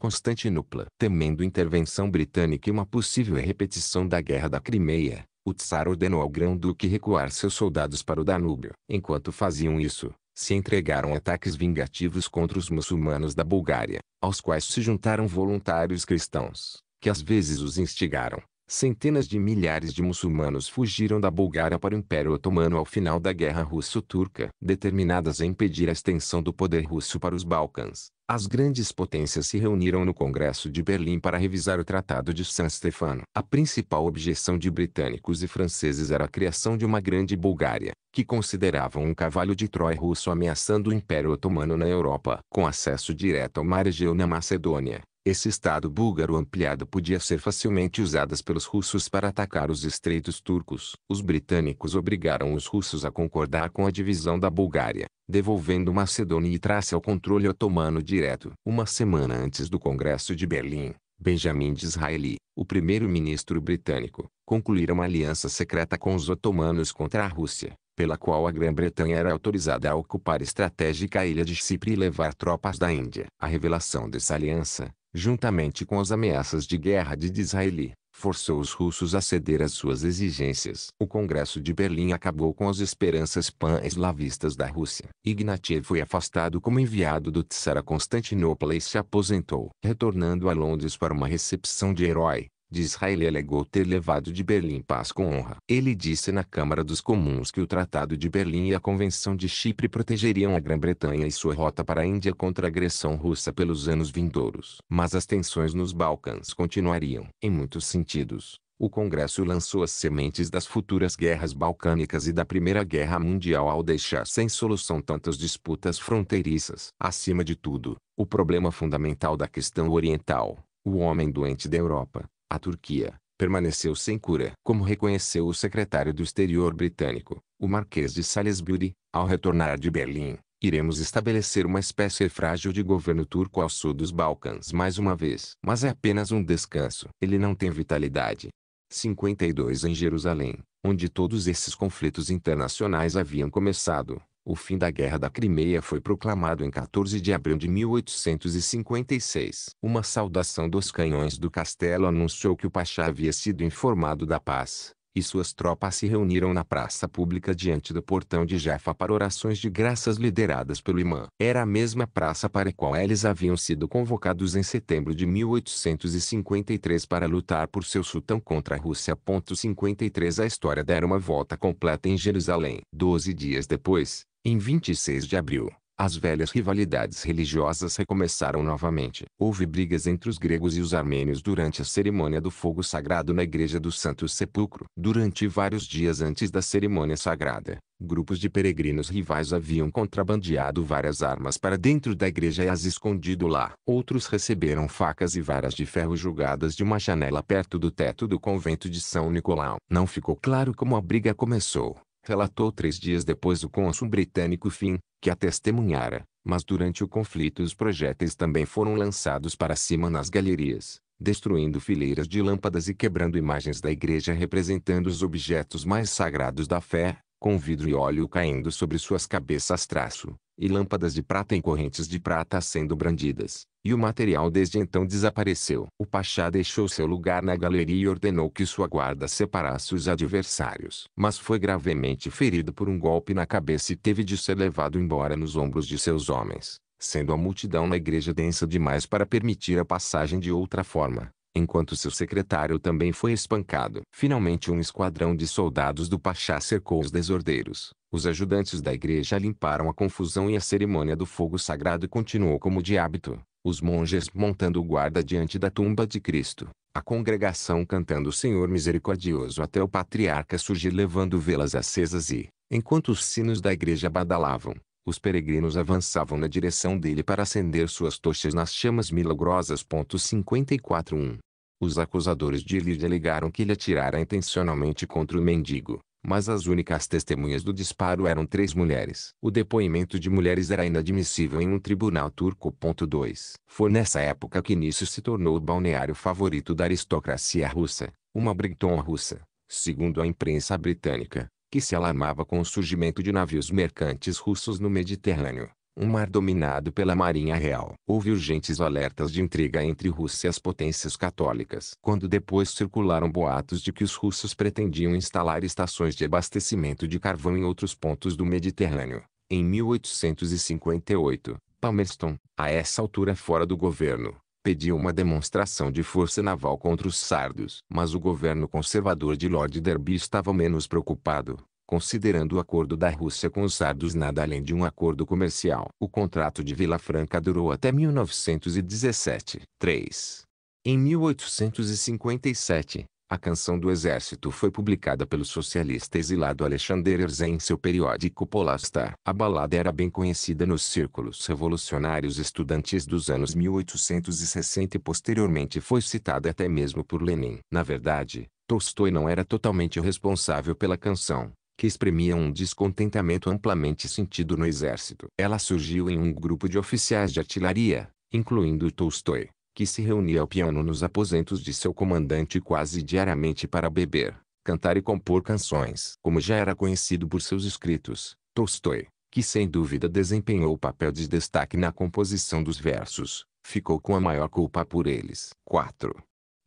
nupla Temendo intervenção britânica e uma possível repetição da Guerra da Crimeia, o Tsar ordenou ao Grão-Duque recuar seus soldados para o Danúbio. Enquanto faziam isso, se entregaram ataques vingativos contra os muçulmanos da Bulgária, aos quais se juntaram voluntários cristãos, que às vezes os instigaram, centenas de milhares de muçulmanos fugiram da Bulgária para o Império Otomano ao final da Guerra Russo-Turca, determinadas a impedir a extensão do poder russo para os Balcãs. As grandes potências se reuniram no Congresso de Berlim para revisar o Tratado de San Stefano. A principal objeção de britânicos e franceses era a criação de uma grande Bulgária, que consideravam um cavalo de Troia russo ameaçando o Império Otomano na Europa, com acesso direto ao mar Egeu na Macedônia, esse estado búlgaro ampliado podia ser facilmente usado pelos russos para atacar os estreitos turcos. Os britânicos obrigaram os russos a concordar com a divisão da Bulgária, devolvendo Macedônia e Trácia ao controle otomano direto. Uma semana antes do Congresso de Berlim, Benjamin Disraeli, o primeiro-ministro britânico, concluíram uma aliança secreta com os otomanos contra a Rússia, pela qual a Grã-Bretanha era autorizada a ocupar estratégica a ilha de Chipre e levar tropas da Índia. A revelação dessa aliança, juntamente com as ameaças de guerra de Disraeli, forçou os russos a ceder às suas exigências. O Congresso de Berlim acabou com as esperanças pan-eslavistas da Rússia. Ignatiev foi afastado como enviado do Tsar a Constantinopla e se aposentou, retornando a Londres para uma recepção de herói de Israel e alegou ter levado de Berlim paz com honra. Ele disse na Câmara dos Comuns que o Tratado de Berlim e a Convenção de Chipre protegeriam a Grã-Bretanha e sua rota para a Índia contra a agressão russa pelos anos vindouros. Mas as tensões nos Balcãs continuariam. Em muitos sentidos, o Congresso lançou as sementes das futuras guerras balcânicas e da Primeira Guerra Mundial ao deixar sem solução tantas disputas fronteiriças. Acima de tudo, o problema fundamental da questão oriental, o homem doente da Europa, a Turquia permaneceu sem cura, como reconheceu o secretário do Exterior britânico, o Marquês de Salisbury, ao retornar de Berlim. Iremos estabelecer uma espécie frágil de governo turco ao sul dos Balcãs mais uma vez. Mas é apenas um descanso. Ele não tem vitalidade. 52 Em Jerusalém, onde todos esses conflitos internacionais haviam começado, o fim da Guerra da Crimeia foi proclamado em 14 de abril de 1856. Uma saudação dos canhões do castelo anunciou que o Pachá havia sido informado da paz, e suas tropas se reuniram na praça pública diante do portão de Jaffa para orações de graças lideradas pelo imã. Era a mesma praça para a qual eles haviam sido convocados em setembro de 1853 para lutar por seu sultão contra a Rússia. 53 A história dera uma volta completa em Jerusalém. Doze dias depois, em 26 de abril, as velhas rivalidades religiosas recomeçaram novamente. Houve brigas entre os gregos e os armênios durante a cerimônia do fogo sagrado na Igreja do Santo Sepulcro. Durante vários dias antes da cerimônia sagrada, grupos de peregrinos rivais haviam contrabandeado várias armas para dentro da igreja e as escondido lá. Outros receberam facas e varas de ferro julgadas de uma janela perto do teto do convento de São Nicolau. Não ficou claro como a briga começou, relatou três dias depois o cônsul britânico Finn, que a testemunhara, mas durante o conflito os projéteis também foram lançados para cima nas galerias, destruindo fileiras de lâmpadas e quebrando imagens da igreja representando os objetos mais sagrados da fé, com vidro e óleo caindo sobre suas cabeças traço, e lâmpadas de prata em correntes de prata sendo brandidas e o material desde então desapareceu. O pachá deixou seu lugar na galeria e ordenou que sua guarda separasse os adversários. Mas foi gravemente ferido por um golpe na cabeça e teve de ser levado embora nos ombros de seus homens, sendo a multidão na igreja densa demais para permitir a passagem de outra forma enquanto seu secretário também foi espancado. Finalmente um esquadrão de soldados do Pachá cercou os desordeiros. Os ajudantes da igreja limparam a confusão e a cerimônia do fogo sagrado continuou como de hábito os monges montando guarda diante da tumba de Cristo, a congregação cantando o Senhor misericordioso até o patriarca surgir levando velas acesas e, enquanto os sinos da igreja badalavam, os peregrinos avançavam na direção dele para acender suas tochas nas chamas milagrosas. 54.1 Os acusadores de Lídia alegaram que ele atirara intencionalmente contra o mendigo, mas as únicas testemunhas do disparo eram três mulheres. O depoimento de mulheres era inadmissível em um tribunal turco. 2. Foi nessa época que Nice se tornou o balneário favorito da aristocracia russa, uma Brighton russa, segundo a imprensa britânica, que se alarmava com o surgimento de navios mercantes russos no Mediterrâneo um mar dominado pela Marinha Real. Houve urgentes alertas de intriga entre Rússia e as potências católicas, quando depois circularam boatos de que os russos pretendiam instalar estações de abastecimento de carvão em outros pontos do Mediterrâneo. Em 1858, Palmerston, a essa altura fora do governo, pediu uma demonstração de força naval contra os sardos. Mas o governo conservador de Lord Derby estava menos preocupado considerando o acordo da Rússia com os sardos nada além de um acordo comercial. O contrato de Vila Franca durou até 1917. 3. Em 1857, a Canção do Exército foi publicada pelo socialista exilado Alexander Erzé em seu periódico Polasta. A balada era bem conhecida nos círculos revolucionários estudantis dos anos 1860 e posteriormente foi citada até mesmo por Lenin. Na verdade, Tolstói não era totalmente responsável pela canção, que exprimiam um descontentamento amplamente sentido no exército. Ela surgiu em um grupo de oficiais de artilharia, incluindo Tolstói, que se reunia ao piano nos aposentos de seu comandante quase diariamente para beber, cantar e compor canções. Como já era conhecido por seus escritos, Tolstói, que sem dúvida desempenhou o papel de destaque na composição dos versos, ficou com a maior culpa por eles. 4.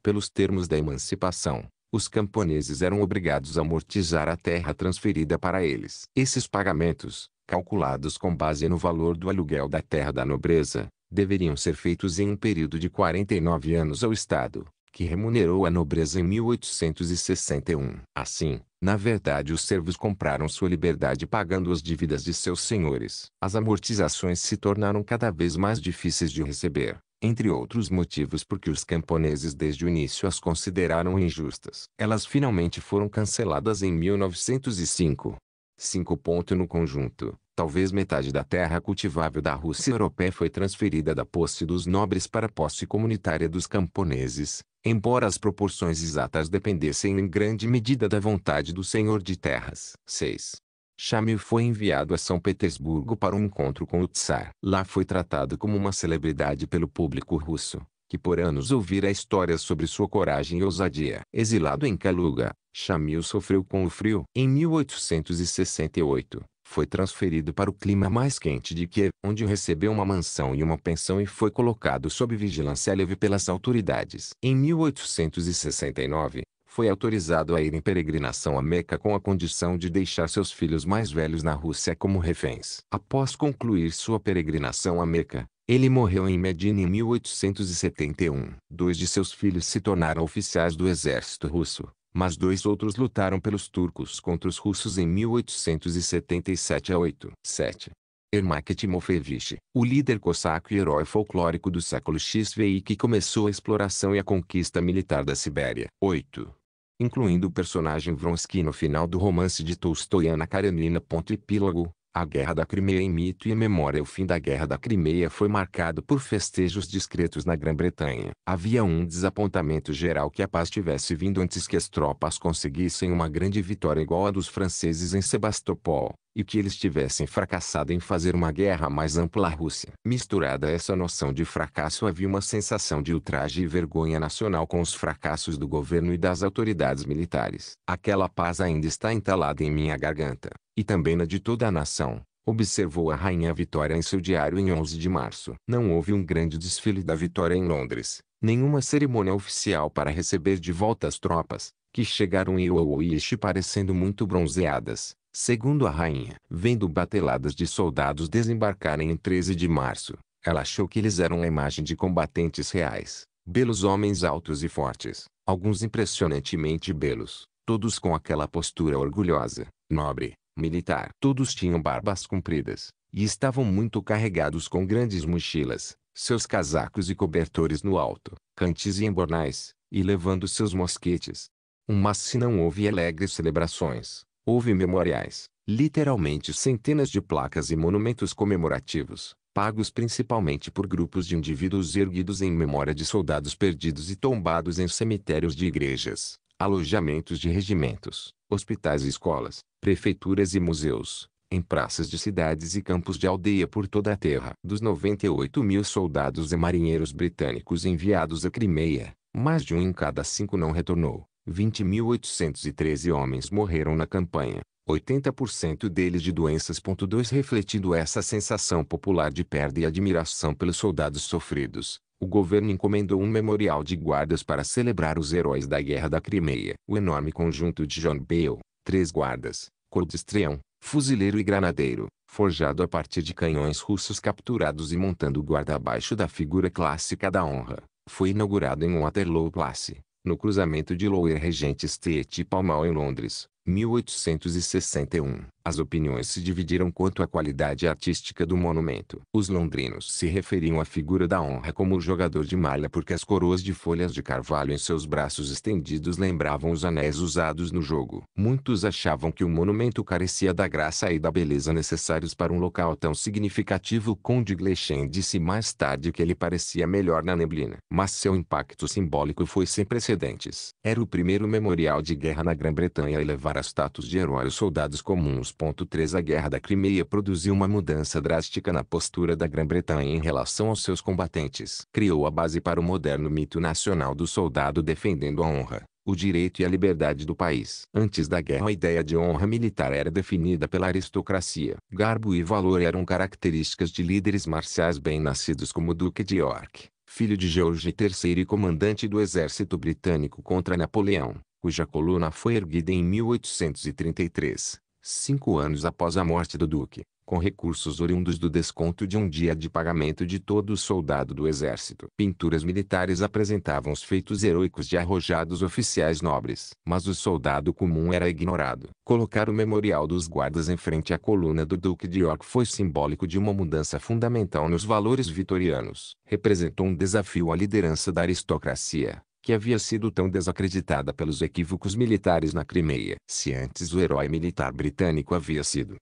Pelos termos da emancipação, os camponeses eram obrigados a amortizar a terra transferida para eles. Esses pagamentos, calculados com base no valor do aluguel da terra da nobreza, deveriam ser feitos em um período de 49 anos ao Estado, que remunerou a nobreza em 1861. Assim, na verdade os servos compraram sua liberdade pagando as dívidas de seus senhores. As amortizações se tornaram cada vez mais difíceis de receber entre outros motivos porque os camponeses desde o início as consideraram injustas. Elas finalmente foram canceladas em 1905. Cinco 5. No conjunto, talvez metade da terra cultivável da Rússia europeia foi transferida da posse dos nobres para a posse comunitária dos camponeses, embora as proporções exatas dependessem em grande medida da vontade do senhor de terras. 6. Chamil foi enviado a São Petersburgo para um encontro com o Tsar. Lá foi tratado como uma celebridade pelo público russo, que por anos ouvira histórias sobre sua coragem e ousadia. Exilado em Kaluga, Chamil sofreu com o frio. Em 1868, foi transferido para o clima mais quente de Kiev, onde recebeu uma mansão e uma pensão e foi colocado sob vigilância leve pelas autoridades. Em 1869, foi autorizado a ir em peregrinação a Meca com a condição de deixar seus filhos mais velhos na Rússia como reféns. Após concluir sua peregrinação a Meca, ele morreu em Medina em 1871. Dois de seus filhos se tornaram oficiais do exército russo, mas dois outros lutaram pelos turcos contra os russos em 1877 a 8. 7. Ermak Timofeevich, o líder cosaco e herói folclórico do século XVI que começou a exploração e a conquista militar da Sibéria. 8 incluindo o personagem Vronsky no final do romance de Tolstói Ana Karenina. Epílogo a Guerra da Crimeia em mito e memória O fim da Guerra da Crimeia foi marcado por festejos discretos na Grã-Bretanha. Havia um desapontamento geral que a paz tivesse vindo antes que as tropas conseguissem uma grande vitória igual à dos franceses em Sebastopol, e que eles tivessem fracassado em fazer uma guerra mais ampla à Rússia. Misturada a essa noção de fracasso havia uma sensação de ultraje e vergonha nacional com os fracassos do governo e das autoridades militares. Aquela paz ainda está entalada em minha garganta e também na de toda a nação, observou a rainha Vitória em seu diário em 11 de março. Não houve um grande desfile da Vitória em Londres, nenhuma cerimônia oficial para receber de volta as tropas, que chegaram em Owoishi parecendo muito bronzeadas, segundo a rainha. Vendo bateladas de soldados desembarcarem em 13 de março, ela achou que eles eram a imagem de combatentes reais, belos homens altos e fortes, alguns impressionantemente belos, todos com aquela postura orgulhosa, nobre, militar. Todos tinham barbas compridas, e estavam muito carregados com grandes mochilas, seus casacos e cobertores no alto, cantes e embornais, e levando seus mosquetes. Mas se não houve alegres celebrações, houve memoriais, literalmente centenas de placas e monumentos comemorativos, pagos principalmente por grupos de indivíduos erguidos em memória de soldados perdidos e tombados em cemitérios de igrejas, alojamentos de regimentos, hospitais e escolas, prefeituras e museus, em praças de cidades e campos de aldeia por toda a terra. Dos 98 mil soldados e marinheiros britânicos enviados à Crimeia, mais de um em cada cinco não retornou. 20.813 homens morreram na campanha, 80% deles de doenças. 2 Refletindo essa sensação popular de perda e admiração pelos soldados sofridos, o governo encomendou um memorial de guardas para celebrar os heróis da Guerra da Crimeia. O enorme conjunto de John Bale, três guardas, cordestreão, fuzileiro e granadeiro, forjado a partir de canhões russos capturados e montando o guarda abaixo da figura clássica da honra, foi inaugurado em Waterloo Place, no cruzamento de Lower Regent Street e Pall Mall em Londres. 1861 as opiniões se dividiram quanto à qualidade artística do monumento. Os londrinos se referiam à figura da honra como o jogador de malha porque as coroas de folhas de carvalho em seus braços estendidos lembravam os anéis usados no jogo. Muitos achavam que o monumento carecia da graça e da beleza necessários para um local tão significativo. O Conde Glechen disse mais tarde que ele parecia melhor na neblina. Mas seu impacto simbólico foi sem precedentes. Era o primeiro memorial de guerra na Grã-Bretanha a elevar a status de herói os soldados comuns 2.3 A Guerra da Crimeia produziu uma mudança drástica na postura da Grã-Bretanha em relação aos seus combatentes. Criou a base para o moderno mito nacional do soldado defendendo a honra, o direito e a liberdade do país. Antes da guerra a ideia de honra militar era definida pela aristocracia. Garbo e valor eram características de líderes marciais bem nascidos como o Duque de York, filho de George III e comandante do exército britânico contra Napoleão, cuja coluna foi erguida em 1833 cinco anos após a morte do Duque, com recursos oriundos do desconto de um dia de pagamento de todo soldado do exército. Pinturas militares apresentavam os feitos heróicos de arrojados oficiais nobres, mas o soldado comum era ignorado. Colocar o memorial dos guardas em frente à coluna do Duque de York foi simbólico de uma mudança fundamental nos valores vitorianos. Representou um desafio à liderança da aristocracia, que havia sido tão desacreditada pelos equívocos militares na Crimeia. Se antes o herói militar britânico havia sido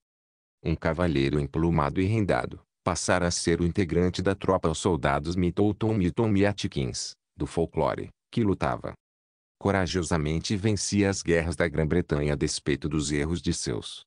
um cavalheiro emplumado e rendado, passara a ser o integrante da tropa aos soldados Mitton, Mitton, e Atkins, do folclore, que lutava corajosamente e vencia as guerras da Grã-Bretanha a despeito dos erros de seus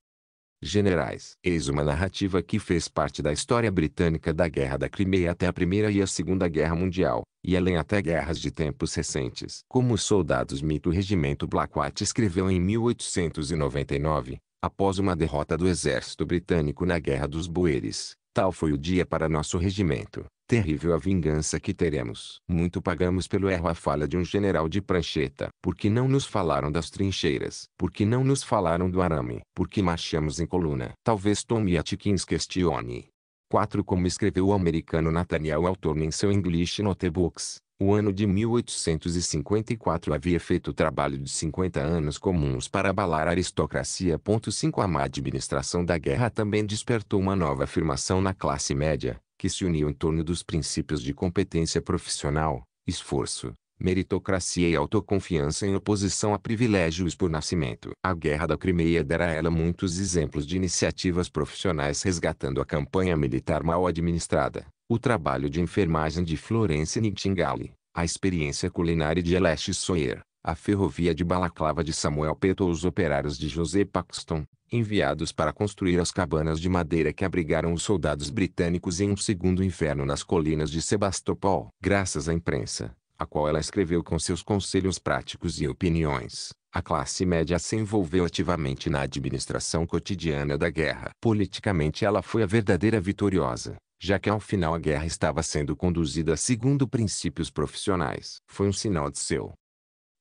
generais. Eis uma narrativa que fez parte da história britânica da Guerra da Crimeia até a Primeira e a Segunda Guerra Mundial, e além até guerras de tempos recentes. Como os soldados mito o regimento Blackwatch escreveu em 1899, após uma derrota do exército britânico na Guerra dos Boeres, tal foi o dia para nosso regimento. Terrível a vingança que teremos. Muito pagamos pelo erro a falha de um general de prancheta. Porque não nos falaram das trincheiras. Porque não nos falaram do arame. Porque marchamos em coluna. Talvez Tommy Atkins questione. 4. Como escreveu o americano Nathaniel Hawthorne em seu English Notebooks, o ano de 1854 havia feito trabalho de 50 anos comuns para abalar a aristocracia. 5 A má administração da guerra também despertou uma nova afirmação na classe média, que se uniu em torno dos princípios de competência profissional, esforço, meritocracia e autoconfiança em oposição a privilégios por nascimento. A Guerra da Crimeia dera a ela muitos exemplos de iniciativas profissionais resgatando a campanha militar mal administrada, o trabalho de enfermagem de Florence Nightingale, a experiência culinária de Aleste Soyer, a ferrovia de Balaclava de Samuel Peto ou os operários de José Paxton, enviados para construir as cabanas de madeira que abrigaram os soldados britânicos em um segundo inferno nas colinas de Sebastopol. Graças à imprensa, a qual ela escreveu com seus conselhos práticos e opiniões, a classe média se envolveu ativamente na administração cotidiana da guerra. Politicamente ela foi a verdadeira vitoriosa já que ao final a guerra estava sendo conduzida segundo princípios profissionais. Foi um sinal de seu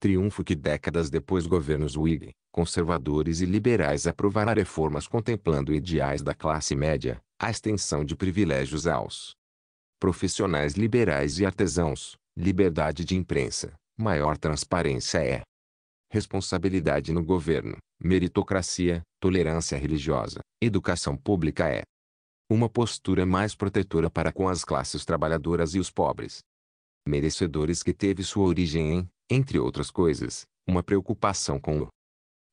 triunfo que décadas depois governos Whig, conservadores e liberais aprovaram reformas contemplando ideais da classe média, a extensão de privilégios aos profissionais liberais e artesãos, liberdade de imprensa, maior transparência é responsabilidade no governo, meritocracia, tolerância religiosa, educação pública é uma postura mais protetora para com as classes trabalhadoras e os pobres merecedores que teve sua origem em entre outras coisas, uma preocupação com o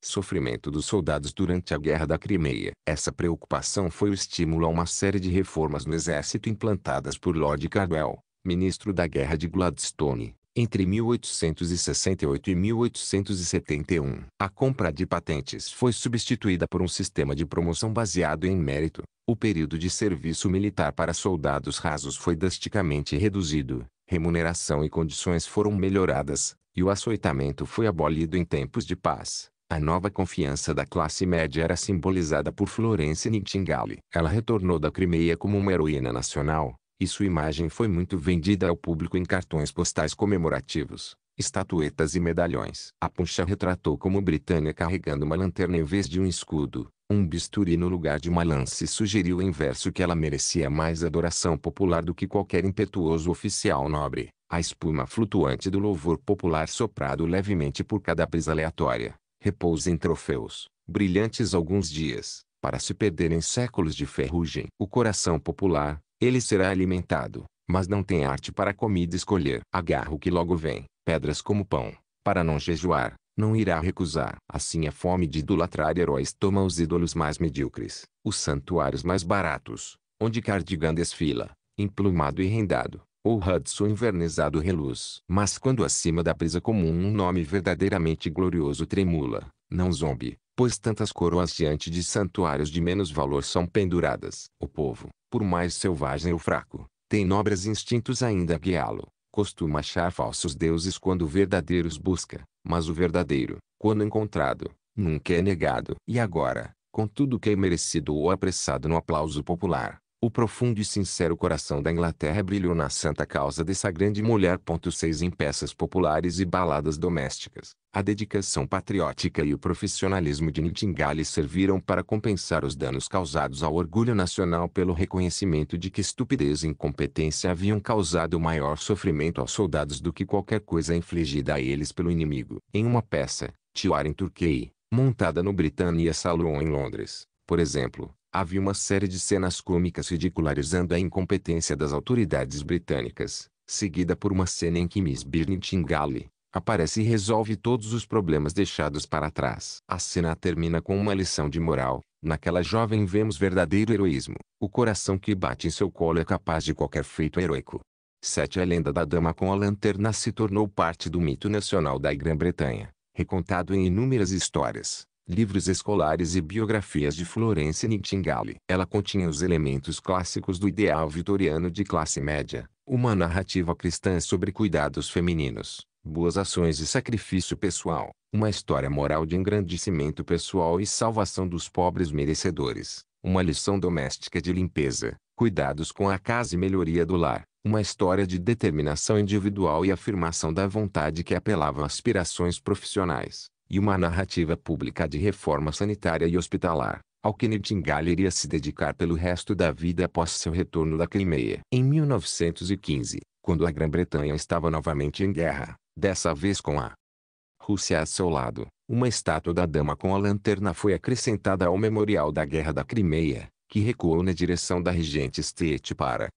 sofrimento dos soldados durante a Guerra da Crimeia. Essa preocupação foi o estímulo a uma série de reformas no exército implantadas por Lord Cardwell, ministro da Guerra de Gladstone, entre 1868 e 1871. A compra de patentes foi substituída por um sistema de promoção baseado em mérito. O período de serviço militar para soldados rasos foi drasticamente reduzido. Remuneração e condições foram melhoradas, e o açoitamento foi abolido em tempos de paz. A nova confiança da classe média era simbolizada por Florence Nightingale. Ela retornou da Crimeia como uma heroína nacional, e sua imagem foi muito vendida ao público em cartões postais comemorativos, estatuetas e medalhões. A Puncha retratou como Britânia carregando uma lanterna em vez de um escudo, um bisturi no lugar de uma lança sugeriu em verso que ela merecia mais adoração popular do que qualquer impetuoso oficial nobre a espuma flutuante do louvor popular soprado levemente por cada brisa aleatória, repousa em troféus, brilhantes alguns dias, para se perderem séculos de ferrugem. O coração popular, ele será alimentado, mas não tem arte para comida escolher. Agarro que logo vem, pedras como pão, para não jejuar, não irá recusar. Assim a fome de idolatrar heróis toma os ídolos mais medíocres, os santuários mais baratos, onde cardigan desfila, emplumado e rendado, ou Hudson invernizado reluz. Mas quando acima da brisa comum um nome verdadeiramente glorioso tremula, não zombe, pois tantas coroas diante de santuários de menos valor são penduradas. O povo, por mais selvagem ou fraco, tem nobres instintos ainda a guiá-lo. Costuma achar falsos deuses quando verdadeiros busca, mas o verdadeiro, quando encontrado, nunca é negado. E agora, com tudo que é merecido ou apressado no aplauso popular, o profundo e sincero coração da Inglaterra brilhou na santa causa dessa grande mulher. 6 Em peças populares e baladas domésticas, a dedicação patriótica e o profissionalismo de Nightingale serviram para compensar os danos causados ao orgulho nacional pelo reconhecimento de que estupidez e incompetência haviam causado maior sofrimento aos soldados do que qualquer coisa infligida a eles pelo inimigo. Em uma peça, Tiara em Turquei, montada no Britannia Saloon em Londres, por exemplo, havia uma série de cenas cômicas ridicularizando a incompetência das autoridades britânicas, seguida por uma cena em que Miss Birntinghall aparece e resolve todos os problemas deixados para trás. A cena termina com uma lição de moral. Naquela jovem vemos verdadeiro heroísmo. O coração que bate em seu colo é capaz de qualquer feito heróico. 7. A lenda da dama com a lanterna se tornou parte do mito nacional da Grã-Bretanha, recontado em inúmeras histórias, livros escolares e biografias de Florence Nightingale. Ela continha os elementos clássicos do ideal vitoriano de classe média, uma narrativa cristã sobre cuidados femininos, boas ações e sacrifício pessoal, uma história moral de engrandecimento pessoal e salvação dos pobres merecedores, uma lição doméstica de limpeza, cuidados com a casa e melhoria do lar, uma história de determinação individual e afirmação da vontade que apelava a aspirações profissionais e uma narrativa pública de reforma sanitária e hospitalar, ao que Nightingale iria se dedicar pelo resto da vida após seu retorno da Crimeia. Em 1915, quando a Grã-Bretanha estava novamente em guerra, dessa vez com a Rússia a seu lado, uma estátua da dama com a lanterna foi acrescentada ao memorial da Guerra da Crimeia, que recuou na direção da Regente Street para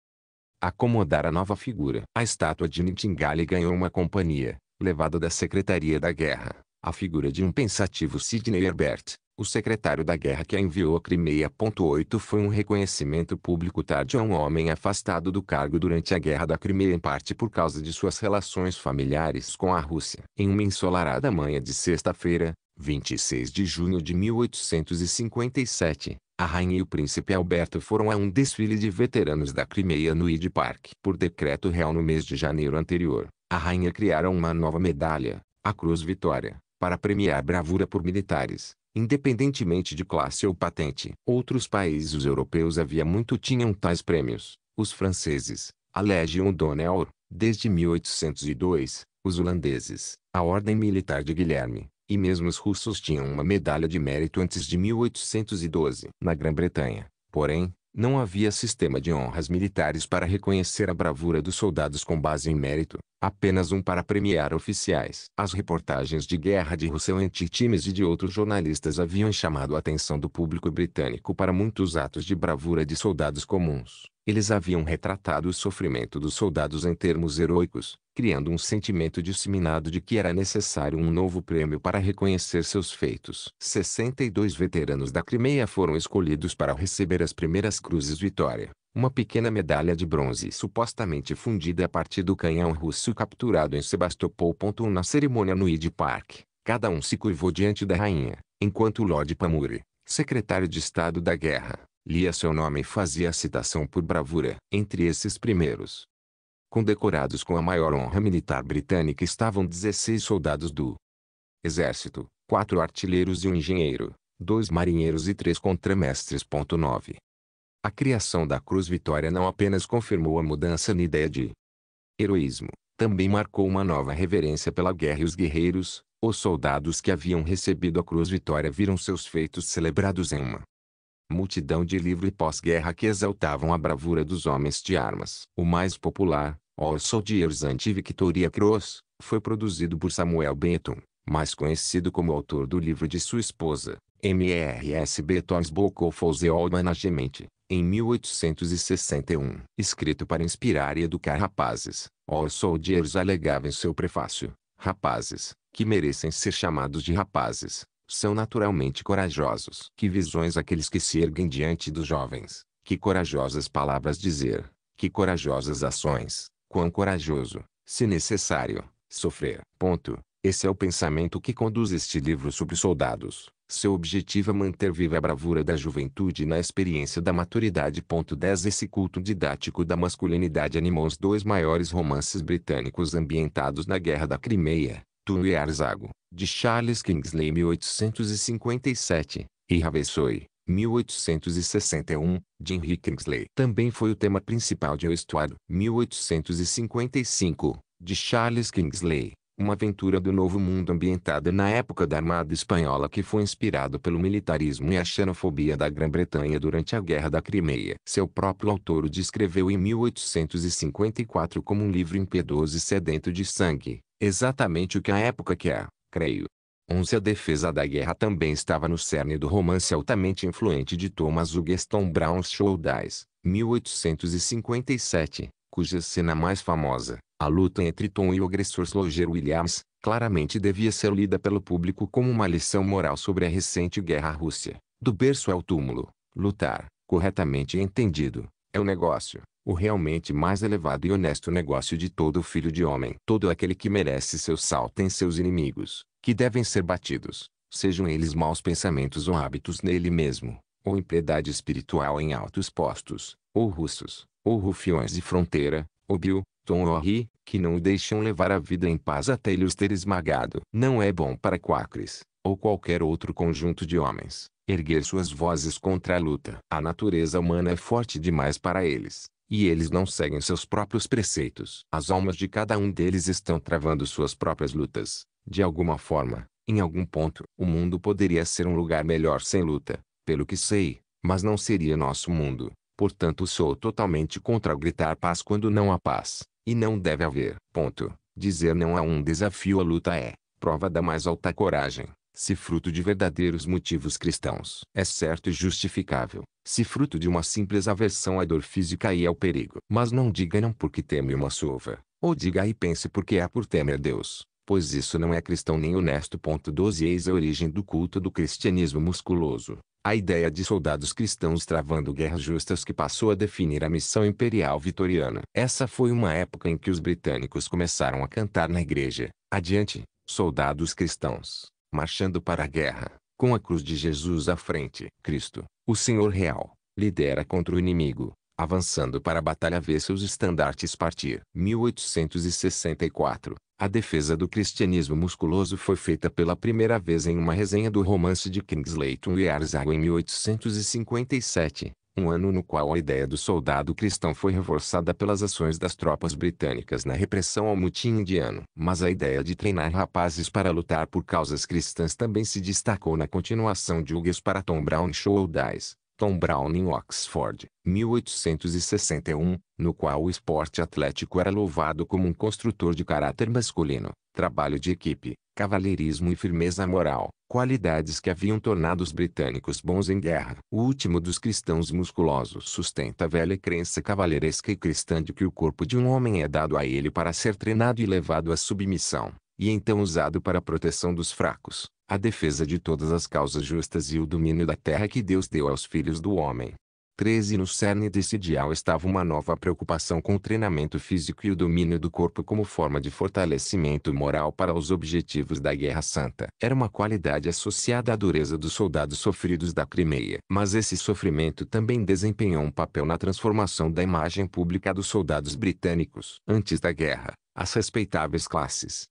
acomodar a nova figura. A estátua de Nightingale ganhou uma companhia, levada da Secretaria da Guerra, a figura de um pensativo Sidney Herbert, o secretário da guerra que a enviou à Crimeia. 8 foi um reconhecimento público tarde a é um homem afastado do cargo durante a Guerra da Crimeia em parte por causa de suas relações familiares com a Rússia. Em uma ensolarada manhã de sexta-feira, 26 de junho de 1857, a rainha e o príncipe Alberto foram a um desfile de veteranos da Crimeia no Hyde Park. Por decreto real no mês de janeiro anterior, a rainha criara uma nova medalha, a Cruz Vitória para premiar bravura por militares, independentemente de classe ou patente. Outros países europeus havia muito tinham tais prêmios. Os franceses, a Légion d'Honneur, desde 1802, os holandeses, a Ordem Militar de Guilherme, e mesmo os russos tinham uma medalha de mérito antes de 1812. Na Grã-Bretanha, porém, não havia sistema de honras militares para reconhecer a bravura dos soldados com base em mérito, apenas um para premiar oficiais. As reportagens de guerra de Russell anti times e de outros jornalistas haviam chamado a atenção do público britânico para muitos atos de bravura de soldados comuns. Eles haviam retratado o sofrimento dos soldados em termos heroicos, criando um sentimento disseminado de que era necessário um novo prêmio para reconhecer seus feitos. 62 veteranos da Crimeia foram escolhidos para receber as primeiras cruzes Vitória uma pequena medalha de bronze supostamente fundida a partir do canhão russo capturado em Sebastopol. Na cerimônia no Hyde Park, cada um se curvou diante da rainha, enquanto Lord Pamuri, secretário de Estado da Guerra, lia seu nome e fazia a citação por bravura. Entre esses primeiros, condecorados com a maior honra militar britânica estavam 16 soldados do Exército, quatro artilheiros e um engenheiro, dois marinheiros e três contramestres. 9. A criação da Cruz Vitória não apenas confirmou a mudança na ideia de heroísmo, também marcou uma nova reverência pela guerra e os guerreiros, os soldados que haviam recebido a Cruz Vitória viram seus feitos celebrados em uma multidão de livro e pós-guerra que exaltavam a bravura dos homens de armas. O mais popular, All Soldiers Anti-Victoria Cross, foi produzido por Samuel Benton, mais conhecido como autor do livro de sua esposa, M.R.S. Benton's Book of the Old Management em 1861, escrito para inspirar e educar rapazes. Orson Welles alegava em seu prefácio, rapazes, que merecem ser chamados de rapazes, são naturalmente corajosos. Que visões aqueles que se erguem diante dos jovens, que corajosas palavras dizer, que corajosas ações, quão corajoso, se necessário, sofrer. Ponto. Esse é o pensamento que conduz este livro sobre soldados. Seu objetivo é manter viva a bravura da juventude na experiência da maturidade. 10 Esse culto didático da masculinidade animou os dois maiores romances britânicos ambientados na Guerra da Crimeia, Tuno e Arzago, de Charles Kingsley 1857, e Ravessoy, 1861, de Henry Kingsley. Também foi o tema principal de O Estuário, 1855, de Charles Kingsley uma aventura do novo mundo ambientada na época da Armada Espanhola que foi inspirado pelo militarismo e a xenofobia da Grã-Bretanha durante a Guerra da Crimeia. Seu próprio autor o descreveu em 1854 como um livro impiedoso e sedento de sangue, exatamente o que a época quer, creio, 11 A defesa da guerra também estava no cerne do romance altamente influente de Thomas Hugeston Brown Shouldays, 1857, cuja cena mais famosa, a luta entre Tom e o agressor Sloger Williams, claramente devia ser lida pelo público como uma lição moral sobre a recente guerra à Rússia. Do berço ao túmulo, lutar, corretamente entendido, é o negócio, o realmente mais elevado e honesto negócio de todo filho de homem. Todo aquele que merece seu sal tem seus inimigos, que devem ser batidos, sejam eles maus pensamentos ou hábitos nele mesmo, ou impiedade espiritual em altos postos, ou russos, ou rufiões de fronteira, óbvio, tom ou que não o deixam levar a vida em paz até ele os ter esmagado. Não é bom para quacres, ou qualquer outro conjunto de homens, erguer suas vozes contra a luta. A natureza humana é forte demais para eles, e eles não seguem seus próprios preceitos. As almas de cada um deles estão travando suas próprias lutas, de alguma forma, em algum ponto. O mundo poderia ser um lugar melhor sem luta, pelo que sei, mas não seria nosso mundo. Portanto, sou totalmente contra gritar paz quando não há paz, e não deve haver. Ponto. Dizer não a é um desafio à luta é prova da mais alta coragem, se fruto de verdadeiros motivos cristãos. É certo e justificável, se fruto de uma simples aversão à dor física e ao perigo. Mas não diga não porque teme uma sova, ou diga e pense porque há é por temer Deus pois isso não é cristão nem honesto. 12 Eis a origem do culto do cristianismo musculoso. A ideia de soldados cristãos travando guerras justas que passou a definir a missão imperial vitoriana. Essa foi uma época em que os britânicos começaram a cantar na igreja: Adiante, soldados cristãos, marchando para a guerra, com a cruz de Jesus à frente. Cristo, o Senhor real, lidera contra o inimigo, avançando para a batalha vê seus estandartes partir. 1864. A defesa do cristianismo musculoso foi feita pela primeira vez em uma resenha do romance de Kingsley e Arzago em 1857, um ano no qual a ideia do soldado cristão foi reforçada pelas ações das tropas britânicas na repressão ao mutim indiano. Mas a ideia de treinar rapazes para lutar por causas cristãs também se destacou na continuação de Hughes para Tom Brown Show Dies, Tom Brown em Oxford, 1861, no qual o esporte atlético era louvado como um construtor de caráter masculino, trabalho de equipe, cavalheirismo e firmeza moral, qualidades que haviam tornado os britânicos bons em guerra. O último dos cristãos musculosos sustenta a velha crença cavalheiresca e cristã de que o corpo de um homem é dado a ele para ser treinado e levado à submissão, e então usado para a proteção dos fracos a defesa de todas as causas justas e o domínio da terra que Deus deu aos filhos do homem. 13 No cerne desse ideal estava uma nova preocupação com o treinamento físico e o domínio do corpo como forma de fortalecimento moral para os objetivos da Guerra Santa. Era uma qualidade associada à dureza dos soldados sofridos da Crimeia. Mas esse sofrimento também desempenhou um papel na transformação da imagem pública dos soldados britânicos. Antes da guerra, as respeitáveis classes,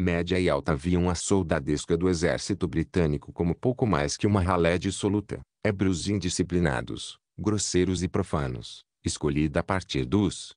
média e alta viam a soldadesca do exército britânico como pouco mais que uma ralé dissoluta, ébrios indisciplinados, grosseiros e profanos, escolhida a partir dos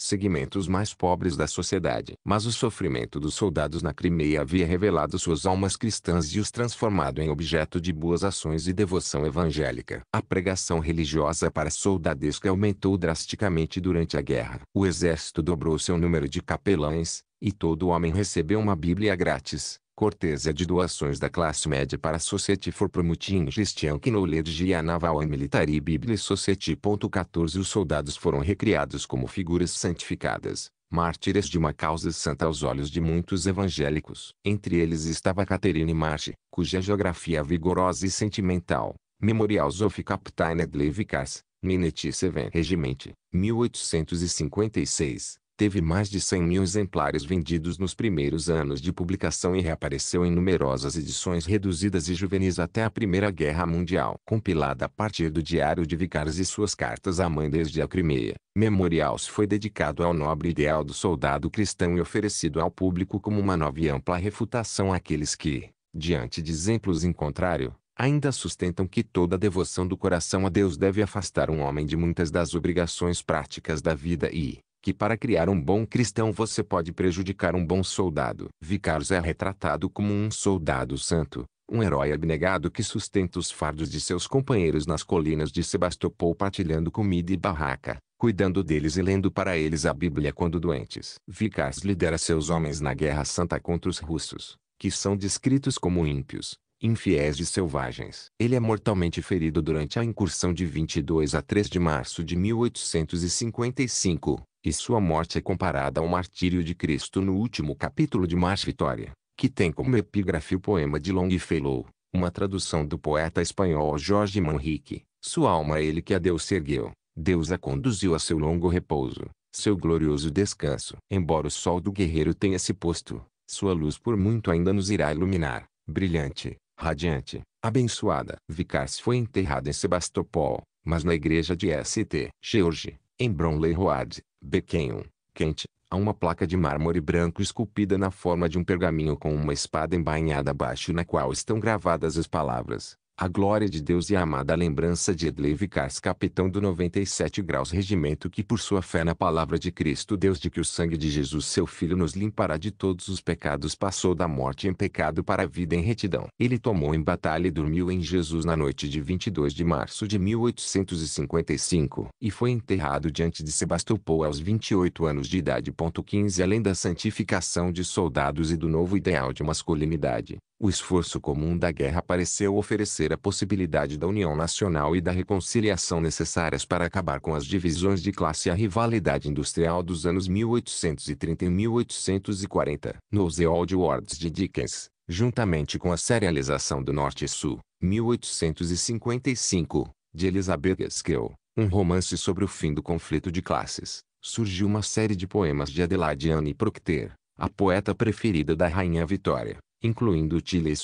segmentos mais pobres da sociedade. Mas o sofrimento dos soldados na Crimeia havia revelado suas almas cristãs e os transformado em objeto de boas ações e devoção evangélica. A pregação religiosa para a soldadesca aumentou drasticamente durante a guerra. O exército dobrou seu número de capelães, e todo homem recebeu uma Bíblia grátis, cortesia de doações da classe média para a Society for Promoting Christian Knowledge e Naval and Military Bible Society. 14 Os soldados foram recriados como figuras santificadas, mártires de uma causa santa aos olhos de muitos evangélicos. Entre eles estava Catherine March, cuja geografia vigorosa e sentimental, Memorials of Captain Edley Vickers, Minetti Seven Regiment, 1856, teve mais de 100 mil exemplares vendidos nos primeiros anos de publicação e reapareceu em numerosas edições reduzidas e juvenis até a Primeira Guerra Mundial. Compilada a partir do diário de Vicares e suas cartas à mãe desde a Crimeia, Memorials foi dedicado ao nobre ideal do soldado cristão e oferecido ao público como uma nova e ampla refutação àqueles que, diante de exemplos em contrário, ainda sustentam que toda a devoção do coração a Deus deve afastar um homem de muitas das obrigações práticas da vida e, que para criar um bom cristão você pode prejudicar um bom soldado. Vicars é retratado como um soldado santo, um herói abnegado que sustenta os fardos de seus companheiros nas colinas de Sebastopol partilhando comida e barraca, cuidando deles e lendo para eles a Bíblia quando doentes. Vicars lidera seus homens na Guerra Santa contra os russos, que são descritos como ímpios, infiéis e selvagens. Ele é mortalmente ferido durante a incursão de 22 a 3 de março de 1855, e sua morte é comparada ao martírio de Cristo no último capítulo de Mars Vitória, que tem como epígrafe o poema de Longfellow, uma tradução do poeta espanhol Jorge Manrique. Sua alma é ele que a Deus ergueu, Deus a conduziu a seu longo repouso, seu glorioso descanso. Embora o sol do guerreiro tenha se posto, sua luz por muito ainda nos irá iluminar, brilhante, radiante, abençoada. Vicars foi enterrado em Sebastopol, mas na igreja de St. George, em Bromley Road, Bequenham, quente, a uma placa de mármore branco esculpida na forma de um pergaminho com uma espada embainhada abaixo na qual estão gravadas as palavras a glória de Deus e a amada lembrança de Edley Vickers, capitão do 97 graus regimento que por sua fé na palavra de Cristo Deus de que o sangue de Jesus seu Filho nos limpará de todos os pecados passou da morte em pecado para a vida em retidão. Ele tomou em batalha e dormiu em Jesus na noite de 22 de março de 1855 e foi enterrado diante de Sebastopol aos 28 anos de idade. 15 Além da santificação de soldados e do novo ideal de masculinidade, o esforço comum da guerra pareceu oferecer a possibilidade da união nacional e da reconciliação necessárias para acabar com as divisões de classe e a rivalidade industrial dos anos 1830 e 1840. No The Old Words de Dickens, juntamente com a serialização do Norte e Sul, 1855, de Elizabeth Gaskell, um romance sobre o fim do conflito de classes, surgiu uma série de poemas de Adelaide Anne Procter, a poeta preferida da Rainha Vitória incluindo Chile e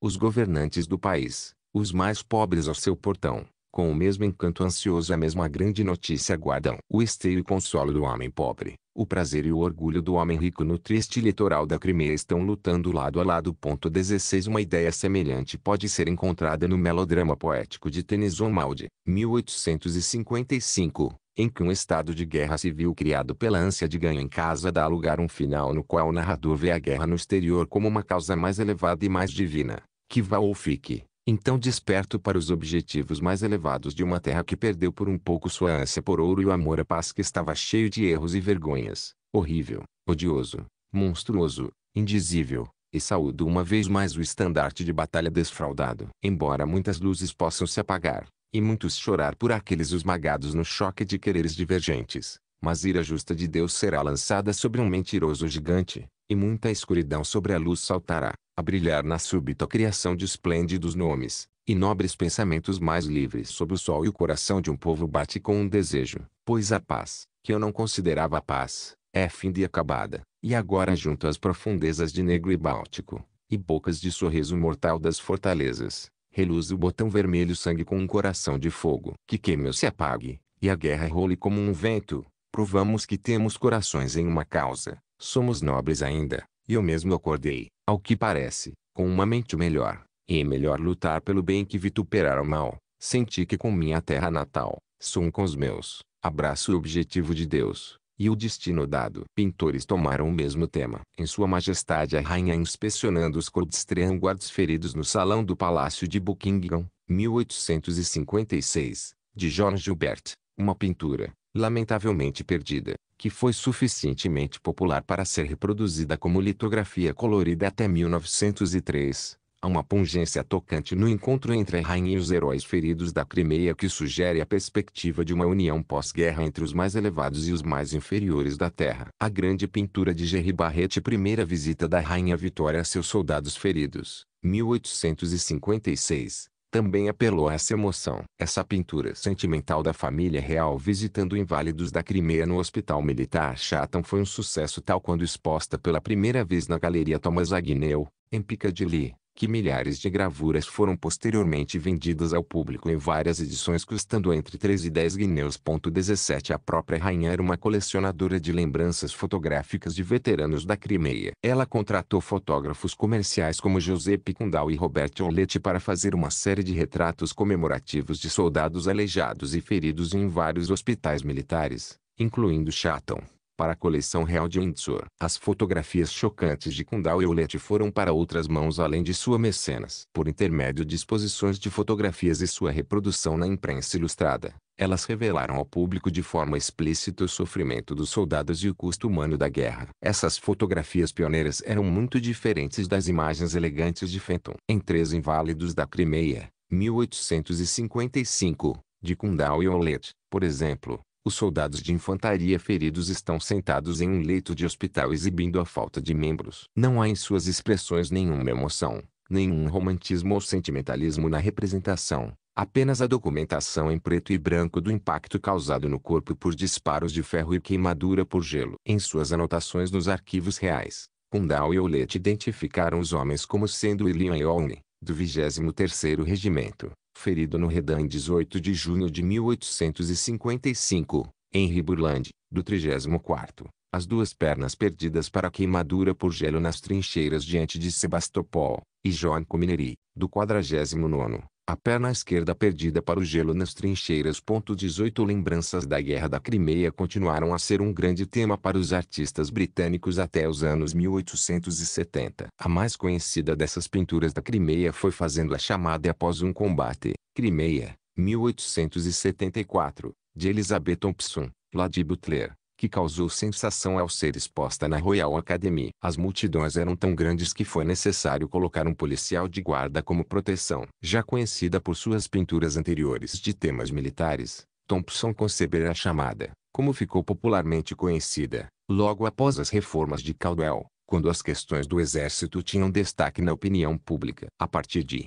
os governantes do país, os mais pobres ao seu portão, com o mesmo encanto ansioso a mesma grande notícia guardam o esteio e consolo do homem pobre. O prazer e o orgulho do homem rico no triste litoral da Crimeia estão lutando lado a lado. Ponto 16 Uma ideia semelhante pode ser encontrada no melodrama poético de Tennyson Malde, 1855, em que um estado de guerra civil criado pela ânsia de ganho em casa dá lugar a um final no qual o narrador vê a guerra no exterior como uma causa mais elevada e mais divina, que vá ou fique, então desperto para os objetivos mais elevados de uma terra que perdeu por um pouco sua ânsia por ouro e o amor à paz que estava cheio de erros e vergonhas, horrível, odioso, monstruoso, indizível, e saúdo uma vez mais o estandarte de batalha desfraudado. Embora muitas luzes possam se apagar, e muitos chorar por aqueles esmagados no choque de quereres divergentes. Mas ira justa de Deus será lançada sobre um mentiroso gigante, e muita escuridão sobre a luz saltará, a brilhar na súbita criação de esplêndidos nomes, e nobres pensamentos mais livres sob o sol e o coração de um povo bate com um desejo, pois a paz, que eu não considerava paz, é fim de acabada, e agora junto às profundezas de negro e báltico, e bocas de sorriso mortal das fortalezas, reluz o botão vermelho sangue com um coração de fogo que queime ou se apague, e a guerra role como um vento, provamos que temos corações em uma causa, somos nobres ainda, e eu mesmo acordei, ao que parece, com uma mente melhor, e é melhor lutar pelo bem que vituperar o mal, senti que com minha terra natal, sou um com os meus, abraço o objetivo de Deus, e o destino dado. Pintores tomaram o mesmo tema. Em sua majestade a rainha inspecionando os cordes guardes feridos no salão do Palácio de Buckingham, 1856, de George Gilbert, uma pintura, lamentavelmente perdida, que foi suficientemente popular para ser reproduzida como litografia colorida até 1903, Há uma pungência tocante no encontro entre a rainha e os heróis feridos da Crimeia que sugere a perspectiva de uma união pós-guerra entre os mais elevados e os mais inferiores da terra. A grande pintura de Gerry Barrett Primeira visita da rainha Vitória a seus soldados feridos, 1856, também apelou a essa emoção. Essa pintura sentimental da família real visitando inválidos da Crimeia no Hospital Militar Chatham foi um sucesso tal quando exposta pela primeira vez na Galeria Thomas Agnew, em Piccadilly que milhares de gravuras foram posteriormente vendidas ao público em várias edições custando entre 3 e 10 guineus. 17 A própria rainha era uma colecionadora de lembranças fotográficas de veteranos da Crimeia. Ela contratou fotógrafos comerciais como José Picundal e Roberto Olete para fazer uma série de retratos comemorativos de soldados aleijados e feridos em vários hospitais militares, incluindo Chatham para a coleção real de Windsor. As fotografias chocantes de Kundal e Ouellet foram para outras mãos além de sua mecenas. Por intermédio de exposições de fotografias e sua reprodução na imprensa ilustrada, elas revelaram ao público de forma explícita o sofrimento dos soldados e o custo humano da guerra. Essas fotografias pioneiras eram muito diferentes das imagens elegantes de Fenton. Em Três Inválidos da Crimeia, 1855, de Kundal e Ouellet, por exemplo, os soldados de infantaria feridos estão sentados em um leito de hospital exibindo a falta de membros. Não há em suas expressões nenhuma emoção, nenhum romantismo ou sentimentalismo na representação, apenas a documentação em preto e branco do impacto causado no corpo por disparos de ferro e queimadura por gelo. Em suas anotações nos arquivos reais, Kundal e Olet identificaram os homens como sendo William e Olney, do 23º Regimento, ferido no Redan em 18 de junho de 1855, em Riburland, do 34 as duas pernas perdidas para queimadura por gelo nas trincheiras diante de Sebastopol, e John Cominery, do 49 a perna esquerda perdida para o gelo nas trincheiras. 18 Lembranças da Guerra da Crimeia continuaram a ser um grande tema para os artistas britânicos até os anos 1870. A mais conhecida dessas pinturas da Crimeia foi fazendo a chamada após um combate, Crimeia, 1874, de Elizabeth Thompson, Lady Butler que causou sensação ao ser exposta na Royal Academy. As multidões eram tão grandes que foi necessário colocar um policial de guarda como proteção. Já conhecida por suas pinturas anteriores de temas militares, Thompson concebera a chamada, como ficou popularmente conhecida, logo após as reformas de Caldwell, quando as questões do exército tinham destaque na opinião pública. A partir de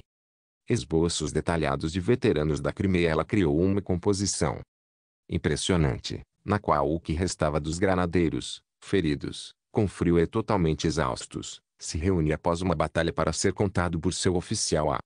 esboços detalhados de veteranos da Crimeia ela criou uma composição impressionante, na qual o que restava dos granadeiros, feridos, com frio e totalmente exaustos, se reúne após uma batalha para ser contado por seu oficial a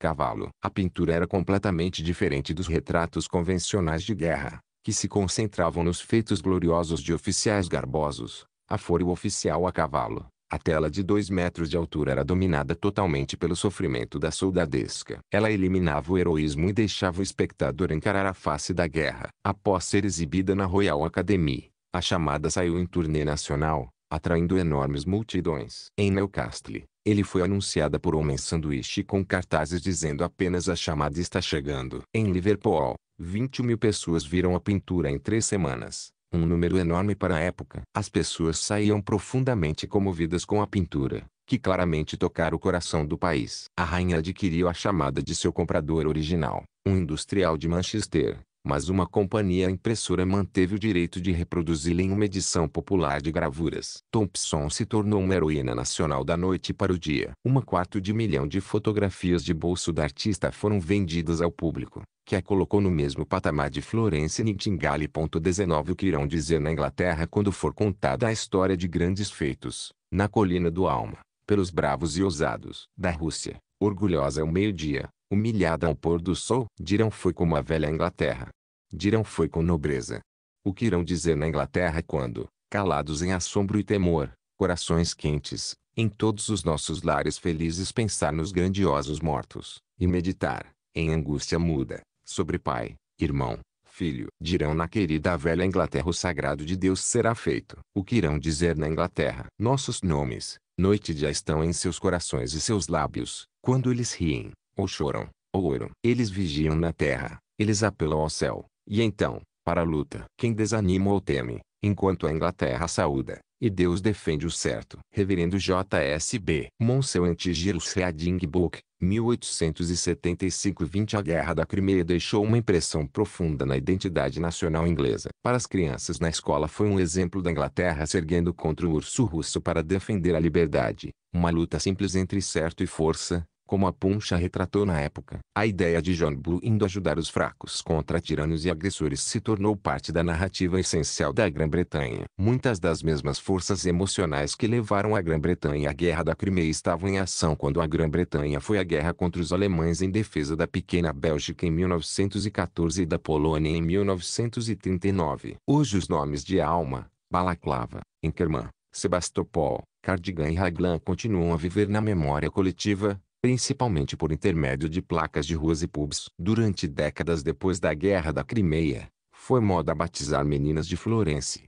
cavalo. A pintura era completamente diferente dos retratos convencionais de guerra, que se concentravam nos feitos gloriosos de oficiais garbosos, a fora o oficial a cavalo, a tela de dois metros de altura era dominada totalmente pelo sofrimento da soldadesca. Ela eliminava o heroísmo e deixava o espectador encarar a face da guerra. Após ser exibida na Royal Academy, a chamada saiu em turnê nacional, atraindo enormes multidões. Em Newcastle, ele foi anunciada por homens sanduíche com cartazes dizendo apenas a chamada está chegando. Em Liverpool, 20 mil pessoas viram a pintura em três semanas. Um número enorme para a época. As pessoas saíam profundamente comovidas com a pintura, que claramente tocara o coração do país. A rainha adquiriu a chamada de seu comprador original, um industrial de Manchester, mas uma companhia impressora manteve o direito de reproduzi-la em uma edição popular de gravuras. Thompson se tornou uma heroína nacional da noite para o dia. Uma quarto de milhão de fotografias de bolso da artista foram vendidas ao público que a colocou no mesmo patamar de Florence Nightingale. 19 O que irão dizer na Inglaterra quando for contada a história de grandes feitos, na colina do Alma, pelos bravos e ousados, da Rússia, orgulhosa ao meio-dia, humilhada ao pôr do sol, dirão foi como a velha Inglaterra. Dirão foi com nobreza. O que irão dizer na Inglaterra quando, calados em assombro e temor, corações quentes, em todos os nossos lares felizes pensar nos grandiosos mortos, e meditar, em angústia muda, sobre pai, irmão, filho. Dirão na querida velha Inglaterra o sagrado de Deus será feito. O que irão dizer na Inglaterra? Nossos nomes, noite já estão em seus corações e seus lábios, quando eles riem, ou choram, ou oram. Eles vigiam na terra, eles apelam ao céu, e então, para a luta. Quem desanima ou teme, enquanto a Inglaterra saúda, e Deus defende o certo. Reverendo J.S.B. Monseu Antigiro Reading Book, 1875-20 A Guerra da Crimeia deixou uma impressão profunda na identidade nacional inglesa. Para as crianças na escola foi um exemplo da Inglaterra se erguendo contra o urso russo para defender a liberdade. Uma luta simples entre certo e força, como a Puncha retratou na época. A ideia de John Blue indo ajudar os fracos contra tiranos e agressores se tornou parte da narrativa essencial da Grã-Bretanha. Muitas das mesmas forças emocionais que levaram a Grã-Bretanha à Guerra da Crimeia estavam em ação quando a Grã-Bretanha foi à guerra contra os alemães em defesa da pequena Bélgica em 1914 e da Polônia em 1939. Hoje os nomes de Alma, Balaclava, Inkerman, Sebastopol, Cardigan e Raglan continuam a viver na memória coletiva, principalmente por intermédio de placas de ruas e pubs. Durante décadas depois da Guerra da Crimeia, foi moda batizar meninas de Florence,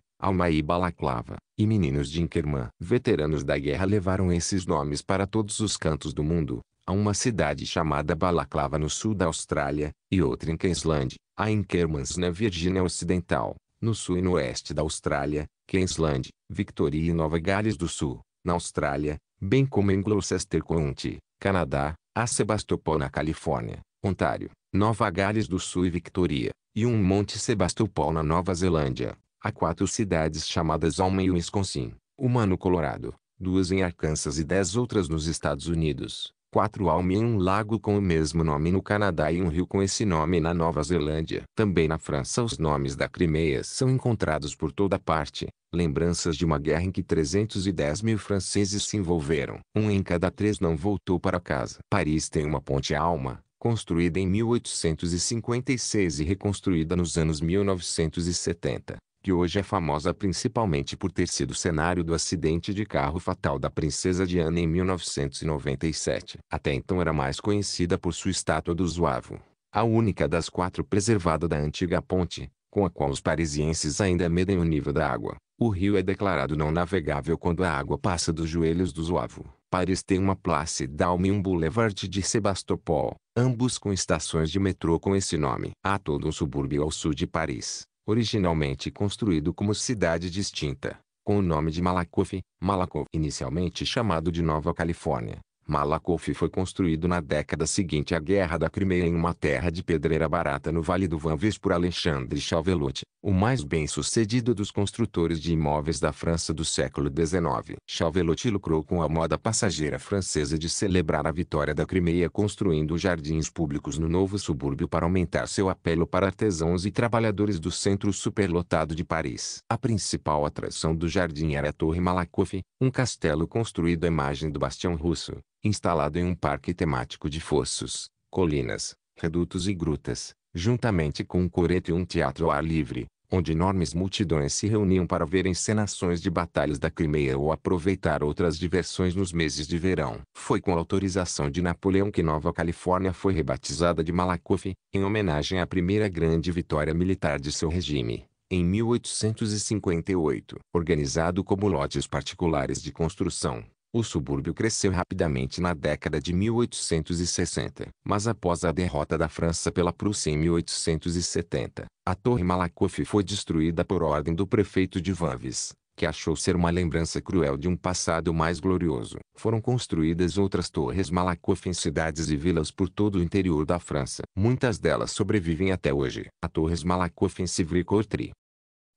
e Balaclava, e meninos de Inkerman. Veteranos da guerra levaram esses nomes para todos os cantos do mundo, Há uma cidade chamada Balaclava no sul da Austrália, e outra em Queensland, a Inkermans na Virgínia Ocidental, no sul e no oeste da Austrália, Queensland, Victoria e Nova Gales do Sul, na Austrália, bem como em Gloucester County, Canadá, a Sebastopol na Califórnia, Ontário, Nova Gales do Sul e Victoria, e um Monte Sebastopol na Nova Zelândia. Há quatro cidades chamadas Alma e Wisconsin, uma no Colorado, duas em Arkansas e dez outras nos Estados Unidos. Quatro almas em um lago com o mesmo nome no Canadá e um rio com esse nome na Nova Zelândia. Também na França os nomes da Crimeia são encontrados por toda parte, lembranças de uma guerra em que 310 mil franceses se envolveram. Um em cada três não voltou para casa. Paris tem uma ponte Alma, construída em 1856 e reconstruída nos anos 1970 que hoje é famosa principalmente por ter sido cenário do acidente de carro fatal da princesa Diana em 1997. Até então era mais conhecida por sua estátua do Zuavo, a única das quatro preservada da antiga ponte, com a qual os parisienses ainda medem o nível da água. O rio é declarado não navegável quando a água passa dos joelhos do Zuavo. Paris tem uma Place d'Alme e um Boulevard de Sebastopol, ambos com estações de metrô com esse nome. Há todo um subúrbio ao sul de Paris, originalmente construído como cidade distinta, com o nome de Malakoff, Malakoff inicialmente chamado de Nova Califórnia, Malakoff foi construído na década seguinte à Guerra da Crimeia em uma terra de pedreira barata no Vale do Vanves por Alexandre Chauvelot, o mais bem-sucedido dos construtores de imóveis da França do século XIX. Chauvelot lucrou com a moda passageira francesa de celebrar a vitória da Crimeia construindo jardins públicos no novo subúrbio para aumentar seu apelo para artesãos e trabalhadores do centro superlotado de Paris. A principal atração do jardim era a Torre Malakoff, um castelo construído à imagem do bastião russo instalado em um parque temático de fossos, colinas, redutos e grutas, juntamente com um coreto e um teatro ao ar livre, onde enormes multidões se reuniam para ver encenações de batalhas da Crimeia ou aproveitar outras diversões nos meses de verão. Foi com a autorização de Napoleão que Nova Califórnia foi rebatizada de Malakoff, em homenagem à primeira grande vitória militar de seu regime em 1858, organizado como lotes particulares de construção. O subúrbio cresceu rapidamente na década de 1860, mas após a derrota da França pela Prússia em 1870, a Torre Malakoff foi destruída por ordem do prefeito de Vanves, que achou ser uma lembrança cruel de um passado mais glorioso. Foram construídas outras torres Malakoff em cidades e vilas por todo o interior da França. Muitas delas sobrevivem até hoje. A Torres Malakoff em Civry-Courtry,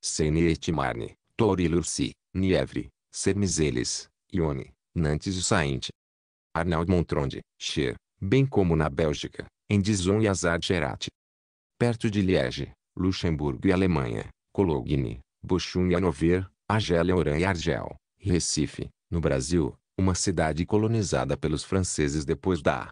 Seine-et-Marne, Toury-Lurcy, Nievre, Sermizeles, Ione, Nantes e Saint. Arnaud Montronde, Cher, bem como na Bélgica, em Dizon e Azad Gerat. Perto de Liege, Luxemburgo e Alemanha, Cologne, Bochum e Hannover, Argélia Oran e Argel, Recife, no Brasil, uma cidade colonizada pelos franceses depois da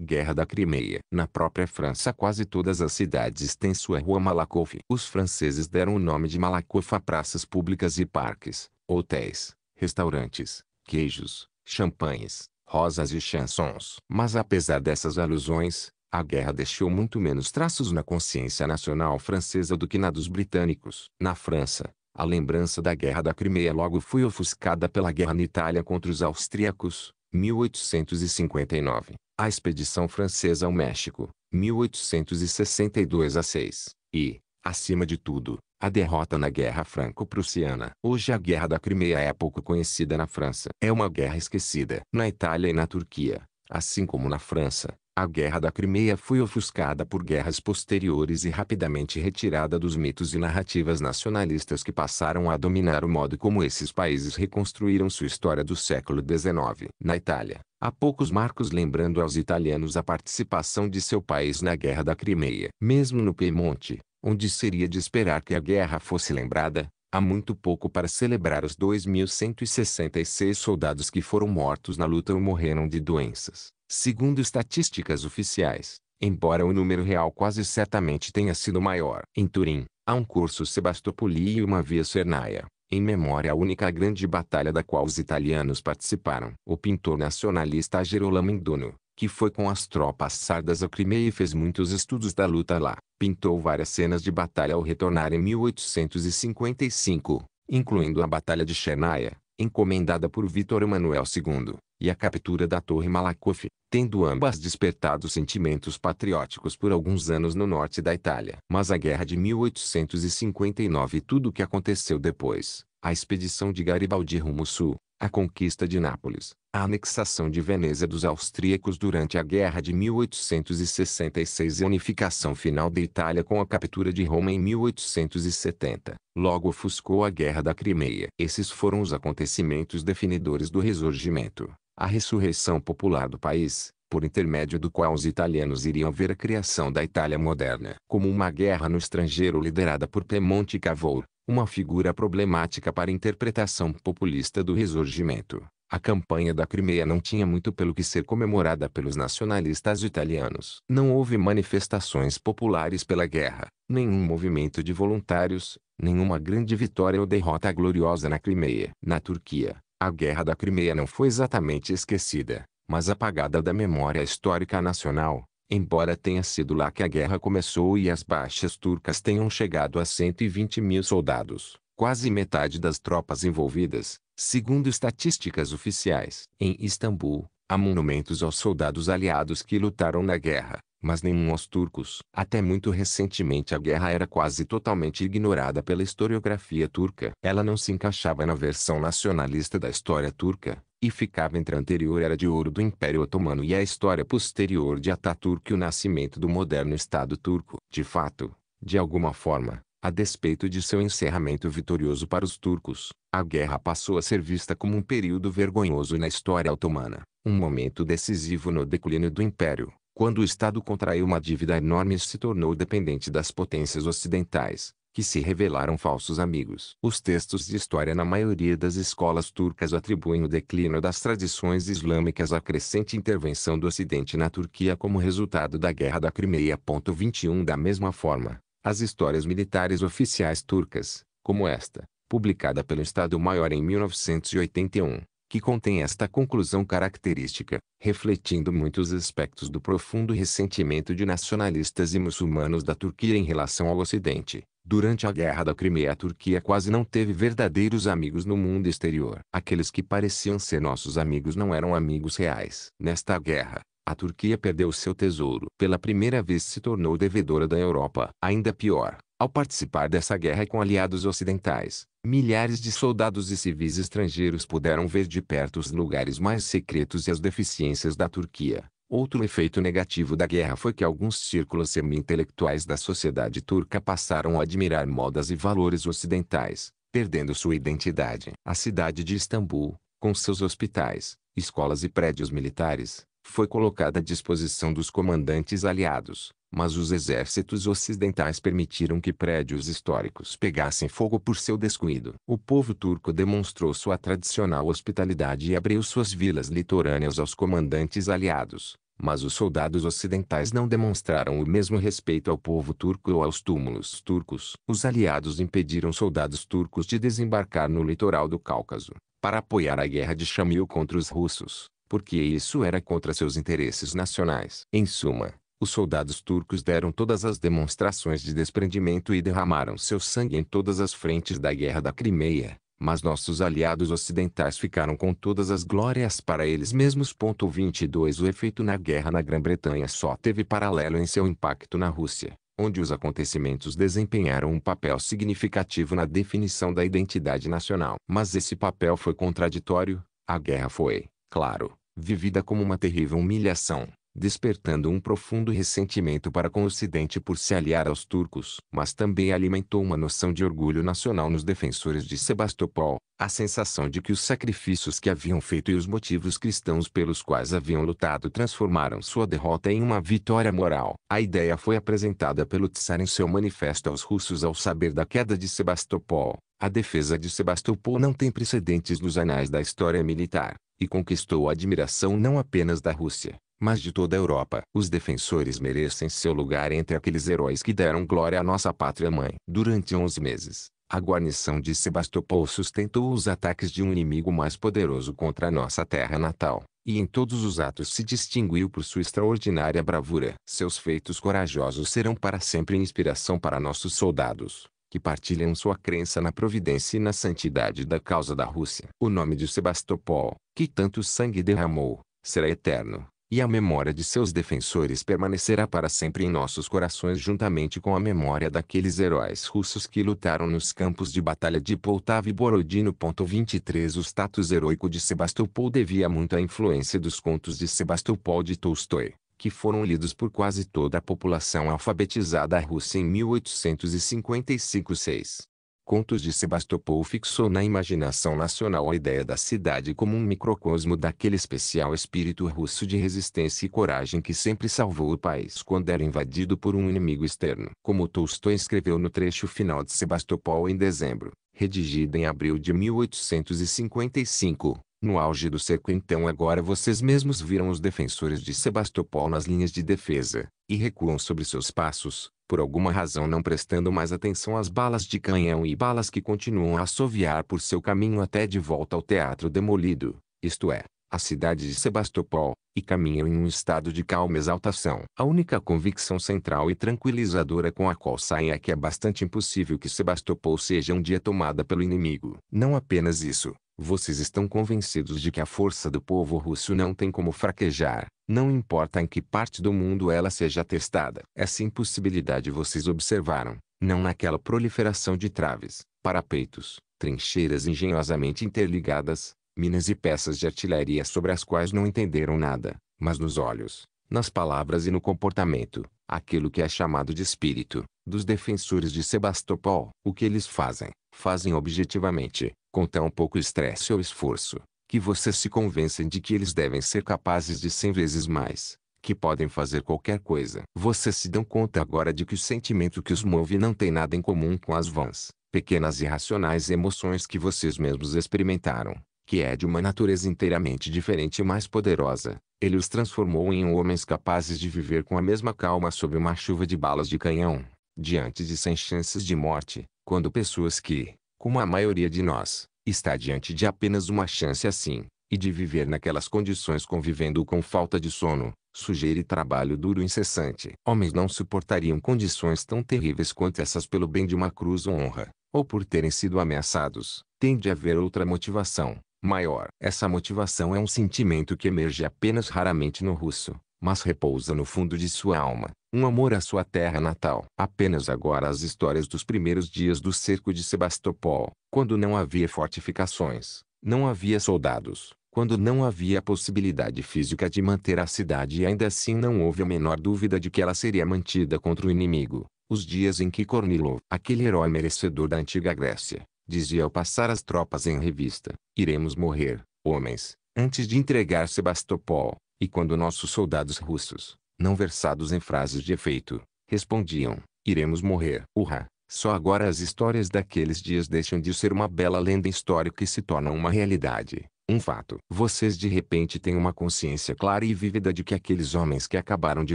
Guerra da Crimeia. Na própria França quase todas as cidades têm sua rua Malakoff. Os franceses deram o nome de Malakoff a praças públicas e parques, hotéis, restaurantes, queijos, champanhes, rosas e chansons. Mas apesar dessas alusões, a guerra deixou muito menos traços na consciência nacional francesa do que na dos britânicos. Na França, a lembrança da Guerra da Crimeia logo foi ofuscada pela guerra na Itália contra os austríacos, 1859, a expedição francesa ao México, 1862 a 6, e, Acima de tudo, a derrota na Guerra Franco-Prussiana. Hoje a Guerra da Crimeia é pouco conhecida na França. É uma guerra esquecida. Na Itália e na Turquia, assim como na França, a Guerra da Crimeia foi ofuscada por guerras posteriores e rapidamente retirada dos mitos e narrativas nacionalistas que passaram a dominar o modo como esses países reconstruíram sua história do século XIX. Na Itália, há poucos marcos lembrando aos italianos a participação de seu país na Guerra da Crimeia. Mesmo no Piemonte, onde seria de esperar que a guerra fosse lembrada, há muito pouco para celebrar os 2.166 soldados que foram mortos na luta ou morreram de doenças, segundo estatísticas oficiais, embora o número real quase certamente tenha sido maior. Em Turim, há um curso Sebastopoli e uma via Cernaia, em memória à única grande batalha da qual os italianos participaram. O pintor nacionalista Gerolamo Induno, que foi com as tropas sardas à Crimeia e fez muitos estudos da luta lá. Pintou várias cenas de batalha ao retornar em 1855, incluindo a Batalha de Chernaya, encomendada por Vítor Emanuel II, e a captura da Torre Malakoff, tendo ambas despertado sentimentos patrióticos por alguns anos no norte da Itália. Mas a Guerra de 1859 e tudo o que aconteceu depois, a expedição de Garibaldi rumo sul, a conquista de Nápoles, a anexação de Veneza dos austríacos durante a Guerra de 1866 e a unificação final da Itália com a captura de Roma em 1870, logo ofuscou a Guerra da Crimeia. Esses foram os acontecimentos definidores do ressurgimento, a ressurreição popular do país, por intermédio do qual os italianos iriam ver a criação da Itália moderna. Como uma guerra no estrangeiro liderada por Piemonte e Cavour, uma figura problemática para a interpretação populista do ressurgimento. A campanha da Crimeia não tinha muito pelo que ser comemorada pelos nacionalistas italianos. Não houve manifestações populares pela guerra, nenhum movimento de voluntários, nenhuma grande vitória ou derrota gloriosa na Crimeia. Na Turquia, a guerra da Crimeia não foi exatamente esquecida, mas apagada da memória histórica nacional. Embora tenha sido lá que a guerra começou e as baixas turcas tenham chegado a 120 mil soldados, quase metade das tropas envolvidas, segundo estatísticas oficiais. Em Istambul, há monumentos aos soldados aliados que lutaram na guerra, mas nenhum aos turcos. Até muito recentemente a guerra era quase totalmente ignorada pela historiografia turca. Ela não se encaixava na versão nacionalista da história turca e ficava entre a anterior era de ouro do Império Otomano e a história posterior de Ataturk e o nascimento do moderno Estado turco. De fato, de alguma forma, a despeito de seu encerramento vitorioso para os turcos, a guerra passou a ser vista como um período vergonhoso na história otomana, um momento decisivo no declínio do império, quando o Estado contraiu uma dívida enorme e se tornou dependente das potências ocidentais, que se revelaram falsos amigos. Os textos de história na maioria das escolas turcas atribuem o declínio das tradições islâmicas à crescente intervenção do Ocidente na Turquia como resultado da Guerra da Crimeia. 21 Da mesma forma, as histórias militares oficiais turcas, como esta, publicada pelo Estado-Maior em 1981, que contém esta conclusão característica, refletindo muitos aspectos do profundo ressentimento de nacionalistas e muçulmanos da Turquia em relação ao Ocidente. Durante a Guerra da Crimeia a Turquia quase não teve verdadeiros amigos no mundo exterior. Aqueles que pareciam ser nossos amigos não eram amigos reais. Nesta guerra, a Turquia perdeu seu tesouro. Pela primeira vez se tornou devedora da Europa. Ainda pior, ao participar dessa guerra com aliados ocidentais, milhares de soldados e civis estrangeiros puderam ver de perto os lugares mais secretos e as deficiências da Turquia. Outro efeito negativo da guerra foi que alguns círculos semi-intelectuais da sociedade turca passaram a admirar modas e valores ocidentais, perdendo sua identidade. A cidade de Istambul, com seus hospitais, escolas e prédios militares, foi colocada à disposição dos comandantes aliados, mas os exércitos ocidentais permitiram que prédios históricos pegassem fogo por seu descuido. O povo turco demonstrou sua tradicional hospitalidade e abriu suas vilas litorâneas aos comandantes aliados, mas os soldados ocidentais não demonstraram o mesmo respeito ao povo turco ou aos túmulos turcos. Os aliados impediram soldados turcos de desembarcar no litoral do Cáucaso, para apoiar a guerra de Shamil contra os russos, porque isso era contra seus interesses nacionais. Em suma, os soldados turcos deram todas as demonstrações de desprendimento e derramaram seu sangue em todas as frentes da Guerra da Crimeia, mas nossos aliados ocidentais ficaram com todas as glórias para eles mesmos. 22 O efeito na guerra na Grã-Bretanha só teve paralelo em seu impacto na Rússia, onde os acontecimentos desempenharam um papel significativo na definição da identidade nacional. Mas esse papel foi contraditório, a guerra foi, claro, vivida como uma terrível humilhação despertando um profundo ressentimento para com o Ocidente por se aliar aos turcos, mas também alimentou uma noção de orgulho nacional nos defensores de Sebastopol, a sensação de que os sacrifícios que haviam feito e os motivos cristãos pelos quais haviam lutado transformaram sua derrota em uma vitória moral. A ideia foi apresentada pelo Tsar em seu manifesto aos russos ao saber da queda de Sebastopol. A defesa de Sebastopol não tem precedentes nos anais da história militar, e conquistou a admiração não apenas da Rússia, mas de toda a Europa. Os defensores merecem seu lugar entre aqueles heróis que deram glória à nossa pátria-mãe. Durante 11 meses, a guarnição de Sebastopol sustentou os ataques de um inimigo mais poderoso contra a nossa terra natal, e em todos os atos se distinguiu por sua extraordinária bravura. Seus feitos corajosos serão para sempre inspiração para nossos soldados, que partilham sua crença na providência e na santidade da causa da Rússia. O nome de Sebastopol, que tanto sangue derramou, será eterno, e a memória de seus defensores permanecerá para sempre em nossos corações juntamente com a memória daqueles heróis russos que lutaram nos campos de batalha de Poltava e Borodino. 23 O status heróico de Sebastopol devia muito à influência dos contos de Sebastopol de Tolstói, que foram lidos por quase toda a população alfabetizada russa em 1855-6. Contos de Sebastopol fixou na imaginação nacional a ideia da cidade como um microcosmo daquele especial espírito russo de resistência e coragem que sempre salvou o país quando era invadido por um inimigo externo. Como Tolstói escreveu no trecho final de Sebastopol em dezembro, redigida em abril de 1855, no auge do cerco então agora vocês mesmos viram os defensores de Sebastopol nas linhas de defesa, e recuam sobre seus passos, por alguma razão não prestando mais atenção às balas de canhão e balas que continuam a assoviar por seu caminho até de volta ao teatro demolido, isto é, a cidade de Sebastopol, e caminham em um estado de calma exaltação. A única convicção central e tranquilizadora com a qual saem é que é bastante impossível que Sebastopol seja um dia tomada pelo inimigo. Não apenas isso, vocês estão convencidos de que a força do povo russo não tem como fraquejar, não importa em que parte do mundo ela seja testada. Essa impossibilidade vocês observaram, não naquela proliferação de traves, parapeitos, trincheiras engenhosamente interligadas, minas e peças de artilharia sobre as quais não entenderam nada, mas nos olhos, nas palavras e no comportamento, aquilo que é chamado de espírito, dos defensores de Sebastopol. O que eles fazem, fazem objetivamente, com tão pouco estresse ou esforço, que vocês se convencem de que eles devem ser capazes de cem vezes mais, que podem fazer qualquer coisa. Vocês se dão conta agora de que o sentimento que os move não tem nada em comum com as vãs, pequenas e racionais emoções que vocês mesmos experimentaram, que é de uma natureza inteiramente diferente e mais poderosa. Ele os transformou em homens capazes de viver com a mesma calma sob uma chuva de balas de canhão, diante de sem chances de morte, quando pessoas que, como a maioria de nós, está diante de apenas uma chance assim, e de viver naquelas condições convivendo com falta de sono, sujeira e trabalho duro incessante. Homens não suportariam condições tão terríveis quanto essas pelo bem de uma cruz ou honra, ou por terem sido ameaçados. Tem de haver outra motivação, maior. Essa motivação é um sentimento que emerge apenas raramente no russo, mas repousa no fundo de sua alma, um amor à sua terra natal. Apenas agora as histórias dos primeiros dias do cerco de Sebastopol, quando não havia fortificações, não havia soldados, quando não havia possibilidade física de manter a cidade e ainda assim não houve a menor dúvida de que ela seria mantida contra o inimigo. Os dias em que Kornilov, aquele herói merecedor da antiga Grécia, dizia ao passar as tropas em revista, iremos morrer, homens, antes de entregar Sebastopol, e quando nossos soldados russos, não versados em frases de efeito, respondiam, iremos morrer, urra, só agora as histórias daqueles dias deixam de ser uma bela lenda histórica e se tornam uma realidade, um fato. Vocês de repente têm uma consciência clara e vívida de que aqueles homens que acabaram de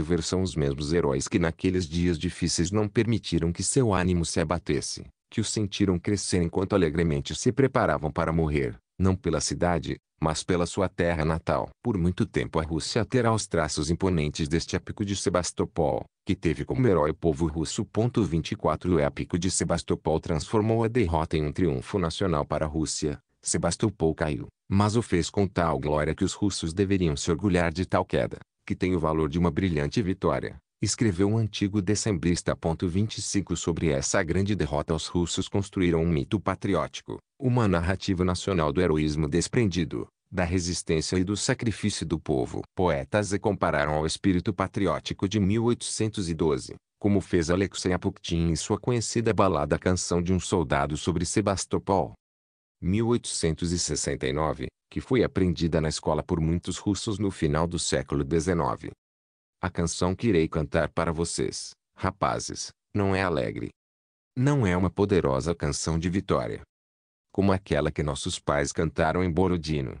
ver são os mesmos heróis que naqueles dias difíceis não permitiram que seu ânimo se abatesse, que o sentiram crescer enquanto alegremente se preparavam para morrer não pela cidade, mas pela sua terra natal. Por muito tempo a Rússia terá os traços imponentes deste épico de Sebastopol, que teve como herói o povo russo. 24 O épico de Sebastopol transformou a derrota em um triunfo nacional para a Rússia. Sebastopol caiu, mas o fez com tal glória que os russos deveriam se orgulhar de tal queda, que tem o valor de uma brilhante vitória escreveu um antigo decembrista. 25 Sobre essa grande derrota, os russos construíram um mito patriótico, uma narrativa nacional do heroísmo desprendido, da resistência e do sacrifício do povo. Poetas e compararam ao espírito patriótico de 1812, como fez Alexei Apuktin em sua conhecida balada Canção de um Soldado sobre Sebastopol. 1869, que foi aprendida na escola por muitos russos no final do século XIX. A canção que irei cantar para vocês, rapazes, não é alegre. Não é uma poderosa canção de vitória. Como aquela que nossos pais cantaram em Borodino.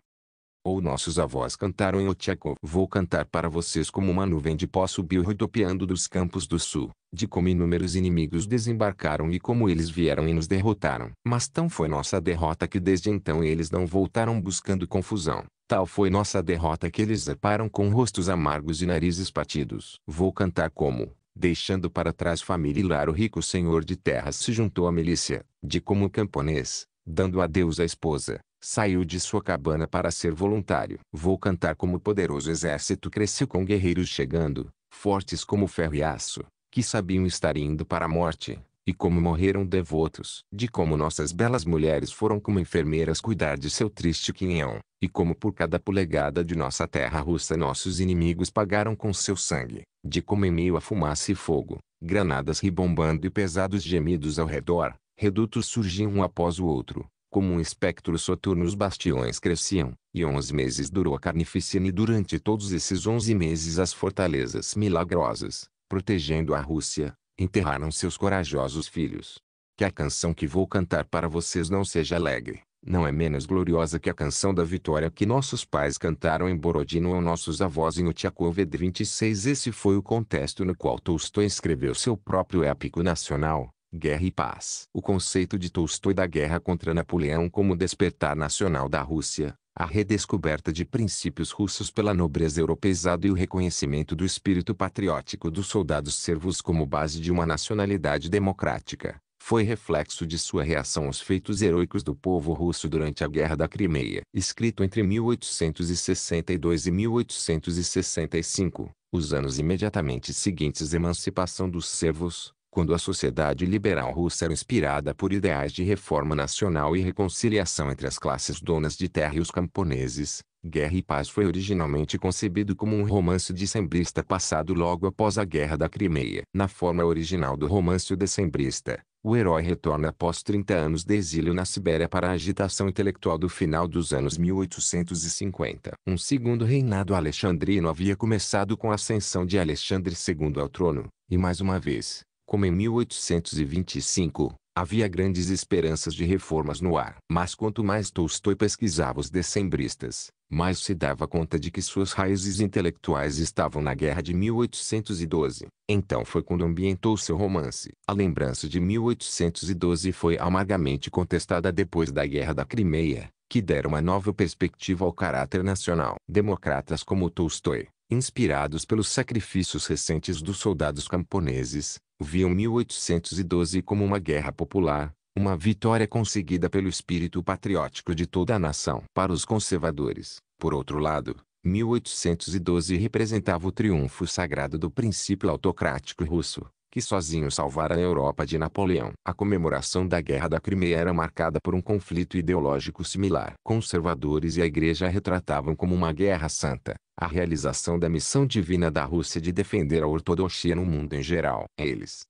Ou nossos avós cantaram em Otiakov. Vou cantar para vocês como uma nuvem de pó subiu rodopiando dos campos do sul, de como inúmeros inimigos desembarcaram e como eles vieram e nos derrotaram. Mas tão foi nossa derrota que desde então eles não voltaram buscando confusão, Tal foi nossa derrota que eles reparam com rostos amargos e narizes partidos. Vou cantar como, deixando para trás família e lar o rico senhor de terras se juntou à milícia, de como o camponês, dando adeus à esposa, saiu de sua cabana para ser voluntário. Vou cantar como o poderoso exército cresceu com guerreiros chegando, fortes como ferro e aço, que sabiam estar indo para a morte e como morreram devotos, de como nossas belas mulheres foram como enfermeiras cuidar de seu triste quinhão, e como por cada polegada de nossa terra russa nossos inimigos pagaram com seu sangue, de como em meio a fumaça e fogo, granadas ribombando e pesados gemidos ao redor, redutos surgiam um após o outro, como um espectro soturno os bastiões cresciam, e onze meses durou a carnificina e durante todos esses onze meses as fortalezas milagrosas, protegendo a Rússia, enterraram seus corajosos filhos. Que a canção que vou cantar para vocês não seja alegre, não é menos gloriosa que a canção da vitória que nossos pais cantaram em Borodino ou nossos avós em Utiakoved 26. Esse foi o contexto no qual Tolstói escreveu seu próprio épico nacional, Guerra e Paz. O conceito de Tolstói da guerra contra Napoleão como despertar nacional da Rússia, a redescoberta de princípios russos pela nobreza europeizada e o reconhecimento do espírito patriótico dos soldados servos como base de uma nacionalidade democrática, foi reflexo de sua reação aos feitos heróicos do povo russo durante a Guerra da Crimeia. Escrito entre 1862 e 1865, os anos imediatamente seguintes emancipação dos servos, quando a sociedade liberal russa era inspirada por ideais de reforma nacional e reconciliação entre as classes donas de terra e os camponeses, Guerra e Paz foi originalmente concebido como um romance decembrista passado logo após a Guerra da Crimeia. Na forma original do romance decembrista, o herói retorna após 30 anos de exílio na Sibéria para a agitação intelectual do final dos anos 1850. Um segundo reinado alexandrino havia começado com a ascensão de Alexandre II ao trono, e mais uma vez, como em 1825, havia grandes esperanças de reformas no ar. Mas quanto mais Tolstói pesquisava os decembristas, mais se dava conta de que suas raízes intelectuais estavam na Guerra de 1812. Então foi quando ambientou seu romance. A lembrança de 1812 foi amargamente contestada depois da Guerra da Crimeia, que deram uma nova perspectiva ao caráter nacional. Democratas como Tolstói, inspirados pelos sacrifícios recentes dos soldados camponeses, viam 1812 como uma guerra popular, uma vitória conseguida pelo espírito patriótico de toda a nação. Para os conservadores, por outro lado, 1812 representava o triunfo sagrado do princípio autocrático russo, que sozinho salvara a Europa de Napoleão. A comemoração da Guerra da Crimeia era marcada por um conflito ideológico similar. Conservadores e a Igreja a retratavam como uma guerra santa, a realização da missão divina da Rússia de defender a ortodoxia no mundo em geral. Eles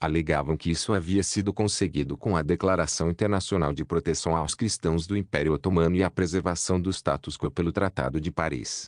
alegavam que isso havia sido conseguido com a Declaração Internacional de Proteção aos Cristãos do Império Otomano e a preservação do status quo pelo Tratado de Paris.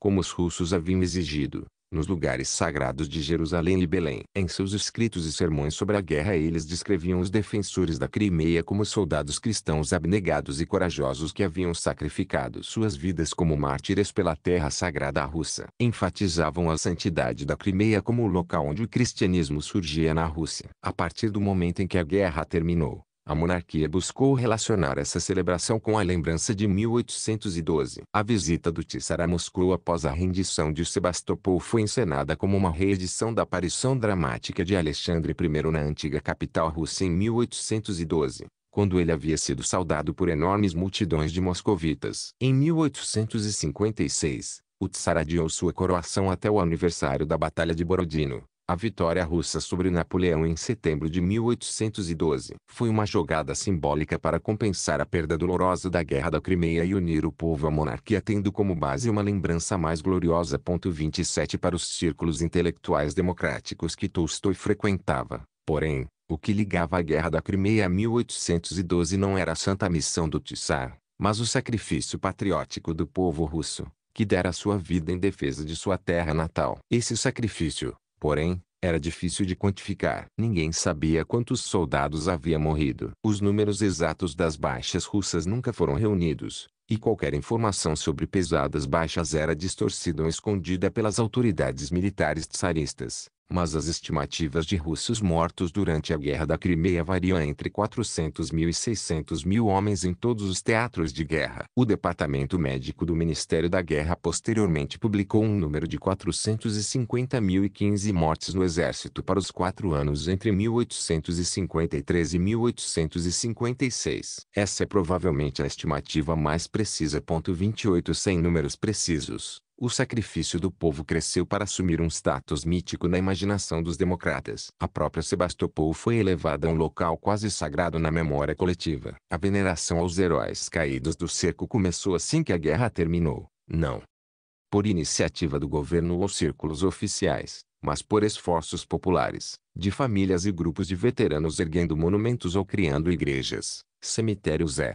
Como os russos haviam exigido, nos lugares sagrados de Jerusalém e Belém. Em seus escritos e sermões sobre a guerra eles descreviam os defensores da Crimeia como soldados cristãos abnegados e corajosos que haviam sacrificado suas vidas como mártires pela terra sagrada russa. Enfatizavam a santidade da Crimeia como o local onde o cristianismo surgia na Rússia. A partir do momento em que a guerra terminou, a monarquia buscou relacionar essa celebração com a lembrança de 1812. A visita do Tsar a Moscou após a rendição de Sebastopol foi encenada como uma reedição da aparição dramática de Alexandre I na antiga capital russa em 1812 quando ele havia sido saudado por enormes multidões de moscovitas. Em 1856, o tsar adiou sua coroação até o aniversário da Batalha de Borodino, a vitória russa sobre Napoleão em setembro de 1812 foi uma jogada simbólica para compensar a perda dolorosa da Guerra da Crimeia e unir o povo à monarquia tendo como base uma lembrança mais gloriosa. 27 Para os círculos intelectuais democráticos que Tolstói frequentava, porém, o que ligava a Guerra da Crimeia a 1812 não era a santa missão do Tsar, mas o sacrifício patriótico do povo russo, que dera sua vida em defesa de sua terra natal. Esse sacrifício, Porém, era difícil de quantificar. Ninguém sabia quantos soldados havia morrido. Os números exatos das baixas russas nunca foram reunidos, e qualquer informação sobre pesadas baixas era distorcida ou escondida pelas autoridades militares tsaristas mas as estimativas de russos mortos durante a Guerra da Crimeia variam entre 400 mil e 600 mil homens em todos os teatros de guerra. O Departamento Médico do Ministério da Guerra posteriormente publicou um número de 450 mil e 15 mortes no exército para os quatro anos entre 1853 e 1856. Essa é provavelmente a estimativa mais precisa. 28 sem números precisos o sacrifício do povo cresceu para assumir um status mítico na imaginação dos democratas. A própria Sebastopol foi elevada a um local quase sagrado na memória coletiva. A veneração aos heróis caídos do cerco começou assim que a guerra terminou, não por iniciativa do governo ou círculos oficiais, mas por esforços populares, de famílias e grupos de veteranos erguendo monumentos ou criando igrejas, cemitérios é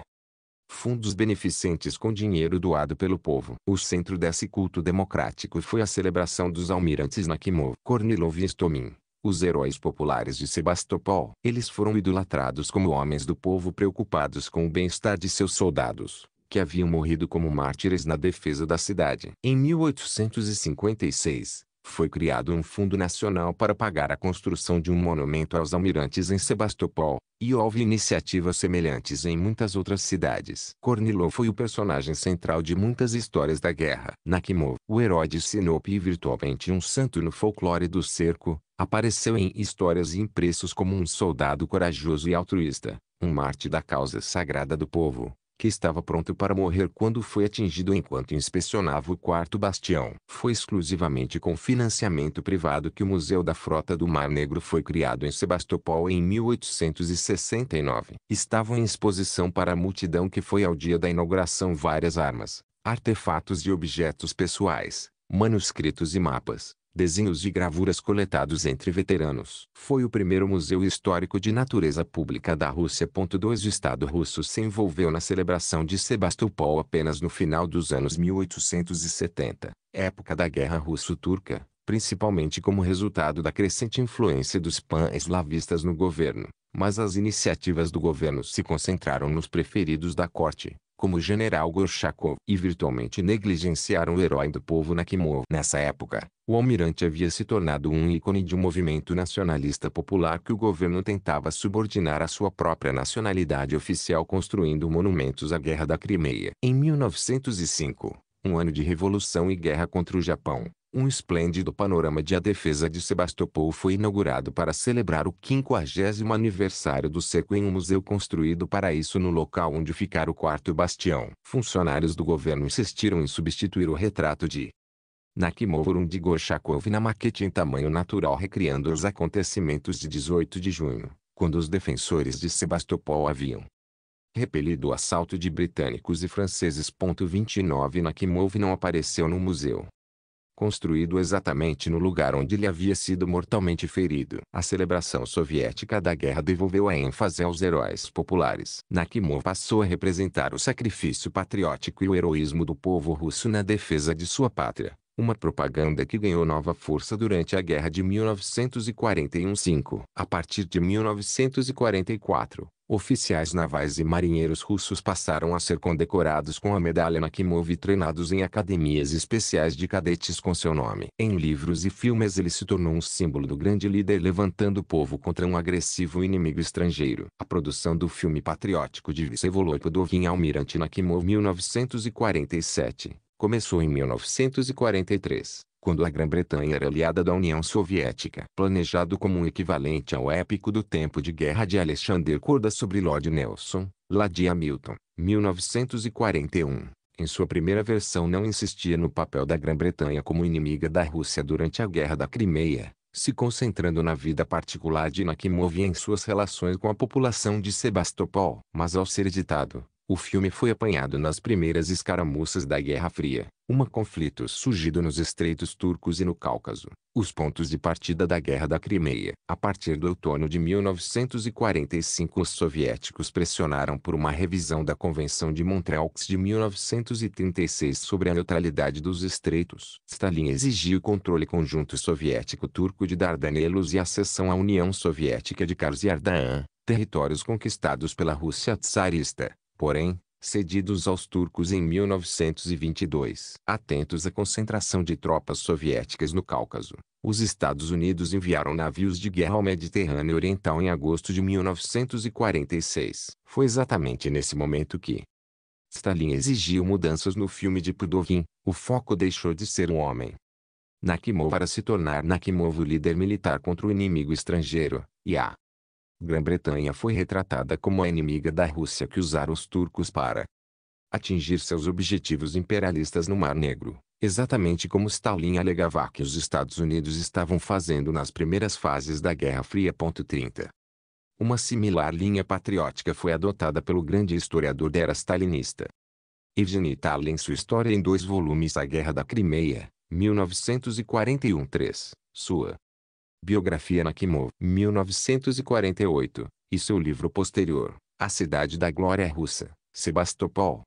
fundos beneficentes com dinheiro doado pelo povo. O centro desse culto democrático foi a celebração dos almirantes Nakimov, Kornilov e Stomin, os heróis populares de Sebastopol. Eles foram idolatrados como homens do povo preocupados com o bem-estar de seus soldados, que haviam morrido como mártires na defesa da cidade. Em 1856, foi criado um fundo nacional para pagar a construção de um monumento aos almirantes em Sebastopol, e houve iniciativas semelhantes em muitas outras cidades. Kornilov foi o personagem central de muitas histórias da guerra. Nakimov, o herói de Sinope e virtualmente um santo no folclore do cerco, apareceu em histórias e impressos como um soldado corajoso e altruísta, um mártir da causa sagrada do povo, que estava pronto para morrer quando foi atingido enquanto inspecionava o quarto bastião. Foi exclusivamente com financiamento privado que o Museu da Frota do Mar Negro foi criado em Sebastopol em 1869. Estavam em exposição para a multidão que foi ao dia da inauguração várias armas, artefatos e objetos pessoais, manuscritos e mapas desenhos e gravuras coletados entre veteranos. Foi o primeiro museu histórico de natureza pública da Rússia. Dois O Estado russo se envolveu na celebração de Sebastopol apenas no final dos anos 1870, época da Guerra Russo-Turca, principalmente como resultado da crescente influência dos pan-eslavistas no governo. Mas as iniciativas do governo se concentraram nos preferidos da corte, como o general Gorchakov, e virtualmente negligenciaram o herói do povo Nakimov. Nessa época, o almirante havia se tornado um ícone de um movimento nacionalista popular que o governo tentava subordinar à sua própria nacionalidade oficial construindo monumentos à Guerra da Crimeia. Em 1905, um ano de revolução e guerra contra o Japão, um esplêndido panorama de a defesa de Sebastopol foi inaugurado para celebrar o 50 aniversário do seco em um museu construído para isso no local onde ficar o quarto bastião. Funcionários do governo insistiram em substituir o retrato de Nakimovorum de Gorshakov na maquete em tamanho natural recriando os acontecimentos de 18 de junho, quando os defensores de Sebastopol haviam repelido o assalto de britânicos e franceses. 29 Nakimov não apareceu no museu. Construído exatamente no lugar onde ele havia sido mortalmente ferido. A celebração soviética da guerra devolveu a ênfase aos heróis populares. Nakimov passou a representar o sacrifício patriótico e o heroísmo do povo russo na defesa de sua pátria uma propaganda que ganhou nova força durante a Guerra de 1941-5. A partir de 1944, oficiais navais e marinheiros russos passaram a ser condecorados com a medalha Nakhimov e treinados em academias especiais de cadetes com seu nome. Em livros e filmes ele se tornou um símbolo do grande líder levantando o povo contra um agressivo inimigo estrangeiro. A produção do filme patriótico de Vsevolod Podovin Almirante Nakhimov 1947 começou em 1943, quando a Grã-Bretanha era aliada da União Soviética. Planejado como um equivalente ao épico do tempo de guerra de Alexander Korda sobre Lord Nelson, Lady Hamilton, 1941, em sua primeira versão não insistia no papel da Grã-Bretanha como inimiga da Rússia durante a Guerra da Crimeia, se concentrando na vida particular de Nakimov e em suas relações com a população de Sebastopol. Mas ao ser editado, o filme foi apanhado nas primeiras escaramuças da Guerra Fria, uma conflito surgido nos estreitos turcos e no Cáucaso, os pontos de partida da Guerra da Crimeia. A partir do outono de 1945 os soviéticos pressionaram por uma revisão da Convenção de Montreal de 1936 sobre a neutralidade dos estreitos. Stalin exigiu o controle conjunto soviético-turco de Dardanelos e a cessão à União Soviética de Kars e Ardahan, territórios conquistados pela Rússia tsarista porém, cedidos aos turcos em 1922. Atentos à concentração de tropas soviéticas no Cáucaso, os Estados Unidos enviaram navios de guerra ao Mediterrâneo Oriental em agosto de 1946. Foi exatamente nesse momento que Stalin exigiu mudanças no filme de Pudokin, o foco deixou de ser um homem. Nakimov para se tornar Nakimov o líder militar contra o inimigo estrangeiro, e a Grã-Bretanha foi retratada como a inimiga da Rússia que usaram os turcos para atingir seus objetivos imperialistas no Mar Negro, exatamente como Stalin alegava que os Estados Unidos estavam fazendo nas primeiras fases da Guerra Fria. 30. Uma similar linha patriótica foi adotada pelo grande historiador da era stalinista. Evgeny Tal em sua História em dois volumes A Guerra da Crimeia, 1941-3, sua Biografia Nakimov, 1948, e seu livro posterior, A Cidade da Glória Russa, Sebastopol.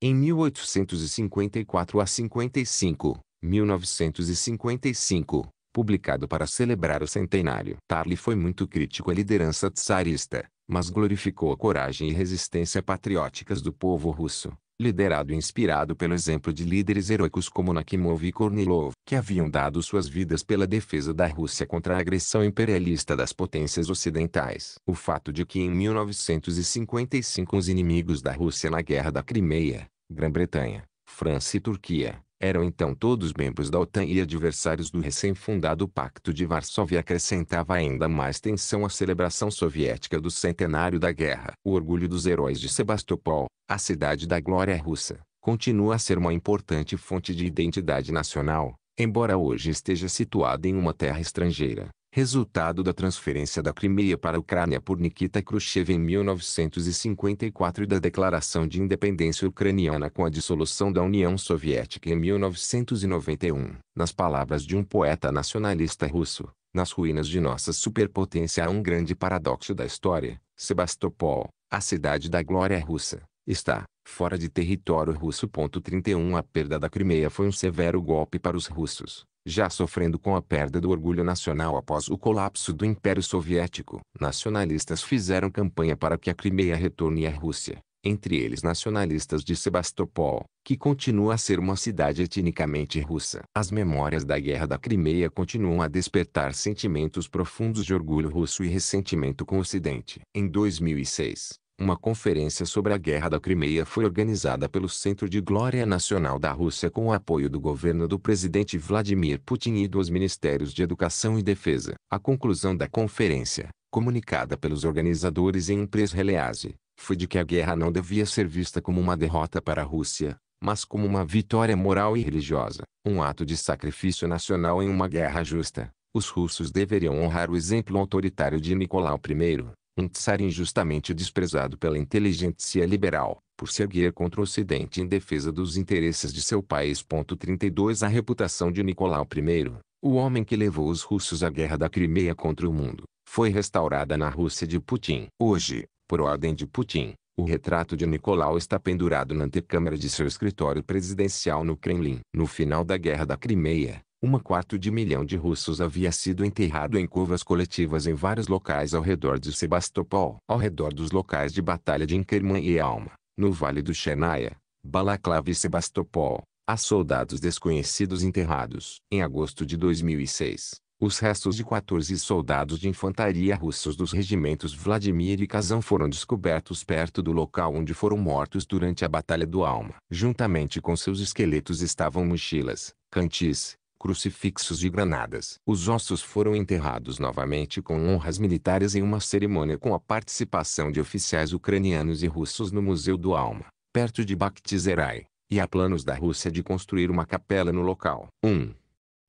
Em 1854 a 55, 1955, publicado para celebrar o centenário. Tarly foi muito crítico à liderança tsarista, mas glorificou a coragem e resistência patrióticas do povo russo, liderado e inspirado pelo exemplo de líderes heróicos como Nakimov e Kornilov, que haviam dado suas vidas pela defesa da Rússia contra a agressão imperialista das potências ocidentais. O fato de que em 1955 os inimigos da Rússia na Guerra da Crimeia, Grã-Bretanha, França e Turquia, eram então todos membros da OTAN e adversários do recém-fundado Pacto de Varsóvia acrescentava ainda mais tensão à celebração soviética do centenário da guerra. O orgulho dos heróis de Sebastopol, a cidade da glória russa, continua a ser uma importante fonte de identidade nacional, embora hoje esteja situada em uma terra estrangeira resultado da transferência da Crimeia para a Ucrânia por Nikita Khrushchev em 1954 e da Declaração de Independência Ucraniana com a dissolução da União Soviética em 1991. Nas palavras de um poeta nacionalista russo, nas ruínas de nossa superpotência há um grande paradoxo da história. Sebastopol, a cidade da glória russa, está fora de território russo. 31 A perda da Crimeia foi um severo golpe para os russos, já sofrendo com a perda do orgulho nacional após o colapso do Império Soviético. Nacionalistas fizeram campanha para que a Crimeia retorne à Rússia, entre eles nacionalistas de Sebastopol, que continua a ser uma cidade etnicamente russa. As memórias da Guerra da Crimeia continuam a despertar sentimentos profundos de orgulho russo e ressentimento com o Ocidente. Em 2006, uma conferência sobre a Guerra da Crimeia foi organizada pelo Centro de Glória Nacional da Rússia com o apoio do governo do presidente Vladimir Putin e dos ministérios de Educação e Defesa. A conclusão da conferência, comunicada pelos organizadores em um press release, foi de que a guerra não devia ser vista como uma derrota para a Rússia, mas como uma vitória moral e religiosa, um ato de sacrifício nacional em uma guerra justa. Os russos deveriam honrar o exemplo autoritário de Nicolau I, um czar injustamente desprezado pela inteligência liberal, por se erguer contra o Ocidente em defesa dos interesses de seu país. 32 A reputação de Nicolau I, o homem que levou os russos à guerra da Crimeia contra o mundo, foi restaurada na Rússia de Putin. Hoje, por ordem de Putin, o retrato de Nicolau está pendurado na antecâmara de seu escritório presidencial no Kremlin. No final da Guerra da Crimeia, uma quarto de milhão de russos havia sido enterrado em covas coletivas em vários locais ao redor de Sebastopol, ao redor dos locais de batalha de Inkerman e Alma, no Vale do Chennaya, Balaclava e Sebastopol, há soldados desconhecidos enterrados. Em agosto de 2006, os restos de 14 soldados de infantaria russos dos regimentos Vladimir e Kazan foram descobertos perto do local onde foram mortos durante a Batalha do Alma. Juntamente com seus esqueletos estavam mochilas, cantis, crucifixos e granadas. Os ossos foram enterrados novamente com honras militares em uma cerimônia com a participação de oficiais ucranianos e russos no Museu do Alma, perto de Bakhtizerai, e há planos da Rússia de construir uma capela no local. 1. Um.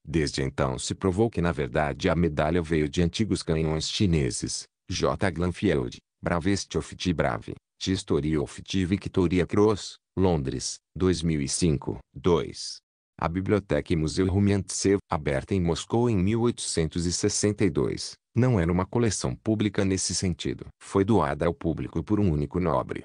Desde então se provou que na verdade a medalha veio de antigos canhões chineses, J. Glanfield, Bravestov Tibrav, Tistoriov Victoria Cross, Londres, 2005. 2 a Biblioteca e Museu Rumiantsev, aberta em Moscou em 1862, não era uma coleção pública nesse sentido. Foi doada ao público por um único nobre.